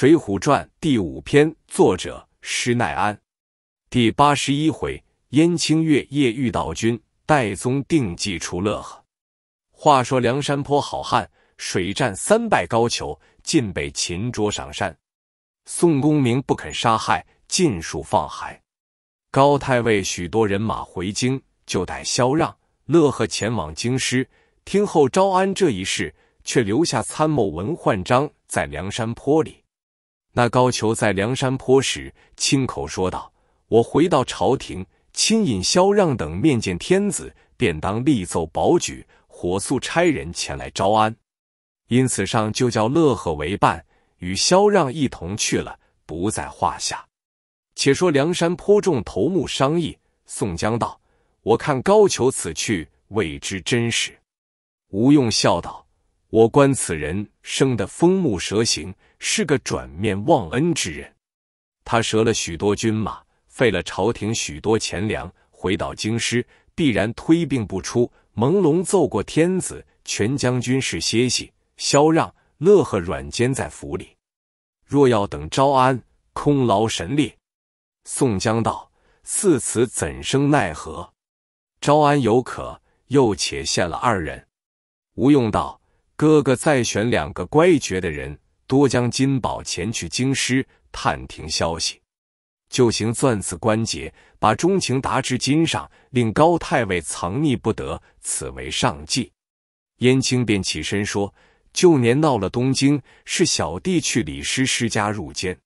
《水浒传》第五篇，作者施耐庵，第八十一回：燕青月夜遇道君，戴宗定计除乐呵。话说梁山坡好汉水战三败高俅，尽被擒捉上山。宋公明不肯杀害，尽数放海。高太尉许多人马回京，就带萧让、乐和前往京师，听候招安。这一事却留下参谋文焕章在梁山坡里。那高俅在梁山坡时，亲口说道：“我回到朝廷，亲引萧让等面见天子，便当力奏保举，火速差人前来招安。”因此上就叫乐和为伴，与萧让一同去了，不在话下。且说梁山坡众头目商议，宋江道：“我看高俅此去，未知真实。”吴用笑道：“我观此人生得风目蛇形。”是个转面忘恩之人，他折了许多军马，费了朝廷许多钱粮，回到京师必然推病不出。朦胧奏过天子，全将军是歇息。萧让、乐和、软坚在府里，若要等招安，空劳神力。宋江道：“似此怎生奈何？招安有可，又且献了二人。”吴用道：“哥哥再选两个乖觉的人。”多将金宝前去京师探听消息，就行钻此关节，把钟情达至金上，令高太尉藏匿不得。此为上计。燕青便起身说：“旧年闹了东京，是小弟去李师师家入监，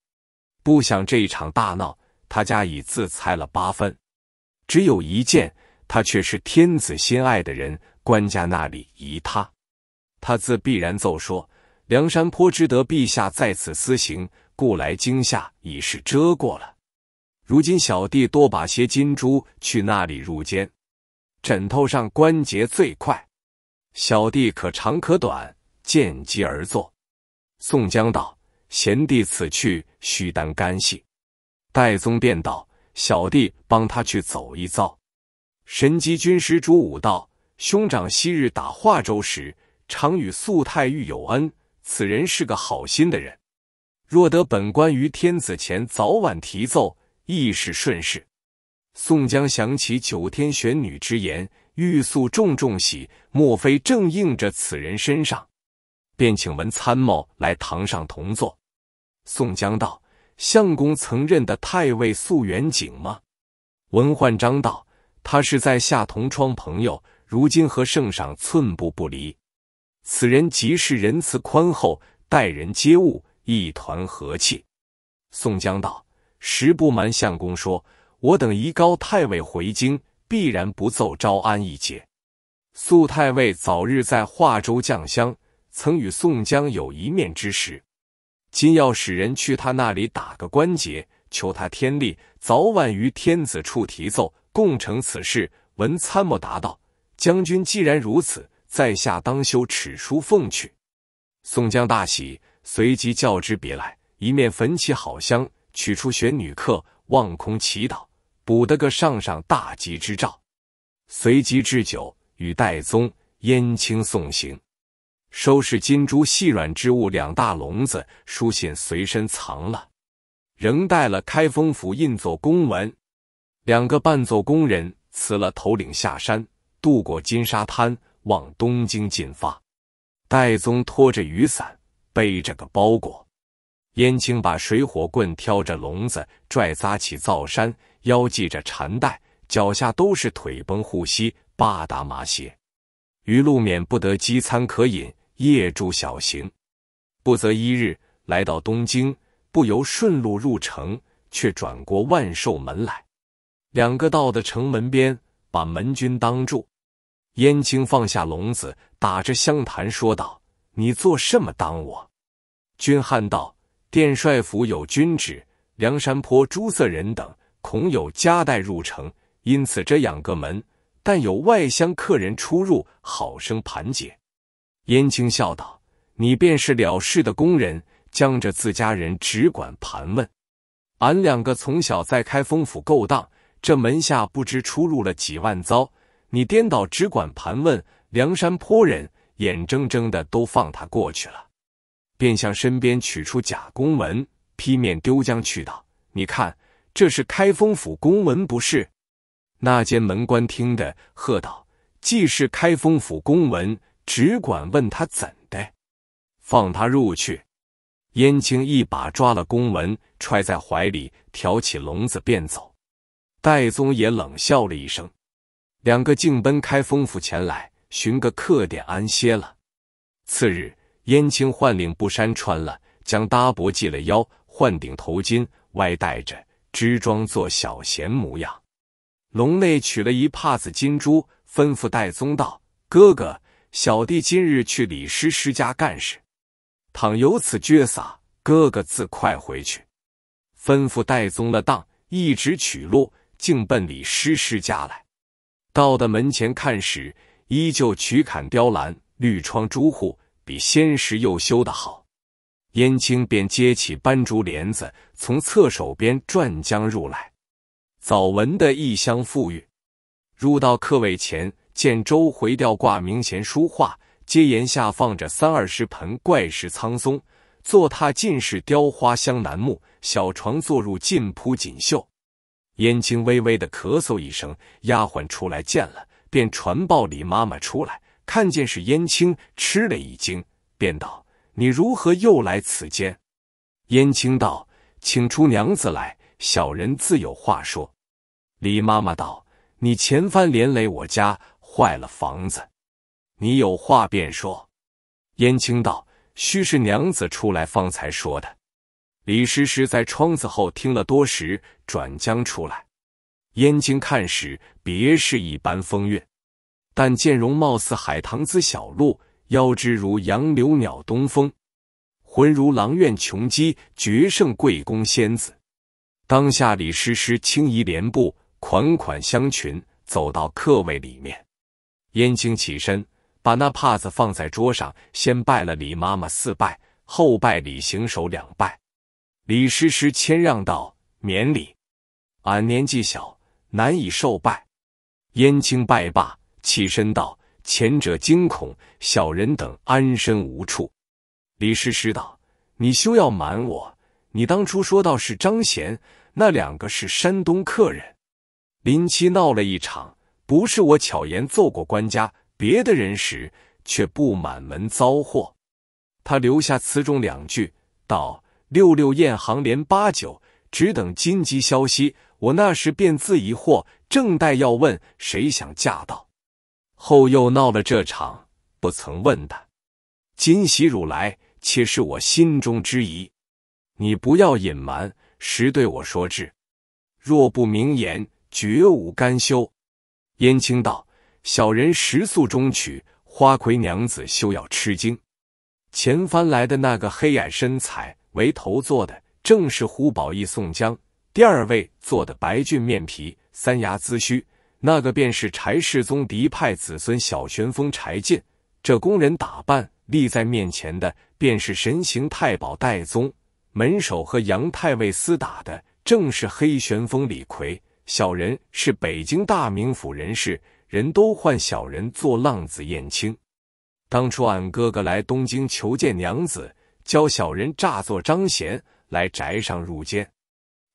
不想这一场大闹，他家已自猜了八分，只有一件，他却是天子心爱的人，官家那里疑他，他自必然奏说。”梁山坡知得陛下在此私行，故来惊吓，已是遮过了。如今小弟多把些金珠去那里入监，枕头上关节最快，小弟可长可短，见机而作。宋江道：“贤弟此去须担干系。”戴宗便道：“小弟帮他去走一遭。”神机军师朱武道：“兄长昔日打化州时，常与素太尉有恩。”此人是个好心的人，若得本官于天子前早晚提奏，亦是顺势。宋江想起九天玄女之言，欲诉重重喜，莫非正应着此人身上？便请文参谋来堂上同坐。宋江道：“相公曾任的太尉素元景吗？”文焕章道：“他是在下同窗朋友，如今和圣上寸步不离。”此人即是仁慈宽厚，待人接物一团和气。宋江道：“实不瞒相公说，我等移高太尉回京，必然不奏招安一节。素太尉早日在化州降乡，曾与宋江有一面之识，今要使人去他那里打个关节，求他天力，早晚于天子处提奏，共成此事。”文参谋答道：“将军既然如此。”在下当修尺书奉去。宋江大喜，随即叫之别来，一面焚起好香，取出玄女客，望空祈祷，补得个上上大吉之兆。随即置酒与戴宗、燕青送行，收拾金珠细软之物两大笼子，书信随身藏了，仍带了开封府印作公文，两个伴作工人辞了头领下山，渡过金沙滩。往东京进发，戴宗拖着雨伞，背着个包裹；燕青把水火棍挑着笼子，拽扎起皂衫，腰系着缠带，脚下都是腿绷护膝，八达麻鞋。于路免不得饥餐渴饮，夜住小行，不则一日来到东京，不由顺路入城，却转过万寿门来，两个道的城门边，把门军当住。燕青放下笼子，打着香坛说道：“你做什么？”当我，君汉道：“殿帅府有军旨，梁山坡诸色人等恐有家带入城，因此这养个门，但有外乡客人出入，好生盘解。”燕青笑道：“你便是了事的工人，将这自家人只管盘问。俺两个从小在开封府勾当，这门下不知出入了几万遭。”你颠倒只管盘问梁山坡人，眼睁睁的都放他过去了，便向身边取出假公文，劈面丢将去道：“你看，这是开封府公文不是？”那间门官听的，喝道：“既是开封府公文，只管问他怎的，放他入去。”燕青一把抓了公文，揣在怀里，挑起笼子便走。戴宗也冷笑了一声。两个径奔开封府前来，寻个客店安歇了。次日，燕青换领布衫穿了，将搭脖系了腰，换顶头巾，歪戴着，支装做小闲模样。笼内取了一帕子金珠，吩咐戴宗道：“哥哥，小弟今日去李师师家干事，倘有此撅撒，哥哥自快回去。”吩咐戴宗了当，一直取路，径奔李师师家来。到的门前看时，依旧曲槛雕栏，绿窗朱户，比先时又修得好。燕青便接起斑竹帘子，从侧手边转将入来。早闻的异香馥郁，入到客位前，见周回吊挂明贤书画，阶檐下放着三二十盆怪石苍松，坐榻尽是雕花香楠木，小床坐入尽铺锦绣。燕青微微的咳嗽一声，丫鬟出来见了，便传报李妈妈出来。看见是燕青，吃了一惊，便道：“你如何又来此间？”燕青道：“请出娘子来，小人自有话说。”李妈妈道：“你前番连累我家，坏了房子，你有话便说。”燕青道：“须是娘子出来方才说的。”李师师在窗子后听了多时。转将出来，燕京看时，别是一般风韵。但见容貌似海棠姿小鹿，腰肢如杨柳鸟东风，浑如狼苑琼姬，绝胜贵宫仙子。当下李师师轻移莲步，款款相群，走到客位里面。燕京起身，把那帕子放在桌上，先拜了李妈妈四拜，后拜李行首两拜。李师师谦让道。免礼，俺年纪小，难以受拜。燕青拜罢，起身道：“前者惊恐，小人等安身无处。”李师师道：“你休要瞒我，你当初说到是张贤，那两个是山东客人。林七闹了一场，不是我巧言揍过官家，别的人时，却不满门遭祸。”他留下词中两句，道：“六六宴行连八九。”只等金吉消息，我那时便自疑惑，正待要问谁想嫁到，后又闹了这场，不曾问的。今喜汝来，且是我心中之疑，你不要隐瞒，实对我说之。若不明言，绝无甘休。燕青道：“小人食宿中取，花魁娘子休要吃惊。前番来的那个黑矮身材为头做的。”正是胡宝义宋江，第二位做的白俊面皮、三牙髭须，那个便是柴世宗嫡派子孙小旋风柴进。这工人打扮，立在面前的便是神行太保戴宗。门首和杨太尉厮打的正是黑旋风李逵。小人是北京大名府人士，人都唤小人做浪子燕青。当初俺哥哥来东京求见娘子，教小人诈作张贤。来宅上入监，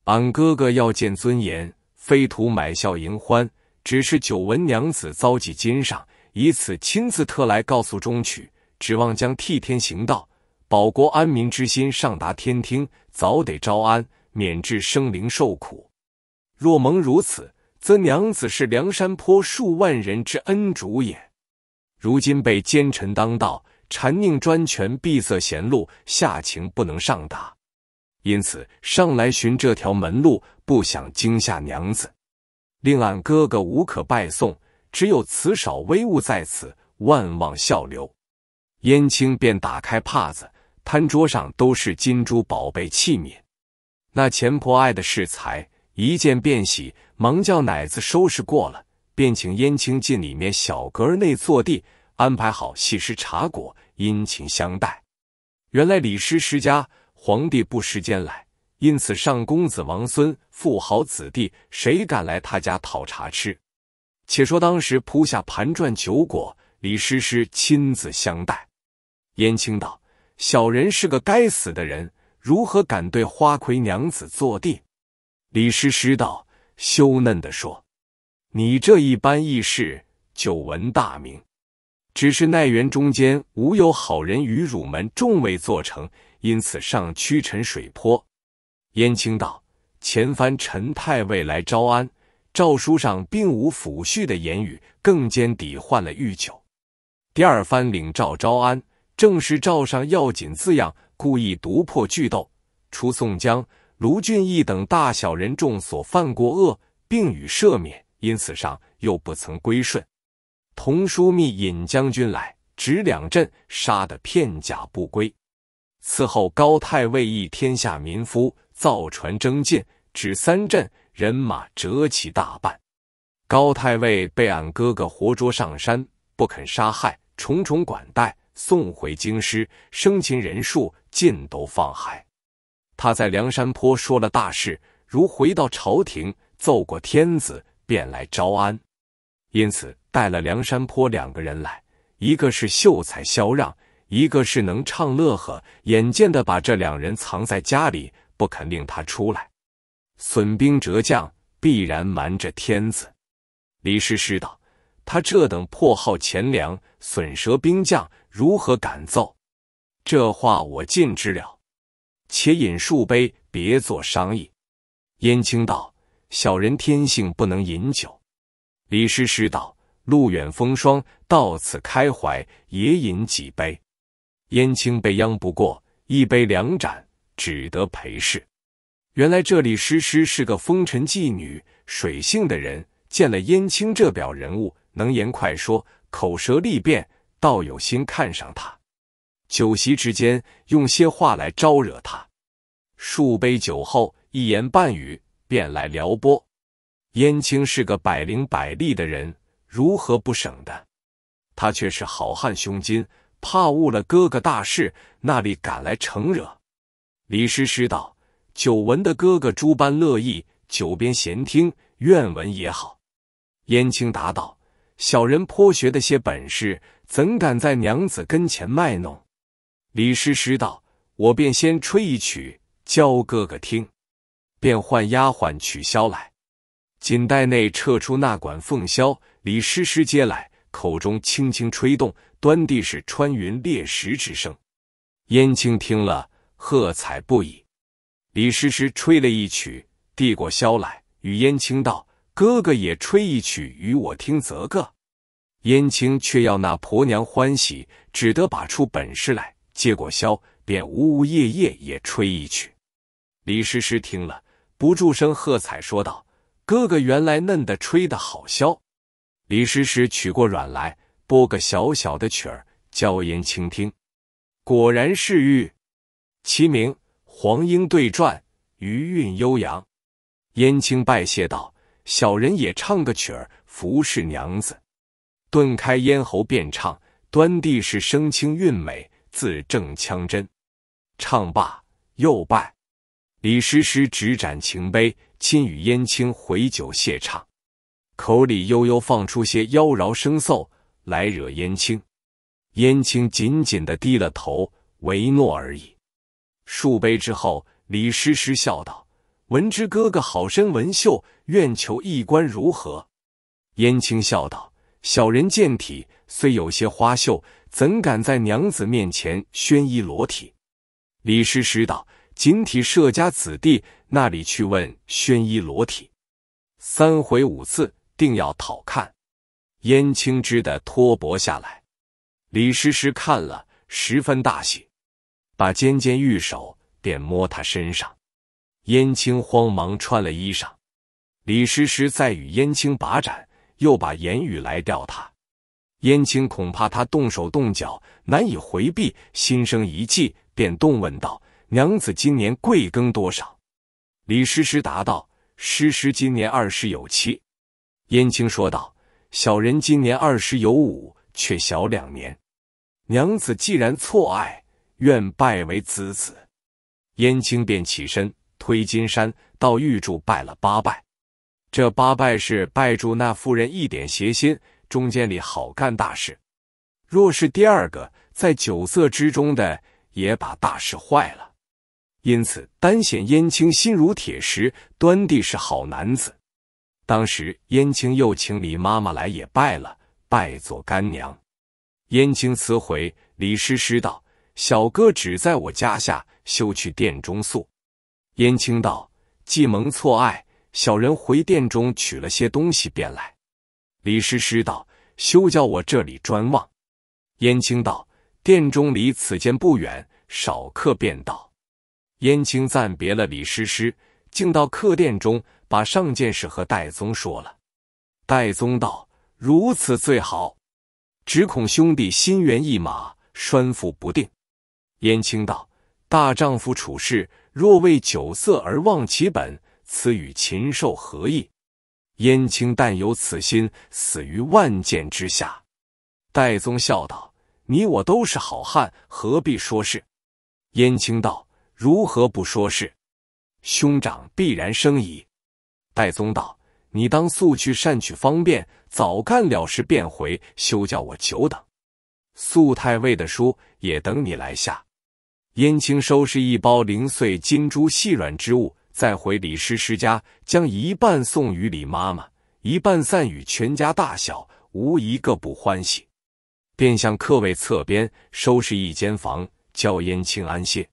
俺哥哥要见尊严，非图买笑迎欢。只是久闻娘子遭际今上，以此亲自特来告诉中曲，指望将替天行道、保国安民之心上达天听，早得招安，免至生灵受苦。若蒙如此，则娘子是梁山坡数万人之恩主也。如今被奸臣当道，禅宁专权，闭塞贤路，下情不能上达。因此上来寻这条门路，不想惊吓娘子，令俺哥哥无可拜送，只有此少微物在此，万望效留。燕青便打开帕子，摊桌上都是金珠宝贝器皿。那钱婆爱的是财，一见便喜，忙叫奶子收拾过了，便请燕青进里面小阁内坐地，安排好细食茶果，殷勤相待。原来李师师家。皇帝不时间来，因此上公子王孙、富豪子弟，谁敢来他家讨茶吃？且说当时铺下盘转酒果，李师师亲自相待。燕青道：“小人是个该死的人，如何敢对花魁娘子坐地？”李师师道：“羞嫩的说，你这一般义士，久闻大名，只是奈园中间无有好人与汝们众位做成。”因此上屈臣水坡。燕青道：“前番陈太尉来招安，诏书上并无抚恤的言语，更兼抵换了御酒。第二番领诏招安，正是诏上要紧字样，故意读破巨斗，除宋江、卢俊义等大小人众所犯过恶，并与赦免。因此上又不曾归顺。同枢密尹将军来，执两阵，杀得片甲不归。”伺候高太尉一天下民夫造船征舰，指三镇人马折其大半。高太尉被俺哥哥活捉上山，不肯杀害，重重管待，送回京师，生擒人数尽都放海。他在梁山坡说了大事，如回到朝廷奏过天子，便来招安。因此带了梁山坡两个人来，一个是秀才萧让。一个是能唱乐呵，眼见的把这两人藏在家里，不肯令他出来，损兵折将，必然瞒着天子。李师师道：“他这等破耗钱粮，损折兵将，如何敢奏？”这话我尽知了，且饮数杯，别做商议。燕青道：“小人天性不能饮酒。”李师师道：“路远风霜，到此开怀，也饮几杯。”燕青被殃不过，一杯两盏，只得陪侍。原来这里诗诗是个风尘妓女，水性的人，见了燕青这表人物，能言快说，口舌利辩，倒有心看上他。酒席之间，用些话来招惹他。数杯酒后，一言半语，便来撩拨。燕青是个百灵百利的人，如何不省的？他却是好汉胸襟。怕误了哥哥大事，那里敢来承惹？李师师道：“久闻的哥哥诸般乐意，久边闲听，愿闻也好。”燕青答道：“小人颇学的些本事，怎敢在娘子跟前卖弄？”李师师道：“我便先吹一曲，教哥哥听。便唤丫鬟取箫来，锦袋内撤出那管凤箫，李师师接来，口中轻轻吹动。”端地是穿云裂石之声，燕青听了喝彩不已。李师师吹了一曲，递过箫来，与燕青道：“哥哥也吹一曲与我听则个。”燕青却要那婆娘欢喜，只得把出本事来，接过箫，便呜呜咽咽也吹一曲。李师师听了不住声喝彩，说道：“哥哥原来嫩的吹的好箫。”李师师取过软来。拨个小小的曲儿，娇燕倾听。果然是玉，其名黄莺对啭，余韵悠扬。燕青拜谢道：“小人也唱个曲儿，服侍娘子。”顿开咽喉，便唱，端地是声清韵美，字正腔真。唱罢又拜。李师师执盏擎杯，亲与燕青回酒谢唱，口里悠悠放出些妖娆声嗽。来惹燕青，燕青紧紧的低了头，唯诺而已。数杯之后，李师师笑道：“文之哥哥好身文秀，愿求一观如何？”燕青笑道：“小人健体，虽有些花秀，怎敢在娘子面前宣衣裸体？”李师师道：“锦体世家子弟，那里去问宣衣裸体？三回五次，定要讨看。”燕青知的脱帛下来，李师师看了十分大喜，把尖尖玉手便摸他身上。燕青慌忙穿了衣裳。李师师再与燕青把盏，又把言语来吊他。燕青恐怕他动手动脚难以回避，心生一计，便动问道：“娘子今年贵庚多少？”李师师答道：“师师今年二十有七。”燕青说道。小人今年二十有五，却小两年。娘子既然错爱，愿拜为子子。燕青便起身，推金山，到玉柱拜了八拜。这八拜是拜住那妇人一点邪心，中间里好干大事。若是第二个在酒色之中的，也把大事坏了。因此单显燕青心如铁石，端地是好男子。当时燕青又请李妈妈来，也拜了，拜做干娘。燕青辞回，李师师道：“小哥只在我家下，休去殿中宿。”燕青道：“既蒙错爱，小人回殿中取了些东西便来。”李师师道：“休叫我这里专望。”燕青道：“殿中离此间不远，少客便到。”燕青暂别了李师师，进到客殿中。把上件事和戴宗说了，戴宗道：“如此最好，只恐兄弟心猿意马，拴缚不定。”燕青道：“大丈夫处事，若为酒色而忘其本，此与禽兽何异？”燕青但有此心，死于万箭之下。戴宗笑道：“你我都是好汉，何必说是？”燕青道：“如何不说是？兄长必然生疑。”戴宗道：“你当速去，善取方便，早干了事便回，休叫我久等。素太尉的书也等你来下。”燕青收拾一包零碎金珠细软之物，再回李师师家，将一半送与李妈妈，一半散与全家大小，无一个不欢喜。便向客位侧边收拾一间房，叫燕青安歇。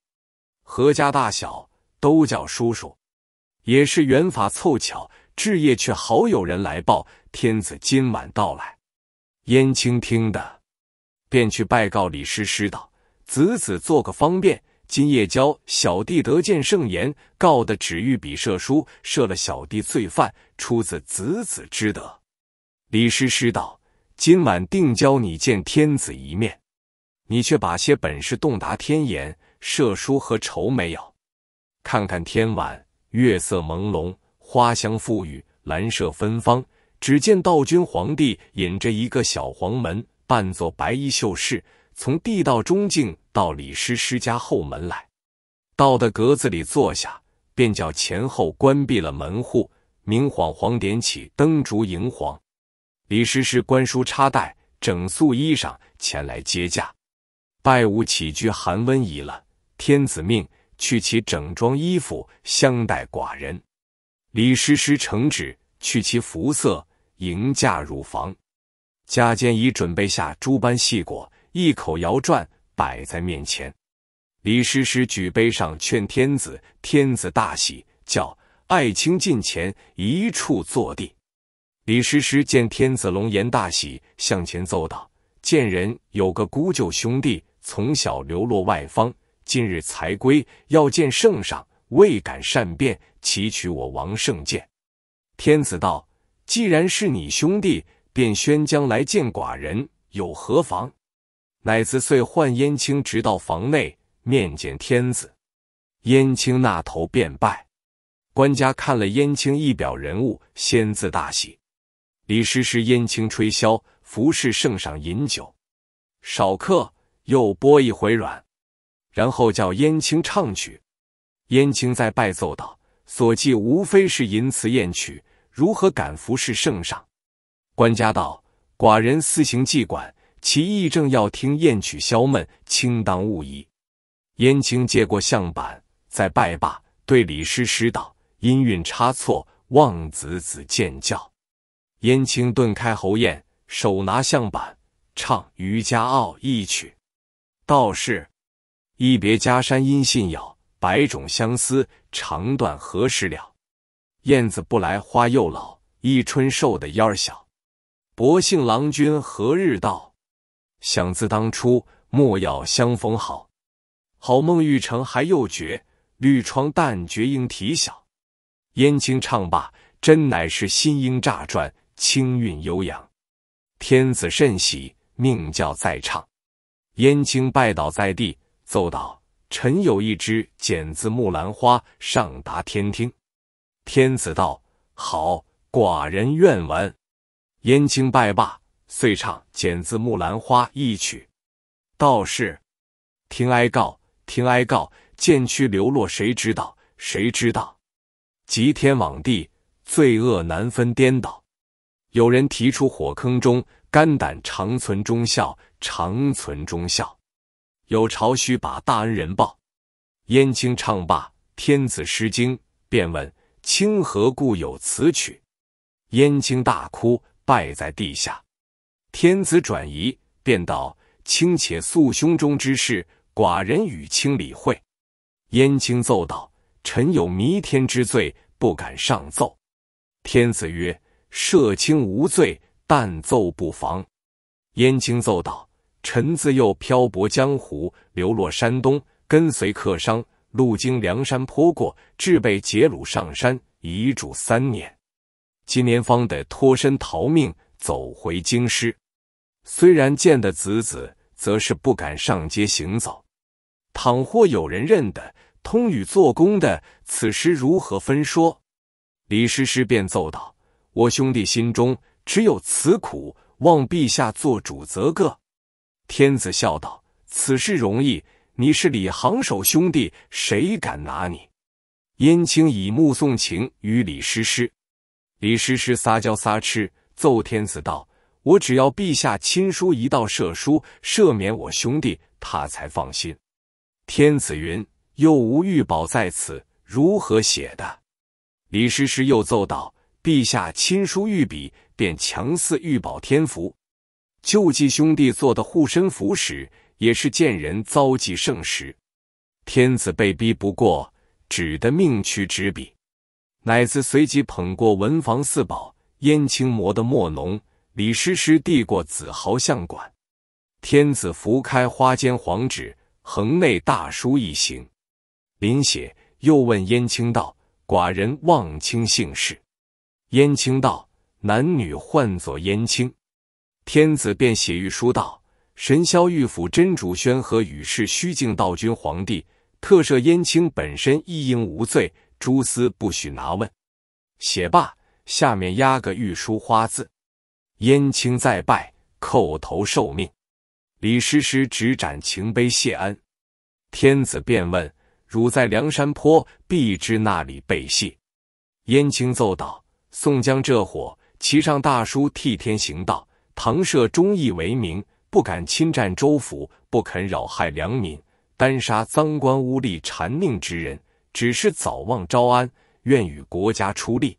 何家大小都叫叔叔。也是缘法凑巧，至夜却好有人来报天子今晚到来。燕青听的，便去拜告李师师道：“子子做个方便，今夜教小弟得见圣颜，告的只欲笔射书，射了小弟罪犯，出自子子之德。”李师师道：“今晚定教你见天子一面，你却把些本事洞达天言，射书和愁没有？看看天晚。”月色朦胧，花香馥郁，兰麝芬芳。只见道君皇帝引着一个小黄门，扮作白衣秀士，从地道中境到李师师家后门来，到的格子里坐下，便叫前后关闭了门户，明晃晃点起灯烛荧煌。李师师关书插袋，整素衣裳，前来接驾，拜舞起居，寒温已了。天子命。去其整装衣服，相待寡人。李师师承旨，去其服色，迎驾入房。家间已准备下诸般细果，一口摇转，摆在面前。李师师举杯上劝天子，天子大喜，叫爱卿近前，一处坐地。李师师见天子龙颜大喜，向前奏道：“贱人有个姑舅兄弟，从小流落外方。”近日才归，要见圣上，未敢善辩，祈取我王圣剑。天子道：“既然是你兄弟，便宣将来见寡人，有何妨？”乃子遂唤燕青，直到房内面见天子。燕青那头便拜。官家看了燕青一表人物，先自大喜。李师师、燕青吹箫，服侍圣上饮酒。少刻，又拨一回软。然后叫燕青唱曲，燕青再拜奏道：“所记无非是淫词艳曲，如何敢服侍圣上？”官家道：“寡人私行妓馆，其义正要听艳曲消闷，卿当勿疑。”燕青接过象板，再拜罢，对李师师道：“音韵差错，望子子见教。”燕青顿开喉咽，手拿象板，唱《渔家傲》一曲。道士。一别家山音信杳，百种相思长断何时了。燕子不来花又老，一春瘦的燕儿小。薄幸郎君何日到？想自当初，莫要相逢好。好梦欲成还又绝，绿窗但觉莺啼晓。燕青唱罢，真乃是新莺乍转，清韵悠扬。天子甚喜，命教再唱。燕青拜倒在地。奏道：“臣有一支剪子木兰花，上达天听。”天子道：“好，寡人愿闻。”燕青拜罢，遂唱《剪子木兰花》一曲。道士：“听哀告，听哀告，渐趋流落谁知道？谁知道？极天往地，罪恶难分颠倒。有人提出火坑中，肝胆长存忠孝，长存忠孝。”有朝需把大恩人报。燕青唱罢，天子失惊，便问：“卿何故有此曲？”燕青大哭，拜在地下。天子转移，便道：“卿且诉胸中之事，寡人与卿理会。”燕青奏道：“臣有弥天之罪，不敢上奏。”天子曰：“赦卿无罪，但奏不妨。”燕青奏道。臣自幼漂泊江湖，流落山东，跟随客商，路经梁山坡过，置被劫掳上山，遗嘱三年。今年方得脱身逃命，走回京师。虽然见的子子，则是不敢上街行走。倘或有人认得，通与做工的，此时如何分说？李师师便奏道：“我兄弟心中只有此苦，望陛下做主则个。”天子笑道：“此事容易，你是李行首兄弟，谁敢拿你？”燕青以目送情于李师师，李师师撒娇撒痴，奏天子道：“我只要陛下亲书一道赦书，赦免我兄弟，他才放心。”天子云：“又无玉宝在此，如何写的？”李师师又奏道：“陛下亲书御笔，便强似玉宝天符。”救济兄弟做的护身符时，也是见人遭际圣时。天子被逼不过，只得命去执笔。乃子随即捧过文房四宝，燕青磨的墨浓，李师师递过紫毫相管。天子拂开花间黄纸，横内大书一行，临写又问燕青道：“寡人望清姓氏。”燕青道：“男女唤作燕青。”天子便写御书道：“神霄玉府真主宣和与世虚敬道君皇帝特赦燕青，本身一应无罪，诸司不许拿问。”写罢，下面压个玉书花字。燕青再拜叩头受命。李师师执盏擎杯谢恩。天子便问：“汝在梁山坡，必知那里被戏？”燕青奏道：“宋江这伙，骑上大书替天行道。”唐社忠义为名，不敢侵占州府，不肯扰害良民，单杀赃官污吏谗命之人，只是早望招安，愿与国家出力。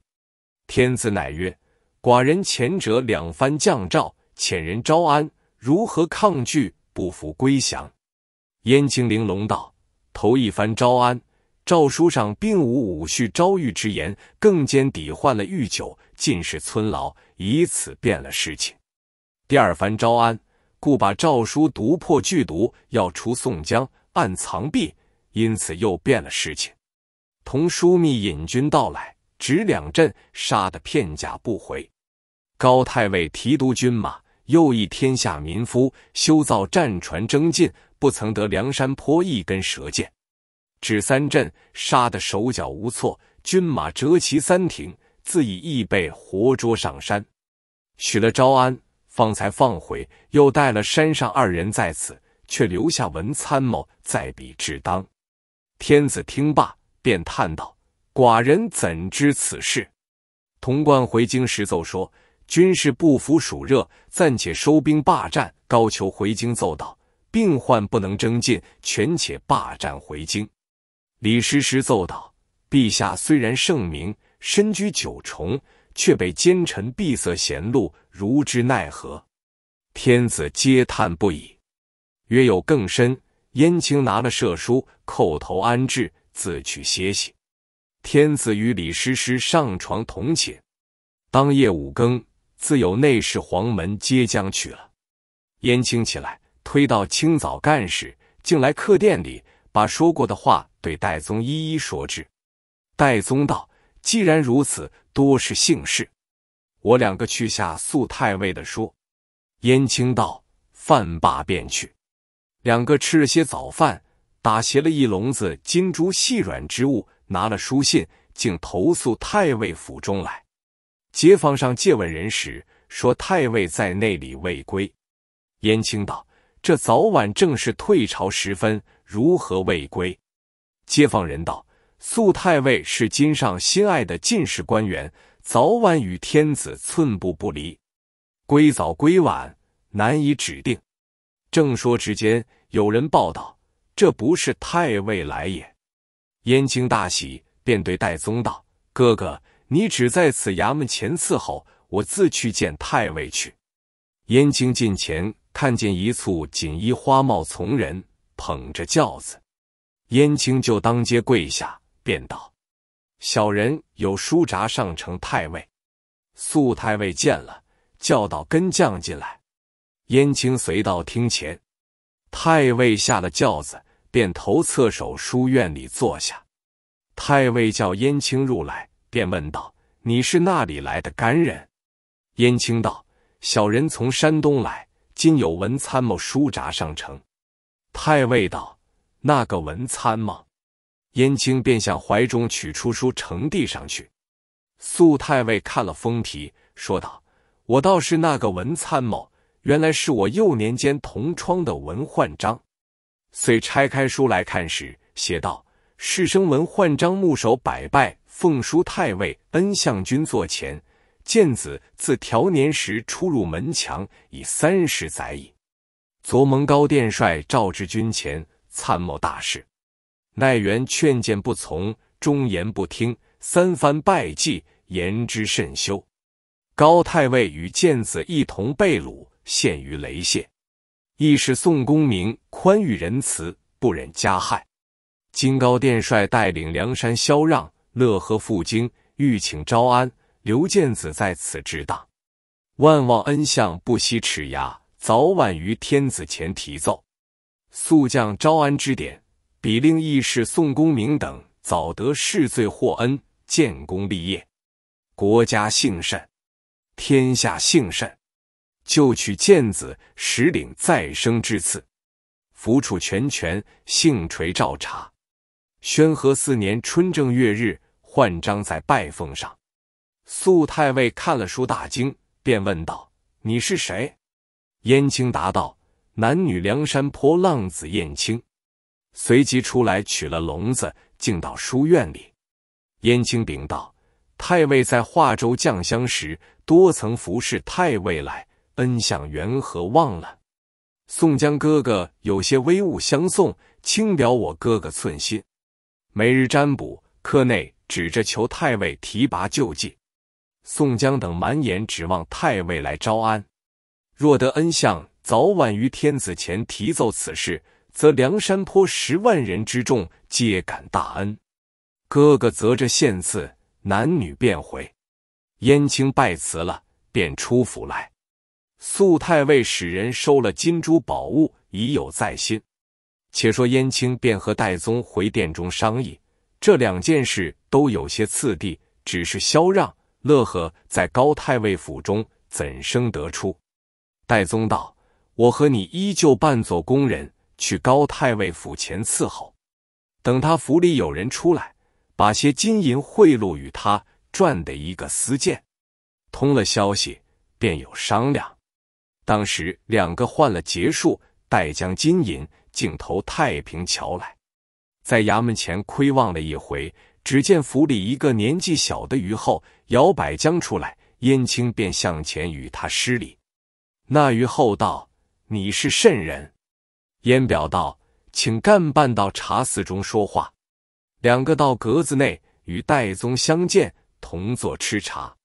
天子乃曰：“寡人前者两番降诏，遣人招安，如何抗拒不服归降？”燕青玲珑道：“头一番招安，诏书上并无武婿招谕之言，更兼抵换了御酒，尽是村牢，以此变了事情。”第二番招安，故把诏书读破，剧毒要除宋江，暗藏弊，因此又变了事情。同枢密引军到来，指两阵杀得片甲不回。高太尉提督军马，又一天下民夫修造战船，征进不曾得梁山坡一根蛇箭。指三阵杀得手脚无措，军马折骑三挺，自以易被活捉上山，许了招安。方才放回，又带了山上二人在此，却留下文参谋在彼治当。天子听罢，便叹道：“寡人怎知此事？”童贯回京时奏说：“军士不服暑热，暂且收兵罢战。”高俅回京奏道：“病患不能征进，权且罢战回京。”李师师奏道：“陛下虽然圣明，身居九重。”却被奸臣闭塞贤路，如之奈何？天子嗟叹不已。约有更深。”燕青拿了赦书，叩头安置，自去歇息。天子与李师师上床同寝。当夜五更，自有内侍黄门接将去了。燕青起来，推到清早干事，竟来客店里，把说过的话对戴宗一一说之。戴宗道：“既然如此。”多是幸事，我两个去下宿太尉的书。燕青道：“饭罢便去。”两个吃了些早饭，打斜了一笼子金珠细软之物，拿了书信，竟投宿太尉府中来。街坊上借问人时，说太尉在内里未归。燕青道：“这早晚正是退朝时分，如何未归？”街坊人道。素太尉是金上心爱的进士官员，早晚与天子寸步不离，归早归晚难以指定。正说之间，有人报道：“这不是太尉来也。”燕青大喜，便对戴宗道：“哥哥，你只在此衙门前伺候，我自去见太尉去。”燕青近前看见一簇锦衣花帽从人捧着轿子，燕青就当街跪下。便道：“小人有书札上呈太尉。”素太尉见了，叫道：“跟将进来。”燕青随到厅前，太尉下了轿子，便投侧手书院里坐下。太尉叫燕青入来，便问道：“你是那里来的干人？”燕青道：“小人从山东来，今有文参谋书札上呈。”太尉道：“那个文参吗？”燕青便向怀中取出书呈递上去，肃太尉看了封题，说道：“我倒是那个文参谋，原来是我幼年间同窗的文焕章。”遂拆开书来看时，写道：“士生文焕章，木首百拜，奉书太尉恩相君座前。见子自调年时出入门墙，已三十载矣。昨蒙高殿帅召至军前，参谋大事。”奈元劝谏不从，忠言不听，三番败绩，言之甚羞。高太尉与建子一同被掳，陷于雷县。亦是宋公明宽裕仁慈，不忍加害。金高殿帅带领梁山萧让、乐和赴京，欲请招安。刘建子在此致当，万望恩相不惜齿牙，早晚于天子前提奏，速降招安之典。比令义士宋公明等早得世罪获恩建功立业，国家幸甚，天下幸甚。就取建子石领再生之赐，福楚全权，幸垂照察。宣和四年春正月日，焕章在拜奉上。肃太尉看了书大惊，便问道：“你是谁？”燕青答道：“男女梁山坡浪子燕青。”随即出来取了笼子，进到书院里。燕青禀道：“太尉在化州降乡时，多曾服侍太尉来，恩相缘何忘了？宋江哥哥有些微物相送，轻表我哥哥寸心。每日占卜课内，指着求太尉提拔救济。宋江等满眼指望太尉来招安，若得恩相，早晚于天子前提奏此事。”则梁山坡十万人之众皆感大恩，哥哥择着献赐男女便回。燕青拜辞了，便出府来。素太尉使人收了金珠宝物，已有在心。且说燕青便和戴宗回殿中商议，这两件事都有些次第，只是萧让、乐和在高太尉府中怎生得出？戴宗道：“我和你依旧扮作工人。”去高太尉府前伺候，等他府里有人出来，把些金银贿赂与他，赚的一个私见。通了消息，便有商量。当时两个换了结束，带将金银，竟投太平桥来，在衙门前窥望了一回，只见府里一个年纪小的余后摇摆将出来，燕青便向前与他施礼。那余后道：“你是甚人？”燕表道：“请干办到茶肆中说话。”两个到格子内与戴宗相见，同坐吃茶。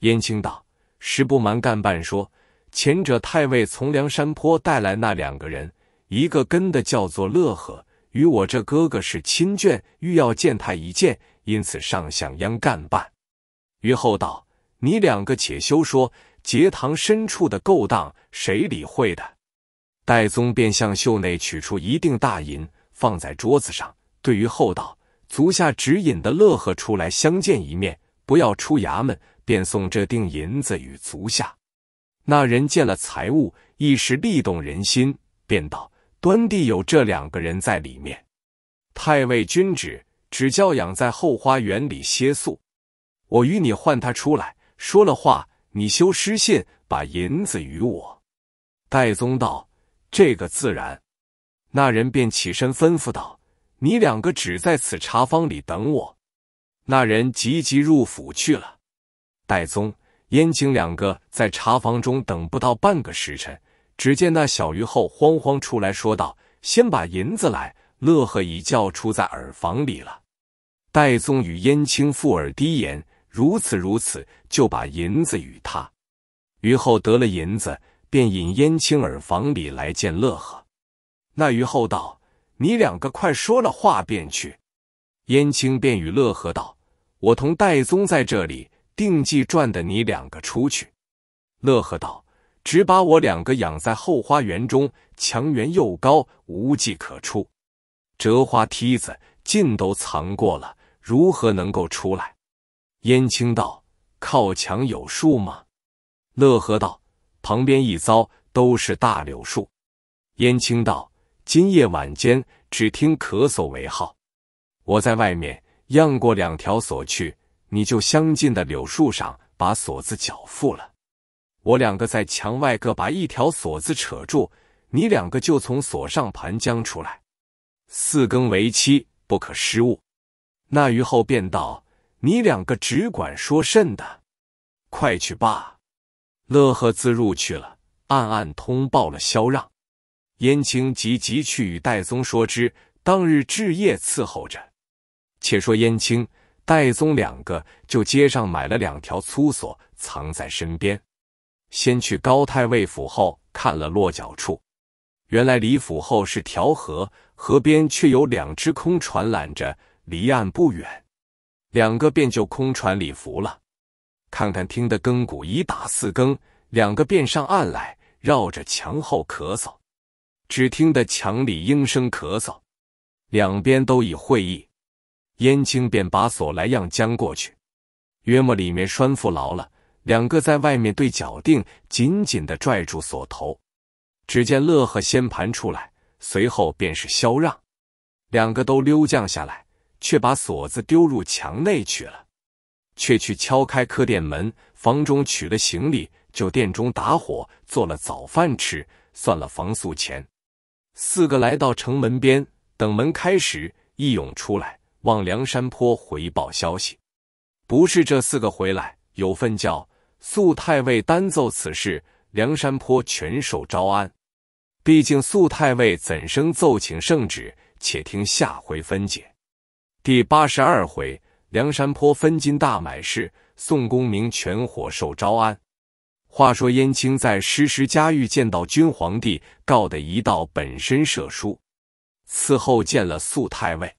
燕青道：“实不瞒干办说，前者太尉从梁山坡带来那两个人，一个跟的叫做乐和，与我这哥哥是亲眷，欲要见他一见，因此上向央干办。”于后道：“你两个且休说，结堂深处的勾当，谁理会的？”戴宗便向袖内取出一锭大银，放在桌子上，对于后道：“足下指引的乐呵出来相见一面，不要出衙门，便送这锭银子与足下。”那人见了财物，一时力动人心，便道：“端地有这两个人在里面。太尉君旨，只教养在后花园里歇宿。我与你唤他出来，说了话，你修失信，把银子与我。”戴宗道。这个自然，那人便起身吩咐道：“你两个只在此茶坊里等我。”那人急急入府去了。戴宗、燕青两个在茶房中等不到半个时辰，只见那小鱼后慌慌出来说道：“先把银子来，乐呵已叫出在耳房里了。”戴宗与燕青附耳低言：“如此如此。”就把银子与他。于后得了银子。便引燕青耳房里来见乐和，那于后道：“你两个快说了话便去。”燕青便与乐和道：“我同戴宗在这里，定计赚的你两个出去。”乐和道：“只把我两个养在后花园中，墙垣又高，无计可出，折花梯子尽都藏过了，如何能够出来？”燕青道：“靠墙有树吗？”乐和道。旁边一遭都是大柳树，燕青道：“今夜晚间，只听咳嗽为号，我在外面漾过两条锁去，你就相近的柳树上把锁子缴付了，我两个在墙外各把一条锁子扯住，你两个就从锁上盘将出来，四更为期，不可失误。”那余后便道：“你两个只管说甚的，快去罢。”乐呵自入去了，暗暗通报了萧让。燕青急急去与戴宗说之，当日至夜伺候着。且说燕青、戴宗两个，就街上买了两条粗索，藏在身边，先去高太尉府后看了落脚处。原来离府后是条河，河边却有两只空船缆着，离岸不远，两个便就空船里浮了。看看，听得更鼓一打四更，两个便上岸来，绕着墙后咳嗽。只听得墙里应声咳嗽，两边都已会意，燕青便把锁来样将过去，约莫里面拴缚牢了，两个在外面对脚定，紧紧的拽住锁头。只见乐和先盘出来，随后便是萧让，两个都溜降下来，却把锁子丢入墙内去了。却去敲开客店门，房中取了行李，就店中打火做了早饭吃，算了房宿钱。四个来到城门边，等门开时义勇出来，往梁山坡回报消息。不是这四个回来，有份叫素太尉单奏此事。梁山坡全受招安，毕竟素太尉怎生奏请圣旨？且听下回分解。第八十二回。梁山坡分金大买市，宋公明全火受招安。话说燕青在诗时家遇见到君皇帝，告的一道本身赦书。伺候见了肃太尉，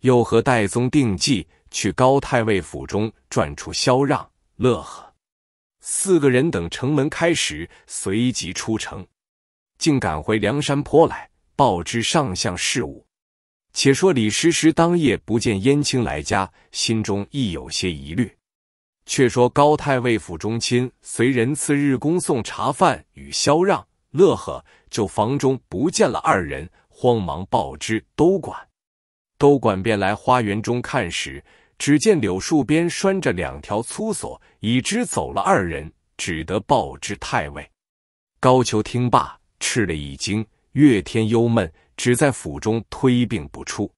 又和戴宗定计去高太尉府中转出萧让，乐呵。四个人等城门开时，随即出城，竟赶回梁山坡来，报知上相事务。且说李师师当夜不见燕青来家，心中亦有些疑虑。却说高太尉府中亲随人次日公送茶饭与萧让，乐呵就房中不见了二人，慌忙报之都管。都管便来花园中看时，只见柳树边拴着两条粗索，已知走了二人，只得报之太尉。高俅听罢，吃了一惊，越添忧闷。只在府中推病不出。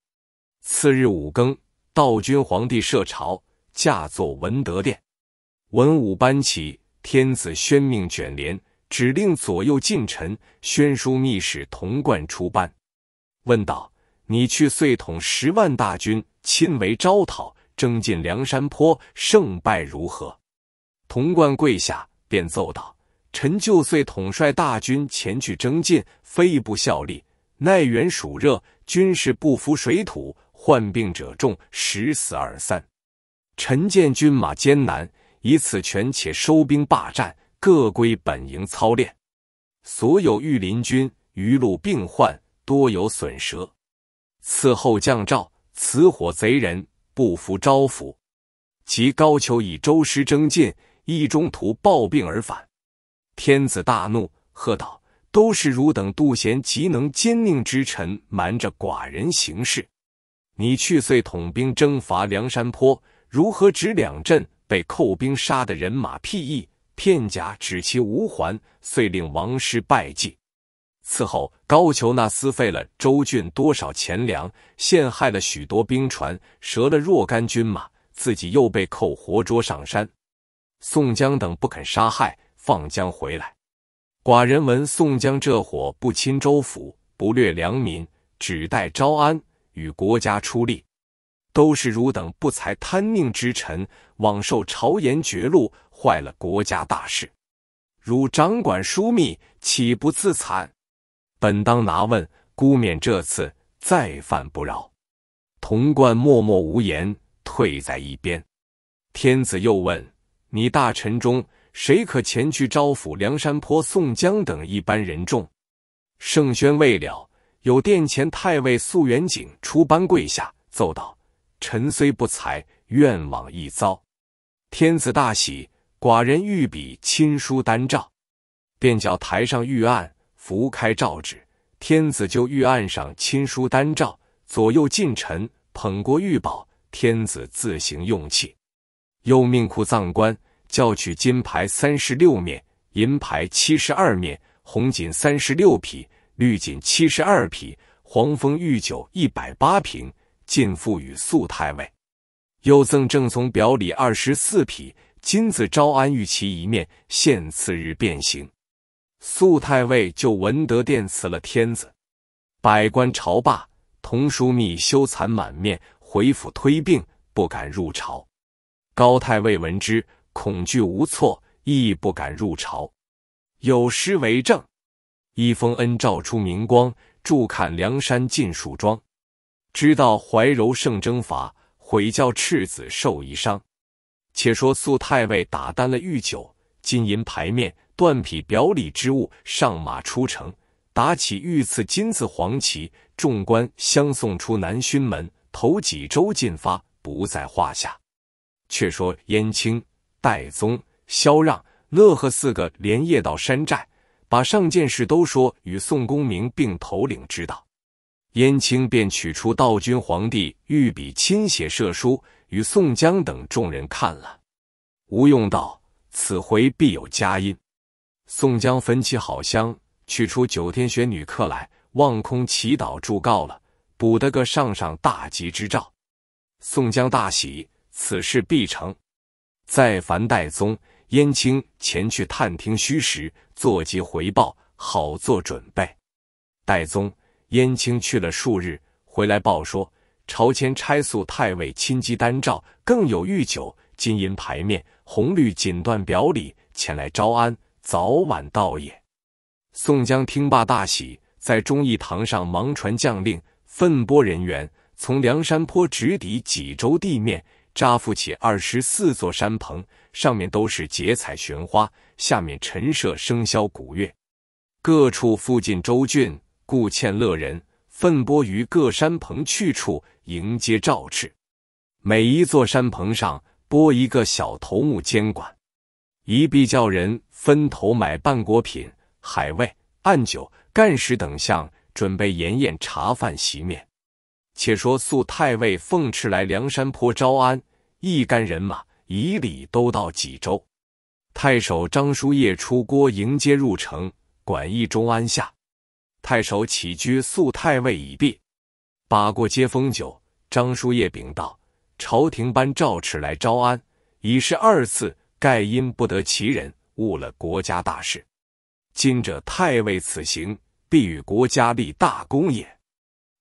次日五更，道君皇帝设朝，驾坐文德殿，文武班起，天子宣命，卷帘，指令左右近臣宣书密使童贯出班，问道：“你去遂统十万大军，亲为招讨，征进梁山坡，胜败如何？”童贯跪下，便奏道：“臣就遂统帅大军前去征进，非不效力。”奈元暑热，军士不服水土，患病者众，十死二三。臣见军马艰难，以此权且收兵罢战，各归本营操练。所有御林军余路病患，多有损折。伺候降诏，此火贼人不服招抚，即高俅以周师征进，一中途暴病而返。天子大怒，喝道。都是汝等妒贤极能奸佞之臣，瞒着寡人行事。你去遂统兵征伐梁山坡，如何止两阵被寇兵杀的人马，辟易片甲，指其无还，遂令王师败绩。此后高俅那私费了周郡多少钱粮，陷害了许多兵船，折了若干军马，自己又被寇活捉上山。宋江等不肯杀害，放将回来。寡人闻宋江这伙不侵州府，不掠良民，只待招安，与国家出力。都是汝等不才贪佞之臣，枉受朝言绝禄，坏了国家大事。汝掌管枢密，岂不自惭？本当拿问，孤免这次再犯不饶。童贯默默无言，退在一边。天子又问：“你大臣中？”谁可前去招抚梁山坡宋江等一般人众？圣宣未了，有殿前太尉宿元景出班跪下奏道：“臣虽不才，愿往一遭。”天子大喜，寡人御笔亲书丹诏，便叫台上御案拂开诏纸，天子就御案上亲书丹诏，左右近臣捧过玉宝，天子自行用起，又命库藏官。叫取金牌三十六面，银牌七十二面，红锦三十六匹，绿锦七十二匹，黄封御酒一百八瓶，尽赋与素太尉。又赠正从表里二十四匹金子，招安玉旗一面。限次日变形。素太尉就文德殿辞了天子，百官朝罢，童枢密羞惭满面，回府推病，不敢入朝。高太尉闻之。恐惧无措，亦不敢入朝。有诗为证：“一封恩诏出明光，助砍梁山尽树桩。知道怀柔胜征伐，悔教赤子受一伤。”且说素太尉打单了御酒、金银牌面、断匹表里之物，上马出城，打起御赐金字黄旗，众官相送出南薰门，头几州进发，不在话下。却说燕青。戴宗、萧让、乐和四个连夜到山寨，把上件事都说与宋公明并头领知道。燕青便取出道君皇帝御笔亲写赦书，与宋江等众人看了。吴用道：“此回必有佳音。”宋江焚起好香，取出九天玄女客来，望空祈祷祝告了，补得个上上大吉之兆。宋江大喜，此事必成。再烦戴宗、燕青前去探听虚实，坐即回报，好做准备。戴宗、燕青去了数日，回来报说，朝前差速太尉亲机丹诏，更有御酒、金银牌面、红绿锦缎表里前来招安，早晚到也。宋江听罢大喜，在忠义堂上忙传将令，奋拨人员，从梁山坡直抵济州地面。扎富起二十四座山棚，上面都是结彩悬花，下面陈设笙箫鼓乐。各处附近州郡、雇欠乐人，奋拨于各山棚去处迎接赵赤。每一座山棚上拨一个小头目监管，一必叫人分头买办果品、海味、按酒、干食等项，准备筵宴茶饭席面。且说肃太尉奉敕来梁山坡招安，一干人马以礼都到济州。太守张叔夜出郭迎接入城，馆驿中安下。太守起居肃太尉已毕，把过接风酒。张叔夜禀道：“朝廷颁诏敕来招安，已是二次，盖因不得其人，误了国家大事。今者太尉此行，必与国家立大功也。”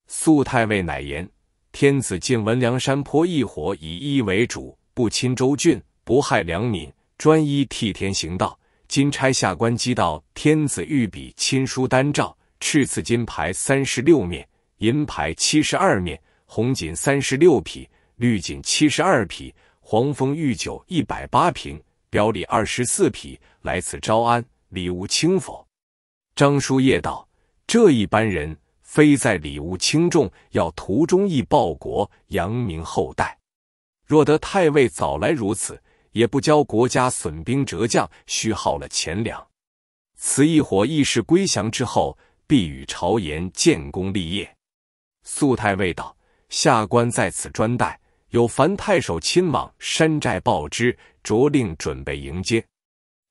素太尉乃言：“天子进文梁山坡一伙以一为主，不侵州郡，不害良民，专一替天行道。金钗下官接道，天子御笔亲书丹诏，赐此金牌三十六面，银牌七十二面，红锦三十六匹，绿锦七十二匹，黄蜂御酒一百八瓶，表里二十四匹。来此招安，礼物轻否？”张叔夜道：“这一般人。”非在礼物轻重，要图忠义报国，扬名后代。若得太尉早来如此，也不教国家损兵折将，虚耗了钱粮。此一伙义士归降之后，必与朝言建功立业。素太尉道：“下官在此专待，有樊太守亲往山寨报之，着令准备迎接。”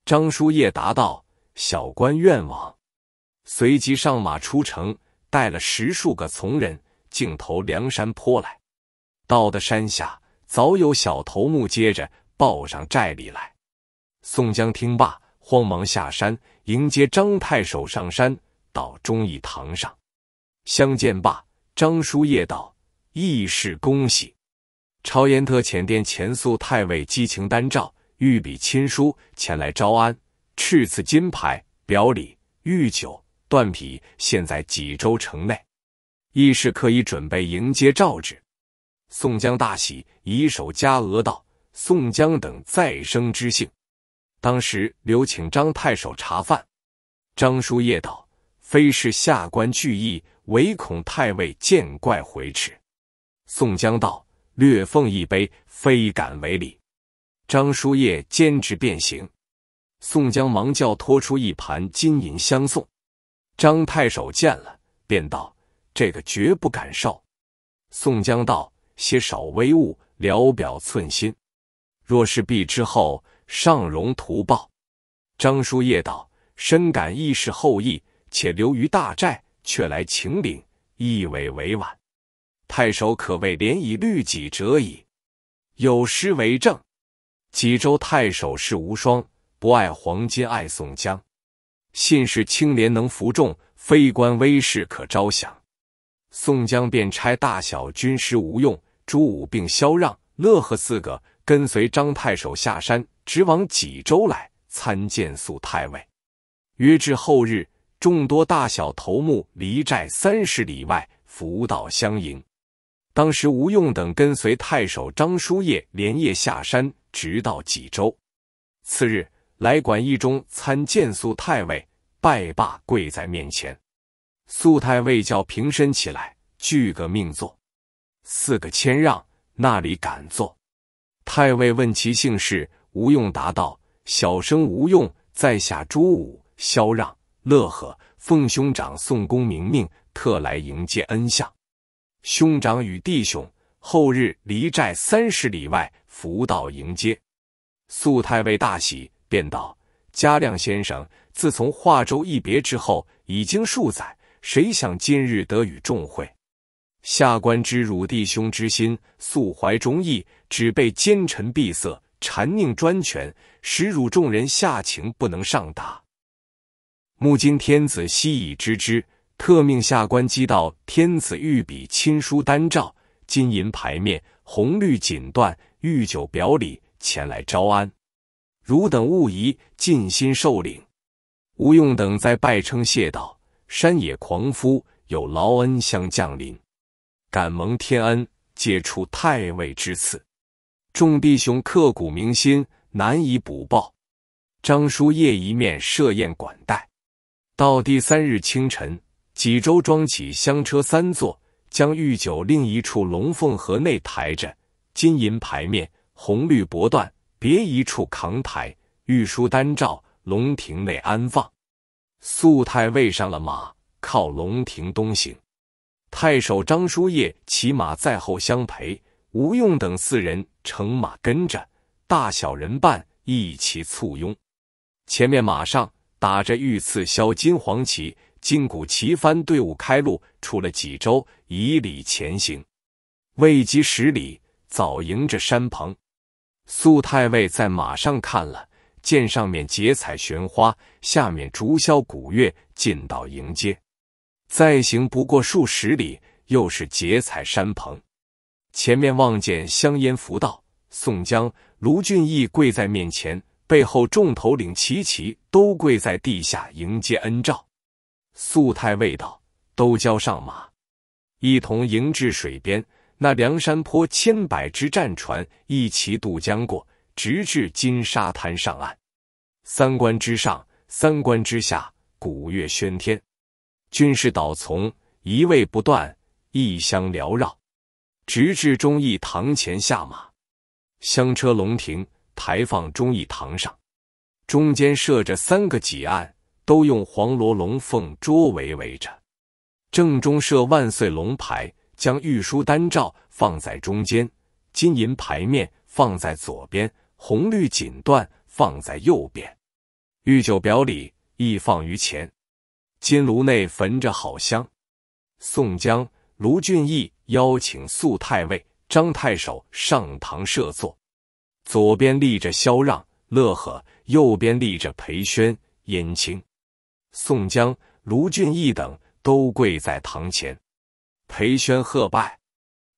张叔夜答道：“小官愿往。”随即上马出城。带了十数个从人，径投梁山坡来。到的山下，早有小头目接着，报上寨里来。宋江听罢，慌忙下山迎接张太守上山，到忠义堂上相见罢。张叔夜道：“义事恭喜，朝延特遣殿前宿太尉激情单照，御笔亲书，前来招安，赤赐金牌，表礼御酒。”断匹现在济州城内，亦是可以准备迎接赵旨。宋江大喜，以手加额道：“宋江等再生之幸。”当时留请张太守茶饭。张叔夜道：“非是下官惧意，唯恐太尉见怪回迟。宋江道：“略奉一杯，非敢为礼。”张叔夜坚持变形。宋江忙叫托出一盘金银相送。张太守见了，便道：“这个绝不敢受。”宋江道：“些少微物，聊表寸心。若是必之后，尚容图报。”张叔夜道：“深感义士厚意，且留于大寨，却来请领，意为委婉。太守可谓廉以律己者矣。有诗为证：‘济州太守世无双，不爱黄金爱宋江。’”信是清廉能服众，非官威势可招降。宋江便差大小军师吴用、朱武并萧让、乐和四个跟随张太守下山，直往济州来参见宿太尉。约至后日，众多大小头目离寨三十里外，扶道相迎。当时吴用等跟随太守张叔夜连夜下山，直到济州。次日。来管一中参见素太尉，拜罢跪在面前。素太尉叫平身起来，俱个命坐，四个谦让，那里敢坐？太尉问其姓氏，吴用答道：“小生吴用，在下朱武、萧让、乐和，奉兄长宋公明命，特来迎接恩相。兄长与弟兄，后日离寨三十里外，福道迎接。”素太尉大喜。便道：“嘉亮先生，自从华州一别之后，已经数载。谁想今日得与众会？下官知汝弟兄之心，素怀忠义，只被奸臣闭塞，谗佞专权，使汝众人下情不能上达。目今天子悉已知之，特命下官击到天子御笔亲书丹诏，金银牌面，红绿锦缎，御酒表里。”前来招安。”汝等勿疑，尽心受领。吴用等在拜称谢道：“山野狂夫有劳恩相降临，敢蒙天恩，借出太尉之赐。众弟兄刻骨铭心，难以补报。”张叔夜一面设宴管待。到第三日清晨，济州装起香车三座，将御酒另一处龙凤河内抬着，金银牌面，红绿帛缎。别一处扛台，御书丹照，龙亭内安放。素太尉上了马，靠龙亭东行。太守张叔夜骑马在后相陪，吴用等四人乘马跟着，大小人伴一齐簇拥。前面马上打着御赐销金黄旗、金鼓旗幡，队伍开路，出了济州，以礼前行。未及十里，早迎着山棚。苏太尉在马上看了，见上面结彩悬花，下面竹箫鼓乐，进到迎接。再行不过数十里，又是结彩山棚。前面望见香烟福道，宋江、卢俊义跪在面前，背后众头领齐齐都跪在地下迎接恩召。苏太尉道：“都交上马，一同迎至水边。”那梁山坡千百只战船一齐渡江过，直至金沙滩上岸。三关之上，三关之下，鼓乐喧天，军士倒从，一卫不断，异乡缭绕，直至忠义堂前下马。香车龙亭抬放忠义堂上，中间设着三个几案，都用黄罗龙凤桌围围着，正中设万岁龙牌。将御书丹诏放在中间，金银牌面放在左边，红绿锦缎放在右边，御酒表里亦放于前。金炉内焚着好香。宋江、卢俊义邀请素太尉、张太守上堂设座，左边立着萧让、乐和，右边立着裴宣、燕青。宋江、卢俊义等都跪在堂前。裴宣贺拜，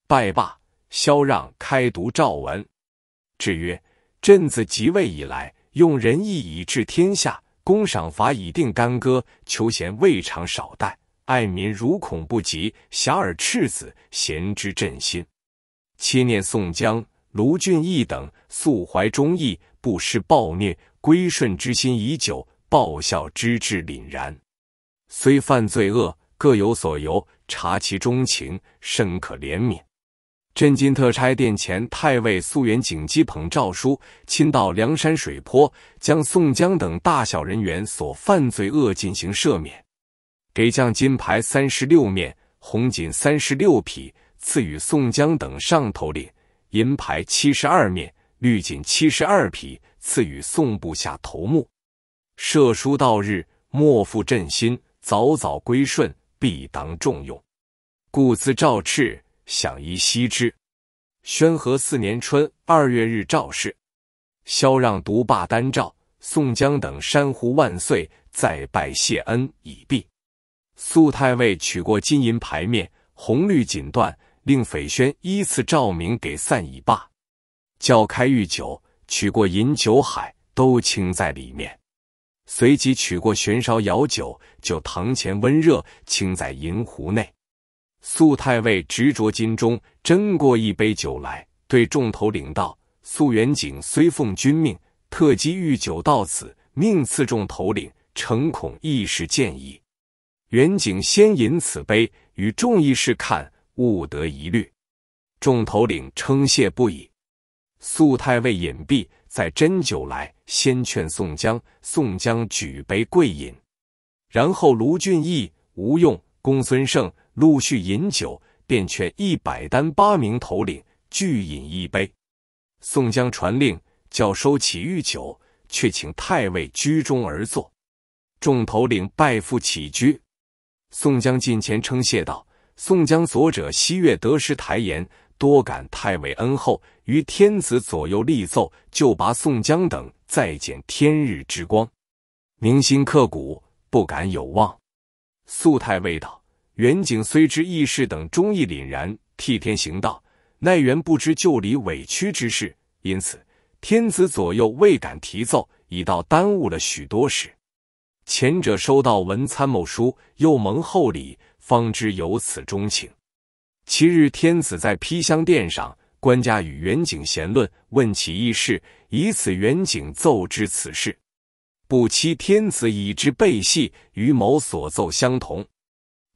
拜罢，萧让开读诏文，至曰：“朕自即位以来，用仁义以治天下，公赏罚以定干戈，求贤未尝少怠，爱民如恐不及。遐迩赤子，贤之朕心。切念宋江、卢俊义等素怀忠义，不失暴虐，归顺之心已久，报效之志凛然。虽犯罪恶，”各有所由，察其衷情，甚可怜悯。朕今特差殿前太尉苏元景基捧诏书，亲到梁山水泊，将宋江等大小人员所犯罪恶进行赦免，给将金牌三十六面，红锦三十六匹，赐予宋江等上头领；银牌七十二面，绿锦七十二匹，赐予宋部下头目。赦书到日，莫负朕心，早早归顺。必当重用，故自赵赤想依息之。宣和四年春二月日，赵氏萧让独霸单赵，宋江等山呼万岁，再拜谢恩已毕。苏太尉取过金银牌面、红绿锦缎，令斐宣依次照明，给散已罢。叫开御酒，取过银酒海，都倾在里面。随即取过悬烧舀酒，就堂前温热，倾在银壶内。素太尉执着金钟，斟过一杯酒来，对众头领道：“素元景虽奉君命，特机御酒到此，命赐众头领，诚恐一时见矣。元景先饮此杯，与众议事看，勿得疑虑。”众头领称谢不已。素太尉隐蔽。再斟酒来，先劝宋江，宋江举杯跪饮，然后卢俊义、吴用、公孙胜陆续饮酒，便劝一百单八名头领俱饮一杯。宋江传令，叫收起御酒，却请太尉居中而坐，众头领拜赴起居。宋江近前称谢道：“宋江所者西岳得失台言。”多感太尉恩厚，于天子左右力奏，就拔宋江等再见天日之光，铭心刻骨，不敢有望。素太尉道：元景虽知义士等忠义凛然，替天行道，奈元不知旧礼委屈之事，因此天子左右未敢提奏，已到耽误了许多时。前者收到文参谋书，又蒙厚礼，方知有此钟情。其日，天子在披香殿上，官家与远景闲论，问起一事，以此远景奏知此事。不期天子已知背隙，与某所奏相同。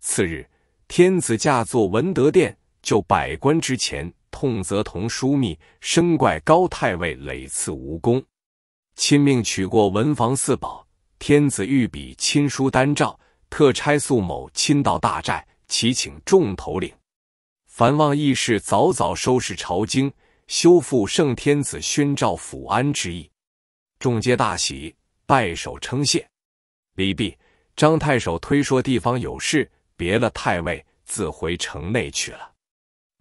次日，天子驾坐文德殿，就百官之前，痛责同枢密，声怪高太尉累次无功，亲命取过文房四宝，天子御笔亲书丹诏，特差素某亲到大寨，启请众头领。樊望亦是早早收拾朝京，修复圣天子宣召抚安之意。众皆大喜，拜首称谢。礼毕，张太守推说地方有事，别了太尉，自回城内去了。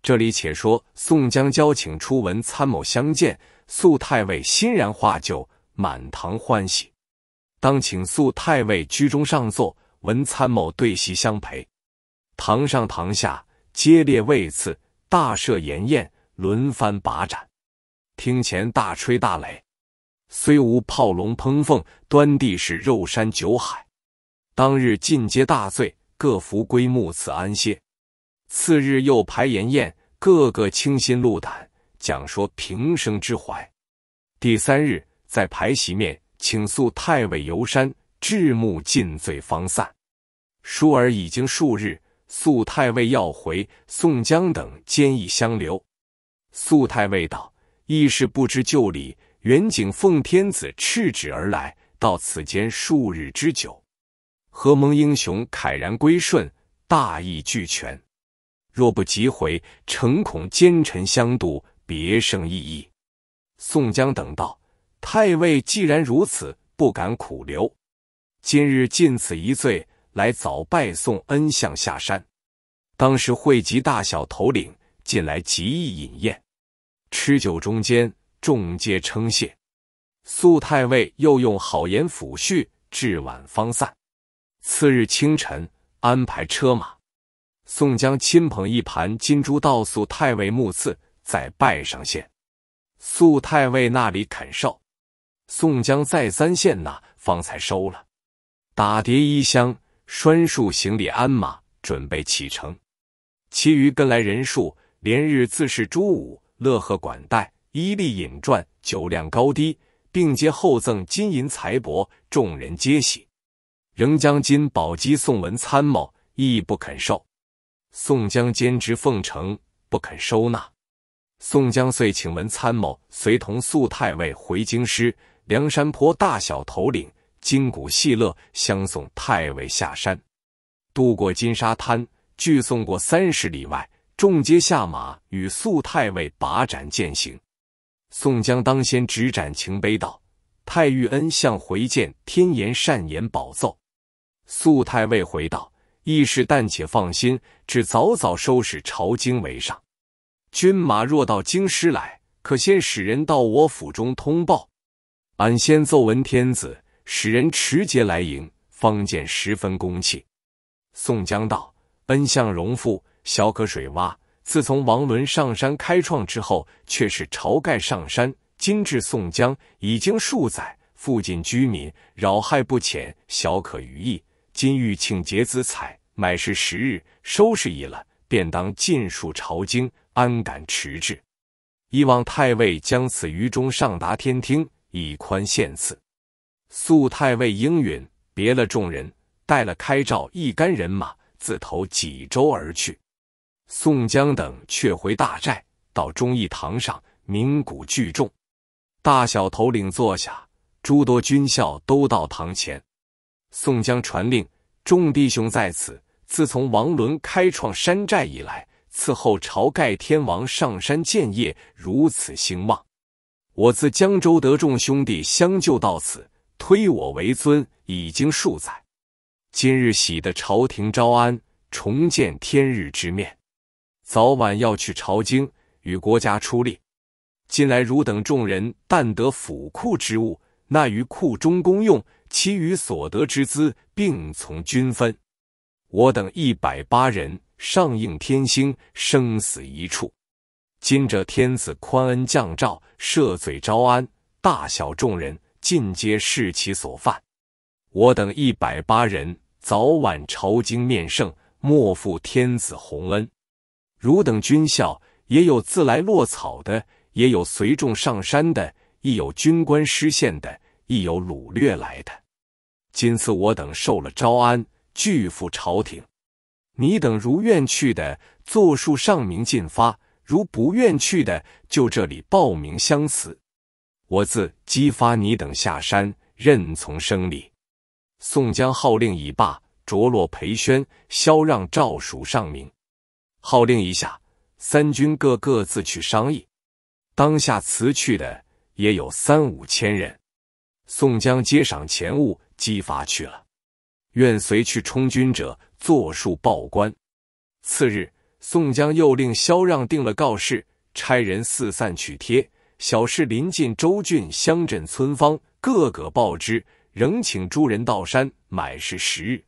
这里且说宋江交请初闻参谋相见，素太尉欣然话就，满堂欢喜。当请素太尉居中上座，文参谋对席相陪。堂上堂下。接列位次，大设筵宴，轮番把盏，厅前大吹大擂，虽无炮龙烹凤，端地是肉山酒海。当日尽皆大醉，各扶归木次安歇。次日又排筵宴，个个倾心露胆，讲说平生之怀。第三日，在排席面，请诉太尉游山，至暮尽醉方散。疏儿已经数日。素太尉要回，宋江等坚毅相留。素太尉道：“亦是不知旧礼，元景奉天子敕旨而来，到此间数日之久，何蒙英雄慨然归顺，大义俱全。若不及回，诚恐奸臣相妒，别生异议。”宋江等道：“太尉既然如此，不敢苦留。今日尽此一罪。”来早拜送恩相下山，当时汇集大小头领进来，极易饮宴，吃酒中间，众皆称谢。肃太尉又用好言抚恤，至晚方散。次日清晨，安排车马，宋江亲捧一盘金珠，到肃太尉墓赐，再拜上献。”肃太尉那里肯受，宋江再三献那，方才收了，打叠衣箱。拴束行李鞍马，准备启程。其余跟来人数，连日自是朱武、乐贺管带，伊立引转，酒量高低，并皆厚赠金银财帛，众人皆喜。仍将金宝鸡送文参谋，亦不肯受。宋江坚持奉承，不肯收纳。宋江遂请文参谋随同宿太尉回京师，梁山坡大小头领。金鼓戏乐，相送太尉下山，渡过金沙滩，距送过三十里外，众皆下马，与素太尉把盏践行。宋江当先执盏擎杯道：“太玉恩向回见天言善言，宝奏。”素太尉回道：“义士但且放心，只早早收拾朝京为上。军马若到京师来，可先使人到我府中通报，俺先奏闻天子。”使人持节来迎，方见十分恭气。宋江道：“恩相荣父，小可水洼。自从王伦上山开创之后，却是晁盖上山，今至宋江，已经数载。附近居民扰害不浅，小可愚意，今欲请节资财，买时十日，收拾一了，便当尽数朝京，安敢迟滞？以望太尉将此于中上达天听，以宽限赐。”素太尉应允，别了众人，带了开照一干人马，自投济州而去。宋江等却回大寨，到忠义堂上鸣鼓聚众，大小头领坐下，诸多军校都到堂前。宋江传令：众弟兄在此。自从王伦开创山寨以来，伺候晁盖天王上山建业，如此兴旺。我自江州得众兄弟相救到此。推我为尊，已经数载。今日喜得朝廷招安，重见天日之面，早晚要去朝京，与国家出力。近来汝等众人，但得府库之物，那于库中公用；其余所得之资，并从均分。我等一百八人，上应天星，生死一处。今者天子宽恩降诏，赦罪招安，大小众人。尽皆视其所犯，我等一百八人，早晚朝京面圣，莫负天子洪恩。汝等军校也有自来落草的，也有随众上山的，亦有军官失陷的，亦有掳掠来的。今次我等受了招安，拒赴朝廷。你等如愿去的，作数上名进发；如不愿去的，就这里报名相辞。我自激发你等下山，任从生理。宋江号令已罢，着落裴宣、萧让、赵蜀上名，号令一下，三军各各自去商议。当下辞去的也有三五千人，宋江接赏钱物，激发去了。愿随去充军者，作数报官。次日，宋江又令萧让定了告示，差人四散取贴。小市临近州郡乡镇村坊，个个报之。仍请诸人到山，买是时日。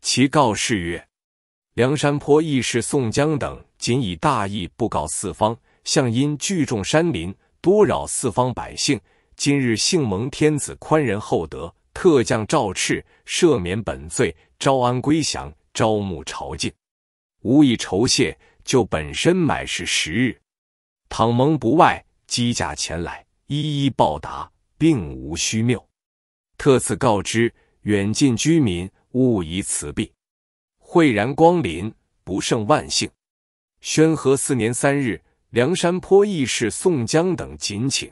其告示曰：“梁山坡义士宋江等，仅以大义布告四方，向因聚众山林，多扰四方百姓。今日幸蒙天子宽仁厚德，特降诏敕，赦免本罪，招安归降，招募朝觐。无以酬谢，就本身买是时日。倘蒙不外。”机甲前来，一一报答，并无虚谬，特此告知远近居民，勿以辞避。惠然光临，不胜万幸。宣和四年三日，梁山坡义士宋江等谨请。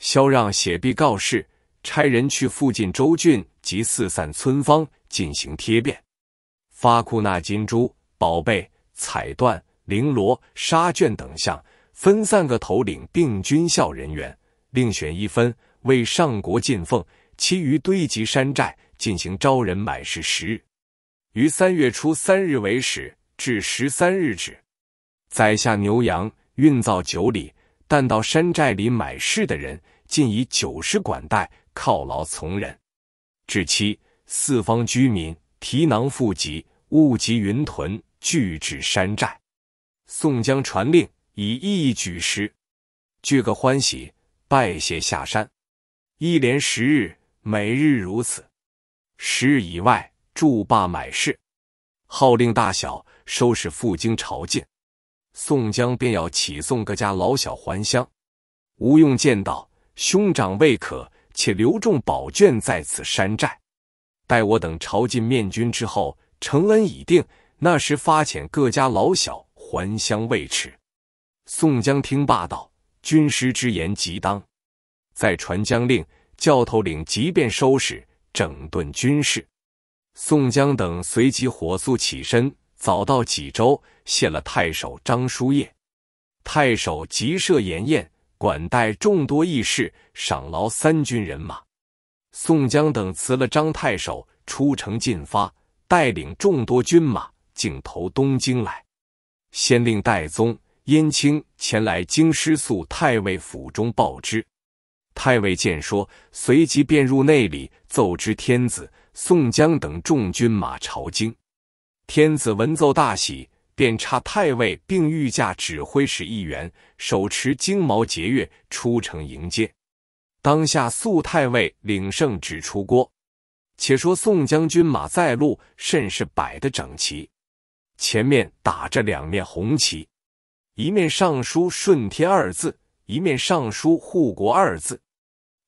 萧让写毕告示，差人去附近州郡及四散村坊进行贴遍，发库纳金珠、宝贝、彩缎、绫罗、纱绢等项。分散各头领并军校人员，另选一分为上国进奉，其余堆积山寨进行招人买是十日，于三月初三日为始，至十三日止，宰下牛羊，运造酒礼。但到山寨里买市的人，尽以酒食管带犒劳从人。至期，四方居民提囊负笈，物集云屯，聚至山寨。宋江传令。以一举十，聚个欢喜，拜谢下山。一连十日，每日如此。十日以外，祝罢买市，号令大小，收拾赴京朝觐。宋江便要起送各家老小还乡。吴用见道，兄长未可，且留众宝卷在此山寨，待我等朝觐面君之后，承恩已定，那时发遣各家老小还乡未迟。宋江听罢道：“军师之言，即当。再传将令，教头领即便收拾整顿军事。”宋江等随即火速起身，早到济州，谢了太守张叔夜。太守即设筵宴，管待众多义士，赏劳三军人马。宋江等辞了张太守，出城进发，带领众多军马，竟投东京来。先令戴宗。燕青前来京师，宿太尉府中报之。太尉见说，随即便入内里奏知天子。宋江等众军马朝京。天子闻奏大喜，便差太尉并御驾指挥使一员，手持金毛节钺出城迎接。当下宿太尉领圣旨出郭。且说宋将军马在路，甚是摆得整齐，前面打着两面红旗。一面上书“顺天”二字，一面上书“护国”二字。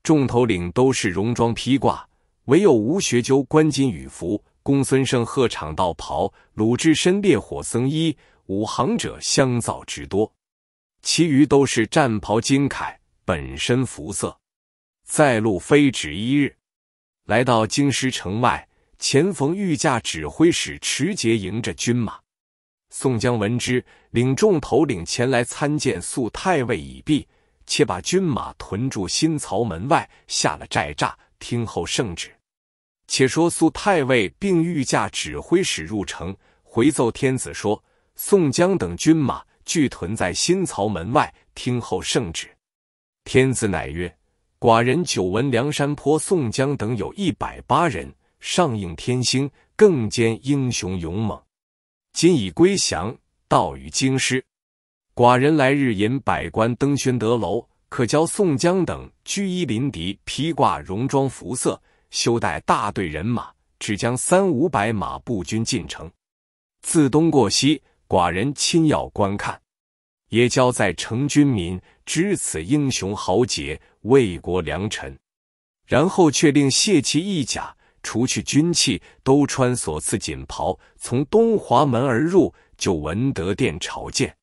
众头领都是戎装披挂，唯有吴学究官金羽服，公孙胜鹤氅道袍，鲁智深烈火僧衣，武行者相皂之多。其余都是战袍金铠，本身服色。再路飞指一日，来到京师城外，前逢御驾指挥使持节迎着军马。宋江闻之，领众头领前来参见。宿太尉已毕，且把军马屯驻新曹门外，下了寨栅，听候圣旨。且说宿太尉并御驾指挥使入城，回奏天子说：宋江等军马俱屯在新曹门外，听候圣旨。天子乃曰：寡人久闻梁山坡宋江等有一百八人，上应天星，更兼英雄勇猛。今已归降，道于京师。寡人来日引百官登宣德楼，可教宋江等居衣临敌，披挂戎装服色，修带大队人马，只将三五百马步军进城，自东过西。寡人亲要观看，也教在城军民知此英雄豪杰，为国良臣。然后却令谢其义甲。除去军器，都穿所赐锦袍，从东华门而入，就文德殿朝见。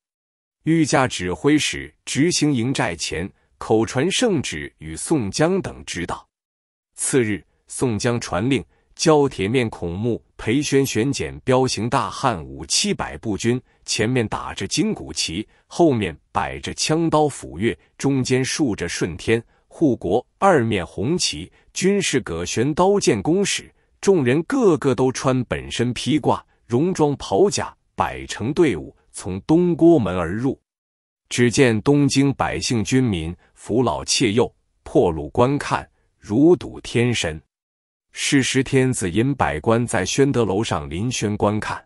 御驾指挥使执行营寨前，口传圣旨与宋江等知道。次日，宋江传令，交铁面孔目裴宣选拣彪形大汉五七百步军，前面打着金鼓旗，后面摆着枪刀斧钺，中间竖着顺天护国二面红旗。军士葛玄刀剑弓矢，众人个个都穿本身披挂，戎装袍甲，摆成队伍，从东郭门而入。只见东京百姓军民、扶老妾幼，破路观看，如睹天神。是时，天子引百官在宣德楼上临轩观看，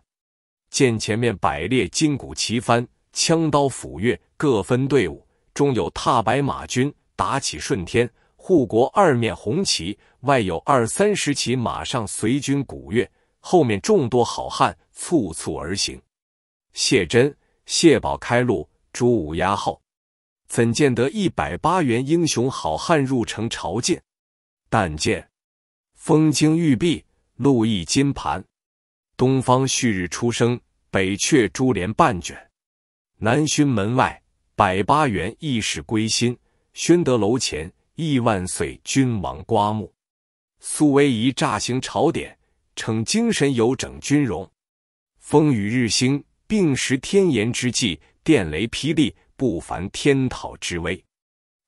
见前面百列金鼓齐翻，枪刀斧钺各分队伍，中有踏白马军，打起顺天。护国二面红旗，外有二三十骑马上随军鼓乐，后面众多好汉簇簇而行。谢真、谢宝开路，朱武押后。怎见得一百八员英雄好汉入城朝见？但见风清玉碧，路易金盘，东方旭日初升，北阙珠帘半卷，南熏门外，百八员义士归心，宣德楼前。亿万岁君王，刮目。苏威仪乍行朝典，逞精神有整军容。风雨日兴，并时天言之际，电雷霹雳，不凡天讨之威。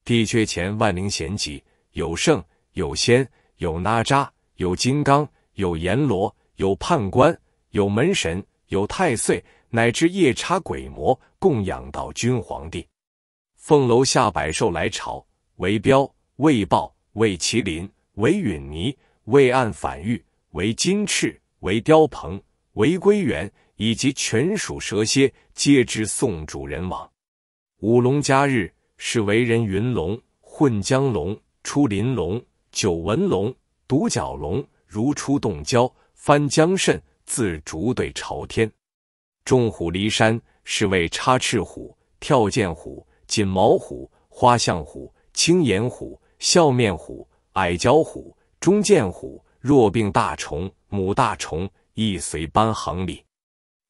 地阙前万灵贤集，有圣有仙有哪吒有金刚有阎罗有判官有门神有太岁，乃至夜叉鬼魔，供养到君皇帝。凤楼下百兽来朝，为标。未豹、未麒麟、未允泥、未暗反玉、为金翅、为雕鹏、为龟猿，以及犬属蛇蝎，皆知宋主人亡。五龙加日是为人云龙、混江龙、出林龙、九纹龙、独角龙，如出洞蛟翻江蜃，自逐对朝天。众虎离山是为插翅虎、跳涧虎、锦毛虎、花象虎、青眼虎。笑面虎、矮脚虎、中剑虎、弱病大虫、母大虫，亦随班行里。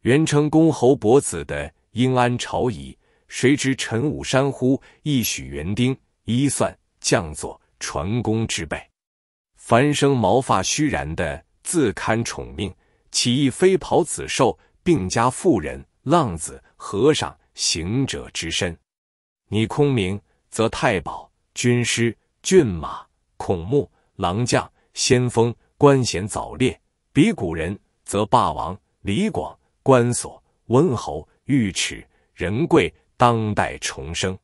原称公侯伯子的应安朝仪，谁知陈武山呼一许园丁，一算将作，传功之辈。凡生毛发须然的，自堪宠命；起意飞袍子兽，并加妇人、浪子、和尚、行者之身。你空名，则太保、军师。骏马、孔目、狼将、先锋，官衔早列；比古人，则霸王、李广、关索、温侯、尉迟、仁贵，当代重生。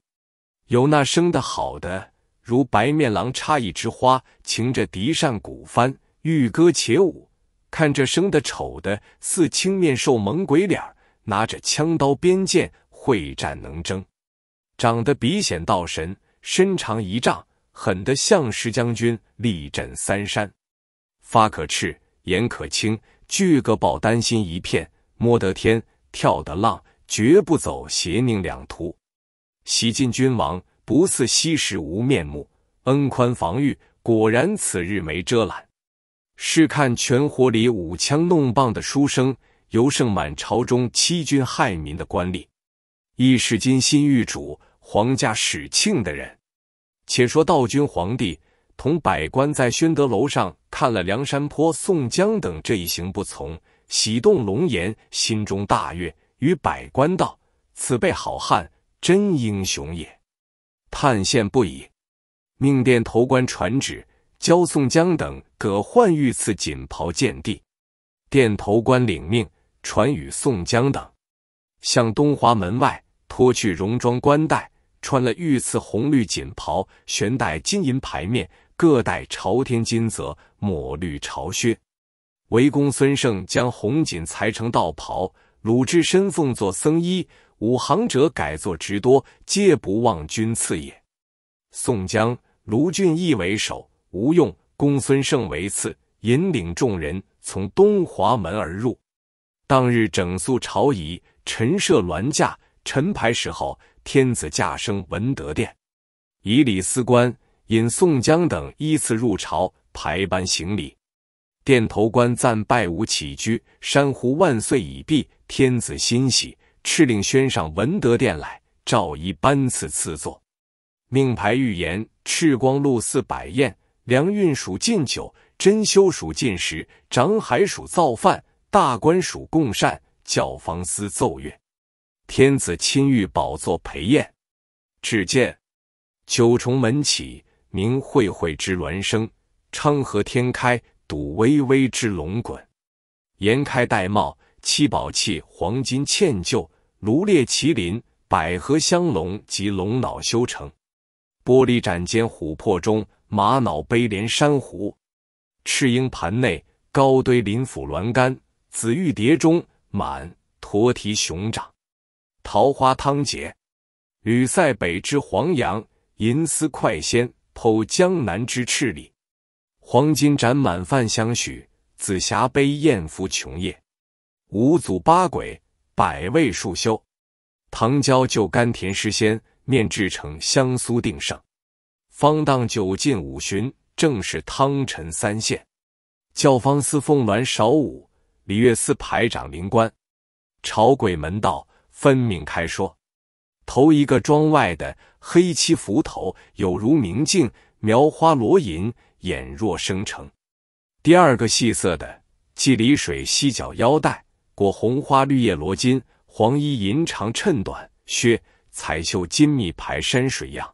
有那生得好的，如白面狼插一枝花，擎着笛扇鼓幡，欲歌且舞；看这生得丑的，似青面兽猛鬼脸，拿着枪刀鞭剑，会战能争。长得比显道神，身长一丈。狠得像石将军，力镇三山，发可赤，言可轻，聚个宝丹心一片，摸得天，跳得浪，绝不走邪佞两途。洗尽君王，不似昔时无面目。恩宽防御，果然此日没遮拦。试看全火里舞枪弄棒的书生，尤胜满朝中欺君害民的官吏。亦是今新玉主皇家史庆的人。且说道君皇帝同百官在宣德楼上看了梁山坡宋江等这一行不从，喜动龙颜，心中大悦，与百官道：“此辈好汉，真英雄也！”叹羡不已，命殿头官传旨，教宋江等葛焕御赐锦袍见帝。殿头官领命，传与宋江等，向东华门外脱去戎装冠带。穿了御赐红绿锦袍，悬带金银牌面，各带朝天金泽、抹绿朝靴。为公孙胜将红锦裁成道袍，鲁智深奉作僧衣，武行者改作直多，皆不忘君赐也。宋江、卢俊义为首，吴用、公孙胜为次，引领众人从东华门而入。当日整肃朝仪，陈设銮驾、陈牌时候。天子驾升文德殿，以礼司官引宋江等依次入朝，排班行礼。殿头官赞拜吾起居，山呼万岁已毕。天子欣喜，敕令宣上文德殿来，召一班赐赐座，命牌御言，赤光禄寺摆宴，梁运属进酒，真修属进食，长海属造饭，大官属供膳，教坊司奏乐。天子亲御宝座陪宴，只见九重门起，明慧慧之鸾声，昌河天开，赌巍巍之龙滚。檐开戴帽，七宝器黄金嵌就；炉列麒麟，百合香龙及龙脑修成。玻璃盏间琥珀中，玛瑙杯连珊瑚；赤鹰盘内高堆林府鸾杆，紫玉碟中满驼蹄熊掌。桃花汤姐，吕塞北之黄杨，银丝快鲜，剖江南之赤鲤，黄金盏满饭相许，紫霞杯宴服琼液，五祖八鬼，百味数修，糖椒就甘甜诗仙，面制成香酥定胜，方当酒尽五旬，正是汤臣三献，教坊司凤鸾少舞，礼乐司排长灵官，朝鬼门道。分明开说，头一个庄外的黑漆浮头，有如明镜，描花罗银，眼若生城；第二个细色的系里水犀角腰带，裹红花绿叶罗巾，黄衣银长衬短靴，彩绣金密排山水样；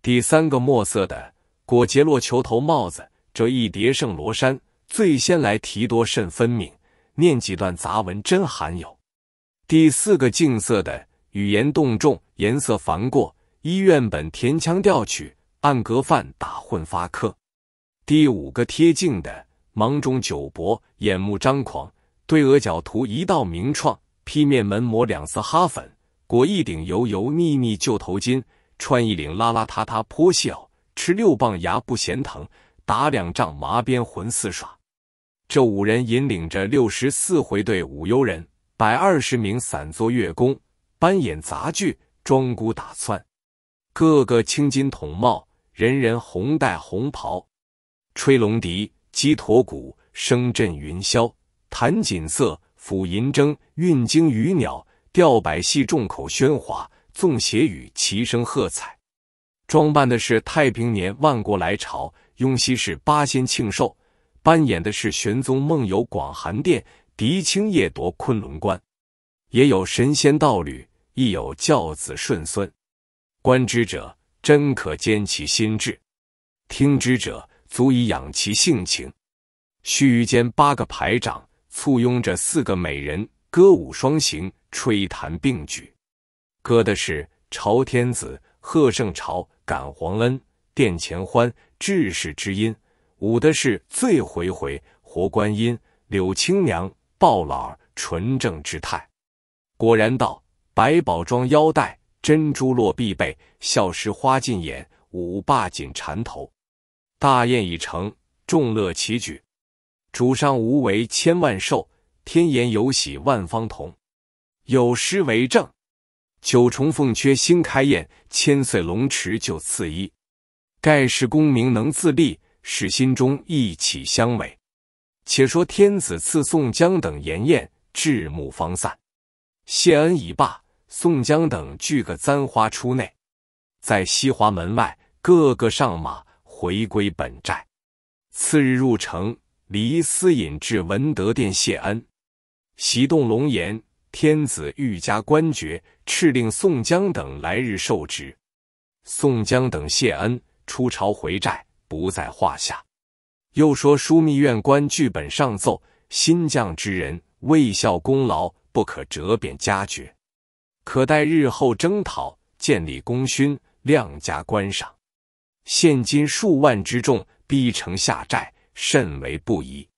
第三个墨色的裹结络球头帽子，折一叠胜罗衫。最先来提多甚分明，念几段杂文真罕有。第四个净色的语言动众，颜色繁过；医院本填腔调曲，暗格犯打混发科。第五个贴近的盲中酒薄，眼目张狂，对额角涂一道明创，披面门抹两色哈粉，裹一顶油油腻腻旧头巾，穿一领邋邋遢遢破细袄，吃六磅牙不嫌疼，打两仗麻鞭魂四耍。这五人引领着六十四回队五幽人。百二十名散作乐工，扮演杂剧，装鼓打窜，个个青筋筒帽，人人红戴红袍，吹龙笛，击驼鼓，声震云霄；弹锦瑟，抚银筝，运经鱼鸟，吊百戏，众口喧哗，纵邪雨，齐声喝彩。装扮的是太平年万国来朝，雍熙是八仙庆寿，扮演的是玄宗梦游广寒殿。狄青夜夺昆仑关，也有神仙道侣，亦有教子顺孙。观之者真可兼其心志，听之者足以养其性情。须臾间，八个排长簇拥着四个美人，歌舞双行，吹弹并举。歌的是朝天子贺圣朝感皇恩殿前欢志士之音，舞的是醉回回活观音柳青娘。鲍老纯正之态，果然道：百宝装腰带，珍珠落必备；笑时花尽眼，舞罢锦缠头。大宴已成，众乐齐举，主上无为千万寿，天言有喜万方同。有诗为证：九重凤阙新开宴，千岁龙池就赐衣。盖世功名能自立，使心中一起相违。”且说天子赐宋江等筵宴，至暮方散，谢恩已罢。宋江等聚个簪花出内，在西华门外，个个上马，回归本寨。次日入城，离思引至文德殿谢恩，喜动龙颜。天子御加官爵，敕令宋江等来日受职。宋江等谢恩出朝回寨，不在话下。又说，枢密院官剧本上奏，新降之人未效功劳，不可折贬加爵，可待日后征讨，建立功勋，量加官赏。现今数万之众逼城下寨，甚为不宜。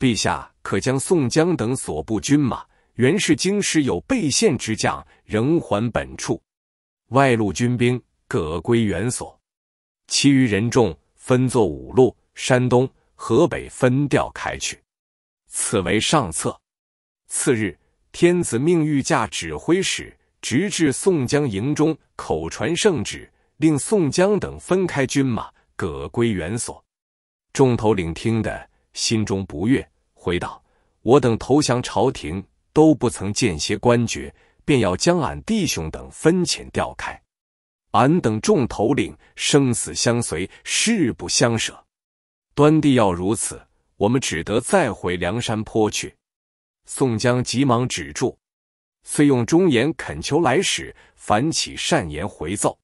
陛下可将宋江等所部军马，原是京师有备县之将，仍还本处；外路军兵各归原所；其余人众分作五路。山东、河北分调开去，此为上策。次日，天子命御驾指挥使，直至宋江营中，口传圣旨，令宋江等分开军马，各归原所。众头领听得，心中不悦，回道：“我等投降朝廷，都不曾见些官爵，便要将俺弟兄等分遣调开，俺等众头领生死相随，誓不相舍。”端地要如此，我们只得再回梁山坡去。宋江急忙止住，遂用忠言恳求来使，反起善言回奏。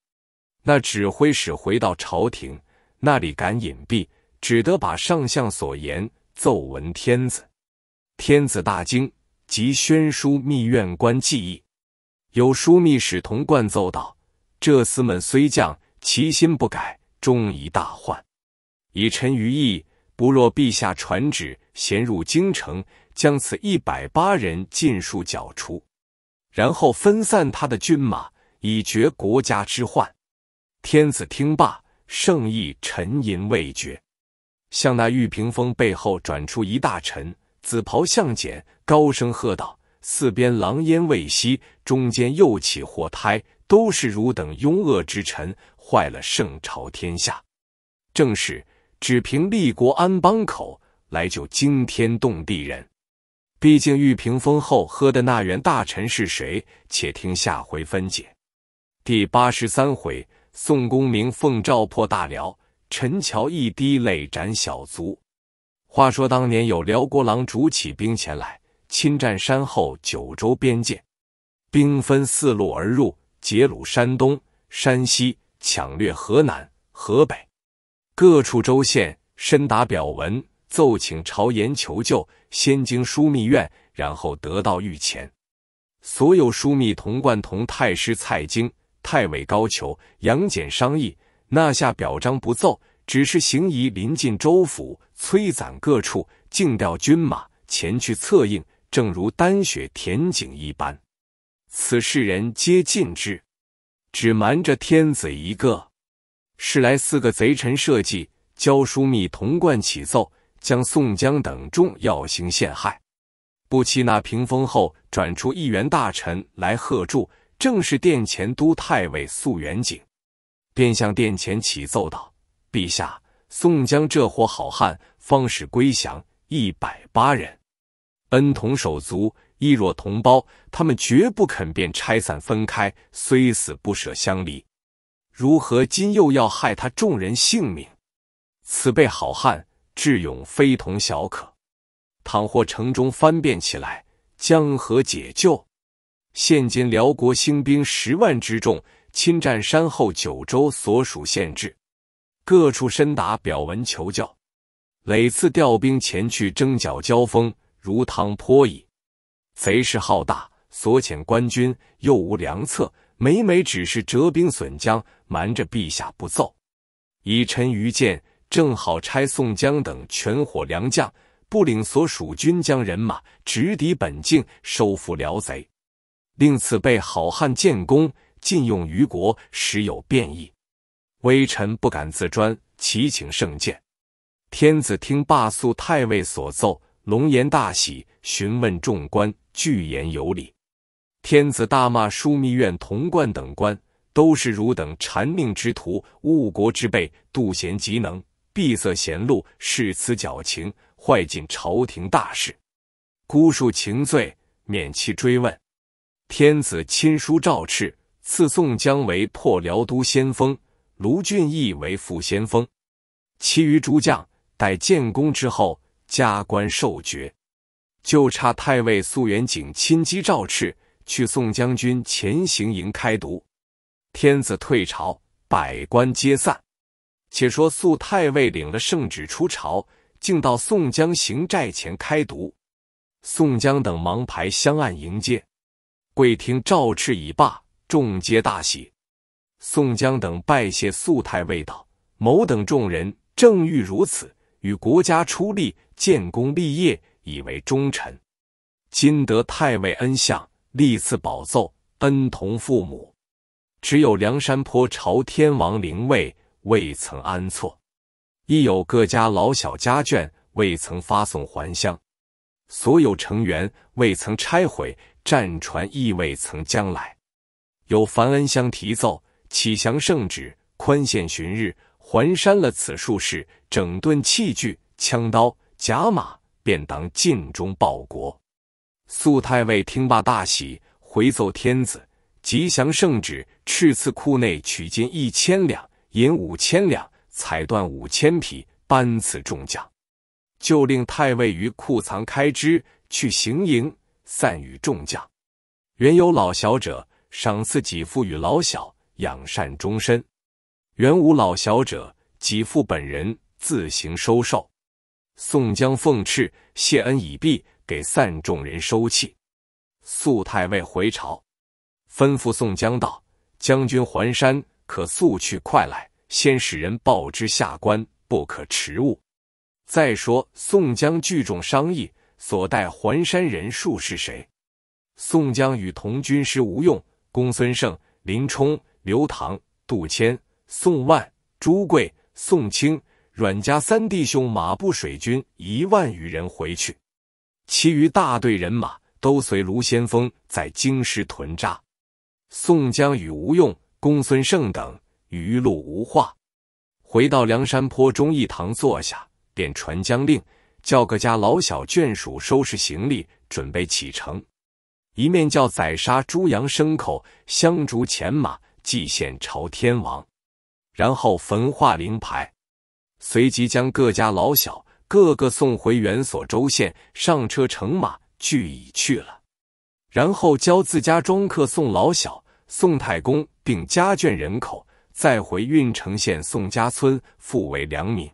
那指挥使回到朝廷那里，敢隐蔽，只得把上相所言奏闻天子。天子大惊，即宣枢密院官记议。有枢密使同贯奏道：“这厮们虽降，其心不改，终一大患。”以臣于意，不若陛下传旨，咸入京城，将此一百八人尽数剿除，然后分散他的军马，以绝国家之患。天子听罢，圣意沉吟未决，向那玉屏风背后转出一大臣，紫袍相简，高声喝道：“四边狼烟未息，中间又起祸胎，都是汝等庸恶之臣，坏了圣朝天下。”正是。只凭立国安邦口来救惊天动地人，毕竟玉屏风后喝的那员大臣是谁？且听下回分解。第八十三回，宋公明奉诏破大辽，陈桥一滴泪斩小卒。话说当年有辽国狼主起兵前来，侵占山后九州边界，兵分四路而入，劫掳山东、山西，抢掠河南、河北。各处州县深达表文，奏请朝延求救，先经枢密院，然后得到御前。所有枢密同贯同太师蔡京、太尉高俅、杨戬商议，那下表彰不奏，只是行移临近州府，催攒各处，竞调军马前去策应，正如丹雪填井一般。此事人皆尽知，只瞒着天子一个。是来四个贼臣设计，教枢密童贯起奏，将宋江等众要行陷害。不期那屏风后转出一员大臣来贺祝，正是殿前都太尉宿元景，便向殿前起奏道：“陛下，宋江这伙好汉方始归降，一百八人，恩同手足，义若同胞，他们绝不肯便拆散分开，虽死不舍相离。”如何今又要害他众人性命？此辈好汉智勇非同小可。倘或城中翻变起来，将何解救？现今辽国兴兵十万之众，侵占山后九州所属县制，各处申达表文求教，累次调兵前去征剿交锋，如汤泼矣。贼势浩大，所遣官军又无良策。每每只是折兵损将，瞒着陛下不奏。以臣愚见，正好差宋江等全伙良将，不领所属军将人马，直抵本境，收复辽贼，令此辈好汉建功，尽用于国，实有便意。微臣不敢自专，祈请圣鉴。天子听罢，素太尉所奏，龙颜大喜，询问众官，俱言有理。天子大骂枢密院童贯等官，都是汝等残命之徒、误国之辈，妒贤嫉能，闭塞贤路，恃此矫情，坏尽朝廷大事。孤恕情罪，免其追问。天子亲书诏敕，赐宋江为破辽都先锋，卢俊义为副先锋，其余诸将待建功之后加官受爵。就差太尉苏元景亲击诏敕。去宋将军前行营开读，天子退朝，百官皆散。且说宿太尉领了圣旨出朝，竟到宋江行寨前开读。宋江等忙排香案迎接，跪听诏敕已罢，众皆大喜。宋江等拜谢宿太尉道：“某等众人正欲如此，与国家出力，建功立业，以为忠臣。今得太尉恩相。”历次宝奏，恩同父母。只有梁山坡朝天王灵位未曾安错，亦有各家老小家眷未曾发送还乡，所有成员未曾拆毁战船，亦未曾将来。有樊恩香提奏，启祥圣旨，宽限旬日，还山了此术事，整顿器具、枪刀、甲马，便当尽忠报国。素太尉听罢大喜，回奏天子：“吉祥圣旨，敕赐库内取金一千两，银五千两，彩缎五千匹，颁赐众将。就令太尉于库藏开支，去行营散与众将。原有老小者，赏赐给付与老小，养善终身。原无老小者，给付本人自行收受。”宋江奉敕谢恩已毕。给散众人收气，速太尉回朝，吩咐宋江道：“将军环山可速去，快来，先使人报知下官，不可迟误。”再说宋江聚众商议，所带环山人数是谁？宋江与同军师吴用、公孙胜、林冲、刘唐、杜迁、宋万、朱贵、宋清、阮家三弟兄马步水军一万余人回去。其余大队人马都随卢先锋在京师屯扎。宋江与吴用、公孙胜等余路无话，回到梁山坡忠义堂坐下，便传将令，叫各家老小眷属收拾行李，准备启程；一面叫宰杀猪羊牲口，香烛钱马祭献朝天王，然后焚化灵牌，随即将各家老小。各个送回原所州县，上车乘马俱已去了。然后教自家庄客送老小、送太公并家眷人口，再回郓城县宋家村复为良民。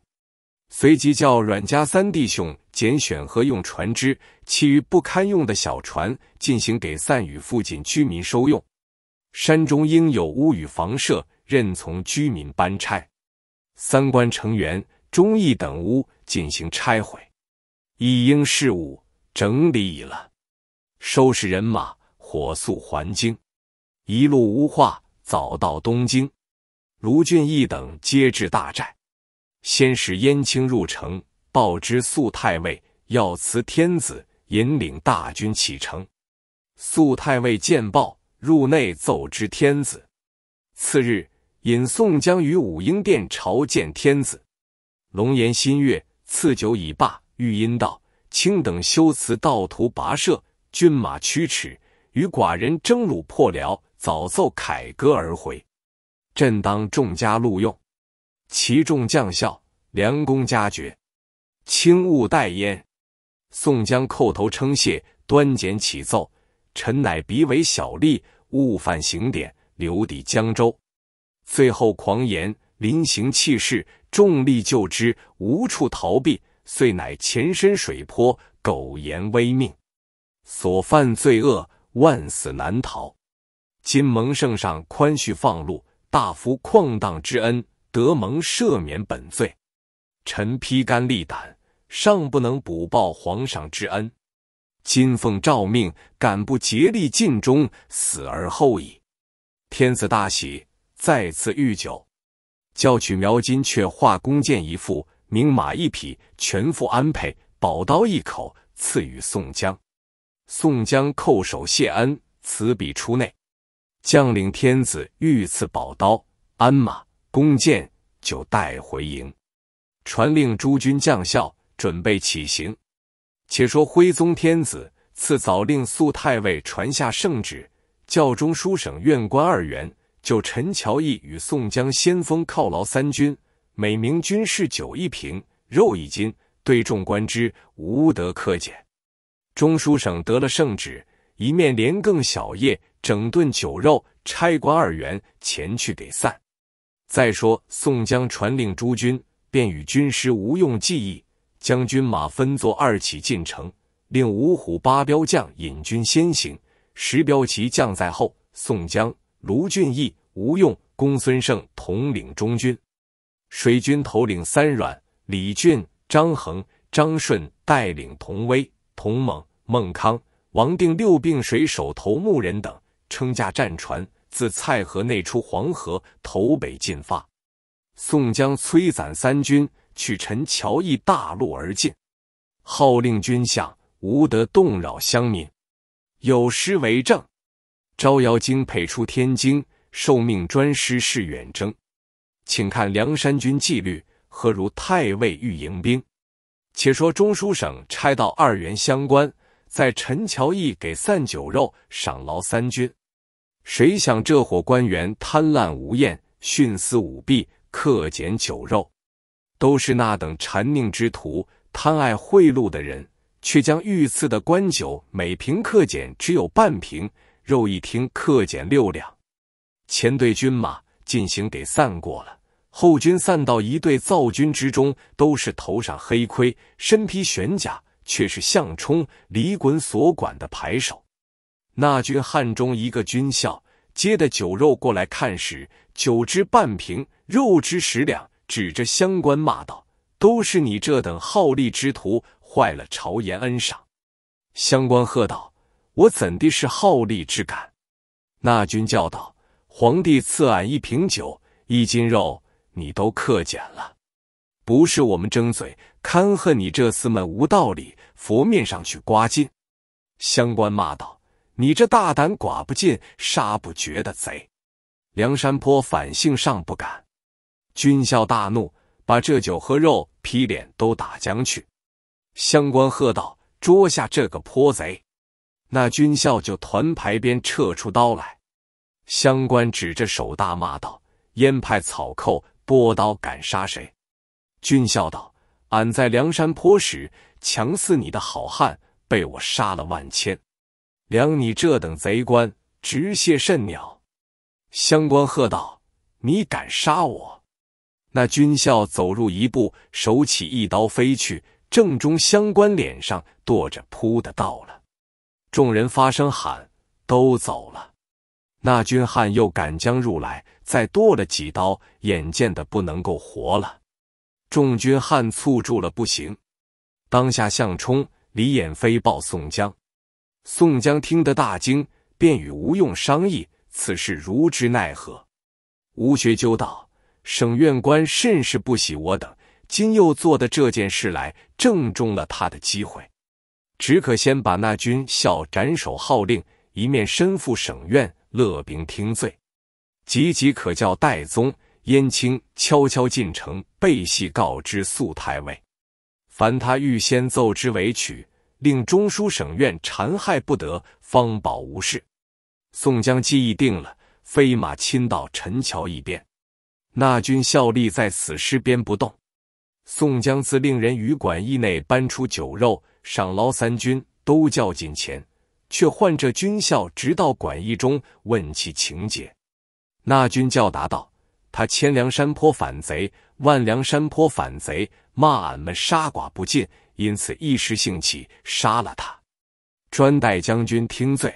随即叫阮家三弟兄拣选合用船只，其余不堪用的小船，进行给散于附近居民收用。山中应有屋宇房舍，任从居民搬拆。三官成员。忠义等屋进行拆毁，一应事务整理了，收拾人马，火速还京。一路无话，早到东京。卢俊义等皆至大寨，先使燕青入城，报之肃太尉，要辞天子，引领大军启程。肃太尉见报，入内奏知天子。次日，引宋江于武英殿朝见天子。龙颜新月，赐酒已罢。玉音道：“卿等修辞，道途跋涉，军马驱驰，与寡人争虏破辽，早奏凯歌而回。朕当众加录用。其众将校，良公佳爵，卿勿待焉。”宋江叩头称谢，端简起奏：“臣乃笔尾小吏，误犯刑典，留抵江州。”最后狂言，临行气势。重力救之，无处逃避，遂乃潜身水坡，苟延微命。所犯罪恶，万死难逃。今蒙圣上宽恤放禄，大夫旷荡之恩，得蒙赦免本罪。臣披肝沥胆，尚不能补报皇上之恩，今奉诏命，敢不竭力尽忠，死而后已。天子大喜，再次御酒。教取苗金，却画弓箭一副，名马一匹，全副安配，宝刀一口，赐予宋江。宋江叩首谢恩，辞笔出内。将领天子御赐宝刀、鞍马、弓箭，就带回营。传令诸军将校准备起行。且说徽宗天子赐早令肃太尉传下圣旨，教中书省院官二员。就陈桥驿与宋江先锋犒劳三军，每名军士酒一瓶，肉一斤。对众官之，无得苛减。中书省得了圣旨，一面连更小夜，整顿酒肉，差官二员前去给散。再说宋江传令诸军，便与军师吴用计议，将军马分作二起进城，令五虎八彪将引军先行，十彪旗将在后。宋江。卢俊义、吴用、公孙胜统领中军，水军头领三阮、李俊、张衡、张顺带领童威、童猛、孟康、王定六病水手头目人等，撑驾战船，自蔡河内出黄河，投北进发。宋江催攒三军，去陈桥驿大路而进，号令军下，无得动扰乡民，有诗为证。招摇精配出天京，受命专师是远征。请看梁山军纪律，何如太尉御营兵？且说中书省差到二员乡官，在陈桥驿给散酒肉，赏劳三军。谁想这伙官员贪婪无厌，徇私舞弊，克俭酒肉，都是那等馋佞之徒、贪爱贿赂的人，却将御赐的官酒每瓶克减只有半瓶。肉一听，克减六两。前队军马进行给散过了，后军散到一队造军之中，都是头上黑盔，身披玄甲，却是项冲、李衮所管的牌手。那军汉中一个军校接的酒肉过来，看时酒之半瓶，肉之十两，指着乡官骂道：“都是你这等好利之徒，坏了朝颜恩赏。”乡官喝道。我怎的是好利之感？那君叫道：“皇帝赐俺一瓶酒，一斤肉，你都克减了，不是我们争嘴，堪恨你这厮们无道理，佛面上去刮尽。”乡官骂道：“你这大胆，寡不尽，杀不绝的贼！”梁山坡反性尚不敢。军校大怒，把这酒和肉劈脸都打将去。乡官喝道：“捉下这个泼贼！”那军校就团牌边撤出刀来，乡官指着手大骂道：“燕派草寇，拨刀敢杀谁？”军校道：“俺在梁山坡时，强似你的好汉，被我杀了万千。量你这等贼官，直谢甚鸟？”乡官喝道：“你敢杀我？”那军校走入一步，手起一刀飞去，正中乡官脸上，剁着扑的到了。众人发声喊，都走了。那军汉又赶将入来，再剁了几刀，眼见的不能够活了。众军汉促住了，不行。当下，向冲、李衍飞报宋江。宋江听得大惊，便与吴用商议此事，如之奈何？吴学究道：“省院官甚是不喜我等，今又做的这件事来，正中了他的机会。”只可先把那军校斩首号令，一面身赴省院勒兵听罪。急急可叫戴宗、燕青悄悄进城，背细告知宿太尉。凡他预先奏之为曲，令中书省院残害不得，方保无事。宋江计议定了，飞马亲到陈桥一边。那军效力在此尸边不动。宋江自令人于馆驿内搬出酒肉。赏劳三军都叫进前，却唤这军校直到馆驿中问其情节。那军教答道：“他千梁山坡反贼，万梁山坡反贼，骂俺们杀寡不尽，因此一时兴起杀了他，专待将军听罪。”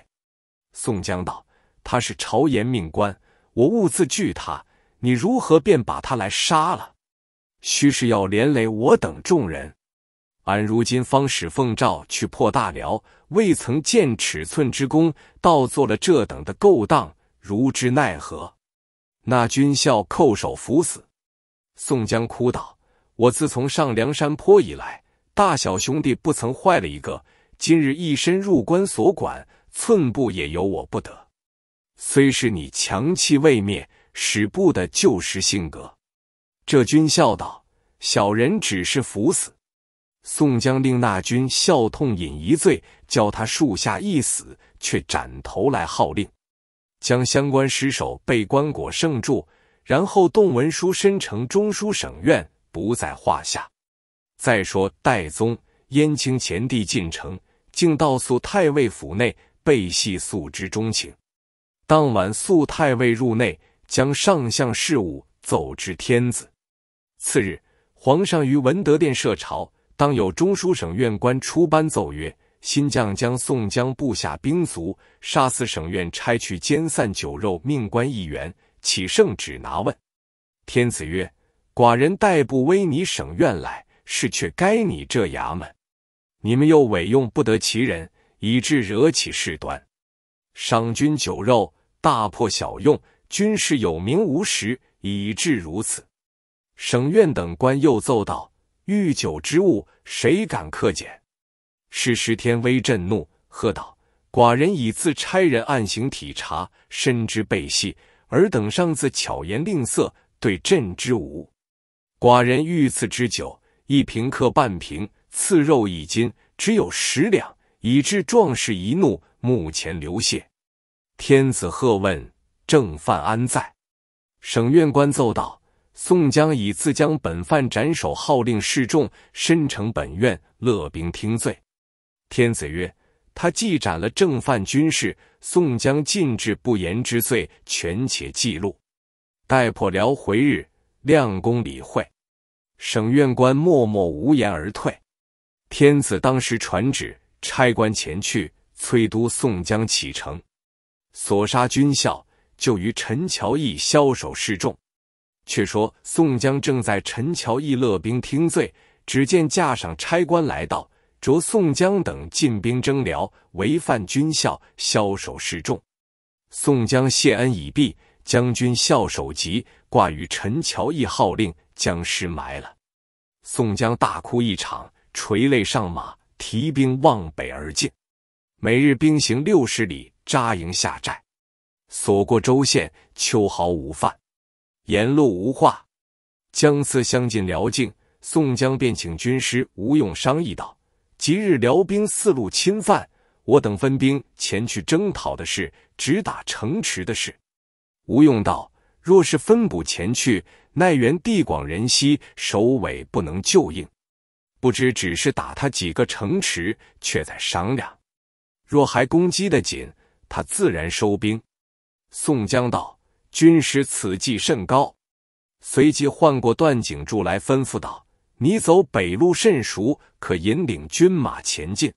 宋江道：“他是朝延命官，我兀自拒他，你如何便把他来杀了？须是要连累我等众人。”俺如今方使奉诏去破大辽，未曾见尺寸之功，倒做了这等的勾当，如之奈何？那军校叩首服死。宋江哭道：“我自从上梁山坡以来，大小兄弟不曾坏了一个。今日一身入关所管，寸步也由我不得。虽是你强气未灭，使不得旧时性格。”这军校道：“小人只是服死。”宋江令那军笑痛饮一醉，教他树下一死，却斩头来号令，将相关尸首被棺椁盛住，然后动文书申呈中书省院，不在话下。再说戴宗、燕青前帝进城，竟到宿太尉府内备细诉之钟情。当晚宿太尉入内，将上相事务奏之天子。次日，皇上于文德殿设朝。当有中书省院官出班奏曰：“新将将宋江部下兵卒杀死，省院差去奸散酒肉，命官一员，起圣旨拿问。”天子曰：“寡人代不威你省院来，是却该你这衙门。你们又委用不得其人，以致惹起事端。赏军酒肉，大破小用，军士有名无实，以致如此。”省院等官又奏道。御酒之物，谁敢克减？是时天威震怒，喝道：“寡人已自差人暗行体察，深知被戏。尔等上次巧言令色，对朕之无。寡人御赐之酒，一瓶克半瓶；赐肉一斤，只有十两，以致壮士一怒，目前流血。”天子喝问：“正犯安在？”省院官奏道。宋江以自将本犯斩首号令示众，申成本愿，乐兵听罪。天子曰：“他既斩了正犯军士，宋江禁至不言之罪，权且记录。待破辽回日，亮公理会。”省院官默默无言而退。天子当时传旨，差官前去催督宋江启程。所杀军校就与陈桥驿枭首示众。却说宋江正在陈桥驿乐兵听罪，只见架上差官来到，着宋江等进兵征辽，违犯军校，枭首示众。宋江谢恩已毕，将军校首级挂于陈桥驿号令，将尸埋了。宋江大哭一场，垂泪上马，提兵望北而进。每日兵行六十里，扎营下寨，所过州县，秋毫无犯。沿路无话，将次相近辽境，宋江便请军师吴用商议道：“即日辽兵四路侵犯，我等分兵前去征讨的事，只打城池的事。”吴用道：“若是分补前去，奈原地广人稀，首尾不能就应。不知只是打他几个城池，却在商量。若还攻击的紧，他自然收兵。”宋江道。军师此计甚高，随即唤过段景柱来，吩咐道：“你走北路甚熟，可引领军马前进。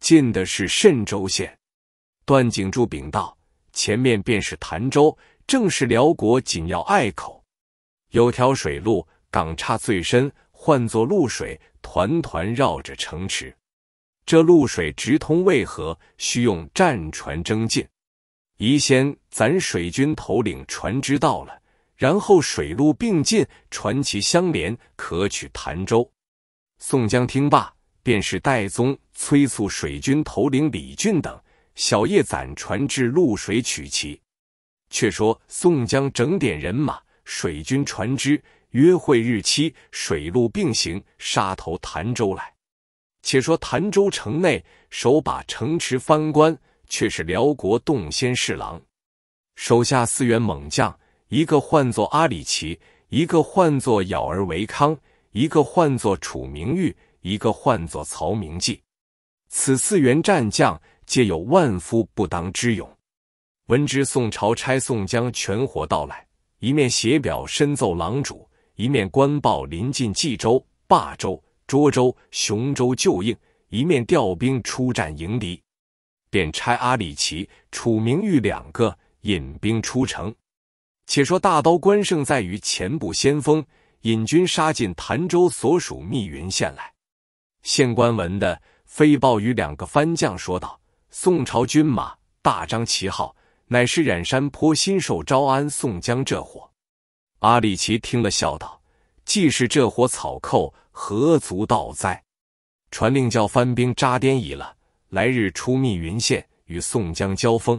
进的是慎州县。”段景柱禀道：“前面便是潭州，正是辽国紧要隘口，有条水路港差最深，唤作陆水，团团绕着城池。这陆水直通渭河，需用战船征进。”宜先咱水军头领船只到了，然后水陆并进，船旗相连，可取潭州。宋江听罢，便是戴宗催促水军头领李俊等小叶攒船至陆水取旗。却说宋江整点人马，水军船只，约会日期，水陆并行，杀投潭州来。且说潭州城内，手把城池翻关。却是辽国洞仙侍郎，手下四员猛将，一个唤作阿里奇，一个唤作咬儿维康，一个唤作楚明玉，一个唤作曹明济。此四员战将皆有万夫不当之勇。闻知宋朝差宋江全伙到来，一面写表深奏郎主，一面官报临近冀州、霸州、涿州、雄州旧应，一面调兵出战迎敌。便差阿里奇、楚明玉两个引兵出城。且说大刀关胜在于前部先锋，引军杀进潭州所属密云县来。县官闻的飞报与两个番将说道：“宋朝军马大张旗号，乃是染山坡新受招安宋江这伙。”阿里奇听了，笑道：“既是这伙草寇，何足道哉？”传令叫番兵扎颠椅了。来日出密云县与宋江交锋。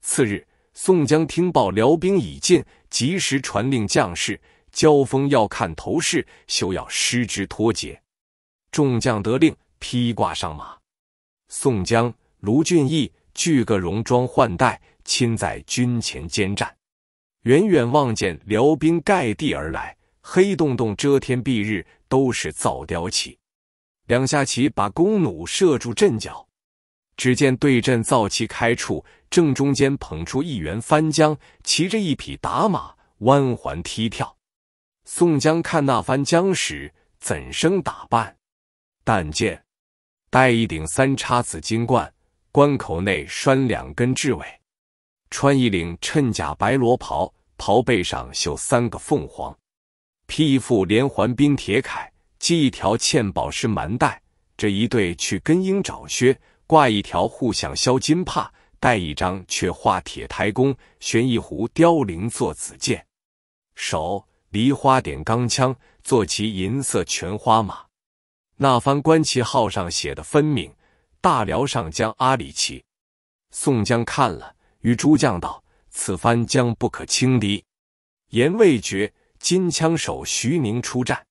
次日，宋江听报辽兵已进，及时传令将士：交锋要看头势，休要失之脱节。众将得令，披挂上马。宋江、卢俊义俱各戎装换带，亲在军前监战。远远望见辽兵盖地而来，黑洞洞遮天蔽日，都是造雕旗。两下骑把弓弩射住阵脚，只见对阵造旗开处，正中间捧出一员翻将，骑着一匹打马，弯环踢跳。宋江看那翻将时，怎生打扮？但见戴一顶三叉紫金冠，冠口内拴两根雉尾，穿一领衬甲白罗袍，袍背上绣三个凤凰，披一副连环冰铁铠。系一条嵌宝石蛮带，这一对去根鹰爪靴，挂一条护相削金帕，带一张却画铁胎弓，悬一壶凋零做子箭，手梨花点钢枪，坐骑银色全花马。那番官旗号上写的分明：大辽上将阿里奇。宋江看了，与诸将道：“此番将不可轻敌。”言未绝，金枪手徐宁出战。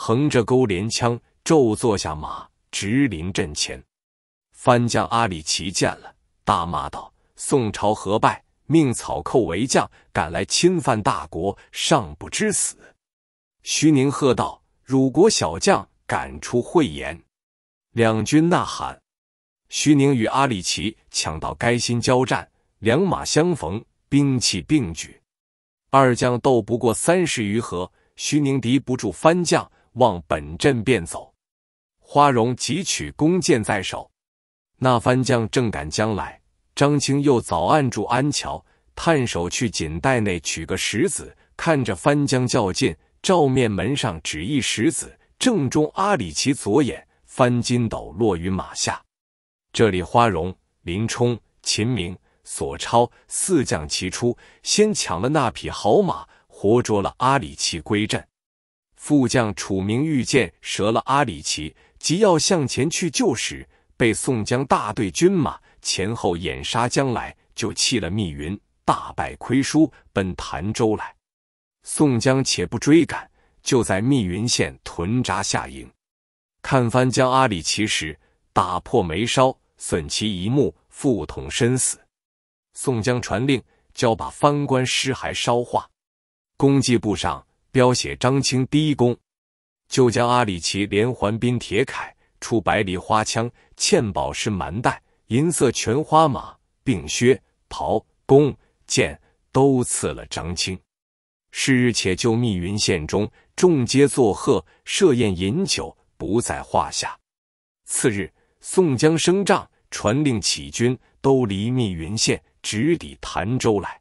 横着钩镰枪，骤坐下马，直临阵前。番将阿里奇见了，大骂道：“宋朝何败？命草寇为将，敢来侵犯大国，尚不知死！”徐宁喝道：“辱国小将，敢出秽言！”两军呐喊。徐宁与阿里奇抢到垓心交战，两马相逢，兵器并举。二将斗不过三十余合，徐宁敌不住番将。望本阵便走，花荣急取弓箭在手。那番将正赶将来，张青又早按住鞍桥，探手去锦袋内取个石子，看着番将较近，照面门上只一石子，正中阿里奇左眼，翻筋斗落于马下。这里花荣、林冲、秦明、索超四将齐出，先抢了那匹好马，活捉了阿里奇归阵。副将楚明遇见折了阿里奇，急要向前去救时，被宋江大队军马前后掩杀将来，就弃了密云，大败亏输，奔潭州来。宋江且不追赶，就在密云县屯扎下营，看翻将阿里奇时，打破眉梢，损其一目，腹统身死。宋江传令，交把翻官尸骸烧化，功绩簿上。标写张清第一功，就将阿里奇连环兵铁铠、出白梨花枪、嵌宝石蛮带、银色全花马，并靴、袍、弓、箭都赐了张清。是日且就密云县中众皆作贺，设宴饮酒，不在话下。次日，宋江升帐，传令起军，都离密云县，直抵潭州来。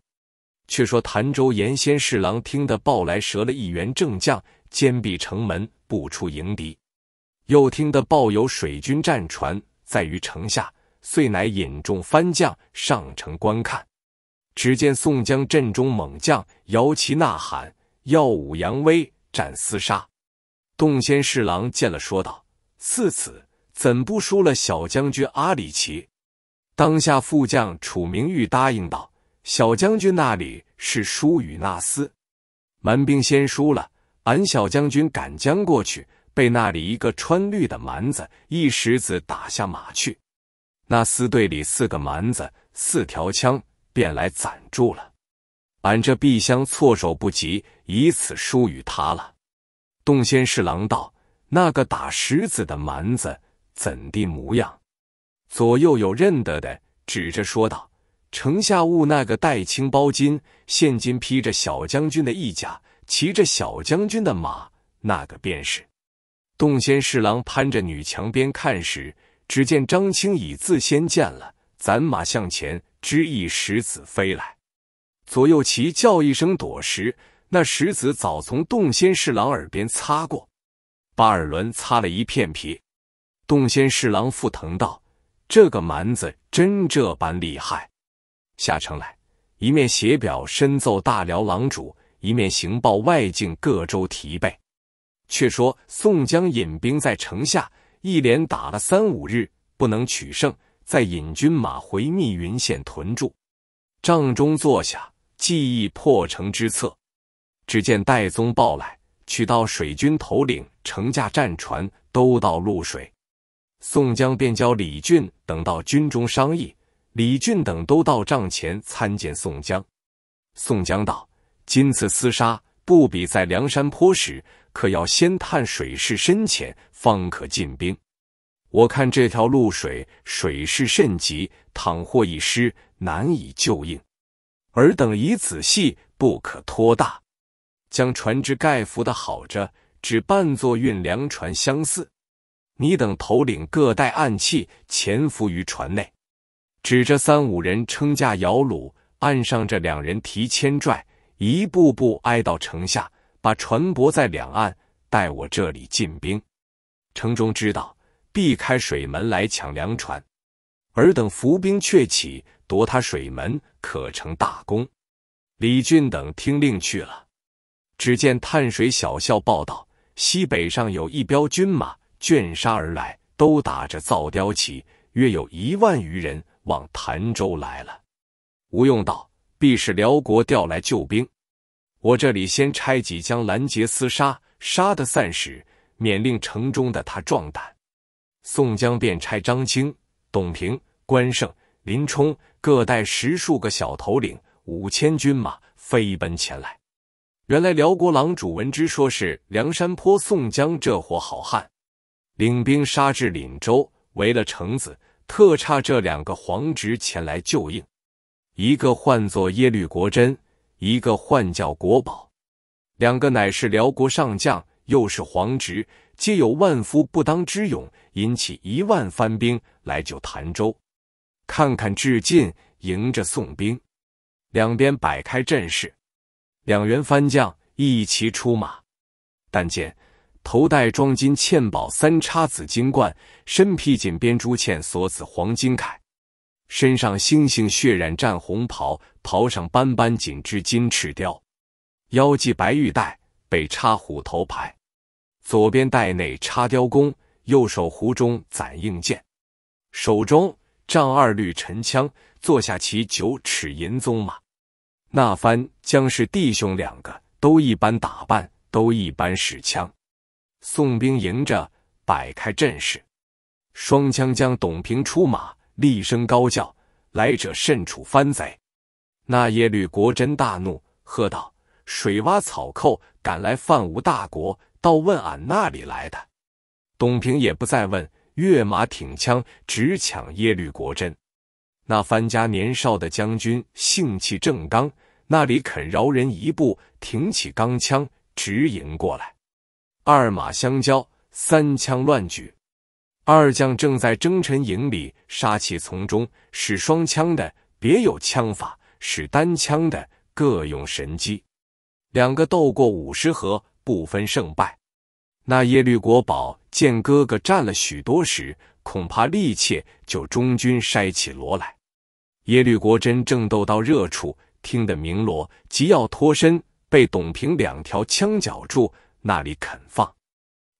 却说潭州沿先侍郎听得报来，折了一员正将，坚壁城门，不出迎敌。又听得报有水军战船在于城下，遂乃引众番将上城观看。只见宋江阵中猛将摇旗呐喊，耀武扬威，战厮杀。洞仙侍郎见了，说道：“似此怎不输了小将军阿里奇？”当下副将楚明玉答应道。小将军那里是输与那厮，蛮兵先输了。俺小将军赶将过去，被那里一个穿绿的蛮子一石子打下马去。那厮队里四个蛮子，四条枪便来攒住了。俺这毕香措手不及，以此输与他了。洞仙侍郎道：“那个打石子的蛮子怎地模样？”左右有认得的，指着说道。城下兀那个戴青包巾，现今披着小将军的义甲，骑着小将军的马，那个便是。洞仙侍郎攀着女墙边看时，只见张青已自先见了，攒马向前，只一石子飞来。左右齐叫一声躲时，那石子早从洞仙侍郎耳边擦过，把耳轮擦了一片皮。洞仙侍郎腹疼道：“这个蛮子真这般厉害。”下城来，一面写表深奏大辽郎主，一面行报外境各州提备。却说宋江引兵在城下，一连打了三五日，不能取胜，再引军马回密云县屯住。帐中坐下，计议破城之策。只见戴宗报来，取到水军头领，乘驾战船都到潞水。宋江便教李俊等到军中商议。李俊等都到帐前参见宋江。宋江道：“今次厮杀，不比在梁山坡时，可要先探水势深浅，方可进兵。我看这条路水水势甚急，倘或一失，难以救应。尔等宜仔细，不可拖大，将船只盖服的好着，只扮作运粮船相似。你等头领各带暗器，潜伏于船内。”指着三五人撑架摇橹，岸上这两人提铅拽，一步步挨到城下，把船舶在两岸，待我这里进兵。城中知道，避开水门来抢粮船，尔等伏兵却起，夺他水门，可成大功。李俊等听令去了。只见探水小校报道：西北上有一彪军马卷沙而来，都打着造雕旗，约有一万余人。往潭州来了。吴用道：“必是辽国调来救兵。我这里先差几将拦截厮杀，杀得散时，免令城中的他壮胆。”宋江便差张清、董平、关胜、林冲各带十数个小头领，五千军马飞奔前来。原来辽国郎主闻之，说是梁山坡宋江这伙好汉，领兵杀至岭州，围了城子。特差这两个皇侄前来救应，一个唤作耶律国真，一个唤叫国宝，两个乃是辽国上将，又是皇侄，皆有万夫不当之勇，引起一万番兵来救潭州。看看至近，迎着宋兵，两边摆开阵势，两员番将一齐出马，但见。头戴装金嵌宝三叉紫金冠，身披锦边珠嵌锁子黄金铠，身上星星血染战红袍，袍上斑斑锦织金翅雕，腰系白玉带，背插虎头牌，左边带内插雕弓，右手壶中攒硬箭，手中丈二绿沉枪，坐下骑九尺银鬃马。那番将是弟兄两个，都一般打扮，都一般使枪。宋兵迎着，摆开阵势，双枪将董平出马，厉声高叫：“来者甚处？番贼！”那耶律国真大怒，喝道：“水洼草寇，敢来犯吾大国？倒问俺那里来的？”董平也不再问，跃马挺枪，直抢耶律国真。那番家年少的将军性气正刚，那里肯饶人一步？挺起钢枪，直迎过来。二马相交，三枪乱举。二将正在征尘营里，杀气丛中。使双枪的别有枪法，使单枪的各用神机。两个斗过五十合，不分胜败。那耶律国宝见哥哥战了许多时，恐怕力怯，就中军筛起锣来。耶律国真正斗到热处，听得鸣锣，急要脱身，被董平两条枪绞住。那里肯放？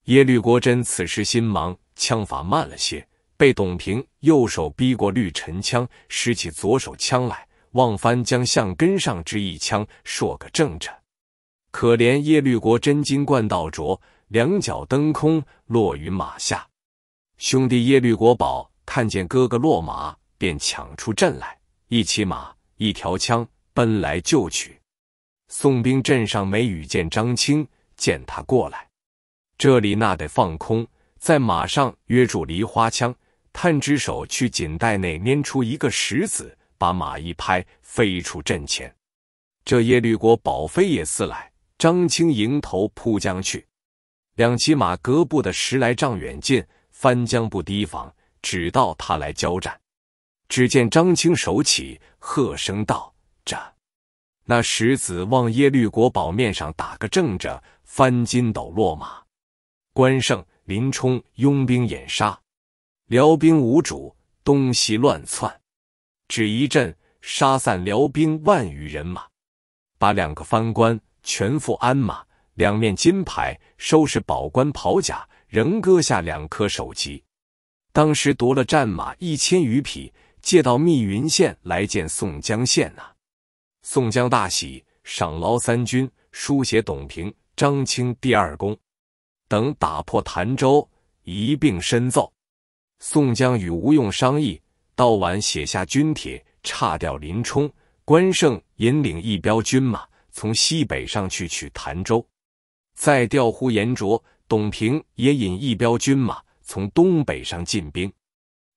耶律国珍此时心忙，枪法慢了些，被董平右手逼过绿沉枪，拾起左手枪来，望翻将向根上之一枪，硕个正着。可怜耶律国真金冠倒着，两脚蹬空，落于马下。兄弟耶律国宝看见哥哥落马，便抢出阵来，一骑马，一条枪，奔来救取。宋兵阵上没遇见张清。见他过来，这里那得放空，在马上约住梨花枪，探只手去锦袋内拈出一个石子，把马一拍，飞出阵前。这耶律国宝飞也似来，张青迎头扑将去，两骑马隔步的十来丈远近，翻江不提防，只到他来交战。只见张青手起，喝声道：“战！”那石子往耶律国宝面上打个正着，翻筋斗落马。关胜、林冲拥兵掩杀，辽兵无主，东西乱窜。只一阵，杀散辽兵万余人马，把两个番官全副鞍马、两面金牌收拾，宝官袍甲仍割下两颗首级。当时夺了战马一千余匹，借到密云县来见宋江县呐。宋江大喜，赏劳三军，书写董平、张清第二功，等打破潭州，一并申奏。宋江与吴用商议，到晚写下军帖，差调林冲、关胜引领一彪军马从西北上去取潭州，再调呼延灼、董平也引一彪军马从东北上进兵，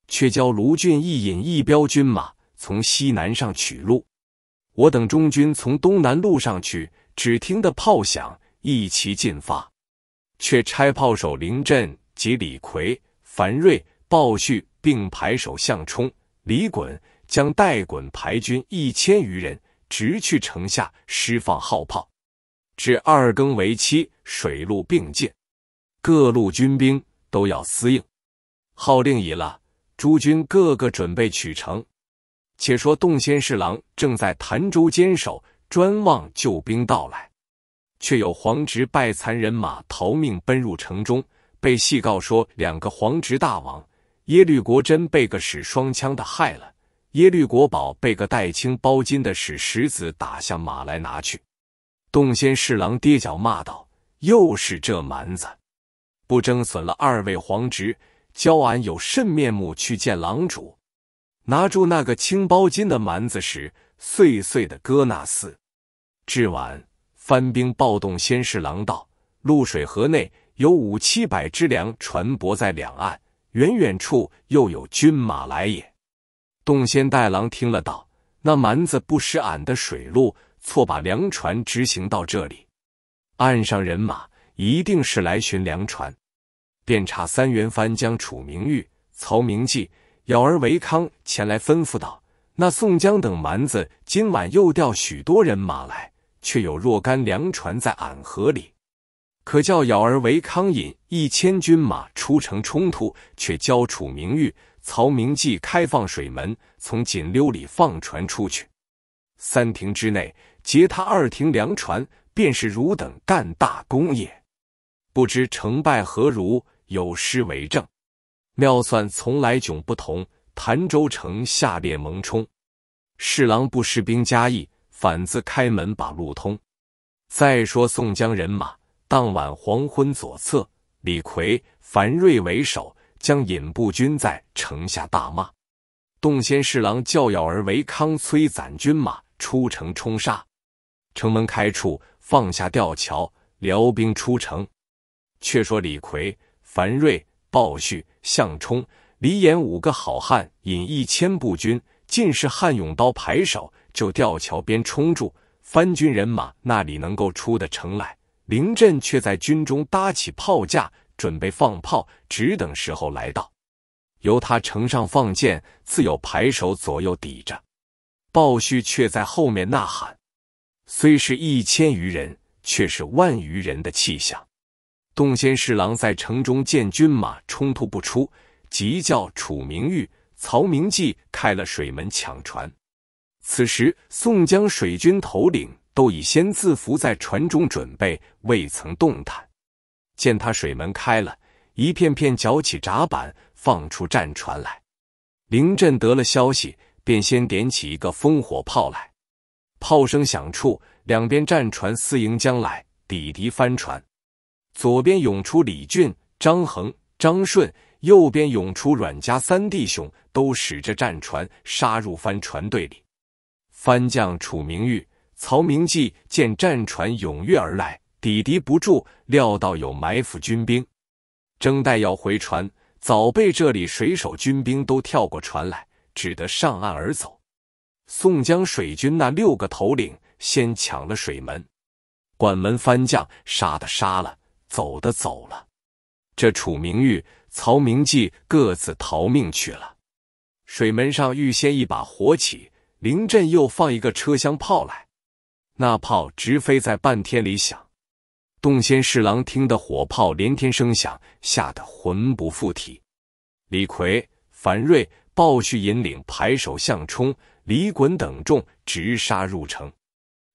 却教卢俊义引一彪军马从西南上取路。我等中军从东南路上去，只听得炮响，一齐进发。却差炮手林震及李逵、樊瑞、鲍旭并排手向冲、李衮，将带衮排军一千余人，直去城下施放号炮。至二更为期，水陆并进，各路军兵都要私应。号令已了，诸军各个准备取城。且说洞仙侍郎正在潭州坚守，专望救兵到来，却有黄执败残人马逃命奔入城中，被细告说两个黄执大王耶律国真被个使双枪的害了，耶律国宝被个戴青包金的使石子打下马来拿去。洞仙侍郎跌脚骂道：“又是这蛮子，不争损了二位皇侄，教俺有甚面目去见狼主？”拿住那个青包金的蛮子时，碎碎的哥那斯。至晚，番兵暴动，先是狼道：露水河内有五七百只粮船舶在两岸，远远处又有军马来也。洞仙带狼听了道：那蛮子不识俺的水路，错把粮船直行到这里，岸上人马一定是来寻粮船，便差三元番将楚明玉、曹明济。咬儿维康前来吩咐道：“那宋江等蛮子今晚又调许多人马来，却有若干粮船在俺河里。可叫咬儿维康引一千军马出城冲突，却交楚明玉、曹明济开放水门，从锦溜里放船出去。三亭之内截他二亭粮船，便是汝等干大功也。不知成败何如？有诗为证。”妙算从来迥不同，潭州城下列蒙冲。侍郎不识兵家意，反自开门把路通。再说宋江人马，当晚黄昏，左侧李逵、樊瑞为首，将引步军在城下大骂。洞仙侍郎叫咬儿、为康催攒军马出城冲杀。城门开处，放下吊桥，辽兵出城。却说李逵、樊瑞。鲍旭、项冲、李严五个好汉，引一千步军，尽是汉勇刀排手，就吊桥边冲住番军人马。那里能够出得城来？凌振却在军中搭起炮架，准备放炮，只等时候来到，由他城上放箭，自有排手左右抵着。鲍旭却在后面呐喊，虽是一千余人，却是万余人的气象。洞仙侍郎在城中见军马冲突不出，急叫楚明玉、曹明济开了水门抢船。此时宋江水军头领都已先自伏在船中准备，未曾动弹。见他水门开了，一片片搅起闸板，放出战船来。林震得了消息，便先点起一个烽火炮来。炮声响处，两边战船四迎将来，抵敌帆船。左边涌出李俊、张衡、张顺，右边涌出阮家三弟兄，都使着战船杀入帆船队里。帆将楚明玉、曹明济见战船踊跃而来，抵敌不住，料到有埋伏军兵，争待要回船，早被这里水手军兵都跳过船来，只得上岸而走。宋江水军那六个头领先抢了水门，管门翻将杀的杀了。走的走了，这楚明玉、曹明济各自逃命去了。水门上预先一把火起，林振又放一个车厢炮来，那炮直飞在半天里响。洞仙侍郎听得火炮连天声响，吓得魂不附体。李逵、樊瑞、鲍旭引领排手、向冲、李衮等众直杀入城。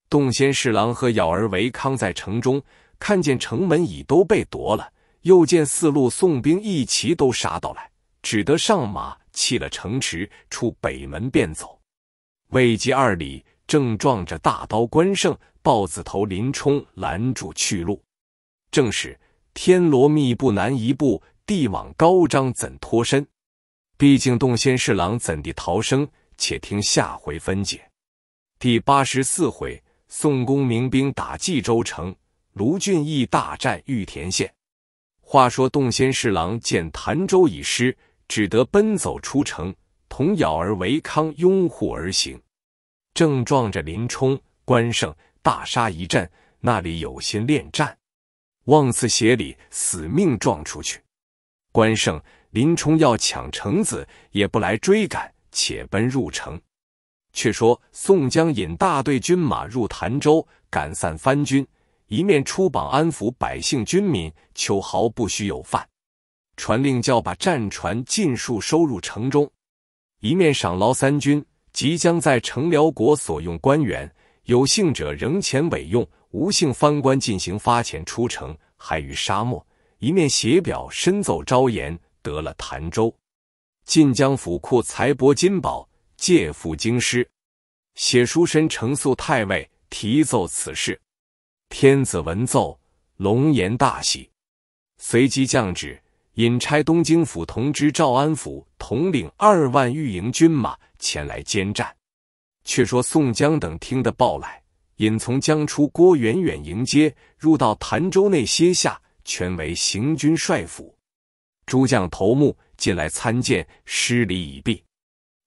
洞仙侍郎和咬儿、维康在城中。看见城门已都被夺了，又见四路宋兵一齐都杀到来，只得上马弃了城池，出北门便走。未及二里，正撞着大刀关胜、豹子头林冲拦住去路。正是天罗密布难一步，地网高张怎脱身？毕竟洞仙侍郎怎地逃生？且听下回分解。第八十四回，宋公明兵打冀州城。卢俊义大战玉田县。话说洞仙侍郎见潭州已失，只得奔走出城，同咬儿为康拥护而行。正撞着林冲、关胜，大杀一阵。那里有心恋战，望自协理，死命撞出去。关胜、林冲要抢城子，也不来追赶，且奔入城。却说宋江引大队军马入潭州，赶散番军。一面出榜安抚百姓军民，秋毫不许有犯；传令叫把战船尽数收入城中。一面赏劳三军，即将在城辽国所用官员，有幸者仍遣委用，无幸藩官进行发遣出城，还于沙漠。一面写表身奏昭言，得了潭州、晋江府库财帛金宝，借赴京师，写书身呈肃太尉，提奏此事。天子闻奏，龙颜大喜，随即降旨，引差东京府同知赵安府统领二万御营军马前来监战。却说宋江等听得报来，引从江出，郭远远迎接，入到潭州内歇下，全为行军帅府。诸将头目进来参见，失礼已毕。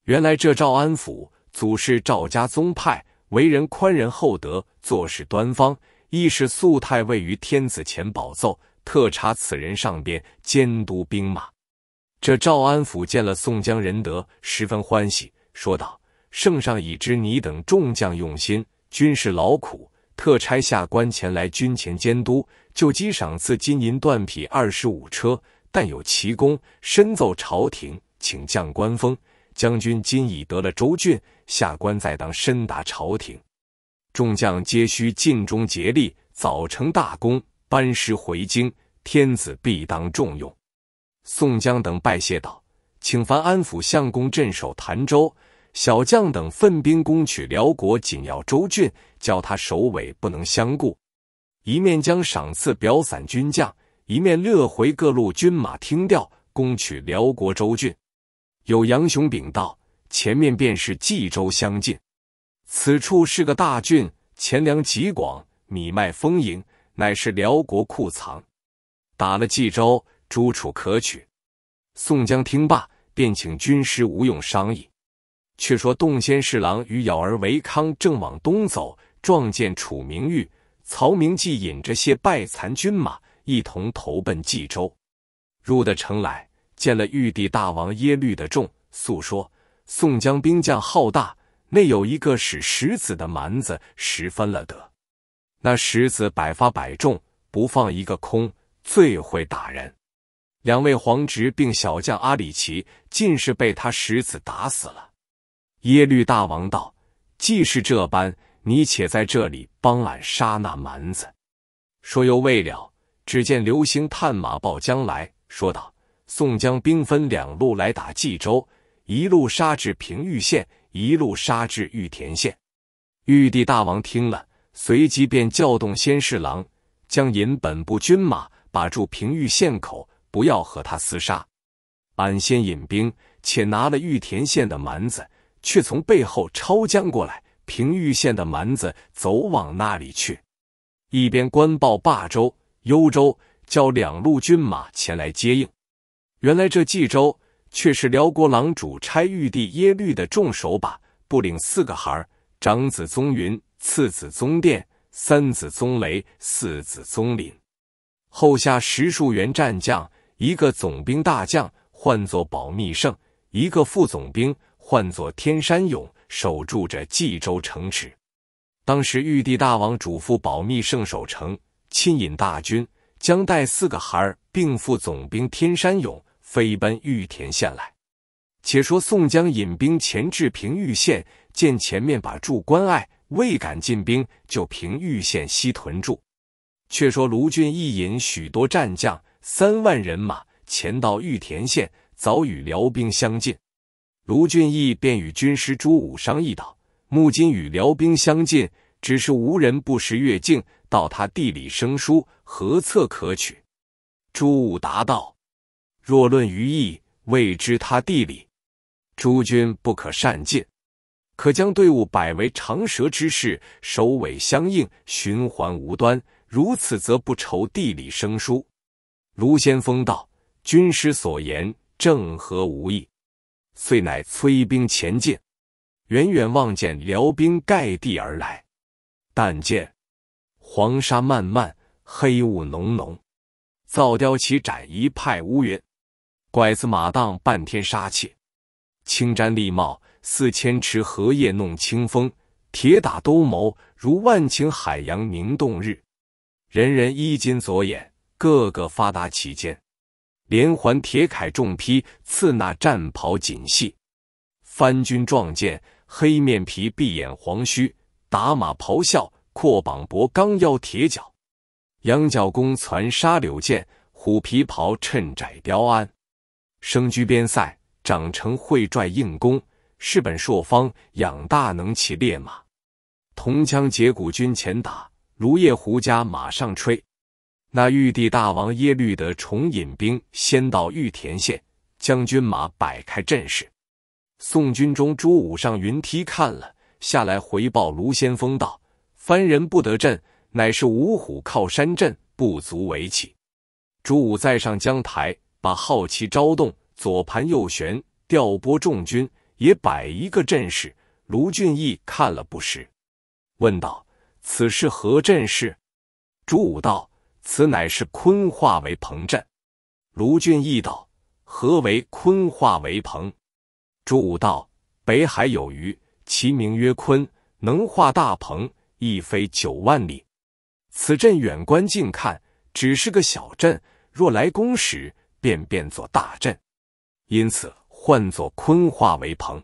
原来这赵安府祖是赵家宗派，为人宽仁厚德，做事端方。亦是素太尉于天子前保奏，特查此人上边监督兵马。这赵安甫见了宋江仁德，十分欢喜，说道：“圣上已知你等众将用心，军士劳苦，特差下官前来军前监督，就机赏赐金银缎匹二十五车。但有奇功，深奏朝廷，请将官封。将军今已得了州郡，下官再当深达朝廷。”众将皆须尽忠竭力，早成大功，班师回京，天子必当重用。宋江等拜谢道：“请樊安抚相公镇守潭州，小将等奋兵攻取辽国紧要州郡，教他首尾不能相顾。一面将赏赐表散军将，一面勒回各路军马听调，攻取辽国州郡。”有杨雄禀道：“前面便是冀州相近。”此处是个大郡，钱粮极广，米麦丰盈，乃是辽国库藏。打了冀州，诸楚可取。宋江听罢，便请军师吴用商议。却说洞仙侍郎与咬儿、韦康正往东走，撞见楚明玉、曹明济引着些败残军马，一同投奔冀州。入得城来，见了玉帝大王耶律的众，诉说宋江兵将浩大。内有一个使石子的蛮子，十分了得。那石子百发百中，不放一个空，最会打人。两位皇侄并小将阿里奇，尽是被他石子打死了。耶律大王道：“既是这般，你且在这里帮俺杀那蛮子。”说犹未了，只见刘兴探马报将来说道：“宋江兵分两路来打冀州，一路杀至平舆县。”一路杀至玉田县，玉帝大王听了，随即便叫动仙侍郎，将引本部军马把住平玉县口，不要和他厮杀。俺先引兵，且拿了玉田县的蛮子，却从背后抄将过来。平玉县的蛮子走往那里去？一边官报霸州、幽州，叫两路军马前来接应。原来这冀州。却是辽国郎主差玉帝耶律的重手把，不领四个孩儿：长子宗云，次子宗殿，三子宗雷，四子宗林。后下十数员战将，一个总兵大将，唤作保密圣；一个副总兵，唤作天山勇，守住着冀州城池。当时玉帝大王嘱咐保密圣守城，亲引大军，将带四个孩儿，并副总兵天山勇。飞奔玉田县来。且说宋江引兵前至平玉县，见前面把住关隘，未敢进兵，就平玉县西屯住。却说卢俊义引许多战将，三万人马前到玉田县，早与辽兵相近。卢俊义便与军师朱武商议道：“目今与辽兵相近，只是无人不识越境，到他地理生疏，何策可取？”朱武答道。若论于义，未知他地理。诸君不可善进，可将队伍摆为长蛇之势，首尾相应，循环无端。如此则不愁地理生疏。卢先锋道：“军师所言正合无意。”遂乃催兵前进。远远望见辽兵盖地而来，但见黄沙漫漫，黑雾浓浓，造雕旗展一派乌云。拐子马当半天杀气，青毡笠帽似千池荷叶弄清风；铁打兜鍪如万顷海洋凝冻日。人人衣襟左眼，个个发达其间。连环铁铠重披，刺那战袍紧系。番军撞剑，黑面皮、闭眼黄须，打马咆哮，阔膀膊、钢腰、铁脚。羊角弓攒杀柳箭，虎皮袍衬窄貂鞍。生居边塞，长成会拽硬弓；是本朔方，养大能骑烈马。铜枪截骨军前打，如叶胡家马上吹。那玉帝大王耶律德重引兵先到玉田县，将军马摆开阵势。宋军中朱武上云梯看了下来，回报卢先锋道：“番人不得阵，乃是五虎靠山阵，不足为奇。”朱武再上江台。把好奇招动，左盘右旋，调拨众军，也摆一个阵势。卢俊义看了，不识，问道：“此是何阵势？”朱武道：“此乃是坤化为鹏阵。”卢俊义道：“何为坤化为鹏？”朱武道：“北海有鱼，其名曰鲲，能化大鹏，一飞九万里。此阵远观近看，只是个小阵。若来攻时，”便变作大阵，因此唤作坤化为鹏。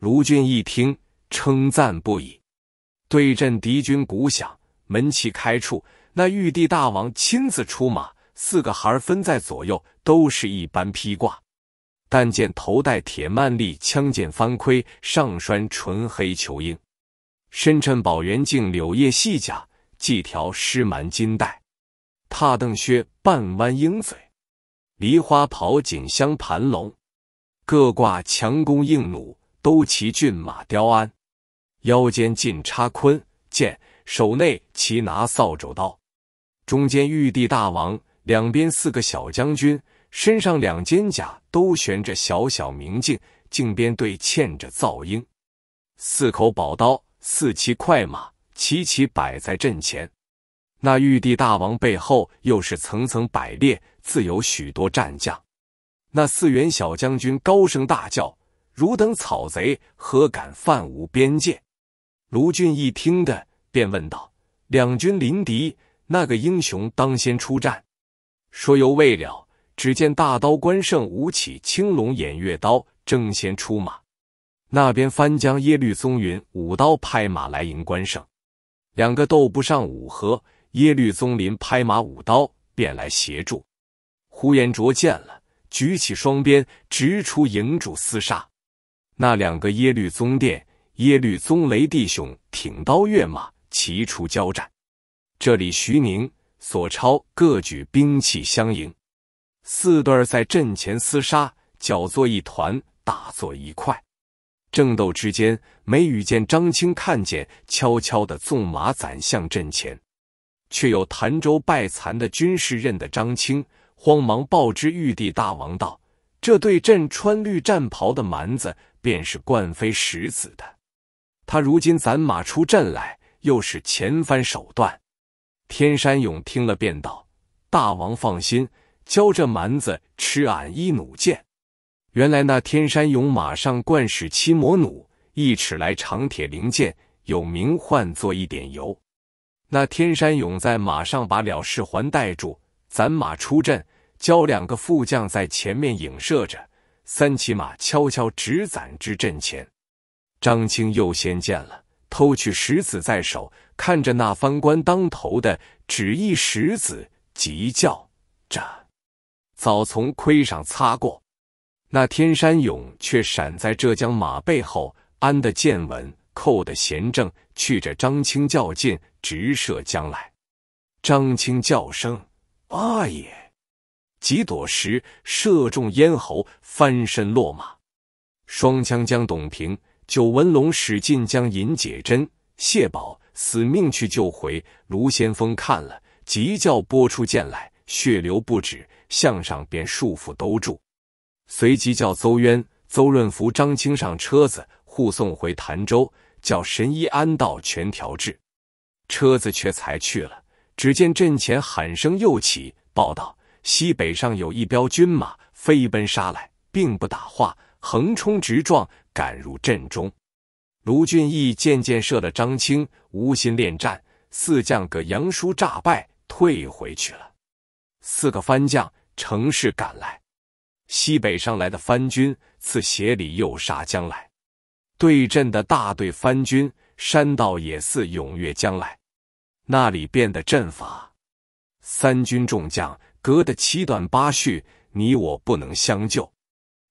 卢俊一听，称赞不已。对阵敌军，鼓响门旗开处，那玉帝大王亲自出马，四个孩儿分在左右，都是一般披挂。但见头戴铁曼笠，枪剑翻盔，上拴纯黑裘缨，身衬宝圆镜柳叶细甲，系条湿蛮金带，踏蹬靴半弯鹰嘴。梨花袍锦香盘龙，各挂强弓硬弩，都骑骏马雕鞍，腰间尽插坤剑，手内齐拿扫帚刀。中间玉帝大王，两边四个小将军，身上两肩甲都悬着小小明镜，镜边对嵌着噪音。四口宝刀，四骑快马，齐齐摆在阵前。那玉帝大王背后又是层层百列，自有许多战将。那四员小将军高声大叫：“汝等草贼，何敢犯吾边界？”卢俊义听得，便问道：“两军临敌，那个英雄当先出战？”说犹未了，只见大刀关胜舞起青龙偃月刀，争先出马。那边翻江耶律宗云舞刀拍马来迎关胜，两个斗不上五合。耶律宗林拍马舞刀，便来协助。呼延灼见了，举起双鞭，直出营主厮杀。那两个耶律宗殿、耶律宗雷弟兄挺刀跃马，齐出交战。这里徐宁、索超各举兵器相迎，四对儿在阵前厮杀，搅作一团，打作一块。争斗之间，梅雨见张青看见，悄悄的纵马攒向阵前。却有潭州败残的军士认得张清，慌忙报之玉帝大王道：“这对朕穿绿战袍的蛮子，便是冠飞石子的。他如今攒马出阵来，又是前番手段。”天山勇听了便道：“大王放心，教这蛮子吃俺一弩箭。”原来那天山勇马上贯使七魔弩，一尺来长铁灵箭，有名唤作一点油。那天山勇在马上把了事环带住，攒马出阵，教两个副将在前面影射着，三骑马悄悄直攒至阵前。张青又先见了，偷取石子在手，看着那翻官当头的，只一石子，急叫着，早从盔上擦过。那天山勇却闪在浙江马背后，安的见稳，扣的弦正，去着张青较劲。直射将来，张青叫声“阿也！”几朵石射中咽喉，翻身落马。双枪将董平、九纹龙史进将银解珍、谢宝死命去救回。卢先锋看了，急叫拨出剑来，血流不止，项上便束缚兜住。随即叫邹渊、邹润福、张青上车子护送回潭州，叫神医安道全调治。车子却才去了，只见阵前喊声又起，报道西北上有一彪军马飞奔杀来，并不打话，横冲直撞，赶入阵中。卢俊义渐渐射了张清，无心恋战，四将葛杨叔诈败退回去了。四个番将乘势赶来，西北上来的番军自斜里又杀将来，对阵的大队番军。山道也似踊跃将来，那里变的阵法，三军众将隔得七断八续，你我不能相救，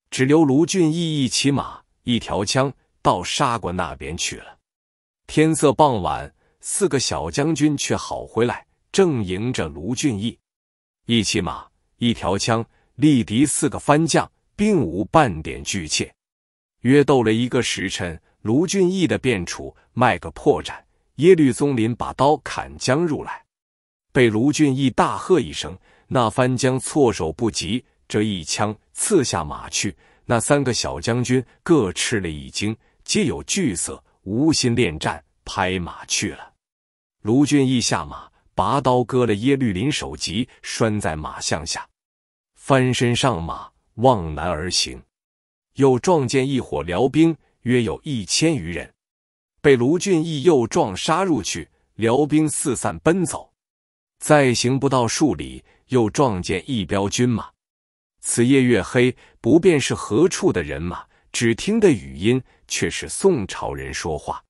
只留卢俊义一骑马，一条枪到沙国那边去了。天色傍晚，四个小将军却好回来，正迎着卢俊义，一骑马，一条枪，力敌四个番将，并无半点惧怯，约斗了一个时辰。卢俊义的变处，卖个破绽。耶律宗林把刀砍将入来，被卢俊义大喝一声，那番将措手不及，这一枪刺下马去。那三个小将军各吃了一惊，皆有惧色，无心恋战，拍马去了。卢俊义下马，拔刀割了耶律林首级，拴在马项下，翻身上马，望南而行。又撞见一伙辽兵。约有一千余人，被卢俊义又撞杀入去，辽兵四散奔走。再行不到数里，又撞见一彪军马。此夜月黑，不便是何处的人马，只听得语音，却是宋朝人说话。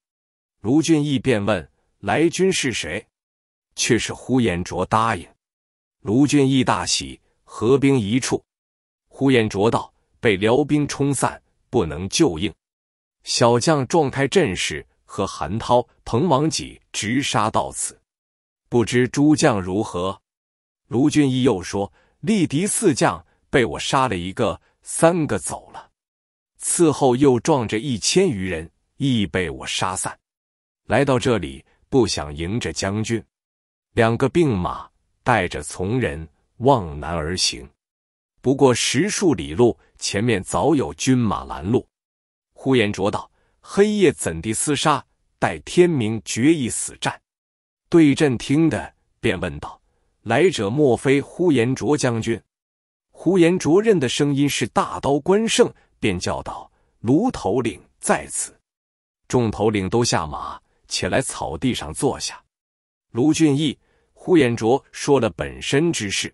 卢俊义便问：“来军是谁？”却是呼延灼答应。卢俊义大喜，合兵一处。呼延灼道：“被辽兵冲散，不能救应。”小将撞开阵势，和韩涛、彭王己直杀到此。不知诸将如何？卢俊义又说：“力敌四将，被我杀了一个，三个走了。伺后又撞着一千余人，亦被我杀散。来到这里，不想迎着将军，两个并马，带着从人，望南而行。不过十数里路，前面早有军马拦路。”呼延灼道：“黑夜怎地厮杀？待天明决一死战。”对阵听的，便问道：“来者莫非呼延灼将军？”呼延灼认的声音是大刀关胜，便叫道：“卢头领在此！”众头领都下马，且来草地上坐下。卢俊义、呼延灼说了本身之事。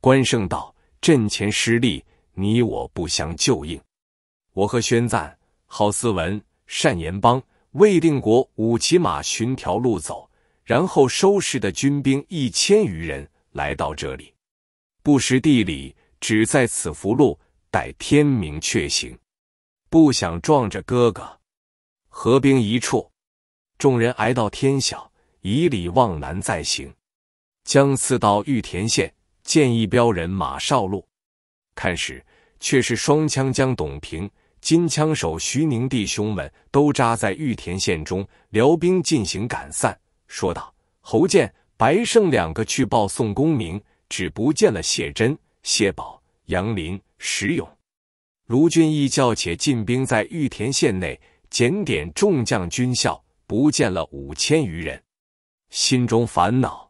关胜道：“阵前失利，你我不相救应，我和宣赞。”郝思文、单延邦、魏定国五骑马寻条路走，然后收拾的军兵一千余人来到这里，不识地理，只在此伏路，待天明却行。不想撞着哥哥，合兵一处。众人挨到天晓，以里望南再行，将次到玉田县，见一彪人马少路，看时却是双枪将董平。金枪手徐宁弟兄们都扎在玉田县中，辽兵进行赶散，说道：“侯建、白胜两个去报宋公明，只不见了谢珍、谢宝、杨林、石勇。”卢俊义叫且进兵在玉田县内检点众将军校，不见了五千余人，心中烦恼。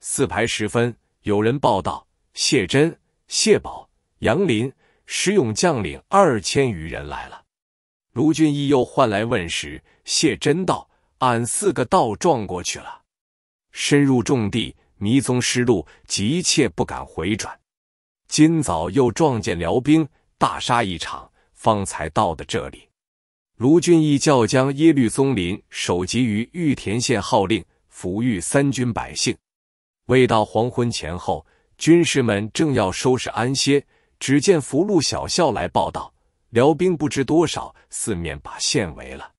四排时分，有人报道：“谢珍、谢宝、杨林。”石勇将领二千余人来了。卢俊义又唤来问时，谢真道：“俺四个倒撞过去了，深入重地，迷踪失路，急切不敢回转。今早又撞见辽兵，大杀一场，方才到的这里。”卢俊义叫将耶律宗林首级于玉田县号令抚育三军百姓。未到黄昏前后，军士们正要收拾安歇。只见福禄小校来报道，辽兵不知多少，四面把县围了。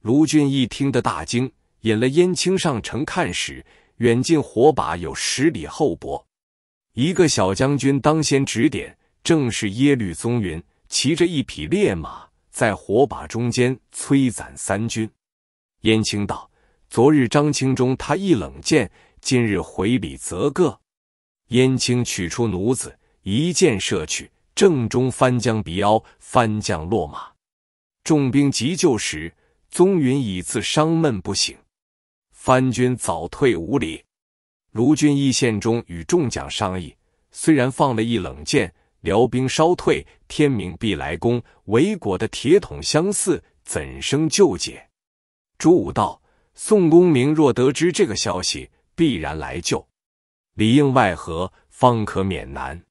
卢俊义听得大惊，引了燕青上城看时，远近火把有十里厚薄。一个小将军当先指点，正是耶律宗云，骑着一匹烈马，在火把中间催残三军。燕青道：“昨日张清中他一冷箭，今日回礼则个。”燕青取出弩子。一箭射去，正中翻江鼻凹，翻将落马。众兵急救时，宗云已自伤闷不醒。番军早退五里。卢俊义、宪中与众将商议：虽然放了一冷箭，辽兵稍退，天明必来攻。韦果的铁桶相似，怎生救解？朱武道：“宋公明若得知这个消息，必然来救，里应外合，方可免难。”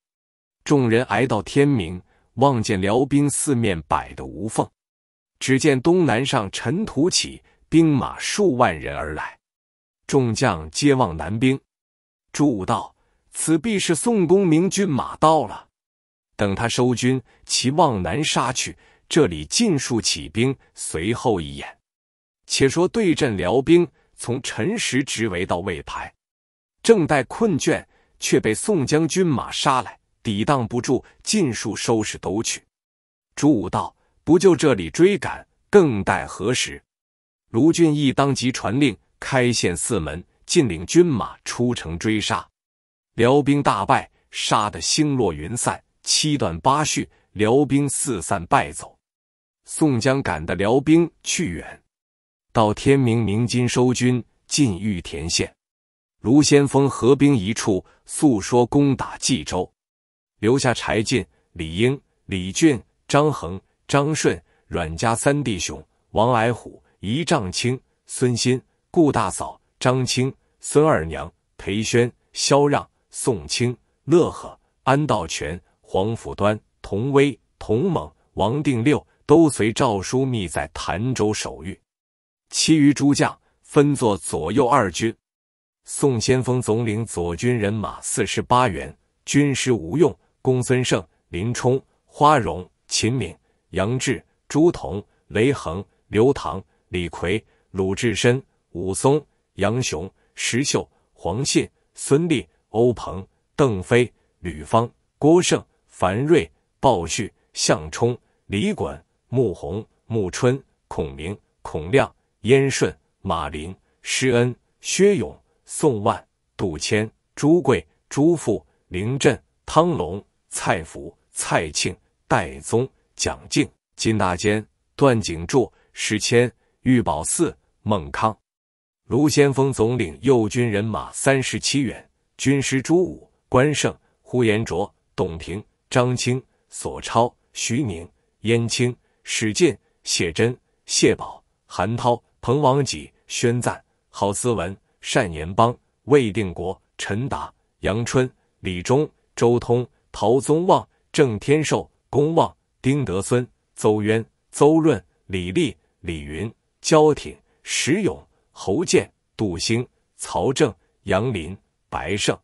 众人挨到天明，望见辽兵四面摆的无缝。只见东南上尘土起，兵马数万人而来。众将皆望南兵。朱武道：“此必是宋公明军马到了。等他收军，其望南杀去。这里尽数起兵，随后一演。”且说对阵辽兵，从辰时直围到魏牌，正待困倦，却被宋将军马杀来。抵挡不住，尽数收拾都去。朱武道：“不就这里追赶，更待何时？”卢俊义当即传令，开县四门，尽领军马出城追杀。辽兵大败，杀得星落云散，七断八续，辽兵四散败走。宋江赶的辽兵去远，到天明鸣金收军，进玉田县。卢先锋合兵一处，诉说攻打冀州。留下柴进、李英、李俊、张衡、张顺、阮家三弟兄、王矮虎、一丈青、孙新、顾大嫂、张青、孙二娘、裴宣、萧让、宋清、乐和、安道全、黄甫端、童威、童猛、王定六都随赵书密在潭州守御。其余诸将分作左右二军，宋先锋总领左军人马四十八员，军师吴用。公孙胜、林冲、花荣、秦明、杨志、朱仝、雷横、刘唐、李逵、鲁智深、武松、杨雄、石秀、黄信、孙立、欧鹏、邓飞、吕方、郭胜、樊瑞、鲍旭、项冲、李衮、穆弘、穆春、孔明、孔亮、燕顺、马林、施恩、薛勇、宋万、杜迁、朱贵、朱富、林震、汤龙。蔡福、蔡庆、戴宗、蒋敬、金大坚、段景柱、石谦、郁保寺、孟康、卢先锋总领右军人马三十七员，军师朱武、关胜、呼延灼、董平、张清、索超、徐宁、燕青、史进、谢真、谢宝、韩涛、彭王己、宣赞、郝思文、单延邦、魏定国、陈达、杨春、李忠、周通。陶宗旺、郑天寿、龚旺、丁德孙、邹渊、邹润、李立、李云、焦挺、石勇、侯建、杜兴、曹正、杨林、白胜，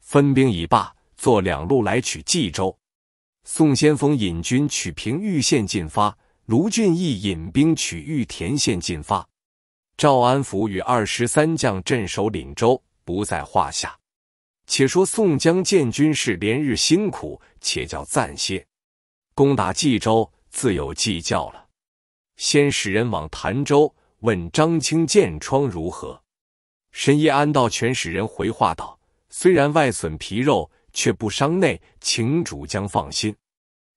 分兵已罢，坐两路来取冀州。宋先锋引军取平玉县进发，卢俊义引兵取玉田县进发。赵安福与二十三将镇守岭州，不在话下。且说宋江见军士连日辛苦，且叫暂歇。攻打冀州，自有计较了。先使人往潭州问张清见疮如何。神医安道全使人回话道：“虽然外损皮肉，却不伤内，请主将放心。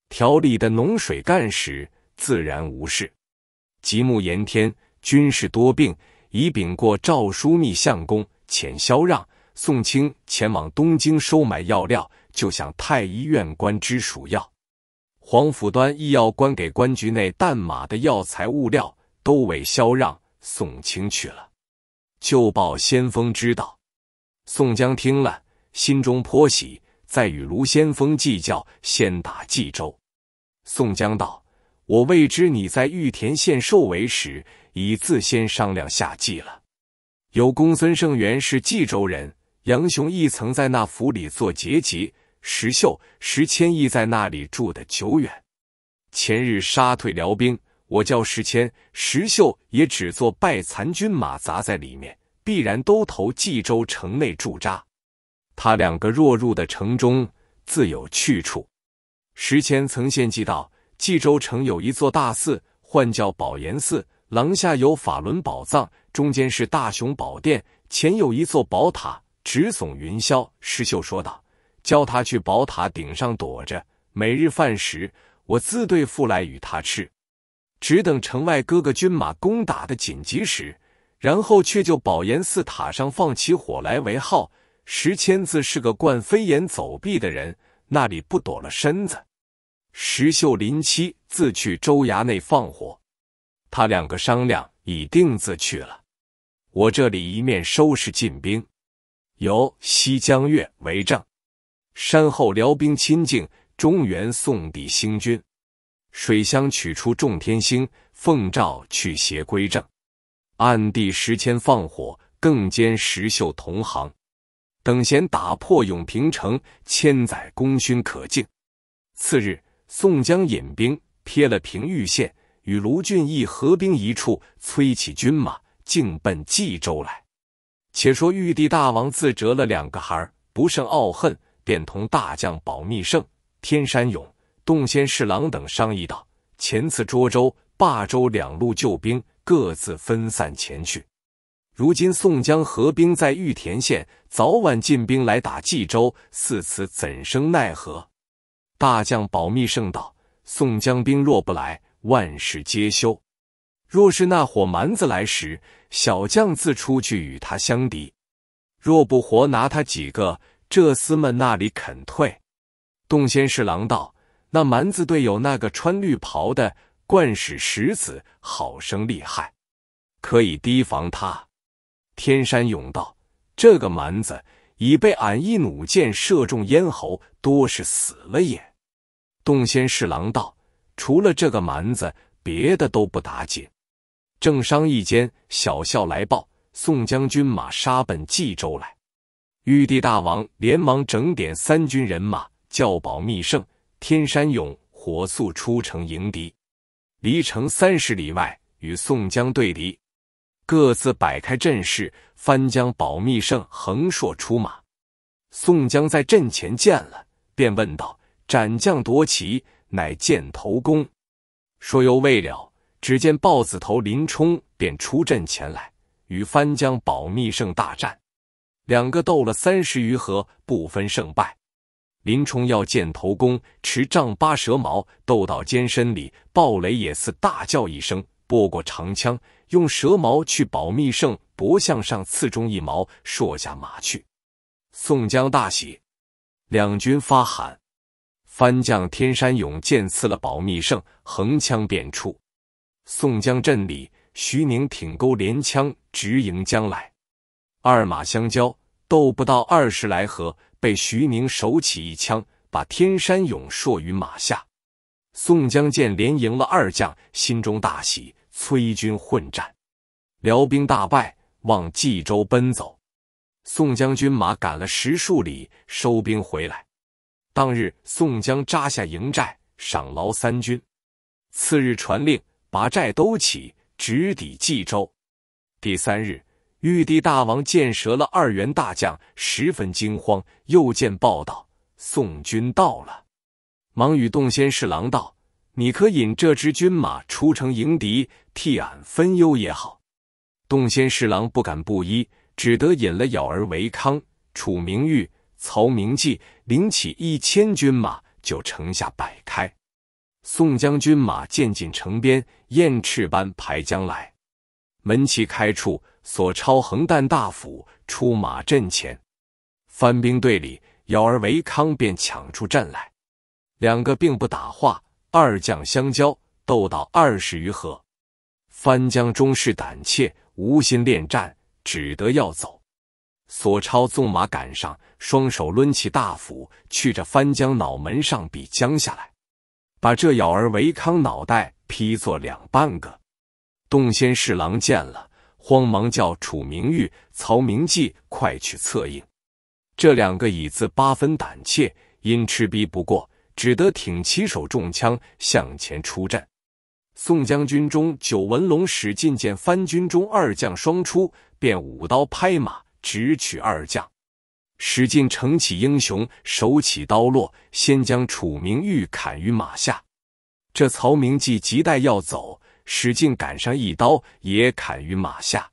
调理的浓水干时，自然无事。”吉木延天，军士多病，已禀过赵枢密相公遣萧让。宋清前往东京收买药料，就向太医院官支属药。黄甫端医药官给官局内淡马的药材物料，都为萧让、宋清去了。就报先锋知道。宋江听了，心中颇喜，再与卢先锋计较，先打冀州。宋江道：“我未知你在玉田县受围时，已自先商量下计了。有公孙胜元是冀州人。”杨雄亦曾在那府里做节级，石秀、石谦亦在那里住的久远。前日杀退辽兵，我叫石谦、石秀也只做败残军马砸在里面，必然都投冀州城内驻扎。他两个若入的城中，自有去处。石谦曾献计道：冀州城有一座大寺，唤叫宝岩寺，廊下有法轮宝藏，中间是大雄宝殿，前有一座宝塔。直耸云霄。石秀说道：“叫他去宝塔顶上躲着，每日饭时我自对付来与他吃。只等城外哥哥军马攻打的紧急时，然后却就宝岩寺塔上放起火来为号。石千子是个惯飞檐走壁的人，那里不躲了身子。”石秀、林七自去州衙内放火，他两个商量已定，自去了。我这里一面收拾进兵。由西江月为证，山后辽兵亲近，中原宋帝兴军。水乡取出众天星，奉诏去邪归正。暗地石谦放火，更兼石秀同行。等闲打破永平城，千载功勋可敬。次日，宋江引兵撇了平玉县，与卢俊义合兵一处，催起军马，径奔冀州来。且说玉帝大王自折了两个孩儿，不胜懊恨，便同大将保密圣、天山勇、洞仙侍郎等商议道：“前次涿州、霸州两路救兵，各自分散前去。如今宋江合兵在玉田县，早晚进兵来打冀州，似此怎生奈何？”大将保密圣道：“宋江兵若不来，万事皆休。”若是那伙蛮子来时，小将自出去与他相敌。若不活拿他几个，这厮们那里肯退？洞仙侍郎道：“那蛮子队有那个穿绿袍的贯使石子，好生厉害，可以提防他。”天山勇道：“这个蛮子已被俺一弩箭射中咽喉，多是死了也。”洞仙侍郎道：“除了这个蛮子，别的都不打紧。”正商议间，小校来报：宋将军马杀奔冀州来。玉帝大王连忙整点三军人马，叫保密圣、天山勇火速出城迎敌。离城三十里外，与宋江对敌，各自摆开阵势。翻将保密圣横槊出马，宋江在阵前见了，便问道：“斩将夺旗，乃箭头功。”说犹未了。只见豹子头林冲便出阵前来，与翻江保密圣大战，两个斗了三十余合，不分胜败。林冲要箭头功，持丈八蛇矛，斗到肩身里，豹雷也似大叫一声，拨过长枪，用蛇矛去保密圣脖项上刺中一矛，硕下马去。宋江大喜，两军发喊，翻将天山勇剑刺了保密圣，横枪便出。宋江阵里，徐宁挺钩连枪直迎将来，二马相交，斗不到二十来合，被徐宁手起一枪，把天山勇朔于马下。宋江见连赢了二将，心中大喜，催军混战，辽兵大败，往冀州奔走。宋江军马赶了十数里，收兵回来。当日，宋江扎下营寨，赏劳三军。次日，传令。把寨都起，直抵冀州。第三日，玉帝大王见折了二员大将，十分惊慌。又见报道宋军到了，忙与洞仙侍郎道：“你可引这支军马出城迎敌，替俺分忧也好。”洞仙侍郎不敢不依，只得引了咬儿、为康、楚明玉、曹明济，领起一千军马，就城下摆开。宋将军马渐进城边。燕翅般排将来，门旗开处，索超横担大斧出马阵前。番兵队里，咬儿维康便抢出阵来，两个并不打话，二将相交，斗到二十余合。番将中士胆怯，无心恋战，只得要走。索超纵马赶上，双手抡起大斧，去着番将脑门上，比将下来，把这咬儿维康脑袋。劈作两半个，洞仙侍郎见了，慌忙叫楚明玉、曹明记快去策应。这两个已自八分胆怯，因吃逼不过，只得挺起手中枪向前出战。宋将军中九纹龙史进见番军中二将双出，便舞刀拍马，直取二将。史进逞起英雄，手起刀落，先将楚明玉砍于马下。这曹明既急待要走，史进赶上一刀，也砍于马下。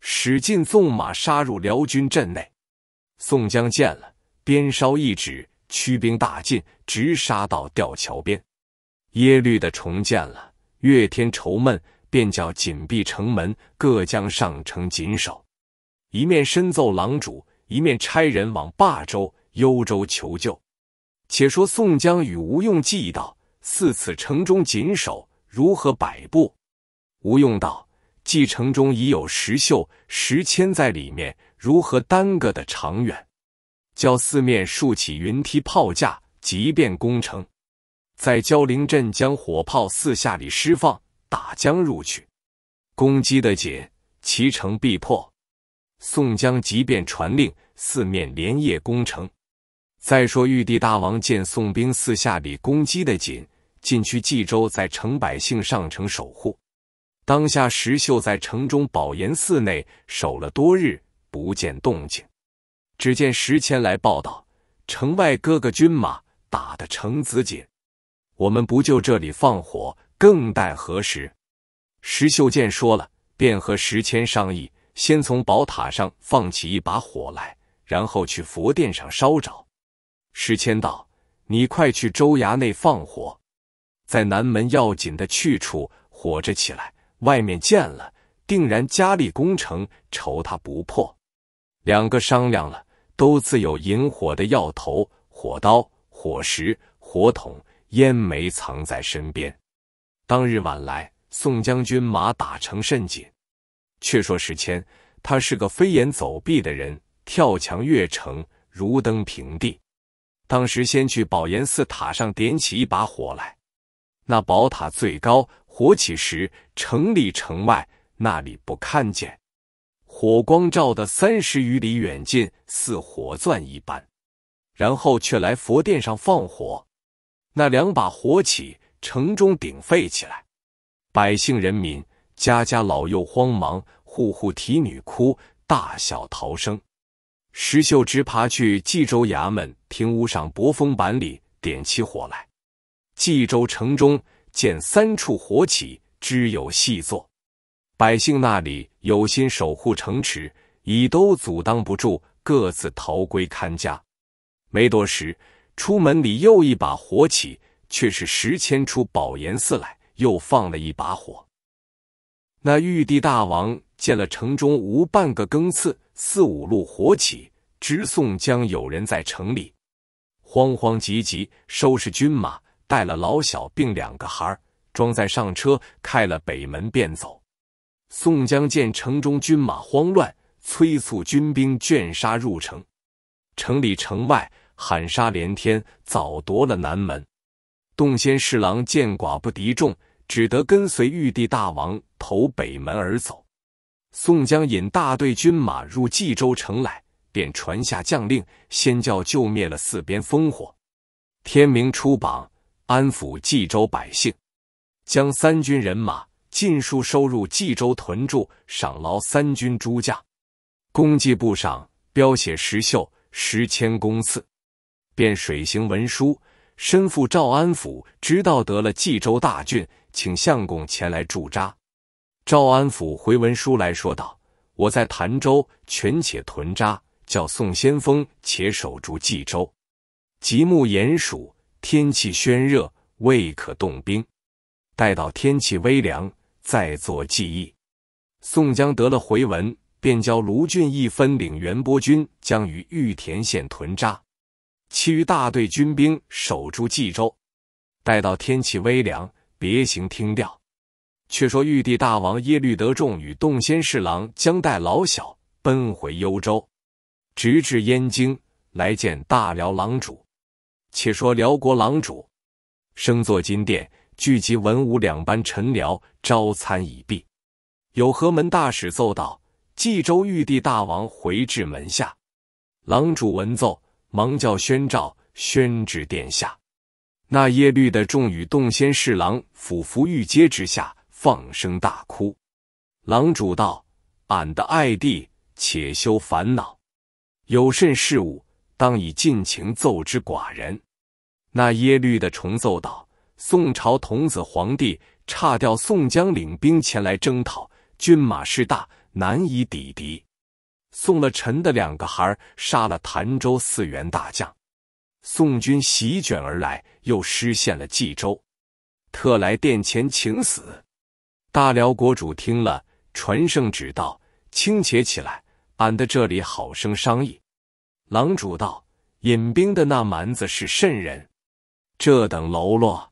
史进纵马杀入辽军阵内，宋江见了，鞭梢一指，驱兵大进，直杀到吊桥边。耶律的重见了，月天愁闷，便叫紧闭城门，各将上城紧守。一面深奏狼主，一面差人往霸州、幽州求救。且说宋江与吴用计道。似此城中紧守，如何摆布？吴用道：“既城中已有石秀、石谦在里面，如何耽搁的长远？叫四面竖起云梯炮架，即便攻城。在蛟陵镇将火炮四下里施放，打将入去，攻击的紧，其城必破。”宋江即便传令，四面连夜攻城。再说玉帝大王见宋兵四下里攻击的紧。进去冀州，在城百姓上城守护。当下石秀在城中宝岩寺内守了多日，不见动静。只见石谦来报道，城外哥哥军马打的城子紧。我们不就这里放火，更待何时？石秀见说了，便和石谦商议，先从宝塔上放起一把火来，然后去佛殿上烧着。石谦道：“你快去州衙内放火。”在南门要紧的去处，火着起来。外面见了，定然加力攻城，愁他不破。两个商量了，都自有引火的药头、火刀、火石、火筒、烟煤，藏在身边。当日晚来，宋将军马打成甚紧。却说时迁，他是个飞檐走壁的人，跳墙越城，如登平地。当时先去宝岩寺塔上点起一把火来。那宝塔最高，火起时，城里城外那里不看见，火光照的三十余里远近，似火钻一般。然后却来佛殿上放火，那两把火起，城中鼎沸起来，百姓人民家家老幼慌忙，户户啼女哭，大小逃生。石秀直爬去冀州衙门厅屋上薄风板里点起火来。冀州城中见三处火起，知有细作。百姓那里有心守护城池，已都阻挡不住，各自逃归看家。没多时，出门里又一把火起，却是石迁出宝岩寺来，又放了一把火。那玉帝大王见了城中无半个更次，四五路火起，直送将有人在城里，慌慌急急收拾军马。带了老小并两个孩儿，装载上车，开了北门便走。宋江见城中军马慌乱，催促军兵卷杀入城。城里城外喊杀连天，早夺了南门。洞仙侍郎见寡不敌众，只得跟随玉帝大王投北门而走。宋江引大队军马入冀州城来，便传下将令，先叫救灭了四边烽火。天明出榜。安抚冀州百姓，将三军人马尽数收入冀州屯驻，赏劳三军诸将。功绩簿上标写石秀十千公次，便水行文书，身赴赵安府，直到得了冀州大郡，请相公前来驻扎。赵安府回文书来说道：“我在潭州权且屯扎，叫宋先锋且守住冀州，即目鼹鼠。”天气暄热，未可动兵。待到天气微凉，再做计议。宋江得了回文，便教卢俊义分领袁波军将于玉田县屯扎，其余大队军兵守住冀州。待到天气微凉，别行听调。却说玉帝大王耶律德重与洞仙侍郎将带老小奔回幽州，直至燕京来见大辽郎主。且说辽国郎主，升坐金殿，聚集文武两班臣僚，朝餐已毕。有和门大使奏道：“冀州玉帝大王回至门下。”郎主闻奏，忙叫宣召，宣至殿下。那耶律的众与洞仙侍郎俯伏御阶之下，放声大哭。郎主道：“俺的爱弟，且休烦恼。有甚事务，当以尽情奏之寡人。”那耶律的重奏道：“宋朝童子皇帝差调宋江领兵前来征讨，军马势大，难以抵敌。送了臣的两个孩儿，杀了潭州四员大将，宋军席卷而来，又失陷了冀州。特来殿前请死。”大辽国主听了，传圣旨道：“清且起来，俺的这里好生商议。”狼主道：“引兵的那蛮子是甚人？”这等喽啰，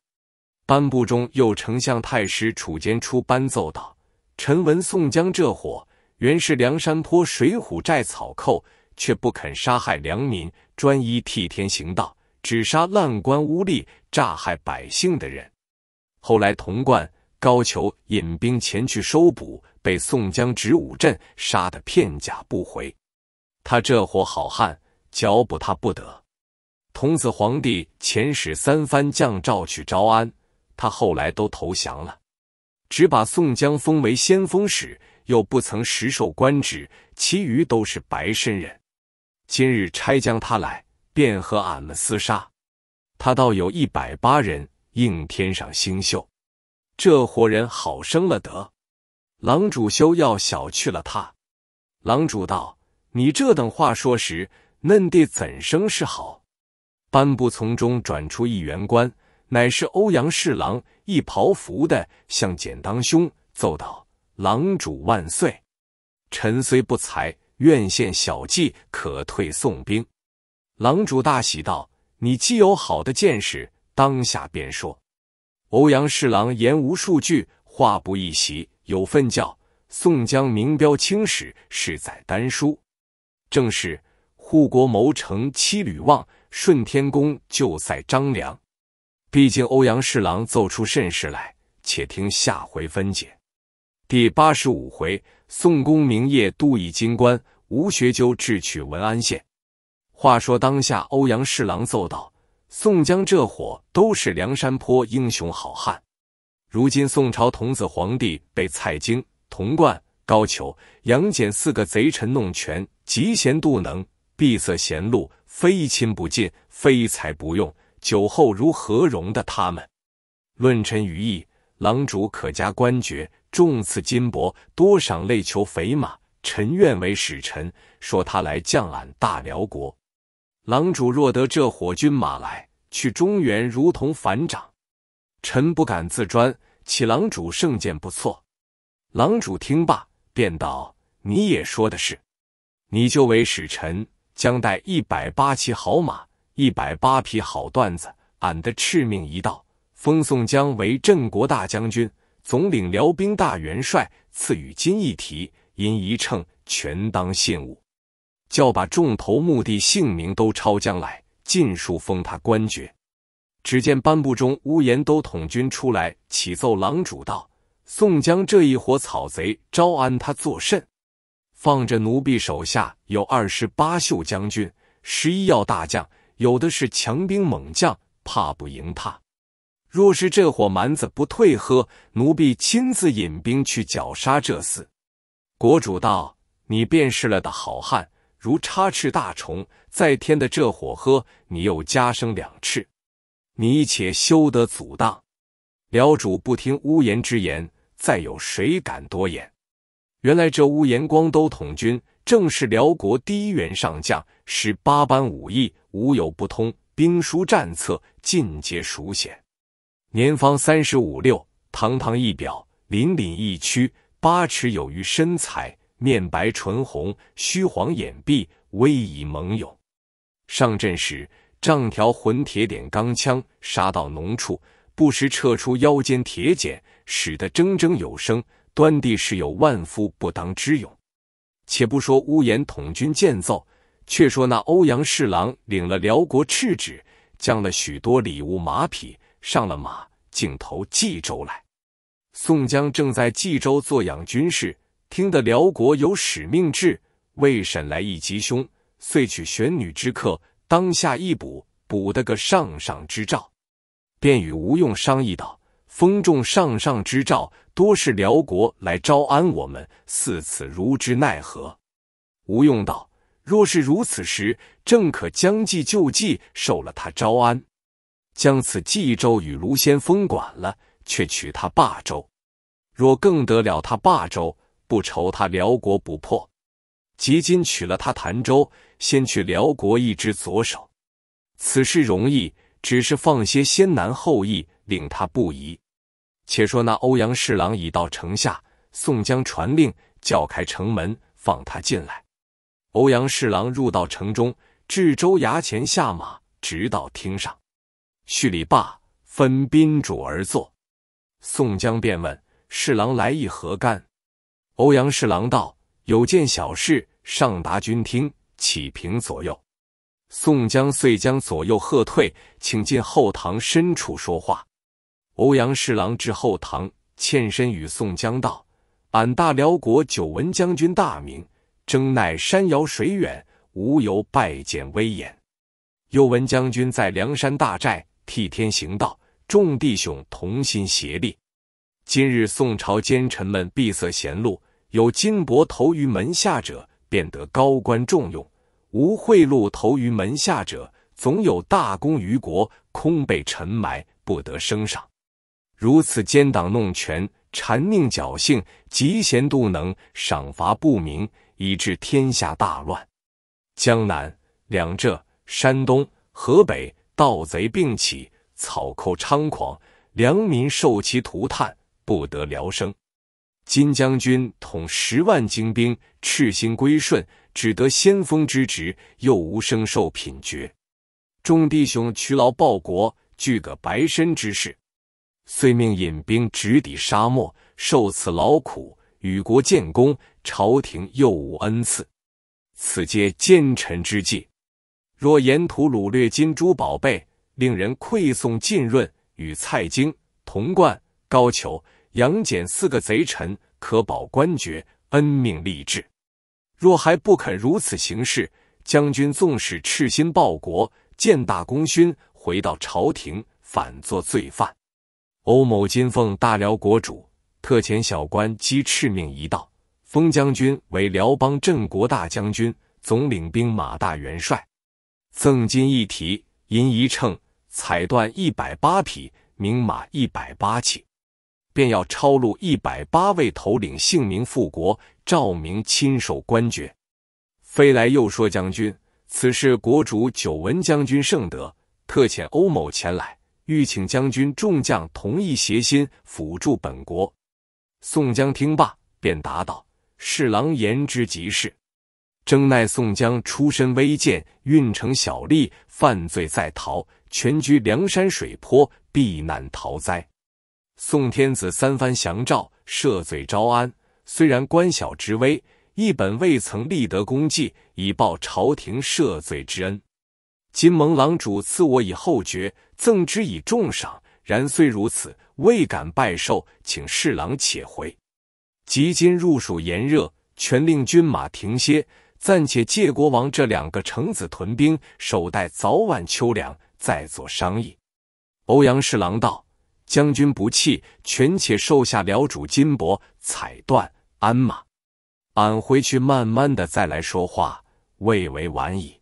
颁布中又丞相太师楚坚出班奏道：“臣闻宋江这伙原是梁山坡水浒寨草寇，却不肯杀害良民，专一替天行道，只杀滥官污吏、诈害百姓的人。后来童贯、高俅引兵前去收捕，被宋江执武阵杀得片甲不回。他这伙好汉剿捕他不得。”童子皇帝遣使三番降诏去招安，他后来都投降了，只把宋江封为先锋使，又不曾实授官职，其余都是白身人。今日差将他来，便和俺们厮杀。他倒有一百八人，应天上星宿。这伙人好生了得，狼主休要小觑了他。狼主道：“你这等话说时，嫩弟怎生是好？”班部从中转出一员官，乃是欧阳侍郎，一袍服的，向简当兄奏道：“郎主万岁！臣虽不才，愿献小计，可退宋兵。”郎主大喜道：“你既有好的见识，当下便说。”欧阳侍郎言无数句，话不一席，有份教。宋江名标青史，是在丹书，正是护国谋成七吕望。顺天宫就在张良，毕竟欧阳侍郎奏出甚事来，且听下回分解。第八十五回，宋公明夜渡义金关，吴学究智取文安县。话说当下，欧阳侍郎奏道：“宋江这伙都是梁山坡英雄好汉，如今宋朝童子皇帝被蔡京、童贯、高俅、杨戬四个贼臣弄权，嫉贤妒能，闭塞贤路。”非亲不近，非财不用。酒后如何容的他们？论臣愚义，郎主可加官爵，重赐金帛，多赏累求肥马。臣愿为使臣，说他来降俺大辽国。郎主若得这伙军马来，去中原如同反掌。臣不敢自专，乞郎主圣见不错。郎主听罢，便道：“你也说的是，你就为使臣。”将带一百八骑好马，一百八匹好缎子。俺的敕命一道，封宋江为镇国大将军，总领辽兵大元帅，赐予金一提，银一秤，全当信物。叫把众头目的姓名都抄将来，尽数封他官爵。只见颁布中，乌延都统军出来启奏狼主道：“宋江这一伙草贼，招安他作甚？”放着奴婢手下有二十八宿将军、十一要大将，有的是强兵猛将，怕不赢他？若是这伙蛮子不退喝，奴婢亲自引兵去绞杀这厮。国主道：“你便是了的好汉，如插翅大虫，在天的这火喝，你又加生两翅，你且休得阻挡。”辽主不听污言之言，再有谁敢多言？原来这乌延光都统军，正是辽国第一员上将，使八般武艺，无有不通，兵书战策尽皆熟显。年方三十五六，堂堂一表，凛凛一躯，八尺有余身材，面白唇红，须黄眼碧，威仪猛勇。上阵时，仗条浑铁点钢枪，杀到浓处，不时撤出腰间铁锏，使得铮铮有声。端地是有万夫不当之勇，且不说屋檐统军建造，却说那欧阳侍郎领了辽国赤旨，将了许多礼物马匹，上了马，竟投冀州来。宋江正在冀州做养军事，听得辽国有使命制，未审来意吉凶，遂取玄女之客，当下一卜，卜得个上上之兆，便与吴用商议道。封众上上之诏，多是辽国来招安我们，似此如之奈何？吴用道：“若是如此时，正可将计就计，受了他招安，将此冀州与卢仙封管了，却取他霸州。若更得了他霸州，不愁他辽国不破。即今取了他潭州，先去辽国一只左手。此事容易，只是放些先难后易，令他不疑。”且说那欧阳侍郎已到城下，宋江传令叫开城门，放他进来。欧阳侍郎入到城中，至州衙前下马，直到厅上，叙礼罢，分宾主而坐。宋江便问侍郎来意何干？欧阳侍郎道：“有件小事，上达军听。启平左右。”宋江遂将左右喝退，请进后堂深处说话。欧阳侍郎至后堂，欠身与宋江道：“俺大辽国久闻将军大名，征奈山遥水远，无由拜见威严。又闻将军在梁山大寨替天行道，众弟兄同心协力。今日宋朝奸臣们闭塞贤路，有金帛投于门下者，便得高官重用；无贿赂投于门下者，总有大功于国，空被尘埋，不得升赏。”如此，奸党弄权，谗佞侥幸，嫉贤妒能，赏罚不明，以致天下大乱。江南两浙、山东、河北，盗贼并起，草寇猖狂，良民受其涂炭，不得聊生。金将军统十万精兵，赤心归顺，只得先锋之职，又无生受品爵。众弟兄屈劳报国，俱个白身之事。遂命引兵直抵沙漠，受此劳苦，与国建功，朝廷又无恩赐，此皆奸臣之计。若沿途掳掠金珠宝贝，令人馈送浸润，与蔡京、童贯、高俅、杨戬四个贼臣可保官爵，恩命立志。若还不肯如此行事，将军纵使赤心报国，建大功勋，回到朝廷反做罪犯。欧某金奉大辽国主特遣小官姬敕命一道，封将军为辽邦镇国大将军、总领兵马大元帅，赠金一提、银一秤、彩缎一百八匹、名马一百八骑，便要抄录一百八位头领姓名复国。赵明亲手官爵。飞来又说：“将军，此事国主久闻将军圣德，特遣欧某前来。”欲请将军、众将同意协心辅助本国。宋江听罢，便答道：“侍郎言之极是。”正奈宋江出身微贱，运城小吏，犯罪在逃，全居梁山水泊避难逃灾。宋天子三番降诏赦罪招安，虽然官小职微，一本未曾立得功绩，以报朝廷赦罪之恩。金蒙狼主赐我以后爵，赠之以重赏。然虽如此，未敢拜受，请侍郎且回。及今入蜀炎热，全令军马停歇，暂且借国王这两个城子屯兵，守待早晚秋凉，再做商议。欧阳侍郎道：“将军不弃，全且受下辽主金帛彩缎鞍马，俺回去慢慢的再来说话，未为晚矣。”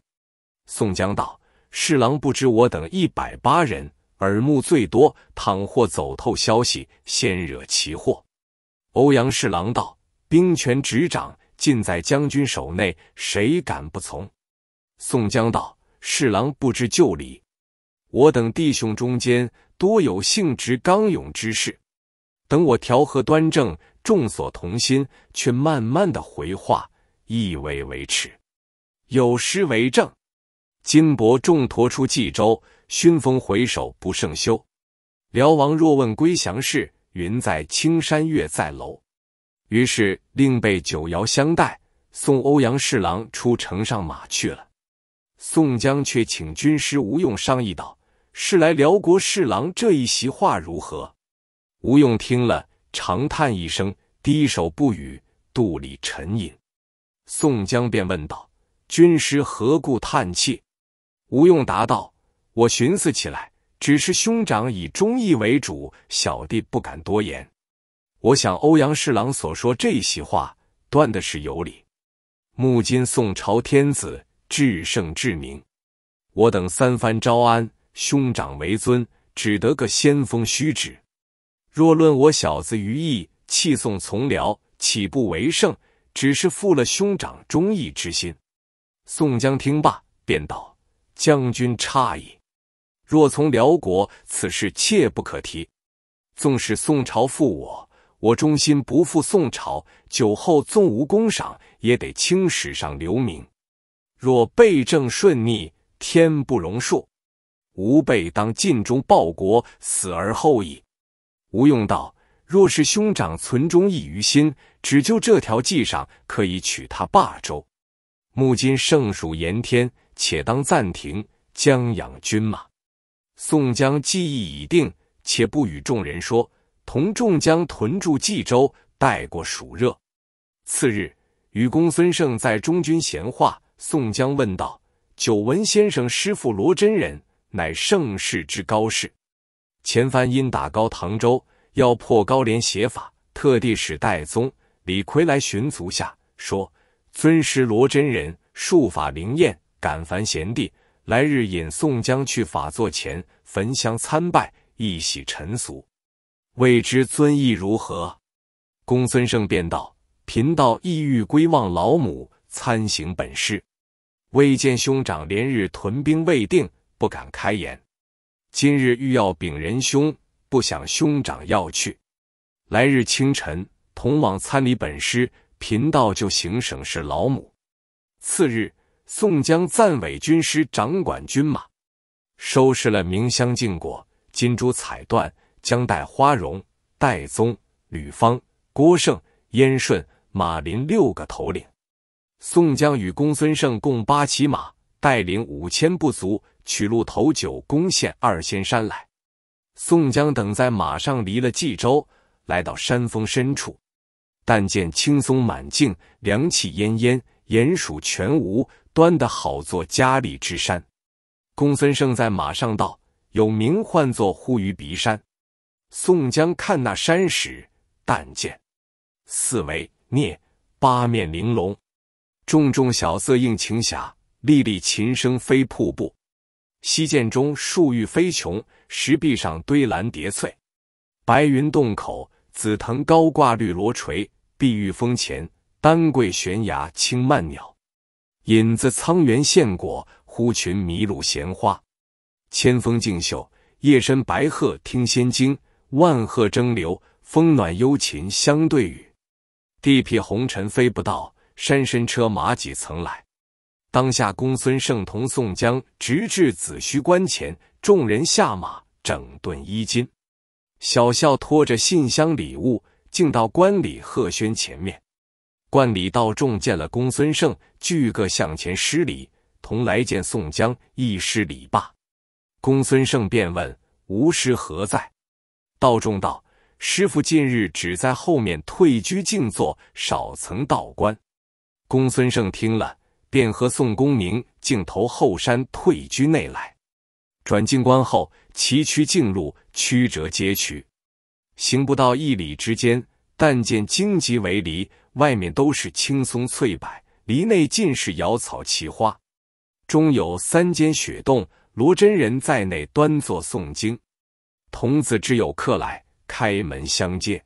宋江道。侍郎不知我等一百八人耳目最多，倘或走透消息，先惹其祸。欧阳侍郎道：“兵权执掌尽在将军手内，谁敢不从？”宋江道：“侍郎不知旧礼，我等弟兄中间多有性直刚勇之士，等我调和端正，众所同心，却慢慢的回话，意为为耻，有失为证。”金箔重驮出冀州，熏风回首不胜羞。辽王若问归降事，云在青山月在楼。于是令被九窑相待，送欧阳侍郎出城上马去了。宋江却请军师吴用商议道：“是来辽国侍郎这一席话如何？”吴用听了，长叹一声，低首不语，肚里沉吟。宋江便问道：“军师何故叹气？”吴用答道：“我寻思起来，只是兄长以忠义为主，小弟不敢多言。我想欧阳侍郎所说这席话，断的是有理。目今宋朝天子至圣至明，我等三番招安，兄长为尊，只得个先锋虚职。若论我小子于义弃宋从辽，岂不为圣？只是负了兄长忠义之心。”宋江听罢，便道。将军差矣！若从辽国，此事切不可提。纵使宋朝负我，我忠心不负宋朝。酒后纵无功赏，也得青史上留名。若背政顺逆，天不容恕。吾辈当尽忠报国，死而后已。吴用道：若是兄长存忠义于心，只就这条计上，可以取他霸州。目今圣属延天。且当暂停，将养军马。宋江计议已定，且不与众人说，同众将屯驻冀州，待过暑热。次日，与公孙胜在中军闲话。宋江问道：“久闻先生师父罗真人，乃盛世之高士。前番因打高唐州，要破高廉邪法，特地使戴宗、李逵来寻足下，说尊师罗真人术法灵验。”敢烦贤弟，来日引宋江去法座前焚香参拜，一洗尘俗。未知尊意如何？公孙胜便道：“贫道意欲归望老母，参行本事，未见兄长连日屯兵未定，不敢开言。今日欲要禀仁兄，不想兄长要去。来日清晨同往参礼本师，贫道就行省事老母。次日。”宋江暂委军师，掌管军马，收拾了名香、禁果、金珠、彩缎，将带花荣、戴宗、吕方、郭盛、燕顺、马林六个头领。宋江与公孙胜共八骑马，带领五千部卒，取路头九，攻陷二仙山来。宋江等在马上离了冀州，来到山峰深处，但见青松满径，凉气奄奄，鼹鼠全无。端的好，作佳丽之山。公孙胜在马上道：“有名唤作呼于鼻山。”宋江看那山时，但见四围聂八面玲珑，重重小色映晴霞，粒粒琴声飞瀑布。西涧中树欲飞琼，石壁上堆蓝叠翠。白云洞口紫藤高挂绿罗垂，碧玉峰前丹桂悬崖青曼鸟。引子：苍原献果，呼群麋鹿衔花；千峰竞秀，夜深白鹤听仙经；万壑争流，风暖幽禽相对语。地僻红尘飞不到，山深车马几曾来？当下，公孙胜同宋江直至紫虚关前，众人下马整顿衣襟。小校拖着信箱礼物，进到关礼贺轩前面。观礼道众见了公孙胜，俱各向前施礼，同来见宋江，亦施礼罢。公孙胜便问：“吾师何在？”道众道：“师傅近日只在后面退居静坐，少曾到观。”公孙胜听了，便和宋公明径投后山退居内来。转进关后，崎岖径路，曲折街区，行不到一里之间，但见荆棘为篱。外面都是青松翠柏，篱内尽是瑶草奇花，中有三间雪洞，罗真人在内端坐诵经。童子知有客来，开门相见。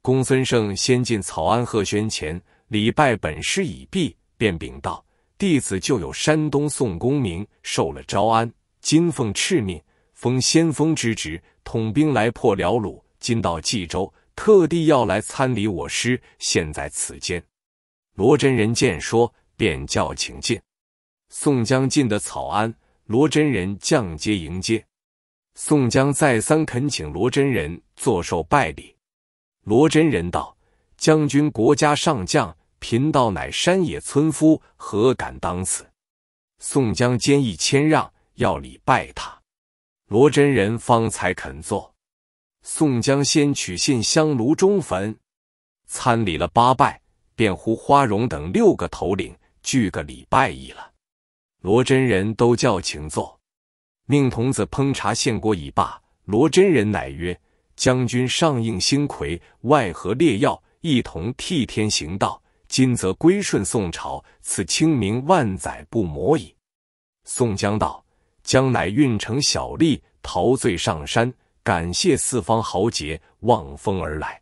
公孙胜先进草庵贺轩前礼拜本师已毕，便禀道：“弟子就有山东宋公明，受了招安，今奉敕命，封先锋之职，统兵来破辽鲁，今到冀州。”特地要来参礼我师，现在此间。罗真人见说，便叫请进。宋江进的草庵，罗真人降阶迎接。宋江再三恳请罗真人坐受拜礼。罗真人道：“将军国家上将，贫道乃山野村夫，何敢当此？”宋江坚意谦让，要礼拜他。罗真人方才肯坐。宋江先取信香炉中焚，参礼了八拜，便呼花荣等六个头领聚个礼拜矣了。罗真人都叫请坐，命童子烹茶献果已罢。罗真人乃曰：“将军上应星魁，外合烈药，一同替天行道。今则归顺宋朝，此清明万载不磨矣。”宋江道：“将乃运城小吏，陶醉上山。”感谢四方豪杰望风而来，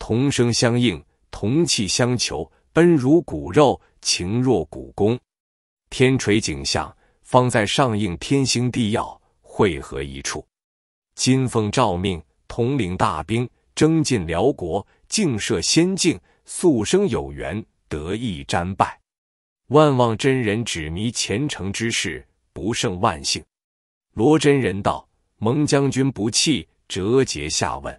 同声相应，同气相求，奔如骨肉，情若骨弓。天垂景象，方在上应天星地曜，汇合一处。金凤诏命统领大兵征进辽国，净设仙境，速生有缘，得意战败。万望真人指迷前程之事，不胜万幸。罗真人道。蒙将军不弃，折节下问。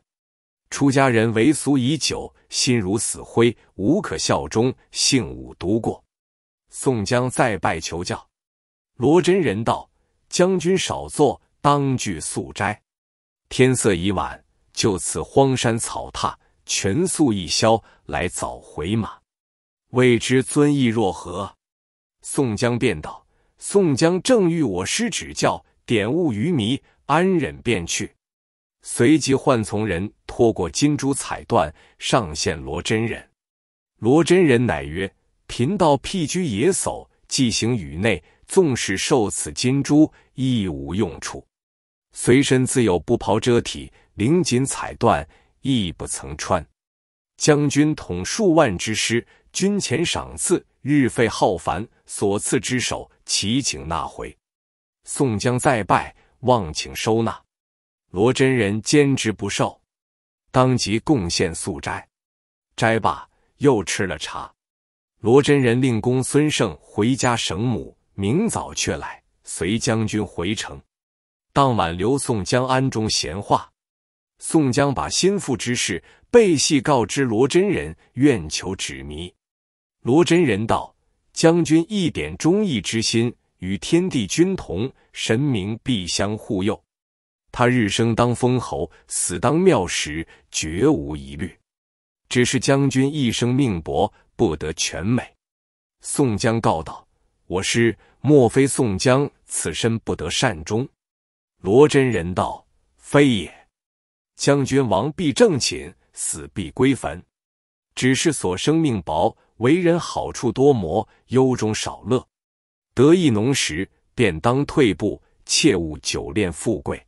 出家人为俗已久，心如死灰，无可效忠，幸武独过。宋江再拜求教。罗真人道：“将军少坐，当具素斋。天色已晚，就此荒山草榻，全素一宵，来早回马，未知尊意若何？”宋江便道：“宋江正欲我师指教，点悟愚迷。”安忍便去，随即唤从人拖过金珠彩缎上献罗真人。罗真人乃曰：“贫道僻居野叟，寄行宇内，纵使受此金珠，亦无用处。随身自有布袍遮体，绫锦彩缎亦不曾穿。将军统数万之师，军前赏赐日费浩繁，所赐之首，乞请纳回。”宋江再拜。望请收纳，罗真人坚持不受，当即贡献素斋。斋罢，又吃了茶。罗真人令公孙胜回家省母，明早却来随将军回城。当晚，留宋江安中闲话。宋江把心腹之事背细告知罗真人，愿求指迷。罗真人道：“将军一点忠义之心。”与天地君同，神明必相护佑。他日生当封侯，死当庙食，绝无疑虑。只是将军一生命薄，不得全美。宋江告道：“我师，莫非宋江此身不得善终？”罗真人道：“非也，将军亡必正寝，死必归坟。只是所生命薄，为人好处多磨，忧中少乐。”得意浓时，便当退步，切勿久恋富贵。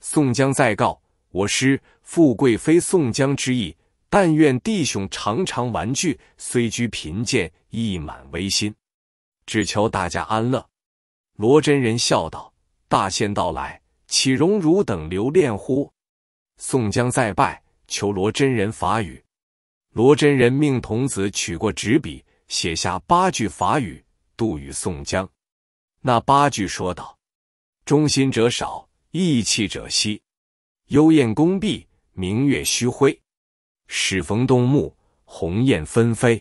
宋江再告我师，富贵非宋江之意，但愿弟兄常常玩具，虽居贫贱，亦满微心。只求大家安乐。罗真人笑道：“大仙到来，岂容汝等留恋乎？”宋江再拜，求罗真人法语。罗真人命童子取过纸笔，写下八句法语。杜与宋江，那八句说道：“忠心者少，义气者稀。幽燕宫闭，明月虚辉。始逢冬暮，鸿雁纷飞。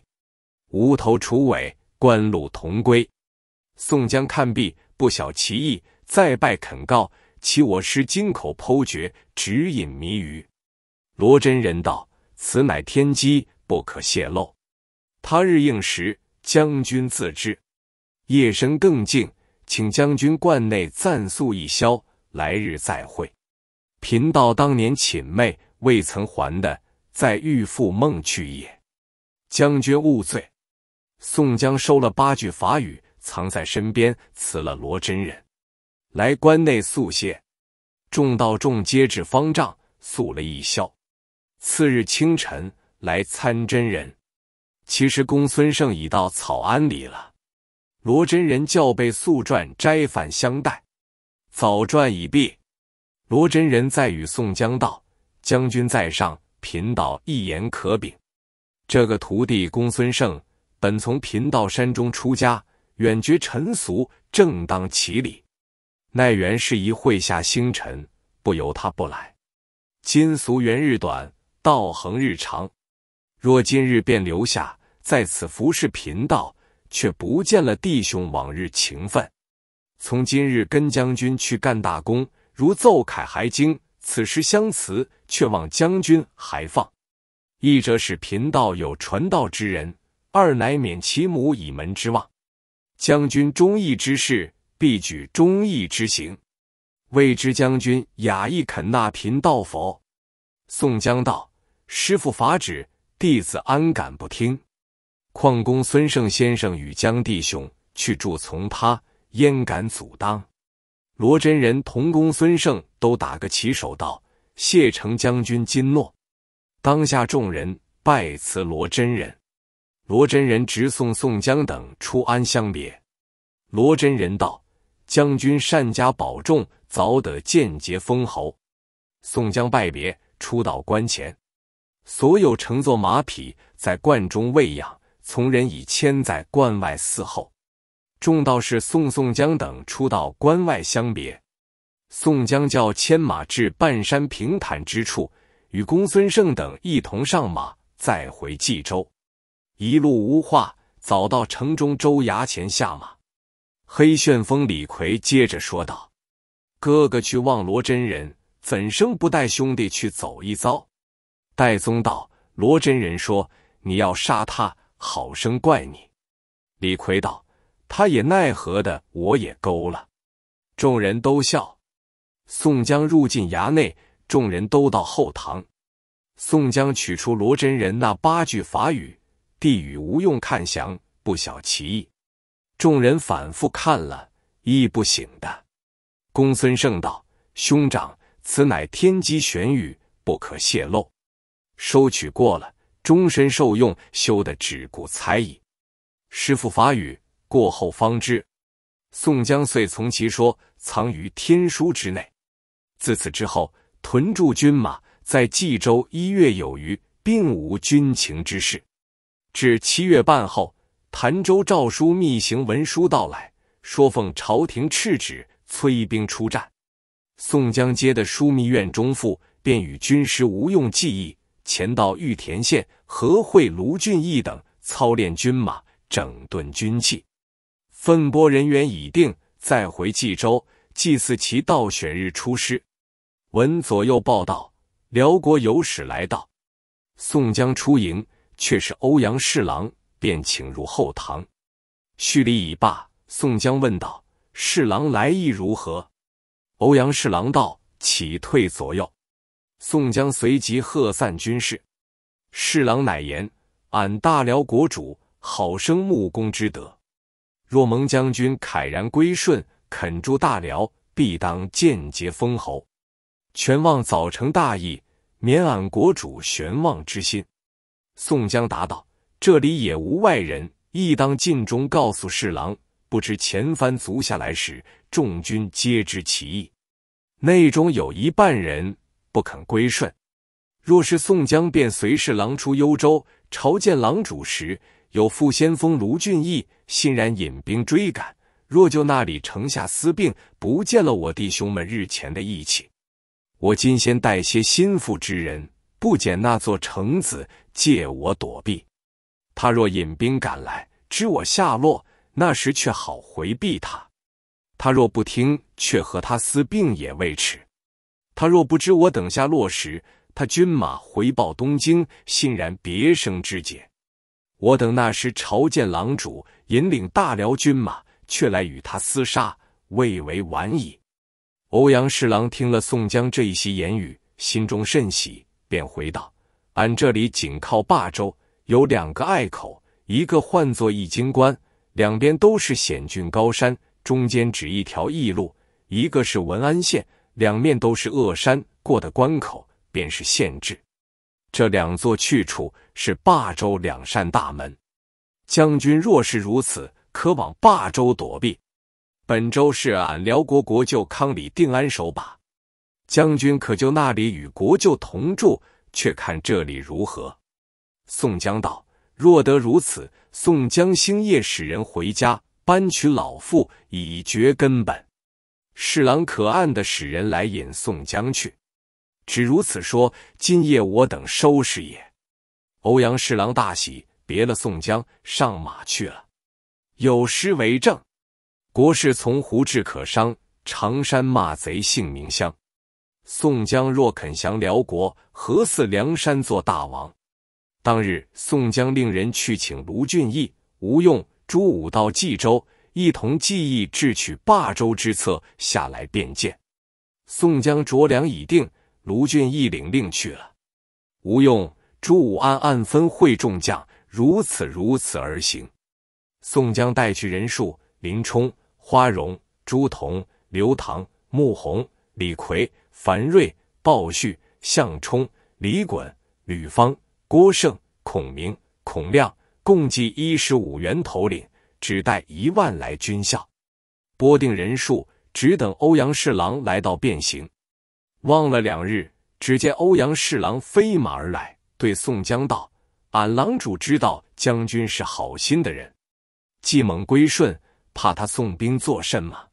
无头楚尾，官路同归。”宋江看毕，不晓其意，再拜恳告：“其我师金口剖决，指引迷语。罗真人道：“此乃天机，不可泄露。他日应时，将军自知。”夜深更静，请将军观内暂宿一宵，来日再会。贫道当年寝寐未曾还的，在欲父梦去也。将军勿罪。宋江收了八句法语，藏在身边，辞了罗真人，来关内宿歇。众道众皆至方丈，宿了一宵。次日清晨来参真人。其实公孙胜已到草庵里了。罗真人教被速传斋饭相待，早传已毕。罗真人再与宋江道：“将军在上，贫道一言可禀。这个徒弟公孙胜，本从贫道山中出家，远绝尘俗，正当其理。奈原是一会下星辰，不由他不来。今俗缘日短，道恒日长。若今日便留下在此服侍贫道。”却不见了弟兄往日情分。从今日跟将军去干大功，如奏凯还京，此时相辞，却望将军还放。一者使贫道有传道之人，二乃免其母倚门之望。将军忠义之事，必举忠义之行。未知将军雅意肯纳贫道否？宋江道：“师傅法旨，弟子安敢不听。”矿工孙胜先生与江弟兄去助从他，焉敢阻挡？罗真人同公孙胜都打个起手道：“谢成将军金诺。”当下众人拜辞罗真人。罗真人直送宋江等出安乡别。罗真人道：“将军善加保重，早得见节封侯。”宋江拜别，出到关前，所有乘坐马匹在关中喂养。从人以千载关外伺候，众道士送宋江等出到关外相别。宋江叫牵马至半山平坦之处，与公孙胜等一同上马，再回冀州。一路无话，早到城中州衙前下马。黑旋风李逵接着说道：“哥哥去望罗真人，怎生不带兄弟去走一遭？”戴宗道：“罗真人说你要杀他。”好生怪你！李逵道：“他也奈何的，我也勾了。”众人都笑。宋江入进衙内，众人都到后堂。宋江取出罗真人那八句法语，递与吴用看详，不晓其意。众人反复看了，亦不省的。公孙胜道：“兄长，此乃天机玄玉，不可泄露。收取过了。”终身受用，修得只顾猜疑。师父法语过后方知，宋江遂从其说，藏于天书之内。自此之后，屯驻军马在冀州一月有余，并无军情之事。至七月半后，潭州诏书密行文书到来，说奉朝廷敕旨催兵出战。宋江接的枢密院中副，便与军师吴用计议，前到玉田县。何惠、卢俊义等操练军马，整顿军纪。分拨人员已定，再回冀州祭祀其道选日出师。闻左右报道，辽国有使来到。宋江出营，却是欧阳侍郎，便请入后堂。序礼已罢，宋江问道：“侍郎来意如何？”欧阳侍郎道：“启退左右。”宋江随即喝散军士。侍郎乃言：“俺大辽国主好生穆公之德，若蒙将军慨然归顺，肯助大辽，必当间节封侯。全望早成大义，免俺国主悬望之心。”宋江答道：“这里也无外人，亦当尽忠告诉侍郎。不知前番足下来时，众军皆知其意，内中有一半人不肯归顺。”若是宋江便随侍郎出幽州，朝见郎主时，有副先锋卢俊义欣然引兵追赶。若就那里城下私病，不见了我弟兄们日前的义气，我今先带些心腹之人，不减那座城子，借我躲避。他若引兵赶来，知我下落，那时却好回避他。他若不听，却和他私病也未迟。他若不知我等下落时，他军马回报东京，欣然别生枝节。我等那时朝见狼主，引领大辽军马，却来与他厮杀，未为晚矣。欧阳侍郎听了宋江这一席言语，心中甚喜，便回道：“俺这里紧靠霸州，有两个隘口，一个唤作易经关，两边都是险峻高山，中间只一条驿路；一个是文安县，两面都是恶山，过的关口。”便是限制，这两座去处是霸州两扇大门。将军若是如此，可往霸州躲避。本州是俺辽国国舅康里定安守把，将军可就那里与国舅同住，却看这里如何。宋江道：“若得如此，宋江星夜使人回家搬取老父，以绝根本。”侍郎可暗的使人来引宋江去。只如此说，今夜我等收拾也。欧阳侍郎大喜，别了宋江，上马去了。有诗为证：“国事从胡至可伤，常山骂贼姓名香。宋江若肯降辽国，何似梁山做大王？”当日，宋江令人去请卢俊义、吴用、朱武到冀州，一同计议智取霸州之策。下来便见，宋江酌粮已定。卢俊义领令去了。吴用、朱武按分会众将，如此如此而行。宋江带去人数：林冲、花荣、朱仝、刘唐、穆弘、李逵、樊瑞、鲍旭、项冲、李衮、吕方、郭盛、孔明、孔亮，共计一十五员头领，只带一万来军校，拨定人数，只等欧阳侍郎来到，便行。望了两日，只见欧阳侍郎飞马而来，对宋江道：“俺郎主知道将军是好心的人，既猛归顺，怕他送兵作甚吗？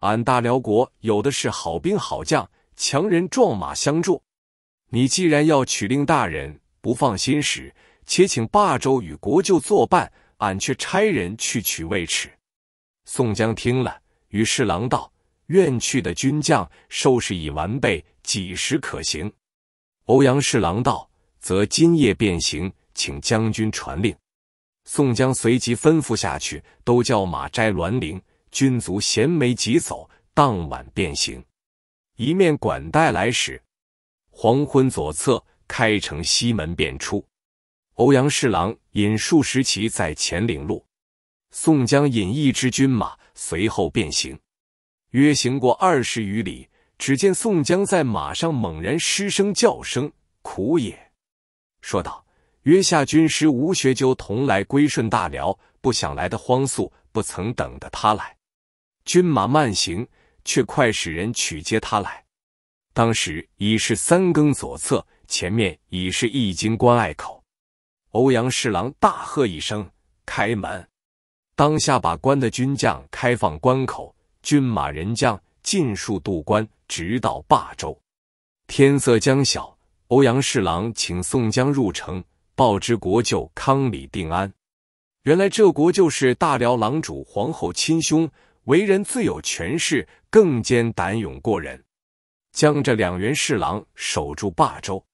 俺大辽国有的是好兵好将，强人壮马相助。你既然要取令大人不放心时，且请霸州与国舅作伴，俺却差人去取尉迟。”宋江听了，与侍郎道。愿去的军将，收拾已完备，几时可行？欧阳侍郎道：“则今夜便行，请将军传令。”宋江随即吩咐下去，都叫马摘栾铃，军卒衔枚疾走，当晚便行。一面管带来使，黄昏左侧开城西门便出。欧阳侍郎引数十骑在前领路，宋江引一支军马随后便行。约行过二十余里，只见宋江在马上猛然失声叫声：“苦也！”说道：“约下军师吴学究同来归顺大辽，不想来的慌速，不曾等得他来。军马慢行，却快使人取接他来。”当时已是三更左侧，前面已是一津关隘口。欧阳侍郎大喝一声：“开门！”当下把关的军将开放关口。军马人将尽数渡关，直到霸州。天色将晓，欧阳侍郎请宋江入城，报知国舅康里定安。原来这国舅是大辽郎主皇后亲兄，为人最有权势，更兼胆勇过人。将这两员侍郎守住霸州，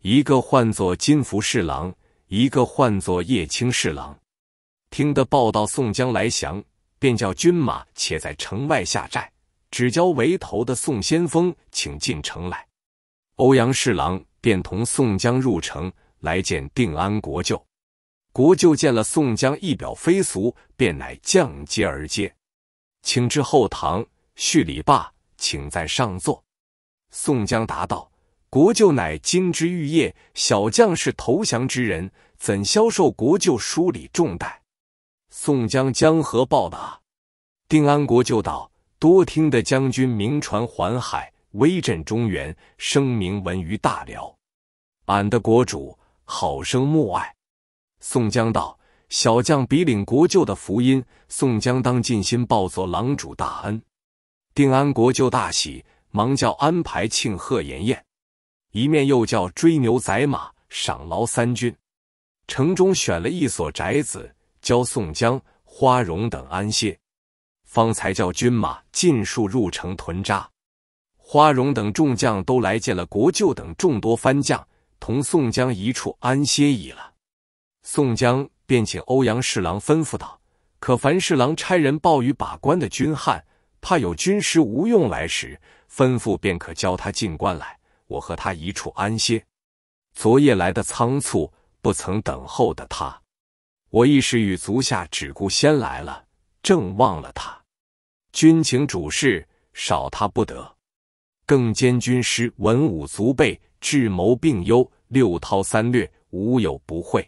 一个唤作金福侍郎，一个唤作叶青侍郎。听得报道宋江来降。便叫军马且在城外下寨，只交为头的宋先锋请进城来。欧阳侍郎便同宋江入城来见定安国舅。国舅见了宋江，一表非俗，便乃降阶而接，请至后堂叙礼罢，请在上座。宋江答道：“国舅乃金枝玉叶，小将是投降之人，怎消受国舅疏礼重待？”宋江江河报答，定安国舅道：“多听的将军名传环海，威震中原，声名闻于大辽。俺的国主好生慕爱。”宋江道：“小将比领国舅的福音，宋江当尽心报作郎主大恩。”定安国舅大喜，忙叫安排庆贺筵宴，一面又叫追牛宰马，赏劳三军。城中选了一所宅子。教宋江、花荣等安歇，方才叫军马尽数入城屯扎。花荣等众将都来见了国舅等众多藩将，同宋江一处安歇矣了。宋江便请欧阳侍郎吩咐道：“可凡侍郎差人报与把关的军汉，怕有军师吴用来时，吩咐便可教他进关来。我和他一处安歇。昨夜来的仓促，不曾等候的他。”我一时与足下只顾先来了，正忘了他。军情主事少他不得，更兼军师、文武足备，智谋并优，六韬三略，无有不会。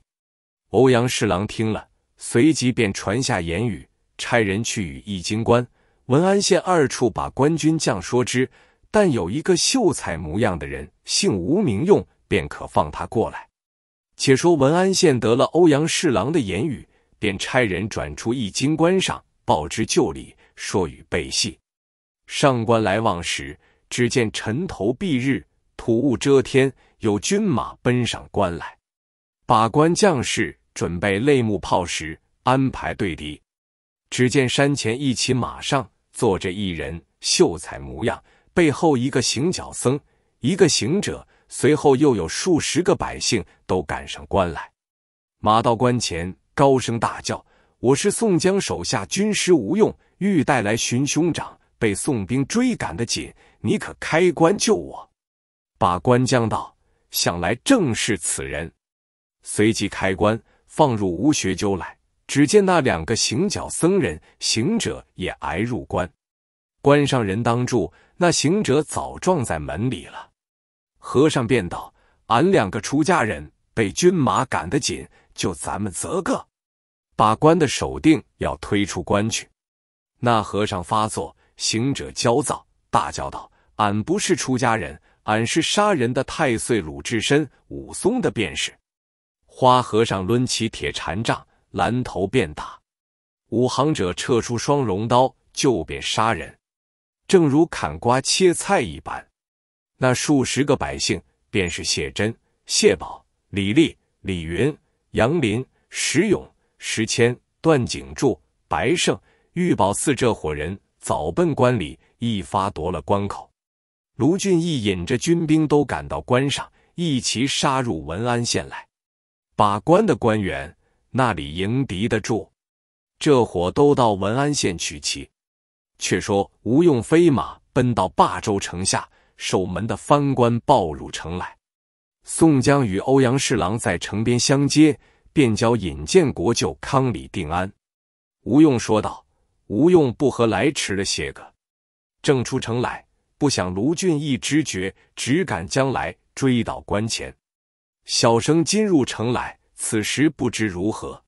欧阳侍郎听了，随即便传下言语，差人去与易经关、文安县二处把官军将说之。但有一个秀才模样的人，姓吴名用，便可放他过来。且说文安县得了欧阳侍郎的言语，便差人转出一金关上报之旧里，说与备戏。上官来望时，只见尘头蔽日，土雾遮天，有军马奔上关来。把关将士准备擂木炮时，安排对敌。只见山前一骑马上坐着一人，秀才模样，背后一个行脚僧，一个行者。随后又有数十个百姓都赶上关来，马到关前高声大叫：“我是宋江手下军师吴用，欲带来寻兄长，被宋兵追赶的紧，你可开关救我。”把关将道：“想来正是此人。”随即开关，放入吴学究来。只见那两个行脚僧人，行者也挨入关，关上人当住，那行者早撞在门里了。和尚便道：“俺两个出家人被军马赶得紧，就咱们择个把关的手定，要推出关去。”那和尚发作，行者焦躁，大叫道：“俺不是出家人，俺是杀人的太岁鲁智深，武松的便是。”花和尚抡起铁禅杖，拦头便打；武行者撤出双龙刀，就便杀人，正如砍瓜切菜一般。那数十个百姓，便是谢珍、谢宝、李立、李云、杨林、石勇、石谦、段景柱、白胜、玉宝四这伙人，早奔关里，一发夺了关口。卢俊义引着军兵都赶到关上，一齐杀入文安县来。把关的官员那里迎敌得住？这伙都到文安县取齐。却说吴用飞马奔到霸州城下。守门的藩官报入城来，宋江与欧阳侍郎在城边相接，便交引荐国舅康礼定安。吴用说道：“吴用不合来迟了些个。”正出城来，不想卢俊义知觉，只赶将来，追到关前。小生今入城来，此时不知如何。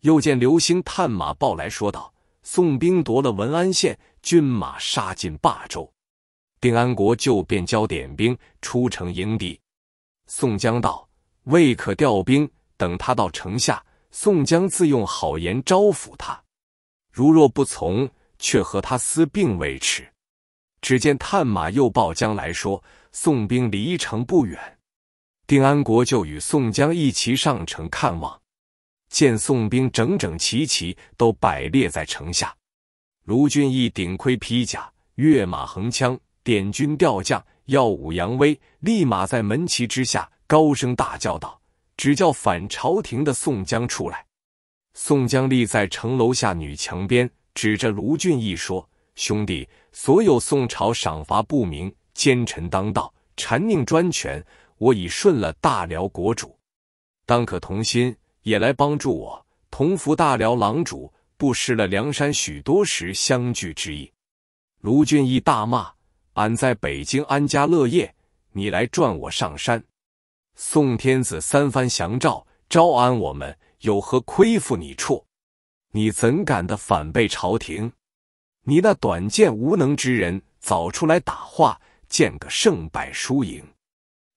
又见刘兴探马报来说道：“宋兵夺了文安县，军马杀进霸州。”定安国就便交点兵出城迎敌。宋江道：“未可调兵，等他到城下。”宋江自用好言招抚他，如若不从，却和他私并未迟。”只见探马又报将来说：“宋兵离城不远。”定安国就与宋江一齐上城看望，见宋兵整整齐齐都摆列在城下。卢俊义顶盔披甲，跃马横枪。点军调将，耀武扬威，立马在门旗之下高声大叫道：“只叫反朝廷的宋江出来！”宋江立在城楼下女墙边，指着卢俊义说：“兄弟，所有宋朝赏罚不明，奸臣当道，禅佞专权，我已顺了大辽国主，当可同心，也来帮助我，同扶大辽狼主，不失了梁山许多时相聚之意。”卢俊义大骂。俺在北京安家乐业，你来赚我上山。宋天子三番降诏招安我们，有何亏负你处？你怎敢的反背朝廷？你那短见无能之人，早出来打话，见个胜败输赢。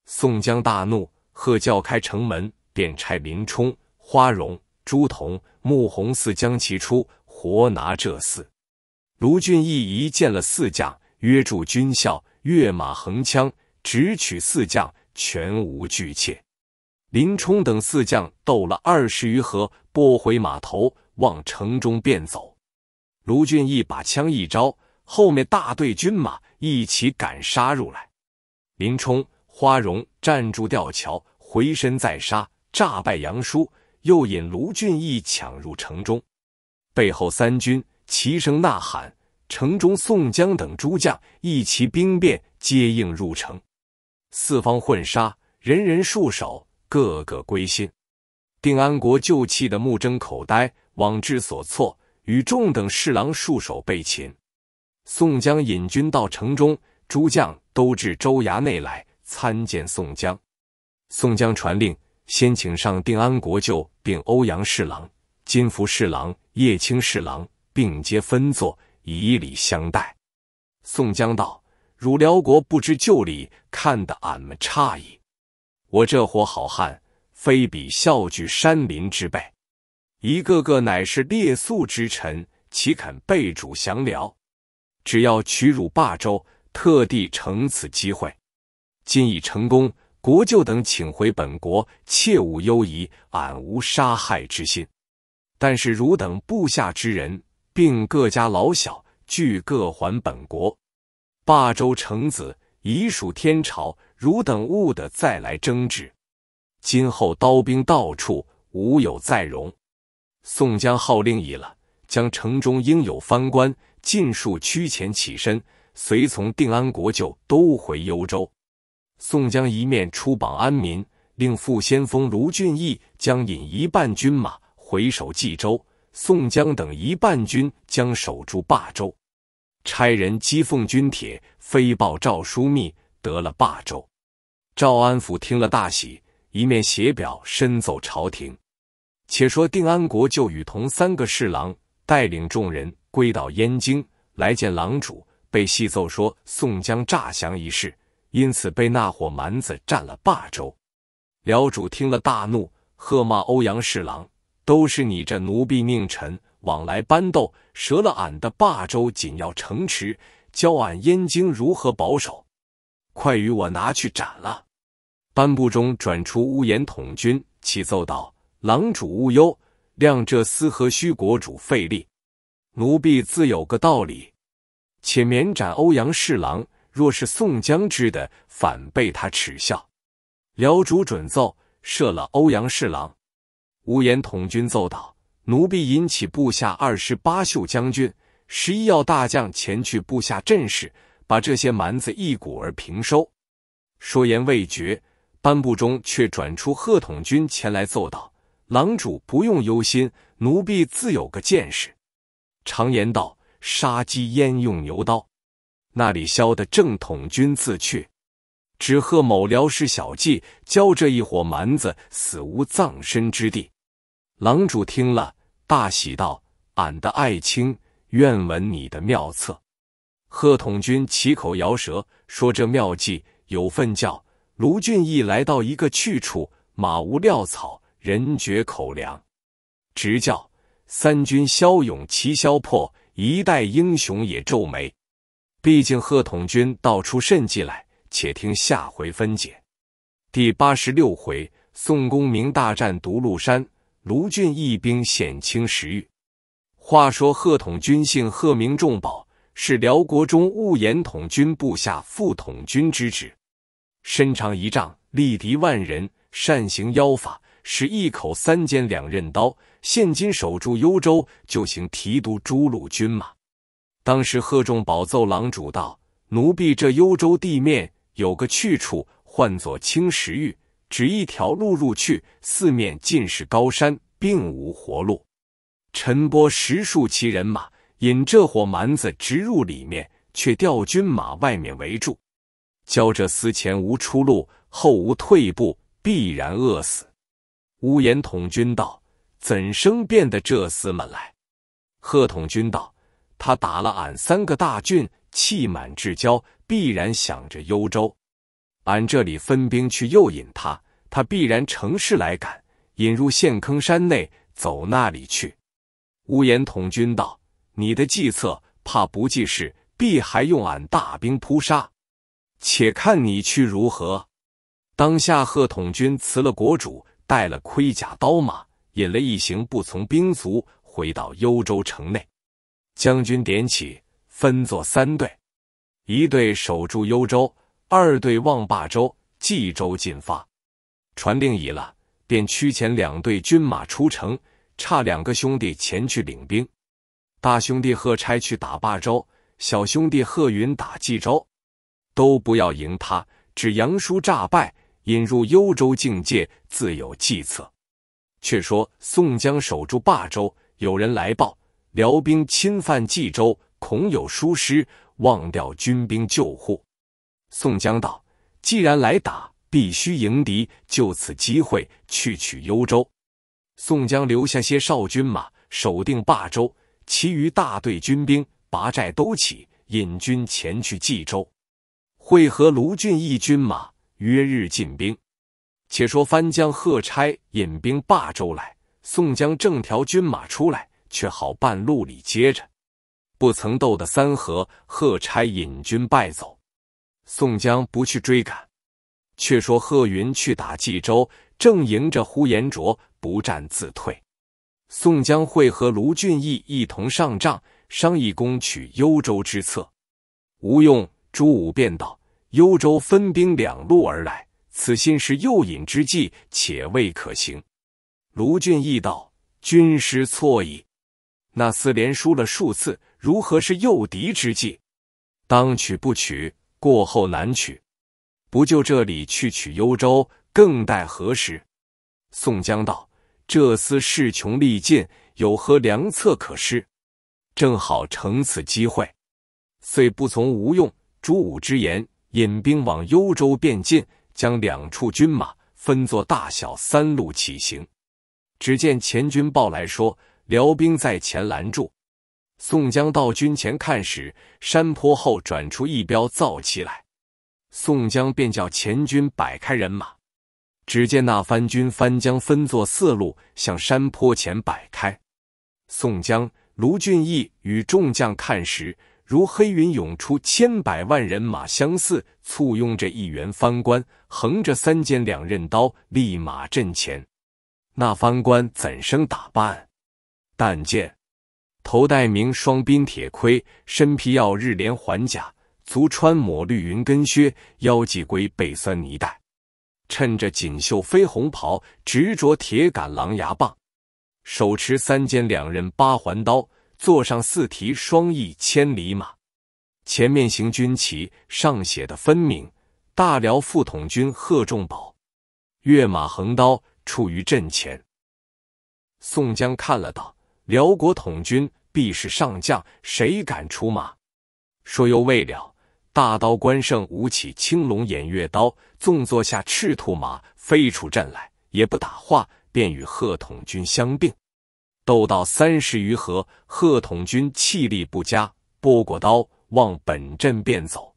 宋江大怒，喝叫开城门，便差林冲、花荣、朱仝、穆弘四将其出，活拿这四。卢俊义一见了四将。约助军校，跃马横枪，直取四将，全无惧怯。林冲等四将斗了二十余合，拨回马头，往城中便走。卢俊义把枪一招，后面大队军马一起赶杀入来。林冲、花荣站住吊桥，回身再杀，诈败杨叔，又引卢俊义抢入城中。背后三军齐声呐喊。城中宋江等诸将一齐兵变，接应入城，四方混杀，人人束手，个个归心。定安国舅气得目睁口呆，往至所措，与众等侍郎束手被擒。宋江引军到城中，诸将都至州衙内来参见宋江。宋江传令，先请上定安国舅，并欧阳侍郎、金福侍郎、叶青侍郎，并皆分坐。以礼相待。宋江道：“汝辽国不知旧礼，看得俺们诧异。我这伙好汉非比笑聚山林之辈，一个个乃是列宿之臣，岂肯背主降辽？只要取汝霸州，特地乘此机会。今已成功，国舅等请回本国，切勿忧疑。俺无杀害之心。但是汝等部下之人。”并各家老小俱各还本国。霸州城子已属天朝，汝等勿得再来争执。今后刀兵到处，无有再容。宋江号令已了，将城中应有藩官尽数驱遣起身，随从定安国舅都回幽州。宋江一面出榜安民，令副先锋卢俊义将引一半军马回守冀州。宋江等一半军将守住霸州，差人讥奉军帖飞报赵枢密得了霸州。赵安甫听了大喜，一面写表身奏朝廷。且说定安国就与同三个侍郎带领众人归到燕京来见郎主，被细奏说宋江诈降一事，因此被那伙蛮子占了霸州。辽主听了大怒，喝骂欧阳侍郎。都是你这奴婢佞臣往来搬斗，折了俺的霸州紧要城池，教俺燕京如何保守？快与我拿去斩了！颁布中转出乌延统军，启奏道：“狼主勿忧，谅这厮何须国主费力？奴婢自有个道理。且免斩欧阳侍郎，若是宋江知的，反被他耻笑。”辽主准奏，赦了欧阳侍郎。无言统军奏道：“奴婢引起部下二十八宿将军、十一要大将前去布下阵势，把这些蛮子一鼓而平收。”说言未绝，班部中却转出贺统军前来奏道：“狼主不用忧心，奴婢自有个见识。常言道，杀鸡焉用牛刀？那里消的正统军自去，只贺某聊师小计，教这一伙蛮子死无葬身之地。”狼主听了，大喜道：“俺的爱卿，愿闻你的妙策。”贺统军其口摇舌说：“这妙计有份叫卢俊义来到一个去处，马无料草，人绝口粮，直叫三军骁勇齐消破，一代英雄也皱眉。毕竟贺统军道出甚计来？且听下回分解。”第八十六回：宋公明大战独鹿山。卢俊义兵显清时欲。话说贺统军姓贺名仲宝，是辽国中兀延统军部下副统军之职，身长一丈，力敌万人，善行妖法，使一口三尖两刃刀。现今守住幽州，就行提督诸路军马。当时贺仲宝奏郎主道：“奴婢这幽州地面有个去处，唤作清石峪。”只一条路入去，四面尽是高山，并无活路。陈波十数骑人马，引这伙蛮子直入里面，却调军马外面围住。教这厮前无出路，后无退步，必然饿死。乌延统军道：“怎生变的这厮们来？”贺统军道：“他打了俺三个大郡，气满至交，必然想着幽州。”俺这里分兵去诱引他，他必然乘势来赶，引入陷坑山内，走那里去。乌延统军道：“你的计策怕不济事，必还用俺大兵扑杀。且看你去如何。”当下贺统军辞了国主，带了盔甲刀马，引了一行不从兵卒，回到幽州城内。将军点起，分作三队，一队守住幽州。二队望霸州、冀州进发，传令已了，便驱遣两队军马出城，差两个兄弟前去领兵。大兄弟贺差去打霸州，小兄弟贺云打冀州，都不要赢他，只杨叔诈败，引入幽州境界，自有计策。却说宋江守住霸州，有人来报，辽兵侵犯冀州，恐有疏失，忘掉军兵救护。宋江道：“既然来打，必须迎敌。就此机会去取幽州。宋江留下些少军马守定霸州，其余大队军兵拔寨都起，引军前去冀州，会合卢俊义军马，约日进兵。”且说翻江贺差引兵霸州来，宋江正调军马出来，却好半路里接着，不曾斗得三合，贺差引军败走。宋江不去追赶，却说贺云去打冀州，正迎着呼延灼，不战自退。宋江会和卢俊义一同上帐，商议攻取幽州之策。吴用、朱武便道：“幽州分兵两路而来，此心是诱引之计，且未可行。”卢俊义道：“军师错矣。那厮连输了数次，如何是诱敌之计？当取不取？”过后难取，不就这里去取幽州，更待何时？宋江道：“这厮势穷力尽，有何良策可施？正好乘此机会，遂不从吴用、朱武之言，引兵往幽州便进，将两处军马分作大小三路起行。”只见前军报来说，辽兵在前拦住。宋江到军前看时，山坡后转出一标造旗来。宋江便叫前军摆开人马。只见那番军翻将分作四路，向山坡前摆开。宋江、卢俊义与众将看时，如黑云涌出，千百万人马相似，簇拥着一员番官，横着三尖两刃刀，立马阵前。那番官怎生打扮？但见。头戴明双宾铁盔，身披耀日连环甲，足穿抹绿云跟靴，腰系龟背酸泥带，衬着锦绣飞红袍，执着铁杆狼牙棒，手持三尖两刃八环刀，坐上四蹄双翼千里马，前面行军旗上写的分明：大辽副统军贺仲宝，跃马横刀，处于阵前。宋江看了道：“辽国统军。”必是上将，谁敢出马？说犹未了，大刀关胜舞起青龙偃月刀，纵坐下赤兔马，飞出阵来，也不打话，便与贺统军相并，斗到三十余合，贺统军气力不佳，拨过刀，望本阵便走。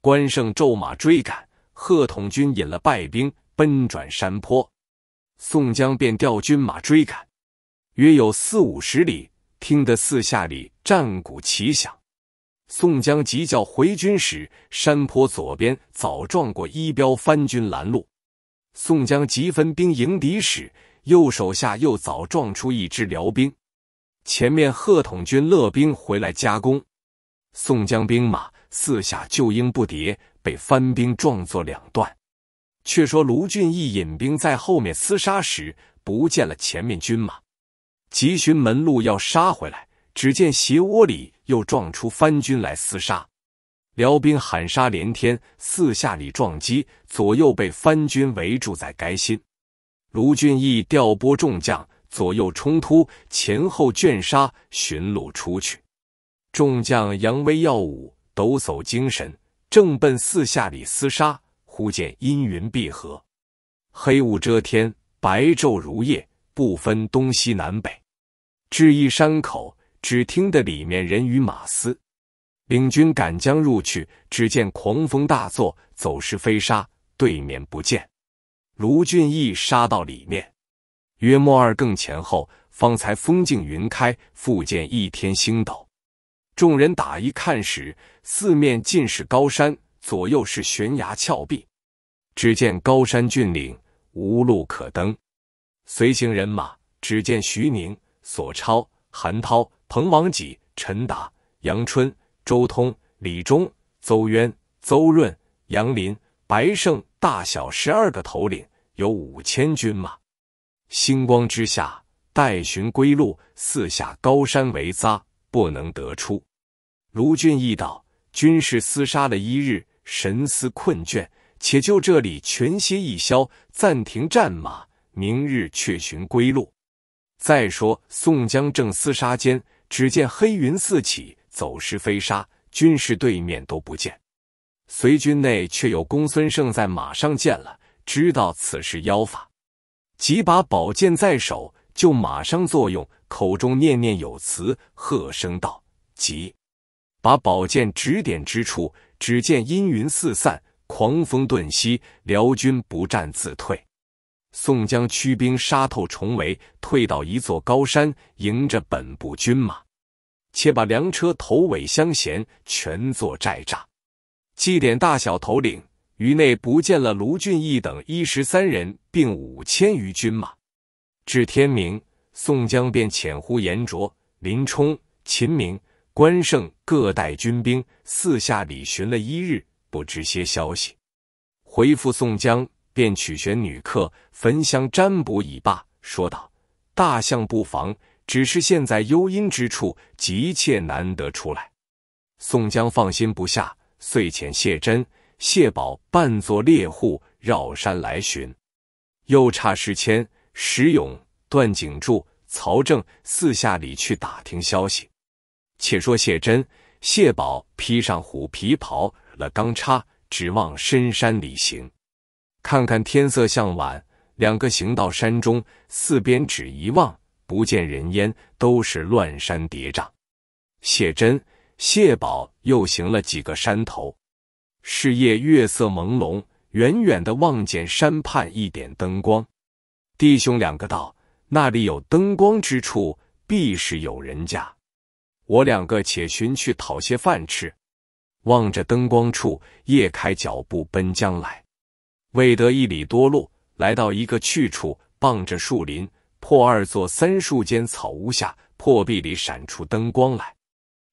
关胜骤马追赶，贺统军引了败兵，奔转山坡，宋江便调军马追赶，约有四五十里。听得四下里战鼓齐响，宋江急叫回军时，山坡左边早撞过一彪番军拦路；宋江急分兵迎敌时，右手下又早撞出一支辽兵。前面贺统军勒兵回来加攻，宋江兵马四下救应不迭，被番兵撞作两段。却说卢俊义引兵在后面厮杀时，不见了前面军马。急寻门路要杀回来，只见斜窝里又撞出番军来厮杀，辽兵喊杀连天，四下里撞击，左右被番军围住，在该心。卢俊义调拨众将，左右冲突，前后卷杀，寻路出去。众将扬威耀武，抖擞精神，正奔四下里厮杀，忽见阴云闭合，黑雾遮天，白昼如夜，不分东西南北。至一山口，只听得里面人语马嘶，领军赶将入去。只见狂风大作，走石飞沙，对面不见。卢俊义杀到里面，约莫二更前后，方才风静云开，复见一天星斗。众人打一看时，四面尽是高山，左右是悬崖峭壁，只见高山峻岭，无路可登。随行人马，只见徐宁。索超、韩涛、彭王己、陈达、杨春、周通、李忠、邹渊、邹润、杨林、白胜，大小十二个头领，有五千军马。星光之下，待寻归路，四下高山为扎，不能得出。卢俊义道：“军士厮杀了一日，神思困倦，且就这里全歇一宵，暂停战马，明日却寻归路。”再说宋江正厮杀间，只见黑云四起，走石飞沙，军士对面都不见。随军内却有公孙胜在马上见了，知道此事妖法，几把宝剑在手，就马上作用，口中念念有词，喝声道：“急！”把宝剑指点之处，只见阴云四散，狂风顿息，辽军不战自退。宋江驱兵杀透重围，退到一座高山，迎着本部军马，且把粮车头尾相衔，全做寨栅。祭典大小头领，于内不见了卢俊义等一十三人，并五千余军马。至天明，宋江便遣呼严灼、林冲、秦明、关胜各带军兵四下里寻了一日，不知些消息，回复宋江。便取选女客焚香占卜已罢，说道：“大象不妨，只是现在幽阴之处，急切难得出来。”宋江放心不下，遂遣谢珍、谢宝扮作猎户，绕山来寻；又差石迁，石勇、段景柱、曹正四下里去打听消息。且说谢珍、谢宝披上虎皮袍了，钢叉指望深山里行。看看天色向晚，两个行到山中，四边只一望，不见人烟，都是乱山叠嶂。谢珍、谢宝又行了几个山头，是夜月色朦胧，远远的望见山畔一点灯光。弟兄两个道：“那里有灯光之处，必是有人家。我两个且寻去讨些饭吃。”望着灯光处，夜开脚步奔将来。未得一里多路，来到一个去处，傍着树林，破二座三树间草屋下，破壁里闪出灯光来。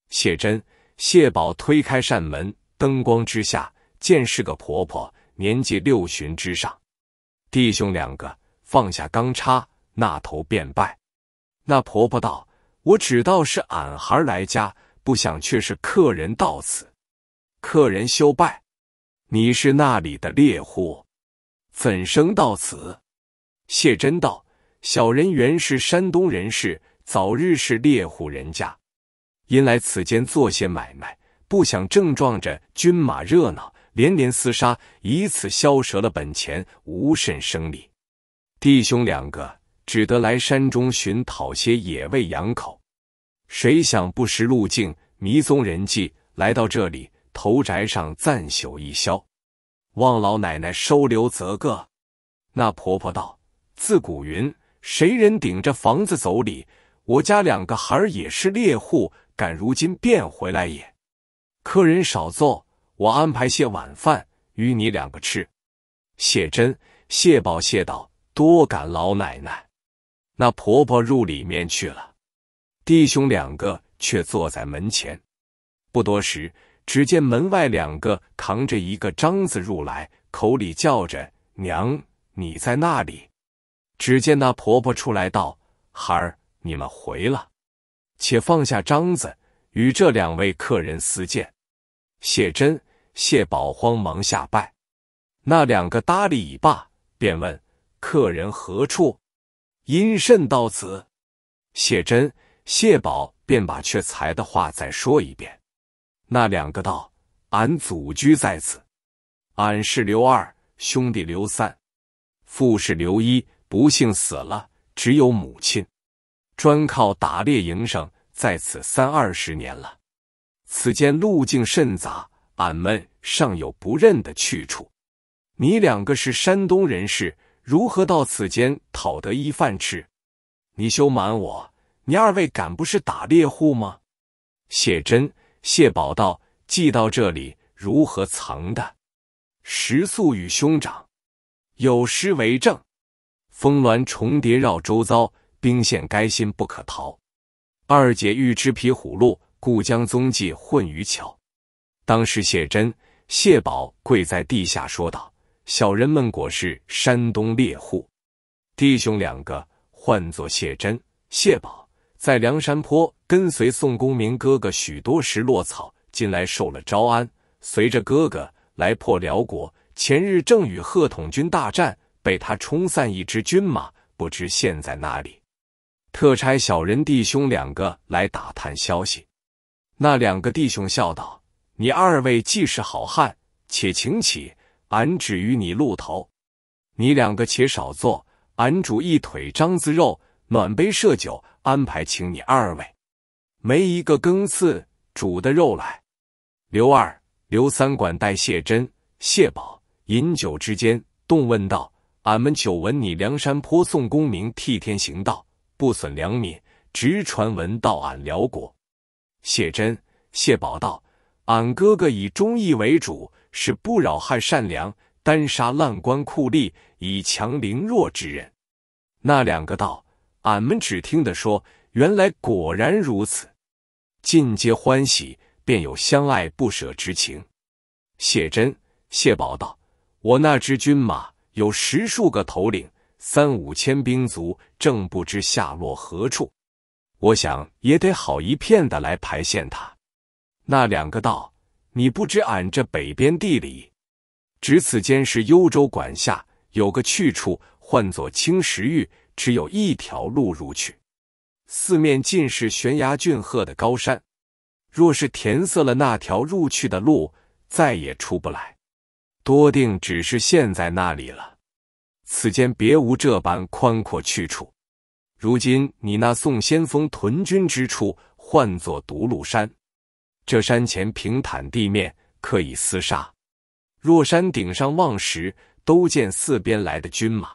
谢珍、谢宝推开扇门，灯光之下见是个婆婆，年纪六旬之上。弟兄两个放下钢叉，那头便拜。那婆婆道：“我只道是俺孩来家，不想却是客人到此。客人休拜，你是那里的猎户？”怎生到此？谢真道：“小人原是山东人士，早日是猎户人家，因来此间做些买卖。不想正撞着军马热闹，连连厮杀，以此消折了本钱，无甚生利。弟兄两个只得来山中寻讨些野味养口。谁想不识路径，迷踪人迹，来到这里，头宅上暂宿一宵。”望老奶奶收留则个。那婆婆道：“自古云，谁人顶着房子走里？我家两个孩儿也是猎户，敢如今变回来也。客人少坐，我安排些晚饭与你两个吃。”谢真、谢宝谢道：“多感老奶奶。”那婆婆入里面去了。弟兄两个却坐在门前。不多时。只见门外两个扛着一个章子入来，口里叫着：“娘，你在那里？”只见那婆婆出来道：“孩儿，你们回了，且放下章子，与这两位客人私见。”谢珍、谢宝慌忙下拜。那两个搭理已罢，便问客人何处，因甚到此。谢珍、谢宝便把却才的话再说一遍。那两个道：“俺祖居在此，俺是刘二兄弟，刘三父是刘一，不幸死了，只有母亲，专靠打猎营生，在此三二十年了。此间路径甚杂，俺们尚有不认的去处。你两个是山东人士，如何到此间讨得一饭吃？你休瞒我，你二位敢不是打猎户吗？”谢真。谢宝道：“寄到这里如何藏的？石诉与兄长，有诗为证：‘峰峦重叠绕周遭，兵线该心不可逃。二姐欲知皮虎路，故将踪迹混于桥。’”当时谢真、谢宝跪在地下说道：“小人们果是山东猎户，弟兄两个唤作谢真、谢宝。”在梁山坡跟随宋公明哥哥许多时落草，近来受了招安，随着哥哥来破辽国。前日正与贺统军大战，被他冲散一支军马，不知现在哪里。特差小人弟兄两个来打探消息。那两个弟兄笑道：“你二位既是好汉，且请起，俺只与你露头。你两个且少坐，俺煮一腿獐子肉，暖杯设酒。”安排，请你二位，没一个更次煮的肉来。刘二、刘三管带谢珍、谢宝饮酒之间，动问道：“俺们久闻你梁山坡宋公明替天行道，不损良民，直传闻到俺辽国。”谢珍、谢宝道：“俺哥哥以忠义为主，是不扰害善良，单杀滥官酷吏，以强凌弱之人。”那两个道。俺们只听得说，原来果然如此，尽皆欢喜，便有相爱不舍之情。谢真、谢宝道：“我那支军马有十数个头领，三五千兵卒，正不知下落何处。我想也得好一片的来排陷他。”那两个道：“你不知俺这北边地里，只此间是幽州管辖，有个去处，唤作青石峪。”只有一条路入去，四面尽是悬崖峻壑的高山。若是填塞了那条入去的路，再也出不来，多定只是陷在那里了。此间别无这般宽阔去处。如今你那宋先锋屯军之处，唤作独鹿山。这山前平坦地面可以厮杀。若山顶上望时，都见四边来的军马。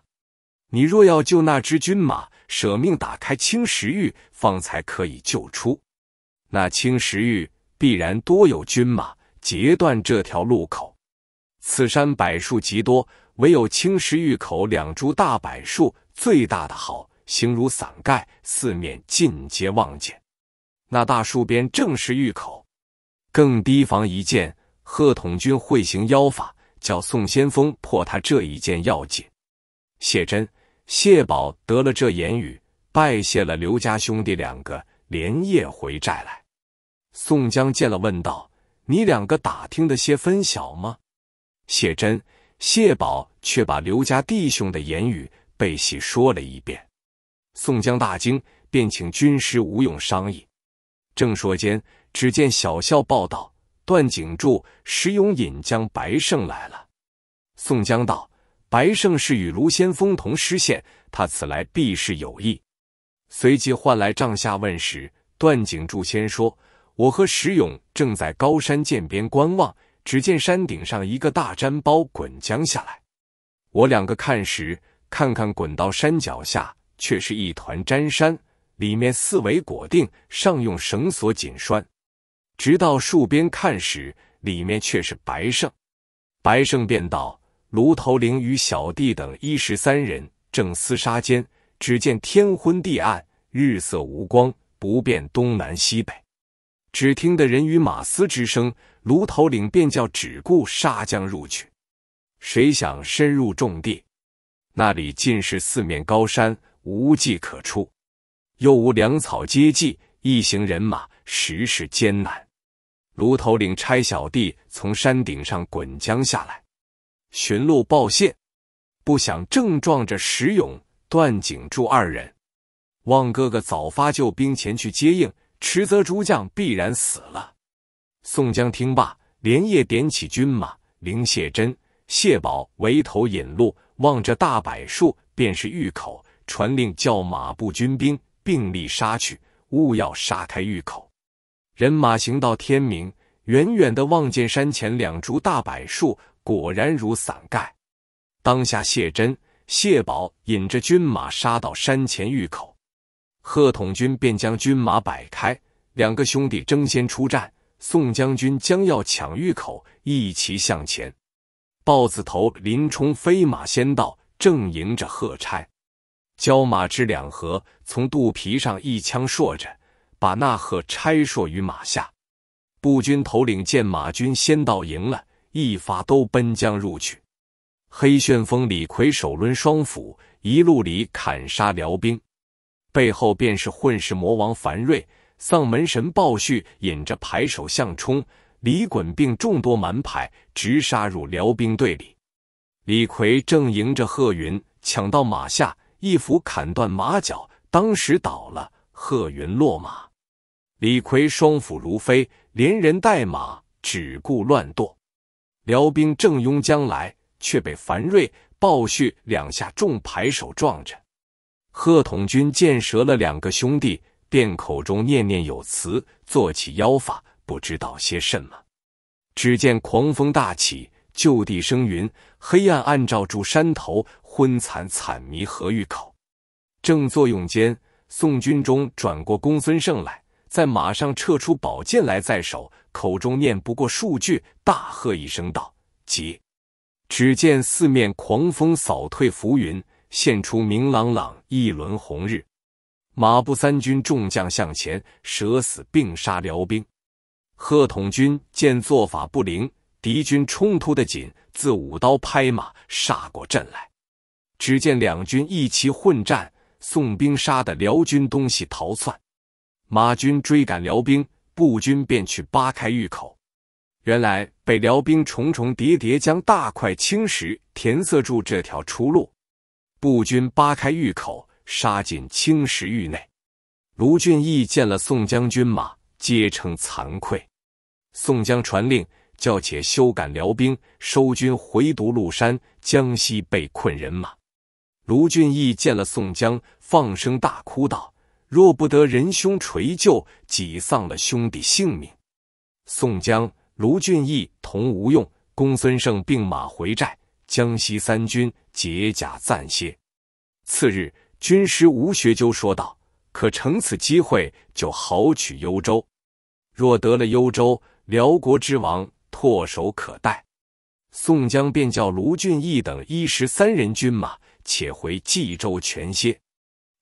你若要救那只军马，舍命打开青石峪，方才可以救出。那青石峪必然多有军马截断这条路口。此山柏树极多，唯有青石峪口两株大柏树，最大的好，形如伞盖，四面尽皆望见。那大树边正是峪口，更提防一件：贺统军会行妖法，叫宋先锋破他这一件要紧。谢真。谢宝得了这言语，拜谢了刘家兄弟两个，连夜回寨来。宋江见了，问道：“你两个打听的些分晓吗？”谢真、谢宝却把刘家弟兄的言语背细说了一遍。宋江大惊，便请军师吴用商议。正说间，只见小校报道：“段景柱、石勇引将白胜来了。”宋江道。白胜是与卢先锋同失陷，他此来必是有意。随即唤来帐下问时，段景柱先说：“我和石勇正在高山涧边观望，只见山顶上一个大毡包滚将下来。我两个看时，看看滚到山脚下，却是一团毡山，里面四围裹定，上用绳索紧拴。直到树边看时，里面却是白胜。白胜便道。”卢头领与小弟等一十三人正厮杀间，只见天昏地暗，日色无光，不辨东南西北。只听得人与马嘶之声，卢头领便叫只顾杀将入去。谁想深入重地，那里尽是四面高山，无迹可出，又无粮草接济，一行人马实是艰难。卢头领差小弟从山顶上滚将下来。寻路报信，不想正撞着石勇、段景柱二人。望哥哥早发救兵前去接应，迟则诸将必然死了。宋江听罢，连夜点起军马，领谢珍、谢宝为头引路，望着大柏树，便是峪口，传令叫马步军兵并力杀去，勿要杀开峪口。人马行到天明，远远的望见山前两株大柏树。果然如伞盖。当下谢真、谢宝引着军马杀到山前峪口，贺统军便将军马摆开，两个兄弟争先出战。宋将军将要抢峪口，一齐向前，豹子头林冲飞马先到，正迎着贺差，交马之两合，从肚皮上一枪搠着，把那贺差搠于马下。步军头领见马军先到，营了。一发都奔将入去，黑旋风李逵手抡双斧，一路里砍杀辽兵，背后便是混世魔王樊瑞、丧门神鲍旭引着排手向冲、李衮并众多蛮牌直杀入辽兵队里。李逵正迎着贺云，抢到马下，一斧砍断马脚，当时倒了。贺云落马，李逵双斧如飞，连人带马只顾乱剁。辽兵正拥将来，却被樊瑞、鲍旭两下重牌手撞着。贺统军见折了两个兄弟，便口中念念有词，做起妖法，不知道些什么。只见狂风大起，就地生云，黑暗暗罩住山头，昏惨惨迷河峪口。正作用间，宋军中转过公孙胜来，在马上撤出宝剑来在手。口中念不过数句，大喝一声道：“急！”只见四面狂风扫退浮云，现出明朗朗一轮红日。马步三军众将向前，舍死并杀辽兵。贺统军见做法不灵，敌军冲突的紧，自舞刀拍马杀过阵来。只见两军一齐混战，宋兵杀的辽军东西逃窜，马军追赶辽兵。步军便去扒开峪口，原来被辽兵重重叠叠将大块青石填塞住这条出路。步军扒开峪口，杀进青石峪内。卢俊义见了宋江军马，皆称惭愧。宋江传令，叫且休赶辽兵，收军回独鹿山。江西被困人马。卢俊义见了宋江，放声大哭道。若不得仁兄垂救，几丧了兄弟性命。宋江、卢俊义同吴用、公孙胜并马回寨，江西三军解甲暂歇。次日，军师吴学究说道：“可乘此机会，就好取幽州。若得了幽州，辽国之王唾手可待。”宋江便叫卢俊义等一十三人军马，且回冀州全歇。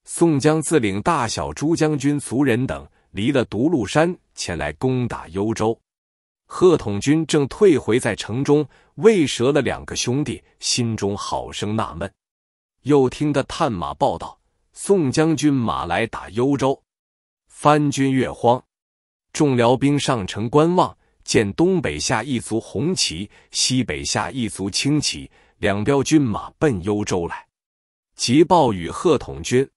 宋江自领大小诸将军族人等离了独鹿山，前来攻打幽州。贺统军正退回在城中，未折了两个兄弟，心中好生纳闷。又听得探马报道：宋将军马来打幽州，番军越慌。众辽兵上城观望，见东北下一族红旗，西北下一族青旗，两彪军马奔幽州来，急报与贺统军。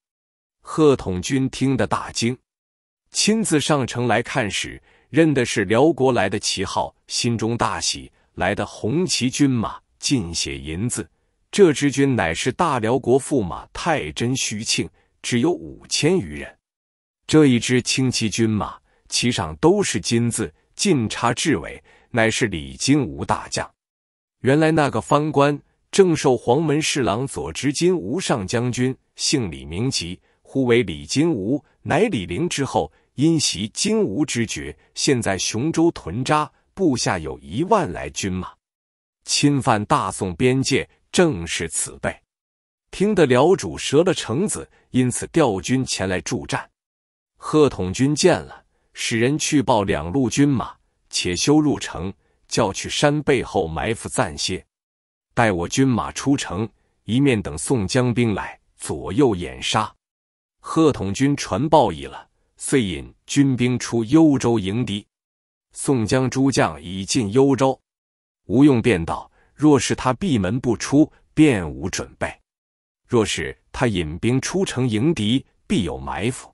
贺统军听得大惊，亲自上城来看时，认的是辽国来的旗号，心中大喜。来的红旗军马尽写银字，这支军乃是大辽国驸马太真虚庆，只有五千余人。这一支青旗军马，旗上都是金字，尽插至尾，乃是李金吾大将。原来那个藩官正受黄门侍郎左执金吾上将军，姓李，名吉。呼为李金吾，乃李陵之后，因袭金吾之爵。现在雄州屯扎，部下有一万来军马，侵犯大宋边界，正是此辈。听得辽主折了城子，因此调军前来助战。贺统军见了，使人去报两路军马，且休入城，叫去山背后埋伏暂歇，待我军马出城，一面等宋江兵来，左右掩杀。贺统军传报已了，遂引军兵出幽州迎敌。宋江诸将已进幽州，吴用便道：若是他闭门不出，便无准备；若是他引兵出城迎敌，必有埋伏。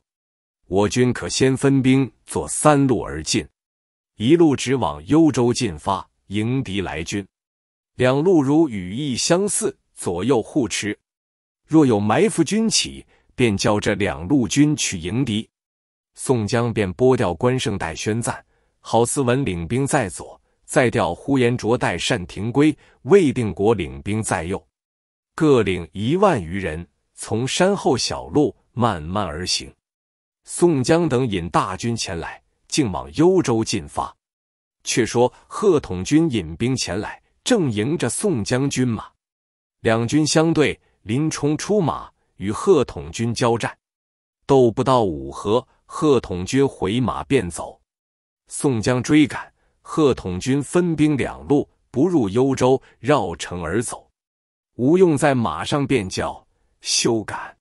我军可先分兵作三路而进，一路直往幽州进发，迎敌来军；两路如羽翼相似，左右互持。若有埋伏军起。便叫这两路军去迎敌，宋江便拨调关胜带宣赞、郝思文领兵在左，再调呼延灼带单廷圭、魏定国领兵在右，各领一万余人，从山后小路慢慢而行。宋江等引大军前来，竟往幽州进发。却说贺统军引兵前来，正迎着宋江军马，两军相对，林冲出马。与贺统军交战，斗不到五合，贺统军回马便走。宋江追赶，贺统军分兵两路，不入幽州，绕城而走。吴用在马上便叫休赶。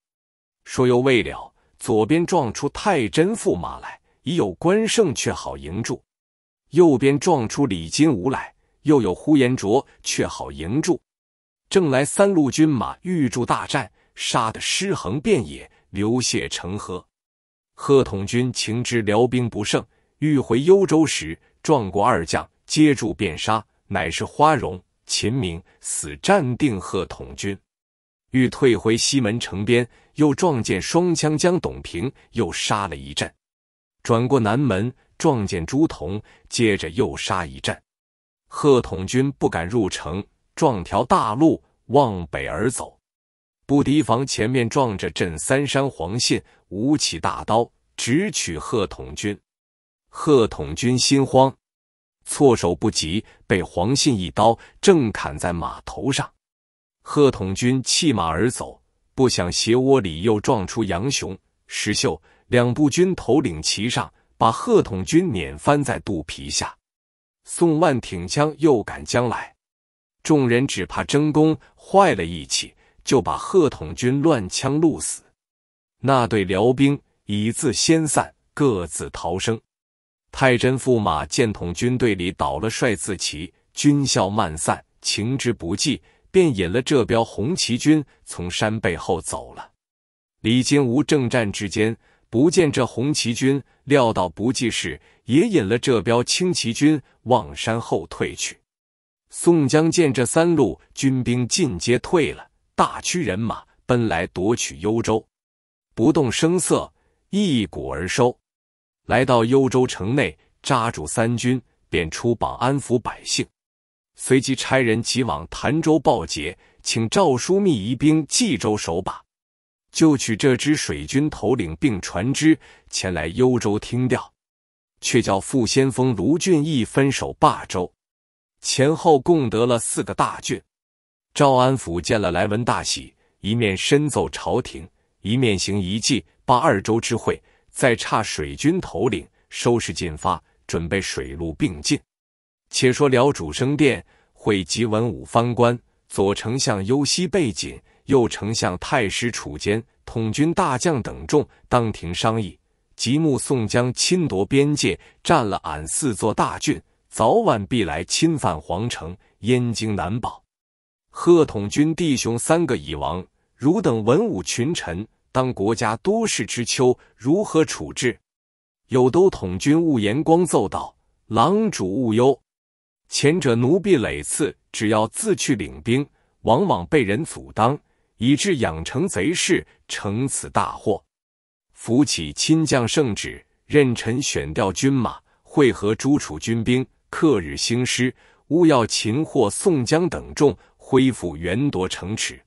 说犹未了，左边撞出太真驸马来，已有关胜却好迎住；右边撞出李金吾来，又有呼延灼却好迎住。正来三路军马欲助大战。杀得尸横遍野，流血成河。贺统军情知辽兵不胜，欲回幽州时，撞过二将，接住便杀，乃是花荣、秦明，死战定贺统军。欲退回西门城边，又撞见双枪将董平，又杀了一阵。转过南门，撞见朱仝，接着又杀一阵。贺统军不敢入城，撞条大路，往北而走。不提防，前面撞着镇三山黄信，舞起大刀，直取贺统军。贺统军心慌，措手不及，被黄信一刀正砍在马头上。贺统军弃马而走，不想斜窝里又撞出杨雄、石秀两部军头领，骑上把贺统军碾翻在肚皮下。宋万挺枪又赶将来，众人只怕争功，坏了义气。就把贺统军乱枪戮死，那队辽兵以自先散，各自逃生。太真驸马见统军队里倒了帅字旗，军校慢散，情之不济，便引了这标红旗军从山背后走了。李金吾正战之间不见这红旗军，料到不济事，也引了这标青旗军往山后退去。宋江见这三路军兵尽皆退了。大驱人马奔来夺取幽州，不动声色，一鼓而收。来到幽州城内，扎住三军，便出榜安抚百姓。随即差人急往潭州报捷，请赵枢密移兵冀州守把，就取这支水军头领并船只前来幽州听调。却叫副先锋卢俊义分守霸州，前后共得了四个大郡。赵安甫见了来文，大喜，一面深奏朝廷，一面行一计，罢二州之会，再差水军头领收拾进发，准备水陆并进。且说辽主升殿，会集文武藩官、左丞相尤西背锦、右丞相太师楚坚、统军大将等众，当庭商议：吉木宋江侵夺边界，占了俺四座大郡，早晚必来侵犯皇城，燕京难保。贺统军弟兄三个已亡，汝等文武群臣，当国家多事之秋，如何处置？有都统军兀延光奏道：“狼主勿忧，前者奴婢累次只要自去领兵，往往被人阻挡，以致养成贼势，成此大祸。扶起亲将圣旨，任臣选调军马，会合诸楚军兵，克日兴师，勿要擒获宋江等众。”恢复原夺城池，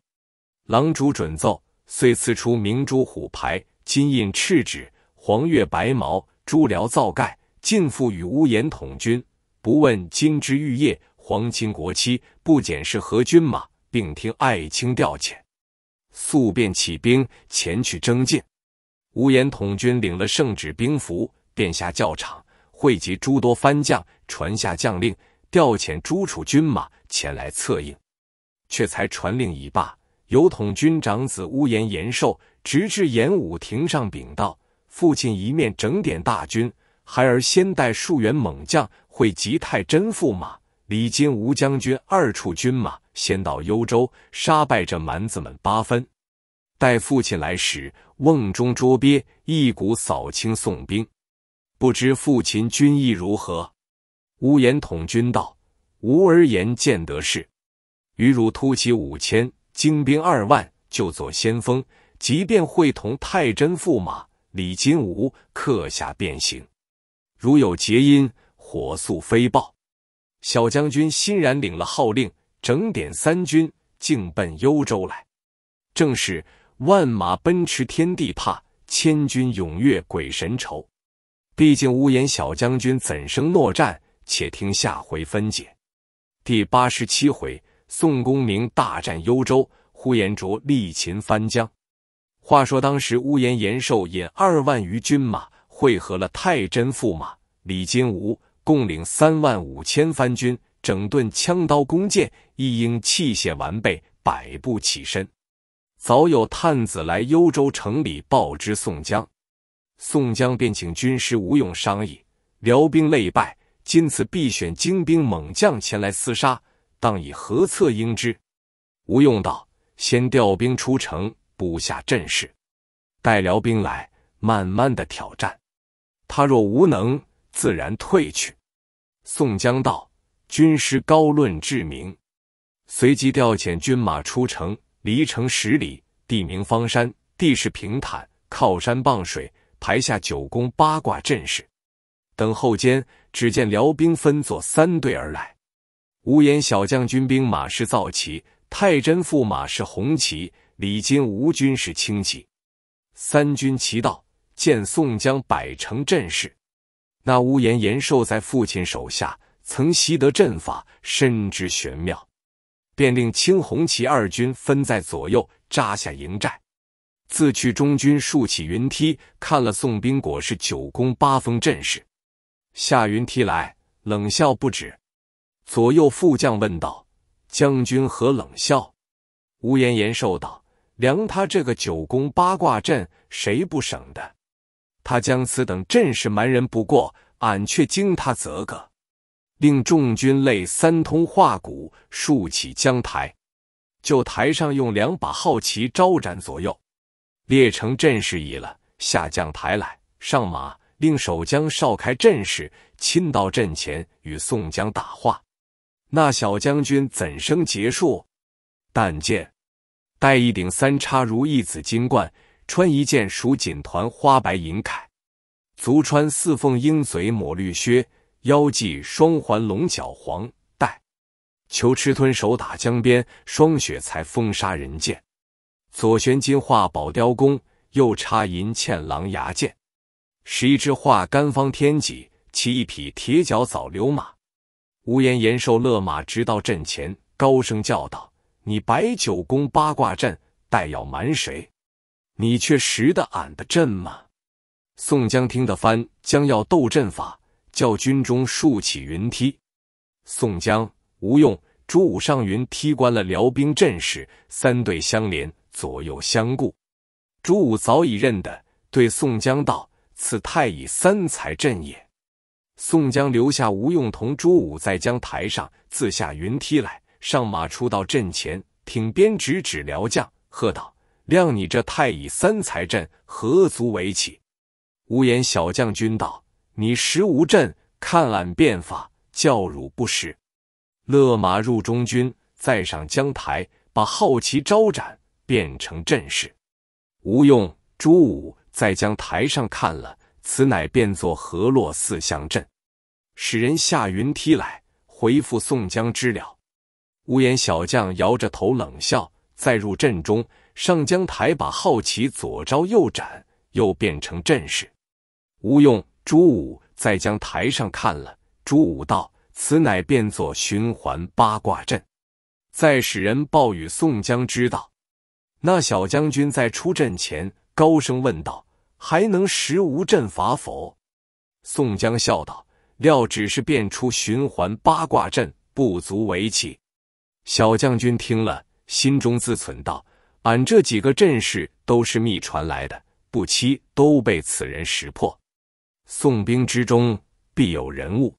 郎主准奏，遂赐出明珠虎牌、金印、赤纸、黄钺、白毛、朱辽皂盖，尽付与乌延统军。不问金枝玉叶、皇亲国戚，不检视何军马，并听爱卿调遣，速便起兵前去征进。乌延统军领了圣旨、兵符，便下教场，汇集诸多番将，传下将令，调遣诸楚军马前来策应。却才传令已罢，有统军长子乌延延寿，直至延武亭上禀道：“父亲一面整点大军，孩儿先带数员猛将，会吉泰真驸马、李金吾将军二处军马，先到幽州，杀败这蛮子们八分。待父亲来时，瓮中捉鳖，一股扫清宋兵。不知父亲军意如何？”乌延统军道：“吾儿言见得是。”余汝突骑五千，精兵二万，就做先锋。即便会同太真驸马李金吾，刻下变形，如有结音，火速飞报。小将军欣然领了号令，整点三军，径奔幽州来。正是万马奔驰天地怕，千军踊跃鬼神愁。毕竟乌言小将军怎生诺战？且听下回分解。第八十七回。宋公明大战幽州，呼延灼力擒番江。话说当时，乌延延寿引二万余军马，会合了太真驸马李金吾，共领三万五千番军，整顿枪刀弓箭，一应器械完备，百步起身。早有探子来幽州城里报知宋江，宋江便请军师吴用商议。辽兵累败，今次必选精兵猛将前来厮杀。当以何策应之？吴用道：“先调兵出城，布下阵势，待辽兵来，慢慢的挑战。他若无能，自然退去。”宋江道：“军师高论至明。”随即调遣军马出城，离城十里，地名方山，地势平坦，靠山傍水，排下九宫八卦阵势。等候间，只见辽兵分作三队而来。无颜小将军兵马是造旗，太真驸马是红旗，李金吴军是青旗。三军齐到，见宋江摆成阵势。那无颜延寿在父亲手下，曾习得阵法，深知玄妙，便令青红旗二军分在左右，扎下营寨。自去中军竖起云梯，看了宋兵果是九宫八风阵势，下云梯来，冷笑不止。左右副将问道：“将军何冷笑？”吴延延寿道：“量他这个九宫八卦阵，谁不省的？他将此等阵势瞒人，不过俺却惊他则个。令众军类三通化鼓，竖起江台，就台上用两把好旗招展左右，列成阵势已了。下将台来，上马，令守将哨开阵势，亲到阵前与宋江打话。”那小将军怎生结束？但见戴一顶三叉如意紫金冠，穿一件蜀锦团花白银铠，足穿四凤鹰嘴抹绿靴，腰系双环龙角黄带，求吃吞手打江边，霜雪才风杀人剑，左旋金画宝雕弓，右插银嵌狼牙箭，十一支画干方天戟，骑一匹铁角枣流马。无言延寿勒马，直到阵前，高声叫道：“你摆九宫八卦阵，待要瞒谁？你却识得俺的阵吗？”宋江听得番，将要斗阵法，叫军中竖起云梯。宋江吴用，朱武上云踢关了辽兵阵势，三队相连，左右相顾。朱武早已认得，对宋江道：“此太乙三才阵也。”宋江留下吴用同朱武在江台上，自下云梯来，上马出到阵前，挺鞭直指辽将，喝道：“谅你这太乙三才阵，何足为奇？”无言小将军道：“你识吾阵，看俺变法，教汝不识。”勒马入中军，再上江台，把好奇招展，变成阵势。吴用、朱武在江台上看了。此乃变作河洛四象阵，使人下云梯来回复宋江知了。乌眼小将摇着头冷笑，再入阵中上江台，把好奇左招右斩，又变成阵势。吴用、朱武在将台上看了，朱武道：“此乃变作循环八卦阵。”再使人报与宋江知道。那小将军在出阵前高声问道。还能识无阵法否？宋江笑道：“料只是变出循环八卦阵，不足为奇。”小将军听了，心中自忖道：“俺这几个阵势都是秘传来的，不期都被此人识破。宋兵之中必有人物。”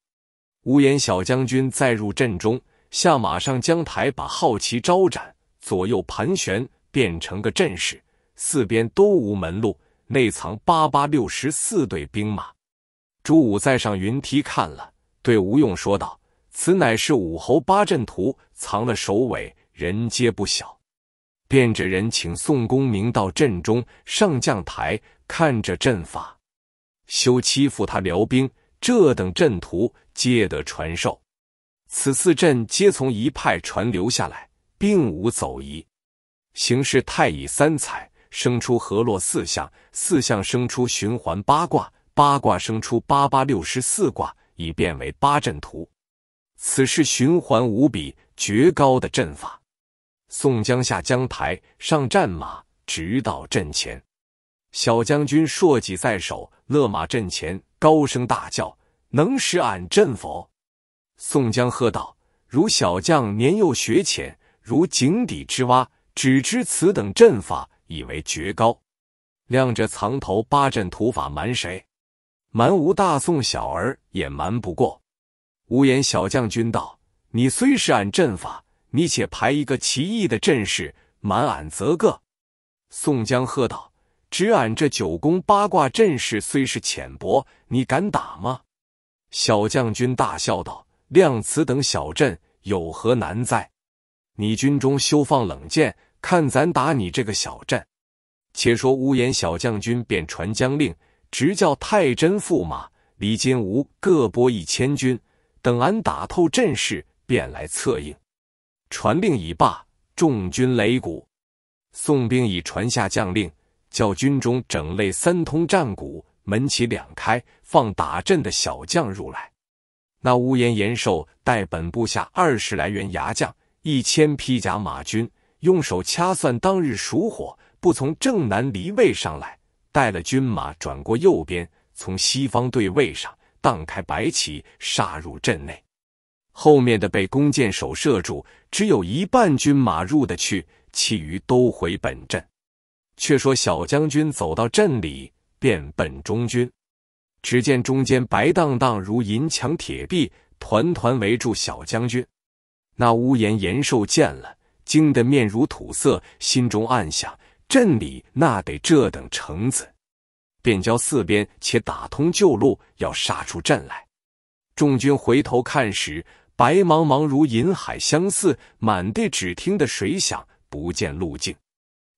无言小将军再入阵中，下马上将台，把好奇招展，左右盘旋，变成个阵势，四边都无门路。内藏八八六十四队兵马，朱武再上云梯看了，对吴用说道：“此乃是武侯八阵图，藏了首尾，人皆不晓。”便着人请宋公明到阵中上将台看着阵法，休欺负他辽兵。这等阵图皆得传授，此次阵皆从一派传留下来，并无走移。形势太乙三才。生出河洛四象，四象生出循环八卦，八卦生出八八六十四卦，以变为八阵图。此事循环无比，绝高的阵法。宋江下江台，上战马，直到阵前。小将军朔戟在手，勒马阵前，高声大叫：“能使俺阵否？”宋江喝道：“如小将年幼学浅，如井底之蛙，只知此等阵法。”以为绝高，亮着藏头八阵图法瞒谁？瞒无大宋小儿也瞒不过。无言小将军道：“你虽是俺阵法，你且排一个奇异的阵势，瞒俺则个。”宋江喝道：“只俺这九宫八卦阵势虽是浅薄，你敢打吗？”小将军大笑道：“量此等小阵有何难哉？你军中休放冷箭。”看咱打你这个小镇。”且说乌延小将军便传将令，直叫太真驸马、李金吾各拨一千军，等俺打透阵势，便来策应。传令已罢，众军擂鼓。宋兵已传下将令，叫军中整擂三通战鼓，门旗两开，放打阵的小将入来。那乌延延寿带本部下二十来员牙将，一千披甲马军。用手掐算，当日属火，不从正南离位上来，带了军马转过右边，从西方对位上荡开白旗，杀入阵内。后面的被弓箭手射住，只有一半军马入得去，其余都回本阵。却说小将军走到阵里，便奔中军。只见中间白荡荡如银墙铁壁，团团围住小将军。那乌檐延寿见了。惊得面如土色，心中暗想：镇里那得这等城子？便交四边且打通旧路，要杀出阵来。众军回头看时，白茫茫如银海相似，满地只听得水响，不见路径。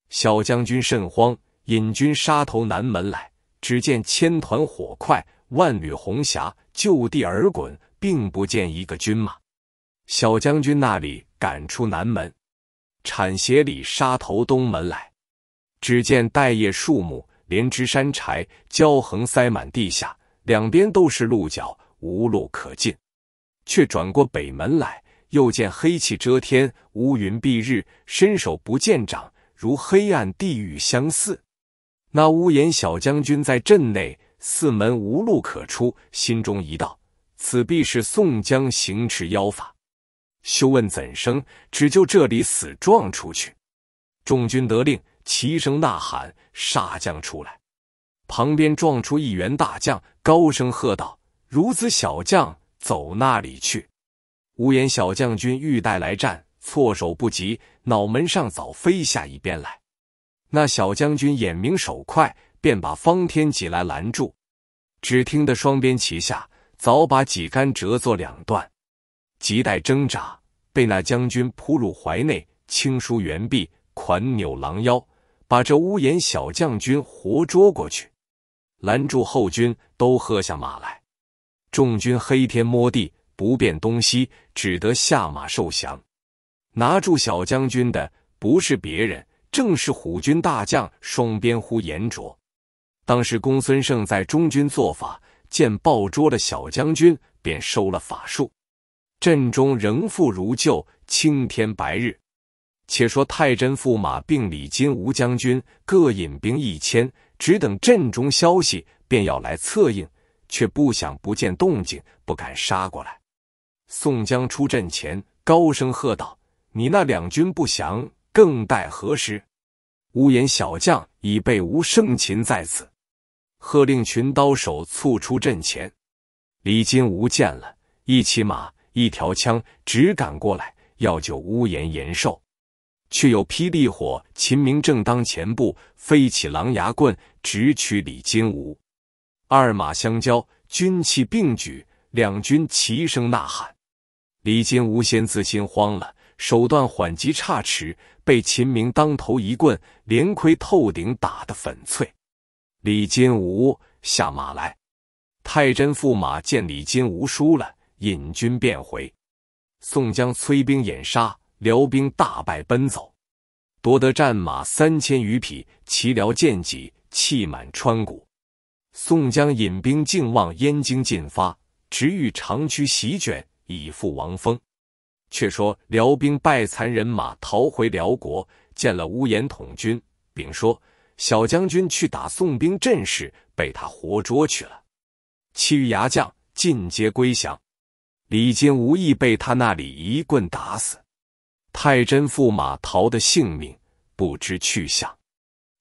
小将军甚慌，引军杀头南门来，只见千团火块、万缕红霞，就地而滚，并不见一个军马。小将军那里赶出南门。铲斜里杀头东门来，只见带叶树木、连枝山柴、焦横塞满地下，两边都是鹿角，无路可进。却转过北门来，又见黑气遮天，乌云蔽日，伸手不见掌，如黑暗地狱相似。那乌眼小将军在镇内四门无路可出，心中一道：此必是宋江行持妖法。休问怎生，只就这里死撞出去。众军得令，齐声呐喊，杀将出来。旁边撞出一员大将，高声喝道：“孺子小将，走那里去？”无言小将军欲待来战，措手不及，脑门上早飞下一边来。那小将军眼明手快，便把方天戟来拦住。只听得双鞭齐下，早把戟杆折作两段。急待挣扎，被那将军扑入怀内，轻舒猿臂，款扭狼腰，把这乌眼小将军活捉过去，拦住后军，都喝下马来。众军黑天摸地，不辨东西，只得下马受降。拿住小将军的不是别人，正是虎军大将双鞭呼延灼。当时公孙胜在中军做法，见抱捉了小将军，便收了法术。阵中仍复如旧，青天白日。且说太真驸马并李金吾将军各引兵一千，只等阵中消息，便要来策应，却不想不见动静，不敢杀过来。宋江出阵前，高声喝道：“你那两军不降，更待何时？”乌眼小将已被吾生擒在此，喝令群刀手簇出阵前。李金吾见了，一骑马。一条枪直赶过来要救屋檐延寿，却又霹雳火秦明正当前部飞起狼牙棍直取李金吾，二马相交，军器并举，两军齐声呐喊。李金吾先自心慌了，手段缓急差迟，被秦明当头一棍，连盔透顶打得粉碎。李金吾下马来，太真驸马见李金吾输了。引军便回，宋江催兵掩杀，辽兵大败奔走，夺得战马三千余匹。齐辽见己气满川谷，宋江引兵径望燕京进发，直欲长驱席卷，以赴王峰。却说辽兵败残人马逃回辽国，见了乌延统军，禀说小将军去打宋兵阵势，被他活捉去了。其余牙将尽皆归降。李金无意被他那里一棍打死，太真驸马逃的性命，不知去向。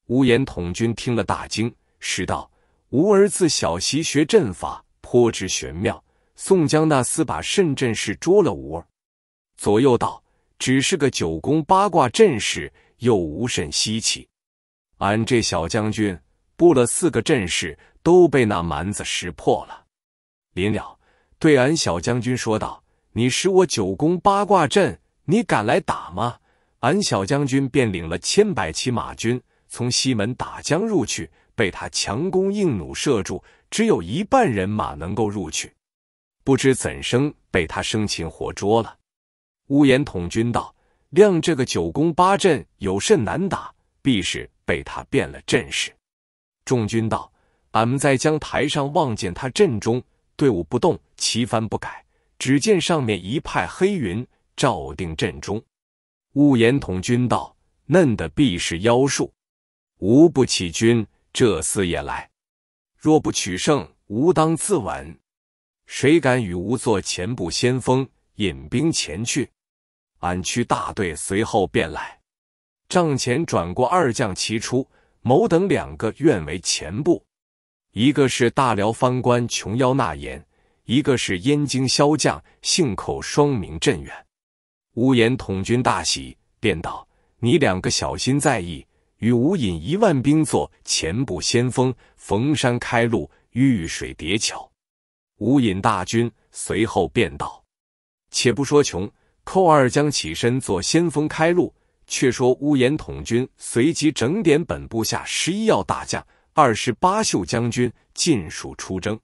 无言统军听了大惊，失道：“吾儿自小习学阵法，颇知玄妙。宋江那厮把甚阵势捉了吾儿。”左右道：“只是个九宫八卦阵势，又无甚稀奇。俺这小将军布了四个阵势，都被那蛮子识破了。”临了。对俺小将军说道：“你使我九宫八卦阵，你敢来打吗？”俺小将军便领了千百骑马军，从西门打将入去，被他强弓硬弩射住，只有一半人马能够入去。不知怎生，被他生擒活捉了。乌延统军道：“亮这个九宫八阵有甚难打？必是被他变了阵势。”众军道：“俺们在江台上望见他阵中。”队伍不动，旗幡不改。只见上面一派黑云罩定阵中。兀言统军道：“嫩的必是妖术，吾不起军，这厮也来。若不取胜，吾当自刎。谁敢与吾做前部先锋，引兵前去？俺区大队随后便来。”帐前转过二将齐出，某等两个愿为前部。一个是大辽藩官琼腰纳言，一个是燕京骁将信口双名镇远。乌延统军大喜，便道：“你两个小心在意，与吾引一万兵做前部先锋，逢山开路，遇水叠桥。”吴隐大军随后便道：“且不说穷，寇二将起身做先锋开路。”却说乌延统军随即整点本部下十一要大将。二十八宿将军尽数出征。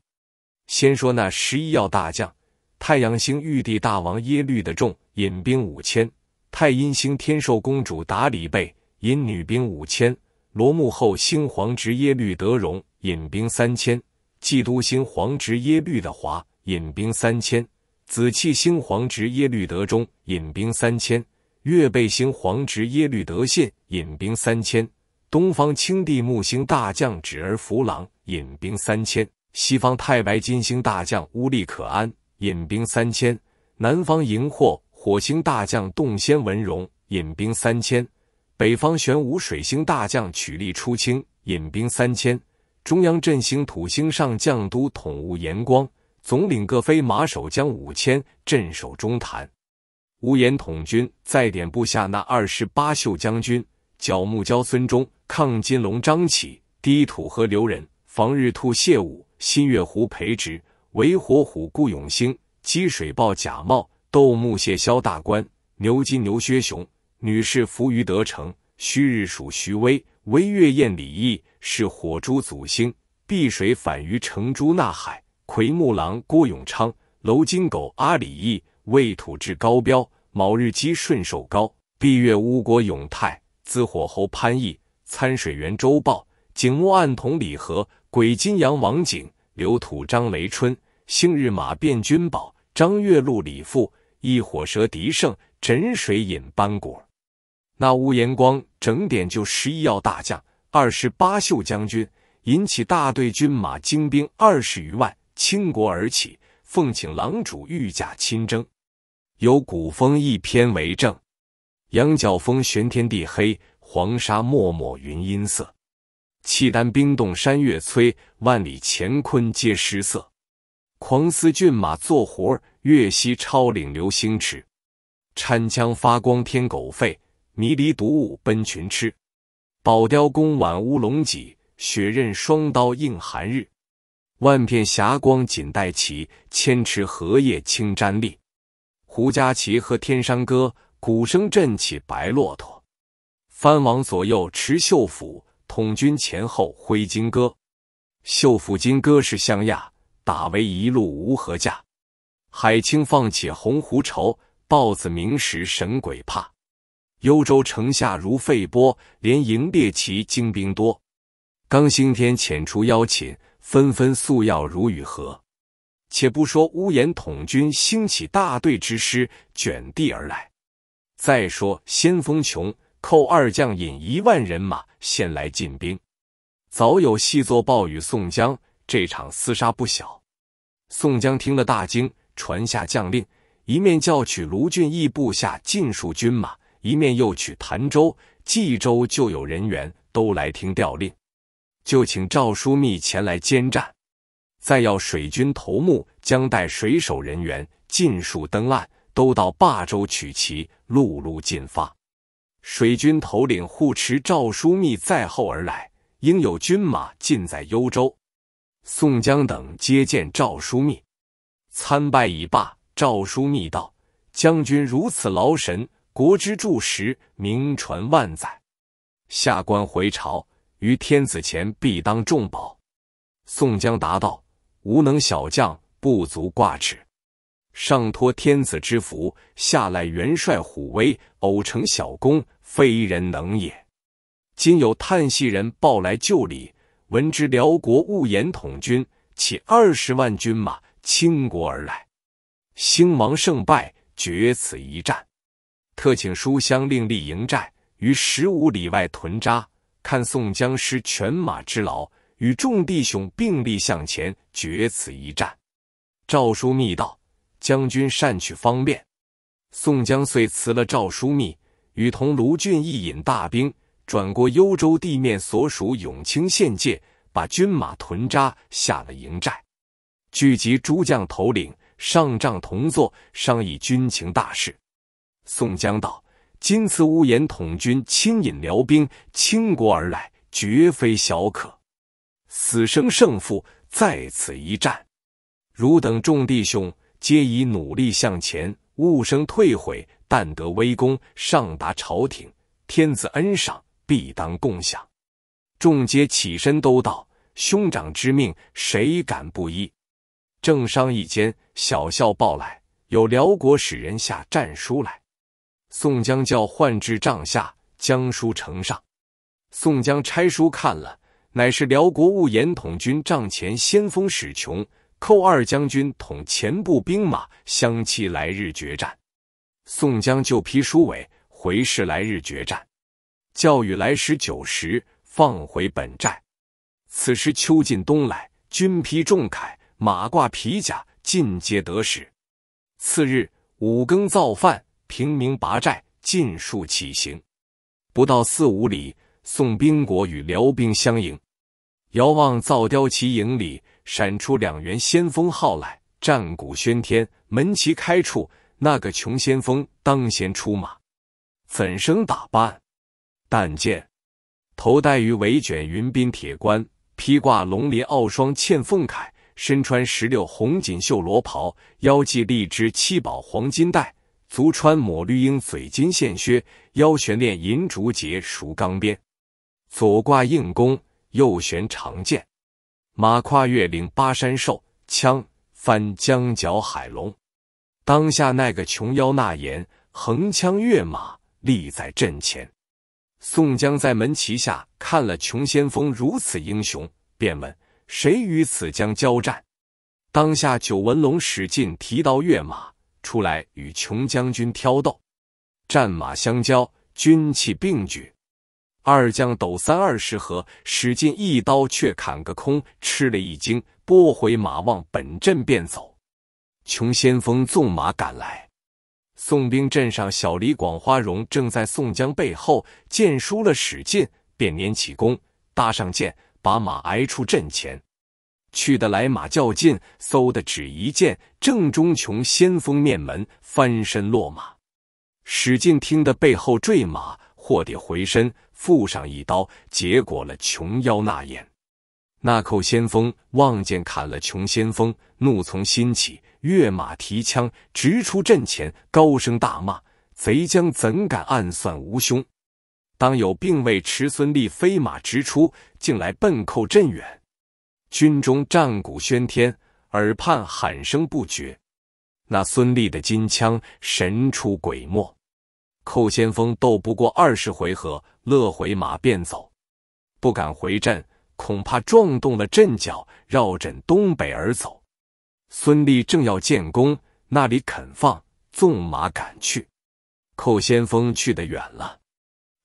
先说那十一曜大将：太阳星玉帝大王耶律的众引兵五千；太阴星天寿公主达里贝引女兵五千；罗幕后星皇侄耶律德荣引兵三千；嫉妒星皇侄耶律的华引兵三千；紫气星皇侄耶律德忠引兵三千；月背星皇侄耶律德信引兵三千。东方青帝木星大将止而弗朗，引兵三千；西方太白金星大将乌利可安，引兵三千；南方荧惑火星大将洞仙文荣引兵三千；北方玄武水星大将曲立出清，引兵三千。中央振兴土星上将都统务炎光，总领各飞马守将五千，镇守中坛。无言统军再点部下那二十八宿将军，角木蛟孙忠。亢金龙张起，低土和刘仁，防日兔谢武，新月胡培植，维火虎顾永兴，积水豹贾茂，斗木谢萧大官，牛金牛薛雄，女士福于德成，戌日属徐威，威月宴李毅，是火猪祖星，碧水反于成珠纳海，奎木狼郭永昌，楼金狗阿里毅，未土至高彪，卯日鸡顺寿高，毕月乌国永泰，资火猴潘毅。参水员周报：景务暗统李和、鬼金阳王景、刘土张雷春、星日马卞君宝、张月禄李富、一火蛇狄胜、枕水引班果。那乌延光整点就十一要大将、二十八宿将军，引起大队军马精兵二十余万，倾国而起，奉请狼主御驾亲征，有古风一篇为证。羊角峰悬天地黑。黄沙漠漠云阴色，契丹冰冻山月摧，万里乾坤皆失色。狂嘶骏马做活儿，月西超岭流星驰。掺枪发光天狗吠，迷离毒雾奔群痴。宝雕弓挽乌龙脊，雪刃双刀映寒日。万片霞光锦带齐，千池荷叶轻沾立。胡笳起和天山歌，鼓声震起白骆驼。藩王左右持袖斧，统军前后挥金戈。袖斧金戈是相亚，打为一路无合价。海清放起洪湖愁，豹子明时神鬼怕。幽州城下如沸波，连营列骑精兵多。刚兴天遣出邀擒，纷纷素要如雨荷。且不说乌延统军兴起大队之师卷地而来，再说先锋穷。寇二将引一万人马先来进兵，早有细作报与宋江，这场厮杀不小。宋江听了大惊，传下将令，一面叫取卢俊义部下尽数军马，一面又取潭州、冀州就有人员都来听调令，就请赵枢密前来监战，再要水军头目将带水手人员尽数登岸，都到霸州取旗，陆路进发。水军头领护持赵书密在后而来，应有军马尽在幽州。宋江等接见赵书密，参拜已罢。赵书密道：“将军如此劳神，国之柱石，名传万载。下官回朝于天子前，必当重宝。”宋江答道：“无能小将，不足挂齿。上托天子之福，下赖元帅虎威，偶成小功。”非人能也。今有叹息人报来救礼，闻之辽国兀言统军起二十万军马倾国而来，兴亡胜败决此一战。特请书香另立营寨于十五里外屯扎，看宋江施犬马之劳，与众弟兄并力向前决此一战。赵书密道：“将军善取方便。”宋江遂辞了赵书密。与同卢俊义引大兵，转过幽州地面所属永清县界，把军马屯扎下了营寨，聚集诸将头领，上帐同坐，商议军情大事。宋江道：“今次乌延统军亲引辽兵倾国而来，绝非小可，死生胜负在此一战。汝等众弟兄，皆已努力向前，勿生退悔。”但得威功，上达朝廷，天子恩赏，必当共享。众皆起身，都道：“兄长之命，谁敢不依？”正商议间，小校报来，有辽国使人下战书来。宋江叫唤至帐下，将书呈上。宋江拆书看了，乃是辽国务严统军帐前先锋使琼、扣二将军统前部兵马，相期来日决战。宋江就批书尾回示来日决战，教育来时九时放回本寨。此时秋尽冬来，军披重铠，马挂皮甲，尽皆得食。次日五更造饭，平民拔寨，尽数起行。不到四五里，宋兵国与辽兵相迎。遥望造雕旗营里，闪出两员先锋号来，战鼓喧天，门旗开处。那个穷先锋当先出马，怎生打扮？但见头戴鱼尾卷云鬓铁冠，披挂龙鳞傲霜嵌凤铠，身穿石榴红锦绣罗袍，腰系荔枝七宝黄金带，足穿抹绿鹰嘴金线靴，腰悬链银竹节熟钢鞭，左挂硬弓，右悬长剑，马跨越岭巴山兽，枪翻江搅海龙。当下那个穷妖纳言横枪跃马立在阵前，宋江在门旗下看了穷先锋如此英雄，便问：“谁与此将交战？”当下九纹龙史进提刀跃马出来与穷将军挑斗，战马相交，军器并举，二将斗三二十合，史进一刀却砍个空，吃了一惊，拨回马望本阵便走。穷先锋纵马赶来，宋兵阵上，小李广花荣正在宋江背后，见输了史进，便拈起弓搭上箭，把马挨出阵前。去的来马较近，嗖的只一箭，正中穷先锋面门，翻身落马。史进听得背后坠马，霍地回身，附上一刀，结果了穷腰那眼。那寇先锋望见砍了穷先锋，怒从心起。跃马提枪，直出阵前，高声大骂：“贼将怎敢暗算吾兄？”当有并未持孙立飞马直出，竟来奔寇阵远。军中战鼓喧天，耳畔喊声不绝。那孙立的金枪神出鬼没，寇先锋斗不过二十回合，勒回马便走，不敢回阵，恐怕撞动了阵脚，绕阵东北而走。孙立正要建功，那里肯放，纵马赶去。寇先锋去得远了，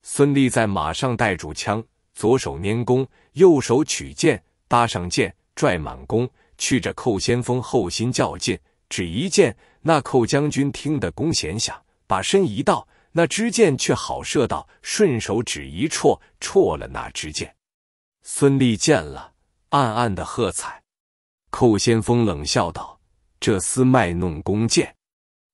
孙立在马上带住枪，左手拈弓，右手取剑，搭上剑，拽满弓，去着寇先锋后心较劲，只一箭。那寇将军听得弓弦响，把身一倒，那支箭却好射到，顺手指一戳，戳了那支箭。孙立见了，暗暗的喝彩。寇先锋冷笑道：“这厮卖弄弓箭，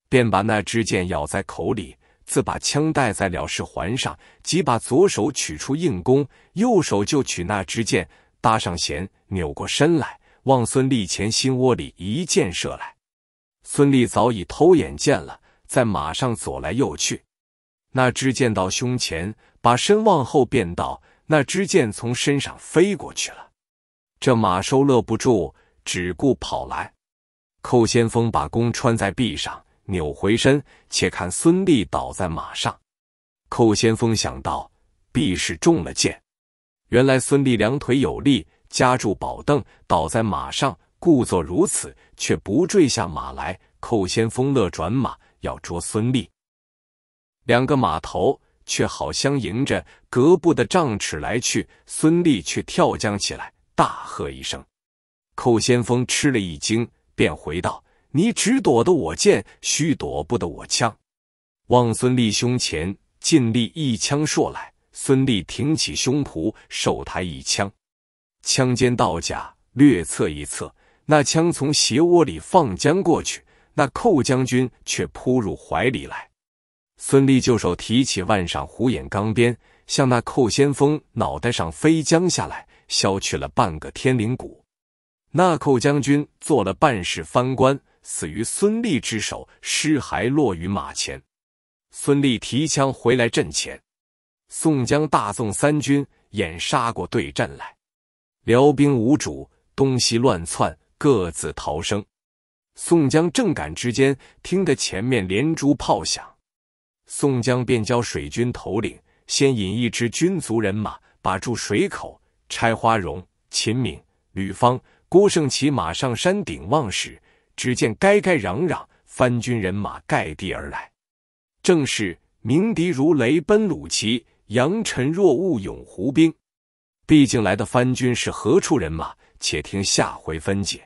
便把那支箭咬在口里，自把枪戴在了事环上，即把左手取出硬弓，右手就取那支箭，搭上弦，扭过身来，望孙立前心窝里一箭射来。孙立早已偷眼见了，在马上左来右去，那支箭到胸前，把身往后便倒。那支箭从身上飞过去了，这马收勒不住。”只顾跑来，寇先锋把弓穿在臂上，扭回身，且看孙俪倒在马上。寇先锋想到，必是中了箭。原来孙俪两腿有力，夹住宝凳，倒在马上，故作如此，却不坠下马来。寇先锋乐转马要捉孙俪，两个马头却好相迎着，隔步的丈尺来去。孙俪却跳将起来，大喝一声。寇先锋吃了一惊，便回道：“你只躲得我剑，须躲不得我枪。”望孙立胸前尽力一枪硕来，孙立挺起胸脯手抬一枪，枪尖到甲略侧一侧，那枪从斜窝里放将过去。那寇将军却扑入怀里来，孙立就手提起腕上虎眼钢鞭，向那寇先锋脑袋上飞将下来，削去了半个天灵骨。那寇将军做了半世藩官，死于孙立之手，尸骸落于马前。孙立提枪回来阵前，宋江大纵三军，掩杀过对阵来。辽兵无主，东西乱窜，各自逃生。宋江正赶之间，听得前面连珠炮响，宋江便教水军头领先引一支军卒人马把住水口，拆花荣、秦明、吕方。郭胜骑马上山顶望时，只见该该攘攘，番军人马盖地而来，正是鸣笛如雷奔鲁齐，扬尘若雾涌湖兵。毕竟来的番军是何处人马？且听下回分解。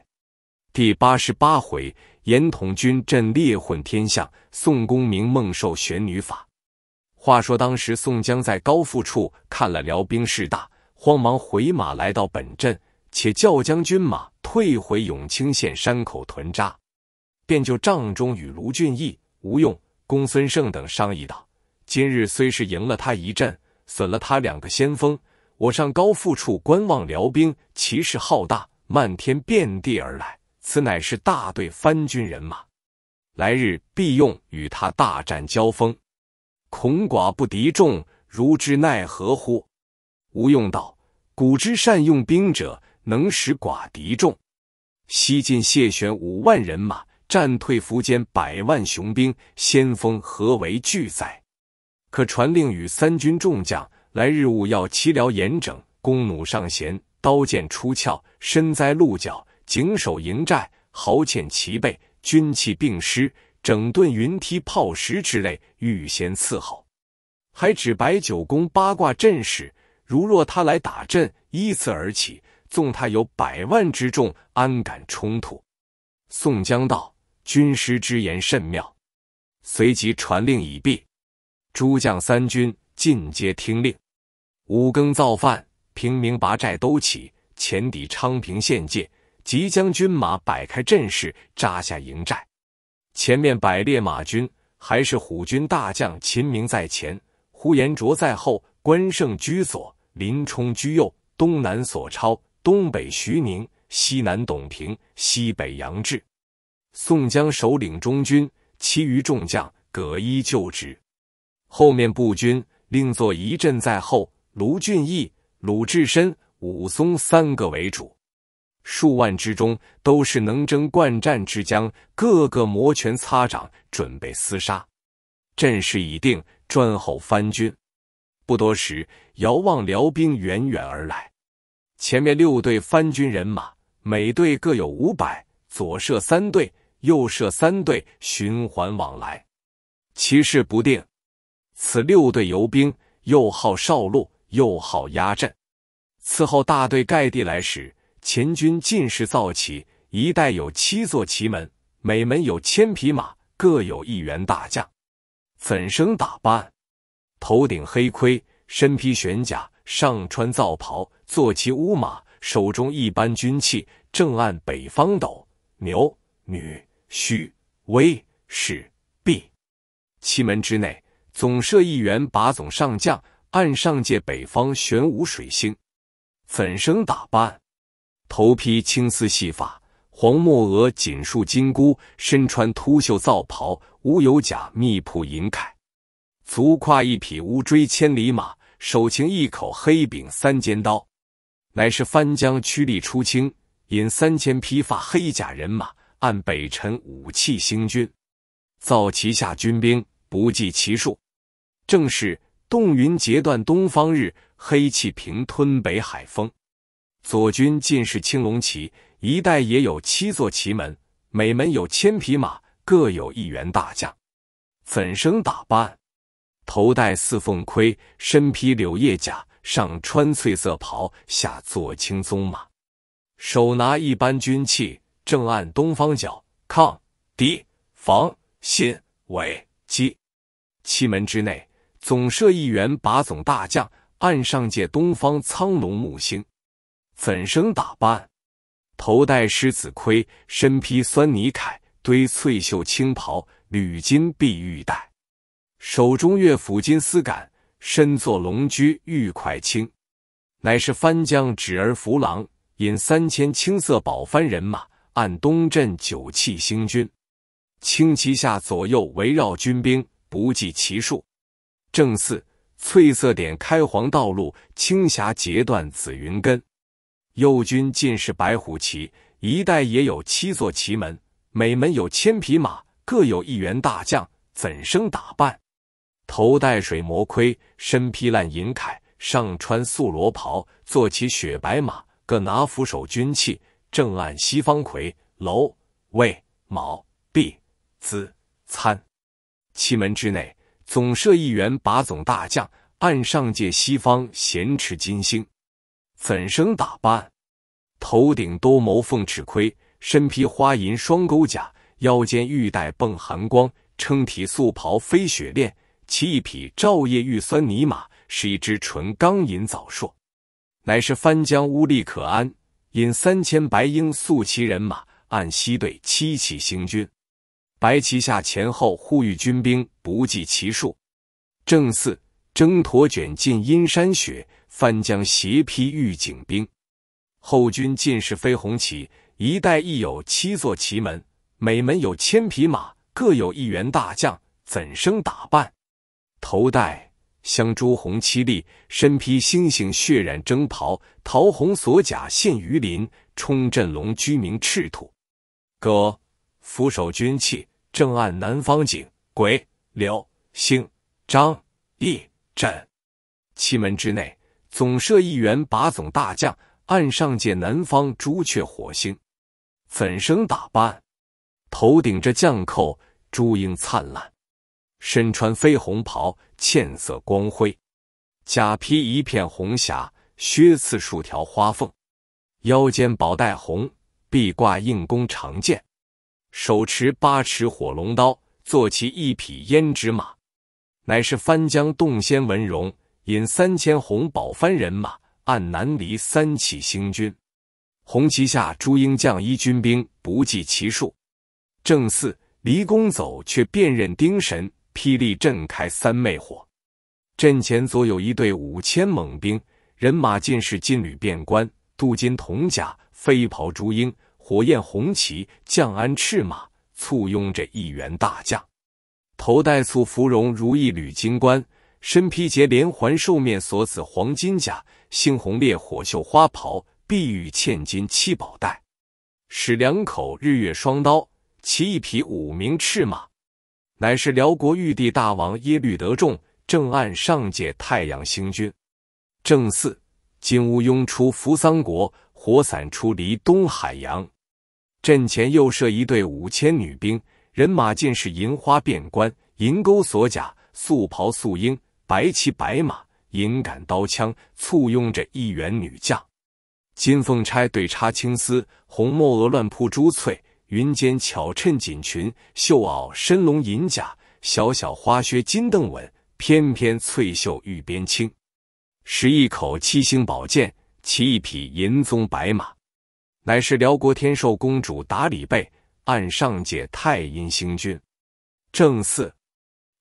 第八十八回，严统军阵列混天象，宋公明梦受玄女法。话说当时宋江在高阜处看了辽兵势大，慌忙回马来到本镇。且叫将军马退回永清县山口屯扎，便就帐中与卢俊义、吴用、公孙胜等商议道：“今日虽是赢了他一阵，损了他两个先锋，我上高阜处观望辽兵，气势浩大，漫天遍地而来，此乃是大队番军人马，来日必用与他大战交锋，恐寡不敌众，如之奈何乎？”吴用道：“古之善用兵者。”能使寡敌众，西晋谢玄五万人马战退苻坚百万雄兵，先锋何为惧哉？可传令与三军众将来日务要齐辽严整，弓弩上弦，刀剑出鞘，身栽鹿角，紧守营寨，豪欠齐备，军器并施，整顿云梯炮石之类，预先伺候。还指摆九宫八卦阵势，如若他来打阵，依次而起。纵他有百万之众，安敢冲突？宋江道：“军师之言甚妙。”随即传令已毕，诸将三军尽皆听令。五更造饭，平民拔寨都起，前抵昌平县界，即将军马摆开阵势，扎下营寨。前面百列马军，还是虎军大将秦明在前，呼延灼在后，关胜居左，林冲居右，东南索超。东北徐宁，西南董平，西北杨志，宋江首领中军，其余众将葛衣就职。后面步军另作一阵在后，卢俊义、鲁智深、武松三个为主，数万之中都是能征惯战之将，个个摩拳擦掌，准备厮杀。阵势已定，专候番军。不多时，遥望辽兵远远而来。前面六队番军人马，每队各有五百，左射三队，右射三队，循环往来，其势不定。此六队游兵，又号少路，又号压阵。伺候大队盖地来时，前军尽是造旗，一带有七座旗门，每门有千匹马，各有一员大将。怎生打扮？头顶黑盔，身披玄甲。上穿皂袍，坐骑乌马，手中一般军器，正按北方斗牛女婿威士壁。七门之内，总设一员把总上将，按上界北方玄武水星。怎生打扮？头披青丝细发，黄墨额锦束金箍，身穿秃袖皂袍，乌油甲密铺银铠，足跨一匹乌锥千里马。手擎一口黑柄三尖刀，乃是翻江驱力出清，引三千披发黑甲人马，按北辰武器行军，造旗下军兵不计其数。正是洞云截断东方日，黑气平吞北海风。左军尽是青龙旗，一带也有七座旗门，每门有千匹马，各有一员大将，怎生打扮？头戴四凤盔，身披柳叶甲，上穿翠色袍，下坐青鬃马，手拿一般军器，正按东方角，抗敌防信、伪、击。七门之内，总设一员把总大将，按上界东方苍龙木星，怎生打扮？头戴狮子盔，身披酸泥铠，堆翠袖青袍，履金碧玉带。手中月府金丝杆，身作龙驹玉块青，乃是番将指而扶郎，引三千青色宝幡人马，按东镇九气星军，青旗下左右围绕军兵不计其数。正四翠色点开黄道路，青霞截断紫云根。右军尽是白虎旗，一带也有七座旗门，每门有千匹马，各有一员大将，怎生打扮？头戴水魔盔，身披烂银铠，上穿素罗袍，坐骑雪白马，各拿扶手军器，正按西方魁楼卫卯毕子参。七门之内，总设一员把总大将，按上界西方贤持金星，怎生打扮？头顶多谋凤翅盔，身披花银双钩甲，腰间玉带迸寒光，撑体素袍飞雪练。其一匹照夜玉酸泥马，是一只纯钢银枣硕，乃是翻江乌力可安引三千白鹰素骑人马，按西队七骑行军，白旗下前后护御军兵不计其数。正四征驼卷进阴山雪，翻江斜披御景兵，后军尽是飞红旗，一带亦有七座旗门，每门有千匹马，各有一员大将，怎生打扮？头戴镶朱红漆笠，身披猩猩血染征袍，桃红锁甲现鱼鳞，冲镇龙居名赤兔。哥，俯首军器，正按南方景。鬼刘星张义镇七门之内，总设一员把总大将，按上界南方朱雀火星，怎生打扮？头顶着绛扣，朱缨灿烂。身穿绯红袍，嵌色光辉，甲披一片红霞，靴刺数条花缝，腰间宝带红，臂挂硬弓长剑，手持八尺火龙刀，坐骑一匹胭脂马，乃是翻江洞仙文荣，引三千红宝幡人马，按南离三起星军，红旗下朱缨将衣军兵不计其数，正四离宫走，却辨认丁神。霹雳震开三昧火，阵前左有一队五千猛兵，人马尽是金缕边关，镀金铜甲，飞袍朱缨，火焰红旗，降鞍赤马，簇拥着一员大将，头戴簇芙蓉如意履金冠，身披结连环兽面锁子黄金甲，猩红烈火绣花袍，碧玉嵌金七宝带，使两口日月双刀，骑一匹五明赤马。乃是辽国玉帝大王耶律德重，正按上界太阳星君。正四金乌拥出扶桑国，火伞出离东海洋。阵前又设一队五千女兵，人马尽是银花遍冠、银钩锁甲、素袍素缨、白骑白马、银杆刀枪，簇拥着一员女将，金凤钗对插青丝，红墨额乱铺珠翠。云间巧衬锦裙，绣袄深龙银甲，小小花靴金凳稳，翩翩翠袖玉边青。持一口七星宝剑，骑一匹银鬃白马，乃是辽国天寿公主达里贝，暗上界太阴星君。正四，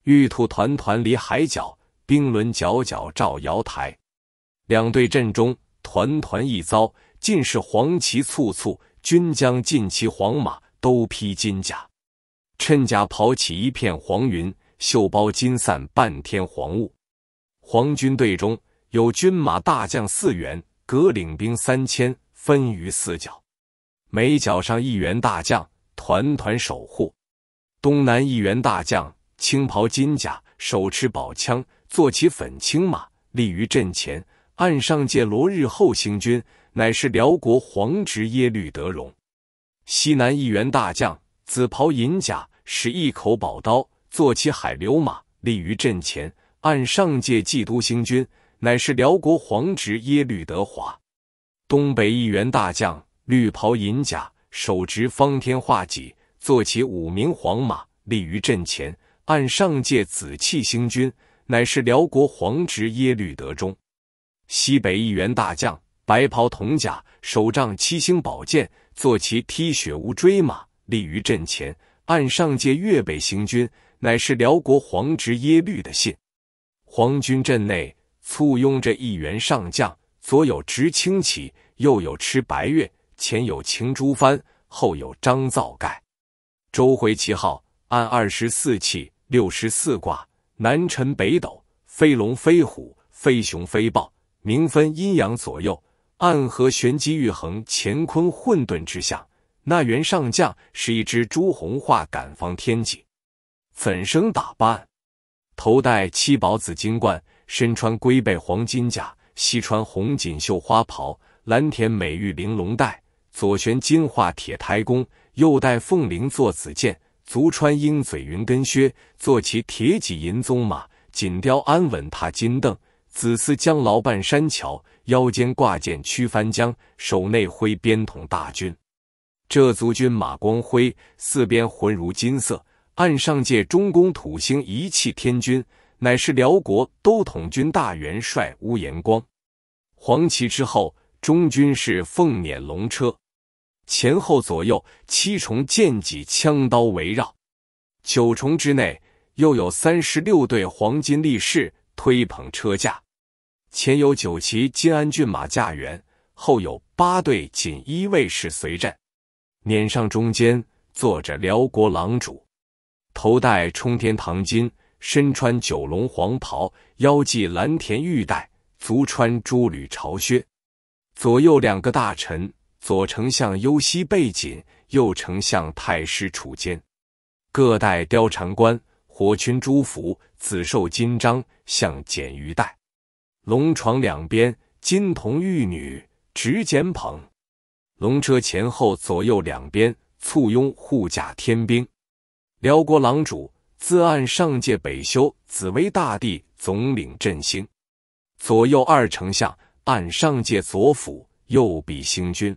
玉兔团团离海角，冰轮皎皎照瑶台。两队阵中，团团一遭，尽是黄旗簇簇。均将近骑黄马，都披金甲，趁甲跑起一片黄云，袖包金散半天黄雾。黄军队中有军马大将四员，各领兵三千，分于四角，每角上一员大将，团团守护。东南一员大将，青袍金甲，手持宝枪，坐骑粉青马，立于阵前，岸上借罗日后行军。乃是辽国皇侄耶律德荣，西南一员大将，紫袍银甲，使一口宝刀，坐骑海流马，立于阵前，按上界祭都星君。乃是辽国皇侄耶律德华，东北一员大将，绿袍银甲，手执方天画戟，坐骑五名黄马，立于阵前，按上界紫气星君。乃是辽国皇侄耶律德忠，西北一员大将。白袍铜甲，手杖七星宝剑，坐骑踢雪乌锥马，立于阵前。按上界越北行军，乃是辽国皇侄耶律的信。皇军阵内簇拥着一员上将，左有执青旗，右有持白钺，前有擎珠幡，后有张皂盖。周回旗号，按二十四气、六十四卦，南辰北斗，飞龙飞虎，飞熊飞豹，明分阴阳左右。暗合玄机玉衡乾坤混沌之象。那员上将是一只朱红画杆方天戟，粉生打扮，头戴七宝紫金冠，身穿龟背黄金甲，西穿红锦绣花袍，蓝田美玉玲珑带，左旋金化铁胎弓，右带凤翎坐子箭，足穿鹰嘴云跟靴，坐骑铁戟银鬃马，锦雕安稳踏金镫，紫丝江牢半山桥。腰间挂剑驱翻江，手内挥鞭统大军。这族军马光辉，四边浑如金色。岸上界中宫土星一气天君，乃是辽国都统军大元帅乌延光。黄旗之后，中军是凤辇龙车，前后左右七重剑戟枪刀围绕，九重之内又有三十六对黄金力士推捧车驾。前有九骑金鞍骏马驾辕，后有八队锦衣卫士随阵。辇上中间坐着辽国狼主，头戴冲天唐巾，身穿九龙黄袍，腰系蓝田玉带，足穿朱履朝靴。左右两个大臣，左丞相幽西贝锦，右丞相太师楚坚，各带貂蝉冠，火裙朱服，紫绶金章，像简玉带。龙床两边，金童玉女执简捧；龙车前后左右两边，簇拥护驾天兵。辽国狼主自按上界北修紫薇大帝总领振兴，左右二丞相按上界左辅右弼星君。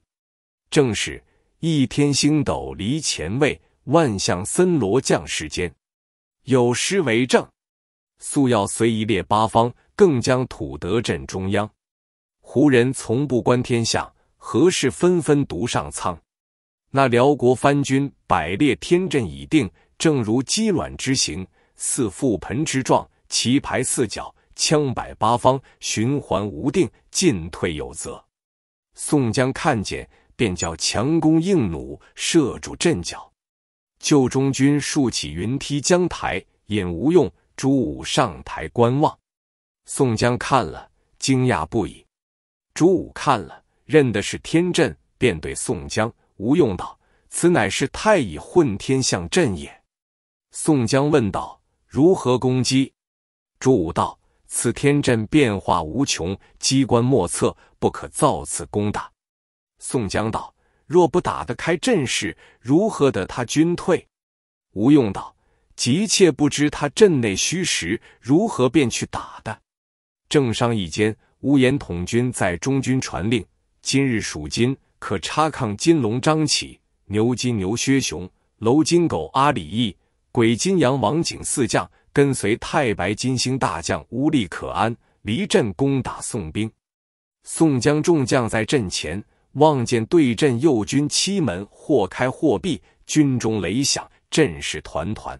正是一天星斗离前位，万象森罗降世间。有诗为证：素要随一列八方。更将土德镇中央，胡人从不观天象，何事纷纷独上苍？那辽国藩军百列天阵已定，正如鸡卵之形，似覆盆之状，棋排四角，枪摆八方，循环无定，进退有则。宋江看见，便叫强弓硬弩射住阵脚，旧中军竖起云梯江台，引吴用、朱武上台观望。宋江看了，惊讶不已。朱武看了，认的是天阵，便对宋江、吴用道：“此乃是太乙混天象阵也。”宋江问道：“如何攻击？”朱武道：“此天阵变化无穷，机关莫测，不可造次攻打。”宋江道：“若不打得开阵势，如何得他军退？”吴用道：“急切不知他阵内虚实，如何便去打的？”正商一间，乌延统军在中军传令：今日属金，可插抗金龙张起、牛金牛薛雄、娄金狗阿里义、鬼金羊王景四将，跟随太白金星大将乌力可安离阵攻打宋兵。宋江众将在阵前望见对阵右军七门或开或闭，军中雷响，阵势团团。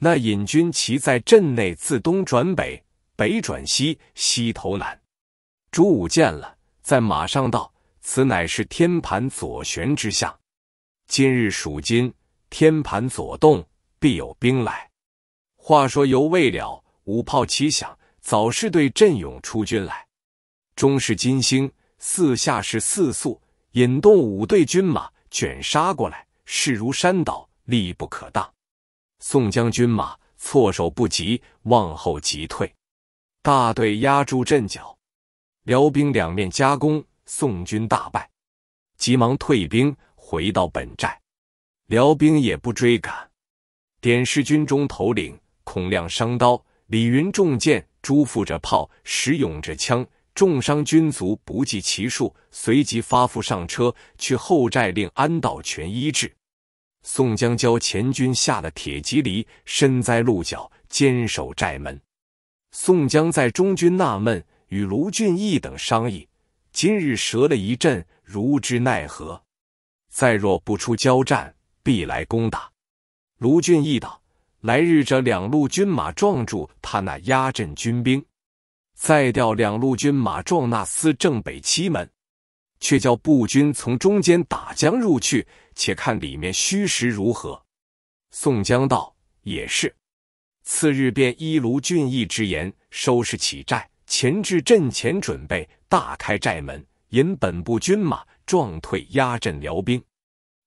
那引军旗在阵内自东转北。北转西，西头南。朱武见了，在马上道：“此乃是天盘左旋之象。今日属金，天盘左动，必有兵来。”话说犹未了，五炮齐响，早是对阵涌出军来。中是金星，四下是四宿，引动五队军马卷杀过来，势如山倒，力不可当。宋将军马措手不及，望后急退。大队压住阵脚，辽兵两面夹攻，宋军大败，急忙退兵回到本寨。辽兵也不追赶。点视军中头领，孔亮伤刀，李云中箭，朱富着炮，石勇着枪，重伤军卒不计其数。随即发付上车去后寨，令安道全医治。宋江教前军下了铁蒺藜，身栽鹿角，坚守寨门。宋江在中军纳闷，与卢俊义等商议：今日折了一阵，如之奈何？再若不出交战，必来攻打。卢俊义道：“来日这两路军马撞住他那压阵军兵，再调两路军马撞那司正北七门，却叫步军从中间打将入去，且看里面虚实如何。”宋江道：“也是。”次日，便依卢俊义之言，收拾起寨，前至阵前准备，大开寨门，引本部军马撞退压阵辽兵，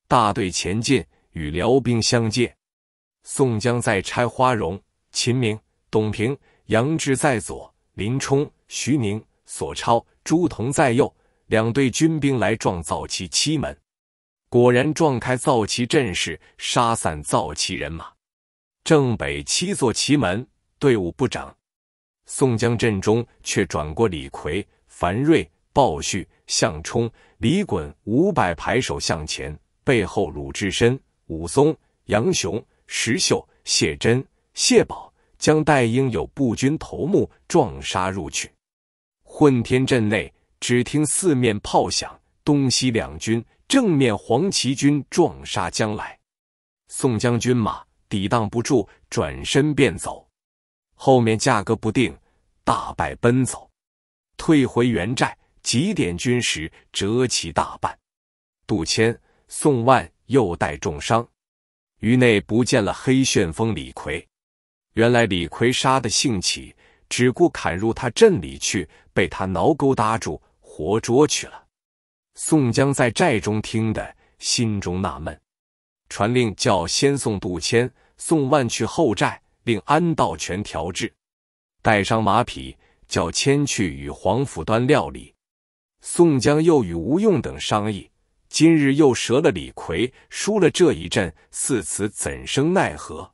大队前进，与辽兵相见。宋江在拆花荣、秦明、董平、杨志在左，林冲、徐宁、索超、朱仝在右，两队军兵来撞造旗七门，果然撞开造旗阵势，杀散造旗人马。正北七座奇门队伍不整，宋江阵中却转过李逵、樊瑞、鲍旭、项冲、李衮五百排手向前，背后鲁智深、武松、杨雄、石秀、谢真、谢宝将带应有步军头目撞杀入去。混天阵内只听四面炮响，东西两军正面黄旗军撞杀将来，宋江军马。抵挡不住，转身便走。后面价格不定，大败奔走，退回原寨，几点军时，折其大半。杜迁、宋万又带重伤，于内不见了黑旋风李逵。原来李逵杀的兴起，只顾砍入他阵里去，被他挠钩搭住，活捉去了。宋江在寨中听的，心中纳闷，传令叫先送杜迁。宋万去后寨，令安道全调制，带上马匹，叫千去与黄甫端料理。宋江又与吴用等商议，今日又折了李逵，输了这一阵，似此怎生奈何？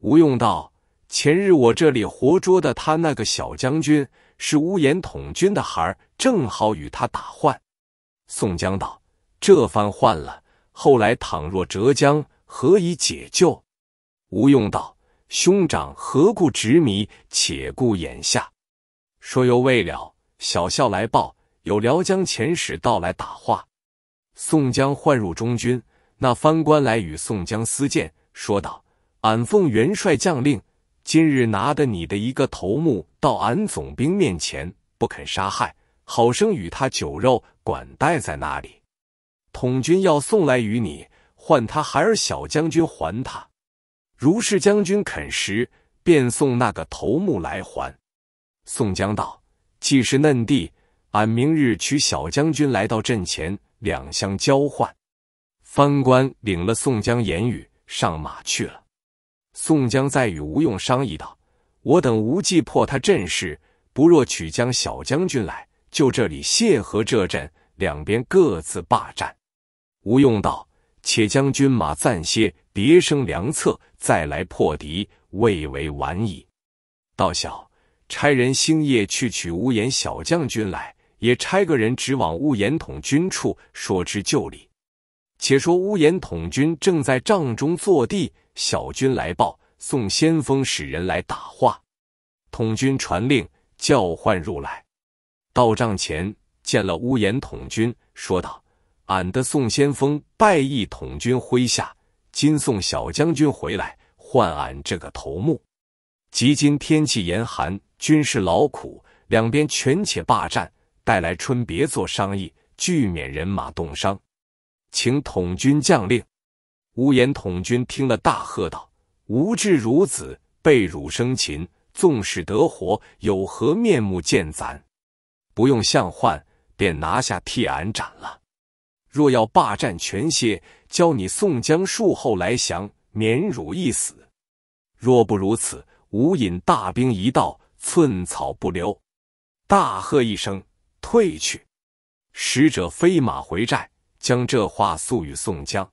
吴用道：“前日我这里活捉的他那个小将军，是乌延统军的孩儿，正好与他打换。”宋江道：“这番换了，后来倘若折将，何以解救？”吴用道：“兄长何故执迷？且顾眼下。说犹未了，小校来报，有辽江遣使到来打话。宋江唤入中军，那番官来与宋江私见，说道：‘俺奉元帅将令，今日拿的你的一个头目，到俺总兵面前不肯杀害，好生与他酒肉管待在那里。统军要送来与你，唤他孩儿小将军还他。’”如是，将军肯时，便送那个头目来还。宋江道：“既是嫩弟，俺明日取小将军来到阵前，两相交换。”番官领了宋江言语，上马去了。宋江再与吴用商议道：“我等无计破他阵势，不若取将小将军来，就这里谢和这阵，两边各自霸占。”吴用道：“且将军马暂歇，别生良策。”再来破敌，未为晚矣。道小差人，星夜去取乌檐小将军来，也差个人直往乌檐统军处说之就里。且说乌檐统军正在帐中坐地，小军来报：宋先锋使人来打话。统军传令，叫唤入来。到帐前见了乌檐统军，说道：“俺的宋先锋拜义统军麾下。”今送小将军回来，换俺这个头目。即今天气严寒，军士劳苦，两边权且罢战，待来春别做商议，拒免人马冻伤。请统军将令。乌延统军听了，大喝道：“吾志如子被汝生擒，纵使得活，有何面目见咱？不用相唤，便拿下，替俺斩了。”若要霸占全些，教你宋江术后来降，免辱一死。若不如此，吾引大兵一道，寸草不留。大喝一声，退去。使者飞马回寨，将这话诉与宋江。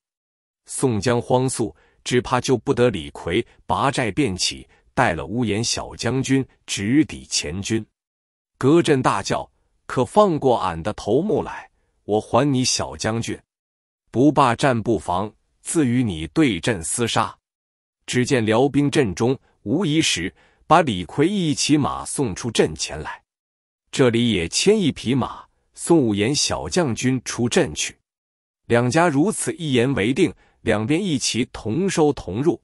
宋江慌速，只怕救不得李逵，拔寨便起，带了乌眼小将军，直抵前军。隔阵大叫：“可放过俺的头目来！”我还你小将军，不罢战不防，自与你对阵厮杀。只见辽兵阵中无疑时，把李逵一骑马送出阵前来，这里也牵一匹马送武延小将军出阵去。两家如此一言为定，两边一齐同收同入。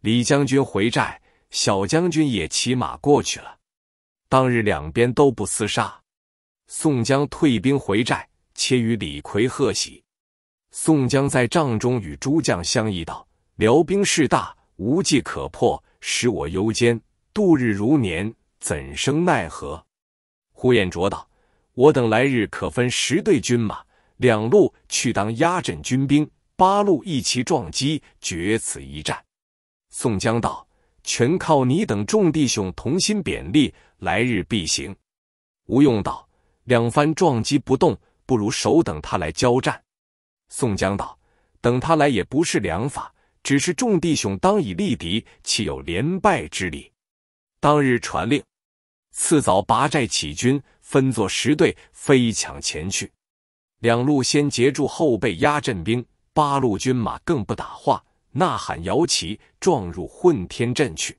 李将军回寨，小将军也骑马过去了。当日两边都不厮杀，宋江退兵回寨。且与李逵贺喜。宋江在帐中与诸将相议道：“辽兵势大，无计可破，使我忧煎，度日如年，怎生奈何？”呼延灼道：“我等来日可分十队军马，两路去当压阵军兵，八路一齐撞击，决此一战。”宋江道：“全靠你等众弟兄同心勉力，来日必行。”吴用道：“两番撞击不动。”不如守等他来交战。宋江道：“等他来也不是良法，只是众弟兄当以力敌，岂有连败之理？”当日传令，次早拔寨起军，分作十队，飞抢前去。两路先截住后背压阵兵，八路军马更不打话，呐喊摇旗，撞入混天阵去。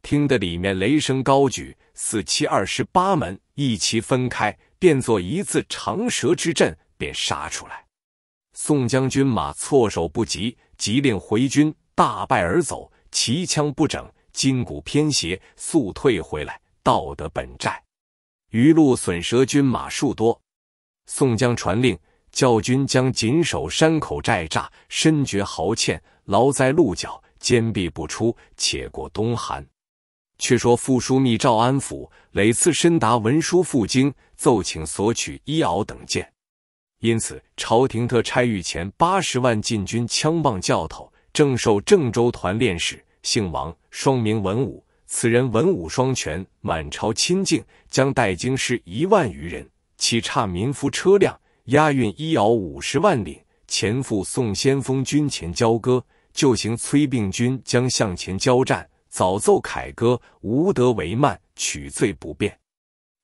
听得里面雷声高举，四七二十八门一齐分开。变作一字长蛇之阵，便杀出来。宋江军马措手不及，急令回军大败而走，骑枪不整，筋骨偏斜，速退回来，盗得本寨。余路损折军马数多。宋江传令，教军将紧守山口寨栅，深掘壕堑，牢栽鹿角，坚壁不出，且过冬寒。却说副枢密赵安甫累次申达文书赴京奏请索取伊敖等件，因此朝廷特差御前八十万禁军枪棒教头正受郑州团练使，姓王，双名文武。此人文武双全，满朝亲近，将带京师一万余人，起差民夫车辆押运伊敖五十万领，前赴宋先锋军前交割，就行催病军将向前交战。早奏凯歌，无德为慢，取罪不便。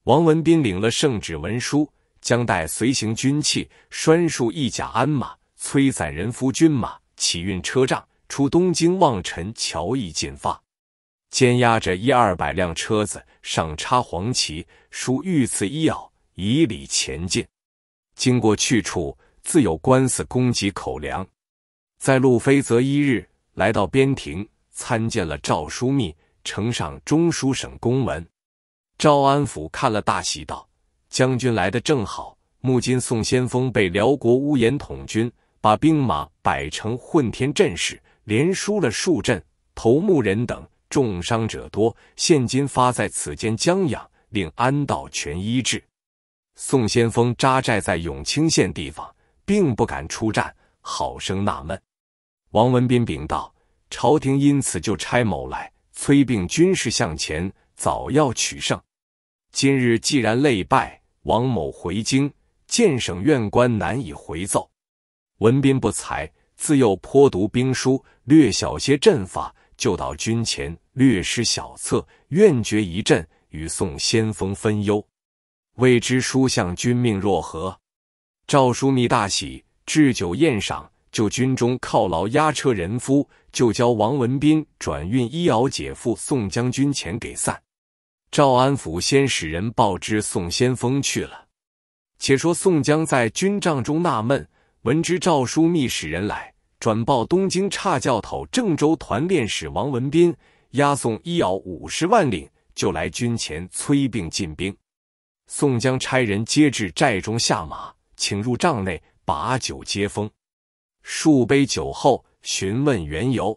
王文斌领了圣旨文书，将带随行军器、拴束一甲鞍马，催散人夫军马，起运车仗，出东京望尘桥驿进发。监押着一二百辆车子，上插黄旗，书御赐医袄，以礼前进。经过去处，自有官司供给口粮。在路飞则一日，来到边庭。参见了赵枢密，呈上中书省公文。赵安甫看了大喜，道：“将军来的正好。目金宋先锋被辽国乌延统军把兵马摆成混天阵势，连输了数阵，头目人等重伤者多。现今发在此间将养，令安道全医治。宋先锋扎寨在永清县地方，并不敢出战，好生纳闷。”王文斌禀道。朝廷因此就差某来催并军事向前，早要取胜。今日既然累败，王某回京，见省院官难以回奏。文斌不才，自幼颇读兵书，略晓些阵法，就到军前略施小策，愿决一阵，与宋先锋分忧。未知书相君命若何？赵书密大喜，置酒宴赏。就军中犒劳押车人夫，就教王文斌转运一敖姐夫宋将军钱给散。赵安甫先使人报知宋先锋去了。且说宋江在军帐中纳闷，闻知诏书密使人来，转报东京差教头郑州团练使王文斌押送一敖五十万领，就来军前催并进兵。宋江差人接至寨中下马，请入帐内把酒接风。数杯酒后，询问缘由。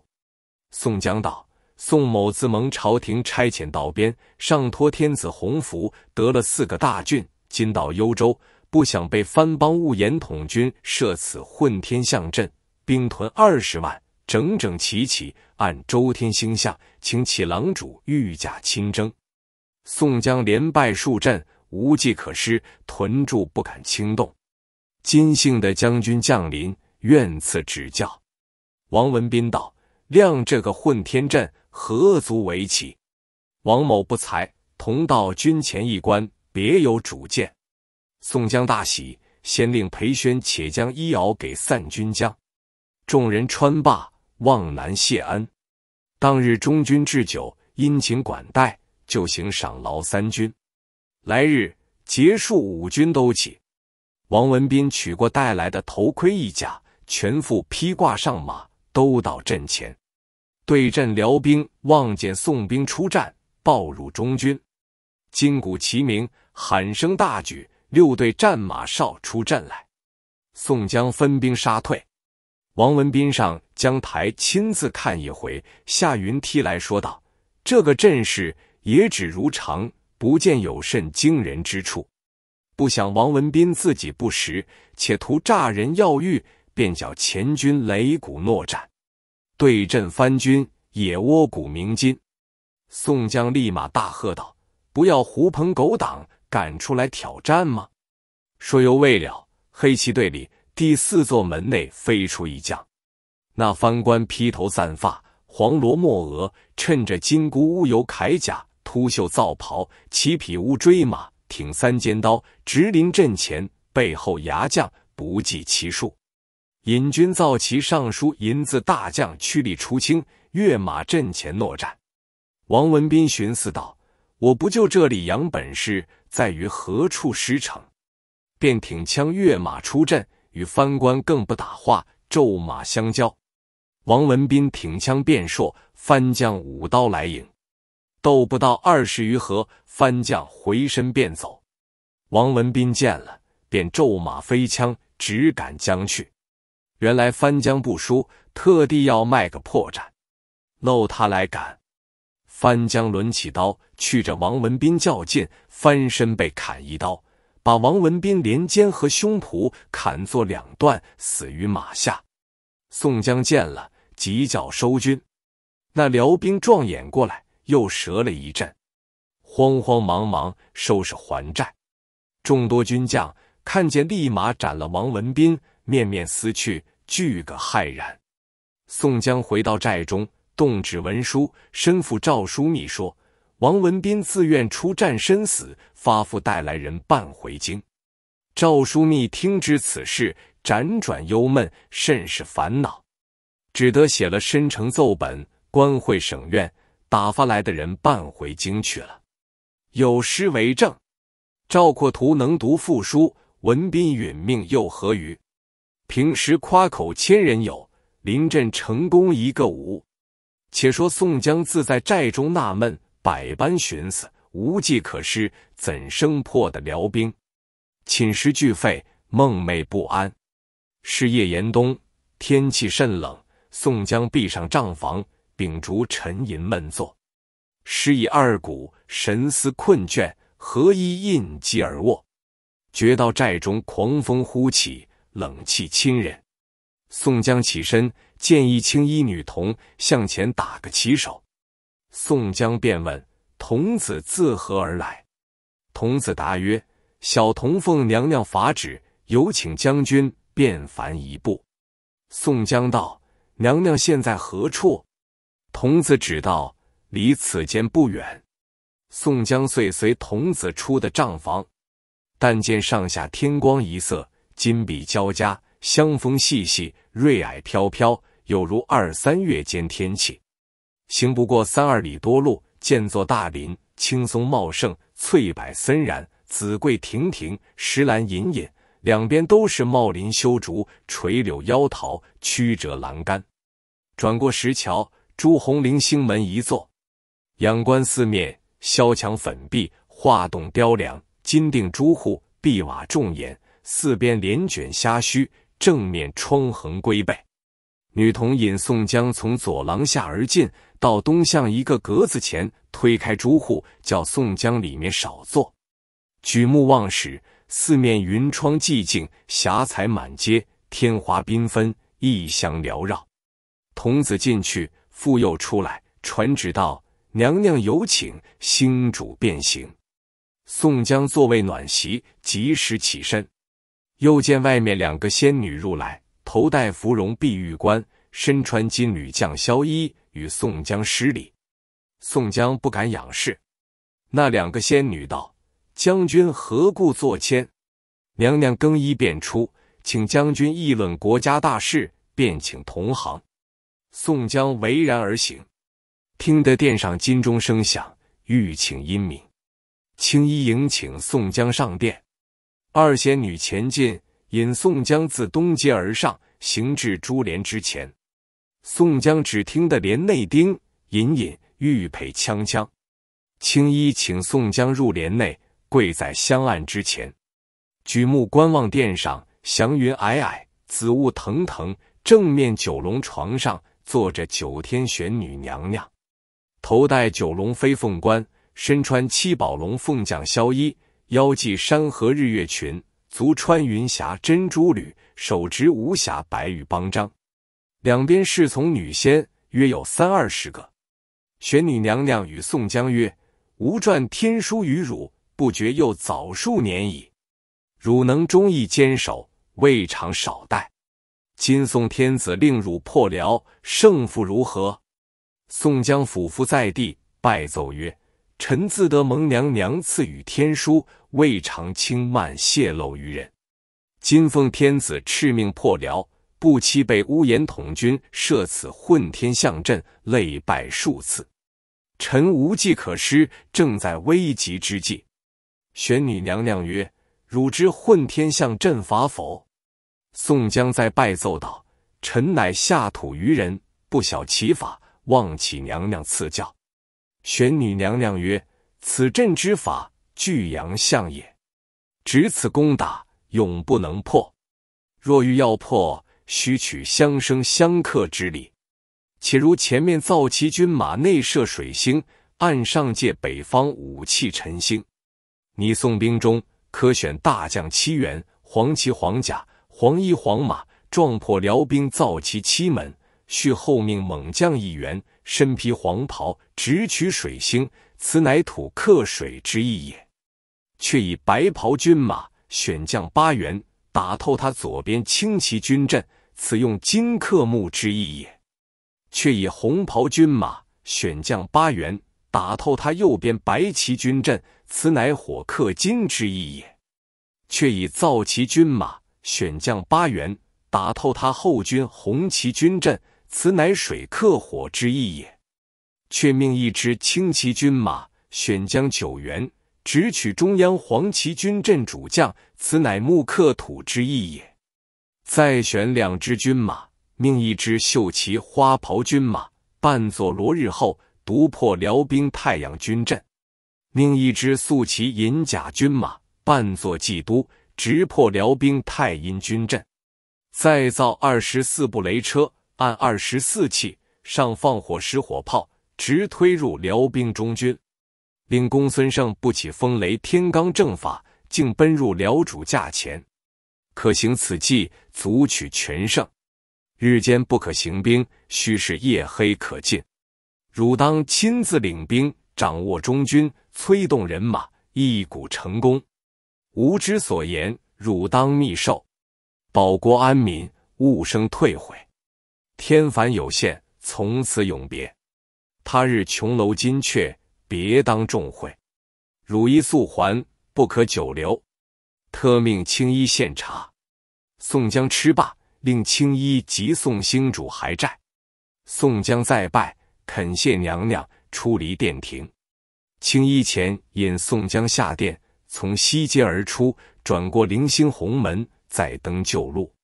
宋江道：“宋某自蒙朝廷差遣到边，上托天子洪福，得了四个大郡。今到幽州，不想被番邦兀言统军设此混天象阵，兵屯二十万，整整齐齐，按周天星象，请起狼主御驾亲征。宋江连败数阵，无计可施，屯驻不敢轻动。金姓的将军降临。”愿赐指教。王文斌道：“亮这个混天阵何足为奇？王某不才，同到军前一观，别有主见。”宋江大喜，先令裴宣且将衣袄给散军将，众人穿罢，望南谢恩。当日中军置酒，殷勤管待，就行赏劳三军。来日结束五军都起。王文斌取过带来的头盔一甲。全副披挂上马，都到阵前对阵辽兵。望见宋兵出战，报入中军。金鼓齐鸣，喊声大举，六队战马哨出阵来。宋江分兵杀退。王文斌上江台亲自看一回，下云梯来说道：“这个阵势也只如常，不见有甚惊人之处。”不想王文斌自己不识，且图诈人要欲，便叫前军擂鼓诺战，对阵番军也挝鼓鸣金。宋江立马大喝道：“不要狐朋狗党敢出来挑战吗？”说犹未了，黑旗队里第四座门内飞出一将，那番官披头散发，黄罗墨额，趁着金箍乌油铠甲、秃袖皂袍、骑匹乌锥马，挺三尖刀，直临阵前，背后牙将不计其数。引军造旗，上书“银”字大将，驱力出清，跃马阵前搦战。王文斌寻思道：“我不就这里扬本事，在于何处失城？”便挺枪跃马出阵，与番官更不打话，骤马相交。王文斌挺枪便硕，番将舞刀来迎，斗不到二十余合，番将回身便走。王文斌见了，便骤马飞枪，直赶将去。原来翻江不输，特地要卖个破绽，露他来赶。翻江抡起刀，去着王文斌较劲，翻身被砍一刀，把王文斌连肩和胸脯砍作两段，死于马下。宋江见了，急叫收军。那辽兵撞眼过来，又折了一阵，慌慌忙忙收拾还债。众多军将看见，立马斩了王文斌。面面思去，俱个骇然。宋江回到寨中，动旨文书，身负赵书密说：王文斌自愿出战，身死，发付带来人半回京。赵书密听知此事，辗转忧闷，甚是烦恼，只得写了申城奏本，官会省院，打发来的人办回京去了。有诗为证：赵括图能读赋书，文斌殒命又何余？平时夸口千人有，临阵成功一个无。且说宋江自在寨中纳闷，百般寻思，无计可施，怎生破的辽兵？寝食俱废，梦寐不安。是夜严冬，天气甚冷，宋江闭上帐房，秉烛沉吟，闷坐，失以二鼓，神思困倦，何衣印机而卧？觉到寨中，狂风呼起。冷气侵人。宋江起身，见一青衣女童向前打个旗手，宋江便问：“童子自何而来？”童子答曰：“小童奉娘娘法旨，有请将军，便凡一步。”宋江道：“娘娘现在何处？”童子指道：“离此间不远。”宋江遂随童子出的帐房，但见上下天光一色。金碧交加，香风细细，瑞霭飘飘，有如二三月间天气。行不过三二里多路，见座大林，青松茂盛，翠柏森然，紫桂亭亭，石兰隐隐。两边都是茂林修竹，垂柳夭桃，曲折栏杆。转过石桥，朱红菱星门一座，仰观四面，萧墙粉壁，画栋雕梁，金锭朱户，碧瓦重檐。四边连卷虾须，正面窗横龟背。女童引宋江从左廊下而进，到东巷一个格子前，推开朱户，叫宋江里面少坐。举目望时，四面云窗寂静，霞彩满街，天华缤纷，异香缭绕。童子进去，复又出来，传旨道：“娘娘有请，星主便行。”宋江座位暖席，及时起身。又见外面两个仙女入来，头戴芙蓉碧玉冠，身穿金缕绛绡衣，与宋江施礼。宋江不敢仰视。那两个仙女道：“将军何故作谦？”娘娘更衣便出，请将军议论国家大事，便请同行。宋江为然而行，听得殿上金钟声响，欲请英明。青衣迎请宋江上殿。二仙女前进，引宋江自东街而上，行至珠帘之前。宋江只听得帘内叮隐隐，玉佩锵锵。青衣请宋江入帘内，跪在香案之前，举目观望殿上祥云霭霭，紫雾腾腾。正面九龙床上坐着九天玄女娘娘，头戴九龙飞凤冠，身穿七宝龙凤将霄衣。腰系山河日月裙，足穿云霞珍珠履，手执无瑕白玉邦章。两边侍从女仙约有三二十个。玄女娘娘与宋江曰：“吾传天书于汝，不觉又早数年矣。汝能忠义坚守，未尝少待。今宋天子令汝破辽，胜负如何？”宋江俯伏在地，拜奏曰。臣自得蒙娘娘赐予天书，未尝轻慢泄露于人。今奉天子敕命破辽，不期被乌延统军设此混天象阵，累败数次，臣无计可施，正在危急之际。玄女娘娘曰：“汝知混天象阵法否？”宋江在拜奏道：“臣乃下土愚人，不晓其法，望启娘娘赐教。”玄女娘娘曰：“此阵之法，巨阳象也。值此攻打，永不能破。若欲要破，须取相生相克之理。且如前面造旗军马内设水星，按上界北方武器晨星。你宋兵中可选大将七员，黄旗黄甲，黄衣黄马，撞破辽兵造其七门。续后命猛将一员。”身披黄袍，直取水星，此乃土克水之意也。却以白袍军马选将八员，打透他左边轻骑军阵，此用金克木之意也。却以红袍军马选将八员，打透他右边白旗军阵，此乃火克金之意也。却以造旗军马选将八员，打透他后军红旗军阵。此乃水克火之意也，却命一支轻骑军马，选将九员，直取中央黄旗军阵主将。此乃木克土之意也。再选两支军马，命一支绣旗花袍军马，扮作罗日后，独破辽兵太阳军阵；命一支素旗银甲军马，扮作冀都，直破辽兵太阴军阵。再造二十四部雷车。按二十四气，上放火石火炮，直推入辽兵中军。令公孙胜不起风雷天罡正法，竟奔入辽主驾前。可行此计，足取全胜。日间不可行兵，须是夜黑可进。汝当亲自领兵，掌握中军，催动人马，一鼓成功。吾之所言，汝当密授，保国安民，勿生退悔。天凡有限，从此永别。他日琼楼金阙，别当重会。汝一素还，不可久留。特命青衣献茶。宋江吃罢，令青衣即送星主还债。宋江再拜，恳谢娘娘，出离殿庭。青衣前引宋江下殿，从西街而出，转过灵星红门，再登旧路。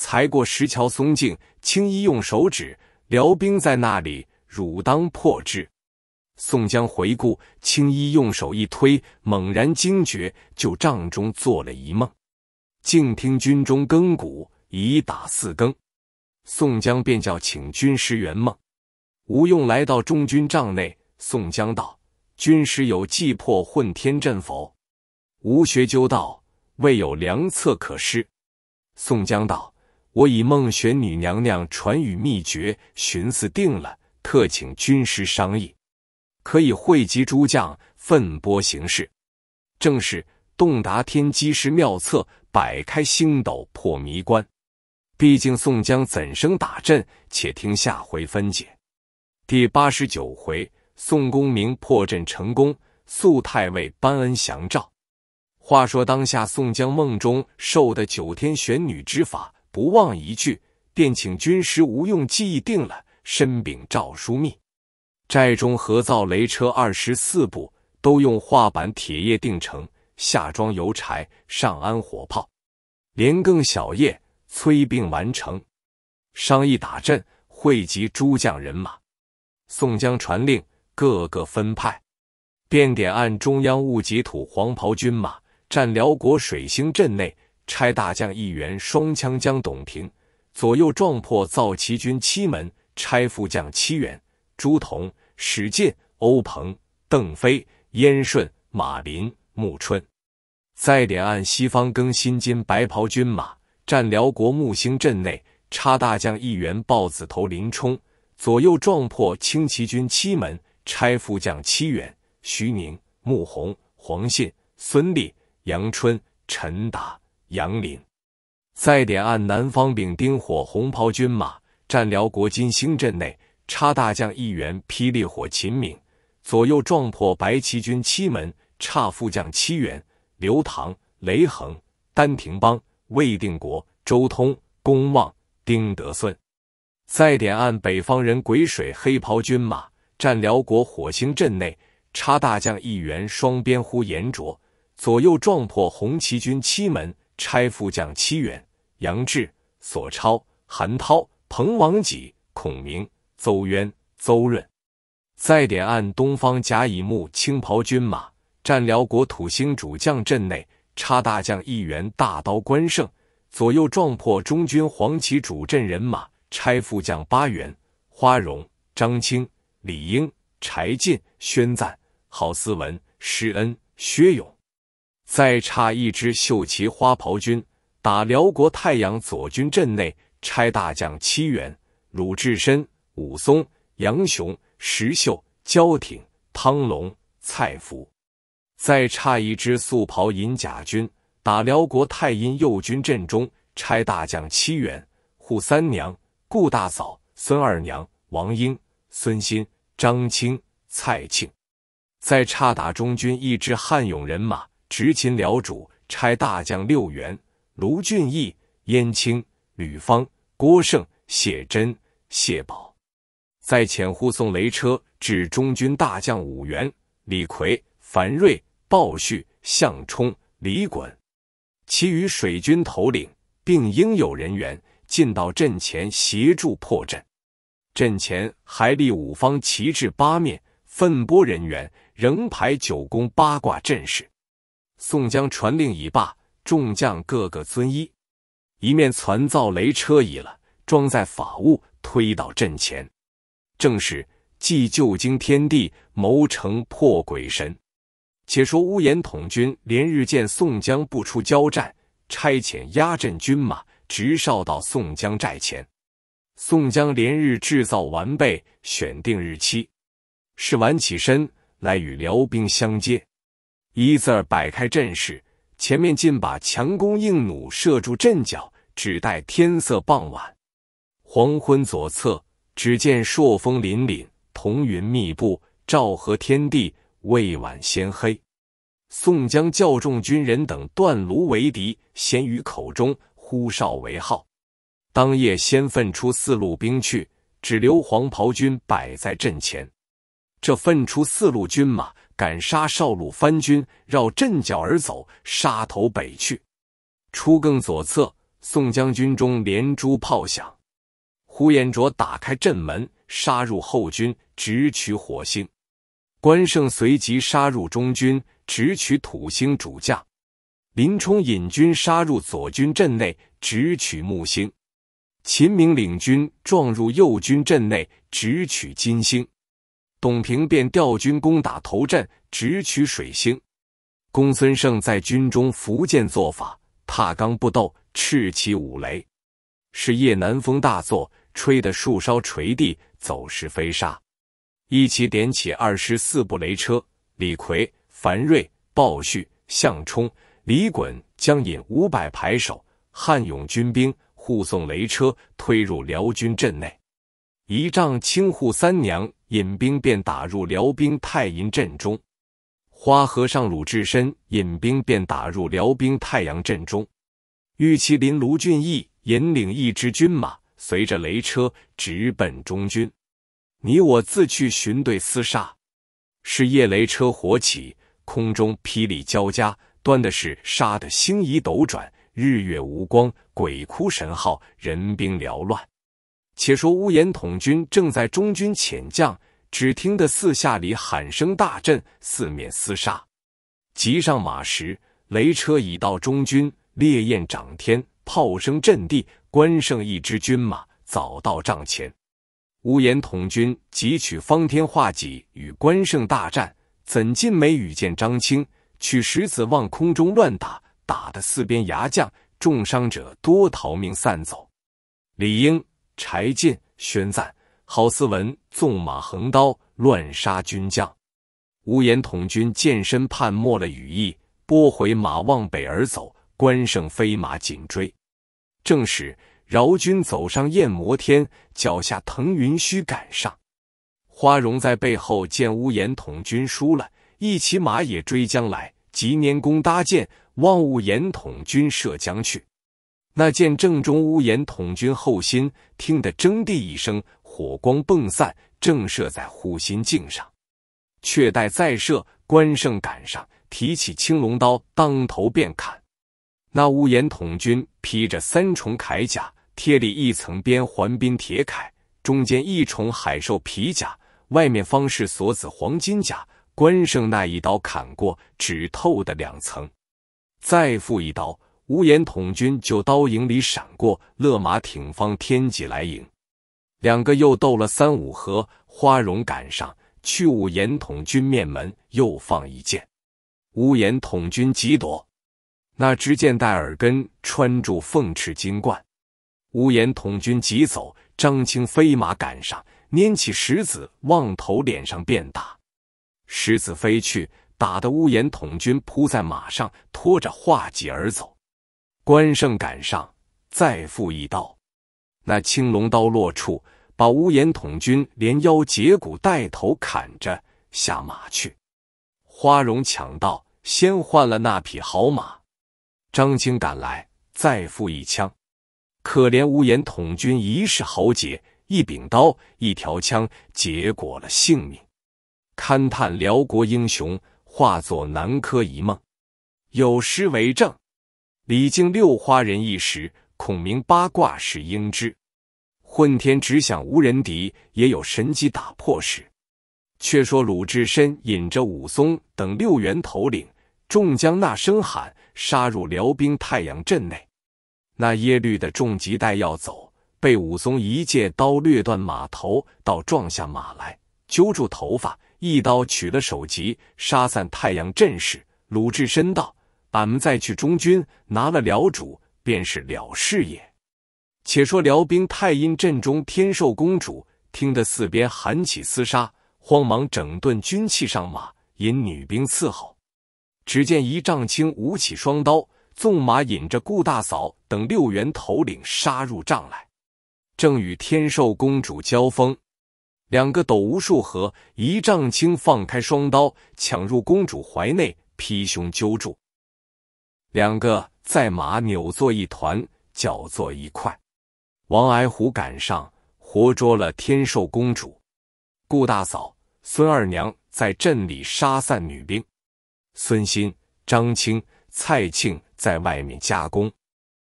才过石桥松径，青衣用手指，辽兵在那里，汝当破之。宋江回顾，青衣用手一推，猛然惊觉，就帐中做了一梦。静听军中更鼓，已打四更。宋江便叫请军师圆梦。吴用来到中军帐内，宋江道：“军师有计破混天阵否？”吴学究道：“未有良策可施。”宋江道。我以孟玄女娘娘传语秘诀，寻思定了，特请军师商议，可以汇集诸将，奋拨行事。正是洞达天机是妙策，摆开星斗破迷关。毕竟宋江怎生打阵？且听下回分解。第八十九回，宋公明破阵成功，宿太尉颁恩降诏。话说当下，宋江梦中受的九天玄女之法。不忘一句，便请军师吴用记定了。申禀诏书密，寨中合造雷车二十四部，都用画板铁叶定成，下装油柴，上安火炮，连更小夜催并完成。商议打阵，汇集诸将人马。宋江传令，各个分派，便点按中央戊吉土黄袍军马，占辽国水星阵内。差大将一员，双枪将董平，左右撞破造旗军七门；差副将七员：朱仝、史进、欧鹏、邓飞、燕顺、马林、穆春。再点按西方更新金白袍军马，占辽国木星阵内。差大将一员，豹子头林冲，左右撞破轻骑军七门；差副将七员：徐宁、穆弘、黄信、孙立、杨春、陈达。杨林，再点按南方丙丁火红袍军马，战辽国金星阵内，插大将一员霹雳火秦明，左右撞破白旗军七门，插副将七员刘唐、雷横、丹廷邦、魏定国、周通、公望、丁德孙。再点按北方人癸水黑袍军马，战辽国火星阵内，插大将一员双鞭呼延灼，左右撞破红旗军七门。差副将七员：杨志、索超、韩涛、彭王己、孔明、邹渊、邹润。再点按东方甲乙木青袍军马，占辽国土星主将阵内，插大将一员，大刀关胜。左右撞破中军黄旗主阵人马，差副将八员：花荣、张清、李英、柴进、宣赞、郝思文、施恩、薛勇。再差一支绣旗花袍军，打辽国太阳左军阵内，差大将七员：鲁智深、武松、杨雄、石秀、焦挺、汤隆、蔡福。再差一支素袍银甲军，打辽国太阴右军阵中，差大将七员：扈三娘、顾大嫂、孙二娘、王英、孙新、张青、蔡庆。再差打中军一支汉勇人马。执勤辽主差大将六员：卢俊义、燕青、吕方、郭盛、谢真、谢宝。再遣护送雷车至中军大将五员：李逵、樊瑞、鲍旭、项冲、李衮。其余水军头领并应有人员进到阵前协助破阵。阵前还立五方旗帜八面，奋波人员仍排九宫八卦阵势。宋江传令已罢，众将各个遵依，一面攒造雷车已了，装载法物，推到阵前。正是既旧经天地，谋城破鬼神。且说乌延统军连日见宋江不出交战，差遣压阵军马，直哨到宋江寨前。宋江连日制造完备，选定日期，是晚起身来与辽兵相接。一字摆开阵势，前面尽把强弓硬弩射住阵脚，只待天色傍晚。黄昏左侧，只见朔风凛凛，彤云密布，照和天地未晚先黑。宋江叫众军人等断芦为敌，先于口中呼哨为号。当夜先分出四路兵去，只留黄袍军摆在阵前。这分出四路军马。赶杀少鲁番军，绕阵脚而走，杀头北去。出更左侧，宋将军中连珠炮响，呼延灼打开阵门，杀入后军，直取火星。关胜随即杀入中军，直取土星主将。林冲引军杀入左军阵内，直取木星。秦明领军撞入右军阵内，直取金星。董平便调军攻打头阵，直取水星。公孙胜在军中伏剑作法，踏罡步斗，叱起五雷。是夜南风大作，吹得树梢垂地，走石飞沙。一起点起二十四部雷车。李逵、樊瑞、鲍旭、项冲、李衮将引五百排手汉勇军兵护送雷车，推入辽军阵内。一仗轻护三娘引兵便打入辽兵太阴阵中，花和尚鲁智深引兵便打入辽兵太阳阵中，玉麒麟卢俊义引领一支军马，随着雷车直奔中军。你我自去寻队厮杀。是夜，雷车火起，空中霹雳交加，端的是杀的星移斗转，日月无光，鬼哭神号，人兵缭乱。且说乌延统军正在中军遣将，只听得四下里喊声大震，四面厮杀。急上马时，雷车已到中军，烈焰涨天，炮声震地。关胜一支军马早到帐前，乌延统军汲取方天画戟与关胜大战，怎禁没雨见张青取石子往空中乱打，打的四边牙将重伤者多逃命散走。李应。柴进、宣赞、郝思文纵马横刀，乱杀军将。乌延统军见身判没了羽翼，拨回马往北而走。关胜飞马紧追。正是饶军走上燕摩天，脚下腾云须赶上。花荣在背后见乌延统军输了，一骑马也追将来，急拈弓搭箭，望乌延统军射将去。那见正中屋檐统军后心，听得“铮”地一声，火光迸散，正射在护心镜上。却待再射，关胜赶上，提起青龙刀，当头便砍。那屋檐统军披着三重铠甲，贴里一层边环镔铁铠，中间一重海兽皮甲，外面方是锁子黄金甲。关胜那一刀砍过，只透的两层，再复一刀。无言统军就刀影里闪过，勒马挺方天戟来迎，两个又斗了三五合，花荣赶上，去舞言统军面门，又放一箭。无言统军急躲，那支箭带耳根穿住凤翅金冠。无言统军急走，张清飞马赶上，拈起石子望头脸上便打，石子飞去，打得无言统军扑在马上，拖着画戟而走。关胜赶上，再负一刀，那青龙刀落处，把乌言统军连腰截骨，带头砍着下马去。花荣抢到，先换了那匹好马。张清赶来，再负一枪。可怜乌延统军一世豪杰，一柄刀，一条枪，结果了性命。勘探辽国英雄，化作南柯一梦。有诗为证。李靖六花人一时，孔明八卦是应知。混天只想无人敌，也有神机打破时。却说鲁智深引着武松等六员头领，众将那声喊，杀入辽兵太阳阵内。那耶律的重骑带要走，被武松一借刀掠断马头，倒撞下马来，揪住头发，一刀取了首级，杀散太阳阵势。鲁智深道。俺们再去中军拿了辽主，便是了事也。且说辽兵太阴阵中，天寿公主听得四边喊起厮杀，慌忙整顿军器上马，引女兵伺候。只见一丈青舞起双刀，纵马引着顾大嫂等六员头领杀入帐来，正与天寿公主交锋，两个斗无数合，一丈青放开双刀，抢入公主怀内，劈胸揪住。两个在马扭作一团，搅作一块。王矮虎赶上，活捉了天寿公主。顾大嫂、孙二娘在镇里杀散女兵。孙新、张青、蔡庆在外面加工。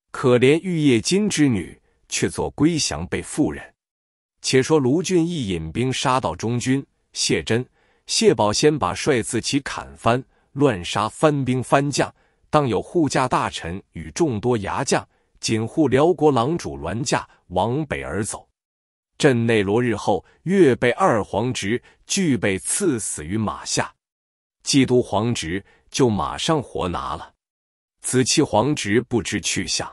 可怜玉叶金之女，却做归降被妇人。且说卢俊义引兵杀到中军，谢珍、谢宝先把帅字旗砍翻，乱杀番兵番将。当有护驾大臣与众多牙将紧护辽国郎主銮驾往北而走。镇内罗日后越被二皇侄俱被刺死于马下，季都皇侄就马上活拿了，子期皇侄不知去向。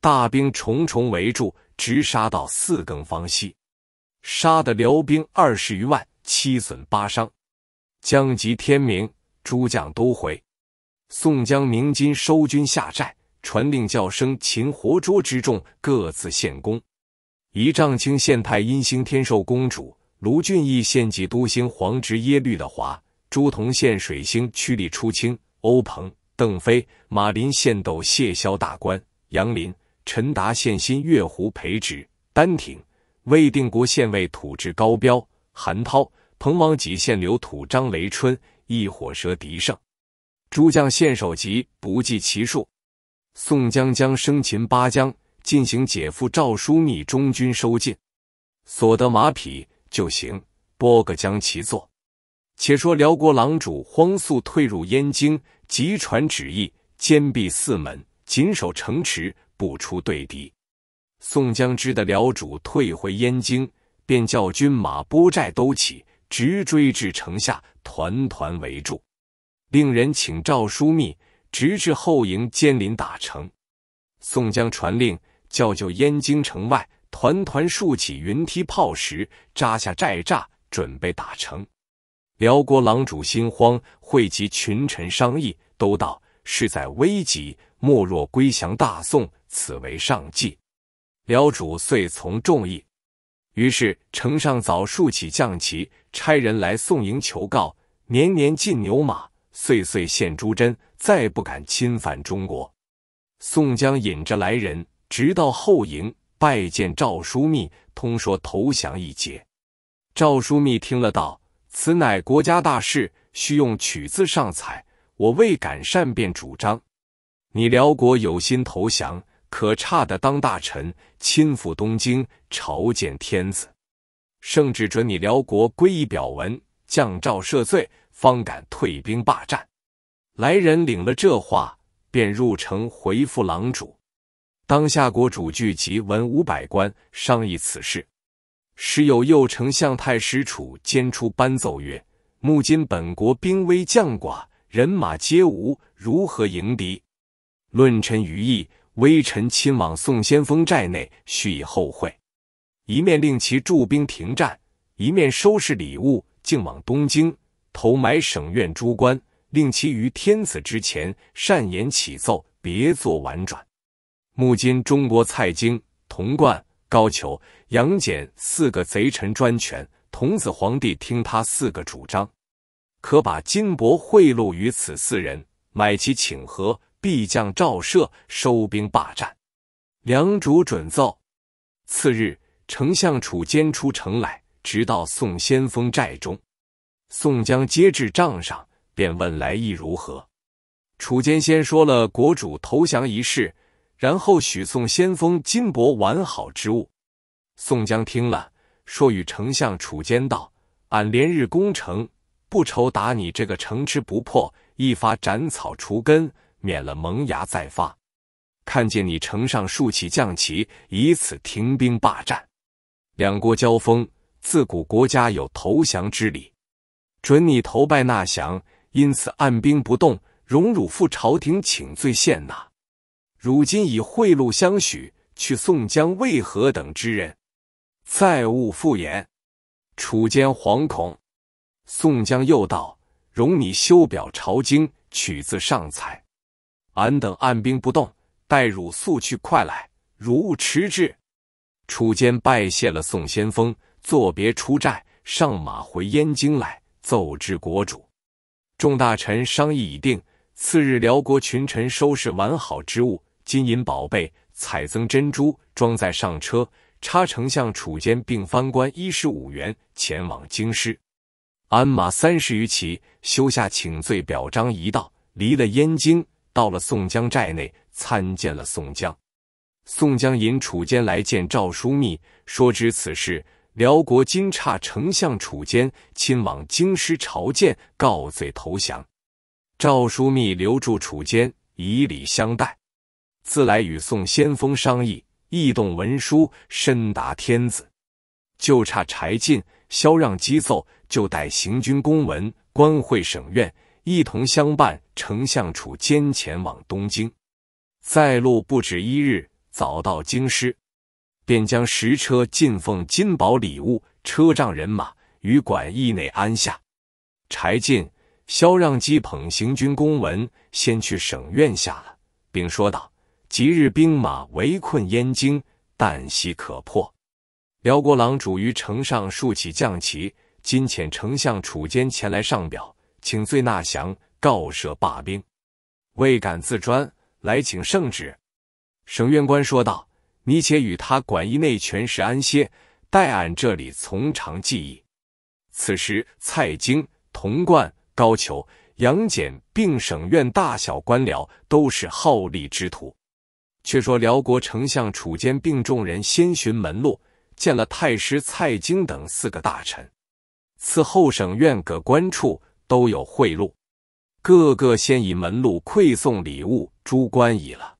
大兵重重围住，直杀到四更方息，杀的辽兵二十余万，七损八伤。将及天明，诸将都回。宋江鸣金收军下寨，传令叫声擒活捉之众，各自献功。一丈青献太阴星天寿公主，卢俊义献祭都星黄直耶律德华，朱仝献水星驱力出清，欧鹏、邓飞、马林献斗谢霄大官，杨林、陈达献新月湖培植，丹亭，魏定国献位土质高标，韩涛、彭王己献流土张雷春，一火蛇敌胜。诸将献首级不计其数，宋江将生擒八将，进行解赴赵枢密中军收进，所得马匹就行拨个将其坐。且说辽国郎主慌速退入燕京，急传旨意，坚壁四门，紧守城池，不出对敌。宋江知的辽主退回燕京，便叫军马拨寨兜起，直追至城下，团团围住。令人请诏枢密，直至后营监临打城。宋江传令，叫就燕京城外团团竖起云梯炮石，扎下寨栅，准备打城。辽国狼主心慌，汇集群臣商议，都道事在危急，莫若归降大宋，此为上计。辽主遂从众议，于是城上早竖起将旗，差人来宋营求告，年年进牛马。岁岁献朱珍，再不敢侵犯中国。宋江引着来人，直到后营拜见赵枢密，通说投降一节。赵枢密听了，道：“此乃国家大事，需用取字上彩，我未敢善变主张。你辽国有心投降，可差的当大臣亲赴东京朝见天子，圣旨准你辽国归一表文，降诏赦罪。”方敢退兵罢战。来人领了这话，便入城回复狼主。当下国主聚集文武百官，商议此事。时有右丞相太师楚监出班奏曰：“目今本国兵微将寡，人马皆无，如何迎敌？”论臣愚意，微臣亲往宋先锋寨内，须以后会。一面令其驻兵停战，一面收拾礼物，径往东京。投埋省院诸官，令其于天子之前善言启奏，别作婉转。目今中国蔡京、童贯、高俅、杨戬四个贼臣专权，童子皇帝听他四个主张，可把金帛贿赂于此四人，买其请和，必将赵射收兵罢战。梁主准奏。次日，丞相楚坚出城来，直到宋先锋寨中。宋江接至帐上，便问来意如何。楚坚先说了国主投降一事，然后许宋先锋金帛完好之物。宋江听了，说与丞相楚坚道：“俺连日攻城，不愁打你这个城池不破，一发斩草除根，免了萌芽再发。看见你城上竖起将旗，以此停兵霸战。两国交锋，自古国家有投降之礼。”准你投拜纳降，因此按兵不动，容汝赴朝廷请罪献纳。如今以贿赂相许，去宋江为何等之人，再勿复言。楚坚惶恐。宋江又道：容你修表朝京，取自上才。俺等按兵不动，待汝速去，快来，汝勿迟滞。楚坚拜谢了宋先锋，作别出寨，上马回燕京来。奏知国主，众大臣商议已定。次日，辽国群臣收拾完好之物、金银宝贝、彩增珍珠，装载上车，差丞相楚坚并藩官一十五员前往京师。鞍马三十余骑，修下请罪表彰一道，离了燕京，到了宋江寨内，参见了宋江。宋江引楚坚来见赵枢密，说知此事。辽国金诧，丞相楚坚亲往京师朝见，告罪投降。赵枢密留住楚坚，以礼相待。自来与宋先锋商议，议动文书，深达天子。就差柴进、萧让击奏，就带行军公文、官会省院，一同相伴丞相楚坚前往东京。在路不止一日，早到京师。便将十车进奉金宝礼物、车仗人马于馆驿内安下。柴进、萧让、基捧行军公文先去省院下了，并说道：“即日兵马围困燕京，旦夕可破。辽国郎主于城上竖起将旗，今遣丞相楚坚前来上表，请罪纳降，告赦罢兵，未敢自专，来请圣旨。”省院官说道。你且与他管一内权事，安歇。待俺这里从长计议。此时，蔡京、童贯、高俅、杨戬并省院大小官僚，都是好利之徒。却说辽国丞相楚坚并众人先寻门路，见了太师蔡京等四个大臣，此后省院各官处都有贿赂，个个先以门路馈送礼物，诸官已了。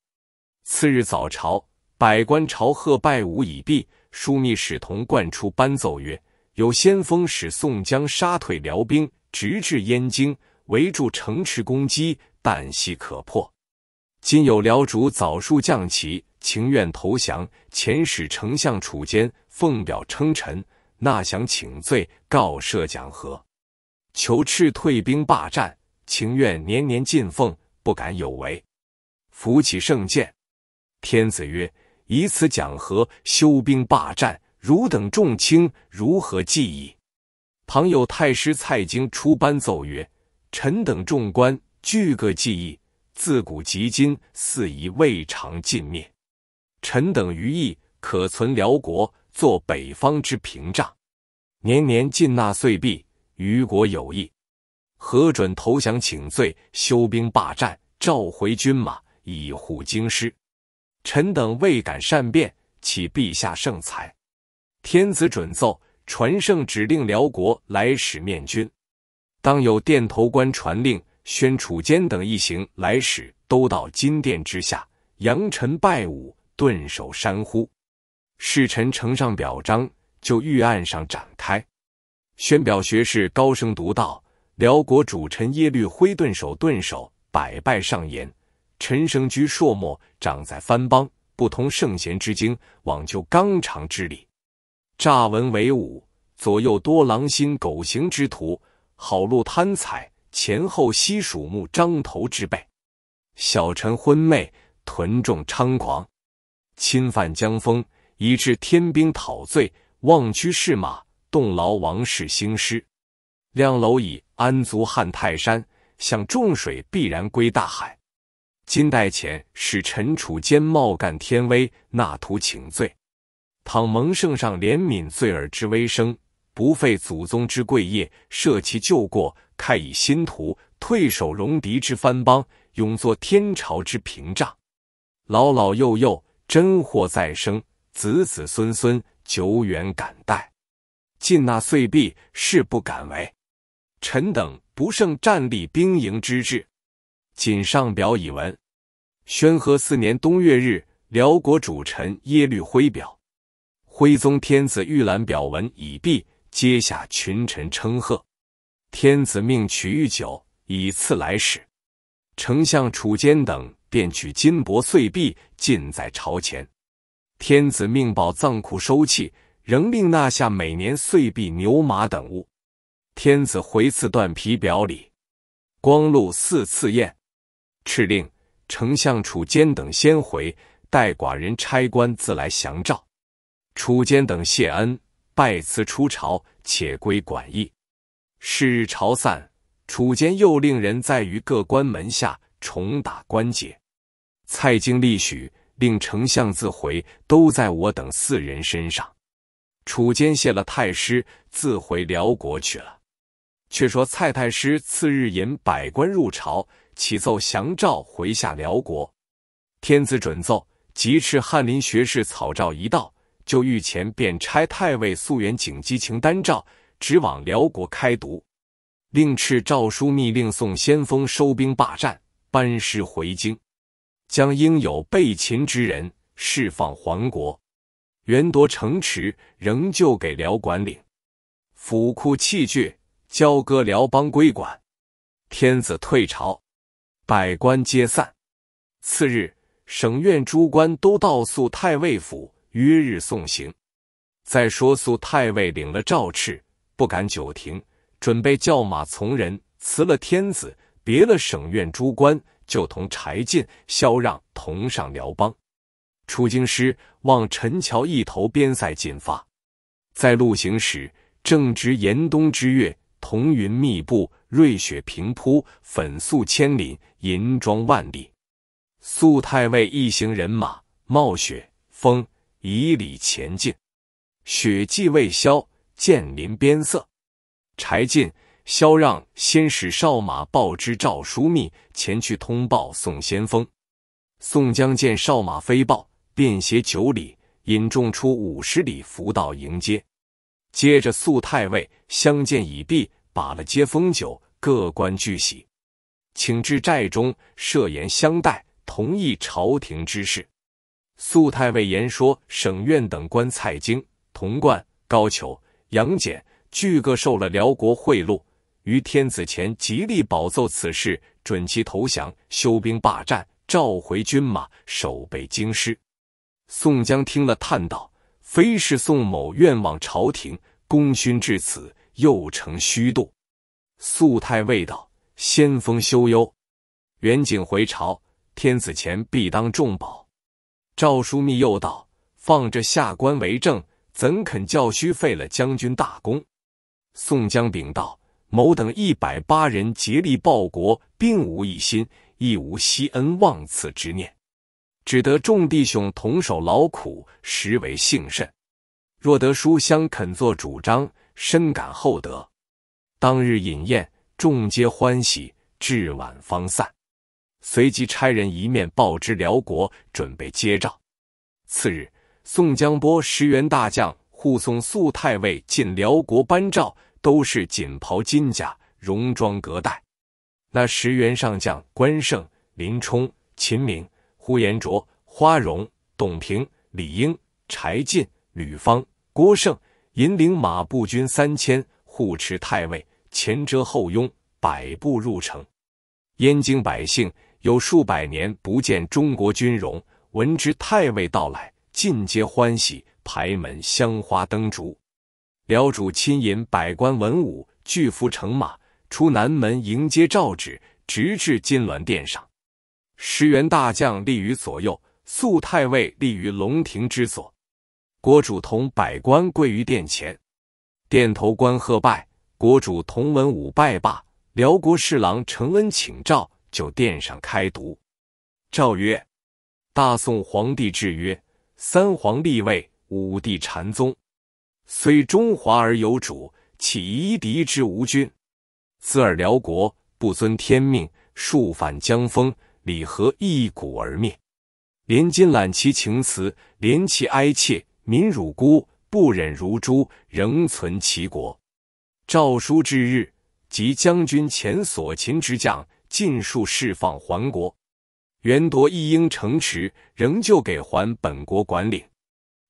次日早朝。百官朝贺拜舞已毕，枢密使同贯出班奏曰：“有先锋使宋江杀退辽兵，直至燕京，围住城池攻击，旦夕可破。今有辽主早树降旗，情愿投降。遣使丞相楚坚奉表称臣，纳降请罪，告赦讲和，求斥退兵罢战，情愿年年进奉，不敢有违。”扶起圣剑。”天子曰。以此讲和，休兵霸战，汝等重卿如何计议？旁有太师蔡京出班奏曰：“臣等众官俱各计议，自古及今，似已未尝尽灭。臣等余意，可存辽国，作北方之屏障，年年进纳岁币，于国有益。何准投降请罪，休兵霸战，召回军马，以护京师？”臣等未敢善辩，启陛下圣裁。天子准奏，传圣旨令辽国来使面君。当有殿头官传令，宣楚坚等一行来使都到金殿之下，扬尘拜舞，顿首山呼。侍臣呈上表彰，就御案上展开。宣表学士高声读道：“辽国主臣耶律辉顿首顿首，百拜上言。”陈胜居朔漠，长在藩邦，不通圣贤之经，枉就纲常之礼，乍文为武，左右多狼心狗行之徒，好路贪财，前后悉鼠目张头之辈。小臣昏昧，屯众猖狂，侵犯江风，以致天兵讨罪，妄驱士马，动劳王室兴师。谅蝼蚁安足汉泰山？想众水必然归大海。金代遣使陈楚坚冒干天威纳徒请罪，倘蒙圣上怜悯罪尔之微声，不废祖宗之贵业，赦其旧过，开以新途，退守戎狄之藩邦，永作天朝之屏障。老老幼幼，真祸再生；子子孙孙，久远感戴。尽纳岁币，誓不敢违。臣等不胜战力兵营之志，仅上表以闻。宣和四年冬月日，辽国主臣耶律辉表，徽宗天子御览表文已毕，接下群臣称贺。天子命取御酒以赐来使，丞相楚监等便取金帛碎币尽在朝前。天子命宝藏库收器，仍令纳下每年碎币牛马等物。天子回赐断皮表里，光禄寺赐宴，敕令。丞相楚坚等先回，待寡人差官自来降诏。楚坚等谢恩，拜辞出朝，且归馆驿。是日朝散，楚坚又令人在于各关门下重打关节。蔡京立许，令丞相自回，都在我等四人身上。楚坚谢了太师，自回辽国去了。却说蔡太师次日引百官入朝。启奏降诏回下辽国，天子准奏，即斥翰林学士草诏一道，就御前便差太尉肃元景基、情丹诏，直往辽国开读。另敕诏书密令宋先锋收兵罢战，班师回京，将应有被擒之人释放还国，元夺城池仍旧给辽管领，府库器具交割辽邦归管。天子退朝。百官皆散。次日，省院诸官都到宿太尉府，约日送行。再说宿太尉领了诏敕，不敢久停，准备叫马从人辞了天子，别了省院诸官，就同柴进、萧让同上辽邦，出京师，望陈桥一头边塞进发。在路行时，正值严冬之月，彤云密布。瑞雪平铺，粉素千里，银装万里。素太尉一行人马冒雪风，以礼前进。雪霁未消，渐临边塞。柴进、萧让先使少马报知赵枢密，前去通报宋先锋。宋江见少马飞报，便携九里引众出五十里福道迎接，接着素太尉相见已毕。把了接风酒，各官俱喜，请至寨中设宴相待，同意朝廷之事。素太尉言说，省院等官蔡京、童贯、高俅、杨戬俱各受了辽国贿赂，于天子前极力保奏此事，准其投降，休兵罢战，召回军马，守备京师。宋江听了，叹道：“非是宋某愿望朝廷，功勋至此。”又成虚度。素太尉道：“先锋休忧，远景回朝，天子前必当重保。”赵枢密又道：“放着下官为政，怎肯教虚废了将军大功？”宋江禀道：“某等一百八人竭力报国，并无一心，亦无惜恩忘慈之念，只得众弟兄同守劳苦，实为幸甚。若得书香肯做主张。”深感厚德。当日饮宴，众皆欢喜，至晚方散。随即差人一面报之辽国，准备接诏。次日，宋江拨十员大将护送肃太尉进辽国颁诏，都是锦袍金甲，戎装革带。那十员上将：关胜、林冲、秦明、呼延灼、花荣、董平、李英、柴进、吕方、郭胜。引领马步军三千，护持太尉前遮后拥，百步入城。燕京百姓有数百年不见中国军容，闻之太尉到来，尽皆欢喜，排门香花灯烛。辽主亲引百官文武，巨服乘马，出南门迎接诏旨，直至金銮殿上。十员大将立于左右，肃太尉立于龙庭之左。国主同百官跪于殿前，殿头官贺拜，国主同文武拜罢。辽国侍郎承恩请诏，就殿上开读。诏曰：大宋皇帝制曰：三皇立位，五帝禅宗，虽中华而有主，岂夷狄之无君？兹尔辽国不遵天命，数反江风，礼和一鼓而灭？连金揽其情辞，连其哀切。民辱孤，不忍如诛，仍存其国。诏书之日，即将军前所擒之将，尽数释放。还国元夺一应城池，仍旧给还本国管理。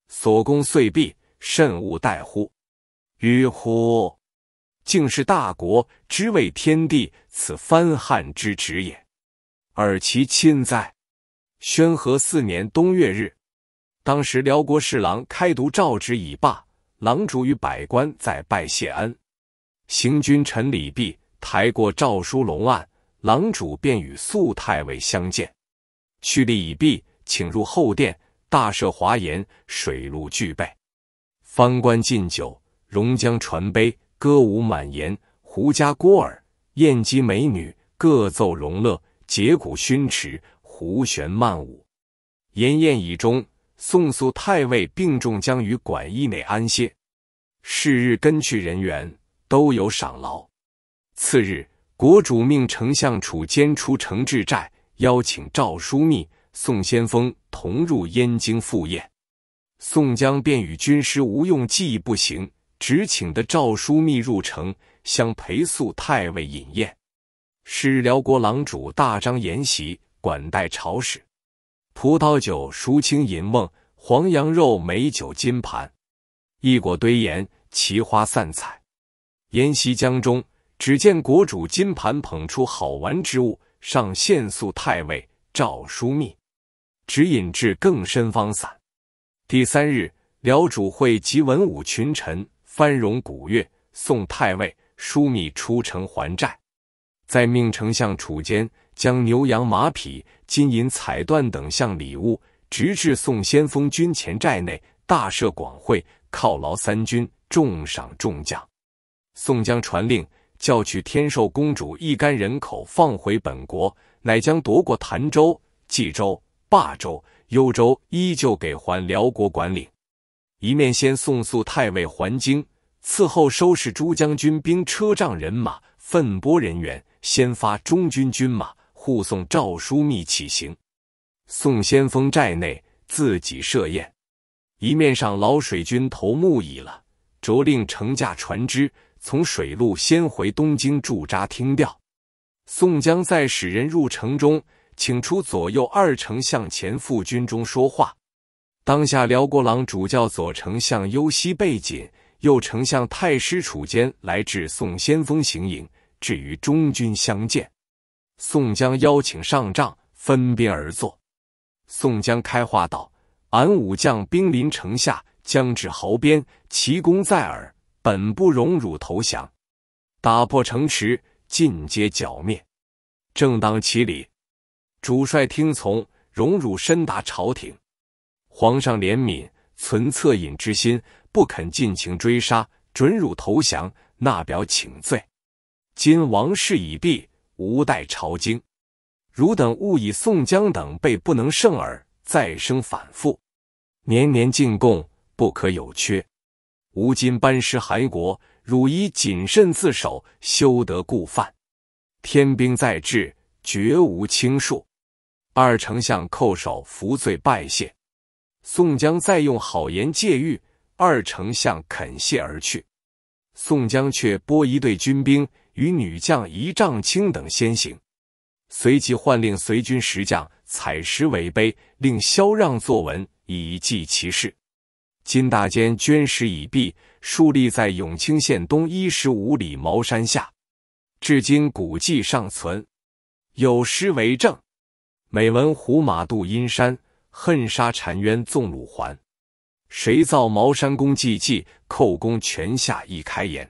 所攻遂毕，甚勿怠乎？吁乎！竟是大国之为天地，此藩汉之职也。尔其亲哉！宣和四年冬月日。当时，辽国侍郎开读诏旨已罢，郎主与百官在拜谢恩。行军陈李毕，抬过诏书龙案，郎主便与素太尉相见。去立已毕，请入后殿，大设华筵，水陆俱备。翻官进酒，荣将传杯，歌舞满筵。胡家郭儿，燕姬美女各奏荣乐，羯鼓熏池，胡旋漫舞。筵宴已终。宋肃太尉病重，将于馆驿内安歇。是日跟去人员都有赏劳。次日，国主命丞相楚监出城治寨，邀请赵枢密、宋先锋同入燕京赴宴。宋江便与军师吴用计议不行，只请的赵枢密入城，相陪宿太尉饮宴。是辽国郎主大张筵席，管待朝使。葡萄酒熟青银瓮，黄羊肉美酒金盘，一果堆盐，奇花散彩。沿袭江中，只见国主金盘捧出好玩之物，上限速太尉赵枢密，指引至更深方散。第三日，辽主会集文武群臣，翻荣古乐，送太尉枢密出城还债，在命丞相楚坚。将牛羊马匹、金银彩缎等项礼物，直至宋先锋军前寨内大设广会，犒劳三军，重赏众将。宋江传令，叫取天寿公主一干人口放回本国，乃将夺过潭州、冀州、霸州、幽州，依旧给还辽国管理。一面先送宿太尉还京，伺后收拾诸将军兵车仗人马，分拨人员，先发中军军马。护送诏书密起行，宋先锋寨内自己设宴，一面上老水军头目已了，着令乘驾船只从水路先回东京驻扎听调。宋江再使人入城中，请出左右二丞相前赴军中说话。当下辽国郎主教左丞相尤西被锦，右丞相太师楚坚来至宋先锋行营，至于中军相见。宋江邀请上帐，分边而坐。宋江开话道：“俺武将兵临城下，将至壕边，奇功在耳，本不容辱投降。打破城池，尽皆剿灭，正当其理。主帅听从，荣辱深达朝廷，皇上怜悯，存恻隐之心，不肯尽情追杀，准汝投降，纳表请罪。今王室已毕。”无代朝京，汝等勿以宋江等辈不能胜尔，再生反复，年年进贡不可有缺。吾今班师韩国，汝宜谨慎自守，休得故犯。天兵在至，绝无轻恕。二丞相叩首伏罪拜谢。宋江再用好言借喻，二丞相肯谢而去。宋江却拨一队军兵。与女将一丈青等先行，随即换令随军石匠采石为碑，令萧让作文以记其事。金大坚捐石以壁，树立在永清县东一十五里茅山下，至今古迹尚存，有诗为证：“每闻胡马渡阴山，恨杀澶渊纵鲁桓。谁造茅山功绩迹？寇公泉下一开颜。”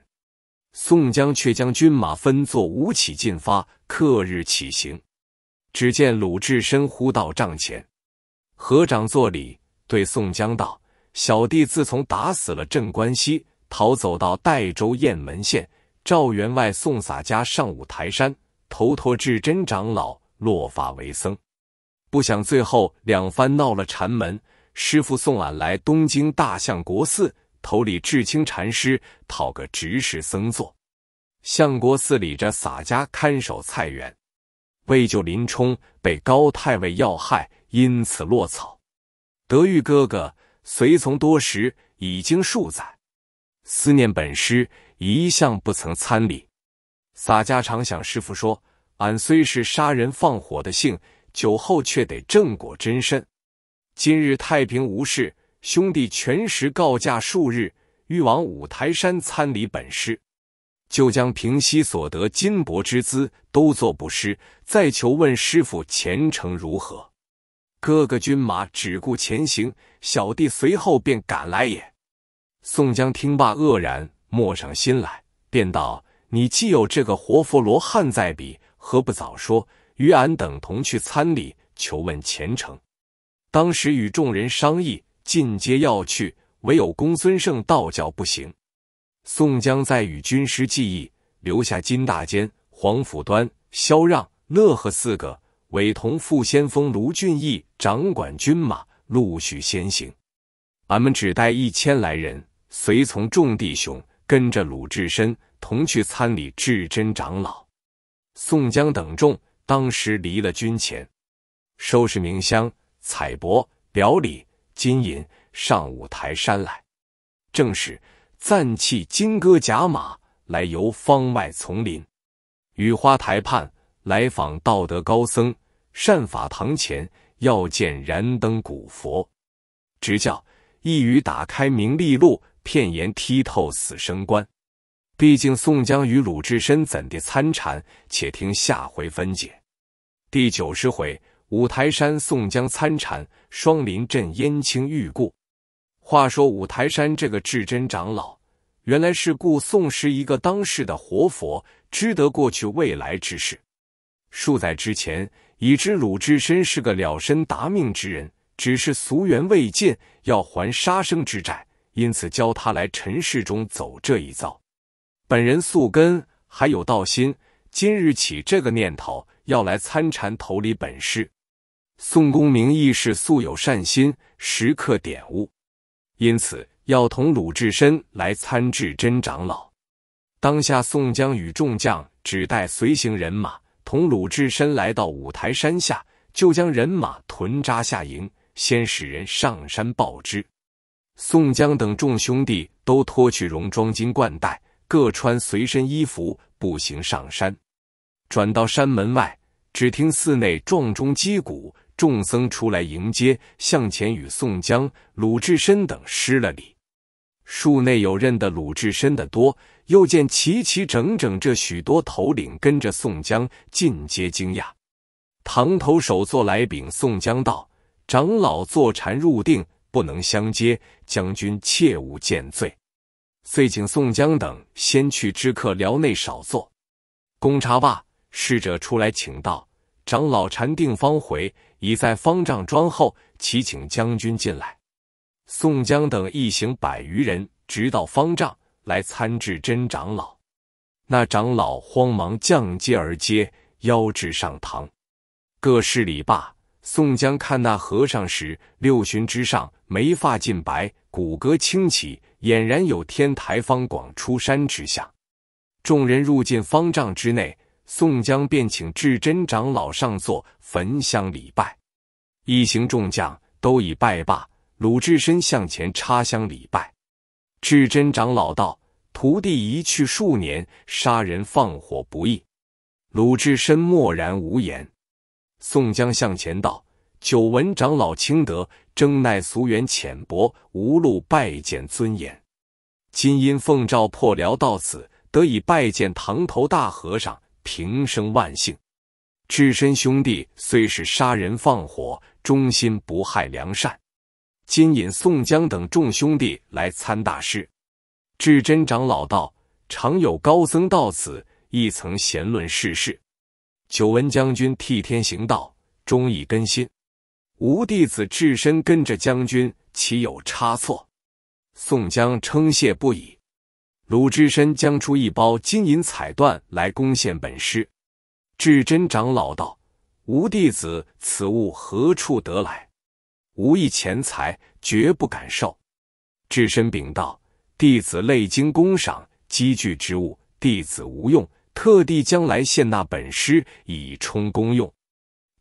宋江却将军马分作五起进发，刻日起行。只见鲁智深呼到帐前，合掌作礼，对宋江道：“小弟自从打死了镇关西，逃走到代州雁门县，赵员外送洒家上五台山，投托至真长老落发为僧。不想最后两番闹了禅门，师傅送俺来东京大相国寺。”头里智清禅师讨个执事僧坐，相国寺里着洒家看守菜园，为救林冲被高太尉要害，因此落草。德育哥哥随从多时，已经数载，思念本师，一向不曾参礼。洒家常想师傅说，俺虽是杀人放火的性，酒后却得正果真身。今日太平无事。兄弟全时告假数日，欲往五台山参礼本师，就将平息所得金帛之资都作不施，再求问师傅前程如何。哥哥军马只顾前行，小弟随后便赶来也。宋江听罢愕然，默上心来，便道：“你既有这个活佛罗汉在彼，何不早说，与俺等同去参礼，求问前程？”当时与众人商议。进阶要去，唯有公孙胜道教不行。宋江再与军师计议，留下金大坚、黄甫端、萧让、乐和四个，委同副先锋卢俊义掌管军马，陆续先行。俺们只带一千来人，随从众弟兄跟着鲁智深同去参礼至真长老。宋江等众当时离了军前，收拾名箱、彩帛、表里。金银上五台山来，正是暂弃金戈甲马来游方外丛林；雨花台畔来访道德高僧，善法堂前要见燃灯古佛。执教一语打开名利路，片言剔透死生观。毕竟宋江与鲁智深怎地参禅？且听下回分解。第九十回。五台山宋江参禅，双林镇燕青遇故。话说五台山这个至真长老，原来是故宋时一个当世的活佛，知得过去未来之事。数载之前，已知鲁智深是个了身达命之人，只是俗缘未尽，要还杀生之债，因此教他来尘世中走这一遭。本人素根还有道心，今日起这个念头，要来参禅投离本世。宋公明亦是素有善心，时刻点悟，因此要同鲁智深来参智真长老。当下，宋江与众将只带随行人马，同鲁智深来到五台山下，就将人马屯扎下营，先使人上山报之。宋江等众兄弟都脱去戎装金冠带，各穿随身衣服，步行上山。转到山门外，只听寺内撞钟击鼓。众僧出来迎接，向前与宋江、鲁智深等施了礼。树内有认得鲁智深的多，又见齐齐整整这许多头领跟着宋江，尽皆惊讶。堂头首座来禀宋江道：“长老坐禅入定，不能相接，将军切勿见罪。”遂请宋江等先去知客寮内少坐。公差罢，侍者出来请道：“长老禅定方回。”已在方丈庄后，启请将军进来。宋江等一行百余人，直到方丈，来参至真长老。那长老慌忙降阶而阶，邀至上堂，各施礼罢。宋江看那和尚时，六旬之上，眉发尽白，骨骼清奇，俨然有天台方广出山之相。众人入进方丈之内。宋江便请智真长老上座，焚香礼拜。一行众将都已拜罢，鲁智深向前插香礼拜。智真长老道：“徒弟一去数年，杀人放火不易。”鲁智深默然无言。宋江向前道：“久闻长老清德，正奈俗缘浅薄，无路拜见尊严。今因奉诏破辽到此，得以拜见堂头大和尚。”平生万幸，智深兄弟虽是杀人放火，忠心不害良善。今引宋江等众兄弟来参大师。智真长老道：常有高僧到此，亦曾闲论世事。久闻将军替天行道，忠义根心。吾弟子智深跟着将军，岂有差错？宋江称谢不已。鲁智深将出一包金银彩缎来，攻献本师。智真长老道：“吾弟子此物何处得来？无一钱财，绝不敢受。”智深禀道：“弟子累经功赏，积聚之物，弟子无用，特地将来献纳本师，以充功用。”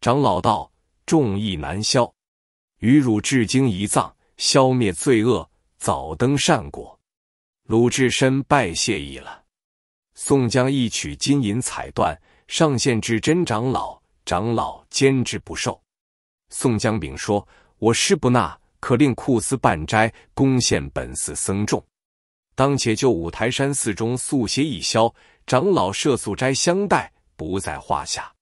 长老道：“众意难消，与汝至精一藏，消灭罪恶，早登善果。”鲁智深拜谢意了，宋江一曲金银彩缎，上献至真长老，长老坚之不受。宋江禀说：“我师不纳，可令库司办斋，恭献本寺僧众。当且就五台山寺中素歇一宵，长老设素斋相待，不在话下。”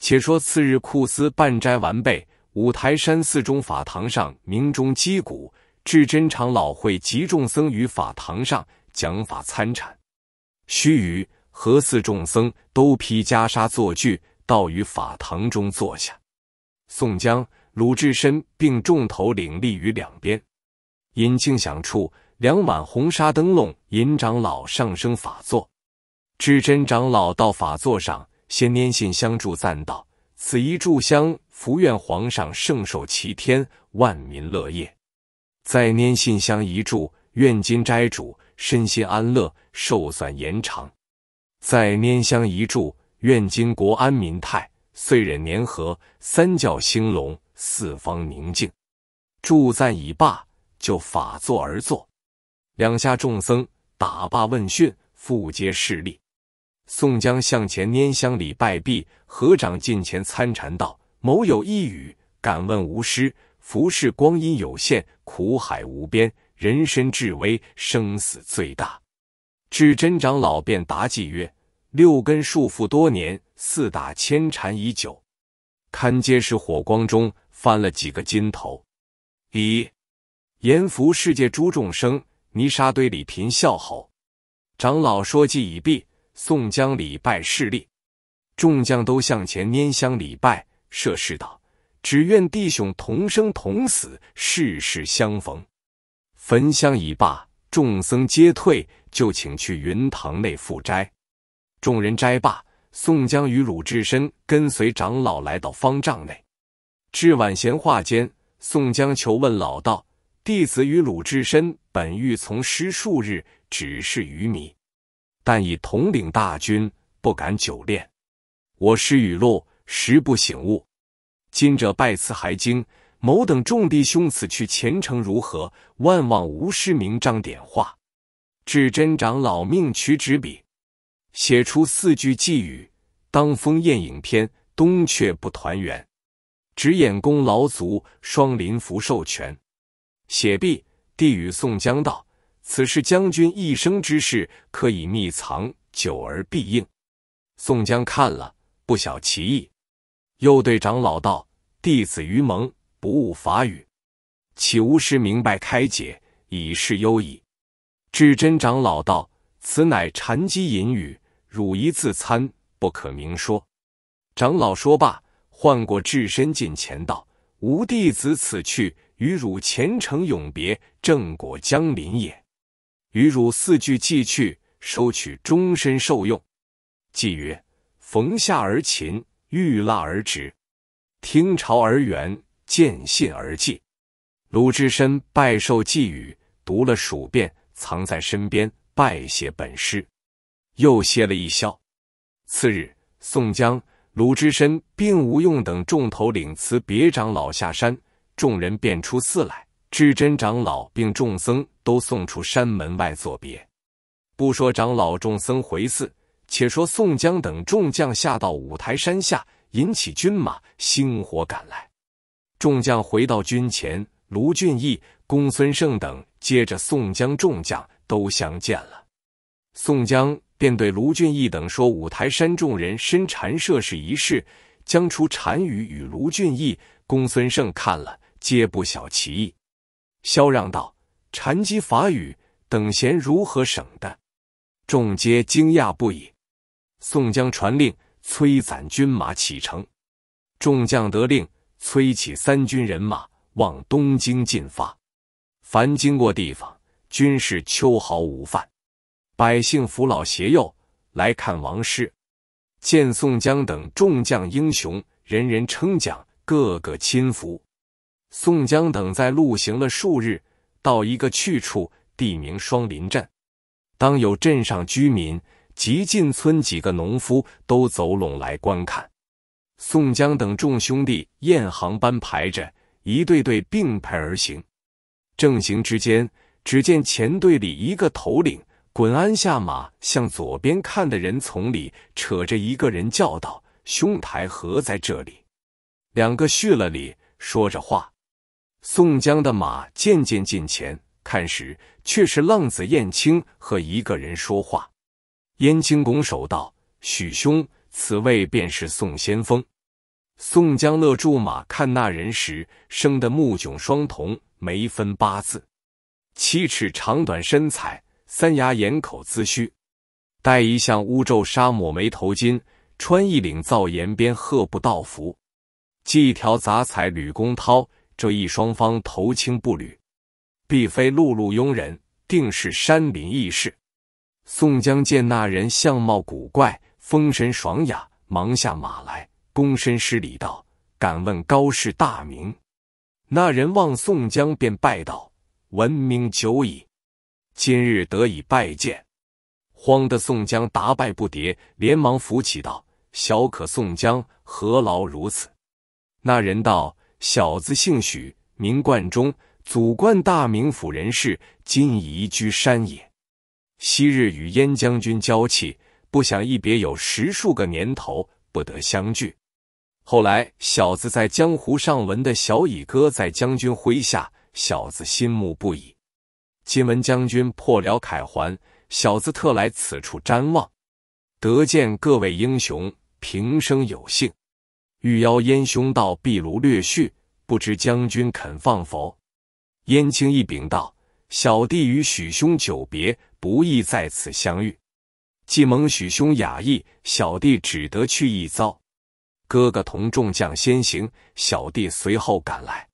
且说次日，库司办斋完备，五台山寺中法堂上鸣钟击鼓。至真长老会集众僧于法堂上讲法参禅，须臾，何寺众僧都披袈裟坐具，到于法堂中坐下。宋江、鲁智深并众头领立于两边。引静响处，两碗红纱灯笼，引长老上升法座。至真长老到法座上，先拈信相助，赞道：“此一炷香，福愿皇上圣寿齐天，万民乐业。”再拈信香一炷，愿今斋主身心安乐，寿算延长。再拈香一炷，愿今国安民泰，岁忍年和，三教兴隆，四方宁静。助赞已罢，就法座而坐。两下众僧打罢问讯，复皆势力。宋江向前拈香礼拜毕，合掌近前参禅道：“某有一语，敢问吾师。”浮世光阴有限，苦海无边，人身至危，生死最大。至真长老便答记曰：“六根束缚多年，四大牵缠已久。看皆是火光中翻了几个筋头。”一，阎浮世界诸众生，泥沙堆里贫笑吼。长老说计已毕，宋江礼拜施礼，众将都向前拈香礼拜，摄事道。只愿弟兄同生同死，世世相逢。焚香已罢，众僧皆退，就请去云堂内复斋。众人斋罢，宋江与鲁智深跟随长老来到方丈内。至晚，闲话间，宋江求问老道：弟子与鲁智深本欲从师数日，只是愚迷，但已统领大军，不敢久恋。我师语录，时不醒悟。今者拜辞还京，某等众弟兄此去前程如何？万望吴师明章点化。至真长老命取纸笔，写出四句寄语：“当风雁影篇，冬却不团圆。直眼功劳足，双林福寿全。”写毕，递与宋江道：“此事将军一生之事，可以秘藏，久而必应。”宋江看了，不晓其意，又对长老道。弟子于蒙不悟法语，岂无师明白开解，以示优矣。至真长老道：“此乃禅机隐语，汝一自参，不可明说。”长老说罢，唤过至深近前道：“吾弟子此去，与汝前程永别，正果将临也。与汝四句寄去，收取终身受用。既曰：‘逢夏而勤，遇腊而止。’”听朝而圆，见信而记。鲁智深拜受寄语，读了数遍，藏在身边，拜写本诗，又歇了一宵。次日，宋江、鲁智深并无用等众头领辞别长老下山，众人便出寺来。至真长老并众僧都送出山门外作别。不说长老众僧回寺，且说宋江等众将下到五台山下。引起军马星火赶来，众将回到军前，卢俊义、公孙胜等接着宋江众将都相见了。宋江便对卢俊义等说：“五台山众人身禅社事一事，将出禅语与卢俊义、公孙胜看了，皆不晓其意。”萧让道：“禅机法语，等闲如何省的？”众皆惊讶不已。宋江传令。催攒军马启程，众将得令，催起三军人马往东京进发。凡经过地方，均是秋毫无犯。百姓扶老携幼来看王师，见宋江等众将英雄，人人称奖，个个亲服。宋江等在路行了数日，到一个去处，地名双林镇。当有镇上居民。极进村，几个农夫都走拢来观看。宋江等众兄弟雁行般排着，一队队并排而行。正行之间，只见前队里一个头领滚鞍下马，向左边看的人丛里扯着一个人叫道：“兄台何在这里？”两个叙了礼，说着话。宋江的马渐渐近前，看时却是浪子燕青和一个人说话。燕青拱手道：“许兄，此位便是宋先锋。”宋江勒住马，看那人时，生得目炯双瞳，眉分八字，七尺长短身材，三牙掩口髭须，戴一项乌皱纱抹眉头巾，穿一领皂檐边褐布道服，系一条杂彩吕公绦。这一双方头轻步履，必非碌碌庸人，定是山林异士。宋江见那人相貌古怪，风神爽雅，忙下马来，躬身施礼道：“敢问高氏大名？”那人望宋江便拜道：“闻名久矣，今日得以拜见。”慌得宋江答拜不迭，连忙扶起道：“小可宋江，何劳如此？”那人道：“小子姓许，名贯中，祖贯大名府人士，今移居山野。”昔日与燕将军交契，不想一别有十数个年头，不得相聚。后来小子在江湖上闻的小乙哥在将军麾下，小子心慕不已。今闻将军破辽凯还，小子特来此处瞻望，得见各位英雄，平生有幸。欲邀燕兄到壁炉略叙，不知将军肯放否？燕青一禀道：“小弟与许兄久别。”不易在此相遇，既蒙许兄雅意，小弟只得去一遭。哥哥同众将先行，小弟随后赶来。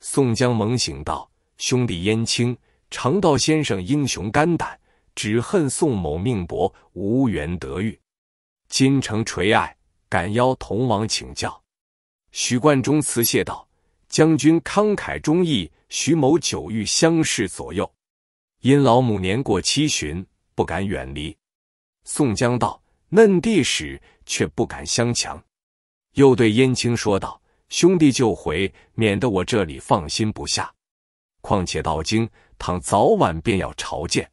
宋江猛醒道：“兄弟燕青，常道先生英雄肝胆，只恨宋某命薄，无缘得遇。金城垂爱，敢邀同往请教。”许冠中辞谢道：“将军慷慨忠义，许某久欲相视左右。”因老母年过七旬，不敢远离。宋江道：“嫩弟时却不敢相强。”又对燕青说道：“兄弟就回，免得我这里放心不下。况且到京，倘早晚便要朝见。”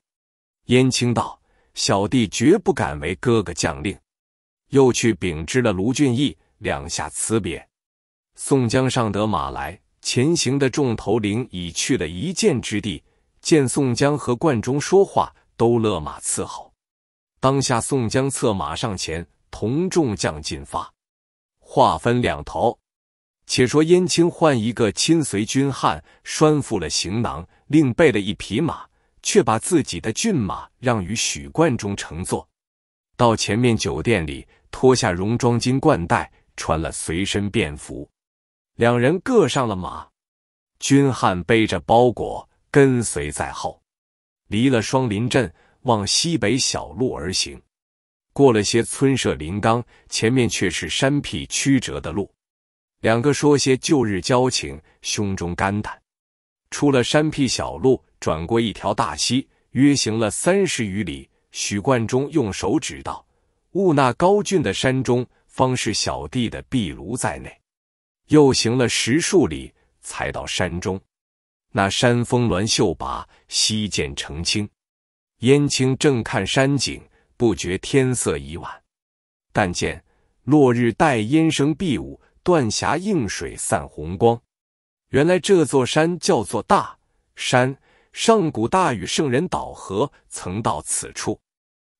燕青道：“小弟绝不敢为哥哥将令。”又去禀知了卢俊义，两下辞别。宋江尚得马来前行的众头领已去了一箭之地。见宋江和贯中说话，都勒马伺候。当下宋江策马上前，同众将进发。话分两头。且说燕青换一个亲随军汉，拴缚了行囊，另备了一匹马，却把自己的骏马让与许贯中乘坐。到前面酒店里，脱下戎装金冠带，穿了随身便服，两人各上了马。军汉背着包裹。跟随在后，离了双林镇，往西北小路而行。过了些村舍林冈，前面却是山僻曲折的路。两个说些旧日交情，胸中肝胆。出了山僻小路，转过一条大溪，约行了三十余里。许贯中用手指道：“雾那高峻的山中，方是小弟的壁炉在内。”又行了十数里，才到山中。那山峰峦秀拔，溪涧澄清。燕青正看山景，不觉天色已晚。但见落日带烟生碧雾，断霞映水散红光。原来这座山叫做大山，上古大禹圣人导河曾到此处。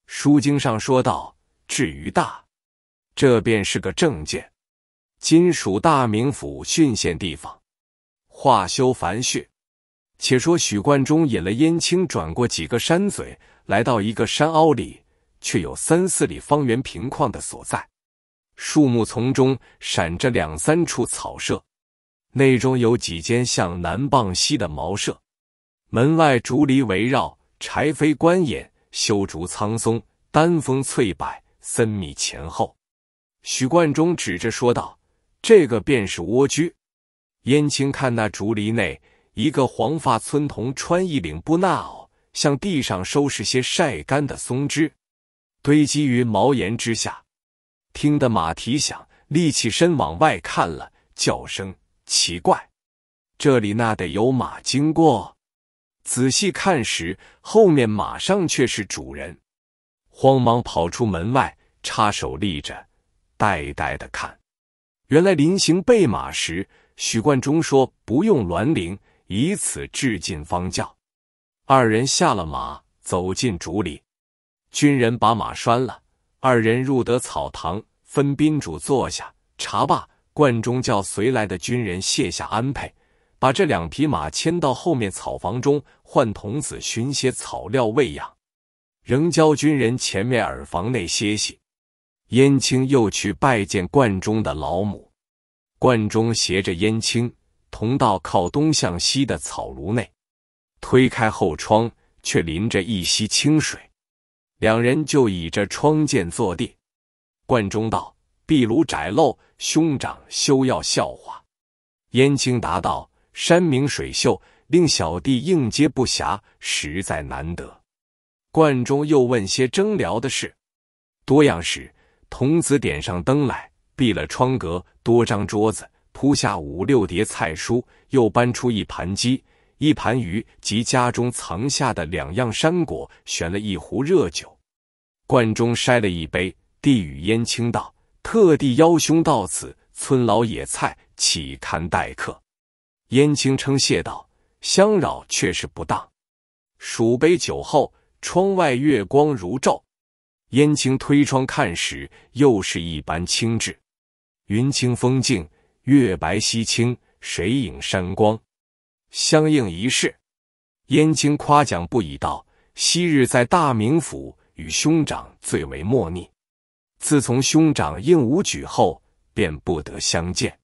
书经上说道：“至于大，这便是个证件。今属大名府郡县地方，化修凡穴。且说许冠中引了燕青转过几个山嘴，来到一个山凹里，却有三四里方圆平旷的所在。树木丛中闪着两三处草舍，内中有几间向南傍西的茅舍，门外竹篱围绕，柴扉关掩，修竹苍松，丹枫翠柏，森密前后。许冠中指着说道：“这个便是蜗居。”燕青看那竹篱内。一个黄发村童穿一领布衲袄，向地上收拾些晒干的松枝，堆积于茅檐之下。听得马蹄响，立起身往外看了，叫声奇怪：这里那得有马经过？仔细看时，后面马上却是主人，慌忙跑出门外，插手立着，呆呆的看。原来临行备马时，许冠中说不用銮铃。以此致敬方教，二人下了马，走进竹林。军人把马拴了，二人入得草堂，分宾主坐下，茶罢，冠中叫随来的军人卸下安配，把这两匹马牵到后面草房中，唤童子寻些草料喂养，仍教军人前面耳房内歇息。燕青又去拜见冠中的老母，冠中携着燕青。同到靠东向西的草庐内，推开后窗，却淋着一溪清水。两人就倚着窗间坐地。观中道：“壁炉窄陋，兄长休要笑话。”燕青答道：“山明水秀，令小弟应接不暇，实在难得。”观中又问些征聊的事。多样时，童子点上灯来，闭了窗格，多张桌子。铺下五六叠菜蔬，又搬出一盘鸡、一盘鱼及家中藏下的两样山果，悬了一壶热酒，罐中筛了一杯，递与燕青道：“特地邀兄到此，村老野菜，岂堪待客？”燕青称谢道：“相扰却是不当。”数杯酒后，窗外月光如昼。燕青推窗看时，又是一般清致，云清风静。月白溪清，水影山光，相映一视。燕青夸奖不已道：“昔日在大名府与兄长最为莫逆，自从兄长应武举后，便不得相见。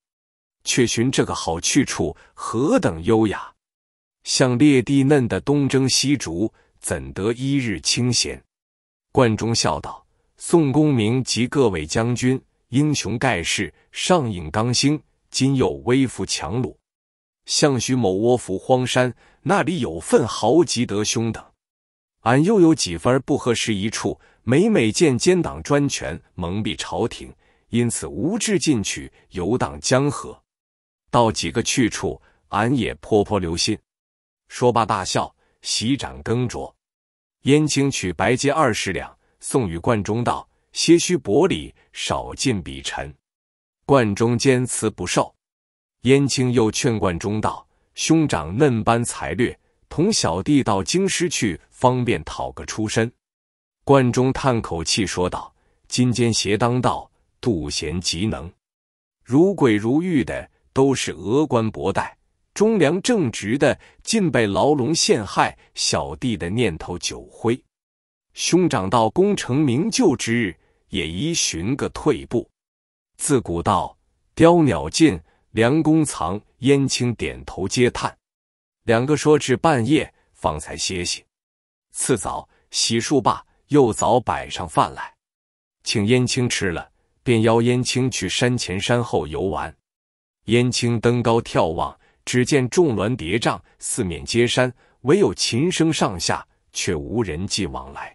却寻这个好去处，何等优雅！像列地嫩的东征西逐，怎得一日清闲？”贯中笑道：“宋公明及各位将军，英雄盖世，上应刚星。”今又微服强虏，向许某窝伏荒山，那里有份豪吉德兄等，俺又有几分不合时宜处，每每见奸党专权，蒙蔽朝廷，因此无志进取，游荡江河，到几个去处，俺也颇颇留心。说罢大笑，席盏更酌，燕青取白金二十两，送与贯中道：些许薄礼，少尽笔尘。”贯中坚持不受，燕青又劝贯中道：“兄长嫩般才略，同小弟到京师去，方便讨个出身。”贯中叹口气说道：“今间邪当道，妒贤嫉能，如鬼如玉的都是峨冠博带，忠良正直的尽被牢笼陷害。小弟的念头久灰，兄长到功成名就之日，也宜寻个退步。”自古道，雕鸟尽，良弓藏。燕青点头嗟叹，两个说至半夜，方才歇息。次早洗漱罢，又早摆上饭来，请燕青吃了，便邀燕青去山前山后游玩。燕青登高眺望，只见重峦叠嶂，四面皆山，唯有琴声上下，却无人迹往来。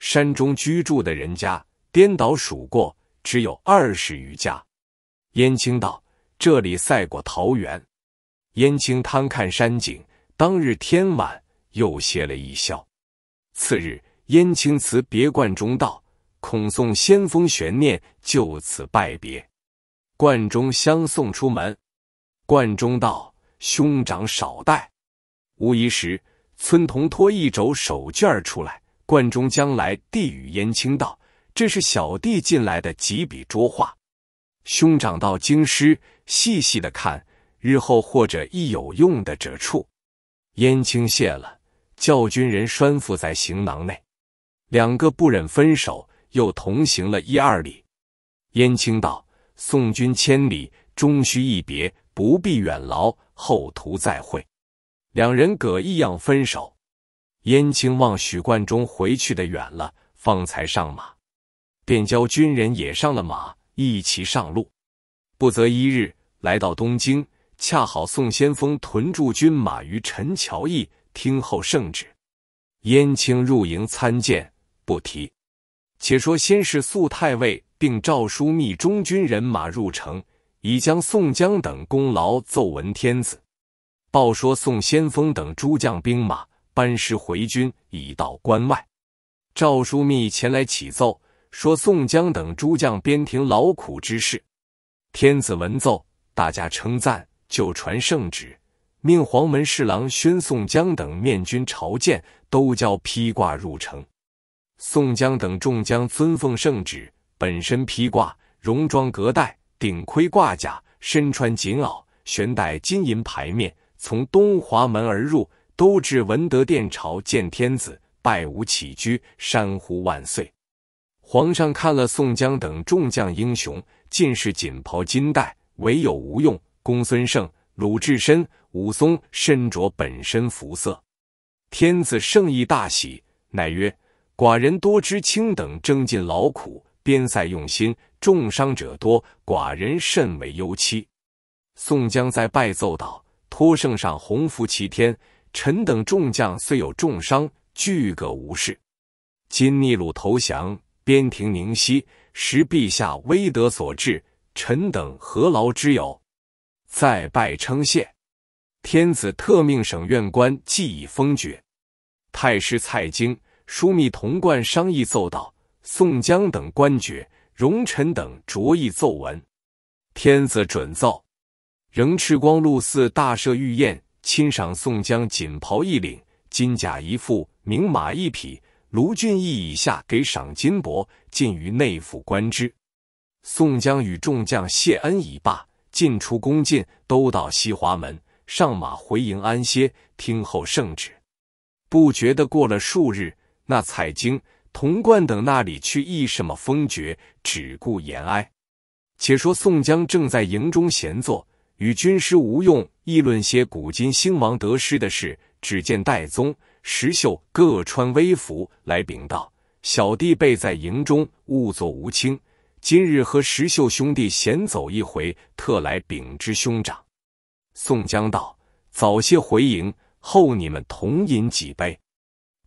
山中居住的人家，颠倒数过。只有二十余家。燕青道：“这里赛过桃园。”燕青贪看山景，当日天晚，又歇了一宵。次日，燕青辞别冠中道：“恐送先锋悬念，就此拜别。”冠中相送出门。冠中道：“兄长少带。”无疑时，村童托一轴手绢出来，冠中将来递与燕青道。这是小弟进来的几笔拙画，兄长到京师细细的看，日后或者亦有用的者处。燕青谢了，教军人拴缚在行囊内。两个不忍分手，又同行了一二里。燕青道：“送君千里，终须一别，不必远劳，后途再会。”两人各一样分手。燕青望许冠中回去的远了，方才上马。便教军人也上了马，一齐上路。不则一日，来到东京，恰好宋先锋屯驻军马于陈桥驿，听候圣旨。燕青入营参见，不提。且说先是宿太尉并赵枢密中军人马入城，已将宋江等功劳奏闻天子，报说宋先锋等诸将兵马班师回军，已到关外。赵枢密前来启奏。说宋江等诸将边庭劳苦之事，天子闻奏，大家称赞，就传圣旨，命黄门侍郎宣宋江等面君朝见，都叫披挂入城。宋江等众将遵奉圣旨，本身披挂，戎装革带，顶盔挂甲，身穿锦袄，悬带金银牌面，从东华门而入，都至文德殿朝见天子，拜舞起居，山呼万岁。皇上看了宋江等众将英雄，尽是锦袍金带，唯有吴用、公孙胜、鲁智深、武松身着本身服色。天子圣意大喜，乃曰：“寡人多知卿等争进劳苦，边塞用心，重伤者多，寡人甚为忧戚。”宋江在拜奏道：“托圣上洪福齐天，臣等众将虽有重伤，俱各无事。今逆鲁投降。”边庭宁息，实陛下威德所致，臣等何劳之有？再拜称谢。天子特命省院官即以封爵。太师蔡京、枢密童贯商议奏道：宋江等官爵，荣臣等着意奏闻。天子准奏，仍赤光禄寺大设御宴，亲赏宋江锦袍一领、金甲一副、名马一匹。卢俊义以下给赏金帛，尽于内府官之。宋江与众将谢恩已罢，进出恭禁，都到西华门上马回营安歇，听候圣旨。不觉的过了数日，那蔡京、童贯等那里去议什么封爵，只顾言哀。且说宋江正在营中闲坐，与军师吴用议论些古今兴亡得失的事，只见戴宗。石秀各穿微服来禀道：“小弟辈在营中，勿作无清。今日和石秀兄弟闲走一回，特来禀知兄长。”宋江道：“早些回营，候你们同饮几杯。”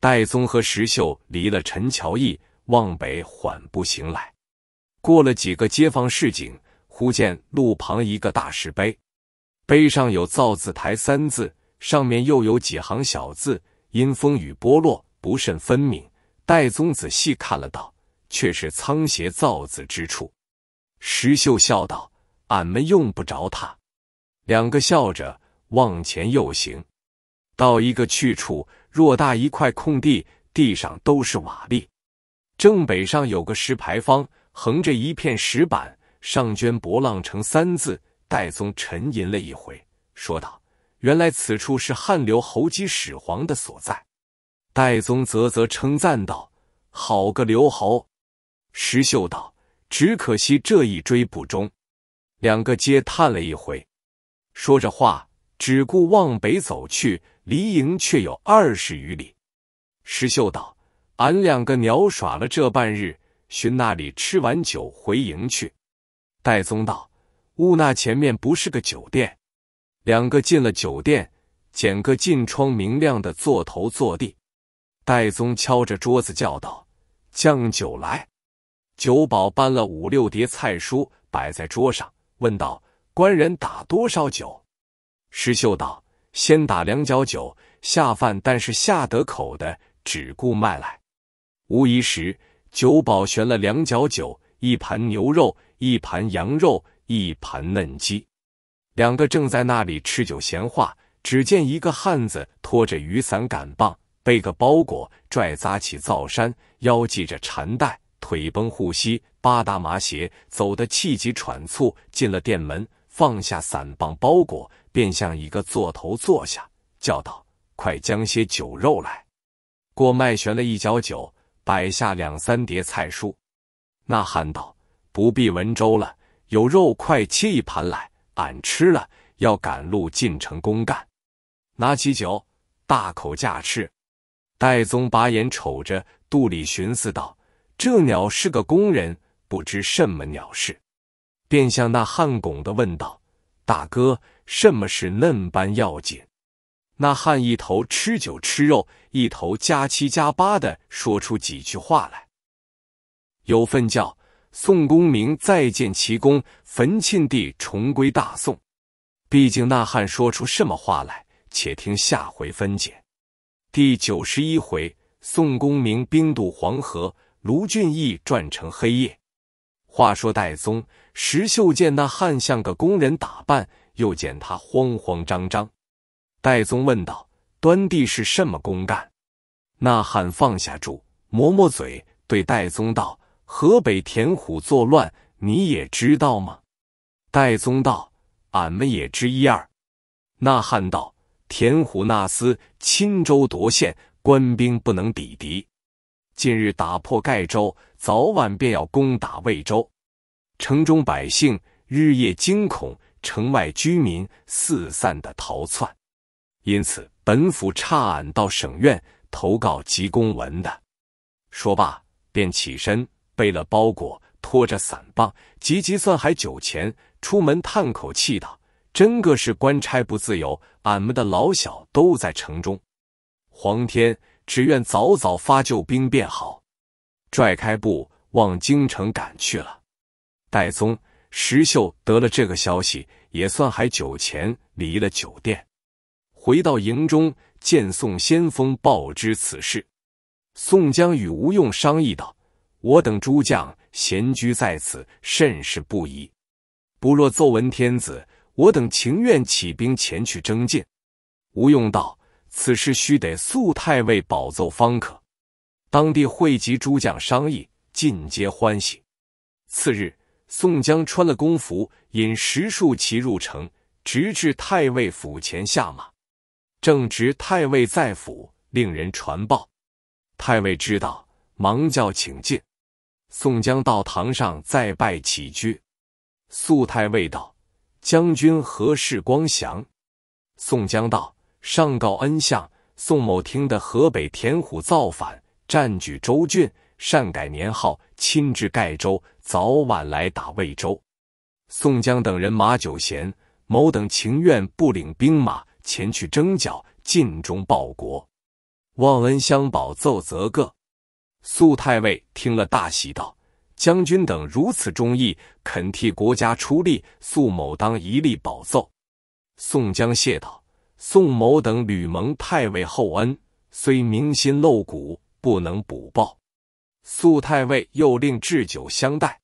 戴宗和石秀离了陈桥驿，往北缓步行来。过了几个街坊市井，忽见路旁一个大石碑，碑上有“造字台”三字，上面又有几行小字。因风雨剥落，不甚分明。戴宗仔细看了，道：“却是苍颉造字之处。”石秀笑道：“俺们用不着他。”两个笑着往前又行，到一个去处，偌大一块空地，地上都是瓦砾。正北上有个石牌坊，横着一片石板，上镌“博浪城”三字。戴宗沉吟了一回，说道。原来此处是汉流侯姬始皇的所在，戴宗啧啧称赞道：“好个刘侯！”石秀道：“只可惜这一追不中。”两个皆叹了一回，说着话，只顾往北走去。离营却有二十余里。石秀道：“俺两个鸟耍了这半日，寻那里吃完酒回营去。”戴宗道：“兀那前面不是个酒店？”两个进了酒店，捡个进窗明亮的座头坐地。戴宗敲着桌子叫道：“将酒来！”酒保搬了五六叠菜蔬摆在桌上，问道：“官人打多少酒？”石秀道：“先打两角酒下饭，但是下得口的，只顾卖来。”无疑时，酒保悬了两角酒，一盘牛肉，一盘羊肉，一盘嫩鸡。两个正在那里吃酒闲话，只见一个汉子拖着雨伞杆棒，背个包裹，拽扎起灶山，腰系着缠带，腿绷护膝，八大麻鞋走得气急喘促，进了店门，放下伞棒包裹，便向一个座头坐下，叫道：“快将些酒肉来！”过麦悬了一脚酒，摆下两三碟菜蔬。那汉道：“不必文粥了，有肉，快切一盘来。”俺吃了，要赶路进城公干。拿起酒，大口架吃。戴宗把眼瞅着，肚里寻思道：“这鸟是个工人，不知什么鸟事。”便向那汉拱的问道：“大哥，什么是嫩般要紧？”那汉一头吃酒吃肉，一头加七加八的说出几句话来，有份叫。宋公明再建奇功，焚庆帝重归大宋。毕竟那汉说出什么话来，且听下回分解。第九十一回，宋公明兵渡黄河，卢俊义转成黑夜。话说戴宗、石秀见那汉像个工人打扮，又见他慌慌张张，戴宗问道：“端地是什么公干？”那汉放下柱，磨磨嘴，对戴宗道。河北田虎作乱，你也知道吗？戴宗道：“俺们也知一二。”那汉道：“田虎那厮侵州夺县，官兵不能抵敌。近日打破盖州，早晚便要攻打魏州。城中百姓日夜惊恐，城外居民四散的逃窜。因此，本府差俺到省院投告及公文的。”说罢，便起身。背了包裹，拖着伞棒，急急算还酒钱，出门叹口气道：“真个是官差不自由，俺们的老小都在城中。皇天只愿早早发救兵便好。”拽开步往京城赶去了。戴宗、石秀得了这个消息，也算还酒钱，离了酒店，回到营中，见宋先锋报知此事。宋江与吴用商议道。我等诸将闲居在此，甚是不宜。不若奏闻天子，我等情愿起兵前去征进。吴用道：“此事须得速太尉保奏方可。”当地汇集诸将商议，尽皆欢喜。次日，宋江穿了公服，引十数骑入城，直至太尉府前下马。正值太尉在府，令人传报。太尉知道，忙叫请进。宋江到堂上再拜起居。宿太尉道：“将军何事光降？”宋江道：“上告恩相，宋某听得河北田虎造反，占据州郡，擅改年号，亲至盖州，早晚来打魏州。宋江等人马九贤某等情愿不领兵马前去征剿，尽忠报国，望恩相保，奏则个。”宿太尉听了大喜，道：“将军等如此忠义，肯替国家出力，宿某当一力保奏。”宋江谢道：“宋某等屡蒙太尉厚恩，虽铭心露骨，不能补报。”宿太尉又令置酒相待。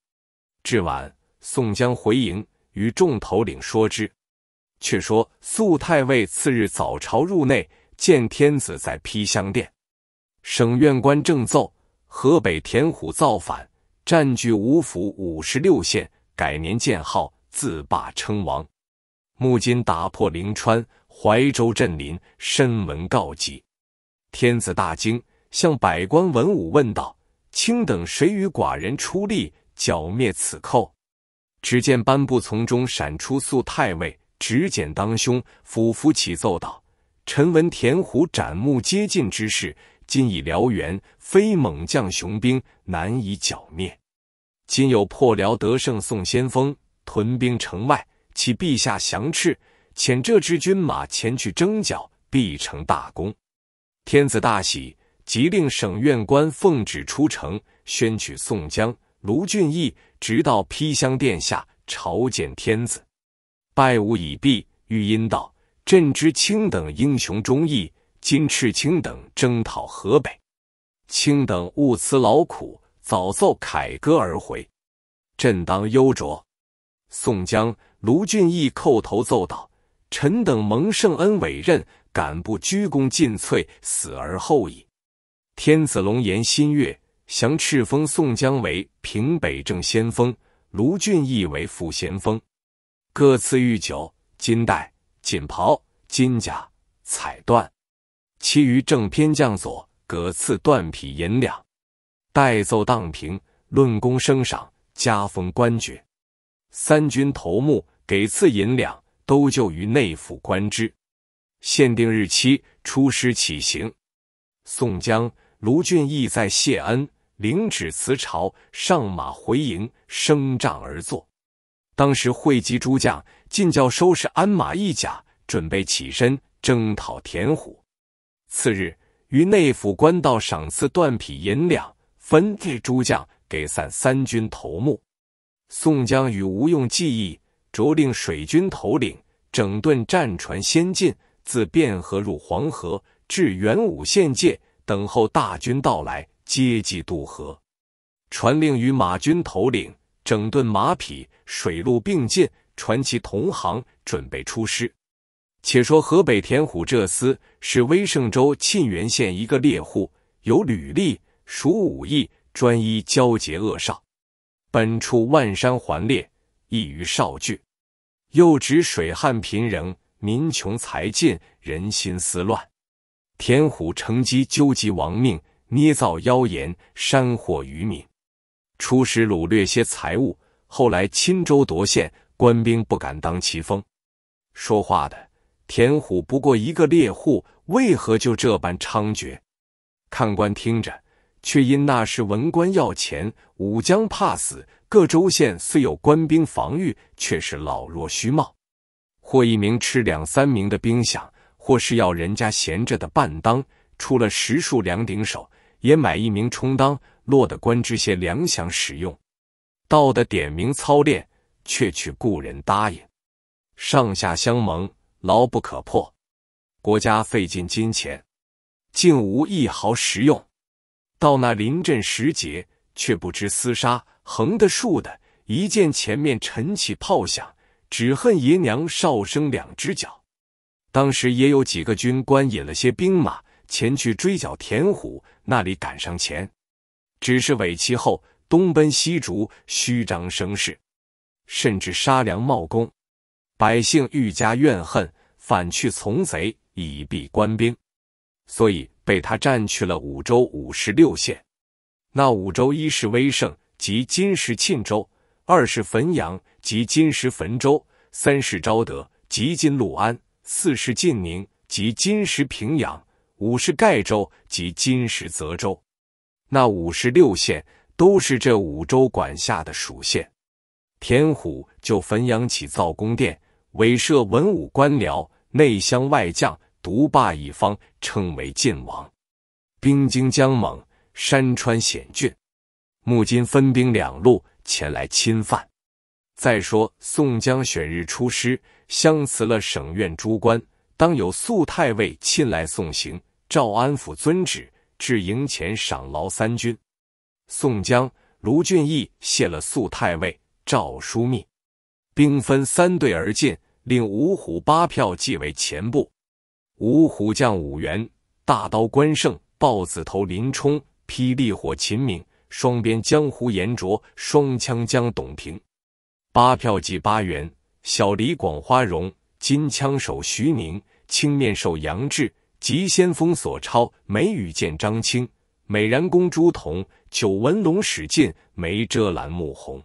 至晚，宋江回营，与众头领说之。却说宿太尉次日早朝入内，见天子在披香殿，省院官正奏。河北田虎造反，占据五府五十六县，改年建号，自霸称王。穆金打破灵川、怀州、镇林，深闻告急，天子大惊，向百官文武问道：“卿等谁与寡人出力剿灭此寇？”只见班布从中闪出，肃太尉执简当胸，俯伏起奏道：“臣闻田虎斩木接近之事，今已燎原。”非猛将雄兵难以剿灭。今有破辽得胜宋先锋，屯兵城外，启陛下降敕，遣这支军马前去征剿，必成大功。天子大喜，即令省院官奉旨出城，宣取宋江、卢俊义，直到披香殿下朝见天子，拜吾已毕，玉音道：“朕知卿等英雄忠义，今斥卿等征讨河北。”卿等勿辞劳苦，早奏凯歌而回。朕当忧擢。宋江、卢俊义叩头奏道：“臣等蒙圣恩委任，敢不鞠躬尽瘁，死而后已。”天子龙颜新悦，降敕封宋江为平北正先锋，卢俊义为副先锋，各赐御酒、金带、锦袍、金甲、彩缎。其余正偏将佐。葛赐断匹银两，代奏荡平，论功升赏，加封官爵。三军头目给赐银两，都就于内府官之。限定日期出师起行。宋江、卢俊义在谢恩，领旨辞朝，上马回营，升帐而坐。当时汇集诸将，进教收拾鞍马一甲，准备起身征讨田虎。次日。于内府官道赏赐断匹银两，分置诸将，给散三军头目。宋江与吴用计议，着令水军头领整顿战船，先进自汴河入黄河，至元武县界，等候大军到来，接济渡河。传令与马军头领整顿马匹，水陆并进，传其同行，准备出师。且说河北田虎这厮是威胜州沁源县一个猎户，有履历，熟武艺，专一交结恶少。本处万山环猎，易于少聚；又指水旱频仍，民穷财尽，人心思乱。田虎乘机纠集亡命，捏造妖言，煽惑渔民。初时掳掠些财物，后来侵州夺县，官兵不敢当其锋。说话的。田虎不过一个猎户，为何就这般猖獗？看官听着，却因那时文官要钱，武将怕死，各州县虽有官兵防御，却是老弱虚冒，或一名吃两三名的兵饷，或是要人家闲着的半当，出了十数两顶手，也买一名充当，落得官之些粮饷使用。到的点名操练，却去雇人答应，上下相蒙。牢不可破，国家费尽金钱，竟无一毫实用。到那临阵时节，却不知厮杀，横的竖的，一见前面尘起炮响，只恨爷娘少生两只脚。当时也有几个军官引了些兵马前去追剿田虎，那里赶上前，只是尾骑后东奔西逐，虚张声势，甚至杀良冒功，百姓愈加怨恨。反去从贼，以避官兵，所以被他占去了五州五十六县。那五州一是威胜，即今时沁州；二是汾阳，即今时汾州；三是昭德，即今潞安；四是晋宁，即今时平阳；五是盖州，即今时泽州。那五十六县都是这五州管辖的属县。田虎就汾阳起造宫殿，委设文武官僚。内乡外将独霸一方，称为晋王。兵精将猛，山川险峻。穆金分兵两路前来侵犯。再说宋江选日出师，相辞了省院诸官，当有宿太尉亲来送行。赵安抚遵旨，至营前赏劳三军。宋江、卢俊义谢了宿太尉、赵枢密，兵分三队而进。令五虎八票即为前部，五虎将五员：大刀关胜、豹子头林冲、霹雳火秦明、双鞭江湖严卓、双枪将董平。八票即八员：小李广花荣、金枪手徐宁、青面兽杨志、急先锋索超、美羽剑张清、美髯公朱仝、九纹龙史进、没遮拦穆弘。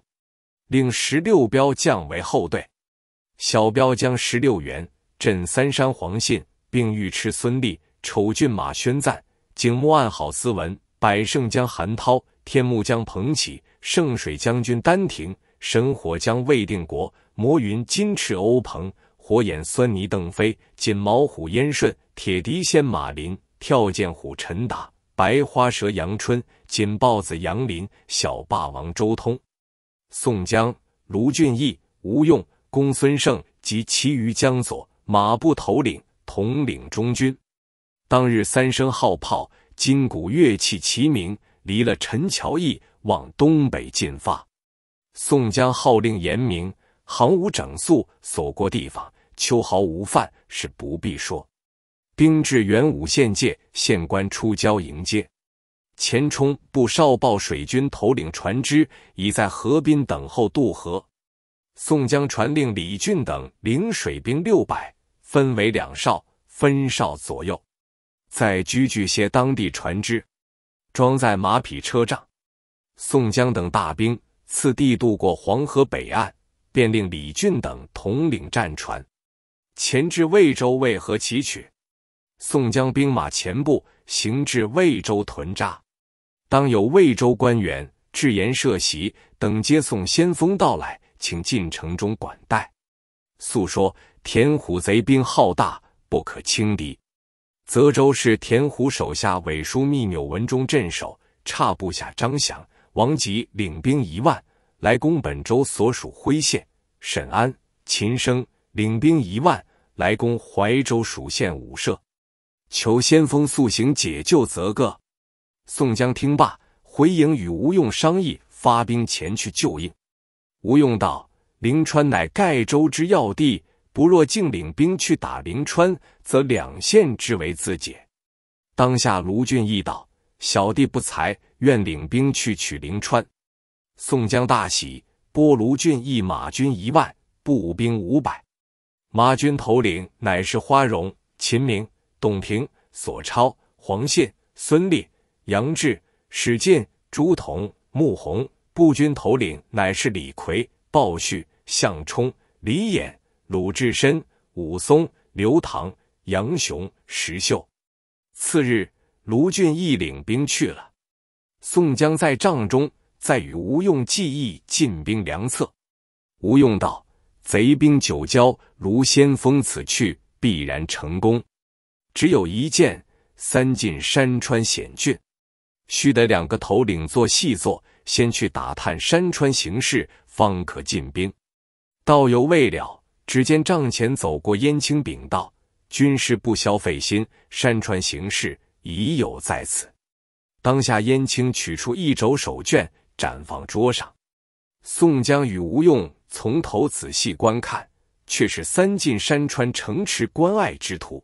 令十六标降为后队。小彪将十六员镇三山黄信，并御迟孙立、丑郡马宣赞、景穆暗好斯文、百胜将韩滔、天目将彭起、圣水将军丹亭。神火将魏定国、魔云金翅欧鹏、火眼酸泥邓飞、锦毛虎燕顺、铁笛仙马林、跳涧虎陈达、白花蛇杨春、锦豹子杨林、小霸王周通、宋江、卢俊义、吴用。公孙胜及其余江左马步头领统领中军。当日三声号炮，金鼓乐器齐鸣，离了陈桥驿，往东北进发。宋江号令严明，行伍整肃，所过地方，秋毫无犯，是不必说。兵至元武县界，县官出郊迎接。钱冲部少报水军头领船只已在河滨等候渡河。宋江传令李俊等领水兵六百，分为两哨，分哨左右，再居聚些当地船只，装载马匹车仗。宋江等大兵次第渡过黄河北岸，便令李俊等统领战船，前至魏州渭河崎取。宋江兵马前部行至魏州屯扎，当有魏州官员智言社席等接送先锋到来。请进城中管待。诉说田虎贼兵浩大，不可轻敌。泽州是田虎手下伪枢密纽文中镇守，差部下张翔、王吉领兵一万来攻本州所属辉县；沈安、秦升领兵一万来攻怀州属县武涉。求先锋速行解救泽各。宋江听罢，回营与吴用商议，发兵前去救应。吴用道：“灵川乃盖州之要地，不若竟领兵去打灵川，则两县之为自解。”当下卢俊义道：“小弟不才，愿领兵去取灵川。”宋江大喜，拨卢俊义马军一万，步兵五百。马军头领乃是花荣、秦明、董平、索超、黄信、孙立、杨志、史进、朱仝、穆弘。步军头领乃是李逵、鲍旭、项冲、李琰、鲁智深、武松、刘唐、杨雄、石秀。次日，卢俊义领兵去了。宋江在帐中，再与吴用计议进兵良策。吴用道：“贼兵久交，如先锋此去，必然成功。只有一件，三进山川险峻，须得两个头领做细作。”先去打探山川形势，方可进兵。道犹未了，只见帐前走过燕青，禀道：“军师不消费心，山川形势已有在此。”当下燕青取出一轴手绢，展放桌上。宋江与吴用从头仔细观看，却是三进山川城池关隘之图，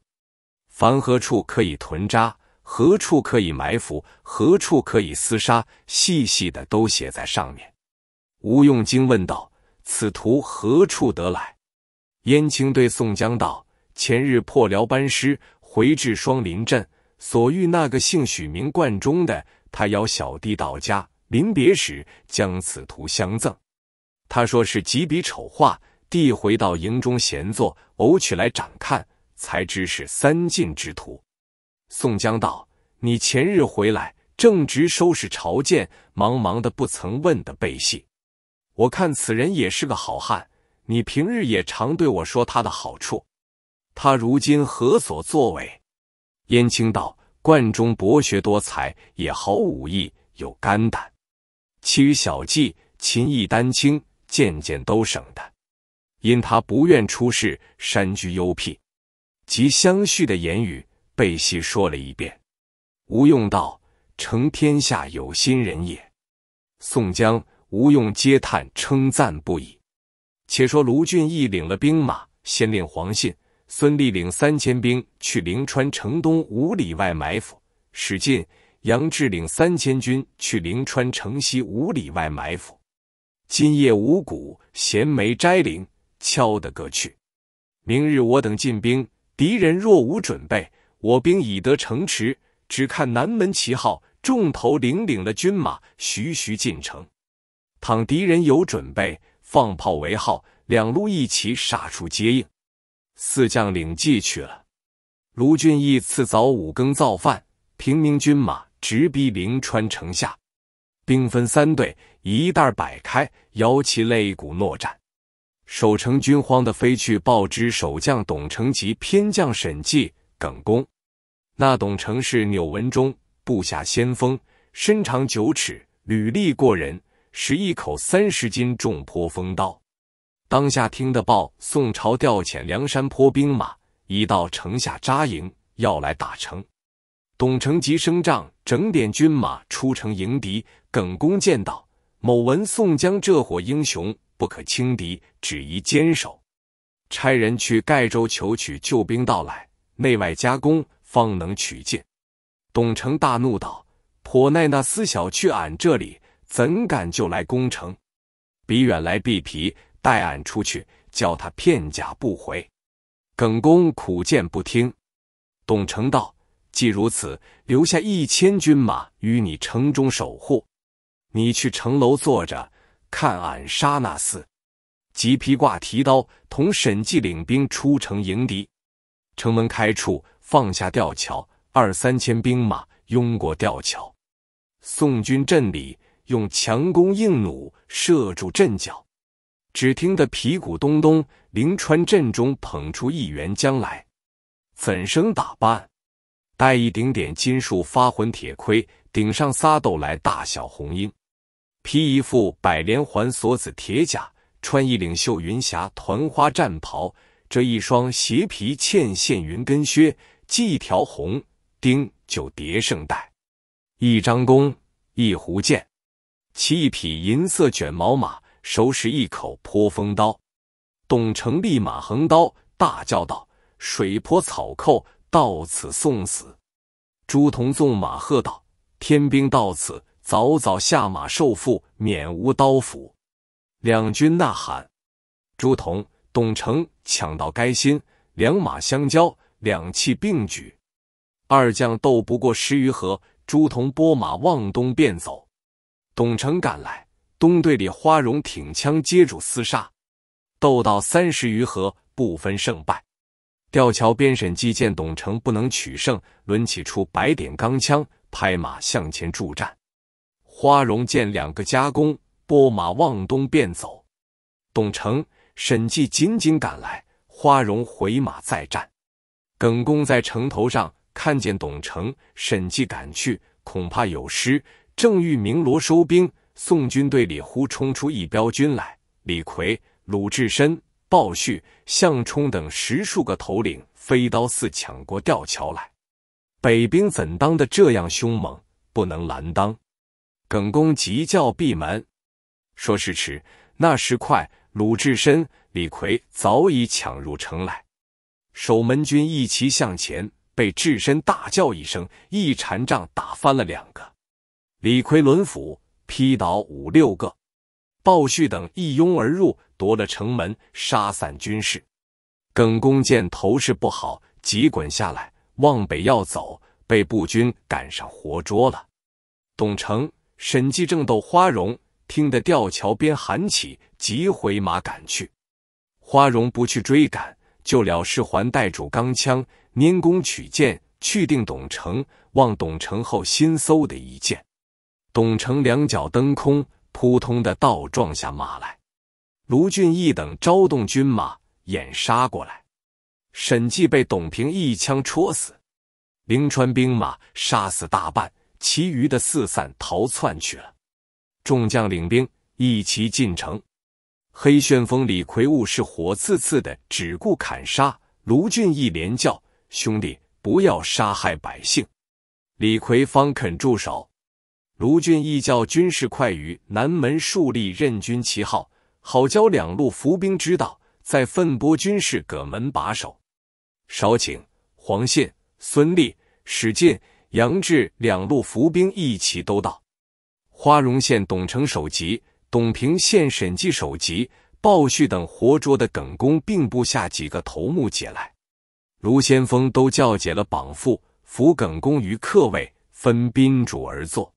凡何处可以屯扎。何处可以埋伏，何处可以厮杀，细细的都写在上面。吴用惊问道：“此图何处得来？”燕青对宋江道：“前日破辽班师，回至双林镇，所遇那个姓许名贯中的，他邀小弟到家，临别时将此图相赠。他说是几笔丑画，递回到营中闲坐，偶取来展看，才知是三晋之图。”宋江道：“你前日回来，正值收拾朝见，忙忙的不曾问的背信。我看此人也是个好汉，你平日也常对我说他的好处。他如今何所作为？”燕青道：“贯中博学多才，也好武艺，有肝胆。其余小计，琴艺、丹青，件件都省的。因他不愿出世，山居幽僻，及相续的言语。”被西说了一遍，吴用道：“成天下有心人也。”宋江、吴用皆叹称赞不已。且说卢俊义领了兵马，先令黄信、孙立领三千兵去灵川城东五里外埋伏；史进、杨志领三千军去灵川城西五里外埋伏。今夜五鼓，衔枚摘铃，敲得个去。明日我等进兵，敌人若无准备。我兵已得城池，只看南门旗号，众头领领了军马，徐徐进城。倘敌人有准备，放炮为号，两路一起杀出接应。四将领计去了。卢俊义次早五更造饭，平民军马直逼灵川城下，兵分三队，一袋摆开，摇旗擂鼓，搦战。守城军慌的飞去报知守将董承吉、偏将沈计、耿恭。那董承是钮文忠部下先锋，身长九尺，履历过人，使一口三十斤重坡风刀。当下听得报，宋朝调遣梁山坡兵马，已到城下扎营，要来打城。董承即升帐，整点军马出城迎敌。耿恭见道：“某闻宋江这伙英雄，不可轻敌，只宜坚守。差人去盖州求取救兵到来，内外夹攻。”方能取剑。董承大怒道：“叵耐那厮小去俺这里，怎敢就来攻城？比远来避皮，待俺出去，叫他片甲不回。”耿恭苦谏不听。董承道：“既如此，留下一千军马与你城中守护，你去城楼坐着，看俺杀那厮。”即披挂提刀，同沈纪领兵出城迎敌。城门开处。放下吊桥，二三千兵马拥过吊桥。宋军阵里用强弓硬弩射住阵脚。只听得皮鼓咚咚，灵川阵中捧出一员将来，怎生打扮？戴一顶点金术发魂铁盔，顶上撒斗来大小红缨，披一副百连环锁子铁甲，穿一领绣云霞团花战袍。这一双鞋皮嵌线云根靴。系一条红钉就叠胜带；一张弓，一壶箭，骑一匹银色卷毛马，手使一口泼风刀。董承立马横刀，大叫道：“水泼草寇，到此送死！”朱仝纵马喝道：“天兵到此，早早下马受缚，免无刀斧。”两军呐喊。朱仝、董承抢到该心，两马相交。两气并举，二将斗不过十余合，朱仝拨马望东便走。董承赶来，东队里花荣挺枪接住厮杀，斗到三十余合，不分胜败。吊桥边沈继见董承不能取胜，抡起出白点钢枪，拍马向前助战。花荣见两个夹攻，拨马望东便走。董成、沈继紧紧赶来，花荣回马再战。耿恭在城头上看见董承、沈计赶去，恐怕有失，正欲鸣锣收兵，宋军队里忽冲出一彪军来，李逵、鲁智深、鲍旭、项冲等十数个头领飞刀似抢过吊桥来，北兵怎当的这样凶猛，不能拦当。耿恭急叫闭门，说时迟，那时快，鲁智深、李逵早已抢入城来。守门军一齐向前，被智深大叫一声，一禅杖打翻了两个。李逵轮斧劈倒五六个，鲍旭等一拥而入，夺了城门，杀散军士。耿恭见头势不好，急滚下来，往北要走，被步军赶上，活捉了。董成、沈继正斗花荣，听得吊桥边喊起，急回马赶去。花荣不去追赶。就了事，还带住钢枪，拈弓取箭，去定董承。望董承后，心嗖的一箭，董承两脚蹬空，扑通的倒撞下马来。卢俊义等招动军马掩杀过来，沈计被董平一枪戳死。灵川兵马杀死大半，其余的四散逃窜去了。众将领兵一齐进城。黑旋风李逵兀是火刺刺的，只顾砍杀。卢俊义连叫：“兄弟，不要杀害百姓！”李逵方肯住手。卢俊义叫军士快于南门竖立任军旗号，好教两路伏兵知道。再分拨军士各门把守。少顷，黄信、孙立、史进、杨志两路伏兵一起都到。花荣县董承首级。董平现审计首级，鲍旭等活捉的耿恭，并不下几个头目解来。卢先锋都叫解了绑缚，扶耿恭于客位，分宾主而坐。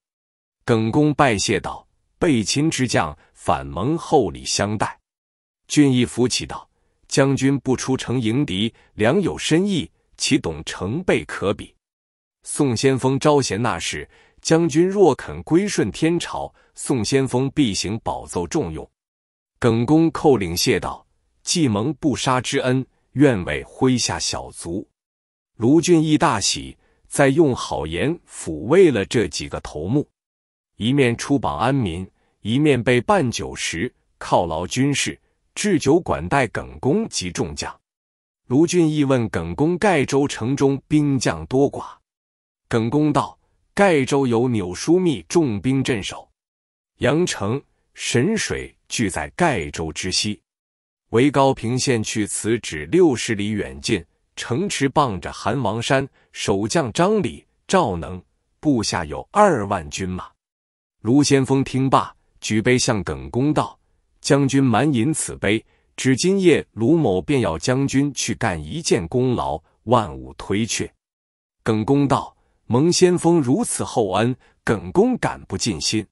耿恭拜谢道：“背亲之将，反蒙厚礼相待。”俊义扶起道：“将军不出城迎敌，良有深意。岂懂城备可比。”宋先锋招贤纳士。将军若肯归顺天朝，宋先锋必行保奏重用。耿恭叩领谢道：“既蒙不杀之恩，愿为麾下小卒。”卢俊义大喜，再用好言抚慰了这几个头目，一面出榜安民，一面被办酒食犒劳军士，置酒管待耿恭及众将。卢俊义问耿恭：“盖州城中兵将多寡？”耿恭道。盖州有钮枢密重兵镇守，阳城、神水俱在盖州之西，为高平县去此只六十里远近。城池傍着韩王山，守将张李、赵能，部下有二万军马。卢先锋听罢，举杯向耿公道：“将军满饮此杯，只今夜卢某便要将军去干一件功劳，万物推却。”耿公道。蒙先锋如此厚恩，耿公敢不尽心。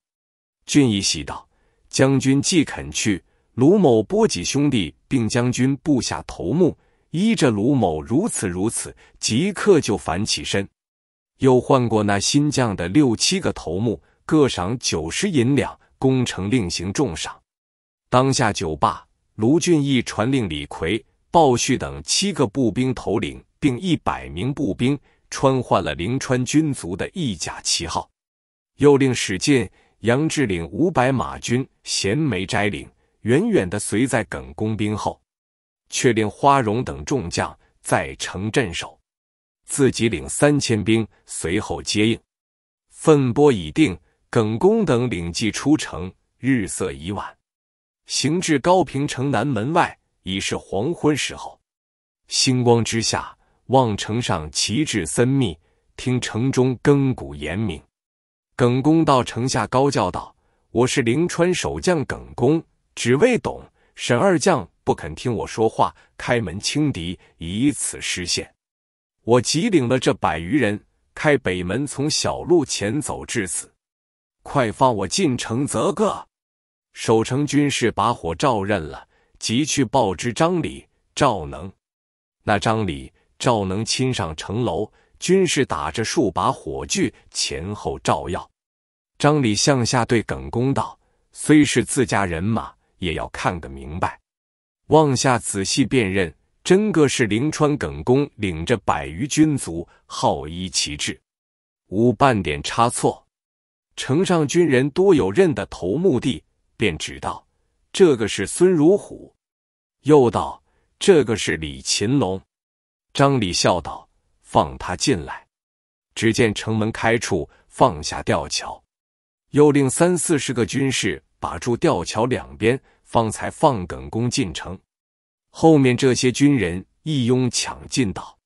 俊义喜道：“将军既肯去，卢某拨几兄弟，并将军部下头目，依着卢某如此如此，即刻就反起身。”又换过那新将的六七个头目，各赏九十银两，功成另行重赏。当下酒罢，卢俊义传令李逵、鲍旭等七个步兵头领，并一百名步兵。穿换了灵川军卒的义甲旗号，又令史进、杨志领五百马军衔枚摘领，远远的随在耿公兵后；却令花荣等众将在城镇守，自己领三千兵随后接应。分拨已定，耿公等领计出城，日色已晚，行至高平城南门外，已是黄昏时候，星光之下。望城上旗帜森密，听城中更鼓严明。耿恭到城下高叫道：“我是灵川守将耿恭，只为董、沈二将不肯听我说话，开门轻敌，以此失陷。我即领了这百余人，开北门从小路前走至此。快放我进城则个！”守城军士把火照认了，急去报知张礼、赵能。那张礼。赵能亲上城楼，军士打着数把火炬前后照耀。张礼向下对耿恭道：“虽是自家人马，也要看个明白。”望下仔细辨认，真个是灵川耿恭领着百余军卒，号衣旗帜，无半点差错。城上军人多有认的头目的，便指道：“这个是孙如虎。”又道：“这个是李勤龙。”张礼笑道：“放他进来。”只见城门开处放下吊桥，又令三四十个军士把住吊桥两边，方才放耿恭进城。后面这些军人一拥抢进道：“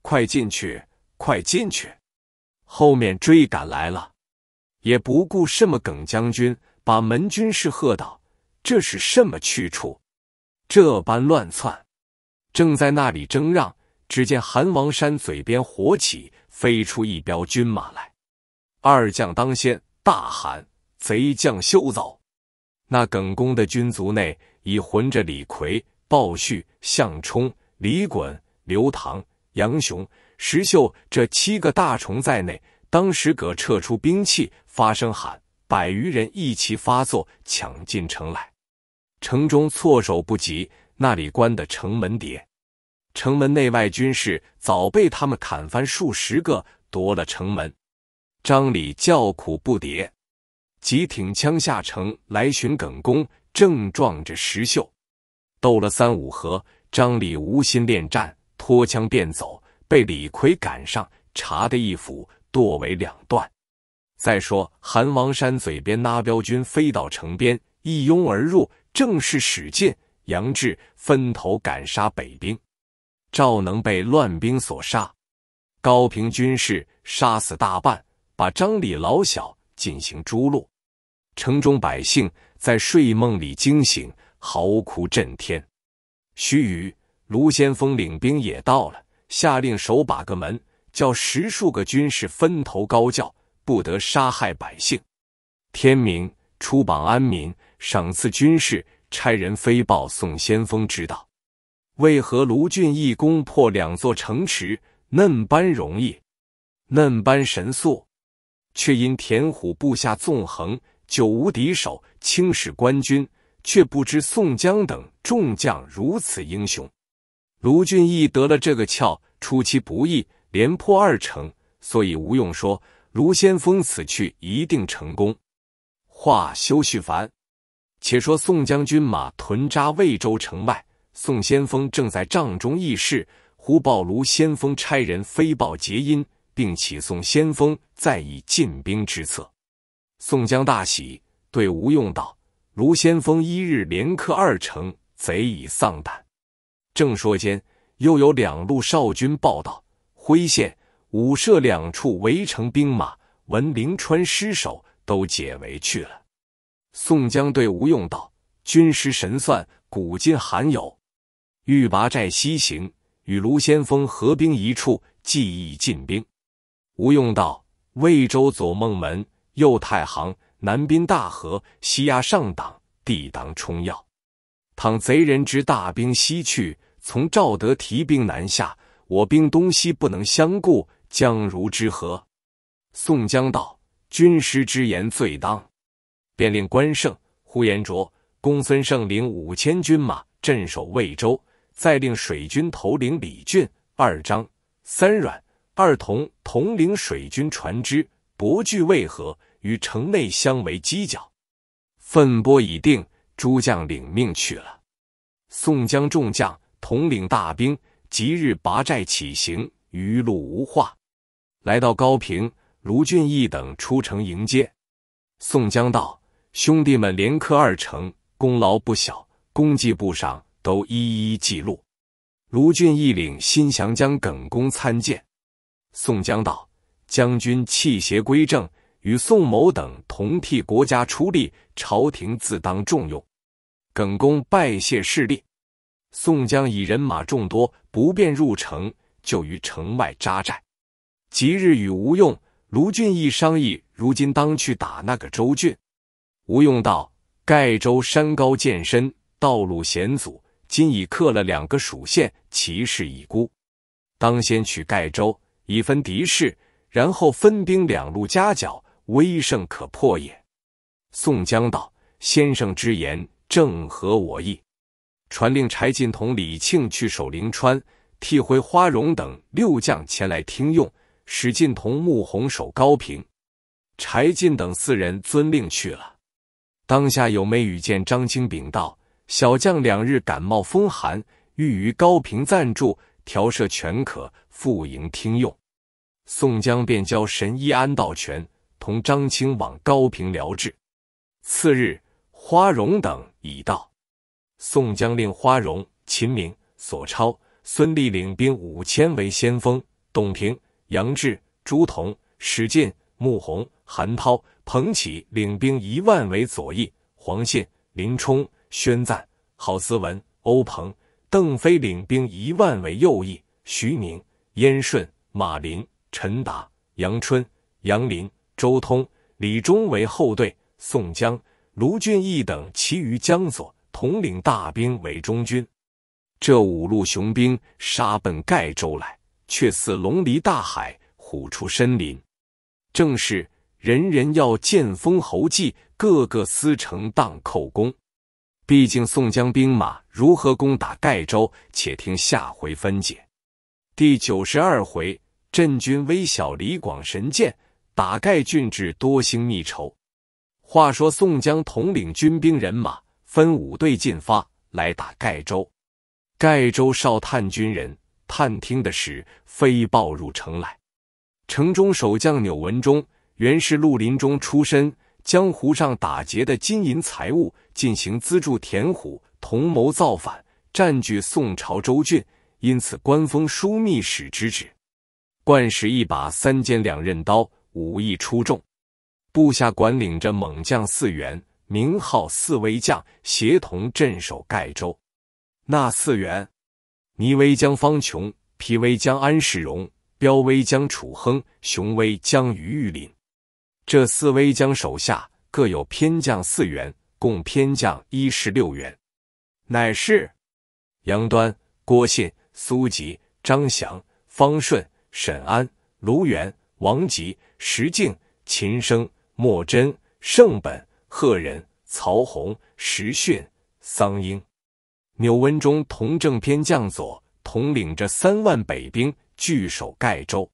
快进去，快进去！”后面追赶来了，也不顾什么耿将军，把门军士喝道：“这是什么去处？这般乱窜！”正在那里争让。只见韩王山嘴边火起，飞出一彪军马来，二将当先，大喊：“贼将休走！”那耿恭的军卒内已混着李逵、鲍旭、项冲、李衮、刘唐、杨雄、石秀这七个大虫在内，当时葛撤出兵器，发声喊，百余人一齐发作，抢进城来。城中措手不及，那里关的城门叠。城门内外军士早被他们砍翻数十个，夺了城门。张李叫苦不迭，即挺枪下城来寻耿恭，正撞着石秀，斗了三五合，张李无心恋战，脱枪便走，被李逵赶上，查的一斧剁为两段。再说韩王山嘴边那镖军飞到城边，一拥而入，正是史进、杨志分头赶杀北兵。赵能被乱兵所杀，高平军士杀死大半，把张李老小进行诛戮。城中百姓在睡梦里惊醒，嚎哭震天。须臾，卢先锋领兵也到了，下令守把个门，叫十数个军士分头高叫，不得杀害百姓。天明出榜安民，赏赐军士，差人飞报送先锋知道。为何卢俊义攻破两座城池，嫩般容易，嫩般神速，却因田虎部下纵横久无敌手，轻视官军，却不知宋江等众将如此英雄。卢俊义得了这个窍，出其不意，连破二城。所以吴用说：“卢先锋此去一定成功。”话休叙烦，且说宋江军马屯扎魏州城外。宋先锋正在帐中议事，忽报卢先锋差人飞报捷音，并启宋先锋再以进兵之策。宋江大喜，对吴用道：“卢先锋一日连克二城，贼已丧胆。”正说间，又有两路哨军报道：辉县、武舍两处围城兵马闻灵川失守，都解围去了。宋江对吴用道：“军师神算，古今罕有。”欲拔寨西行，与卢先锋合兵一处，计议进兵。吴用道：“魏州左孟门，右太行，南滨大河，西压上党，地当冲要。倘贼人之大兵西去，从赵德提兵南下，我兵东西不能相顾，将如之何？”宋江道：“军师之言最当。”便令关胜、呼延灼、公孙胜领五千军马镇守魏州。再令水军头领李俊、二张、三阮、二同统领水军船只，博聚渭河，与城内相为犄角。分拨已定，诸将领命去了。宋江众将统领大兵，即日拔寨起行。余路无话，来到高平，卢俊义等出城迎接。宋江道：“兄弟们，连克二城，功劳不小，功绩不赏。”都一一记录。卢俊义领新降将耿恭参见。宋江道：“将军弃邪归正，与宋某等同替国家出力，朝廷自当重用。”耿恭拜谢，示例。宋江以人马众多不便入城，就于城外扎寨。即日与吴用、卢俊义商议，如今当去打那个周俊。吴用道：“盖州山高涧深，道路险阻。”今已克了两个属县，其势已孤，当先取盖州，以分敌势，然后分兵两路夹角，威胜可破也。宋江道：“先生之言正合我意。”传令柴进、同李庆去守灵川，替回花荣等六将前来听用。史进同穆弘守高平，柴进等四人遵令去了。当下有梅羽见张清禀道。小将两日感冒风寒，欲于高平暂住，调摄全可，复营听用。宋江便教神医安道全同张青往高平疗治。次日，花荣等已到，宋江令花荣、秦明、索超、孙立领兵五千为先锋，董平、杨志、朱仝、史进、穆弘、韩涛、彭起领兵一万为左翼，黄信、林冲。宣赞、郝思文、欧鹏、邓飞领兵一万为右翼；徐宁、燕顺、马林、陈达、杨春、杨林、周通、李忠为后队；宋江、卢俊义等其余江左统领大兵为中军。这五路雄兵杀奔盖州来，却似龙离大海，虎出深林。正是：人人要见封侯记，个个思成荡寇功。毕竟宋江兵马如何攻打盖州，且听下回分解。第九十二回，镇军威小李广神剑，打盖郡智多星密筹。话说宋江统领军兵人马，分五队进发，来打盖州。盖州少探军人探听的时，飞报入城来。城中守将钮文忠，原是绿林中出身，江湖上打劫的金银财物。进行资助，田虎同谋造反，占据宋朝州郡，因此官封枢密使之职。惯使一把三尖两刃刀，武艺出众，部下管领着猛将四员，名号四威将，协同镇守盖州。那四员：倪威将方琼，皮威将安世荣，彪威将楚亨，雄威将于玉林。这四威将手下各有偏将四员。共偏将一十六员，乃是杨端、郭信、苏吉、张祥、方顺、沈安、卢元、王吉、石敬、秦升、莫真、盛本、贺仁、曹洪、石训、桑英、钮文忠同正偏将佐统领着三万北兵，据守盖州。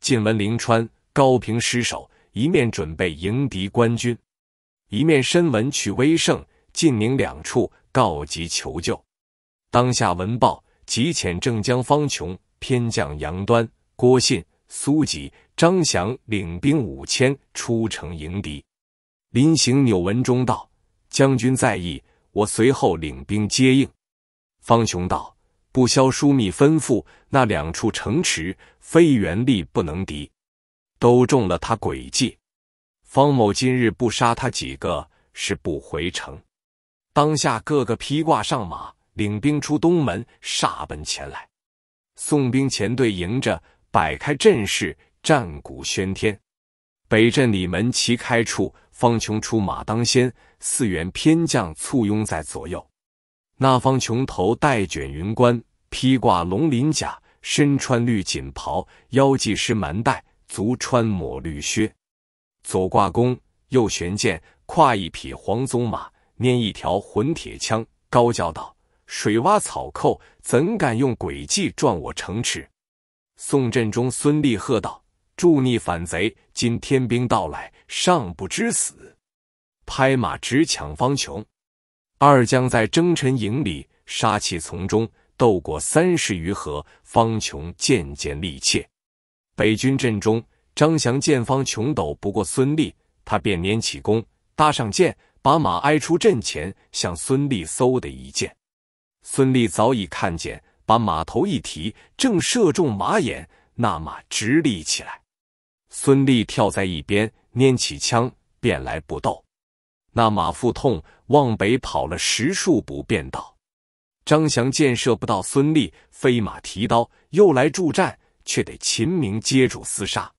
晋闻临川、高平失守，一面准备迎敌官军。一面申文取威胜、晋宁两处告急求救，当下闻报，急遣镇江方琼、偏将杨端、郭信、苏吉、张祥领兵五千出城迎敌。临行，纽文忠道：“将军在意，我随后领兵接应。”方琼道：“不消枢密吩咐，那两处城池非元力不能敌，都中了他诡计。”方某今日不杀他几个，是不回城。当下各个披挂上马，领兵出东门，杀奔前来。宋兵前队迎着，摆开阵势，战鼓喧天。北镇里门旗开处，方琼出马当先，四员偏将簇拥在左右。那方琼头戴卷云冠，披挂龙鳞甲，身穿绿锦袍，腰系石蛮带，足穿抹绿靴。左挂弓，右悬剑，跨一匹黄鬃马，拈一条混铁枪，高叫道：“水洼草寇，怎敢用诡计撞我城池？”宋振中，孙立喝道：“助逆反贼！今天兵到来，尚不知死。”拍马直抢方琼。二将在征尘营里杀气丛中斗过三十余合，方琼渐渐力怯。北军阵中。张翔见方琼斗不过孙俪，他便拈起弓搭上箭，把马挨出阵前，向孙俪嗖的一箭。孙俪早已看见，把马头一提，正射中马眼，那马直立起来。孙俪跳在一边，拈起枪便来不斗。那马腹痛，往北跑了十数步，便倒。张翔箭射不到孙俪，飞马提刀又来助战，却得秦明接住厮杀。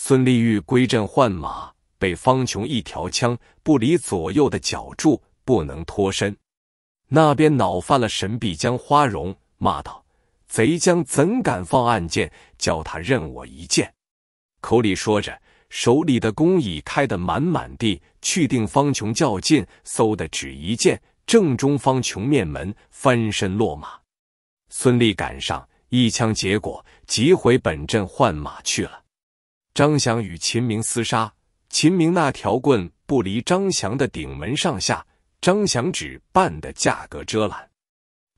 孙立欲归阵换马，被方琼一条枪不离左右的脚住，不能脱身。那边恼犯了神臂将花荣，骂道：“贼将怎敢放暗箭？叫他任我一箭！”口里说着，手里的弓已开得满满地，去定方琼较劲，嗖的只一箭，正中方琼面门，翻身落马。孙立赶上一枪，结果急回本阵换马去了。张翔与秦明厮杀，秦明那条棍不离张翔的顶门上下，张翔只半的价格遮拦。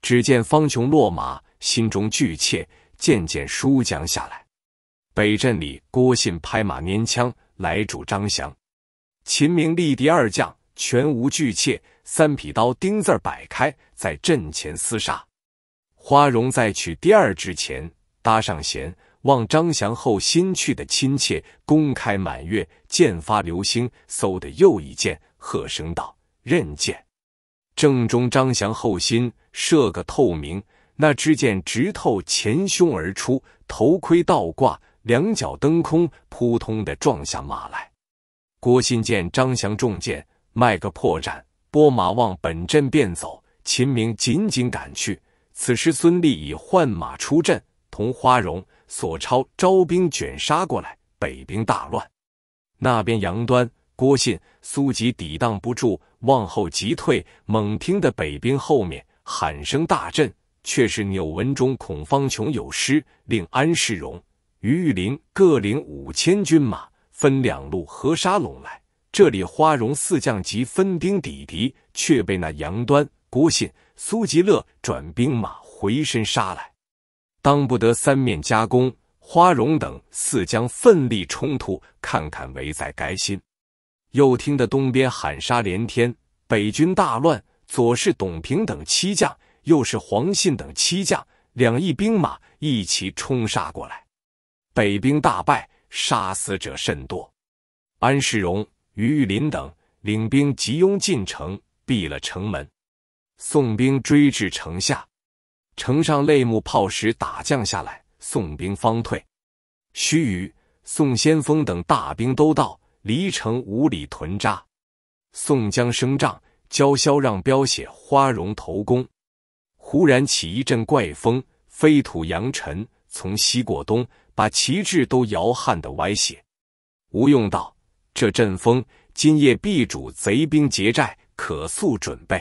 只见方琼落马，心中惧怯，渐渐舒僵下来。北镇里郭信拍马拈枪来主张翔，秦明力敌二将，全无惧怯，三匹刀丁字摆开在阵前厮杀。花荣在取第二支前搭上弦。望张翔后心去的亲切，公开满月，箭发流星，嗖的又一箭，喝声道：“刃剑！”正中张翔后心，射个透明。那支箭直透前胸而出，头盔倒挂，两脚蹬空，扑通的撞下马来。郭信见张翔中箭，卖个破绽，拨马望本阵便走。秦明紧紧赶去。此时孙立已换马出阵，同花荣。索超招兵卷杀过来，北兵大乱。那边杨端、郭信、苏吉抵挡不住，往后急退。猛听得北兵后面喊声大震，却是钮文忠、孔方琼有失，令安世荣、于玉林各领五千军马，分两路合杀拢来。这里花荣四将即分兵抵敌，却被那杨端、郭信、苏吉乐转兵马回身杀来。当不得三面夹攻，花荣等四将奋力冲突，看看围在该心。又听得东边喊杀连天，北军大乱。左是董平等七将，右是黄信等七将，两翼兵马一齐冲杀过来，北兵大败，杀死者甚多。安世荣、于玉林等领兵急拥进城，闭了城门。宋兵追至城下。城上擂木炮石打将下来，宋兵方退。须臾，宋先锋等大兵都到，离城五里屯扎。宋江升帐，焦肖让标写花荣头功。忽然起一阵怪风，飞土扬尘，从西过东，把旗帜都摇撼的歪斜。吴用道：“这阵风，今夜必主贼兵劫寨，可速准备。”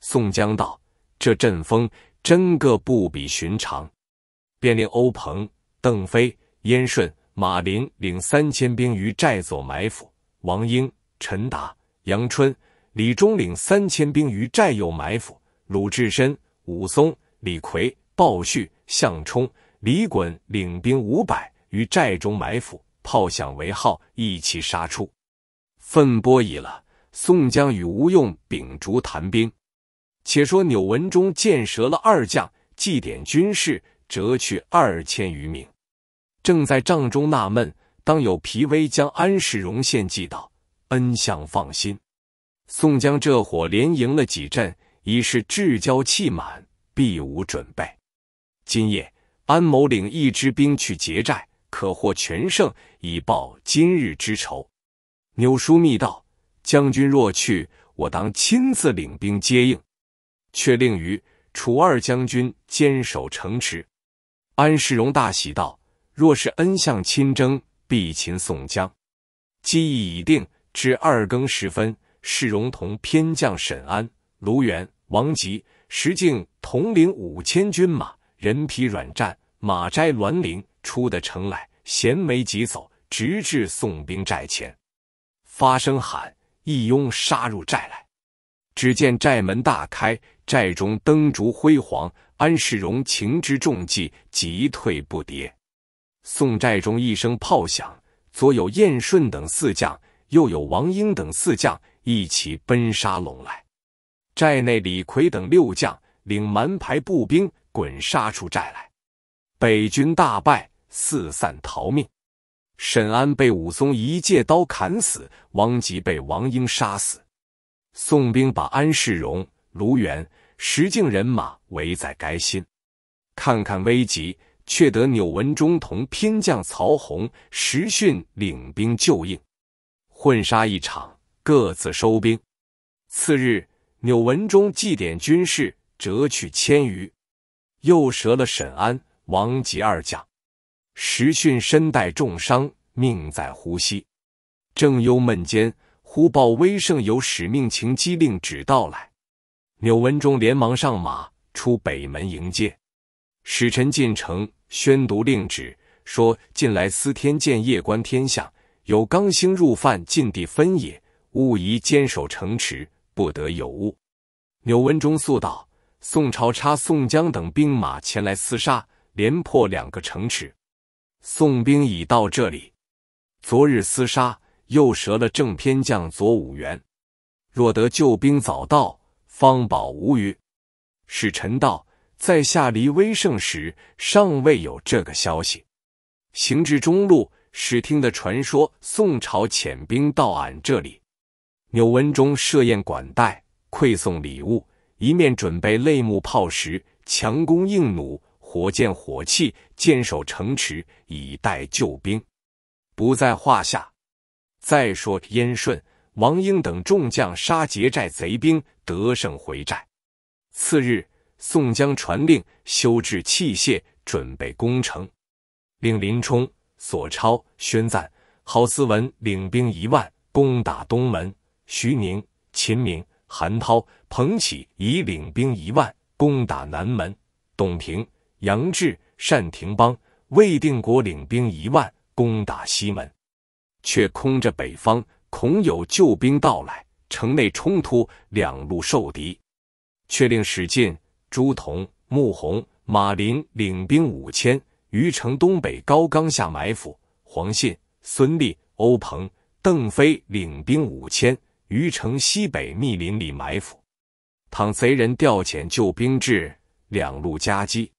宋江道：“这阵风。”真个不比寻常，便令欧鹏、邓飞、燕顺、马林领三千兵于寨左埋伏；王英、陈达、杨春、李忠领三千兵于寨右埋伏；鲁智深、武松、李逵、鲍旭、项冲、李衮领兵五百于寨中埋伏，炮响为号，一齐杀出。奋波已了，宋江与吴用秉烛谈兵。且说钮文忠箭折了二将，祭典军士折去二千余名，正在帐中纳闷，当有皮威将安世荣献祭道：“恩相放心，宋江这伙连赢了几阵，已是志交气满，必无准备。今夜安某领一支兵去劫寨，可获全胜，以报今日之仇。”钮书密道：“将军若去，我当亲自领兵接应。”却令于楚二将军坚守城池。安世荣大喜道：“若是恩相亲征，必擒宋江。”计议已定。至二更时分，世荣同偏将沈安、卢元、王吉、石敬统领五千军马，人披软战，马摘銮铃，出得城来，衔枚疾走，直至宋兵寨前，发声喊，一拥杀入寨来。只见寨门大开。寨中灯烛辉煌，安世荣情之重计，急退不迭。宋寨中一声炮响，左有燕顺等四将，右有王英等四将，一起奔杀拢来。寨内李逵等六将，领蛮牌步兵，滚杀出寨来。北军大败，四散逃命。沈安被武松一借刀砍死，王吉被王英杀死。宋兵把安世荣。卢元、石敬人马围在该心，看看危急，却得钮文忠同偏将曹洪、石训领兵救应，混杀一场，各自收兵。次日，钮文忠祭奠军士，折去千余，又折了沈安、王吉二将。石训身带重伤，命在呼吸。正忧闷间，忽报威胜有使命、情机令旨到来。钮文忠连忙上马，出北门迎接使臣进城，宣读令旨，说：“近来司天监夜观天象，有刚星入犯，禁地分野，务宜坚守城池，不得有误。”钮文忠速道：“宋朝差宋江等兵马前来厮杀，连破两个城池。宋兵已到这里，昨日厮杀，又折了正偏将左五元。若得救兵早到。”方保无虞。使臣道：“在下离威胜时，尚未有这个消息。行至中路，始听的传说，宋朝遣兵到俺这里。纽文中设宴管待，馈送礼物，一面准备类目炮石、强弓硬弩、火箭火器，坚守城池，以待救兵，不在话下。再说燕顺、王英等众将杀劫寨贼兵。”得胜回寨，次日，宋江传令修治器械，准备攻城，令林冲、索超、宣赞、郝思文领兵一万攻打东门；徐宁、秦明、韩涛、彭起已领兵一万攻打南门；董平、杨志、单廷邦、魏定国领兵一万攻打西门，却空着北方，恐有救兵到来。城内冲突，两路受敌，却令史进、朱仝、穆弘、马林领兵五千于城东北高冈下埋伏；黄信、孙立、欧鹏、邓飞领兵五千于城西北密林里埋伏。倘贼人调遣救兵至，两路夹击。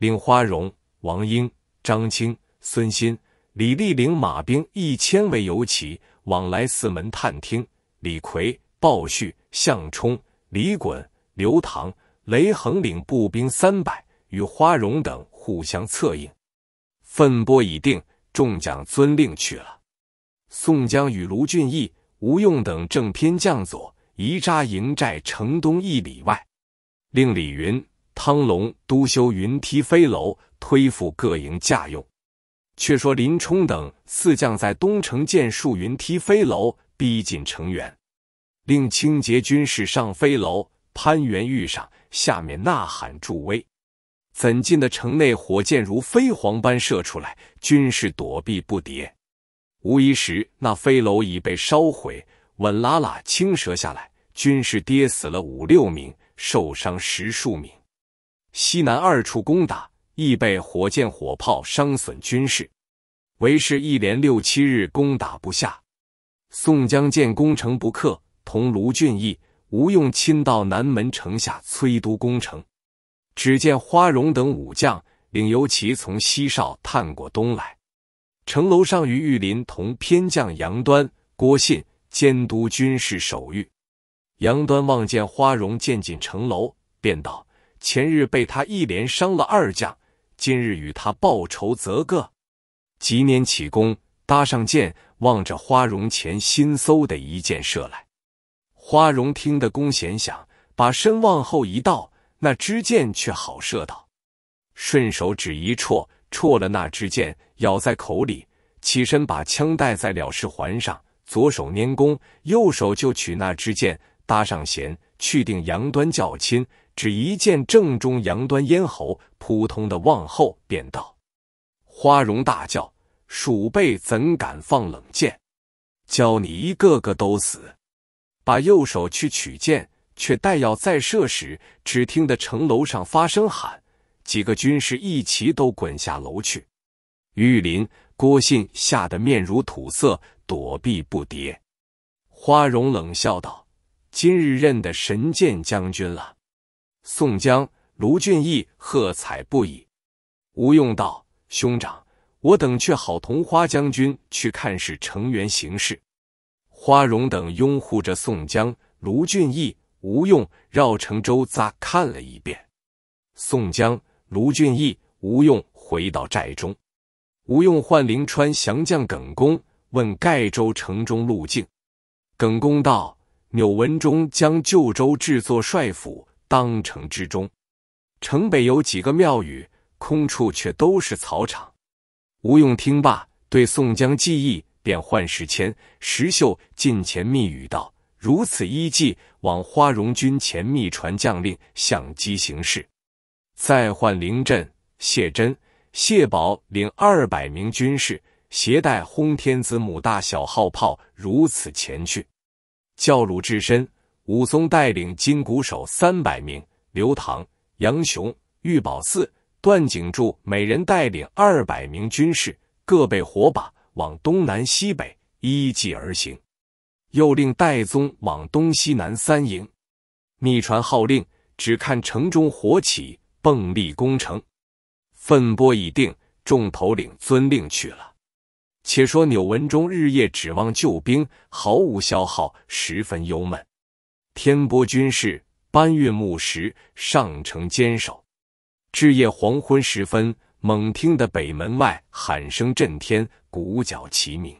令花荣、王英、张清、孙新、李立领马兵一千为游骑，往来四门探听。李逵、鲍旭、项冲、李衮、刘唐、雷横领步兵三百，与花荣等互相策应。分拨已定，众将遵令去了。宋江与卢俊义、吴用等正偏将左移扎营寨城东一里外，令李云、汤隆督修云梯飞楼，推赴各营架用。却说林冲等四将在东城建树云梯飞楼。逼近城垣，令清洁军士上飞楼攀援遇上，下面呐喊助威。怎禁的城内火箭如飞蝗般射出来，军士躲避不迭。无疑时，那飞楼已被烧毁，稳拉拉倾折下来，军士跌死了五六名，受伤十数名。西南二处攻打，亦被火箭火炮伤损军士。为是一连六七日攻打不下。宋江见攻城不克，同卢俊义、吴用亲到南门城下催督攻城。只见花荣等武将领尤其从西哨探过东来，城楼上与玉林同偏将杨端、郭信监督军事守御。杨端望见花荣渐进城楼，便道：“前日被他一连伤了二将，今日与他报仇则个。”即年起弓，搭上箭。望着花荣前，新嗖的一箭射来，花荣听得弓弦响，把身往后一倒，那支箭却好射到，顺手指一戳，戳了那支箭，咬在口里，起身把枪带在了事环上，左手拈弓，右手就取那支箭，搭上弦，去定杨端较亲，只一箭正中杨端咽喉，扑通的往后便倒，花荣大叫。鼠辈怎敢放冷箭？教你一个个都死！把右手去取箭，却待要再射时，只听得城楼上发声喊，几个军士一齐都滚下楼去。玉林、郭信吓得面如土色，躲避不迭。花荣冷笑道：“今日认得神箭将军了。”宋江、卢俊义喝彩不已。吴用道：“兄长。”我等却好同花将军去看是城垣形势。花荣等拥护着宋江、卢俊义、吴用绕城周匝看了一遍。宋江、卢俊义、吴用回到寨中，吴用唤灵川降将耿恭问盖州城中路径。耿恭道：“钮文忠将旧州制作帅府，当城之中。城北有几个庙宇，空处却都是草场。”吴用听罢，对宋江计议，便唤石谦、石秀近前密语道：“如此一计，往花荣军前密传将令，相机行事。”再唤凌振、谢真、谢宝领二百名军士，携带轰天子母大小号炮，如此前去。教鲁智深、武松带领金鼓手三百名，刘唐、杨雄、玉宝寺、段景柱每人带领二百名军士，各备火把，往东南西北依计而行。又令戴宗往东西南三营，密传号令，只看城中火起，迸力攻城。分拨已定，众头领遵令去了。且说钮文忠日夜指望救兵，毫无消耗，十分忧闷。天波军士搬运木石，上城坚守。至夜黄昏时分，猛听得北门外喊声震天，鼓角齐鸣。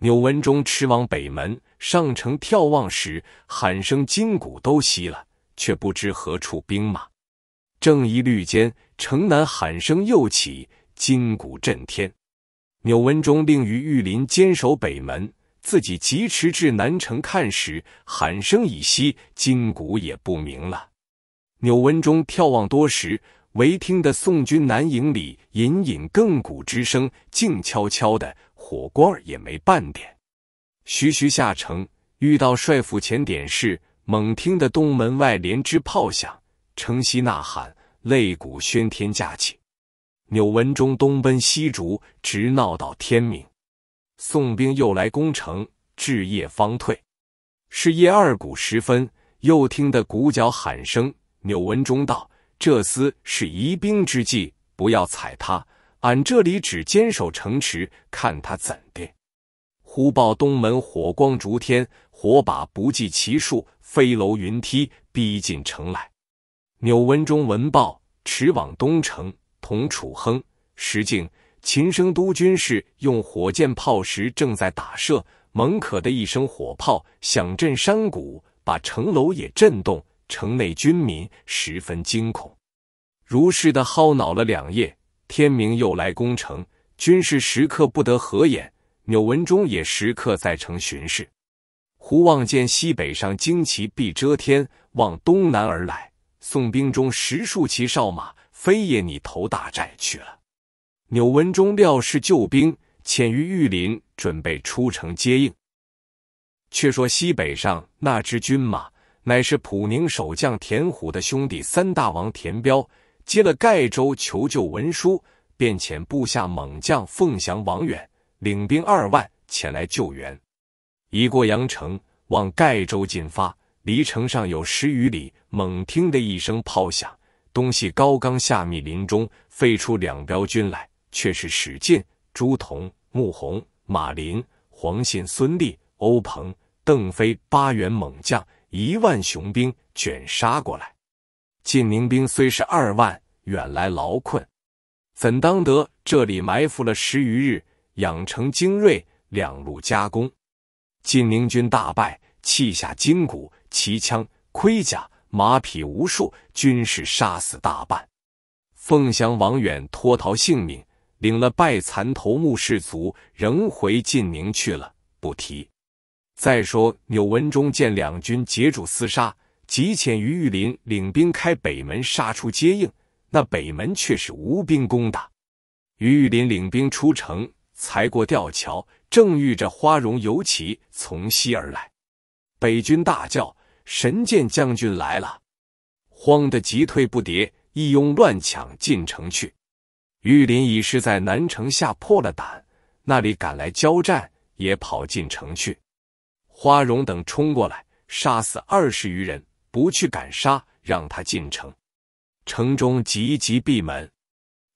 钮文忠驰往北门上城眺望时，喊声筋骨都息了，却不知何处兵马。正疑虑间，城南喊声又起，筋骨震天。钮文忠令于玉林坚守北门，自己疾驰至南城看时，喊声已息，筋骨也不明了。钮文忠眺望多时。唯听得宋军南营里隐隐更鼓之声，静悄悄的，火光也没半点。徐徐下城，遇到帅府前点事，猛听得东门外连枝炮响，城西呐喊，擂鼓喧天，架起。钮文忠东奔西逐，直闹到天明。宋兵又来攻城，至夜方退。是夜二鼓时分，又听得鼓角喊声。钮文忠道。这厮是疑兵之计，不要踩他。俺这里只坚守城池，看他怎的。”忽报东门火光烛天，火把不计其数，飞楼云梯逼近城来。钮文忠闻报，驰往东城，同楚亨、石敬、秦升督军士用火箭炮石正在打射。猛可的一声火炮响震山谷，把城楼也震动。城内军民十分惊恐，如是的耗恼了两夜。天明又来攻城，军士时刻不得合眼。钮文忠也时刻在城巡视。忽望见西北上旌旗蔽遮天，往东南而来。宋兵中十数骑哨马，飞也你投大寨去了。钮文忠料是救兵，潜于玉林，准备出城接应。却说西北上那支军马。乃是普宁守将田虎的兄弟三大王田彪接了盖州求救文书，便遣部下猛将凤翔王远领兵二万前来救援。已过阳城，往盖州进发，离城上有十余里，猛听的一声炮响，东西高冈下密林中飞出两彪军来，却是史进、朱仝、穆弘、马林、黄信、孙立、欧鹏、邓飞八员猛将。一万雄兵卷杀过来，晋宁兵虽是二万，远来劳困，怎当得这里埋伏了十余日，养成精锐，两路夹攻，晋宁军大败，弃下金鼓、骑枪、盔甲、马匹无数，军士杀死大半。凤翔王远脱逃性命，领了败残头目士卒，仍回晋宁去了，不提。再说，钮文忠见两军截住厮杀，急遣于玉林领兵开北门杀出接应。那北门却是无兵攻打。于玉林领兵出城，才过吊桥，正遇着花荣、尤其从西而来。北军大叫：“神剑将军来了！”慌得急退不迭，一拥乱抢进城去。玉林已是在南城吓破了胆，那里赶来交战，也跑进城去。花荣等冲过来，杀死二十余人，不去赶杀，让他进城。城中急急闭门。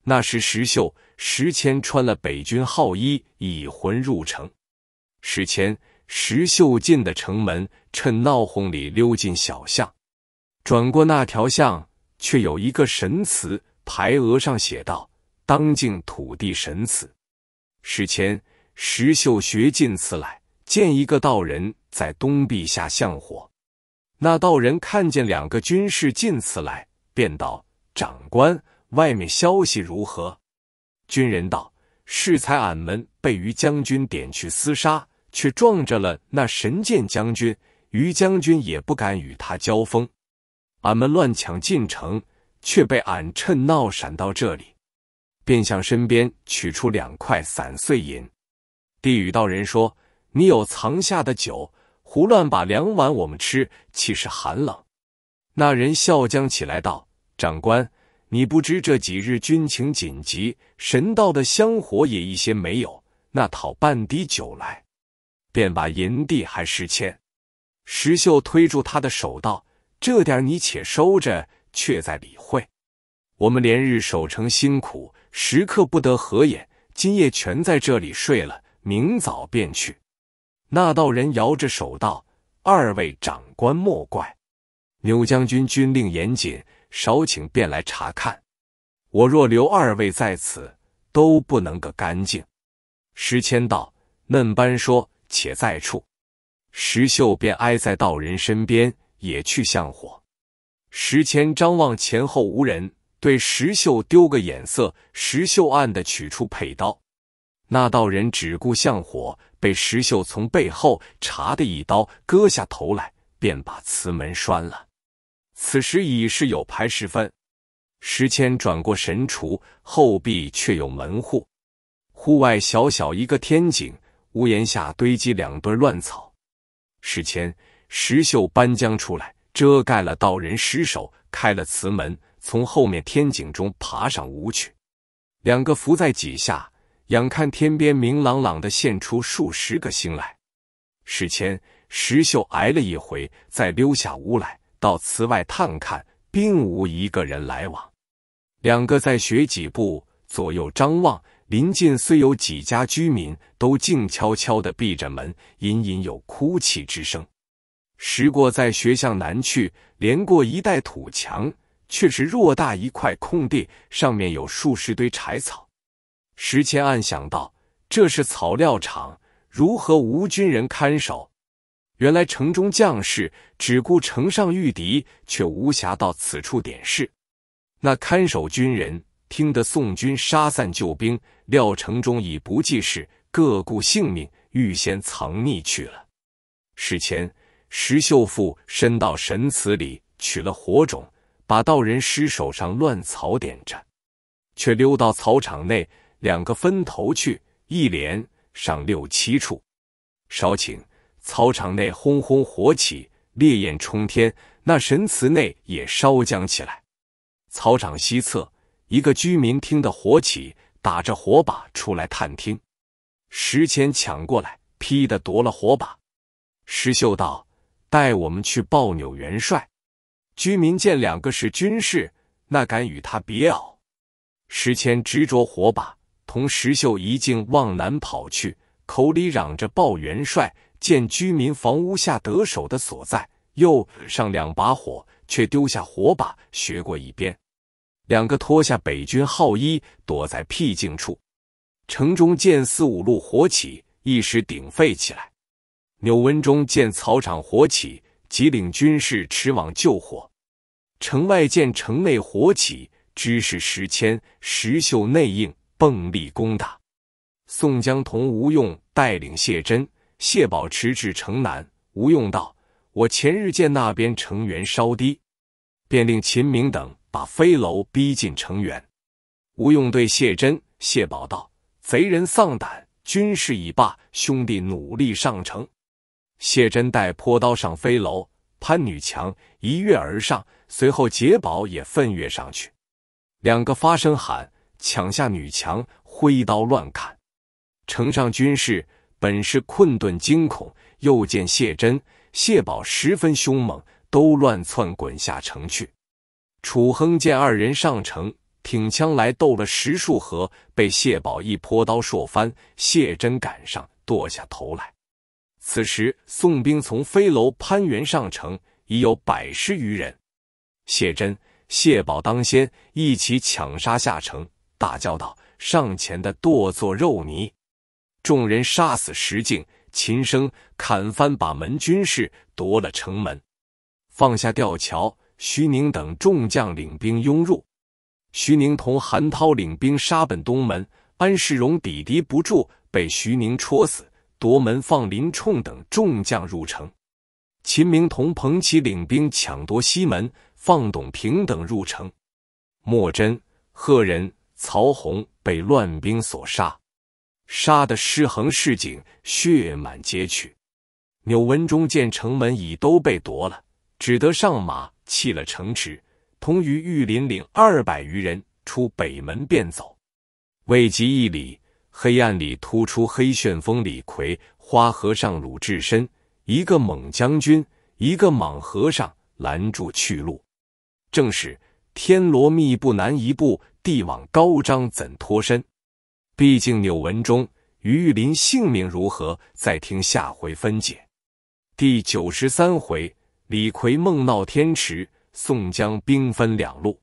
那时石秀、石谦穿了北军号衣，以魂入城。石谦、石秀进的城门，趁闹哄里溜进小巷，转过那条巷，却有一个神祠，牌额上写道：“当境土地神祠。”石谦、石秀学进祠来。见一个道人在东壁下向火，那道人看见两个军士进此来，便道：“长官，外面消息如何？”军人道：“适才俺们被于将军点去厮杀，却撞着了那神剑将军，于将军也不敢与他交锋。俺们乱抢进城，却被俺趁闹闪到这里，便向身边取出两块散碎银，递与道人说。”你有藏下的酒，胡乱把两碗我们吃，岂是寒冷？那人笑将起来道：“长官，你不知这几日军情紧急，神道的香火也一些没有，那讨半滴酒来，便把银地还失欠。”石秀推住他的手道：“这点你且收着，却在理会。我们连日守城辛苦，时刻不得合眼，今夜全在这里睡了，明早便去。”那道人摇着手道：“二位长官莫怪，牛将军军令严谨，少请便来查看。我若留二位在此，都不能个干净。”石谦道：“嫩班说，且在处。”石秀便挨在道人身边，也去向火。石谦张望前后无人，对石秀丢个眼色，石秀暗的取出佩刀。那道人只顾向火，被石秀从背后插的一刀，割下头来，便把祠门拴了。此时已是有牌时分，石谦转过神厨后壁，却有门户。户外小小一个天井，屋檐下堆积两堆乱草。石谦、石秀搬将出来，遮盖了道人尸首，开了祠门，从后面天井中爬上屋去，两个伏在几下。眼看天边，明朗朗的现出数十个星来。史前，石秀挨了一回，再溜下屋来，到祠外探看，并无一个人来往。两个再学几步，左右张望，临近虽有几家居民，都静悄悄的闭着门，隐隐有哭泣之声。时过在学向南去，连过一带土墙，却是偌大一块空地，上面有数十堆柴草。石谦暗想到：“这是草料场，如何无军人看守？原来城中将士只顾城上御敌，却无暇到此处点事。那看守军人听得宋军杀散救兵，料城中已不济事，各顾性命，预先藏匿去了。”史前石秀父伸到神祠里取了火种，把道人尸首上乱草点着，却溜到草场内。两个分头去，一连上六七处。少顷，草场内轰轰火起，烈焰冲天。那神祠内也烧将起来。草场西侧，一个居民听得火起，打着火把出来探听。石谦抢过来，劈的夺了火把。石秀道：“带我们去报纽元帅。”居民见两个是军士，那敢与他别拗？石谦执着火把。从石秀一径往南跑去，口里嚷着报元帅。见居民房屋下得手的所在，又上两把火，却丢下火把，学过一边。两个脱下北军号衣，躲在僻静处。城中见四五路火起，一时鼎沸起来。钮文忠见草场火起，即领军士驰往救火。城外见城内火起，知是石迁，石秀内应。奋力攻打。宋江同吴用带领谢真、谢宝驰至城南。吴用道：“我前日见那边城垣稍低，便令秦明等把飞楼逼近城垣。”吴用对谢真、谢宝道：“贼人丧胆，军势已罢，兄弟努力上城。”谢真带坡刀上飞楼，潘女强一跃而上，随后解宝也奋跃上去，两个发声喊。抢下女墙，挥刀乱砍。城上军士本是困顿惊恐，又见谢珍、谢宝十分凶猛，都乱窜滚下城去。楚亨见二人上城，挺枪来斗了十数合，被谢宝一泼刀硕翻。谢珍赶上，剁下头来。此时宋兵从飞楼攀援上城，已有百十余人。谢珍、谢宝当先，一起抢杀下城。大叫道：“上前的剁作肉泥！”众人杀死石敬、秦升，砍翻把门军士，夺了城门，放下吊桥。徐宁等众将领兵拥入。徐宁同韩涛领兵杀奔东门，安世荣抵敌不住，被徐宁戳死，夺门放林冲等众将入城。秦明同彭齐领兵抢夺西门，放董平等入城。莫真、贺仁。曹洪被乱兵所杀，杀得尸横市井，血满街去。钮文忠见城门已都被夺了，只得上马弃了城池，同于玉林领二百余人出北门便走。未及一里，黑暗里突出黑旋风李逵、花和尚鲁智深，一个猛将军，一个莽和尚，拦住去路，正是。天罗密布难移步，地网高张怎脱身？毕竟纽文中于玉林性命如何？再听下回分解。第九十三回，李逵梦闹天池，宋江兵分两路。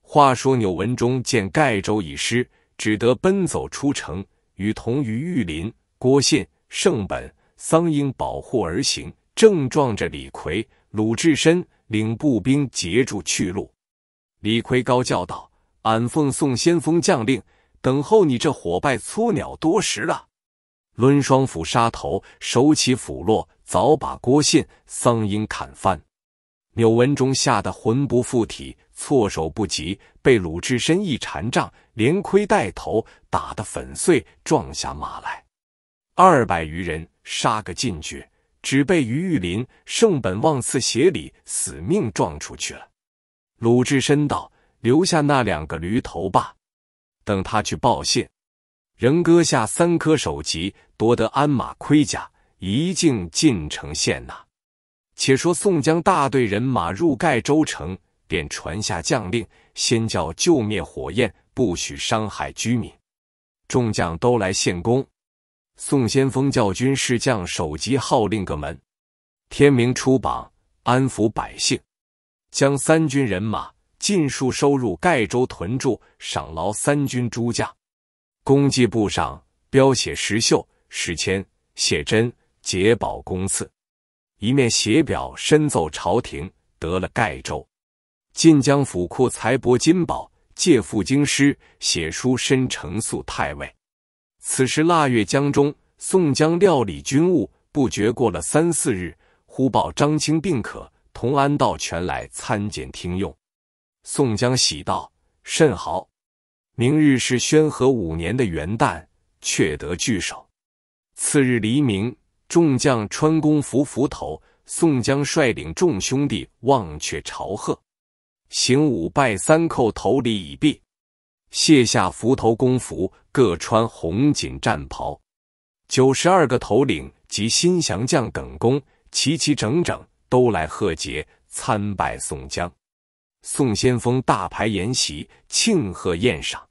话说纽文中见盖州已失，只得奔走出城，与同于玉林、郭信、圣本、桑英保护而行，正撞着李逵、鲁智深领步兵截住去路。李逵高叫道：“俺奉宋先锋将令，等候你这火败撮鸟多时了。”抡双斧杀头，手起斧落，早把郭信、桑英砍翻。钮文忠吓得魂不附体，措手不及，被鲁智深一禅杖，连盔带头打得粉碎，撞下马来。二百余人杀个进绝，只被于玉林、圣本望次协理死命撞出去了。鲁智深道：“留下那两个驴头吧，等他去报信。仍割下三颗首级，夺得鞍马盔甲，一径进城献纳。”且说宋江大队人马入盖州城，便传下将令，先叫救灭火焰，不许伤害居民。众将都来献功。宋先锋叫军士将首级号令个门，天明出榜安抚百姓。将三军人马尽数收入盖州屯驻，赏劳三军诸将，功绩簿上标写石秀、史谦、谢真、解宝公赐，一面写表深奏朝廷，得了盖州，晋江府库财帛金宝，借赴京师，写书申呈肃太尉。此时腊月江中，宋江料理军务，不觉过了三四日，忽报张清病可。同安道全来参见听用，宋江喜道：“甚好！明日是宣和五年的元旦，却得聚首。”次日黎明，众将穿公服服头，宋江率领众兄弟忘却朝贺，行五拜三叩头礼已毕，卸下服头公服，各穿红锦战袍，九十二个头领及新降将耿恭齐齐整整。都来贺节，参拜宋江。宋先锋大排筵席，庆贺宴上，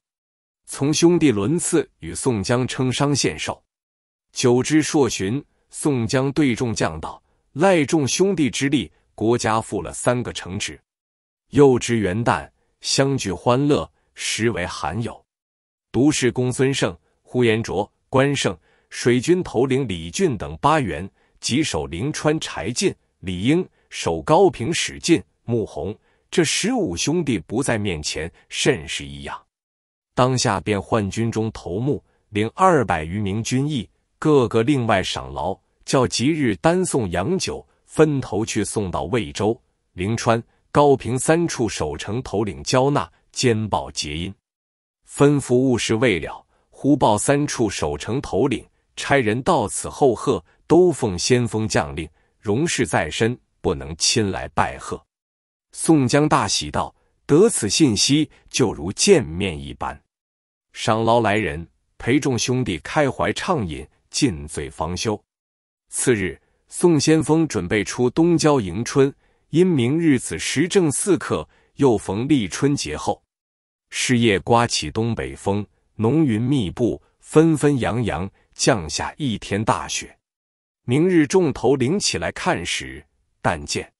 从兄弟轮次与宋江称觞献寿。久之，硕巡，宋江对众将道：“赖众兄弟之力，国家复了三个城池。”又知元旦相聚欢乐，实为罕有。独是公孙胜、呼延灼、关胜、水军头领李俊等八员，及守灵川柴进。李应守高平，史进、穆弘这十五兄弟不在面前，甚是异样。当下便唤军中头目，领二百余名军役，各个另外赏劳，叫即日单送洋酒，分头去送到魏州、灵川、高平三处守城头领交纳，兼报结因。吩咐务事未了，忽报三处守城头领差人到此候贺，都奉先锋将令。荣事在身，不能亲来拜贺。宋江大喜道：“得此信息，就如见面一般。”赏劳来人，陪众兄弟开怀畅饮，尽醉方休。次日，宋先锋准备出东郊迎春，因明日子时正四刻，又逢立春节后，是夜刮起东北风，浓云密布，纷纷扬扬，降下一天大雪。明日重头领起来看时，但见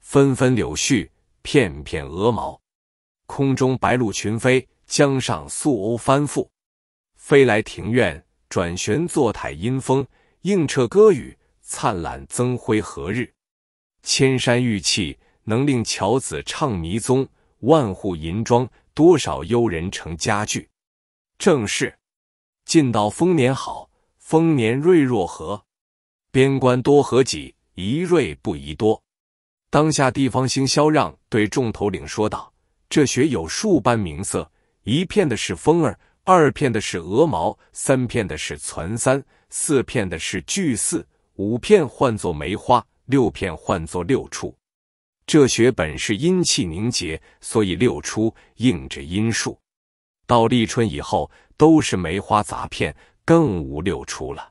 纷纷柳絮，片片鹅毛；空中白鹭群飞，江上素鸥翻覆。飞来庭院，转旋坐台阴风映彻歌语，灿烂增辉何日？千山玉砌，能令樵子唱迷踪；万户银妆，多少幽人成佳句。正是近道丰年好，丰年瑞若何？边关多何几，宜锐不宜多。当下地方星萧让对众头领说道：“这雪有数般名色，一片的是风儿，二片的是鹅毛，三片的是攒三，四片的是聚四，五片唤作梅花，六片唤作六出。这雪本是阴气凝结，所以六出应着阴数。到立春以后，都是梅花杂片，更无六出了。”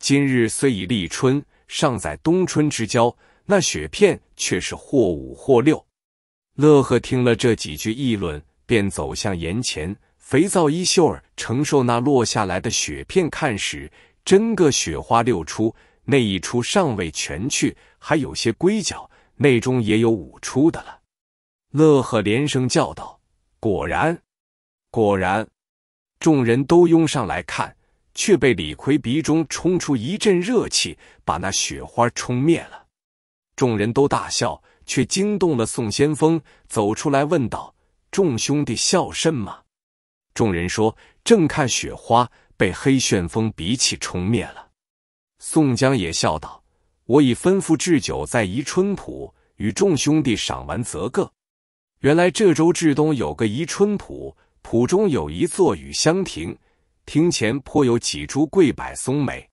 今日虽已立春，尚在冬春之交，那雪片却是或五或六。乐和听了这几句议论，便走向檐前，肥皂衣袖儿承受那落下来的雪片，看时，真个雪花六出，那一出尚未全去，还有些龟脚，内中也有五出的了。乐和连声叫道：“果然，果然！”众人都拥上来看。却被李逵鼻中冲出一阵热气，把那雪花冲灭了。众人都大笑，却惊动了宋先锋，走出来问道：“众兄弟笑甚么？”众人说：“正看雪花被黑旋风鼻气冲灭了。”宋江也笑道：“我已吩咐置酒在宜春浦，与众兄弟赏玩，则个。”原来这州至东有个宜春浦，浦中有一座雨香亭。庭前颇有几株桂柏松梅。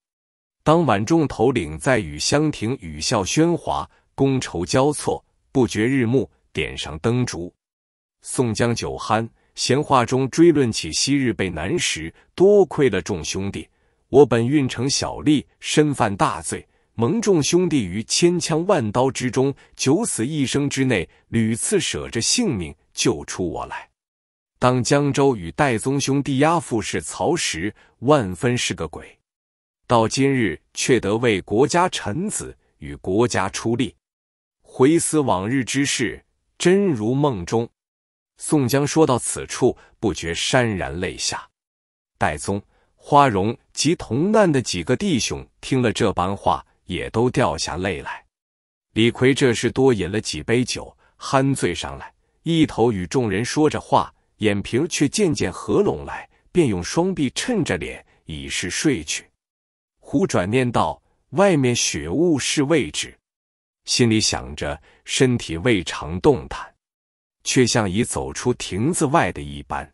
当晚众头领在与香亭雨笑喧哗，觥筹交错，不觉日暮，点上灯烛。宋江酒酣，闲话中追论起昔日被难时，多亏了众兄弟，我本运城小吏，身犯大罪，蒙众兄弟于千枪万刀之中，九死一生之内，屡次舍着性命救出我来。当江州与戴宗兄弟押赴是曹时，万分是个鬼；到今日却得为国家臣子，与国家出力。回思往日之事，真如梦中。宋江说到此处，不觉潸然泪下。戴宗、花荣及同难的几个弟兄听了这般话，也都掉下泪来。李逵这时多饮了几杯酒，酣醉上来，一头与众人说着话。眼皮儿却渐渐合拢来，便用双臂衬着脸，以示睡去。忽转念道：“外面雪雾是未止。”心里想着，身体未尝动弹，却像已走出亭子外的一般。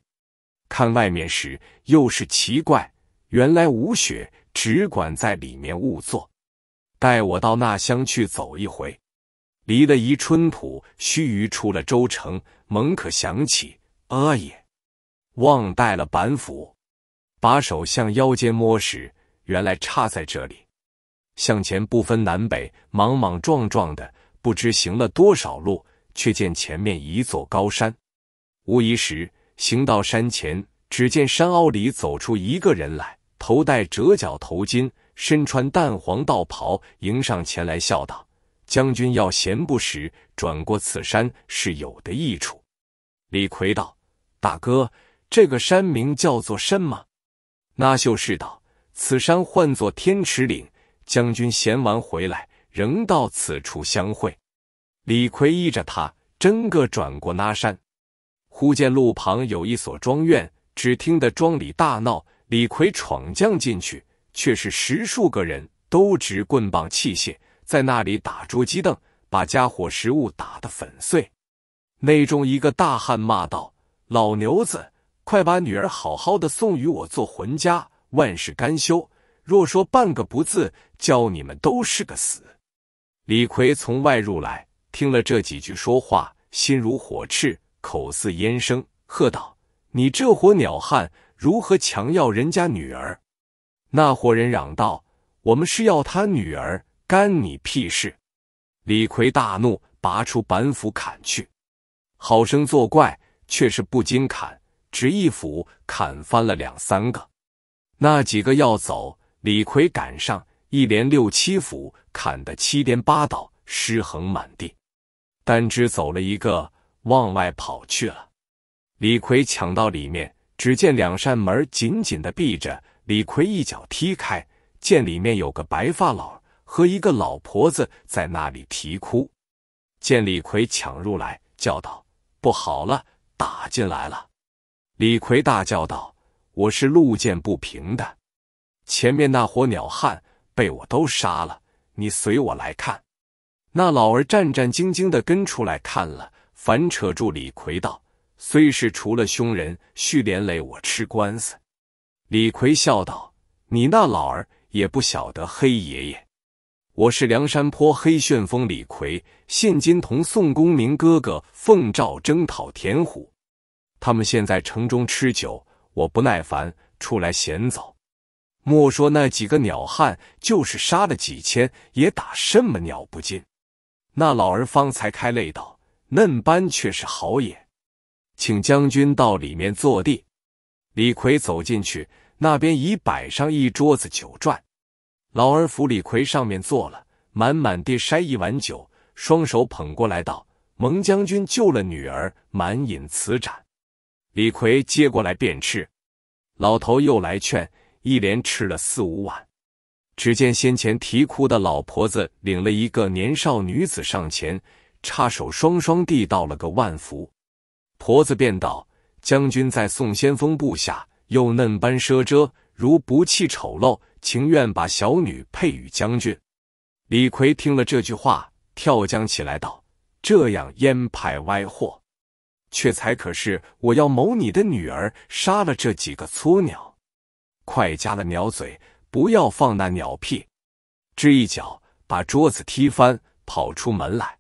看外面时，又是奇怪。原来无雪，只管在里面误坐。待我到那乡去走一回。离了宜春浦，须臾出了州城，猛可想起。阿爷忘带了板斧，把手向腰间摸时，原来插在这里。向前不分南北，莽莽撞撞的，不知行了多少路，却见前面一座高山。无疑时，行到山前，只见山坳里走出一个人来，头戴折角头巾，身穿淡黄道袍，迎上前来，笑道：“将军要闲不时，转过此山是有的益处。”李逵道：“大哥，这个山名叫做深吗？”那秀士道：“此山唤作天池岭。将军闲玩回来，仍到此处相会。”李逵依着他，真个转过那山，忽见路旁有一所庄院，只听得庄里大闹。李逵闯将进去，却是十数个人，都执棍棒器械，在那里打桌机凳，把家伙食物打得粉碎。内中一个大汉骂道：“老牛子，快把女儿好好的送与我做浑家，万事甘休。若说半个不字，叫你们都是个死。”李逵从外入来，听了这几句说话，心如火炽，口似烟生，喝道：“你这伙鸟汉，如何强要人家女儿？”那伙人嚷道：“我们是要他女儿，干你屁事！”李逵大怒，拔出板斧砍去。好生作怪，却是不禁砍，只一斧砍翻了两三个。那几个要走，李逵赶上，一连六七斧，砍得七颠八倒，尸横满地。单只走了一个，往外跑去了。李逵抢到里面，只见两扇门紧紧的闭着。李逵一脚踢开，见里面有个白发老和一个老婆子在那里啼哭。见李逵抢入来，叫道。不好了，打进来了！李逵大叫道：“我是路见不平的，前面那伙鸟汉被我都杀了，你随我来看。”那老儿战战兢兢的跟出来看了，反扯住李逵道：“虽是除了凶人，续连累我吃官司。”李逵笑道：“你那老儿也不晓得黑爷爷。”我是梁山坡黑旋风李逵，现今同宋公明哥哥奉诏征讨田虎。他们现在城中吃酒，我不耐烦，出来闲走。莫说那几个鸟汉，就是杀了几千，也打什么鸟不尽。那老儿方才开泪道：“嫩般却是好眼，请将军到里面坐地。”李逵走进去，那边已摆上一桌子酒馔。老儿扶李逵上面坐了，满满地筛一碗酒，双手捧过来道：“蒙将军救了女儿，满饮此盏。”李逵接过来便吃。老头又来劝，一连吃了四五碗。只见先前啼哭的老婆子领了一个年少女子上前，叉手双双地道了个万福。婆子便道：“将军在宋先锋部下，又嫩般奢遮。”如不弃丑陋，情愿把小女配与将军。李逵听了这句话，跳江起来道：“这样腌派歪货，却才可是我要谋你的女儿，杀了这几个撮鸟，快夹了鸟嘴，不要放那鸟屁！”这一脚把桌子踢翻，跑出门来。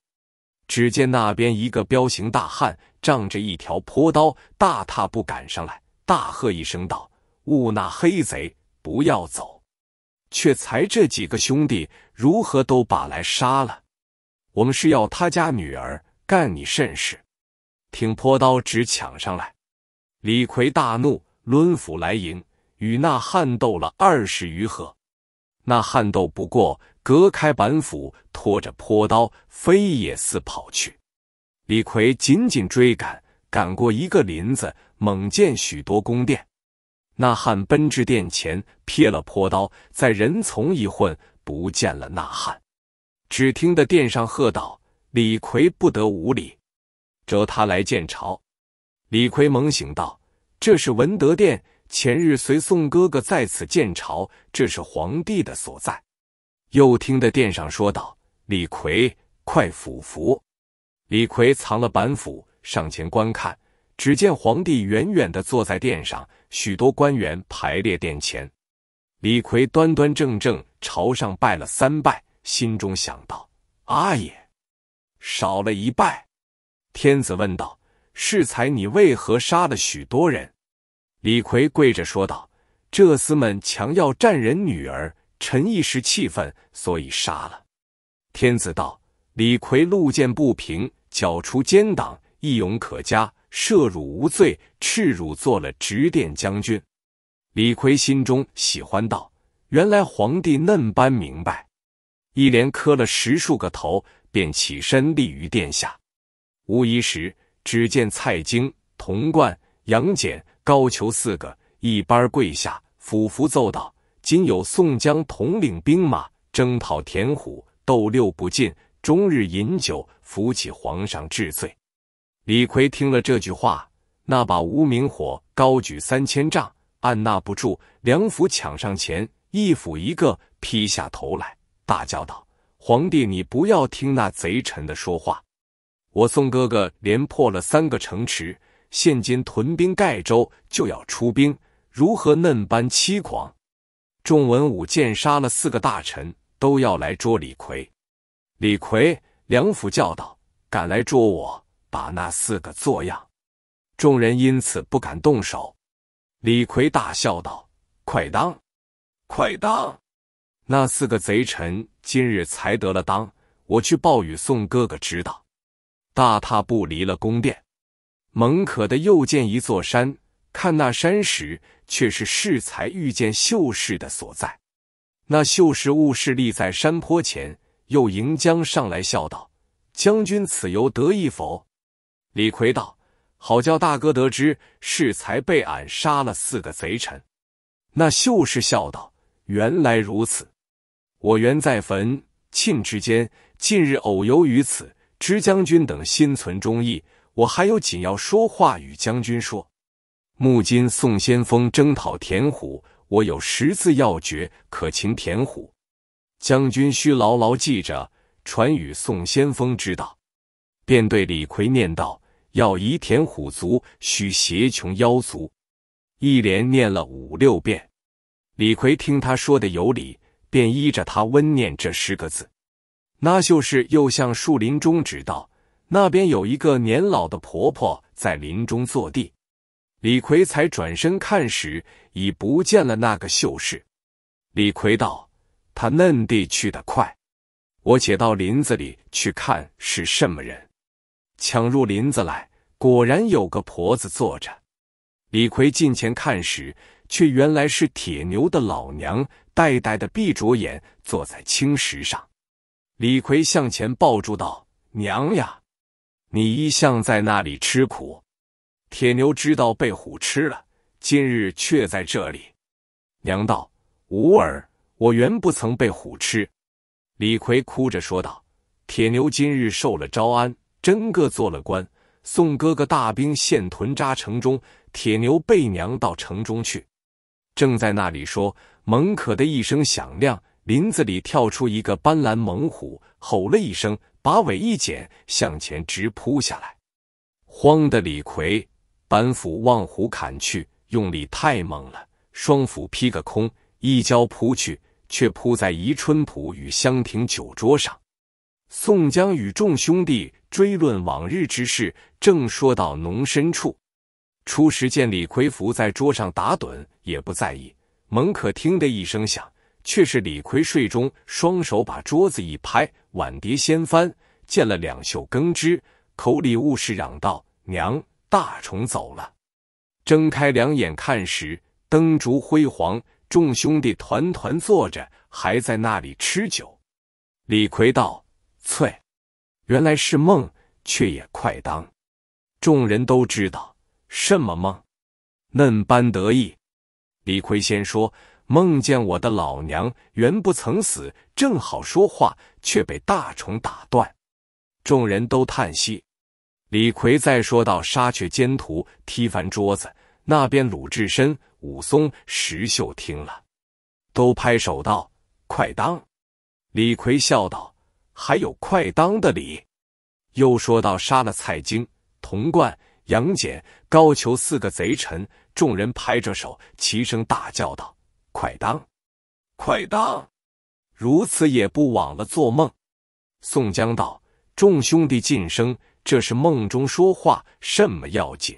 只见那边一个彪形大汉，仗着一条坡刀，大踏步赶上来，大喝一声道：“！”误那黑贼，不要走！却才这几个兄弟如何都把来杀了？我们是要他家女儿，干你甚事？挺泼刀直抢上来。李逵大怒，抡斧来迎，与那汉斗了二十余合。那汉斗不过，隔开板斧，拖着坡刀，飞也似跑去。李逵紧紧追赶，赶过一个林子，猛见许多宫殿。那汉奔至殿前，撇了坡刀，在人丛一混，不见了那汉。只听得殿上喝道：“李逵，不得无礼！折他来见朝。”李逵猛醒道：“这是文德殿，前日随宋哥哥在此见朝，这是皇帝的所在。”又听得殿上说道：“李逵，快斧服！”李逵藏了板斧，上前观看。只见皇帝远远的坐在殿上，许多官员排列殿前。李逵端端正正朝上拜了三拜，心中想到：“阿也，少了一拜。”天子问道：“适才你为何杀了许多人？”李逵跪着说道：“这厮们强要占人女儿，臣一时气愤，所以杀了。”天子道：“李逵路见不平，剿除奸党，义勇可嘉。”赦辱无罪，赤辱做了直殿将军。李逵心中喜欢道：“原来皇帝嫩般明白。”一连磕了十数个头，便起身立于殿下。无疑时，只见蔡京、童贯、杨戬、高俅四个一班跪下，俯伏奏道：“今有宋江统领兵马，征讨田虎、斗六不尽，终日饮酒，扶起皇上治罪。”李逵听了这句话，那把无名火高举三千丈，按捺不住，梁斧抢上前，一斧一个劈下头来，大叫道：“皇帝，你不要听那贼臣的说话，我宋哥哥连破了三个城池，现今屯兵盖州，就要出兵，如何恁般凄狂？”众文武见杀了四个大臣，都要来捉李逵。李逵，梁斧叫道：“敢来捉我！”把那四个做样，众人因此不敢动手。李逵大笑道：“快当，快当！那四个贼臣今日才得了当，我去报雨送哥哥知道。”大踏步离了宫殿。蒙可的又见一座山，看那山时，却是适才遇见秀士的所在。那秀士误是立在山坡前，又迎将上来，笑道：“将军此游得意否？”李逵道：“好叫大哥得知，适才被俺杀了四个贼臣。”那秀士笑道：“原来如此，我原在坟沁之间，近日偶游于此，知将军等心存忠义，我还有紧要说话与将军说。目今宋先锋征讨田虎，我有十字要诀，可擒田虎。将军须牢牢记着，传与宋先锋知道。”便对李逵念道。要移田虎族，须携穷妖族。一连念了五六遍，李逵听他说的有理，便依着他温念这十个字。那秀士又向树林中指道：“那边有一个年老的婆婆在林中坐地。”李逵才转身看时，已不见了那个秀士。李逵道：“他嫩地去得快，我且到林子里去看是什么人。”抢入林子来，果然有个婆子坐着。李逵近前看时，却原来是铁牛的老娘，呆呆的闭着眼坐在青石上。李逵向前抱住道：“娘呀，你一向在那里吃苦？”铁牛知道被虎吃了，今日却在这里。娘道：“吾儿，我原不曾被虎吃。”李逵哭着说道：“铁牛今日受了招安。”真个做了官，送哥哥大兵现屯扎城中。铁牛背娘到城中去，正在那里说，猛可的一声响亮，林子里跳出一个斑斓猛虎，吼了一声，把尾一剪，向前直扑下来。慌的李逵板斧望虎砍去，用力太猛了，双斧劈个空，一跤扑去，却扑在宜春浦与香亭酒桌上。宋江与众兄弟追论往日之事，正说到浓深处，初时见李逵伏在桌上打盹，也不在意。猛可听得一声响，却是李逵睡中，双手把桌子一拍，碗碟掀翻，溅了两袖羹汁，口里兀是嚷道：“娘，大虫走了！”睁开两眼看时，灯烛辉煌，众兄弟团团坐着，还在那里吃酒。李逵道。翠，原来是梦，却也快当。众人都知道什么梦，嫩般得意。李逵先说梦见我的老娘，原不曾死，正好说话，却被大虫打断。众人都叹息。李逵再说到杀却奸徒，踢翻桌子。那边鲁智深、武松、石秀听了，都拍手道：“快当！”李逵笑道。还有快当的理，又说到杀了蔡京、童贯、杨戬、高俅四个贼臣，众人拍着手，齐声大叫道：“快当，快当！如此也不枉了做梦。”宋江道：“众兄弟晋升，这是梦中说话，甚么要紧？”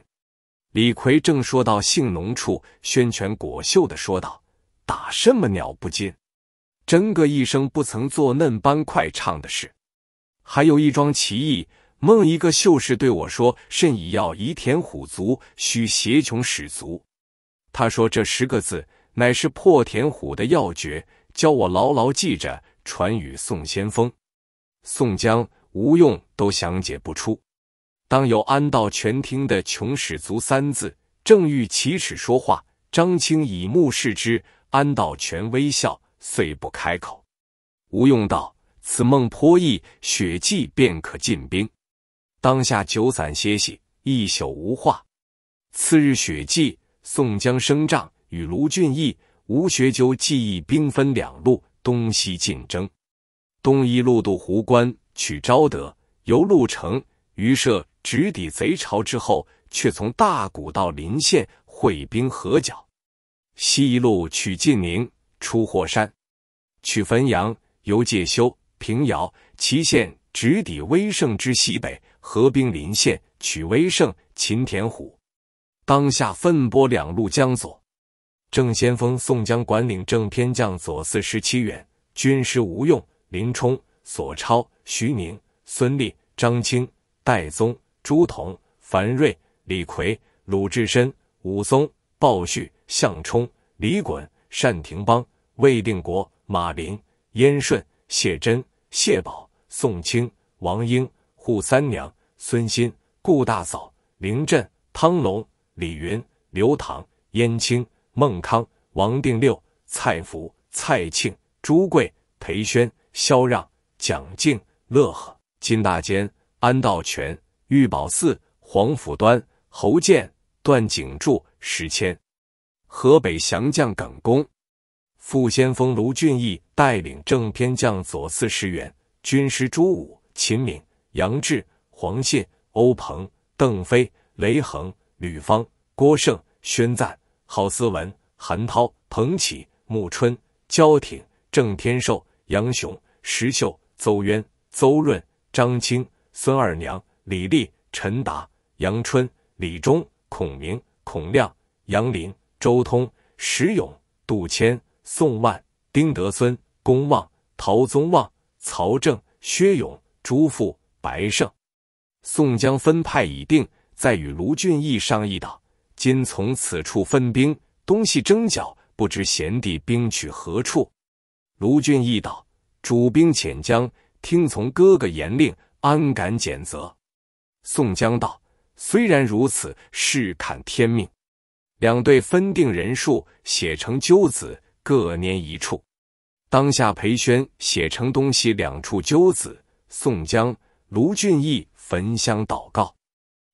李逵正说到姓农处，宣权果秀的说道：“打什么鸟不进？”真个一生不曾做恁般快唱的事。还有一桩奇异，梦一个秀士对我说：“甚以要移田虎族，须携穷使卒。”他说：“这十个字乃是破田虎的要诀，教我牢牢记着，传与宋先锋、宋江、吴用，都想解不出。”当有安道全听的“穷使卒”三字，正欲启齿说话，张青以目视之，安道全微笑。遂不开口。吴用道：“此梦颇易，雪霁便可进兵。”当下酒散歇息，一宿无话。次日雪霁，宋江升帐，与卢俊义、吴学究计议，兵分两路，东西进征。东一路渡湖关，取昭德，由鹿城、余社直抵贼巢之后，却从大谷到临县会兵合剿。西一路取晋宁。出霍山，取汾阳，由介休、平遥、祁县，直抵威胜之西北，合兵临县，取威胜、秦、田、虎。当下分拨两路将左，正先锋宋江管领正偏将左四十七员，军师吴用、林冲、索超、徐宁、孙立、张清、戴宗、朱仝、樊瑞、李逵、鲁智深、武松、鲍旭、项冲、李衮、单廷邦。魏定国、马林、燕顺、谢珍、谢宝、宋清、王英、扈三娘、孙新、顾大嫂、林振、汤龙、李云、刘唐、燕青、孟康、王定六、蔡福、蔡庆、朱贵、裴宣、萧让、蒋敬、乐和、金大坚、安道全、玉宝寺、黄甫端、侯建、段景柱、石谦。河北降将耿恭。副先锋卢俊义带领正偏将左四十员，军师朱武、秦明、杨志、黄信、欧鹏、邓飞、雷恒、吕方、郭胜、宣赞、郝思文、韩涛、彭启、穆春、焦挺、郑天寿、杨雄、石秀、邹渊、邹润、张青、孙二娘、李立、陈达、杨春、李忠、孔明、孔亮、杨林、周通、石勇、杜迁。宋万、丁德孙、公望、陶宗旺、曹正、薛永、朱富、白胜，宋江分派已定，再与卢俊义商议道：“今从此处分兵，东西征剿，不知贤弟兵取何处？”卢俊义道：“主兵遣将，听从哥哥严令，安敢检责？”宋江道：“虽然如此，试看天命。”两队分定人数，写成鸠子。各拈一处，当下裴宣写成东西两处鸠子。宋江、卢俊义焚香祷告。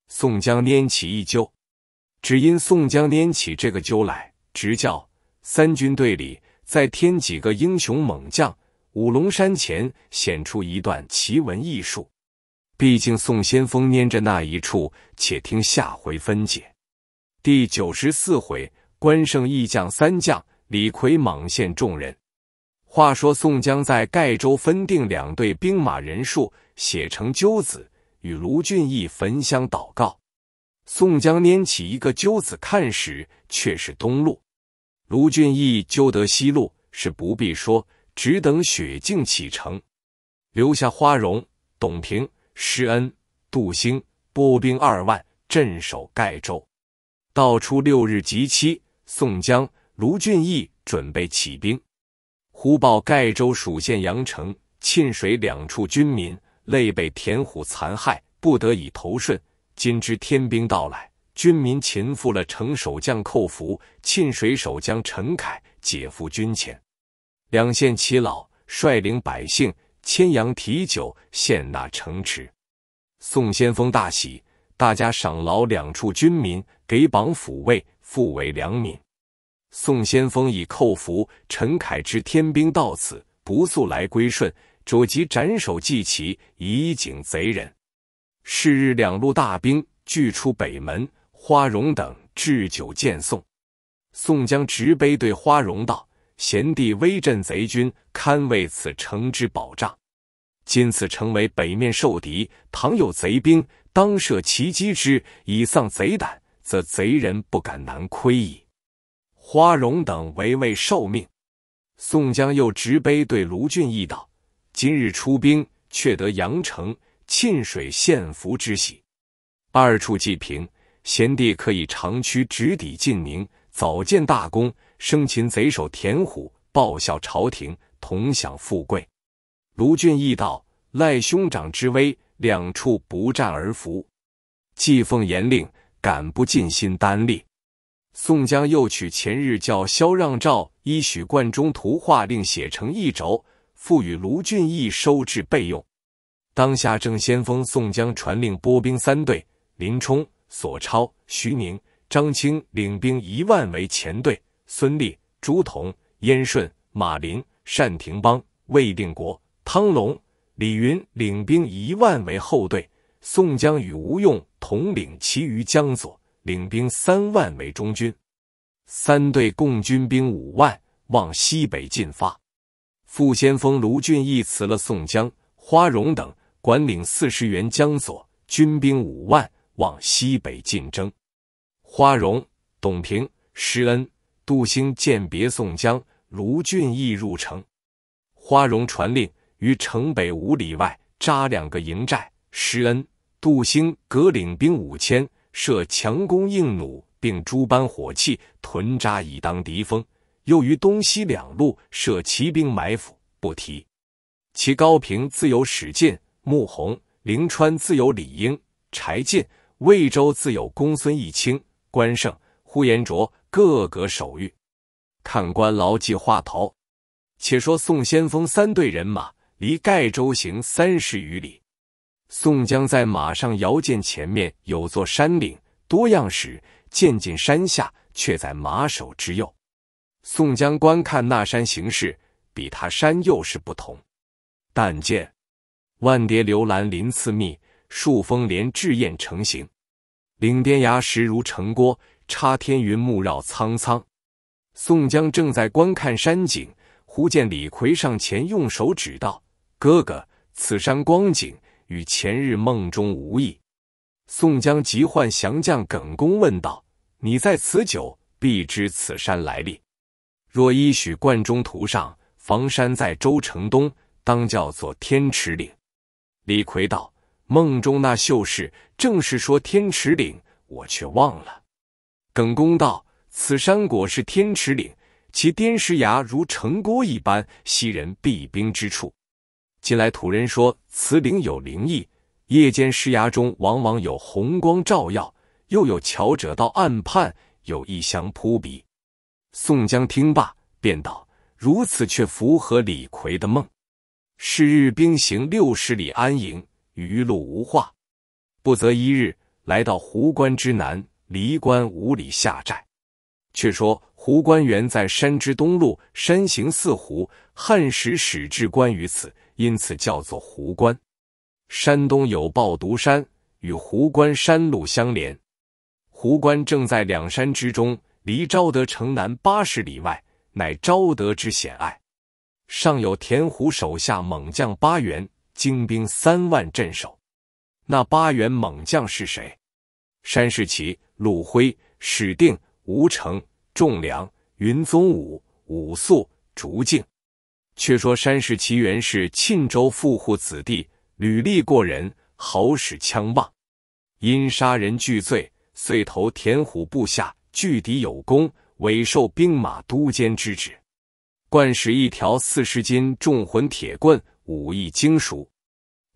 宋江拈起一鸠，只因宋江拈起这个鸠来，直叫三军队里再添几个英雄猛将，五龙山前显出一段奇闻异术。毕竟宋先锋拈着那一处，且听下回分解。第九十四回，关胜一将三将。李逵莽献众人。话说宋江在盖州分定两队兵马人数，写成鸠子，与卢俊义焚香祷告。宋江拈起一个鸠子看时，却是东路；卢俊义揪得西路，是不必说。只等雪静启程，留下花荣、董平、施恩、杜兴拨兵二万镇守盖州。到初六日即期，宋江。卢俊义准备起兵，忽报盖州属县阳城、沁水两处军民，累被田虎残害，不得已投顺。今知天兵到来，军民擒复了城守将寇福、沁水守将陈凯，解赴军前。两县齐老率领百姓，牵羊提酒，献纳城池。宋先锋大喜，大家赏劳两处军民，给榜抚慰，复为良民。宋先锋已扣服陈凯之天兵到此，不速来归顺，着即斩首祭旗，以警贼人。是日，两路大兵俱出北门，花荣等置酒见宋。宋江执杯对花荣道：“贤弟威震贼军，堪为此城之保障。今此城为北面受敌，倘有贼兵，当设奇击之，以丧贼胆，则贼人不敢南窥矣。”花荣等围魏受命，宋江又执杯对卢俊义道：“今日出兵，却得阳城、沁水献俘之喜，二处既平，贤弟可以长驱直抵晋宁，早建大功，生擒贼首田虎，报效朝廷，同享富贵。”卢俊义道：“赖兄长之威，两处不战而服。继奉严令，敢不尽心丹力。”宋江又取前日叫萧让照依许贯中图画令写成一轴，赋予卢俊义收治备用。当下正先锋宋江传令拨兵三队：林冲、索超、徐宁、张清领兵一万为前队；孙立、朱仝、燕顺、马林、单廷邦、魏定国、汤隆、李云领兵一万为后队。宋江与吴用统领其余江左。领兵三万为中军，三队共军兵五万往西北进发。副先锋卢俊义辞了宋江、花荣等，管领四十员将左军兵五万往西北进征。花荣、董平、施恩、杜兴鉴别宋江，卢俊义入城。花荣传令于城北五里外扎两个营寨，施恩、杜兴各领兵五千。设强弓硬弩，并诸般火器，屯扎以当敌锋；又于东西两路设骑兵埋伏，不提。其高平自有史进、穆弘；临川自有李英、柴进；魏州自有公孙义清关胜、呼延灼，各个守御。看官牢记话头。且说宋先锋三队人马，离盖州行三十余里。宋江在马上遥见前面有座山岭，多样时渐近山下，却在马首之右。宋江观看那山形势，比他山又是不同。但见万叠流岚临次密，数峰连雉雁成行。岭巅崖石如城郭，插天云木绕苍苍。宋江正在观看山景，忽见李逵上前用手指道：“哥哥，此山光景。”与前日梦中无异。宋江急唤降将耿公问道：“你在此久，必知此山来历。若依许贯中图上，房山在州城东，当叫做天池岭。”李逵道：“梦中那秀士正是说天池岭，我却忘了。”耿公道：“此山果是天池岭，其滇石崖如城郭一般，昔人避兵之处。”近来土人说，此岭有灵异，夜间石崖中往往有红光照耀，又有樵者到岸畔，有异香扑鼻。宋江听罢，便道：“如此却符合李逵的梦。”是日兵行六十里，安营，余路无话。不则一日，来到湖关之南，离关五里下寨。却说湖关原在山之东麓，山形似湖，汉时始置关于此。因此叫做湖关。山东有豹犊山，与湖关山路相连。湖关正在两山之中，离昭德城南八十里外，乃昭德之险隘。上有田虎手下猛将八员，精兵三万镇守。那八员猛将是谁？山世奇、鲁辉、史定、吴成、仲良、云宗武、武肃、竹敬。却说山氏奇元是沁州富户子弟，履历过人，好使枪棒。因杀人拒罪，遂投田虎部下，拒敌有功，委授兵马都监之职。惯使一条四十斤重浑铁棍，武艺精熟。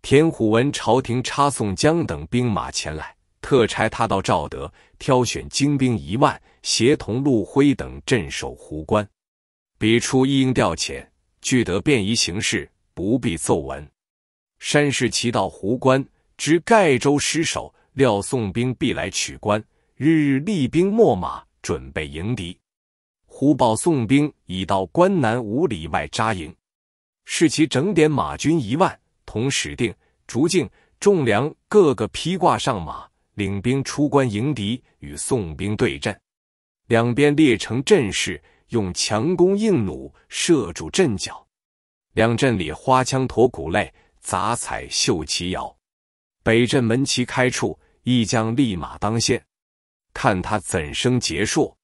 田虎闻朝廷差宋江等兵马前来，特差他到赵德挑选精兵一万，协同陆辉等镇守湖关，比出一应调遣。具得便宜行事，不必奏闻。山势奇到湖关，知盖州失守，料宋兵必来取关，日日厉兵秣马，准备迎敌。忽报宋兵已到关南五里外扎营。是其整点马军一万，同史定、逐静、仲良各个披挂上马，领兵出关迎敌，与宋兵对阵，两边列成阵势。用强弓硬弩射住阵脚，两阵里花枪驼鼓擂，杂彩绣旗摇。北阵门旗开处，一将立马当先，看他怎生结束。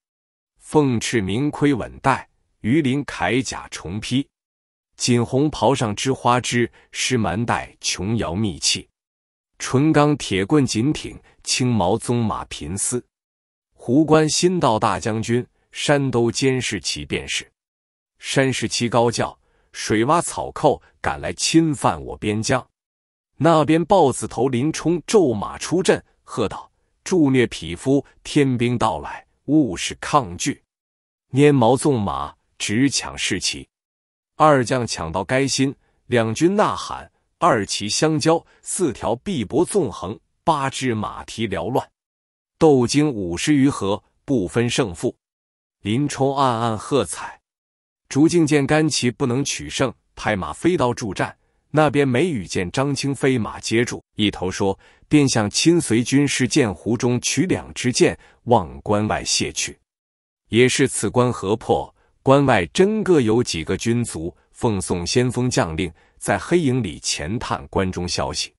凤翅明盔稳带，鱼鳞铠甲重披，锦红袍上织花枝，湿蛮带琼瑶密器，纯钢铁棍紧挺，青毛鬃马频嘶。胡关新到大将军。山都监视其便是，山士旗高叫：“水洼草寇赶来侵犯我边疆。”那边豹子头林冲骤马出阵，喝道：“助虐匹夫！天兵到来，勿使抗拒。”拈毛纵马，直抢士旗。二将抢到该心，两军呐喊，二旗相交，四条碧膊纵横，八只马蹄缭乱，斗经五十余合，不分胜负。林冲暗暗喝彩，朱敬见甘旗不能取胜，拍马飞刀助战。那边梅雨见张清飞马接住，一头说，便向亲随军师剑湖中取两支箭，往关外卸去。也是此关河破？关外真各有几个军卒，奉送先锋将令，在黑影里潜探关中消息。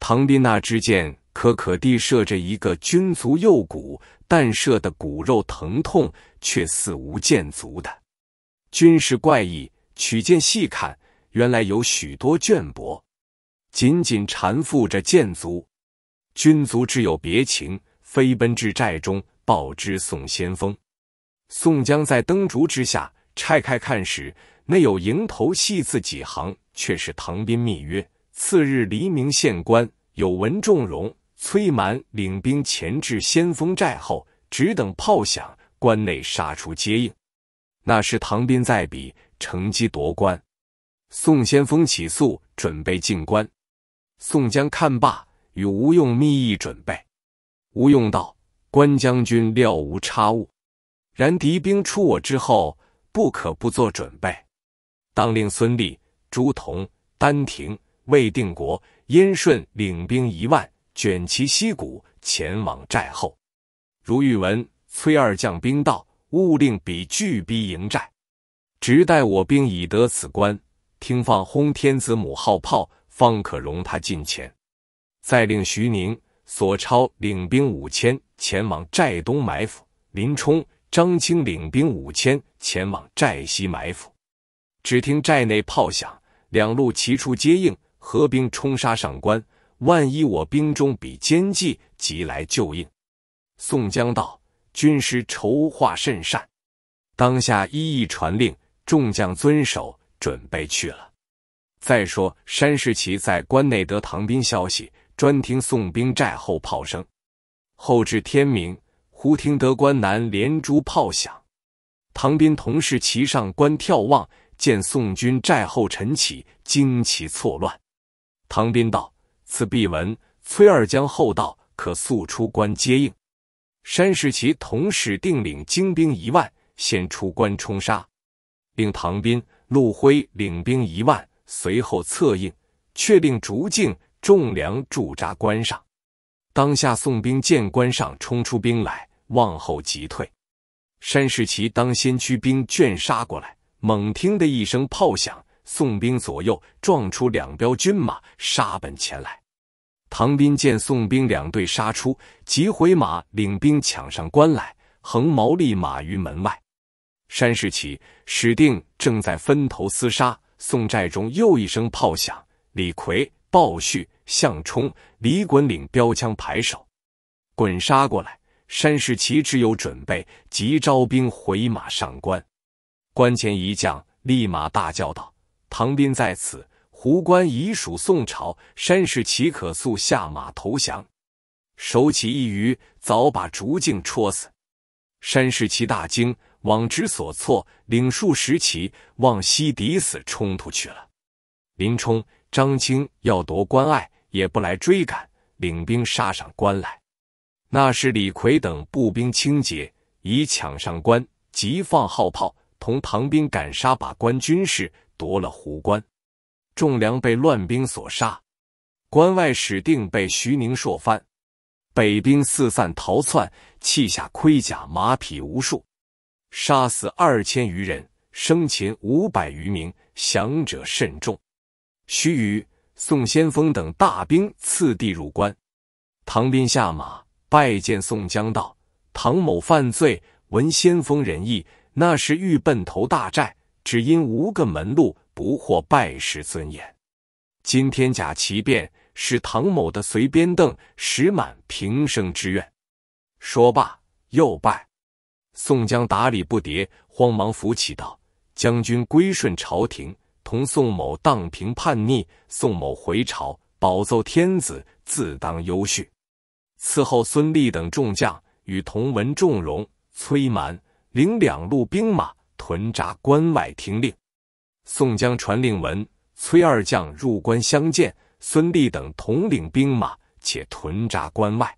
唐斌那支箭。可可地射着一个军卒右骨，但射的骨肉疼痛，却似无箭足的。军事怪异，取剑细看，原来有许多绢帛，紧紧缠缚着剑足。军卒只有别情，飞奔至寨中报知宋先锋。宋江在灯烛之下拆开看时，内有蝇头细字几行，却是唐斌密约。次日黎明，县官有文仲荣。崔满领兵前至先锋寨后，只等炮响，关内杀出接应。那时唐兵在彼，乘机夺关。宋先锋起诉，准备进关。宋江看罢，与吴用密议准备。吴用道：“关将军料无差误，然敌兵出我之后，不可不做准备。当令孙立、朱仝、丹亭、魏定国、燕顺领兵一万。”卷旗息鼓，前往寨后。如遇文、崔二将兵到，勿令彼拒逼营寨，直待我兵已得此关，听放轰天子母号炮，方可容他进前。再令徐宁、索超领兵五千前往寨东埋伏，林冲、张青领兵五千前往寨西埋伏。只听寨内炮响，两路齐出接应，合兵冲杀上关。万一我兵中比奸计，即来救应。宋江道：“军师筹划甚善。”当下一一传令，众将遵守，准备去了。再说山世奇在关内得唐兵消息，专听宋兵寨后炮声。后至天明，忽听得关南连珠炮响。唐兵同事骑上关眺望，见宋军寨后晨起，惊其错乱。唐兵道：此必闻，崔二将后道，可速出关接应。山世奇同使定领精兵一万，先出关冲杀，令唐斌、陆辉领兵一万，随后策应。却令竹径、重粮驻扎关上。当下宋兵见关上冲出兵来，望后急退。山世奇当先驱兵卷杀过来，猛听的一声炮响，宋兵左右撞出两彪军马杀奔前来。唐斌见宋兵两队杀出，急回马领兵抢上关来，横矛立马于门外。山士奇、史定正在分头厮杀，宋寨中又一声炮响，李逵、鲍旭、项冲、李衮领标枪排手滚杀过来。山士奇只有准备，急招兵回马上关。关前一将立马大叫道：“唐斌在此！”湖关已属宋朝，山士奇可速下马投降。手起一鱼，早把竹径戳死。山士奇大惊，往之所措，领数十骑往西敌死冲突去了。林冲、张青要夺关隘，也不来追赶，领兵杀上关来。那时李逵等步兵轻捷，已抢上关，急放号炮，同唐兵赶杀，把关军士夺了湖关。仲良被乱兵所杀，关外史定被徐宁硕翻，北兵四散逃窜，弃下盔甲马匹无数，杀死二千余人，生擒五百余名，降者甚众。须臾，宋先锋等大兵次第入关，唐斌下马拜见宋江道：“唐某犯罪，闻先锋仁义，那时欲奔投大寨，只因无个门路。”不获拜时尊严，今天甲奇变，使唐某的随鞭凳拾满平生之愿。说罢又拜。宋江打理不迭，慌忙扶起道：“将军归顺朝廷，同宋某荡平叛逆。宋某回朝，保奏天子，自当优叙。”伺候孙立等众将与同文仲荣、崔蛮领两路兵马屯扎关外，听令。宋江传令文，崔二将入关相见。孙立等统领兵马，且屯扎关外。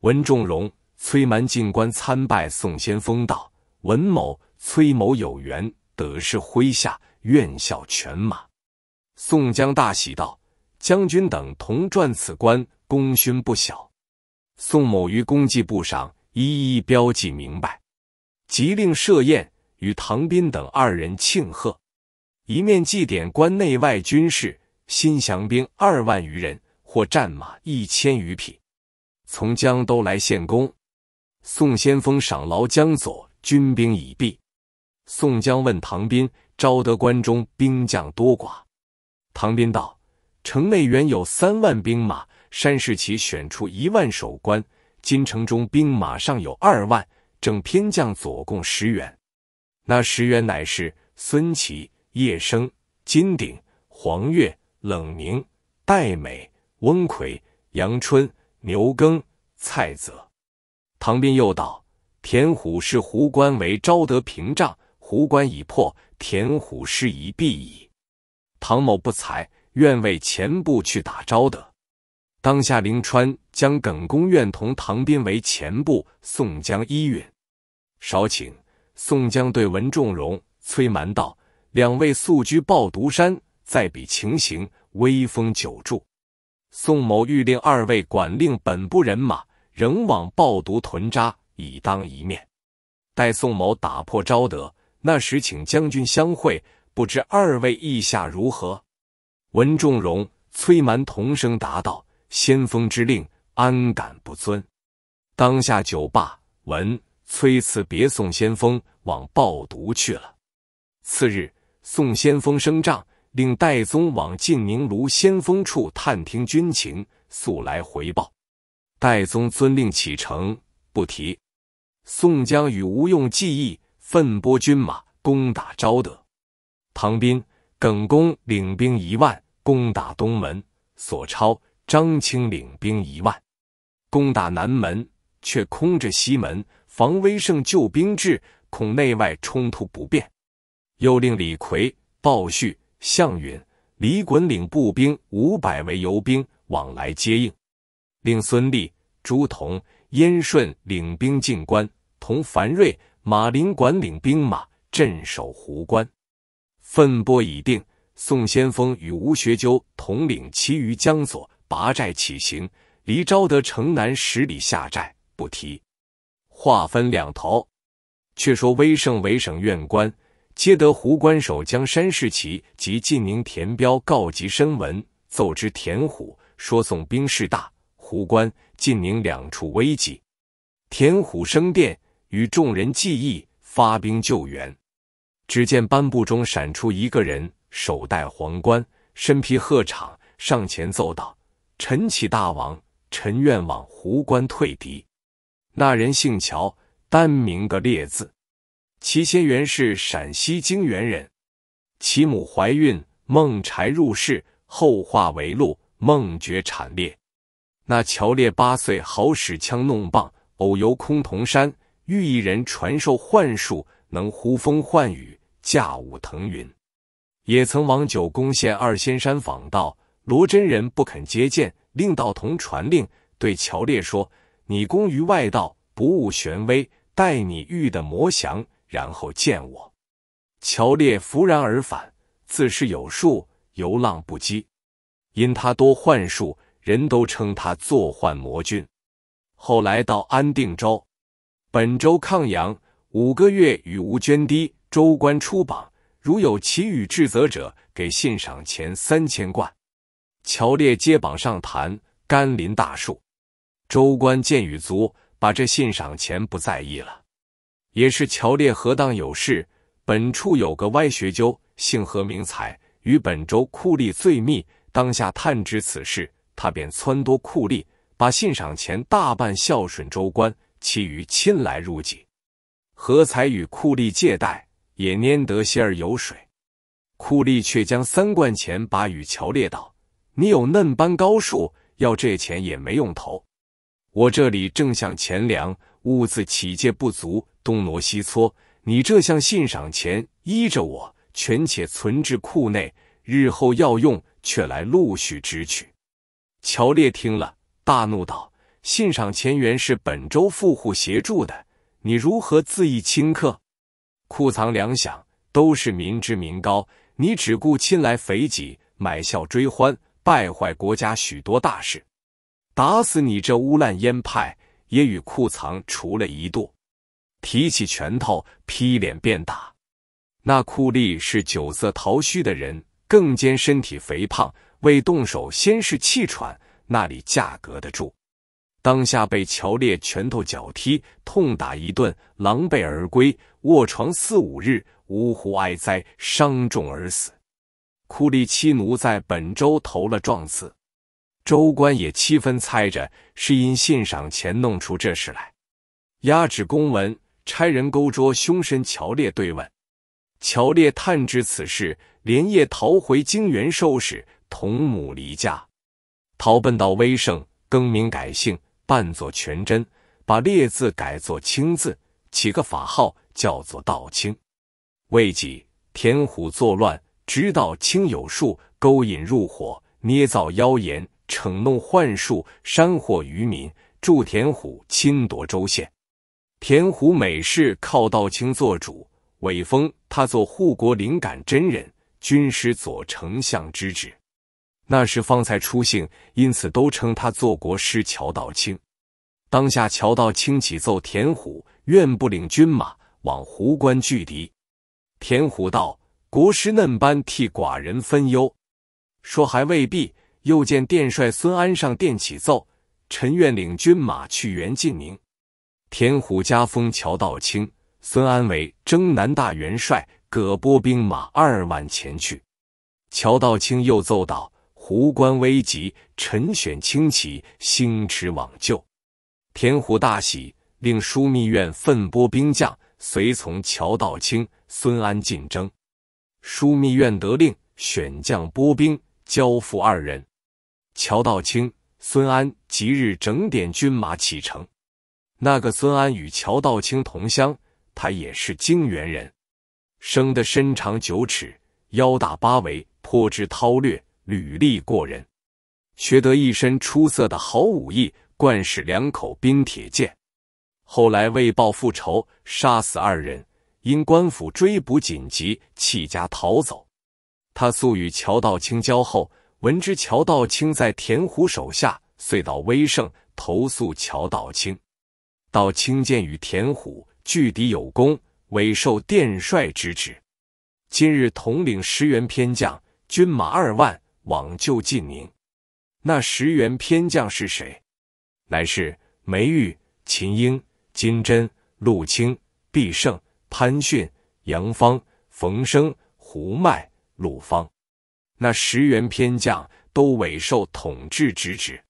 文仲荣、崔蛮进关参拜宋先锋道：“文某、崔某有缘得是麾下，愿效犬马。”宋江大喜道：“将军等同赚此关，功勋不小。宋某于功绩簿上一一标记明白，即令设宴与唐斌等二人庆贺。”一面祭典关内外军士，新降兵二万余人，或战马一千余匹，从江都来献功。宋先锋赏劳江左军兵已毕。宋江问唐斌：“招得关中兵将多寡？”唐斌道：“城内原有三万兵马，山士奇选出一万守关。金城中兵马尚有二万，正偏将左共十员。那十员乃是孙琦。”叶生、金鼎、黄月、冷凝、戴美、翁奎、杨春、牛耕、蔡泽。唐斌又道：“田虎视胡关为昭德屏障，胡关已破，田虎势宜必矣。”唐某不才，愿为前部去打招德。当下，林川将耿公愿同唐斌为前部。宋江依允。少顷，宋江对文仲荣、崔蛮道。两位宿居爆毒山，再比情形。威风久驻，宋某欲令二位管令本部人马，仍往爆毒屯扎，以当一面。待宋某打破招德，那时请将军相会。不知二位意下如何？文仲荣、崔蛮同声答道：“先锋之令，安敢不遵？”当下酒罢，文、崔辞别宋先锋，往爆毒去了。次日。宋先锋升帐，令戴宗往晋宁卢先锋处探听军情，速来回报。戴宗遵令启程，不提。宋江与吴用计议，奋拨军马攻打昭德。唐斌、耿恭领兵一万攻打东门，索超、张清领兵一万攻打南门，却空着西门，防威胜救兵至，恐内外冲突不便。又令李逵、鲍旭、项允、李衮领步兵五百为游兵往来接应，令孙立、朱仝、燕顺领兵进关，同樊瑞、马林管领兵马镇守湖关。分拨已定，宋先锋与吴学究统领其余江左，拔寨起行，离昭德城南十里下寨不提。话分两头，却说威胜为省院官。皆得胡关守将山世奇及晋宁田彪告急申文，奏知田虎，说宋兵势大，胡关、晋宁两处危急。田虎升殿，与众人计议，发兵救援。只见班布中闪出一个人，手戴皇冠，身披鹤氅，上前奏道：“臣启大王，臣愿往胡关退敌。”那人姓乔，单名个烈字。齐先元是陕西泾原人，其母怀孕梦柴入室后化为鹿，梦觉产烈。那乔烈八岁好使枪弄棒，偶游崆峒山，遇一人传授幻术，能呼风唤雨、驾雾腾云。也曾往九宫县二仙山访道，罗真人不肯接见，令道童传令对乔烈说：“你攻于外道，不悟玄微，待你遇的魔降。”然后见我，乔烈拂然而返，自是有术，游浪不羁。因他多幻术，人都称他作幻魔君。后来到安定州，本州抗阳五个月雨无涓滴，州官出榜，如有奇雨治责者，给信赏钱三千贯。乔烈接榜上坛，甘霖大树。州官见羽足，把这信赏钱不在意了。也是乔烈何当有事，本处有个歪学究，姓何名才，与本州库吏最密。当下探知此事，他便撺掇库吏把信赏钱大半孝顺州官，其余亲来入己。何才与库吏借贷，也拈得些儿油水。库吏却将三贯钱把与乔烈道：“你有嫩般高数，要这钱也没用头。我这里正向钱粮物资起借不足。”东挪西搓，你这项信赏钱依着我全且存至库内，日后要用却来陆续支取。乔烈听了，大怒道：“信赏钱原是本州富户协助的，你如何恣意侵客？库藏粮饷都是民脂民膏，你只顾亲来肥己，买笑追欢，败坏国家许多大事。打死你这乌烂烟派，也与库藏除了一度。”提起拳头劈脸便打，那库利是酒色桃虚的人，更兼身体肥胖，未动手先是气喘，那里架隔得住？当下被乔烈拳头脚踢，痛打一顿，狼狈而归，卧床四五日，呜呼哀哉，伤重而死。库利妻奴在本州投了状子，州官也七分猜着是因信赏钱弄出这事来，压制公文。差人勾捉凶身乔烈对问，乔烈探知此事，连夜逃回泾原收拾，同母离家，逃奔到威胜，更名改姓，扮作全真，把烈字改作清字，起个法号叫做道清。未几，田虎作乱，知道清有术，勾引入伙，捏造妖言，逞弄幻术，煽惑愚民，助田虎侵夺州县。田虎每事靠道清做主，韦封他做护国灵感真人、军师左丞相之职。那时方才出姓，因此都称他做国师乔道清。当下乔道清启奏田虎，愿不领军马往湖关拒敌。田虎道：“国师嫩般替寡人分忧，说还未必。”又见殿帅孙安上殿启奏：“臣愿领军马去援晋宁。”田虎加封乔道清、孙安为征南大元帅，葛拨兵马二万前去。乔道清又奏道：“胡关危急，陈选轻骑星驰往救。”田虎大喜，令枢密院分拨兵将随从乔道清、孙安进征。枢密院得令，选将拨兵，交付二人。乔道清、孙安即日整点军马启程。那个孙安与乔道清同乡，他也是泾原人生得身长九尺，腰大八围，颇知韬略，履历过人，学得一身出色的好武艺，惯使两口冰铁剑。后来为报复仇，杀死二人，因官府追捕紧急，弃家逃走。他素与乔道清交厚，闻知乔道清在田虎手下，遂到威胜投诉乔道清。到清涧与田虎拒敌有功，委受殿帅之职。今日统领十员偏将，军马二万，往救晋宁。那十员偏将是谁？乃是梅玉、秦英、金贞、陆清、毕胜、潘逊、杨芳、冯生、胡迈、陆方。那十员偏将都委受统治之职。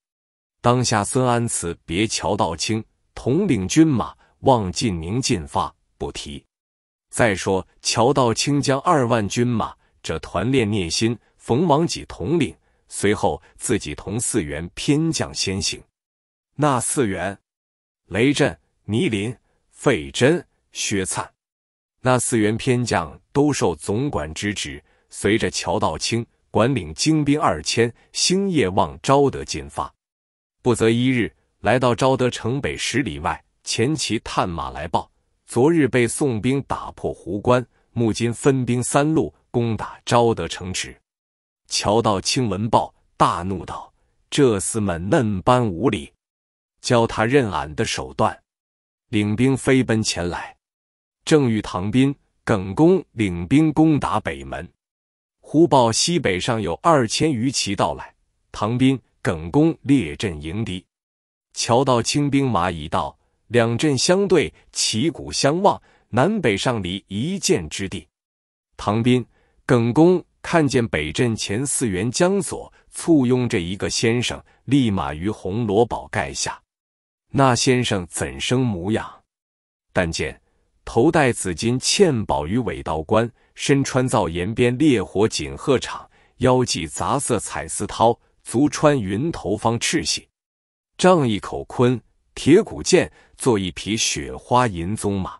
当下孙安慈别乔道清。统领军马望晋宁进发，不提。再说乔道清将二万军马，这团练聂鑫、冯王己统领，随后自己同四员偏将先行。那四员：雷震、倪林、费真、薛灿。那四员偏将都受总管之职，随着乔道清管领精兵二千，星夜望昭得进发，不则一日。来到昭德城北十里外，前旗探马来报：昨日被宋兵打破湖关，穆金分兵三路攻打昭德城池。乔道清闻报，大怒道：“这厮们嫩般无礼，教他认俺的手段！”领兵飞奔前来。正遇唐斌、耿恭领兵攻打北门，忽报西北上有二千余骑到来，唐斌、耿恭列阵迎敌。瞧到清兵马已到，两阵相对，旗鼓相望，南北上离一箭之地。唐斌、耿公看见北阵前四员将佐簇拥着一个先生，立马于红罗宝盖下。那先生怎生模样？但见头戴紫金嵌宝于尾道冠，身穿皂岩边烈火锦鹤氅，腰系杂色彩丝绦，足穿云头方赤血。仗一口昆铁骨剑，做一匹雪花银鬃马，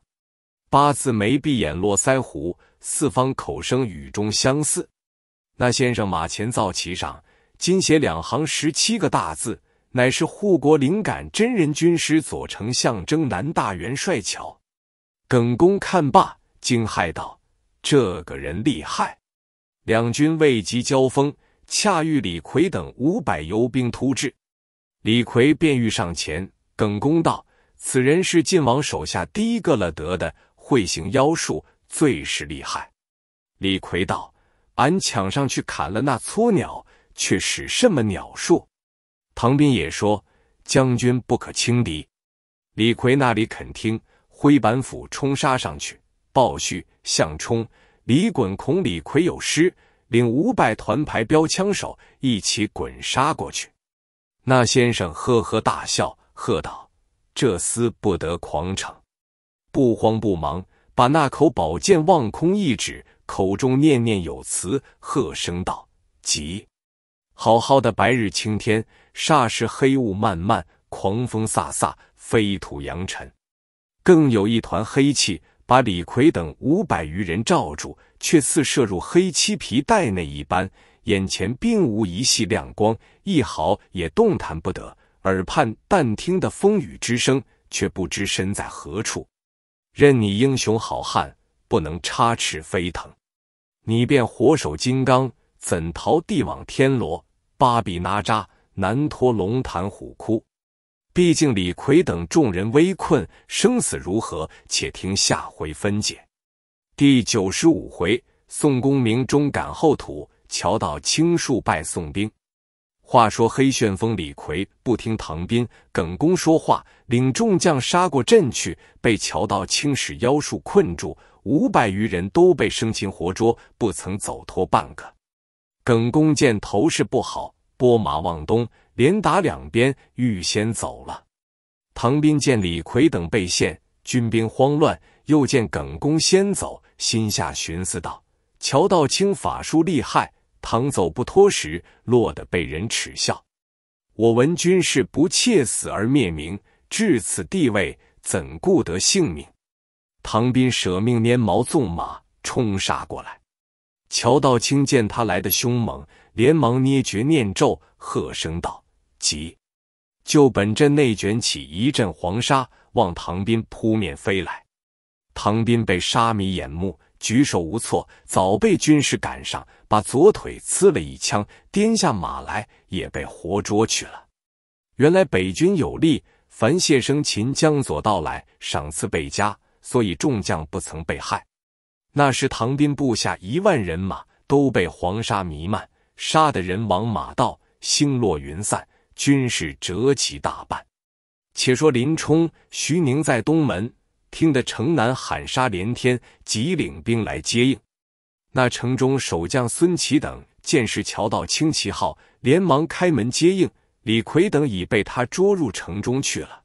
八字眉、闭眼、络腮胡，四方口声语中相似。那先生马前造旗上，今写两行十七个大字，乃是护国灵感真人军师左丞相征南大元帅。巧耿公看罢，惊骇道：“这个人厉害！”两军未及交锋，恰遇李逵等五百游兵突至。李逵便欲上前，耿公道：“此人是晋王手下第一个了得的，会行妖术，最是厉害。”李逵道：“俺抢上去砍了那撮鸟，却使什么鸟术？”唐斌也说：“将军不可轻敌。”李逵那里肯听，挥板斧冲杀上去。鲍旭、项冲、李衮恐李逵有失，领五百团牌标枪手一起滚杀过去。那先生呵呵大笑，喝道：“这厮不得狂逞！”不慌不忙，把那口宝剑望空一指，口中念念有词，喝声道：“急！”好好的白日青天，霎时黑雾漫漫，狂风飒飒，飞土扬尘，更有一团黑气，把李逵等五百余人罩住，却似射入黑漆皮袋内一般。眼前并无一系亮光，一毫也动弹不得。耳畔但听的风雨之声，却不知身在何处。任你英雄好汉，不能插翅飞腾；你便火手金刚，怎逃地网天罗？八臂哪吒，难脱龙潭虎窟。毕竟李逵等众人危困，生死如何？且听下回分解。第九十五回：宋公明忠感后土。乔道清数败宋兵。话说黑旋风李逵不听唐兵、耿公说话，领众将杀过阵去，被乔道清使妖术困住，五百余人都被生擒活捉，不曾走脱半个。耿公见头势不好，拨马往东，连打两边，预先走了。唐兵见李逵等被陷，军兵慌乱，又见耿公先走，心下寻思道：“乔道清法术厉害。”唐走不脱时，落得被人耻笑。我闻君是不切死而灭名，至此地位，怎顾得性命？唐斌舍命拈毛纵马冲杀过来。乔道清见他来的凶猛，连忙捏诀念咒，喝声道：“急！”就本阵内卷起一阵黄沙，往唐斌扑面飞来。唐斌被沙迷眼目。举手无措，早被军士赶上，把左腿刺了一枪，颠下马来，也被活捉去了。原来北军有力，樊谢生擒江左到来，赏赐倍加，所以众将不曾被害。那时唐兵部下一万人马，都被黄沙弥漫，杀的人亡马道，星落云散，军士折其大半。且说林冲、徐宁在东门。听得城南喊杀连天，即领兵来接应。那城中守将孙琦等见是瞧道清旗号，连忙开门接应。李逵等已被他捉入城中去了。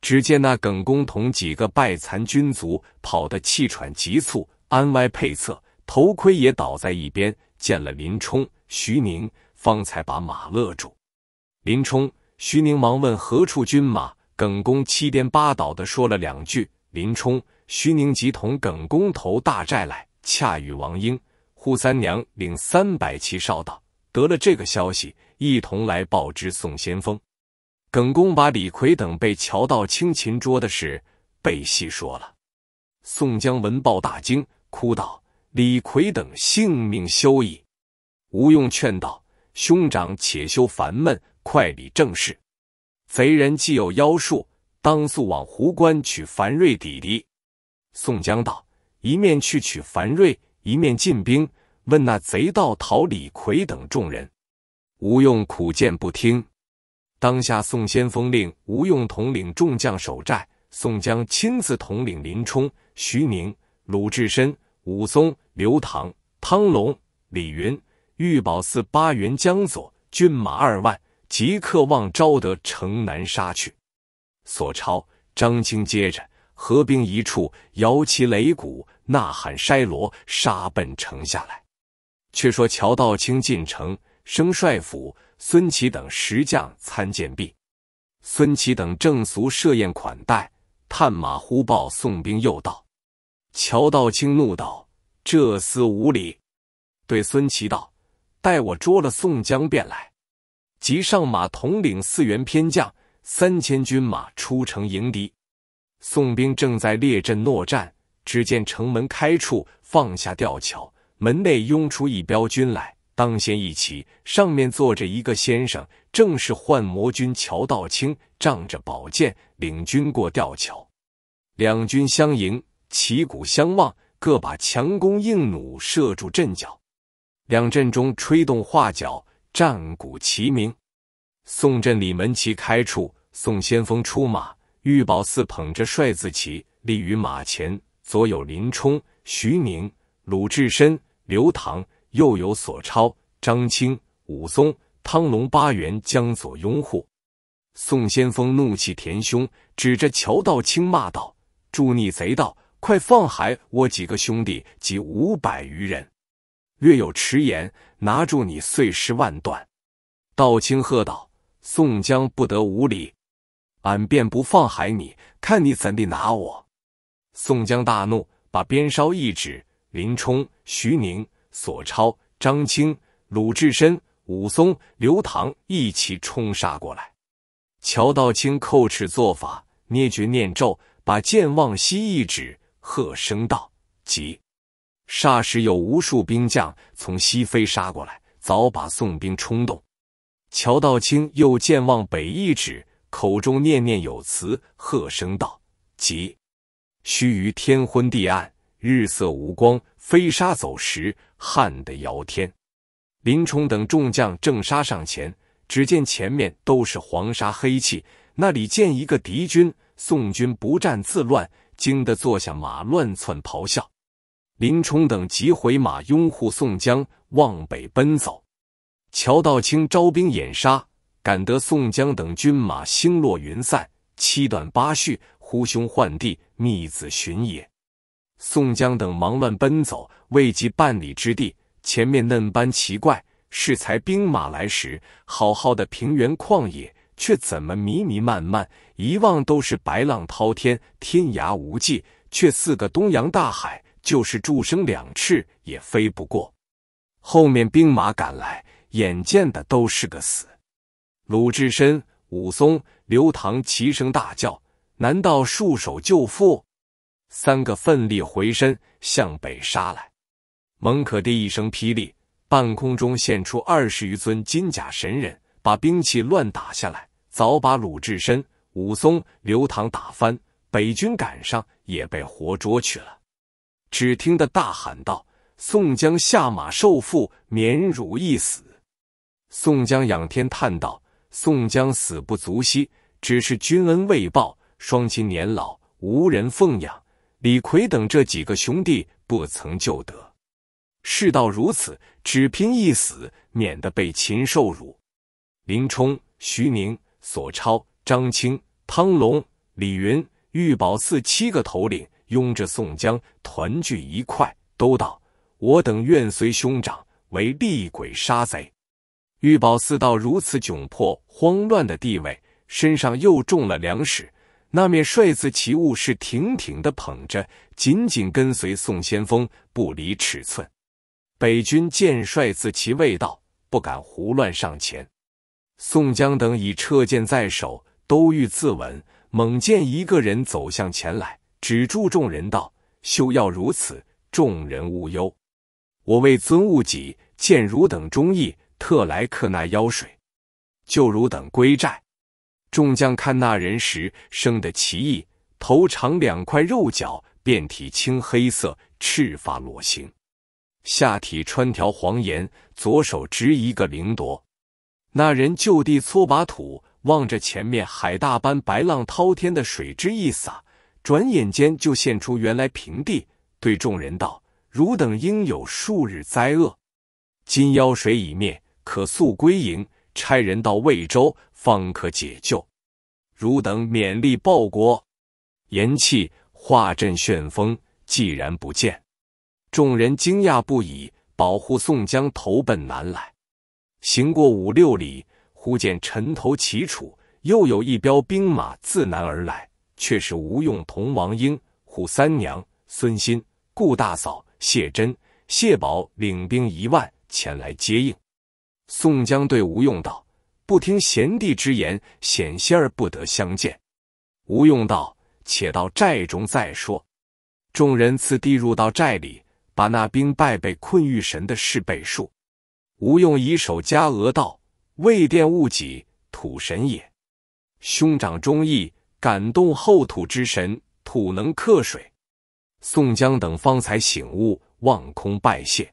只见那耿恭同几个败残军卒跑得气喘急促，安歪配侧，头盔也倒在一边。见了林冲、徐宁，方才把马勒住。林冲、徐宁忙问何处军马。耿恭七颠八倒的说了两句。林冲、徐宁吉同耿公投大寨来，恰与王英、扈三娘领三百骑哨道得了这个消息，一同来报知宋先锋。耿公把李逵等被乔道清擒捉的事被细说了。宋江闻报大惊，哭道：“李逵等性命休矣！”吴用劝道：“兄长且休烦闷，快理正事。贼人既有妖术。”当速往湖关取樊瑞抵敌。宋江道：“一面去取樊瑞，一面进兵，问那贼盗讨李逵等众人。”吴用苦谏不听。当下宋先锋令吴用统领众将守寨，宋江亲自统领林冲、徐宁、鲁智深、武松、刘唐、汤隆、李云、玉宝寺八员将佐，军马二万，即刻望招德城南杀去。索超、张青接着合兵一处，摇旗擂鼓，呐喊筛锣，杀奔城下来。却说乔道清进城，升帅府，孙琦等十将参见毕。孙琦等正俗设宴款待，探马忽报宋兵又到。乔道清怒道：“这厮无礼！”对孙琦道：“待我捉了宋江便来。”即上马统领四员偏将。三千军马出城迎敌，宋兵正在列阵诺战。只见城门开处放下吊桥，门内拥出一彪军来，当先一骑，上面坐着一个先生，正是幻魔军乔道清，仗着宝剑领军过吊桥。两军相迎，旗鼓相望，各把强弓硬弩射住阵脚。两阵中吹动画角，战鼓齐鸣。宋振李门旗开处，宋先锋出马，玉宝寺捧着帅字旗立于马前，左有林冲、徐宁、鲁智深、刘唐，右有索超、张清、武松、汤龙八员将左拥护。宋先锋怒气填胸，指着乔道清骂道：“助逆贼道，快放海！我几个兄弟及五百余人，略有迟延，拿住你碎尸万段！”道清喝道。宋江不得无礼，俺便不放海你，看你怎地拿我！宋江大怒，把鞭梢一指，林冲、徐宁、索超、张青、鲁智深、武松、刘唐一起冲杀过来。乔道清叩齿做法，捏诀念咒，把剑往西一指，喝声道：“急！”霎时有无数兵将从西飞杀过来，早把宋兵冲动。乔道清又见望北一指，口中念念有词，喝声道：“急！”须臾，天昏地暗，日色无光，飞沙走石，旱得摇天。林冲等众将正杀上前，只见前面都是黄沙黑气，那里见一个敌军？宋军不战自乱，惊得坐下马乱窜咆哮。林冲等急回马拥护宋江，往北奔走。乔道清招兵掩杀，赶得宋江等军马星落云散，七断八续，呼兄唤弟，觅子寻也。宋江等忙乱奔走，未及半里之地，前面嫩般奇怪，适才兵马来时，好好的平原旷野，却怎么迷迷漫漫，一望都是白浪滔天，天涯无际，却似个东洋大海，就是祝生两翅也飞不过。后面兵马赶来。眼见的都是个死，鲁智深、武松、刘唐齐声大叫：“难道束手就缚？”三个奋力回身向北杀来。蒙可弟一声霹雳，半空中现出二十余尊金甲神人，把兵器乱打下来，早把鲁智深、武松、刘唐打翻。北军赶上，也被活捉去了。只听得大喊道：“宋江下马受缚，免辱一死。”宋江仰天叹道：“宋江死不足惜，只是君恩未报，双亲年老无人奉养，李逵等这几个兄弟不曾救得。事到如此，只拼一死，免得被秦受辱。”林冲、徐宁、索超、张清、汤隆、李云、玉宝四七个头领拥着宋江，团聚一块，都道：“我等愿随兄长为厉鬼杀贼。”玉宝寺道如此窘迫慌乱的地位，身上又中了两尺，那面帅字旗物是挺挺的捧着，紧紧跟随宋先锋，不离尺寸。北军见帅字旗未到，不敢胡乱上前。宋江等已撤剑在手，都欲自刎。猛见一个人走向前来，止住众人道：“休要如此，众人无忧。我为尊物己，见汝等忠义。”特莱克那妖水，就汝等归寨。众将看那人时，生的奇异，头长两块肉角，遍体青黑色，赤发裸形，下体穿条黄岩，左手执一个灵铎。那人就地搓把土，望着前面海大般白浪滔天的水之一洒，转眼间就现出原来平地。对众人道：“汝等应有数日灾厄，今妖水已灭。”可速归营，差人到魏州，方可解救。汝等勉力报国。言讫，化阵旋风，既然不见，众人惊讶不已。保护宋江投奔南来，行过五六里，忽见尘头齐楚，又有一彪兵马自南而来，却是吴用同王英、虎三娘、孙新、顾大嫂、谢珍、谢宝领兵一万前来接应。宋江对吴用道：“不听贤弟之言，险些儿不得相见。”吴用道：“且到寨中再说。”众人次地入到寨里，把那兵败被困玉神的事备述。吴用以手加额道：“魏殿勿己，土神也。兄长忠义，感动厚土之神，土能克水。”宋江等方才醒悟，望空拜谢。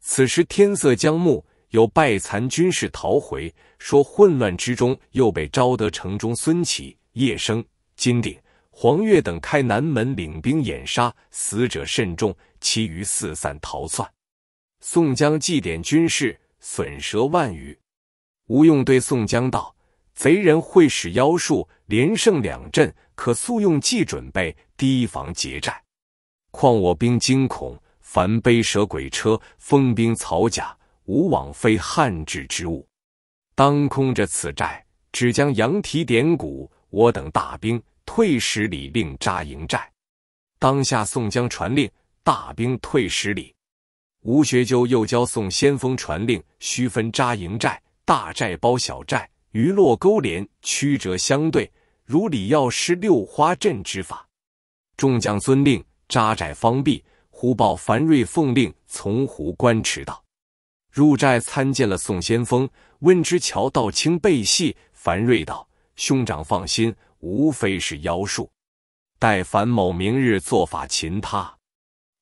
此时天色将暮。有败残军士逃回，说混乱之中又被招德城中孙起、叶生、金鼎、黄月等开南门领兵掩杀，死者甚众，其余四散逃窜。宋江祭奠军士，损折万余。吴用对宋江道：“贼人会使妖术，连胜两阵，可速用计准备，提防劫寨。况我兵惊恐，凡背蛇鬼车、风兵草甲。”无往非汉制之物，当空着此寨，只将羊蹄点鼓。我等大兵退十里，另扎营寨。当下宋江传令，大兵退十里。吴学究又教宋先锋传令，须分扎营寨，大寨包小寨，于落沟连曲折相对，如李药师六花阵之法。众将遵令，扎寨方毕。忽报樊瑞奉令从湖关驰到。入寨参见了宋先锋，温之桥道清背细，樊瑞道：“兄长放心，无非是妖术，待樊某明日做法擒他。”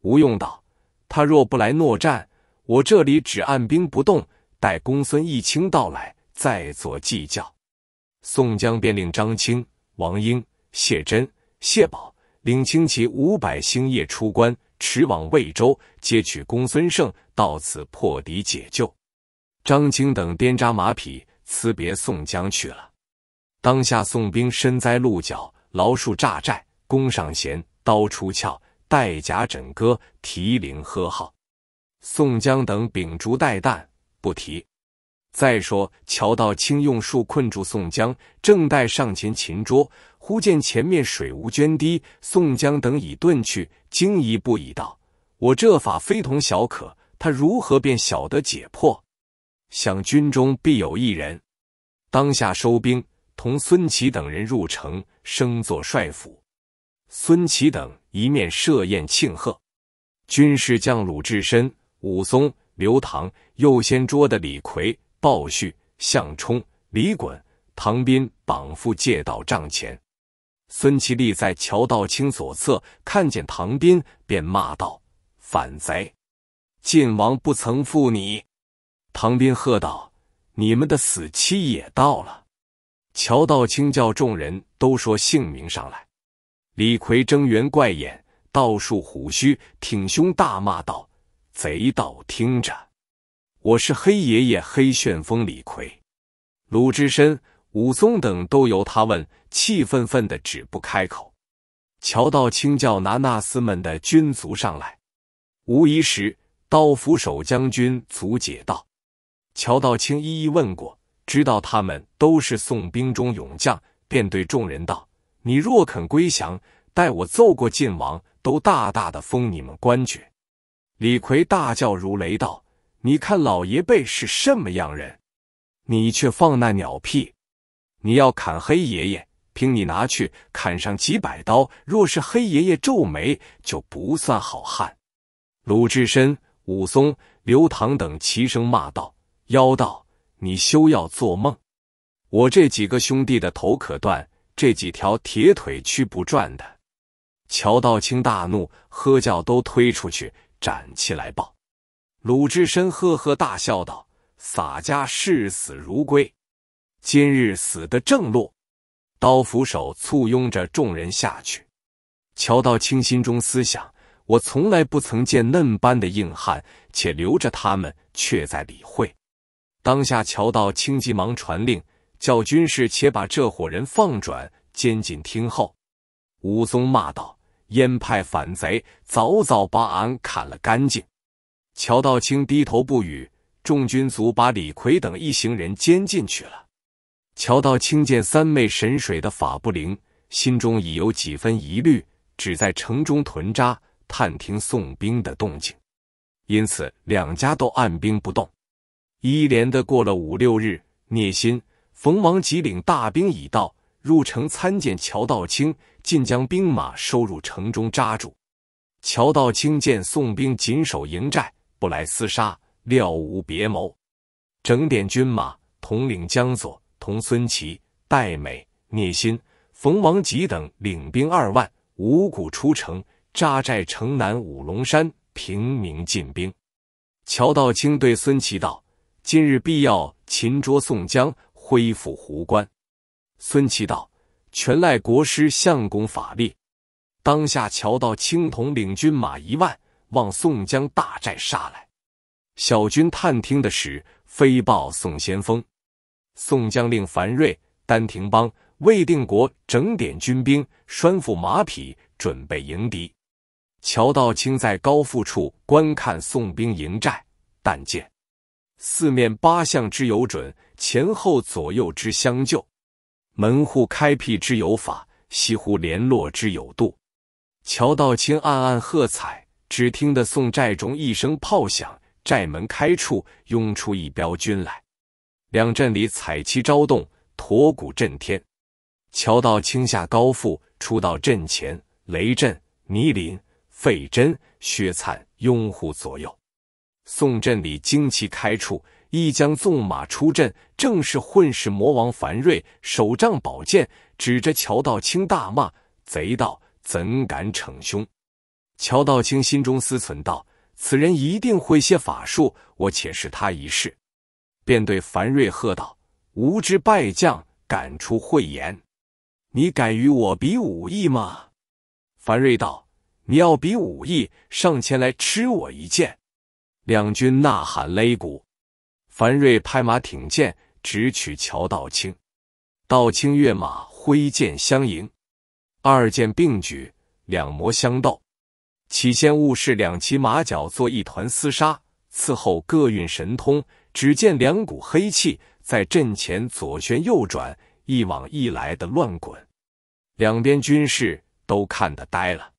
吴用道：“他若不来诺战，我这里只按兵不动，待公孙义清到来再做计较。”宋江便令张清、王英、谢真、谢宝领轻骑五百，星夜出关，驰往魏州，接取公孙胜。到此破敌解救，张青等颠扎马匹，辞别宋江去了。当下宋兵身栽鹿角，牢树炸寨，弓上弦，刀出鞘，带甲枕戈，提铃喝号。宋江等秉烛待旦，不提。再说乔道清用术困住宋江，正待上前擒捉，忽见前面水无涓滴，宋江等已遁去，惊疑不已，道：“我这法非同小可。”他如何便晓得解破？想军中必有一人。当下收兵，同孙琦等人入城，升作帅府。孙琦等一面设宴庆贺。军士将鲁智深、武松、刘唐，又先捉的李逵、鲍旭、项冲、李衮、唐斌绑缚借到帐前。孙琦立在乔道清左侧，看见唐斌，便骂道：“反贼！”晋王不曾负你，唐斌喝道：“你们的死期也到了。”乔道清叫众人都说姓名上来。李逵睁圆怪眼，倒竖虎须，挺胸大骂道：“贼道听着，我是黑爷爷黑旋风李逵。”鲁智深、武松等都由他问，气愤愤的止不开口。乔道清叫拿纳斯们的军卒上来，无疑时。刀斧手将军足解道，乔道清一一问过，知道他们都是宋兵中勇将，便对众人道：“你若肯归降，待我奏过晋王，都大大的封你们官爵。”李逵大叫如雷道：“你看老爷辈是什么样人，你却放那鸟屁！你要砍黑爷爷，凭你拿去砍上几百刀，若是黑爷爷皱眉，就不算好汉。”鲁智深。武松、刘唐等齐声骂道：“妖道，你休要做梦！我这几个兄弟的头可断，这几条铁腿屈不转的。”乔道清大怒，喝叫都推出去，斩起来报。鲁智深呵呵大笑道：“洒家视死如归，今日死的正路。”刀斧手簇拥着众人下去。乔道清心中思想。我从来不曾见嫩般的硬汉，且留着他们，却在理会。当下乔道清急忙传令，叫军士且把这伙人放转监禁。听后，武松骂道：“燕派反贼，早早把俺砍了干净！”乔道清低头不语。众军卒把李逵等一行人监禁去了。乔道清见三昧神水的法不灵，心中已有几分疑虑，只在城中屯扎。探听宋兵的动静，因此两家都按兵不动。一连的过了五六日，聂心、冯王吉领大兵已到，入城参见乔道清，尽将兵马收入城中扎住。乔道清见宋兵紧守营寨，不来厮杀，料无别谋，整点军马，统领江左同孙琦、戴美、聂心、冯王吉等领兵二万，五谷出城。扎寨城南五龙山，平民进兵。乔道清对孙琦道：“今日必要擒捉宋江，恢复湖关。”孙琦道：“全赖国师相公法力。”当下乔道清统领军马一万，往宋江大寨杀来。小军探听的时，飞报宋先锋。宋江令樊瑞、丹廷邦、魏定国整点军兵，拴缚马匹，准备迎敌。乔道清在高阜处观看宋兵营寨，但见四面八向之有准，前后左右之相救，门户开辟之有法，西湖联络之有度。乔道清暗暗喝彩。只听得宋寨中一声炮响，寨门开处涌出一彪军来，两阵里彩旗招动，驼鼓震天。乔道清下高阜，出到阵前，雷震泥林费真、薛灿拥护左右，宋振礼惊奇开处，一将纵马出阵，正是混世魔王樊瑞，手仗宝剑，指着乔道清大骂：“贼道，怎敢逞凶？”乔道清心中思忖道：“此人一定会些法术，我且试他一试。”便对樊瑞喝道：“无知败将，敢出慧言？你敢与我比武艺吗？”樊瑞道。你要比武艺，上前来吃我一剑！两军呐喊擂鼓，樊瑞拍马挺剑，直取乔道清。道清跃马挥剑相迎，二剑并举，两魔相斗。起先误视两骑马脚做一团厮杀，伺候各运神通。只见两股黑气在阵前左旋右转，一往一来的乱滚。两边军士都看得呆了。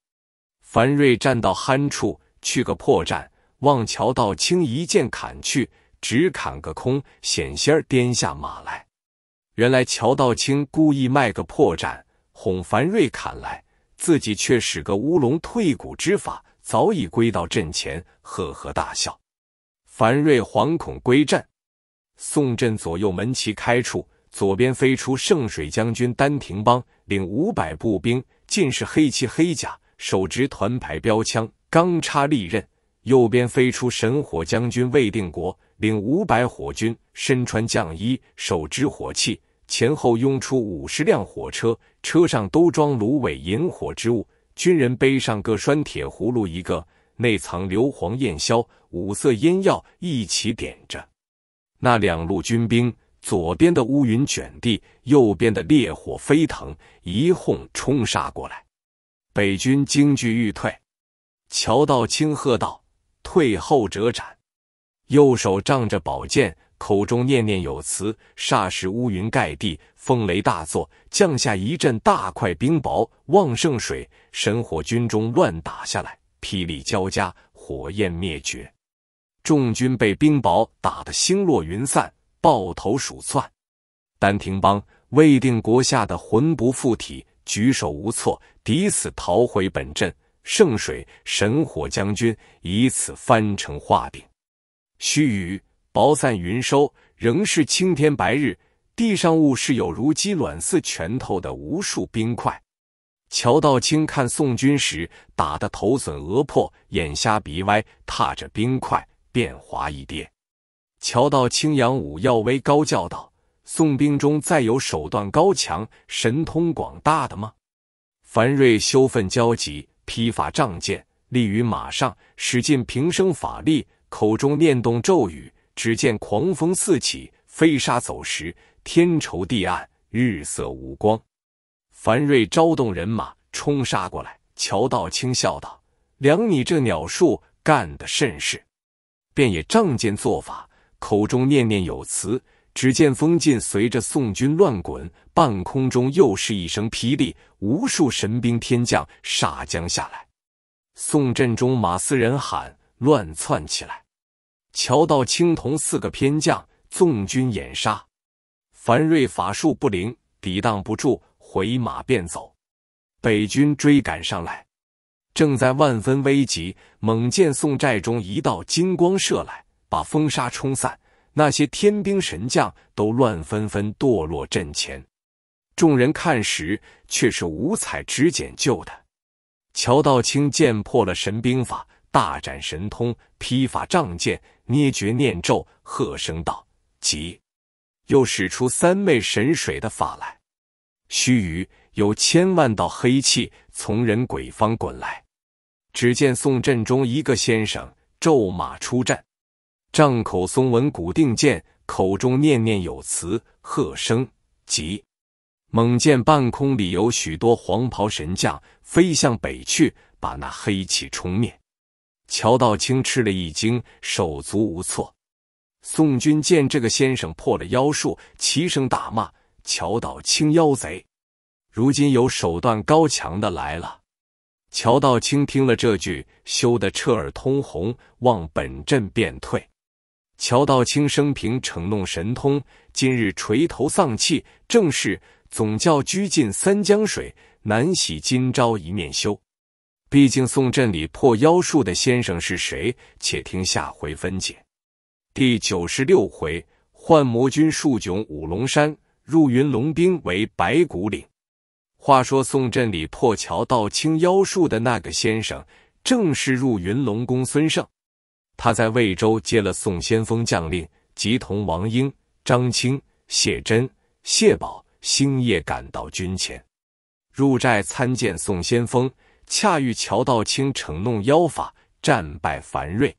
樊瑞站到酣处去个破绽，望乔道清一剑砍去，只砍个空，险些儿颠下马来。原来乔道清故意卖个破绽，哄樊瑞砍来，自己却使个乌龙退骨之法，早已归到阵前，呵呵大笑。樊瑞惶恐归阵，宋阵左右门旗开处，左边飞出圣水将军丹廷邦，领五百步兵，尽是黑旗黑甲。手执团牌标枪，钢叉利刃；右边飞出神火将军魏定国，领五百火军，身穿将衣，手执火器，前后拥出五十辆火车，车上都装芦苇引火之物，军人背上各拴铁葫芦一个，内藏硫磺焰硝、五色烟药，一起点着。那两路军兵，左边的乌云卷地，右边的烈火飞腾，一哄冲杀过来。北军惊惧欲退，乔道清喝道：“退后者斩！”右手仗着宝剑，口中念念有词。霎时乌云盖地，风雷大作，降下一阵大块冰雹、旺盛水、神火，军中乱打下来，霹雳交加，火焰灭绝，众军被冰雹打得星落云散，抱头鼠窜。丹亭邦、魏定国吓得魂不附体。举手无措，抵死逃回本阵。圣水神火将军以此翻成画饼。须臾薄散云收，仍是青天白日。地上物是有如鸡卵似拳头的无数冰块。乔道清看宋军时，打得头损额破，眼瞎鼻歪，踏着冰块便滑一跌。乔道清扬武耀威高叫道。宋兵中再有手段高强、神通广大的吗？樊瑞羞愤焦急，披发仗剑，立于马上，使尽平生法力，口中念动咒语。只见狂风四起，飞沙走石，天愁地暗，日色无光。樊瑞招动人马冲杀过来。乔道清笑道：“量你这鸟术干得甚是！”便也仗剑做法，口中念念有词。只见风劲随着宋军乱滚，半空中又是一声霹雳，无数神兵天将杀将下来。宋阵中马嘶人喊，乱窜起来。乔道青铜四个偏将纵军掩杀，樊瑞法术不灵，抵挡不住，回马便走。北军追赶上来，正在万分危急，猛见宋寨中一道金光射来，把风沙冲散。那些天兵神将都乱纷纷堕落阵前，众人看时，却是五彩之剪救的。乔道清见破了神兵法，大展神通，披法仗剑，捏诀念咒，喝声道：“急！”又使出三昧神水的法来。须臾，有千万道黑气从人鬼方滚来。只见宋振中一个先生骤马出阵。杖口松纹古定剑，口中念念有词，喝声急。猛见半空里有许多黄袍神将飞向北去，把那黑气冲灭。乔道清吃了一惊，手足无措。宋军见这个先生破了妖术，齐声大骂：“乔道清妖贼！如今有手段高强的来了。”乔道清听了这句，羞得彻耳通红，望本阵便退。乔道清生平逞弄神通，今日垂头丧气，正是总教拘尽三江水，难洗今朝一面羞。毕竟宋镇里破妖术的先生是谁？且听下回分解。第九十六回，幻魔军数囧五龙山，入云龙兵为白骨岭。话说宋镇里破乔道清妖术的那个先生，正是入云龙公孙胜。他在魏州接了宋先锋将令，即同王英、张清、谢珍、谢宝星夜赶到军前，入寨参见宋先锋。恰遇乔道清逞弄妖法，战败樊瑞。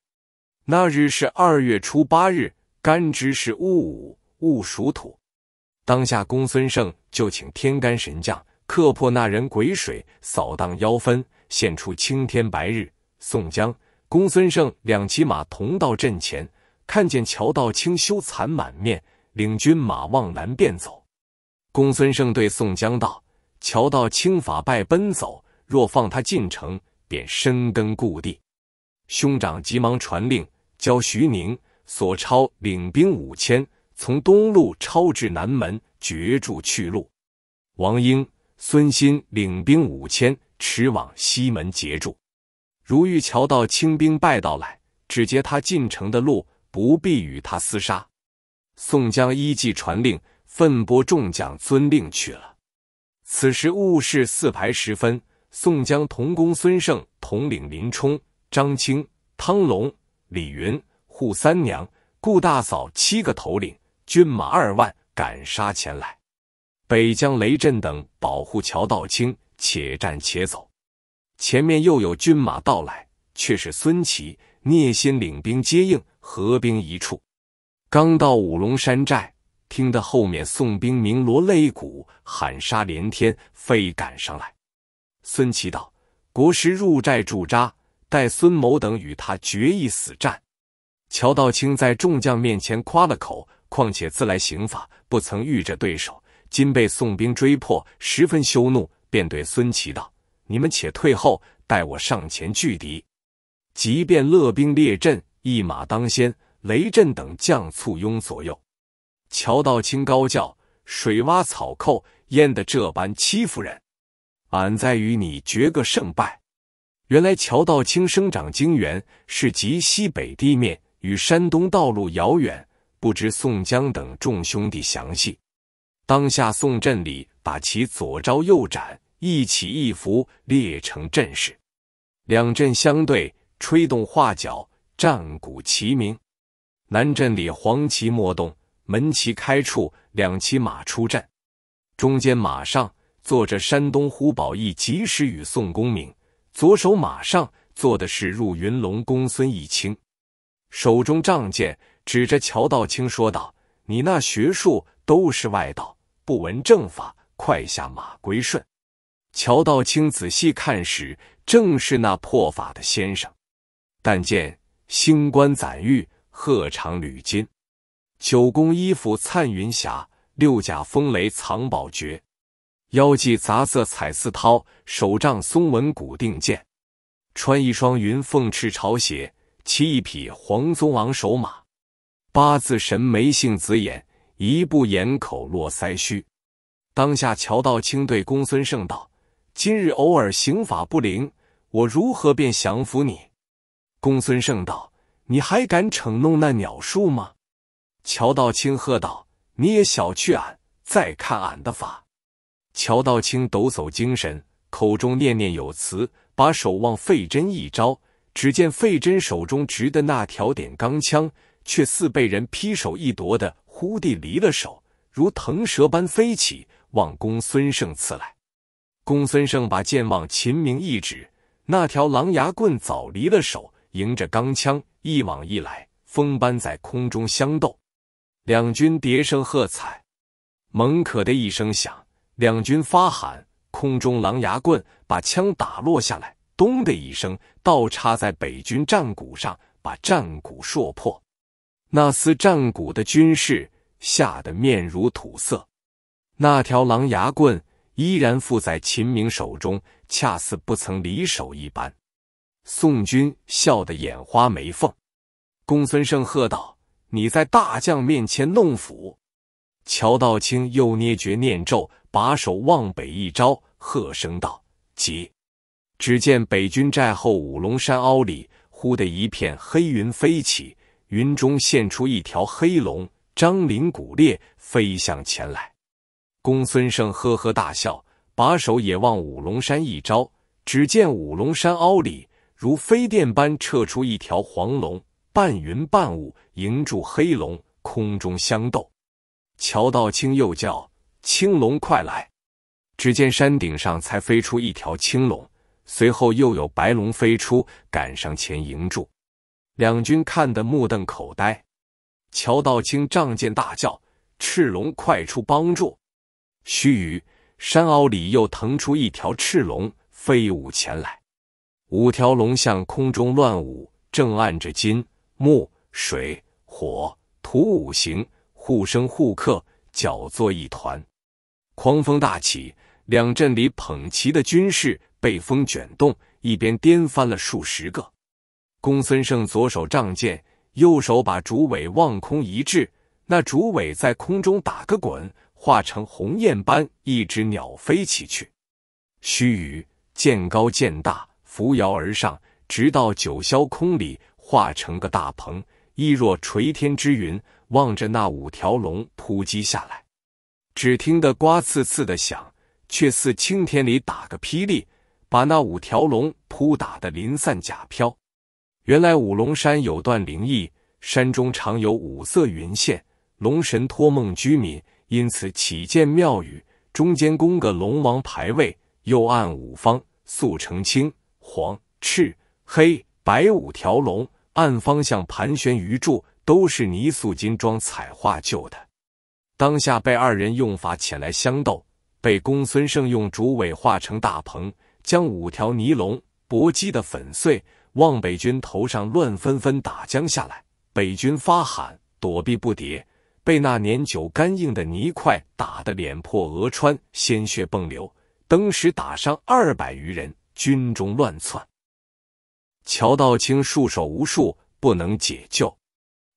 那日是二月初八日，干支是戊午，戊属土。当下公孙胜就请天干神将，克破那人鬼水，扫荡妖氛，现出青天白日。宋江。公孙胜两骑马同到阵前，看见乔道清羞惭满面，领军马往南便走。公孙胜对宋江道：“乔道清法败奔走，若放他进城，便深根故地。兄长急忙传令，教徐宁、索超领兵五千，从东路抄至南门，截住去路；王英、孙新领兵五千，驰往西门截住。”如遇桥道清兵败道来，只截他进城的路，不必与他厮杀。宋江依计传令，奋拨众将遵令去了。此时戊时四排时分，宋江同公孙胜统领林冲、张青、汤隆、李云、扈三娘、顾大嫂七个头领，军马二万，赶杀前来。北将雷震等保护乔道清，且战且走。前面又有军马到来，却是孙琦、聂心领兵接应，合兵一处。刚到五龙山寨，听得后面宋兵鸣锣擂鼓，喊杀连天，飞赶上来。孙琦道：“国师入寨驻扎，待孙某等与他决一死战。”乔道清在众将面前夸了口，况且自来行法不曾遇着对手，今被宋兵追破，十分羞怒，便对孙琦道。你们且退后，待我上前拒敌。即便乐兵列阵，一马当先，雷震等将簇拥左右。乔道清高叫：“水洼草寇，淹得这般欺负人！俺再与你决个胜败。”原来乔道清生长京原，是极西北地面，与山东道路遥远，不知宋江等众兄弟详细。当下宋镇礼把其左招右斩。一起一伏列成阵势，两阵相对，吹动画角，战鼓齐鸣。南阵里黄旗莫动，门旗开处，两骑马出阵，中间马上坐着山东呼保义及时雨宋公明，左手马上坐的是入云龙公孙逸清，手中仗剑指着乔道清说道：“你那学术都是外道，不闻正法，快下马归顺。”乔道清仔细看时，正是那破法的先生。但见星冠攒玉，鹤长缕金，九宫衣服灿云霞，六甲风雷藏宝诀，腰系杂色彩丝绦，手杖松纹古锭剑，穿一双云凤翅朝鞋，骑一匹黄鬃王首马，八字神眉杏子眼，一步眼口络腮须。当下，乔道清对公孙胜道。今日偶尔刑法不灵，我如何便降服你？公孙胜道：“你还敢逞弄那鸟术吗？”乔道清喝道：“你也小觑俺！再看俺的法！”乔道清抖擞精神，口中念念有词，把手望费真一招。只见费真手中执的那条点钢枪，却似被人劈手一夺的，忽地离了手，如腾蛇般飞起，望公孙胜刺来。公孙胜把剑往秦明一指，那条狼牙棍早离了手，迎着钢枪一往一来，风般在空中相斗。两军迭声喝彩，猛可的一声响，两军发喊，空中狼牙棍把枪打落下来，咚的一声，倒插在北军战鼓上，把战鼓朔破。那司战鼓的军士吓得面如土色。那条狼牙棍。依然附在秦明手中，恰似不曾离手一般。宋军笑得眼花眉凤。公孙胜喝道：“你在大将面前弄斧！”乔道清又捏诀念咒，把手往北一招，喝声道：“急！”只见北军寨后五龙山凹里，忽的一片黑云飞起，云中现出一条黑龙，张灵鼓裂，飞向前来。公孙胜呵呵大笑，把手也往五龙山一招。只见五龙山凹里如飞电般撤出一条黄龙，半云半雾，迎住黑龙，空中相斗。乔道清又叫青龙快来。只见山顶上才飞出一条青龙，随后又有白龙飞出，赶上前迎住。两军看得目瞪口呆。乔道清仗剑大叫：“赤龙快出帮助！”须臾，山坳里又腾出一条赤龙，飞舞前来。五条龙向空中乱舞，正按着金、木、水、火、土五行，互生互克，搅作一团。狂风大起，两阵里捧旗的军士被风卷动，一边颠翻了数十个。公孙胜左手仗剑，右手把竹尾望空一掷，那竹尾在空中打个滚。化成鸿雁般，一只鸟飞起去。须臾，渐高渐大，扶摇而上，直到九霄空里，化成个大鹏，亦若垂天之云。望着那五条龙扑击下来，只听得“刮刺刺”的响，却似青天里打个霹雳，把那五条龙扑打的零散甲飘。原来五龙山有段灵异，山中常有五色云线，龙神托梦居民。因此，起建庙宇，中间供个龙王牌位，右按五方素成青、黄、赤、黑、白五条龙，按方向盘旋于柱，都是泥塑金装彩画就的。当下被二人用法前来相斗，被公孙胜用竹尾化成大鹏，将五条泥龙搏击的粉碎。望北军头上乱纷纷打将下来，北军发喊躲避不迭。被那粘久干硬的泥块打得脸破额穿，鲜血迸流，登时打伤二百余人，军中乱窜。乔道清束手无术，不能解救。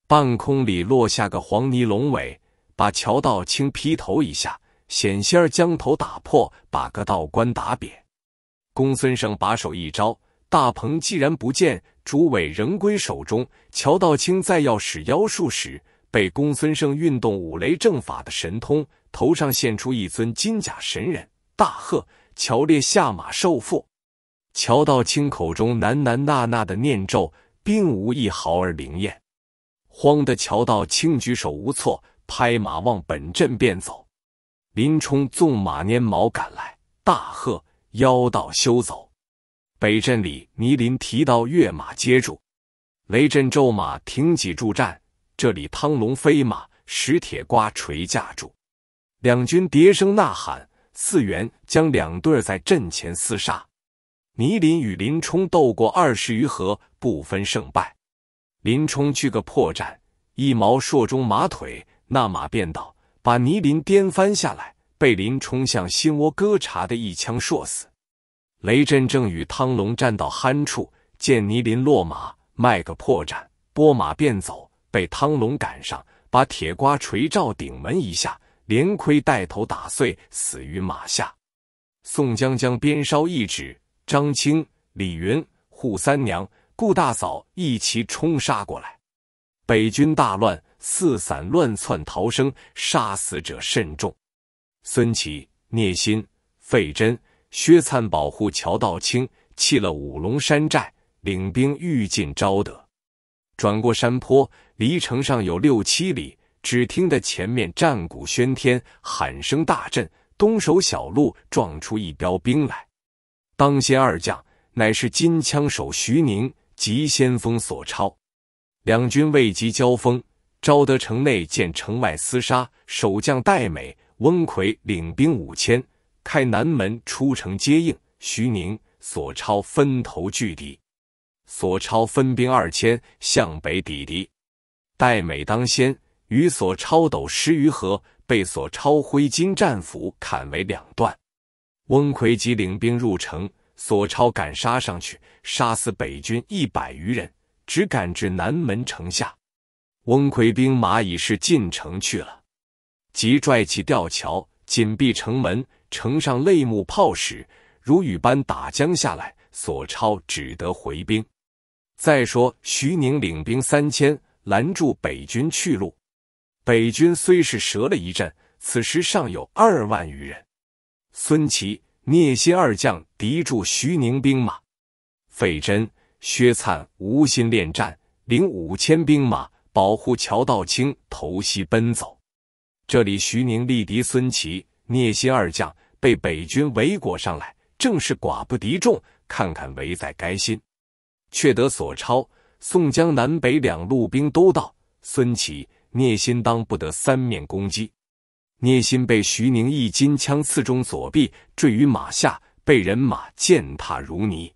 半空里落下个黄泥龙尾，把乔道清劈头一下，险些儿将头打破，把个道观打扁。公孙胜把手一招，大鹏既然不见，朱伟仍归手中。乔道清再要使妖术时。被公孙胜运动五雷正法的神通，头上现出一尊金甲神人，大喝：“乔烈下马受缚！”乔道清口中喃喃呐呐的念咒，并无一毫而灵验，慌得乔道清举手无措，拍马往本阵便走。林冲纵马拈矛赶来，大喝：“妖道休走！”北镇里倪林提刀跃马接住，雷震骤马挺戟助战。这里汤龙飞马，使铁瓜锤架住，两军叠声呐喊。四员将两对在阵前厮杀。倪林与林冲斗过二十余合，不分胜败。林冲去个破绽，一矛搠中马腿，那马便倒，把倪林颠翻下来，被林冲向心窝割茬的一枪射死。雷震正与汤龙战到酣处，见倪林落马，卖个破绽，拨马便走。被汤隆赶上，把铁瓜锤罩顶门一下，连盔带头打碎，死于马下。宋江将鞭梢一指，张青、李云、扈三娘、顾大嫂一齐冲杀过来，北军大乱，四散乱窜逃生，杀死者甚众。孙琦、聂心、费真、薛灿保护乔道清，弃了五龙山寨，领兵欲进昭德，转过山坡。离城上有六七里，只听得前面战鼓喧天，喊声大震。东守小路撞出一彪兵来，当先二将乃是金枪手徐宁及先锋索超。两军未及交锋，昭德城内见城外厮杀，守将戴美、翁奎领兵五千开南门出城接应。徐宁、索超分头拒敌，索超分兵二千向北抵敌。待美当先，与索超斗十余合，被索超挥金战斧砍为两段。翁奎即领兵入城，索超赶杀上去，杀死北军一百余人，只赶至南门城下。翁奎兵马已是进城去了，即拽起吊桥，紧闭城门。城上擂木炮石如雨般打将下来，索超只得回兵。再说徐宁领兵三千。拦住北军去路，北军虽是折了一阵，此时尚有二万余人。孙奇、聂新二将敌住徐宁兵马，费真、薛灿无心恋战，领五千兵马保护乔道清投西奔走。这里徐宁力敌孙奇、聂新二将，被北军围裹上来，正是寡不敌众。看看围在该心，却得索超。宋江南北两路兵都到，孙琦、聂心当不得三面攻击。聂心被徐宁一金枪刺中左臂，坠于马下，被人马践踏如泥。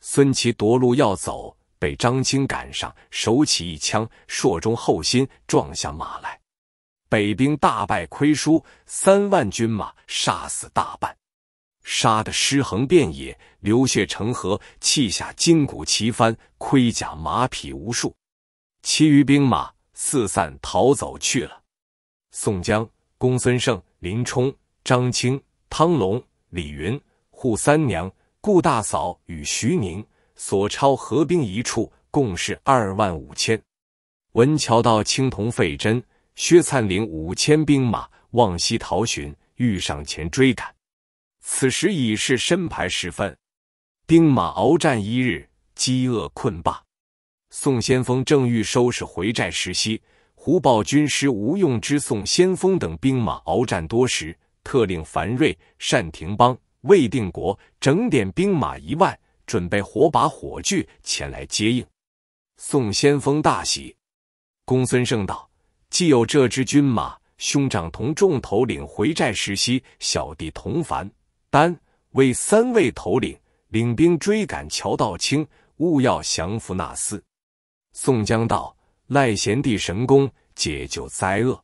孙琦夺路要走，被张清赶上，手起一枪，朔中后心，撞下马来。北兵大败亏输，三万军马杀死大半。杀得尸横遍野，流血成河，气下筋骨齐翻，盔甲马匹无数，其余兵马四散逃走去了。宋江、公孙胜、林冲、张清、汤隆、李云、扈三娘、顾大嫂与徐宁、索超合兵一处，共是二万五千。闻桥到青铜废真、薛灿领五千兵马往西逃寻，欲上前追赶。此时已是申牌时分，兵马鏖战一日，饥饿困罢。宋先锋正欲收拾回寨时息，胡豹军师吴用之、宋先锋等兵马鏖战多时，特令樊瑞、单廷邦、魏定国整点兵马一万，准备火把火炬前来接应。宋先锋大喜。公孙胜道：“既有这支军马，兄长同众头领回寨时息，小弟同烦。”丹为三位头领领兵追赶乔道清，务要降服那厮。宋江道：“赖贤弟神功，解救灾厄。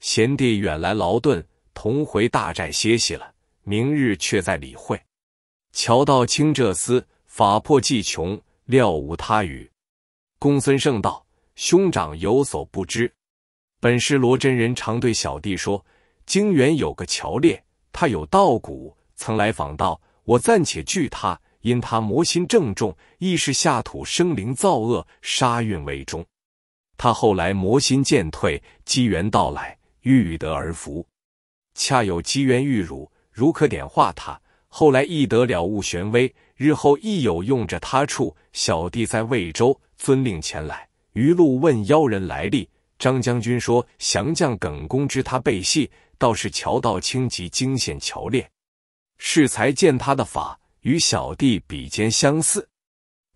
贤弟远来劳顿，同回大寨歇息了。明日却再理会。”乔道清这厮法破技穷，料无他语。公孙胜道：“兄长有所不知，本师罗真人常对小弟说，泾原有个乔烈，他有道骨。”曾来访道：“我暂且拒他，因他魔心正重，亦是下土生灵造恶，杀运为中。他后来魔心渐退，机缘到来，欲得而服。恰有机缘遇汝，汝可点化他。后来亦得了悟玄微，日后亦有用着他处。小弟在魏州，遵令前来，余路问妖人来历。张将军说：降将耿恭知他背隙，倒是乔道清及惊现乔烈。”适才见他的法与小弟比肩相似，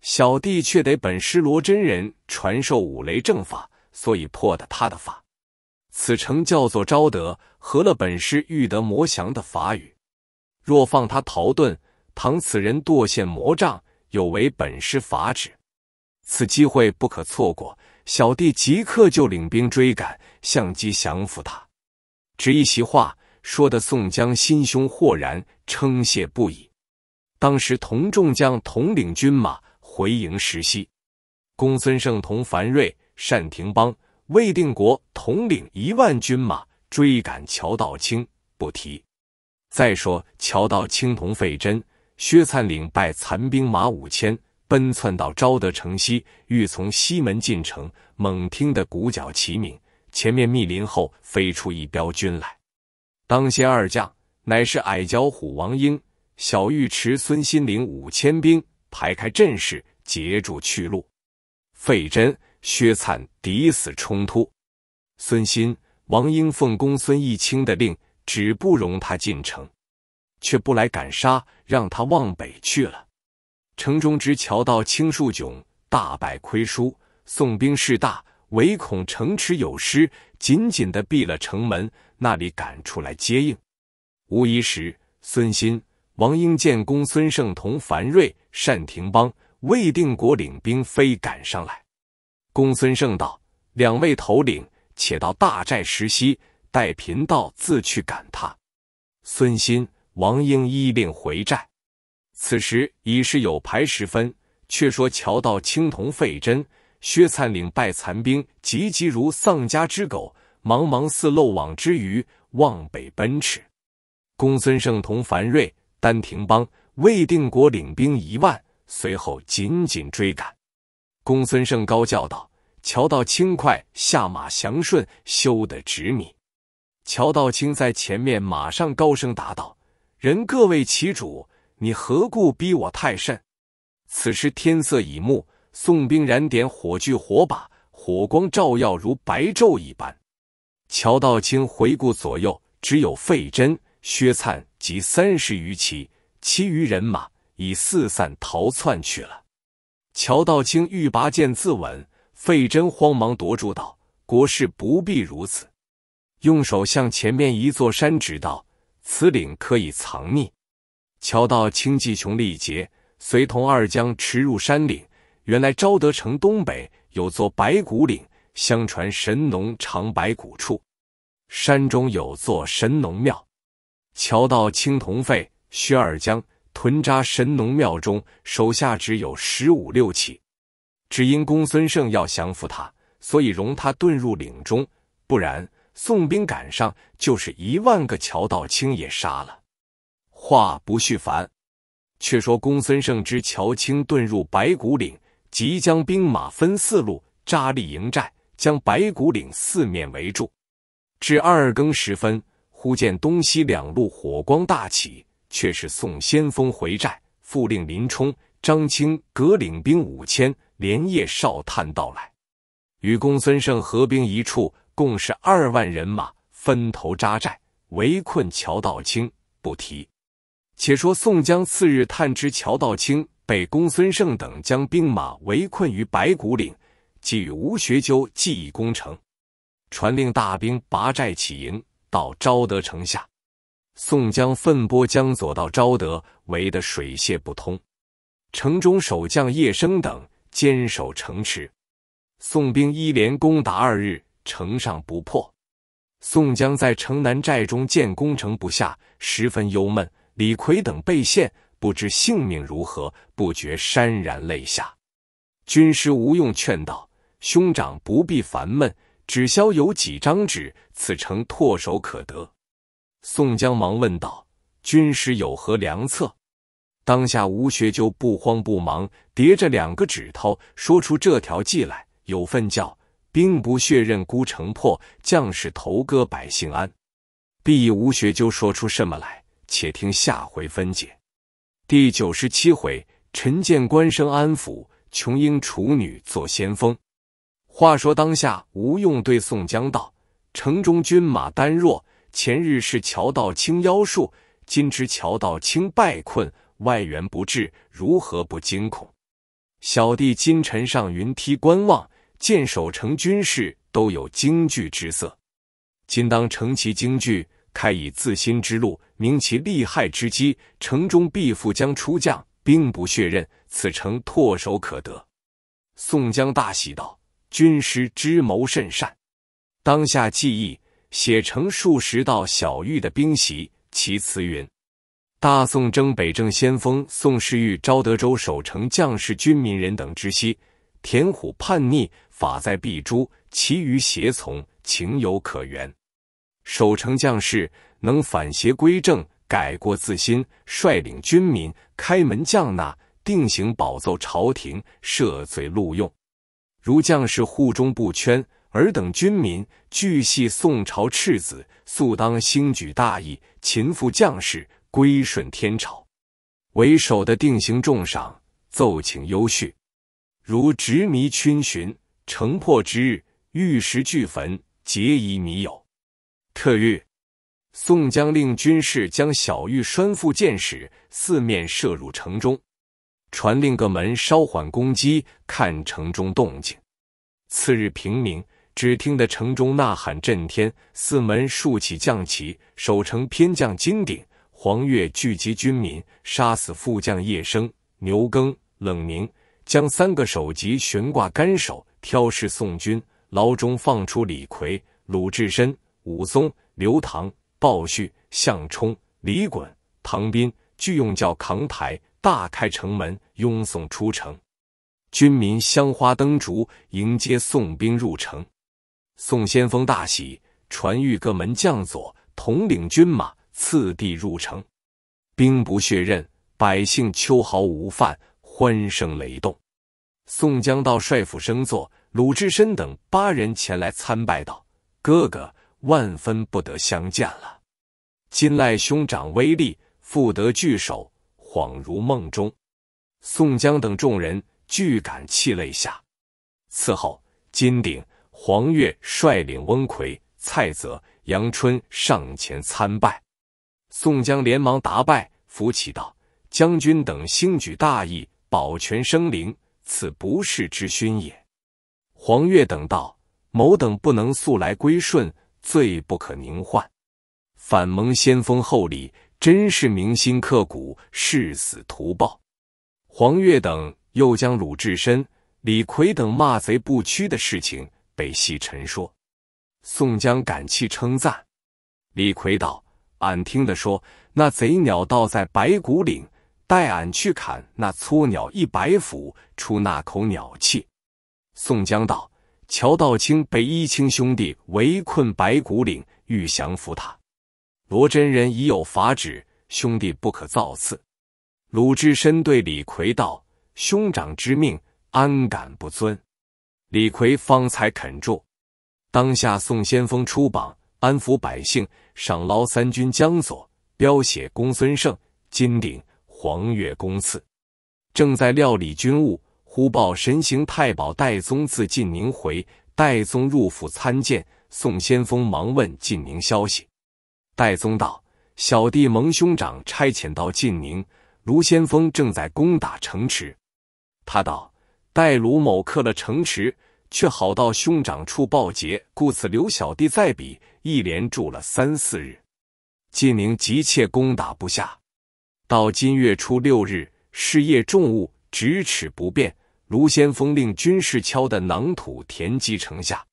小弟却得本师罗真人传授五雷正法，所以破的他的法。此诚叫做招德，合了本师欲得魔降的法语。若放他逃遁，倘此人堕陷魔障，有违本师法旨。此机会不可错过，小弟即刻就领兵追赶，相机降服他。只一席话说的宋江心胸豁然。称谢不已。当时同众将统领军马回营时溪，公孙胜同樊瑞、单廷邦、魏定国统领一万军马追赶乔道清，不提。再说乔道清同费真、薛灿领败残兵马五千，奔窜到昭德城西，欲从西门进城，猛听得鼓角齐鸣，前面密林后飞出一彪军来，当先二将。乃是矮脚虎王英、小尉迟孙新领五千兵排开阵势截住去路，费真、薛灿抵死冲突。孙新、王英奉公孙毅清的令，只不容他进城，却不来赶杀，让他往北去了。城中之瞧到青树迥大败亏输，宋兵势大，唯恐城池有失，紧紧的闭了城门，那里赶出来接应。无疑时，孙欣、王英见公孙胜同樊瑞、单廷邦、魏定国领兵飞赶上来。公孙胜道：“两位头领，且到大寨石溪，待贫道自去赶他。”孙欣、王英依令回寨。此时已是有牌时分。却说乔道青铜费真、薛灿领败残兵，急急如丧家之狗，茫茫似漏网之鱼，望北奔驰。公孙胜同樊瑞、丹亭邦、魏定国领兵一万，随后紧紧追赶。公孙胜高叫道：“乔道清快下马降顺，休得执迷！”乔道清在前面马上高声答道：“人各为其主，你何故逼我太甚？”此时天色已暮，宋兵燃点火炬、火把，火光照耀如白昼一般。乔道清回顾左右，只有费真。薛灿及三十余骑，其余人马已四散逃窜去了。乔道清欲拔剑自刎，费真慌忙夺住道：“国事不必如此。”用手向前面一座山指道：“此岭可以藏匿。”乔道清气穷力竭，随同二将驰入山岭。原来昭德城东北有座白骨岭，相传神农尝白骨处，山中有座神农庙。乔道青铜废薛尔江屯扎神农庙中，手下只有十五六起。只因公孙胜要降服他，所以容他遁入岭中，不然宋兵赶上，就是一万个乔道清也杀了。话不续繁，却说公孙胜知乔清遁入白骨岭，即将兵马分四路扎立营寨，将白骨岭四面围住。至二更时分。忽见东西两路火光大起，却是宋先锋回寨，复令林冲、张清各领兵五千，连夜哨探到来，与公孙胜合兵一处，共是二万人马，分头扎寨，围困乔道清。不提。且说宋江次日探知乔道清被公孙胜等将兵马围困于白骨岭，即与吴学究计议攻城，传令大兵拔寨起营。到昭德城下，宋江奋波江左到昭德，围得水泄不通。城中守将叶生等坚守城池，宋兵一连攻打二日，城上不破。宋江在城南寨中见攻城不下，十分忧闷。李逵等被陷，不知性命如何，不觉潸然泪下。军师吴用劝道：“兄长不必烦闷。”只消有几张纸，此城唾手可得。宋江忙问道：“军师有何良策？”当下吴学究不慌不忙，叠着两个指头，说出这条计来。有份叫“兵不血刃孤城破，将士头割百姓安”。必以吴学究说出什么来，且听下回分解。第九十七回，陈建官生安抚，琼英处女做先锋。话说当下，吴用对宋江道：“城中军马单弱，前日是乔道清妖术，今知乔道清败困，外援不至，如何不惊恐？小弟今晨上云梯观望，见守城军士都有惊惧之色。今当乘其惊惧，开以自新之路，明其利害之机，城中必复将出将，兵不血刃，此城唾手可得。”宋江大喜道。军师之谋甚善，当下记议写成数十道小玉的兵檄，其词云：“大宋征北正先锋宋世玉，昭德州守城将士军民人等之息，田虎叛逆，法在必诛。其余协从，情有可原。守城将士能反邪归正，改过自新，率领军民开门降纳，定行保奏朝廷，赦罪录用。”如将士护忠不圈，尔等军民俱系宋朝赤子，素当兴举大义，擒复将士，归顺天朝。为首的定行重赏，奏请优叙。如执迷逡巡，城破之日，玉石俱焚，皆以米友。特谕：宋江令军士将小玉拴缚箭矢，四面射入城中。传令各门稍缓攻击，看城中动静。次日平明，只听得城中呐喊震天，四门竖起将旗，守城偏将金顶、黄钺聚集军民，杀死副将叶生、牛耕、冷明，将三个首级悬挂杆首，挑事宋军。牢中放出李逵、鲁智深、武松、刘唐、鲍旭、项冲、李衮、唐斌，俱用轿扛抬。大开城门，拥送出城，军民香花灯烛迎接宋兵入城。宋先锋大喜，传谕各门将佐统领军马，次第入城。兵不血刃，百姓秋毫无犯，欢声雷动。宋江到帅府生坐，鲁智深等八人前来参拜道：“哥哥，万分不得相见了。今赖兄长威力，复得聚首。”恍如梦中，宋江等众人俱感泣泪下。此后，金鼎、黄月率领翁奎、蔡泽、杨春上前参拜，宋江连忙答拜，扶起道：“将军等兴举大义，保全生灵，此不世之勋也。”黄月等道：“某等不能速来归顺，罪不可宁患，反蒙先锋厚礼。”真是铭心刻骨，誓死图报。黄月等又将鲁智深、李逵等骂贼不屈的事情被细陈说。宋江感气称赞。李逵道：“俺听的说，那贼鸟倒在白骨岭，待俺去砍那撮鸟一百斧，出那口鸟气。”宋江道：“乔道清被一清兄弟围困白骨岭，欲降服他。”罗真人已有法旨，兄弟不可造次。鲁智深对李逵道：“兄长之命，安敢不遵？”李逵方才肯住。当下宋先锋出榜安抚百姓，赏劳三军。江左标写公孙胜、金鼎、黄月公赐。正在料理军务，忽报神行太保戴宗自晋宁回。戴宗入府参见宋先锋，忙问晋宁消息。戴宗道：“小弟蒙兄长差遣到晋宁，卢先锋正在攻打城池。他道：待卢某克了城池，却好到兄长处报捷，故此留小弟在彼，一连住了三四日。晋宁急切攻打不下，到今月初六日，事业重务，咫尺不便。卢先锋令军士敲的囊土填积城下，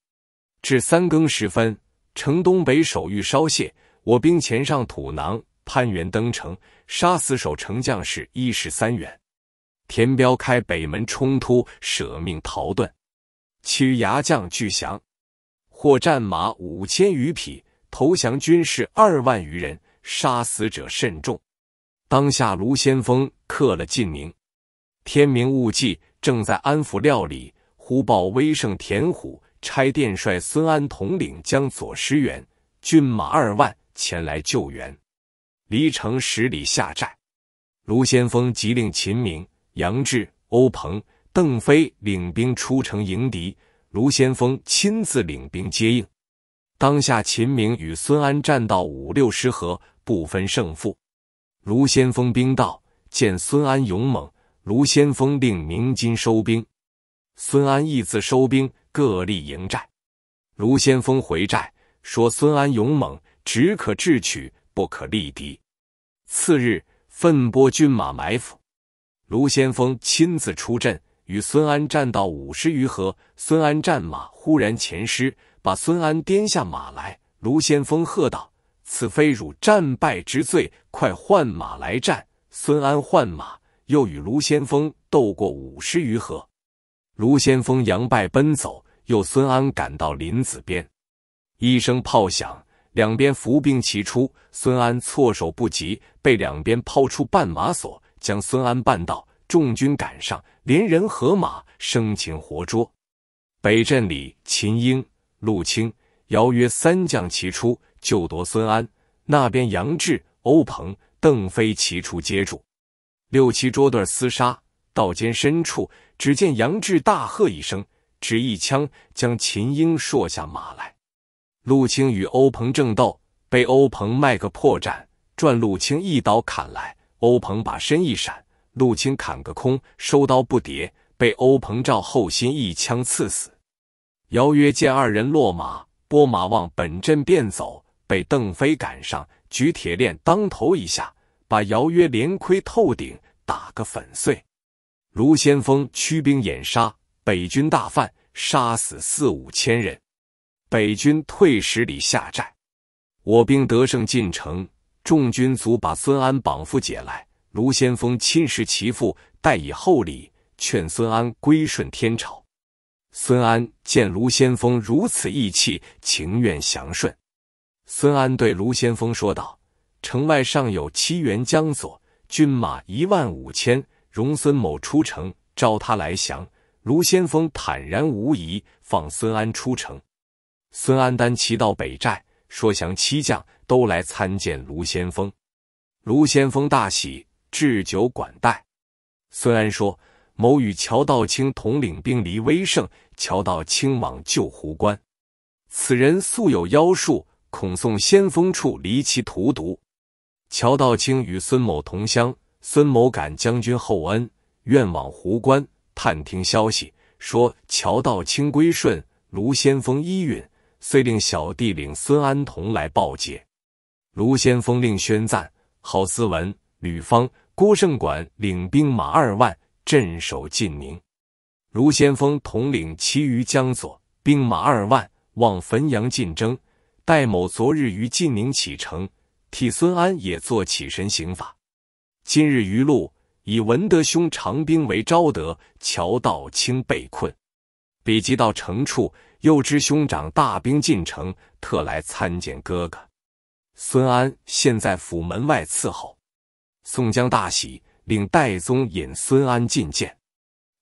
至三更时分，城东北守御稍懈。”我兵前上土囊，攀援登城，杀死守城将士一十三员。田彪开北门冲突，舍命逃遁，其余牙将俱降，获战马五千余匹，投降军士二万余人，杀死者甚众。当下卢先锋克了晋明。天明雾霁，正在安抚料理，忽报威胜田虎差殿帅孙安统领将左十员，军马二万。前来救援，离城十里下寨。卢先锋急令秦明、杨志、欧鹏、邓飞领兵出城迎敌，卢先锋亲自领兵接应。当下秦明与孙安战到五六十合，不分胜负。卢先锋兵到，见孙安勇猛，卢先锋令鸣金收兵。孙安亦自收兵，各立营寨。卢先锋回寨，说孙安勇猛。只可智取，不可力敌。次日，奋拨军马埋伏。卢先锋亲自出阵，与孙安战到五十余合。孙安战马忽然前失，把孙安颠下马来。卢先锋喝道：“此非汝战败之罪，快换马来战！”孙安换马，又与卢先锋斗过五十余合。卢先锋佯败奔走，又孙安赶到林子边，一声炮响。两边伏兵齐出，孙安措手不及，被两边抛出绊马索将孙安绊倒。众军赶上，连人和马生擒活捉。北镇里秦英、陆青、姚约三将齐出，救夺孙安。那边杨志、欧鹏、邓飞齐出接住，六七桌队厮杀。道间深处，只见杨志大喝一声，只一枪将秦英搠下马来。陆青与欧鹏正斗，被欧鹏卖个破绽，转陆青一刀砍来，欧鹏把身一闪，陆青砍个空，收刀不迭，被欧鹏照后心一枪刺死。姚约见二人落马，拨马望本阵便走，被邓飞赶上，举铁链当头一下，把姚约连盔透顶打个粉碎。卢先锋驱兵掩杀，北军大犯，杀死四五千人。北军退十里下寨，我兵得胜进城，众军卒把孙安绑缚解来。卢先锋亲视其父，待以厚礼，劝孙安归顺天朝。孙安见卢先锋如此义气，情愿降顺。孙安对卢先锋说道：“城外尚有七员将佐，军马一万五千，容孙某出城召他来降。”卢先锋坦然无疑，放孙安出城。孙安丹骑到北寨，说降七将，都来参见卢先锋。卢先锋大喜，置酒管待。孙安说：“某与乔道清统领兵离威胜，乔道清往救湖关。此人素有妖术，恐送先锋处，离奇荼毒。乔道清与孙某同乡，孙某感将军厚恩，愿往湖关探听消息。说乔道清归顺，卢先锋依允。”遂令小弟领孙安同来报捷。卢先锋令宣赞、郝思文、吕方、郭胜管领兵马二万，镇守晋宁。卢先锋统领其余江左兵马二万，往汾阳进征。戴某昨日于晋宁启程，替孙安也做起身行法。今日余路，以文德兄长兵为招德。乔道清被困，彼及到城处。又知兄长大兵进城，特来参见哥哥。孙安现在府门外伺候。宋江大喜，领戴宗引孙安进见。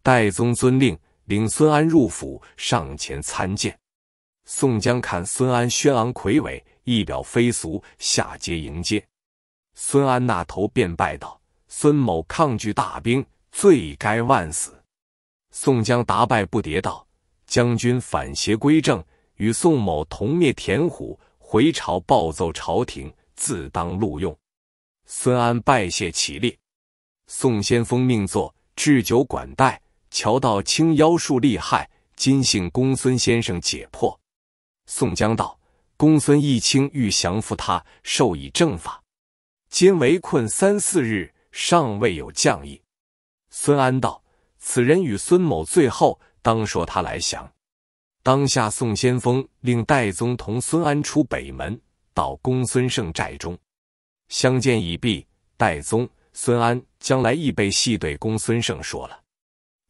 戴宗遵令，领孙安入府，上前参见。宋江看孙安轩昂魁伟，一表非俗，下阶迎接。孙安那头便拜道：“孙某抗拒大兵，罪该万死。”宋江答拜不迭道。将军反邪归正，与宋某同灭田虎，回朝报奏朝廷，自当录用。孙安拜谢起立。宋先锋命坐，置酒管待。乔道清妖术厉害，今幸公孙先生解破。宋江道：“公孙义清欲降服他，授以正法。今围困三四日，尚未有降意。”孙安道：“此人与孙某最后。”当说他来降。当下，宋先锋令戴宗同孙安出北门，到公孙胜寨中相见已毕。戴宗、孙安将来亦被细对公孙胜说了。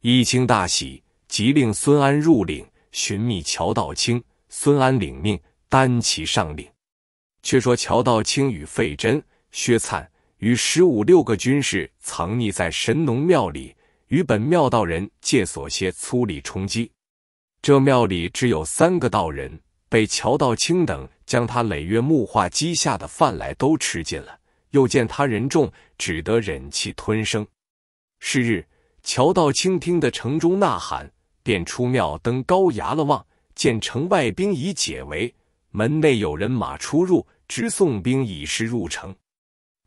一清大喜，即令孙安入岭寻觅乔道清。孙安领命，单骑上岭。却说乔道清与费真、薛灿与十五六个军士藏匿在神农庙里。与本庙道人借所些粗米充饥。这庙里只有三个道人，被乔道清等将他累月木化积下的饭来都吃尽了。又见他人众，只得忍气吞声。是日，乔道清听得城中呐喊，便出庙登高崖了望，见城外兵已解围，门内有人马出入，直送兵已是入城，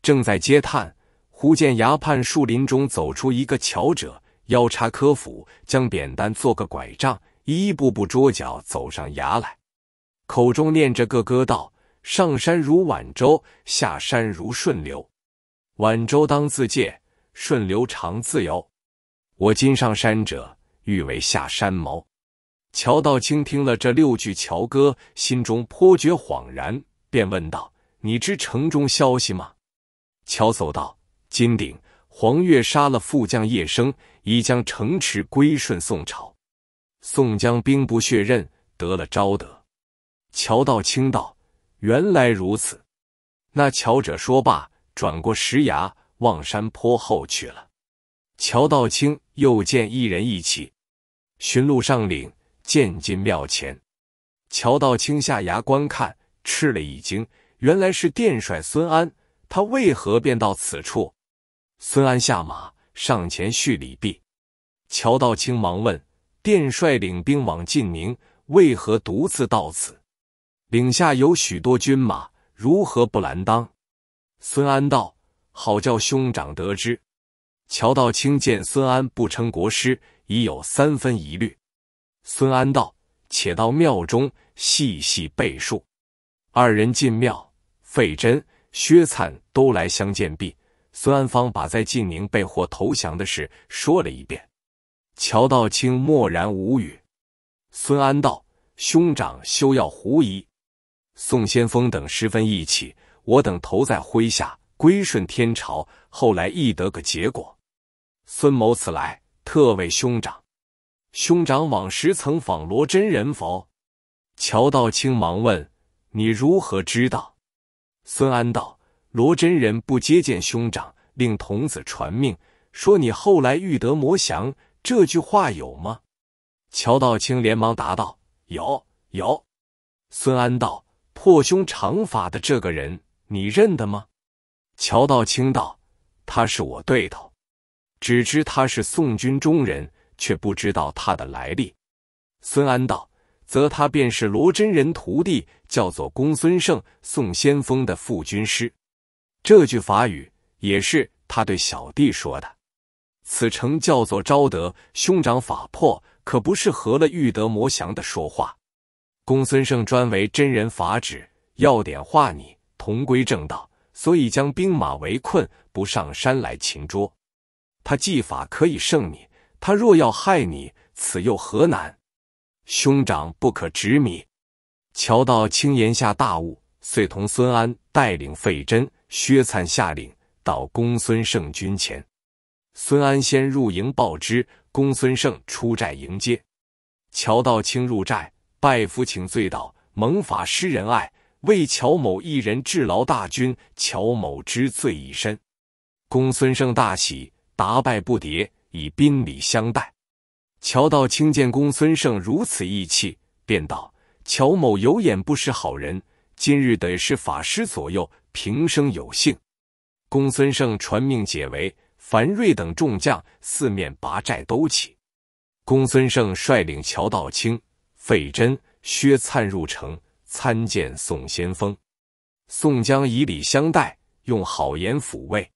正在嗟叹。忽见崖畔树林中走出一个樵者，腰插科斧，将扁担做个拐杖，一步步捉脚走上崖来，口中念着个歌道：“上山如晚舟，下山如顺流。晚舟当自借，顺流常自由。我今上山者，欲为下山谋。”乔道清听了这六句樵歌，心中颇觉恍然，便问道：“你知城中消息吗？”乔叟道。金鼎，黄月杀了副将叶生，已将城池归顺宋朝。宋江兵不血刃得了昭德。乔道清道：“原来如此。”那乔者说罢，转过石崖，望山坡后去了。乔道清又见一人一骑，寻路上岭，见进庙前。乔道清下崖观看，吃了一惊，原来是殿帅孙安。他为何便到此处？孙安下马，上前续礼毕。乔道清忙问：“殿帅领兵往晋宁，为何独自到此？领下有许多军马，如何不拦当？”孙安道：“好叫兄长得知。”乔道清见孙安不称国师，已有三分疑虑。孙安道：“且到庙中细细备述。”二人进庙，费真、薛灿都来相见毕。孙安芳把在晋宁被获投降的事说了一遍，乔道清默然无语。孙安道：“兄长休要狐疑，宋先锋等十分义气，我等投在麾下，归顺天朝，后来亦得个结果。孙某此来，特为兄长。兄长往时曾访罗真人否？”乔道清忙问：“你如何知道？”孙安道。罗真人不接见兄长，令童子传命说：“你后来欲得魔降。”这句话有吗？乔道清连忙答道：“有，有。”孙安道：“破胸长法的这个人，你认得吗？”乔道清道：“他是我对头，只知他是宋军中人，却不知道他的来历。”孙安道：“则他便是罗真人徒弟，叫做公孙胜，宋先锋的副军师。”这句法语也是他对小弟说的。此城叫做昭德，兄长法破可不是合了玉德魔降的说话。公孙胜专为真人法旨，要点化你，同归正道，所以将兵马围困，不上山来擒捉。他技法可以胜你，他若要害你，此又何难？兄长不可执迷。乔道清言下大悟，遂同孙安带领费真。薛粲下令到公孙胜军前，孙安先入营报之。公孙胜出寨迎接，乔道清入寨拜服请罪道：“蒙法师仁爱，为乔某一人治劳大军，乔某之罪已深。”公孙胜大喜，答拜不迭，以宾礼相待。乔道清见公孙胜如此义气，便道：“乔某有眼不识好人，今日得是法师左右。”平生有幸，公孙胜传命解围，樊瑞等众将四面拔寨兜起。公孙胜率领乔道清、费真、薛灿入城参见宋先锋。宋江以礼相待，用好言抚慰。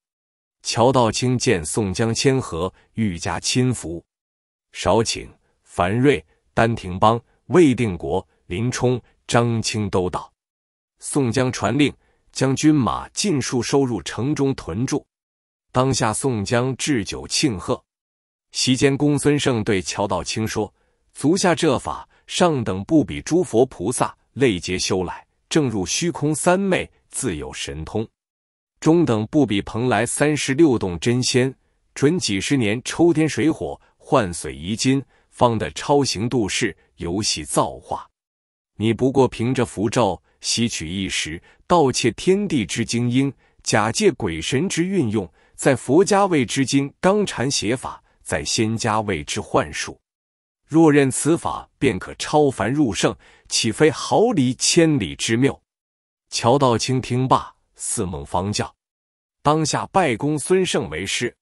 乔道清见宋江谦和，愈加亲服。少顷，樊瑞、丹廷邦、魏定国、林冲、张青都到。宋江传令。将军马尽数收入城中屯驻。当下，宋江置酒庆贺。席间，公孙胜对乔道清说：“足下这法，上等不比诸佛菩萨累劫修来，正如虚空三昧，自有神通；中等不比蓬莱三十六洞真仙，准几十年抽天水火，换髓移金，方得超行度世，游戏造化。你不过凭着符咒，吸取一时。”盗窃天地之精英，假借鬼神之运用，在佛家谓之经刚禅写法，在仙家谓之幻术。若认此法，便可超凡入圣，岂非毫厘千里之妙？乔道清听罢，似梦方觉，当下拜公孙胜为师。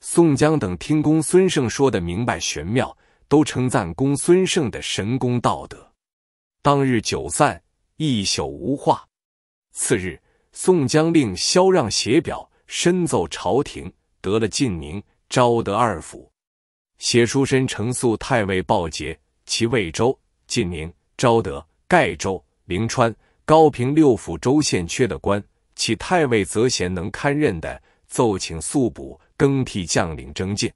宋江等听公孙胜说的明白玄妙，都称赞公孙胜的神功道德。当日酒散，一宿无话。次日，宋江令萧让写表，深奏朝廷，得了晋宁、昭德二府，写书申呈诉太尉报捷。其魏州、晋宁、昭德、盖州、灵川、高平六府州县缺的官，其太尉则贤能堪任的，奏请速补更替将领，征进。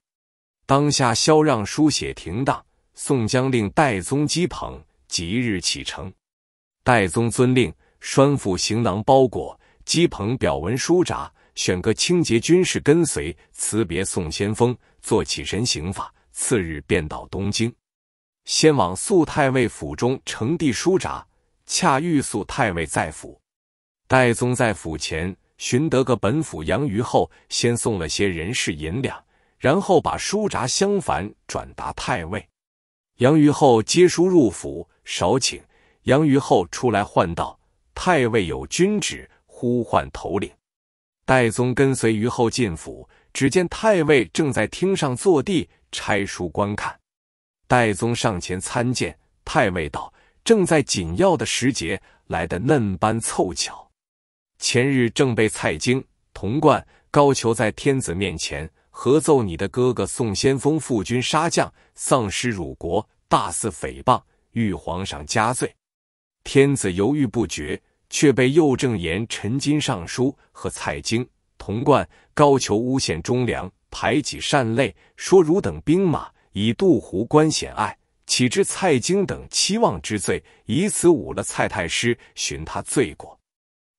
当下萧让书写停当，宋江令戴宗讥捧，即日启程。戴宗遵令。拴缚行囊包裹，鸡棚表文书札，选个清洁军士跟随，辞别宋先锋，做起身行法。次日便到东京，先往肃太尉府中呈递书札。恰遇肃太尉在府，戴宗在府前寻得个本府杨于后，先送了些人事银两，然后把书札相反转达太尉。杨虞后接书入府，少请杨虞后出来唤道。太尉有军旨呼唤头领，戴宗跟随于后进府，只见太尉正在厅上坐地拆书观看。戴宗上前参见太尉道：“正在紧要的时节，来的嫩般凑巧。前日正被蔡京、童贯、高俅在天子面前合奏你的哥哥宋先锋负军杀将，丧失辱国，大肆诽谤，欲皇上加罪。天子犹豫不决。”却被右正言陈金尚书和蔡京、童贯、高俅诬陷忠良，排挤善类，说汝等兵马以渡湖关险隘，岂知蔡京等期望之罪，以此侮了蔡太师，寻他罪过。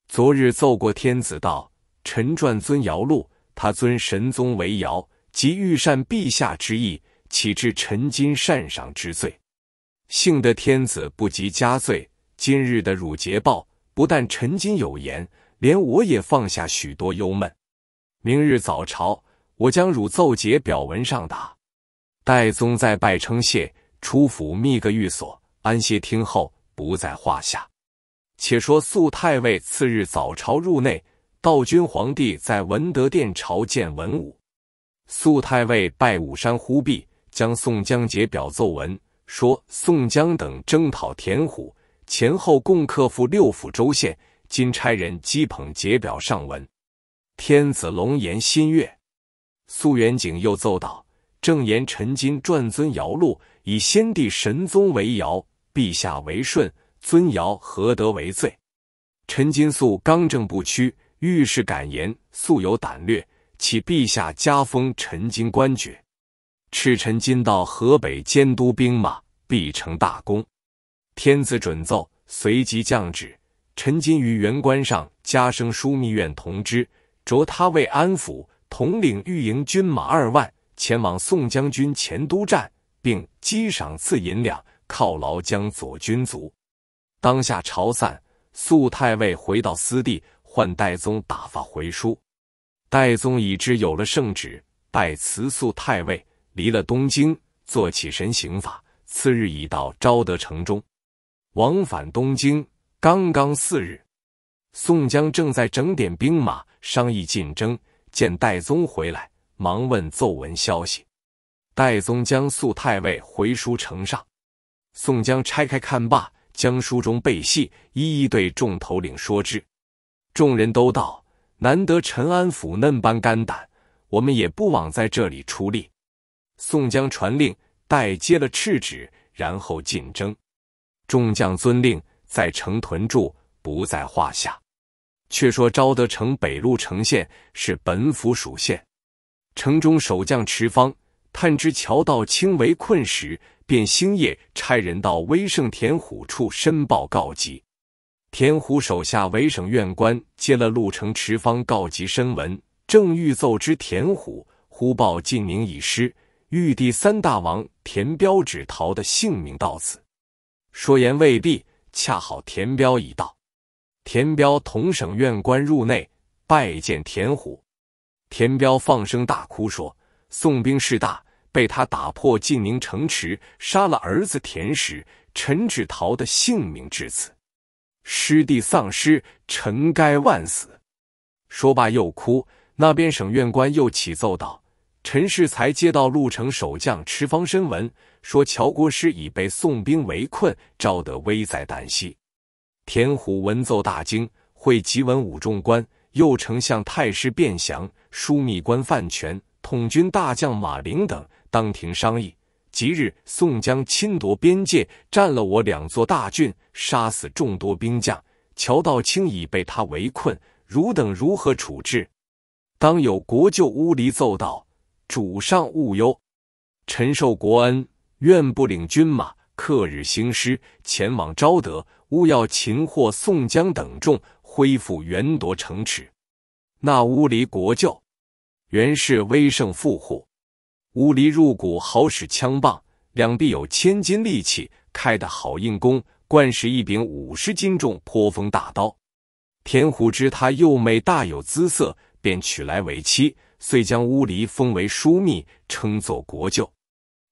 昨日奏过天子道：“臣传尊尧录，他尊神宗为尧，即欲善陛下之意，岂知陈金擅赏之罪？幸得天子不及加罪。今日的汝捷报。”不但陈金有言，连我也放下许多忧闷。明日早朝，我将汝奏节表文上达。戴宗在拜称谢，出府觅个寓所安歇。听后不在话下。且说肃太尉次日早朝入内，道君皇帝在文德殿朝见文武。肃太尉拜武山忽必，将宋江节表奏文说：宋江等征讨田虎。前后共克复六府州县，今差人讥捧解表上文，天子龙颜新悦。素元景又奏道：“正言陈金传尊尧禄，以先帝神宗为尧，陛下为舜，尊尧何德为罪？陈金素刚正不屈，遇事敢言，素有胆略，启陛下加封陈金官爵。敕陈金到河北监督兵马，必成大功。”天子准奏，随即降旨，陈金于元官上加升枢密院同知，着他为安抚，统领御营军马二万，前往宋将军前督战，并击赏赐银两，犒劳将左军卒。当下朝散肃太尉回到私地，换戴宗打发回书。戴宗已知有了圣旨，拜辞肃太尉，离了东京，做起神行法，次日已到昭德城中。往返东京，刚刚四日，宋江正在整点兵马，商议进征。见戴宗回来，忙问奏文消息。戴宗将宿太尉回书呈上，宋江拆开看罢，将书中背细一一对众头领说之。众人都道：“难得陈安府嫩般肝胆，我们也不枉在这里出力。”宋江传令，待接了敕旨，然后进征。众将遵令，在城屯住，不在话下。却说昭德城北路城县是本府属县，城中守将池方探知乔道清为困时，便星夜差人到威胜田虎处申报告急。田虎手下为省院官，接了陆城池方告急申文，正欲奏知田虎，忽报晋宁已失，玉帝三大王田彪、只逃的性命到此。说言未毕，恰好田彪已到。田彪同省院官入内拜见田虎。田彪放声大哭说：“宋兵势大，被他打破晋宁城池，杀了儿子田石、陈志陶的性命至此，师弟丧尸，臣该万死。”说罢又哭。那边省院官又起奏道。陈世才接到潞城守将池方申文，说乔国师已被宋兵围困，招得危在旦夕。田虎闻奏大惊，会集文武众官，右丞相太师卞祥、枢密官范全、统军大将马陵等当庭商议。即日，宋江侵夺边界，占了我两座大郡，杀死众多兵将。乔道清已被他围困，汝等如何处置？当有国舅乌离奏道。主上勿忧，臣受国恩，愿不领军马，克日兴师，前往昭德，务要擒获宋江等众，恢复元夺城池。那乌黎国舅原是威胜富户，乌黎入股好使枪棒，两臂有千斤力气，开得好硬功，惯使一柄五十斤重泼风大刀。田虎知他幼妹大有姿色，便娶来为妻。遂将乌黎封为枢密，称作国舅。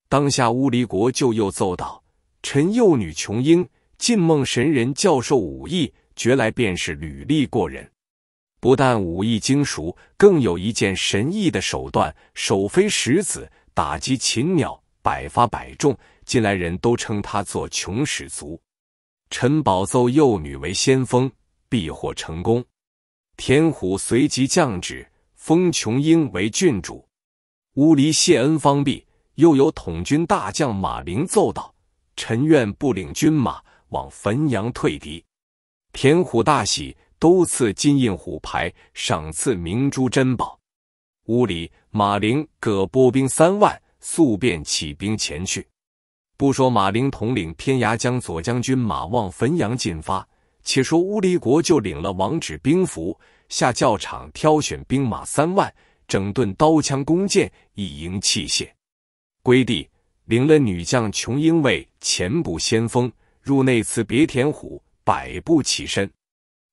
当下乌黎国舅又奏道：“臣幼女琼英，进梦神人教授武艺，觉来便是履历过人。不但武艺精熟，更有一件神异的手段：手飞石子，打击禽鸟，百发百中。近来人都称他做琼始祖。臣保奏幼女为先锋，必获成功。”天虎随即降旨。封琼英为郡主，乌黎谢恩方毕，又有统军大将马陵奏道：“臣愿不领军马往汾阳退敌。”田虎大喜，都赐金印虎牌，赏赐明珠珍宝。乌离、马陵各拨兵三万，速便起兵前去。不说马陵统领偏涯将左将军马望汾阳进发，且说乌黎国就领了王旨兵符。下教场挑选兵马三万，整顿刀枪弓箭以迎器械。归地领了女将琼英卫前部先锋，入内次别田虎百步起身。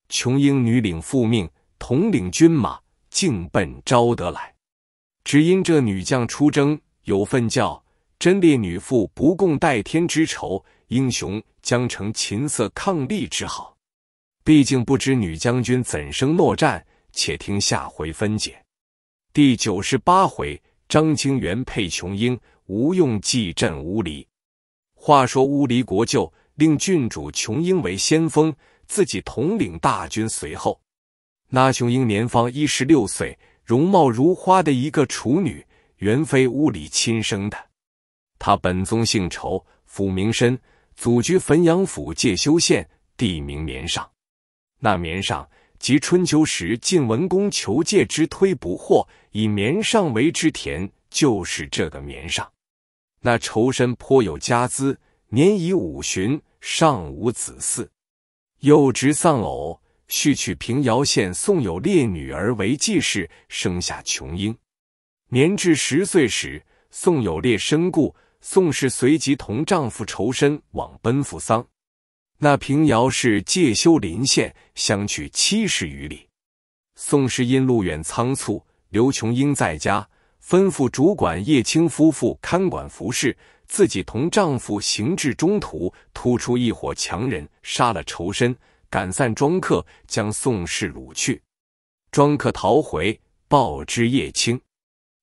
琼英女领复命，统领军马径奔昭德来。只因这女将出征，有份叫真烈女妇不共戴天之仇，英雄将成琴瑟伉俪之好。毕竟不知女将军怎生落战，且听下回分解。第九十八回，张清元配琼英，吴用计镇乌离。话说乌离国舅令郡主琼英为先锋，自己统领大军随后。那琼英年方一十六岁，容貌如花的一个处女，原非乌里亲生的。他本宗姓仇，府名申，祖居汾阳府介休县，地名绵上。那绵上，即春秋时晋文公求借之推不获，以绵上为之田，就是这个绵上。那仇深颇有家资，年已五旬，尚无子嗣，又值丧偶，续娶平遥县宋有烈女儿为继室，生下琼英。年至十岁时，宋有烈身故，宋氏随即同丈夫仇身往奔赴丧。那平遥是介休临县，相去七十余里。宋氏因路远仓促，刘琼英在家吩咐主管叶青夫妇看管服侍，自己同丈夫行至中途，突出一伙强人，杀了仇身，赶散庄客，将宋氏掳去。庄客逃回，报之叶青。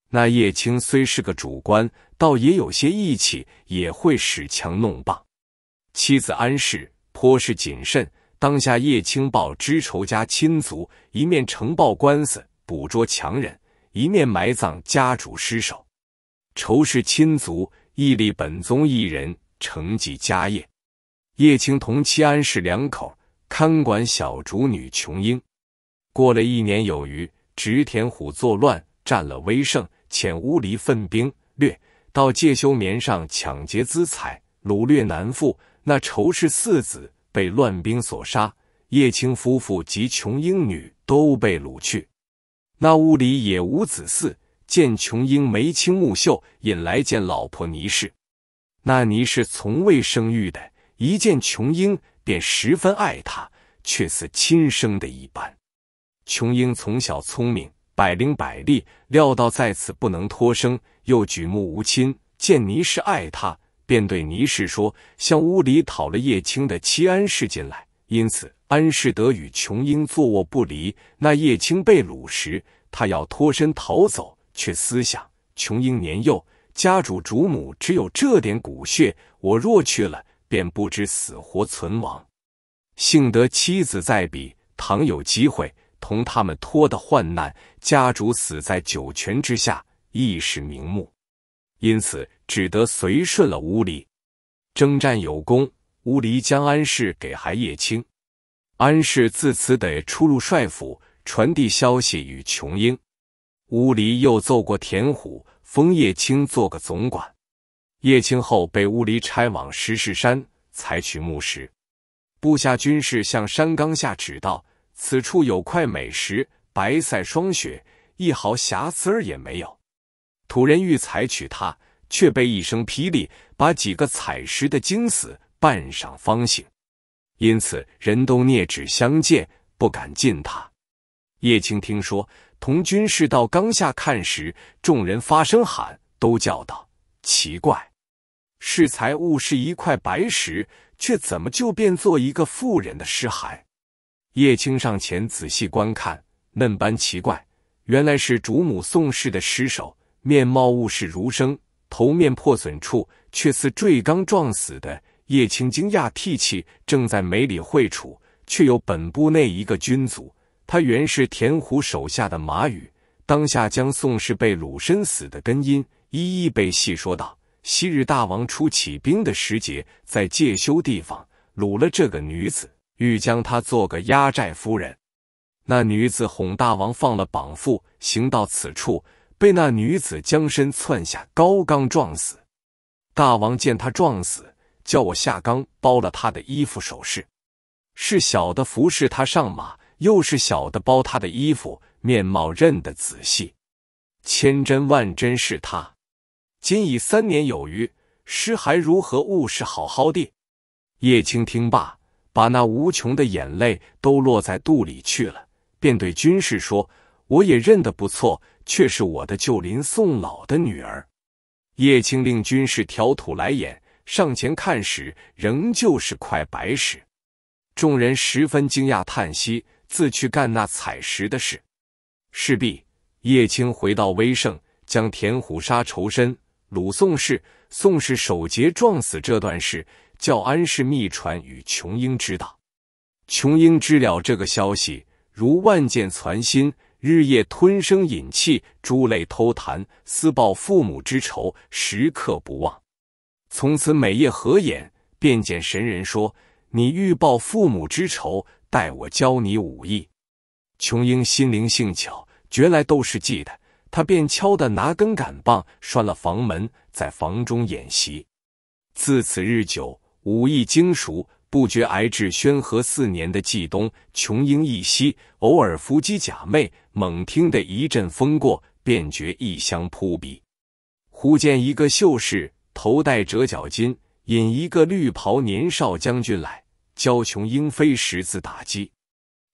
那叶青虽是个主官，倒也有些义气，也会使强弄棒。妻子安氏。颇是谨慎。当下，叶青报知仇家亲族，一面呈报官司，捕捉强人；一面埋葬家主尸首。仇氏亲族，屹立本宗一人，承继家业。叶青同妻安氏两口看管小主女琼英。过了一年有余，直田虎作乱，占了威胜，遣乌黎奋兵掠，到介休棉上抢劫资财，掳掠男妇。那仇氏四子被乱兵所杀，叶青夫妇及琼英女都被掳去。那屋里也无子嗣，见琼英眉清目秀，引来见老婆倪氏。那倪氏从未生育的，一见琼英便十分爱她，却似亲生的一般。琼英从小聪明，百灵百俐，料到在此不能托生，又举目无亲，见倪氏爱她。便对倪氏说：“向屋里讨了叶青的妻安氏进来，因此安氏得与琼英坐卧不离。那叶青被掳时，他要脱身逃走，却思想琼英年幼，家主主母只有这点骨血，我若去了，便不知死活存亡。幸得妻子在彼，倘有机会，同他们脱得患难，家主死在九泉之下，亦是瞑目。”因此只得随顺了乌离。征战有功，乌离将安氏给孩叶青，安氏自此得出入帅府，传递消息与琼英。乌离又奏过田虎封叶青做个总管，叶青后被乌离差往石室山采取牧师。部下军士向山冈下指道：“此处有块美石，白塞霜雪，一毫瑕疵儿也没有。”土人欲采取他，却被一声霹雳，把几个采石的惊死。半晌方醒，因此人都捏指相见，不敢近他。叶青听说，同军士到缸下看时，众人发声喊，都叫道：“奇怪！是财物是一块白石，却怎么就变做一个妇人的尸骸？”叶青上前仔细观看，嫩般奇怪，原来是主母宋氏的尸首。面貌物是如生，头面破损处却似坠缸撞死的。叶青惊讶涕泣，正在梅里会楚，却有本部内一个军卒，他原是田虎手下的马宇，当下将宋氏被掳身死的根因一一被细说道。昔日大王初起兵的时节，在介休地方掳了这个女子，欲将她做个压寨夫人。那女子哄大王放了绑缚，行到此处。被那女子将身窜下高缸撞死，大王见他撞死，叫我下缸剥了他的衣服首饰。是小的服侍他上马，又是小的包他的衣服，面貌认得仔细，千真万真是他。今已三年有余，尸骸如何物是好好的？叶青听罢，把那无穷的眼泪都落在肚里去了，便对军士说：“我也认得不错。”却是我的旧邻宋老的女儿。叶青令军士挑土来眼，上前看时，仍旧是块白石。众人十分惊讶，叹息，自去干那采石的事。事毕，叶青回到威胜，将田虎杀仇深、鲁宋氏、宋氏守节撞死这段事，叫安氏密传与琼英知道。琼英知了这个消息，如万箭攒心。日夜吞声饮泣，珠泪偷弹，思报父母之仇，时刻不忘。从此每夜合眼，便见神人说：“你欲报父母之仇，待我教你武艺。”琼英心灵性巧，觉来都是记的。他便敲的拿根杆棒，拴了房门，在房中演习。自此日久，武艺精熟。不觉挨至宣和四年的季冬，琼英一息，偶尔伏击假寐，猛听得一阵风过，便觉异香扑鼻。忽见一个秀士头戴折角巾，引一个绿袍年少将军来，教琼英飞十字打击。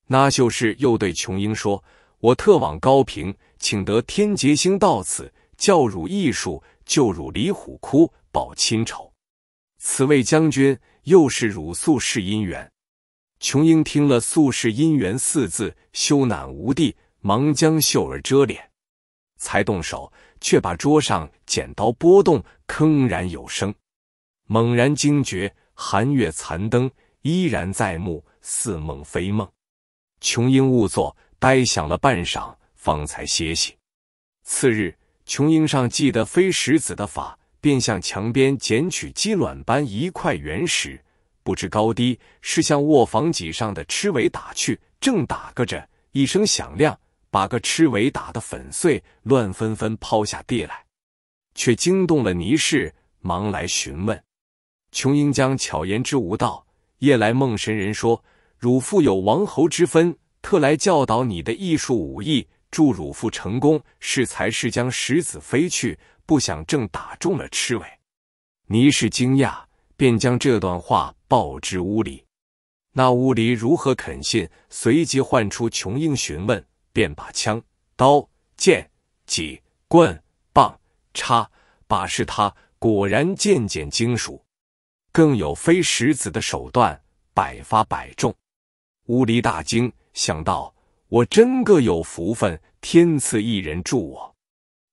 那秀士又对琼英说：“我特往高平，请得天劫星到此，教汝艺术，救汝李虎窟，报亲仇。”此位将军。又是汝素世姻缘，琼英听了“素世姻缘”四字，羞赧无地，忙将秀儿遮脸。才动手，却把桌上剪刀拨动，铿然有声。猛然惊觉，寒月残灯依然在目，似梦非梦。琼英兀坐，呆想了半晌，方才歇息。次日，琼英上记得飞石子的法。便向墙边捡取鸡卵般一块原石，不知高低，是向卧房脊上的螭尾打去。正打个着，一声响亮，把个螭尾打得粉碎，乱纷纷抛下地来。却惊动了倪氏，忙来询问。琼英将巧言之无道，夜来梦神人说：汝父有王侯之分，特来教导你的艺术武艺，助汝父成功。是才，是将石子飞去。不想正打中了赤尾，倪氏惊讶，便将这段话报之乌离。那乌离如何肯信？随即唤出琼英询问，便把枪、刀、剑、戟、棍、棒、叉把式他，果然件件精熟，更有飞石子的手段，百发百中。乌离大惊，想到我真个有福分，天赐一人助我。